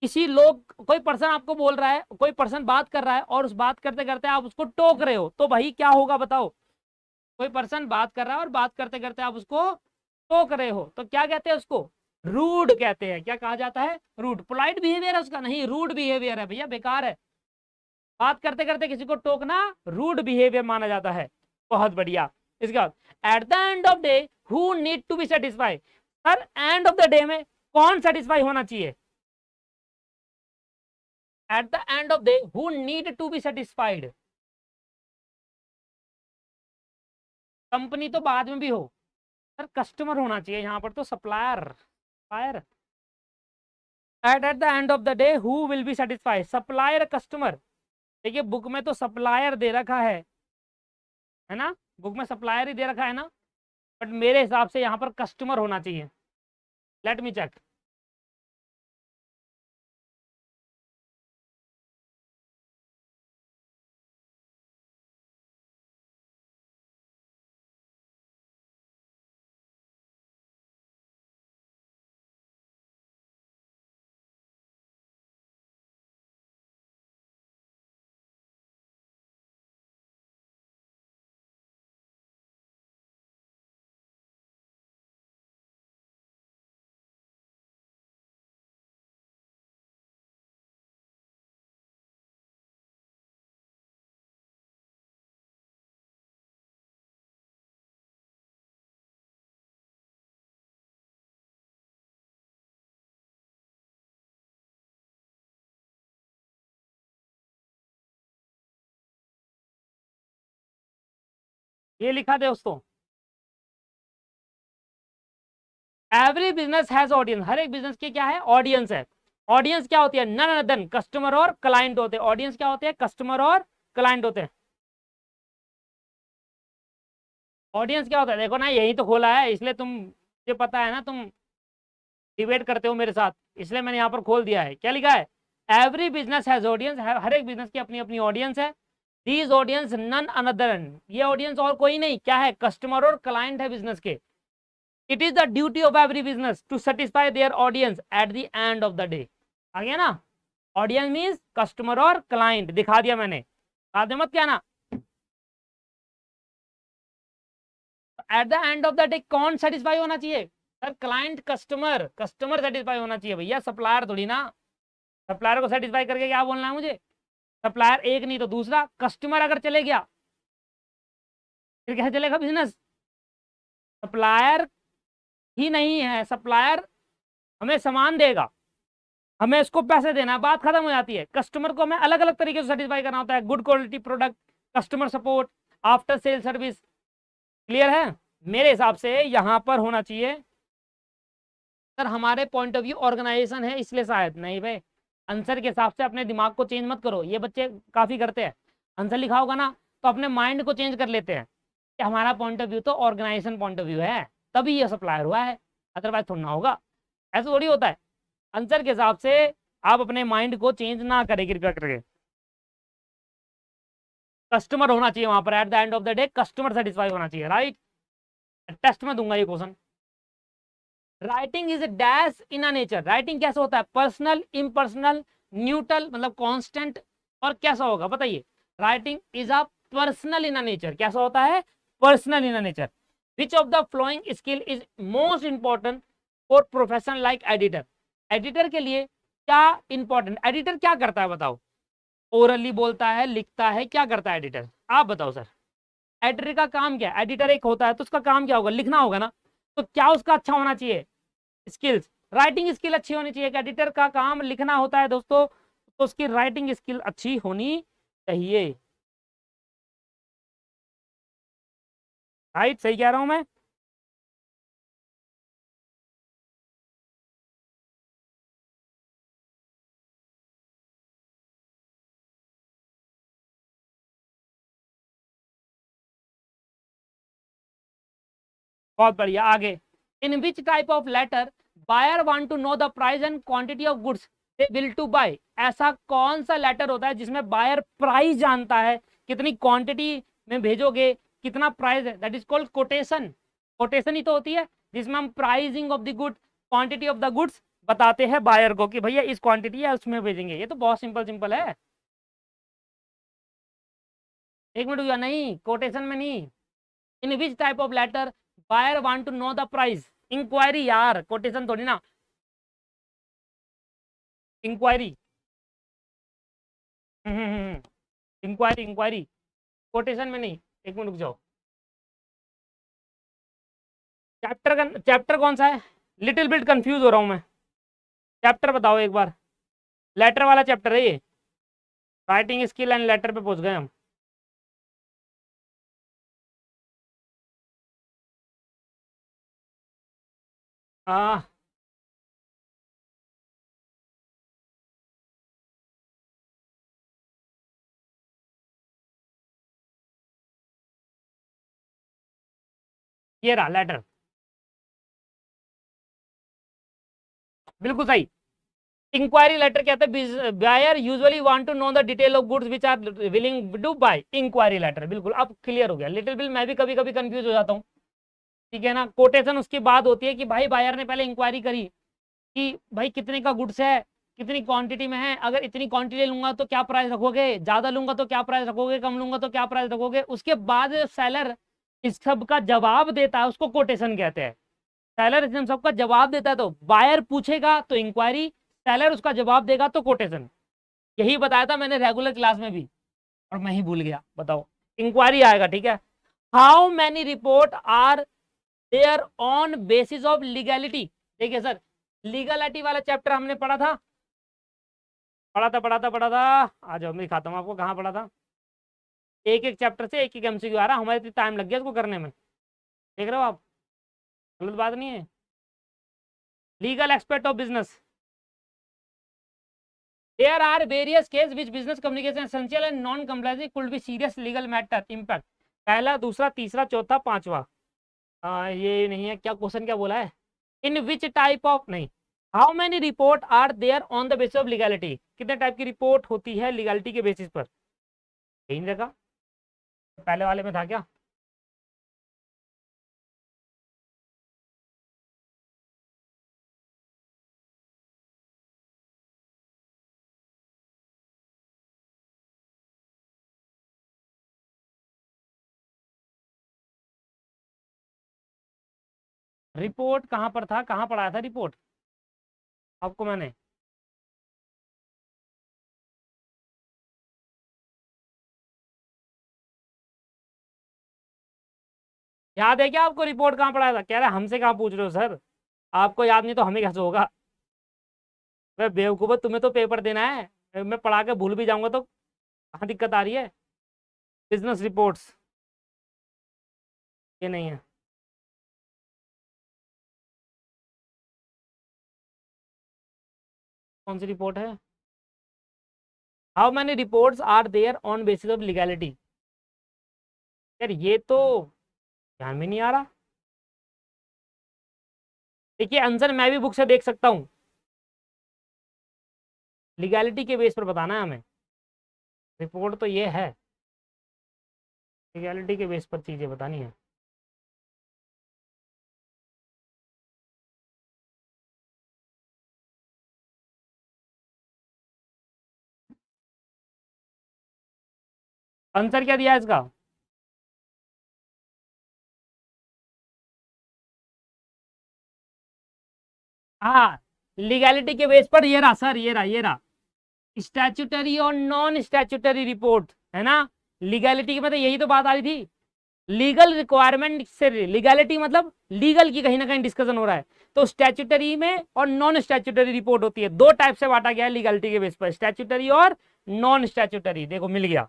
किसी लोग कोई पर्सन आपको बोल रहा है कोई पर्सन बात कर रहा है और उस बात करते करते आप उसको टोक रहे हो तो भाई क्या होगा बताओ कोई पर्सन बात कर रहा है और बात करते करते आप उसको टोक रहे हो तो क्या कहते हैं उसको रूड कहते हैं क्या कहा जाता है रूड पोलाइट बिहेवियर है उसका नहीं रूड बिहेवियर है भैया बेकार है बात करते करते किसी को टोकना रूड बिहेवियर माना जाता है बहुत बढ़िया इसके बाद at the end of day who need to be satisfy sir end of the day में कौन सेटिस्फाई होना चाहिए at the end of the day who need to be satisfied company तो बाद में भी हो सर कस्टमर होना चाहिए यहाँ पर तो supplier supplier at at the end of the day who will be satisfy supplier customer देखिए बुक में तो सप्लायर दे रखा है है ना बुक में सप्लायर ही दे रखा है ना बट मेरे हिसाब से यहाँ पर कस्टमर होना चाहिए लेट मी चेक ये लिखा दोस्तों एवरी बिजनेस हैज ऑडियंस हर एक बिजनेस की क्या है ऑडियंस है ऑडियंस क्या होती है नन देन कस्टमर और क्लाइंट होते हैं ऑडियंस क्या होते हैं कस्टमर और क्लाइंट होते हैं ऑडियंस क्या होता है देखो ना यही तो खोला है इसलिए तुम मुझे पता है ना तुम डिबेट करते हो मेरे साथ इसलिए मैंने यहाँ पर खोल दिया है क्या लिखा है एवरी बिजनेस हैज ऑडियंस हर एक बिजनेस की अपनी अपनी ऑडियंस है दीज ऑडियंस नन अनदर ये ऑडियंस और कोई नहीं क्या है कस्टमर और क्लाइंट है बिजनेस के it is the duty of every business to satisfy their audience at the end of the day आ गया ना ऑडियंस मीन्स कस्टमर और क्लाइंट दिखा दिया मैंने बाद में मत ना at the end of the day कौन सेटिस्फाई होना चाहिए sir client customer customer satisfy होना चाहिए भैया सप्लायर थोड़ी ना सप्लायर को सेटिस्फाई करके क्या बोलना है मुझे सप्लायर एक नहीं तो दूसरा कस्टमर अगर चले गया फिर कैसे चलेगा बिजनेस सप्लायर ही नहीं है सप्लायर हमें सामान देगा हमें इसको पैसे देना बात खत्म हो जाती है कस्टमर को हमें अलग अलग तरीके से सेटिस्फाई करना होता है good quality product customer support after sale service clear है मेरे हिसाब से यहाँ पर होना चाहिए सर हमारे पॉइंट ऑफ व्यू ऑर्गेनाइजेशन है इसलिए शायद नहीं भाई आंसर के हिसाब से अपने दिमाग को चेंज मत करो ये बच्चे काफ़ी करते हैं आंसर लिखा होगा ना तो अपने माइंड को चेंज कर लेते हैं कि हमारा पॉइंट ऑफ व्यू तो ऑर्गेनाइजेशन पॉइंट ऑफ व्यू है तभी ये सप्लायर हुआ है अदरवाइज थोड़ा होगा ऐसा थोड़ी होता है आंसर के हिसाब से आप अपने माइंड को चेंज ना करें कृपया करके कस्टमर होना चाहिए वहां पर at the end of the day customer satisfy होना चाहिए राइट टेस्ट में दूंगा ये question writing is dash in a nature writing कैसा होता है पर्सनल इम्पर्सनल न्यूट्रल मतलब कांस्टेंट और कैसा होगा बताइए writing is a personal in a nature कैसा होता है personal in a nature which of the following skill is most important for profession like editor editor के लिए क्या इंपॉर्टेंट एडिटर क्या करता है बताओ ओरली बोलता है लिखता है क्या करता है एडिटर आप बताओ सर एडिटर का काम क्या है एडिटर एक होता है तो उसका काम क्या होगा लिखना होगा ना तो क्या उसका अच्छा होना चाहिए स्किल्स राइटिंग स्किल अच्छी होनी चाहिए एडिटर का काम लिखना होता है दोस्तों तो उसकी राइटिंग स्किल अच्छी होनी चाहिए राइट सही कह रहा हूं मैं बहुत बढ़िया आगे in which type of letter buyer want to know the price and quantity of goods they will to buy ऐसा कौन सा लेटर होता है जिसमें बायर price जानता है कितनी क्वान्टिटी में भेजोगे कितना प्राइस है that is called quotation quotation ही तो होती है जिसमें हम pricing of the good quantity of the goods बताते हैं बायर को कि भैया इस क्वान्टिटी है उसमें भेजेंगे ये तो बहुत सिंपल सिंपल है एक मिनट हुआ नहीं कोटेशन में नहीं in which type of letter buyer want to know the price enquiry यार कोटेशन थोड़ी ना इंक्वायरी इंक्वायरी इंक्वायरी कोटेशन में नहीं एक मिनट रुक जाओ चैप्टर का चैप्टर कौन सा है लिटिल बिट कंफ्यूज हो रहा हूं मैं चैप्टर बताओ एक बार लेटर वाला चैप्टर है ये राइटिंग स्किल एंड लेटर पे पहुंच गए हम Ah. ये रहा लेटर बिल्कुल सही इंक्वायरी लेटर कहते हैं buyer usually want to know the detail of goods which are willing to buy enquiry letter बिल्कुल अब क्लियर हो गया लिटिल बिल मैं भी कभी कभी कंफ्यूज हो जाता हूँ ठीक है ना कोटेशन उसके बाद होती है कि भाई बायर ने पहले इंक्वायरी करी कि भाई कितने का गुड्स है कितनी क्वांटिटी में है अगर इतनी क्वांटिटी लूंगा तो क्या प्राइस रखोगे ज्यादा लूंगा तो क्या प्राइस रखोगे कम लूंगा तो क्या प्राइस रखोगे उसके बाद सेलर इस सब का जवाब देता है उसको कोटेशन कहते हैं सेलर इस सब का जवाब देता है तो बायर पूछेगा तो इंक्वायरी सेलर उसका जवाब देगा तो कोटेशन यही बताया था मैंने रेगुलर क्लास में भी और मैं ही भूल गया बताओ इंक्वायरी आएगा ठीक है how many report are there on basis of legality देखिए सर लीगलिटी वाला चैप्टर हमने पढ़ा था पढ़ा था पढ़ा था पढ़ा था आ जाओ मैं खाता हूँ आपको कहाँ पढ़ा था एक एक चैप्टर से एक एक एमसीक्यू आ रहा हमारे इतनी टाइम लग गया इसको करने में देख रहे हो आप गलत बात नहीं है legal expert of business there are various case which business communication essential and non complying could be serious legal matter impact पहला दूसरा तीसरा चौथा पांचवा आ, हाँ, ये नहीं है क्या क्वेश्चन क्या बोला है इन विच टाइप ऑफ नहीं how many report are there on the basis of legality कितने टाइप की रिपोर्ट होती है लीगैलिटी के बेसिस पर यही जगह पहले वाले में था क्या रिपोर्ट कहाँ पर था कहाँ पढ़ाया था रिपोर्ट आपको मैंने याद है क्या आपको रिपोर्ट कहाँ पढ़ाया था कह रहे हमसे कहाँ पूछ रहे हो सर आपको याद नहीं तो हमें कैसे होगा वह बेवकूफ़ तुम्हें तो पेपर देना है मैं पढ़ा के भूल भी जाऊंगा तो कहाँ दिक्कत आ रही है बिजनेस रिपोर्ट्स ये नहीं है कौन सी रिपोर्ट है how many report are there on basis of legality यार ये तो ध्यान में नहीं आ रहा देखिए आंसर मैं भी बुक से देख सकता हूं लीगैलिटी के बेस पर बताना है हमें रिपोर्ट तो ये है लीगैलिटी के बेस पर चीज़ें बतानी है आंसर क्या दिया इसका हाँ लीगैलिटी के बेस पर ये रहा सर ये रहा ये रहा स्टैचूटरी और नॉन स्टैचूटरी रिपोर्ट है ना लीगैलिटी की मतलब यही तो बात आ रही थी लीगल रिक्वायरमेंट से लीगैलिटी मतलब लीगल की कहीं ना कहीं डिस्कशन हो रहा है तो स्टैच्यूटरी में और नॉन स्टैचूटरी रिपोर्ट होती है दो टाइप से बांटा गया है लीगैलिटी के बेस पर स्टैचुटरी और नॉन स्टैचूटरी देखो मिल गया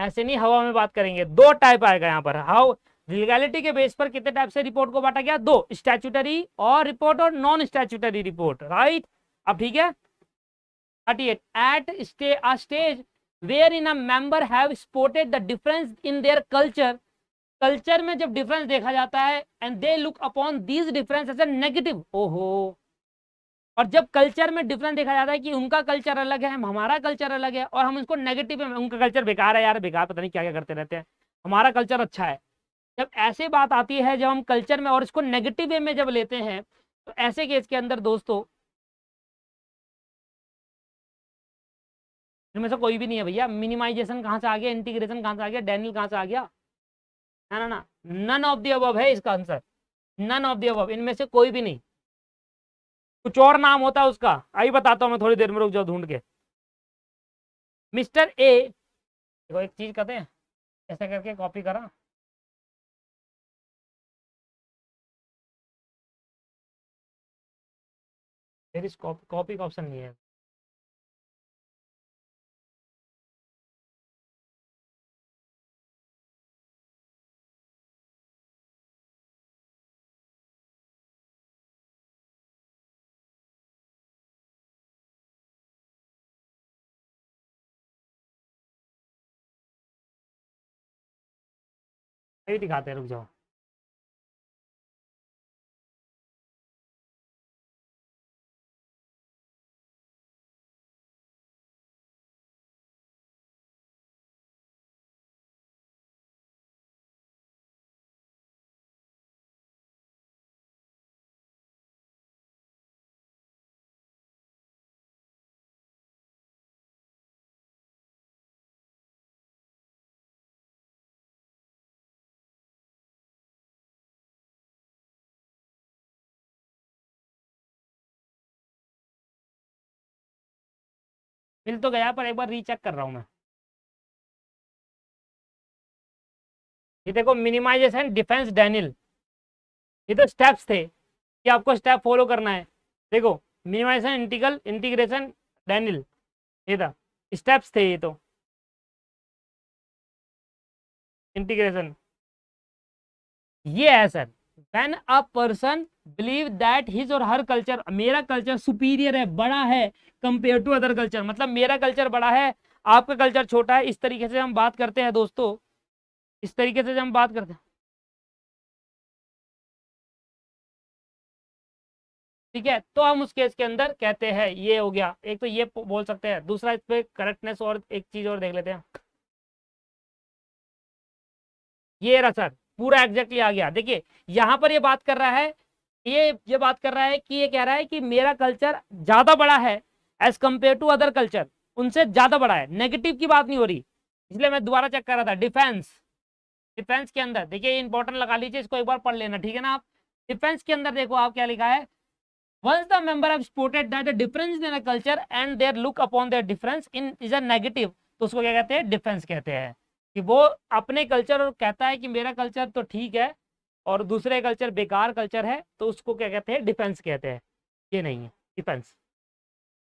ऐसे नहीं हवा में बात करेंगे दो टाइप आएगा यहाँ पर हाउ लीगैलिटी के बेस पर कितने टाइप से रिपोर्ट को बांटा गया दो स्टैचुटरी और रिपोर्ट और नॉन स्टैचुटरी रिपोर्ट राइट अब ठीक है thirty eight at stay a stage where in amber member have supported the difference in their culture culture में जब डिफरेंस देखा जाता है and they look upon these difference as a negative ओहो और जब कल्चर में डिफरेंस देखा जाता है कि उनका कल्चर अलग है हमारा कल्चर अलग है और हम उसको नेगेटिव उनका कल्चर बेकार है यार बेकार पता नहीं क्या क्या करते रहते हैं हमारा कल्चर अच्छा है जब ऐसे बात आती है जब हम कल्चर में और इसको नेगेटिव वे में जब लेते हैं तो ऐसे केस के अंदर दोस्तों इनमें से कोई भी नहीं है भैया मिनिमाइजेशन कहाँ से आ गया इंटीग्रेशन कहाँ से आ गया डैनियल कहाँ से आ गया है ना ना नन ऑफ द है इसका आंसर नन ऑफ दब इनमें से कोई भी नहीं कुछ और नाम होता है उसका आई बताता हूं मैं थोड़ी देर में रुक जाओ ढूंढ के मिस्टर ए देखो एक चीज कहते हैं ऐसा करके कॉपी करा इस कॉपी का ऑप्शन नहीं है ही दिखाते हैं रुक जाओ मिल तो गया पर एक बार रीचेक कर रहा हूं मैं ये देखो मिनिमाइजेशन डिफेंस डेनिल ये तो स्टेप्स थे कि आपको स्टेप फॉलो करना है देखो मिनिमाइजेशन इंटीगल इंटीग्रेशन डेनिल ये था स्टेप्स थे ये तो इंटीग्रेशन ये है sir when a person believe that his or her culture मेरा कल्चर सुपीरियर है बड़ा है कंपेयर टू अदर कल्चर मतलब मेरा कल्चर बड़ा है आपका कल्चर छोटा है इस तरीके से हम बात करते हैं दोस्तों इस तरीके से हम बात करते हैं ठीक है तो हम उस केस के अंदर कहते हैं ये हो गया एक तो ये बोल सकते हैं दूसरा इस पर करेक्टनेस और एक चीज और देख लेते हैं ये रहा सर पूरा एग्जैक्टली आ गया देखिए यहाँ पर ये बात कर रहा है ये ये बात कर रहा है कि ये कह रहा है कि मेरा कल्चर ज़्यादा बड़ा है as compare to other culture उनसे ज़्यादा बड़ा है नेगेटिव की बात नहीं हो रही इसलिए मैं दोबारा चेक कर रहा था डिफेंस डिफेंस के अंदर देखिए इंपॉर्टेंट लगा लीजिए इसको एक बार पढ़ लेना ठीक है ना आप डिफेंस के अंदर देखो आप क्या लिखा है once the member of supported that the difference in a culture and their look upon their difference in is a negative तो उसको क्या कहते हैं डिफेंस कहते हैं कि वो अपने कल्चर और कहता है कि मेरा कल्चर तो ठीक है और दूसरे कल्चर बेकार कल्चर है तो उसको क्या कहते हैं डिफेंस कहते हैं ये नहीं है defence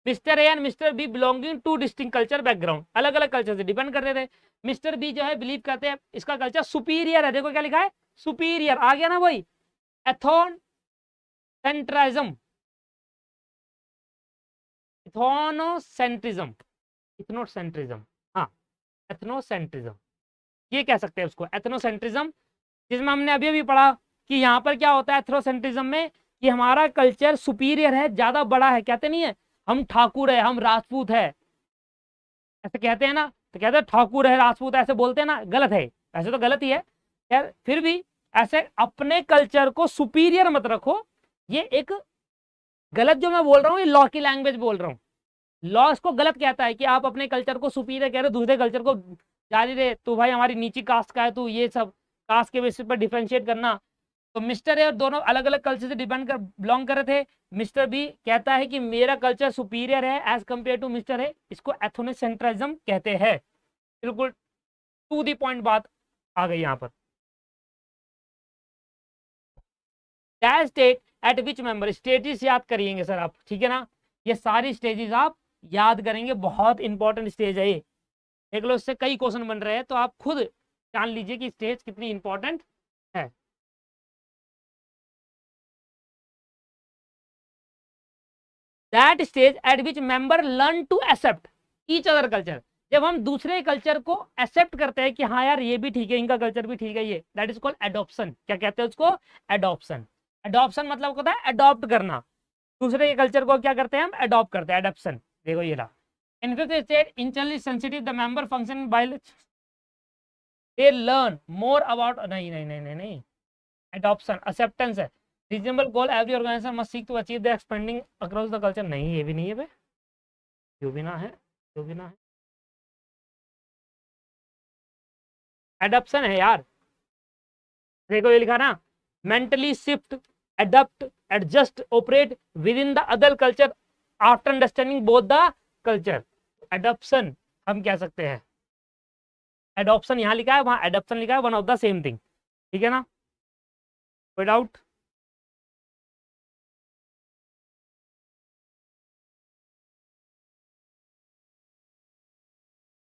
mister A and mister B belonging to distinct culture background अलग अलग कल्चर से डिपेंड करते थे मिस्टर बी जो है बिलीव करते हैं इसका कल्चर सुपीरियर है देखो क्या लिखा है सुपीरियर आ गया ना वही एथोन सेंट्रिज्म इथोनोसेंट्रिज्म इथनोसेंट्रिज्म हाँ एथनोसेंट्रिज्म ये कह सकते हैं उसको एथनोसेंट्रिज्म जिसमें हमने अभी अभी पढ़ा कि यहाँ पर क्या होता है एथनोसेंट्रिज्म में कि हमारा कल्चर सुपीरियर है ज्यादा बड़ा है कहते नहीं है हम ठाकुर है हम राजपूत है ऐसे कहते हैं ना तो कहते हैं ठाकुर है राजपूत ऐसे बोलते हैं ना गलत है ऐसे तो गलत ही है यार फिर भी ऐसे अपने कल्चर को सुपीरियर मत रखो ये एक गलत जो मैं बोल रहा हूँ ये लॉ की लैंग्वेज बोल रहा हूँ लॉ इसको गलत कहता है कि आप अपने कल्चर को सुपीरियर कह रहे हो दूसरे कल्चर को जारी रहे तो भाई हमारी नीची कास्ट का है तो ये सब कास्ट के बेसिस पर डिफ्रेंशिएट करना तो मिस्टर ए और दोनों अलग अलग कल्चर से डिपेंड कर बिलोंग कर रहे थे मिस्टर बी कहता है कि मेरा कल्चर सुपीरियर है as compare to mister A इसको एथोनोसेंट्रिज्म कहते हैं बिल्कुल टू दी पॉइंट बात आ गई यहाँ पर state at which member stages याद करिएंगे सर आप ठीक है ना ये सारी स्टेजेस आप याद करेंगे बहुत इंपॉर्टेंट स्टेज है ये एक लो इससे कई क्वेश्चन बन रहे हैं तो आप खुद जान लीजिए कि स्टेज कितनी इंपॉर्टेंट है that stage at which member learn to accept each other culture जब हम दूसरे कल्चर को एक्सेप्ट करते हैं कि हाँ यार ये भी ठीक है इनका कल्चर भी ठीक है ये दैट इज कॉल्ड एडॉप्शन क्या कहते हैं उसको एडॉप्शन एडॉप्शन मतलब होता है अडॉप्ट करना दूसरे के कल्चर को क्या करते हैं हम एडॉप्ट करते हैं एडॉप्शन देखो ये रहा In fifth state, internally sensitive, the member function by they learn more about नहीं नहीं नहीं नहीं नहीं adoption acceptance है reasonable goal every organization must seek to achieve the expanding across the culture नहीं ये भी नहीं है बे जो भी ना है जो भी ना है एडप्शन है यार देखो ये लिखा ना mentally shift adapt adjust operate with in the other culture after understanding both the culture adoption हम कह सकते हैं एडोप्शन यहां लिखा है वहां एडोप्शन लिखा है one of the same thing ठीक है ना कोई doubt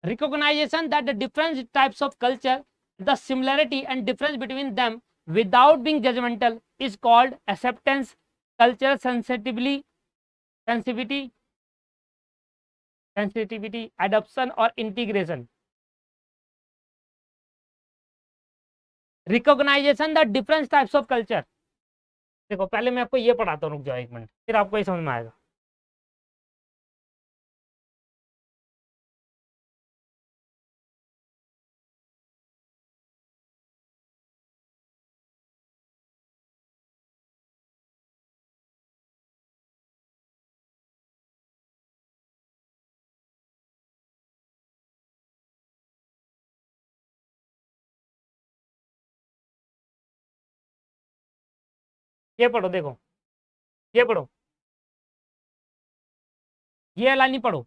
recognisation that the different types of culture the similarity and difference between them without being judgmental is called acceptance culture sensitively sensitivity sensitivity adoption और integration recognisation the difference types of culture देखो पहले मैं आपको ये पढ़ाता हूँ रुक जाओ एक मिनट फिर आपको ये समझ में आएगा ये पढ़ो देखो ये पढ़ो ये लानी पढ़ो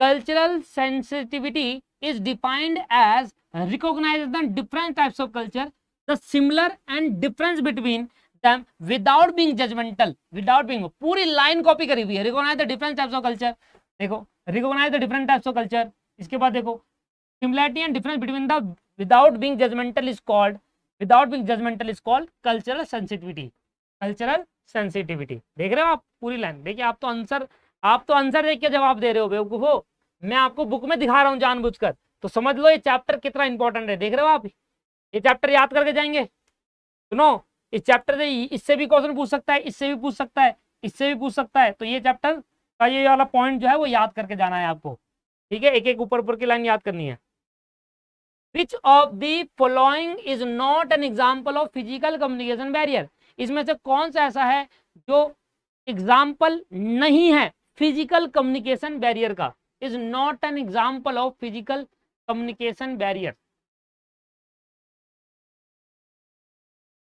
cultural sensitivity is defined as recognise the different types of culture the similar and difference between them without being judgmental without being पूरी लाइन कॉपी करी हुई है recognise the different types of culture देखो recognise the different types of culture इसके बाद देखो similarity and difference between the without being judgmental is called without being judgmental is called cultural sensitivity cultural sensitivity देख रहे हो आप पूरी line देखिए आप तो आंसर आप तो आंसर देख के जवाब दे रहे हो बेवकूफो मैं आपको बुक में दिखा रहा हूँ जानबूझकर तो समझ लो ये चैप्टर कितना इंपॉर्टेंट है देख रहे हो आप ये चैप्टर याद करके जाएंगे सुनो इस चैप्टर से इससे भी क्वेश्चन पूछ सकता है इससे भी पूछ सकता है इससे भी पूछ सकता है तो ये चैप्टर का ये वाला पॉइंट जो है वो याद करके जाना है आपको ठीक है एक एक ऊपर ऊपर की लाइन याद करनी है which of the following is not an example of physical communication barrier इसमें से कौन सा ऐसा है जो एग्जाम्पल नहीं है फिजिकल कम्युनिकेशन बैरियर का is not an example of physical communication barrier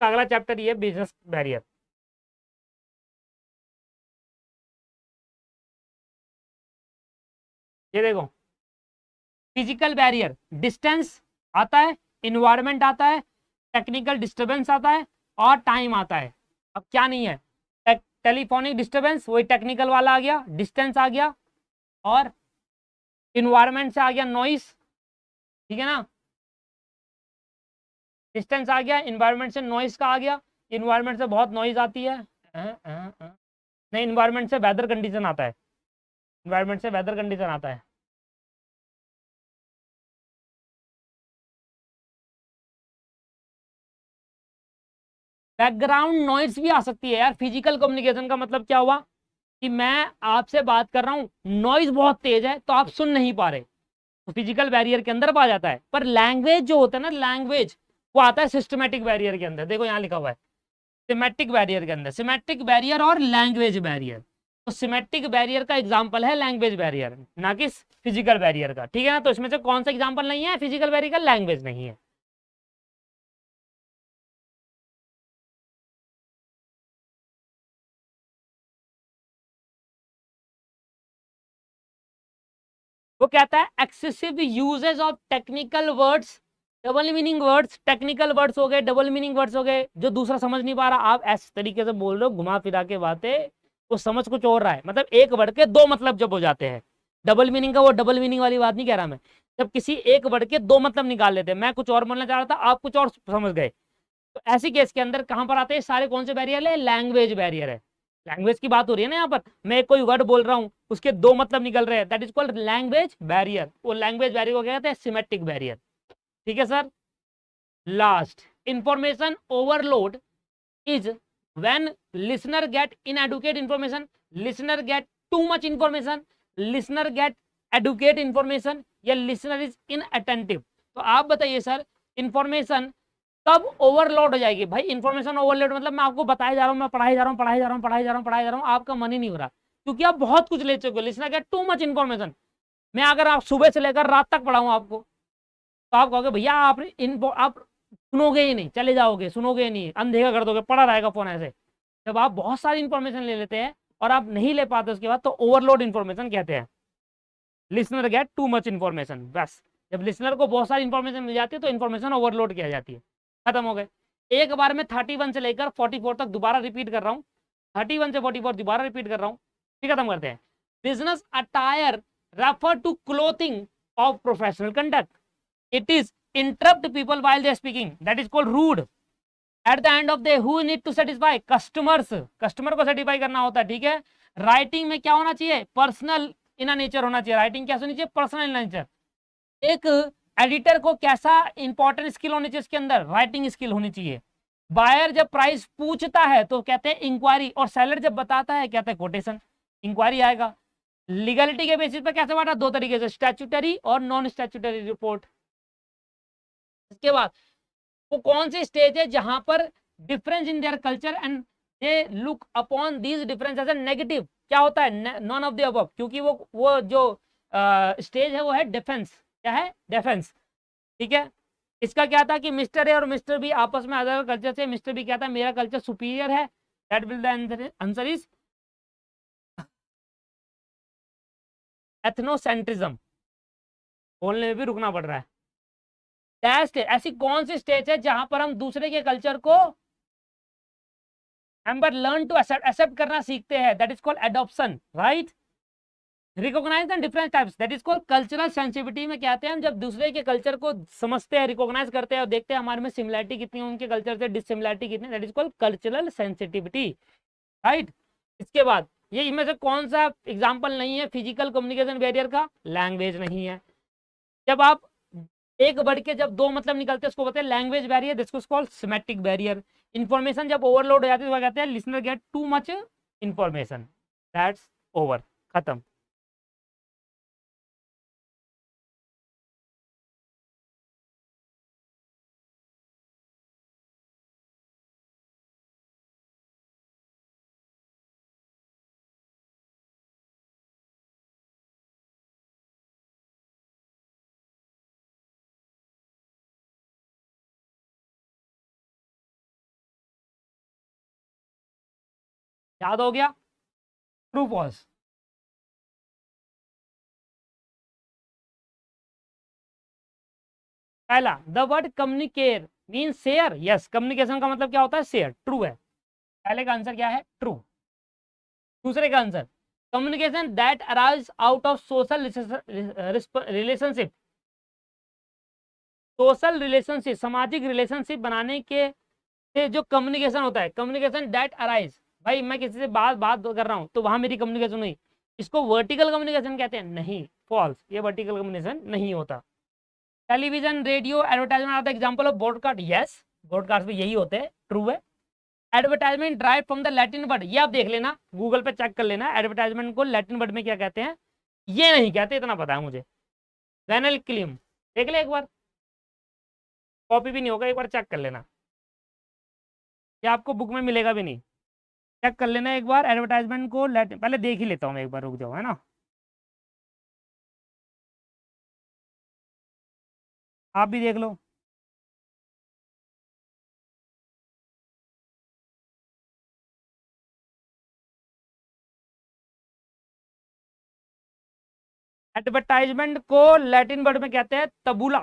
अगला चैप्टर ये बिजनेस बैरियर ये देखो फिजिकल बैरियर डिस्टेंस आता है इन्वायरमेंट आता है टेक्निकल डिस्टरबेंस आता है और टाइम आता है अब क्या नहीं है टेलीफोनिक डिस्टर्बेंस वही टेक्निकल वाला आ गया डिस्टेंस आ गया और इन्वायरमेंट से आ गया नॉइस ठीक है ना डिस्टेंस आ गया इन्वायरमेंट से नॉइस का आ गया इन्वायरमेंट से बहुत नॉइज आती है नहीं इन्वायरमेंट से वेदर कंडीशन आता है इन्वायरमेंट से वेदर कंडीशन आता है बैकग्राउंड नॉइज भी आ सकती है यार फिजिकल कम्युनिकेशन का मतलब क्या हुआ कि मैं आपसे बात कर रहा हूँ नॉइज बहुत तेज है तो आप सुन नहीं पा रहे तो फिजिकल बैरियर के अंदर पा जाता है पर लैंग्वेज जो होता है ना लैंग्वेज वो आता है सिस्टमेटिक बैरियर के अंदर देखो यहाँ लिखा हुआ है सिमेट्रिक बैरियर के अंदर सिमेट्रिक बैरियर और लैंग्वेज बैरियर तो सिमेट्रिक बैरियर का एग्जाम्पल है लैंग्वेज बैरियर ना कि फिजिकल बैरियर का ठीक है ना तो इसमें से कौन सा एग्जाम्पल नहीं है फिजिकल बैरियर का लैंग्वेज नहीं है वो कहता है excessive usage of technical words double meaning words technical words हो गए डबल मीनिंग वर्ड्स हो गए जो दूसरा समझ नहीं पा रहा आप ऐसे तरीके से बोल रहे हो घुमा फिरा के बातें वो समझ कुछ और रहा है मतलब एक वर्ड के दो मतलब जब हो जाते हैं डबल मीनिंग का वो डबल मीनिंग वाली बात नहीं कह रहा मैं जब किसी एक वर्ड के दो मतलब निकाल लेते हैं मैं कुछ और बोलना चाह रहा था आप कुछ और समझ गए तो ऐसी केस के अंदर कहाँ पर आते हैं सारे कौन से बैरियर है लैंग्वेज बैरियर है लैंग्वेज की बात हो रही है ना यहाँ पर मैं कोई वर्ड बोल रहा हूँ उसके दो मतलब निकल रहे हैं that is called language barrier वो लैंग्वेज बैरियर को क्या कहते हैं सिमेट्रिक बैरियर ठीक है sir last information overload is when listener get in educate information listener get too much information listener get educate information या लिसनर इज इन अटेंटिव तो आप बताइए सर इंफॉर्मेशन तब ओवरलोड हो जाएगी भाई इन्फॉर्मेशन ओवरलोड मतलब मैं आपको बताया जा रहा हूँ मैं पढ़ाई जा रहा हूँ पढ़ाई जा रहा हूँ पढ़ाई जा रहा हूँ पढ़ाई जा रहा हूँ आपका मन ही नहीं हो रहा क्योंकि आप बहुत कुछ ले चुके हो लिसना क्या टू मच इन्फॉर्मेशन मैं अगर आप सुबह से लेकर रात तक पढ़ाऊँ आपको तो आप कहोगे भैया आप आप सुनोगे ही नहीं चले जाओगे सुनोगे ही नहीं अंधेगा कर दोगे पढ़ा रहेगा फोन ऐसे जब आप बहुत सारी इन्फॉर्मेशन ले लेते हैं और आप नहीं ले पाते उसके बाद तो ओवरलोड इन्फॉर्मेशन कहते हैं listener get too much information बस जब लिसनर को बहुत सारी इन्फॉर्मेशन मिल जाती है तो इन्फॉर्मेशन ओवरलोड किया जाती है खत्म हो गए एक बार में थर्टी से लेकर फोर्टी तक दोबारा रिपीट कर रहा हूँ थर्टी से फोर्टी दोबारा रिपीट कर रहा हूँ ठीक खत्म करते हैं business attire refer to clothing of professional conduct it is interrupt people while they speaking that is called rude at the end of the who need to satisfy customers customer को satisfy करना होता है ठीक है writing में क्या होना चाहिए पर्सनल इन नेचर होना चाहिए राइटिंग क्या होनी चाहिए पर्सनल इन नेचर एक एडिटर को कैसा इंपॉर्टेंट स्किल होनी चाहिए इसके अंदर राइटिंग स्किल होनी चाहिए बायर जब प्राइस पूछता है तो कहते हैं इंक्वायरी और सेलर जब बताता है कहते हैं कोटेशन इंक्वायरी आएगा लीगलिटी के बेसिस पर कैसे बांटा दो तरीके से स्टैचुटरी और नॉन स्टैचूटरी रिपोर्ट इसके बाद वो कौन सी स्टेज है जहां पर difference in their culture and they look upon these as and negative क्या होता है नॉन ऑफ द अब क्योंकि वो वो जो स्टेज uh, है वो है डिफेंस क्या है डेफेंस ठीक है इसका क्या था कि मिस्टर ए और मिस्टर बी आपस में अलग कल्चर से मिस्टर बी क्या था मेरा कल्चर सुपीरियर है that will the answer is ethnocentrism बोलने में भी रुकना पड़ रहा है टेस्ट ऐसी कौन सी स्टेज है जहां पर हम दूसरे के कल्चर को एम्बर लर्न टू एक्सेप्ट करना सीखते हैं that is called adoption right recognise the different types that is call cultural sensitivity में क्या हम जब दूसरे के कल्चर को समझते हैं रिकॉग्नाइज करते हैं और देखते हैं हमारे में सिमिलैरिटी कितनी है उनके कल्चर से डिसिमिलैरिटी कितनी that is call cultural sensitivity right इसके बाद ये इनमें से कौन सा एग्जाम्पल नहीं है फिजिकल कम्युनिकेशन बैरियर का लैंग्वेज नहीं है जब आप एक बढ़ के जब दो मतलब निकलते हैं उसको बताते हैं language barrier this call semantic barrier information जब ओवरलोड हो जाती है तो कहते हैं listener get too much information that's over खत्म याद हो गया ट्रू फॉल्स पहला the word communicare mean share yes communication का मतलब क्या होता है शेयर ट्रू है पहले का आंसर क्या है ट्रू दूसरे का answer communication that arise out of social relationship social relationship सामाजिक रिलेशनशिप बनाने के से जो कम्युनिकेशन होता है कम्युनिकेशन दैट अराइज भाई मैं किसी से बात बात कर रहा हूँ तो वहां मेरी कम्युनिकेशन हुई इसको वर्टिकल कम्युनिकेशन कहते हैं नहीं फॉल्स ये वर्टिकल कम्युनिकेशन नहीं होता टेलीविजन रेडियो एडवर्टाइजमेंट आता example of broadcast yes broadcast भी यही होते हैं ट्रू है advertisement drive from the Latin word ये आप देख लेना गूगल पे चेक कर लेना एडवर्टाइजमेंट को लैटिन वर्ड में क्या कहते हैं ये नहीं कहते इतना पता है मुझे वैनल क्लिम देख ले एक बार कॉपी भी नहीं होगा एक बार चेक कर लेना ये आपको बुक में मिलेगा भी नहीं चेक कर लेना एक बार एडवर्टाइजमेंट को लेट पहले देख ही लेता हूँ एक बार रुक जाओ है ना आप भी देख लो एडवर्टाइजमेंट को लैटिन वर्ड में कहते हैं tabula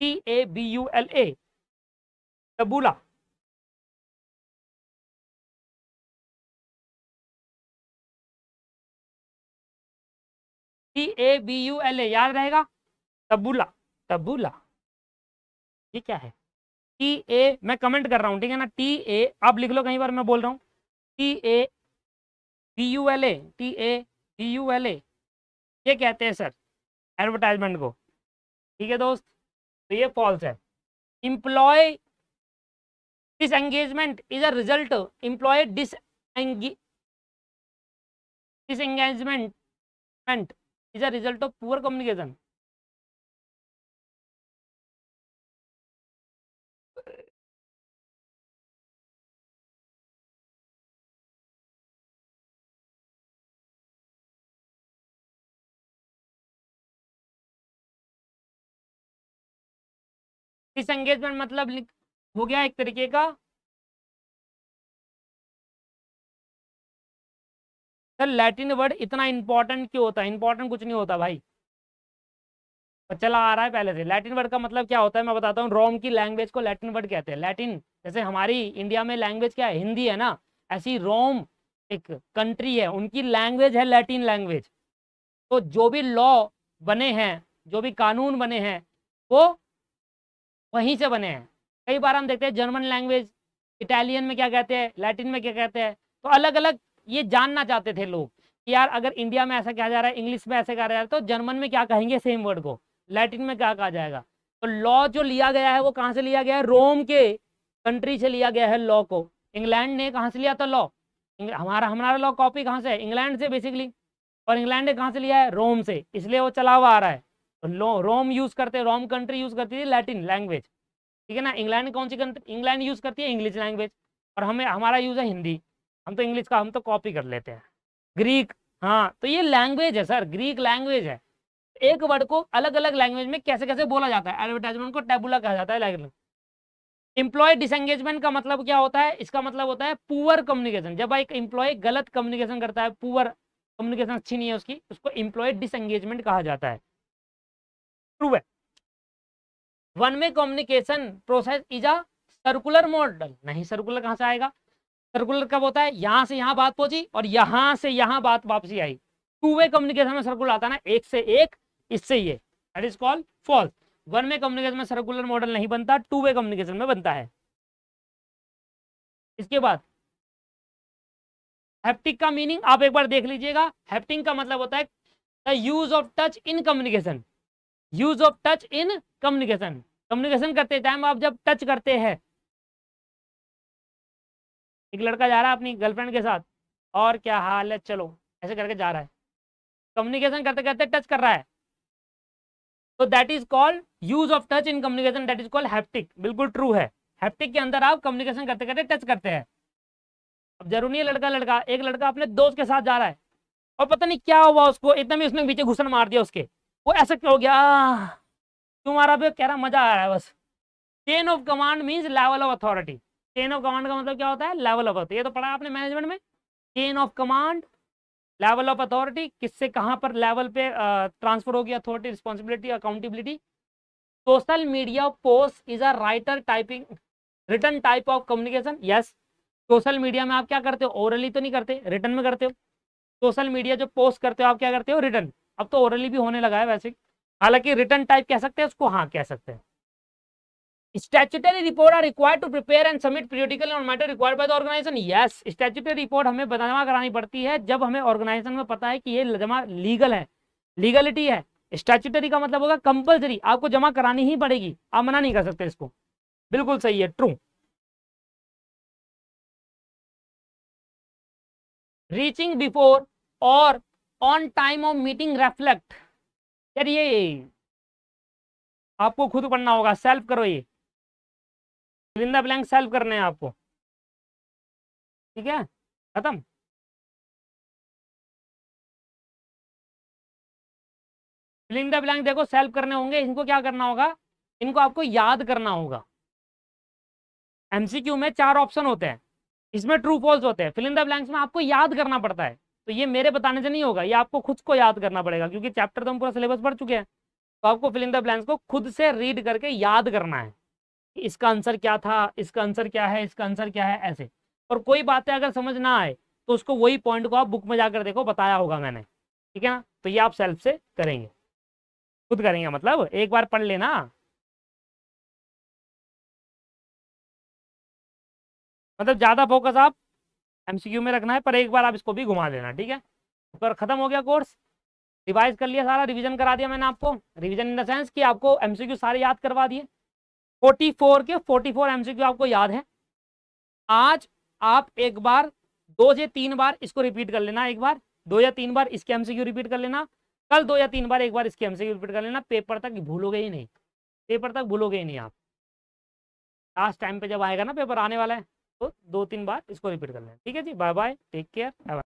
T A B U L A tabula A B U L A याद रहेगा तबूला तबूला ये क्या है टी ए मैं कमेंट कर रहा हूँ ठीक है ना टी ए आप लिख लो कहीं बार मैं बोल रहा हूँ T A B U L A T A B U L A ये कहते हैं सर एडवर्टाइजमेंट को ठीक है दोस्त तो ये फॉल्स है employ disengagement is a result employ disengagement is a result of poor communication इस एंगेजमेंट मतलब हो गया एक तरीके का सर लैटिन वर्ड इतना इंपॉर्टेंट क्यों होता है इंपॉर्टेंट कुछ नहीं होता भाई चला आ रहा है पहले से लैटिन वर्ड का मतलब क्या होता है मैं बताता हूँ रोम की लैंग्वेज को लैटिन वर्ड कहते हैं लैटिन जैसे हमारी इंडिया में लैंग्वेज क्या है हिंदी है ना ऐसी रोम एक कंट्री है उनकी लैंग्वेज है लैटिन लैंग्वेज तो जो भी लॉ बने हैं जो भी कानून बने हैं वो वहीं से बने हैं कई बार हम देखते हैं जर्मन लैंग्वेज इटालियन में क्या कहते हैं लैटिन में क्या कहते हैं तो अलग अलग ये जानना चाहते थे लोग कि यार अगर इंडिया में ऐसा कहा जा रहा है इंग्लिश में ऐसे कहा जा रहा है तो जर्मन में क्या कहेंगे सेम वर्ड को लैटिन में क्या कहा जाएगा तो लॉ जो लिया गया है वो कहाँ से लिया गया है रोम के कंट्री से लिया गया है लॉ को इंग्लैंड ने कहाँ से लिया था लॉ हमारा हमारा लॉ कॉपी कहाँ से है इंग्लैंड से बेसिकली और इंग्लैंड ने कहाँ से लिया है रोम से इसलिए वो चला हुआ आ रहा है तो रोम यूज करते रोम कंट्री यूज करती थी लैटिन लैंग्वेज ठीक है ना इंग्लैंड कौन सी कंट्री इंग्लैंड यूज करती है इंग्लिश लैंग्वेज और हमें हमारा यूज है हिंदी हम तो इंग्लिश का हम तो कॉपी कर लेते हैं ग्रीक हाँ तो ये लैंग्वेज है सर ग्रीक लैंग्वेज है एक वर्ड को अलग अलग लैंग्वेज में कैसे कैसे बोला जाता है एडवर्टाइजमेंट को टेबुला कहा जाता है इंप्लॉय डिसंगेजमेंट का मतलब क्या होता है इसका मतलब होता है पुअर कम्युनिकेशन जब एक इंप्लॉय गलत कम्युनिकेशन करता है पुअर कम्युनिकेशन अच्छी नहीं है उसकी उसको इंप्लॉय डिसंगेजमेंट कहा जाता है ट्रू है one way communication process is a circular model नहीं सर्कुलर कहां से आएगा सर्कुलर कब होता है यहां से यहां बात पहुंची और यहां से यहां बात वापसी आई टू वे कम्युनिकेशन में सर्कुलर आता ना एक से एक इससे ये that is called false one way communication में सर्कुलर मॉडल नहीं बनता टू वे कम्युनिकेशन में बनता है इसके बाद हैप्टिक का मीनिंग आप एक बार देख लीजिएगा हैप्टिंग का मतलब होता है the use of touch in communication use of touch in communication communication करते टाइम आप जब टच करते हैं एक लड़का जा रहा है अपनी गर्लफ्रेंड के साथ और क्या हाल है चलो ऐसे करके जा रहा है कम्युनिकेशन करते करते टच कर रहा है तो that is called use of touch in communication that is called haptic बिल्कुल ट्रू है हैप्टिक के अंदर आप कम्युनिकेशन करते करते टच करते हैं अब जरूरी है लड़का लड़का एक लड़का अपने दोस्त के साथ जा रहा है और पता नहीं क्या हुआ उसको इतना भी उसने पीछे घुसन मार दिया उसके वो ऐसा क्यों हो गया तुम्हारा भी कह रहा मजा आ रहा है बस chain of command means level of authority chain of command का मतलब क्या होता है लेवल ऑफ अथॉरिटी ये तो पढ़ा आपने मैनेजमेंट में chain of command level of authority किससे कहाँ पर लेवल पे ट्रांसफर होगी authority responsibility accountability social media post is a writer typing return type of communication yes social media में आप क्या करते हो ओरली तो नहीं करते रिटर्न में करते हो सोशल मीडिया जो पोस्ट करते हो आप क्या करते हो रिटर्न अब तो ओरली भी होने लगा है वैसे हालांकि रिटर्न टाइप कह सकते हैं उसको हाँ कह सकते हैं statutory report are required to prepare and submit periodical on matter required by the organisation yes statutory report हमें जमा करानी पड़ती है जब हमें ऑर्गेनाइजेशन में पता है कि ये जमा लीगल है लीगलिटी है स्टैचुटरी का मतलब होगा कंपलसरी आपको जमा करानी ही पड़ेगी आप मना नहीं कर सकते इसको बिल्कुल सही है true reaching before or on time of meeting reflect यार ये आपको खुद पढ़ना होगा सेल्फ करो ये fill in the blank solve करने हैं आपको ठीक है खत्म फिल इन द ब्लैंक देखो सेल्व करने होंगे इनको क्या करना होगा इनको आपको याद करना होगा एमसीक्यू में चार ऑप्शन होते हैं इसमें ट्रू फॉल्स होते हैं फिल इन द ब्लैंक्स में आपको याद करना पड़ता है तो ये मेरे बताने से नहीं होगा ये आपको खुद को याद करना पड़ेगा क्योंकि चैप्टर तो हम पूरा सिलेबस पढ़ चुके हैं तो आपको फिल इन द ब्लैंक्स को खुद से रीड करके याद करना है इसका आंसर क्या था इसका आंसर क्या है इसका आंसर क्या है ऐसे और कोई बातें अगर समझ ना आए तो उसको वही पॉइंट को आप बुक में जाकर देखो बताया होगा मैंने ठीक है ना तो ये आप सेल्फ से करेंगे खुद करेंगे मतलब एक बार पढ़ लेना मतलब ज़्यादा फोकस आप एमसीक्यू में रखना है पर एक बार आप इसको भी घुमा देना ठीक है पर तो खत्म हो गया कोर्स रिवाइज कर लिया सारा रिवीजन करा दिया मैंने आपको रिवीजन इन द सेंस कि आपको एमसीक्यू सारे याद करवा दिए फोर्टी फोर के फोर्टी फोर क्यू आपको याद है आज आप एक बार दो से तीन बार इसको रिपीट कर लेना एक बार दो या तीन बार इसके एमसीक्यू रिपीट कर लेना कल दो या तीन बार एक बार इसके एमसीक्यू रिपीट कर लेना पेपर तक भूलोगे ही नहीं पेपर तक भूलोगे ही नहीं आप लास्ट टाइम पे जब आएगा ना पेपर आने वाला है तो दो तीन बार इसको रिपीट कर लेना ठीक है जी bye bye take care bye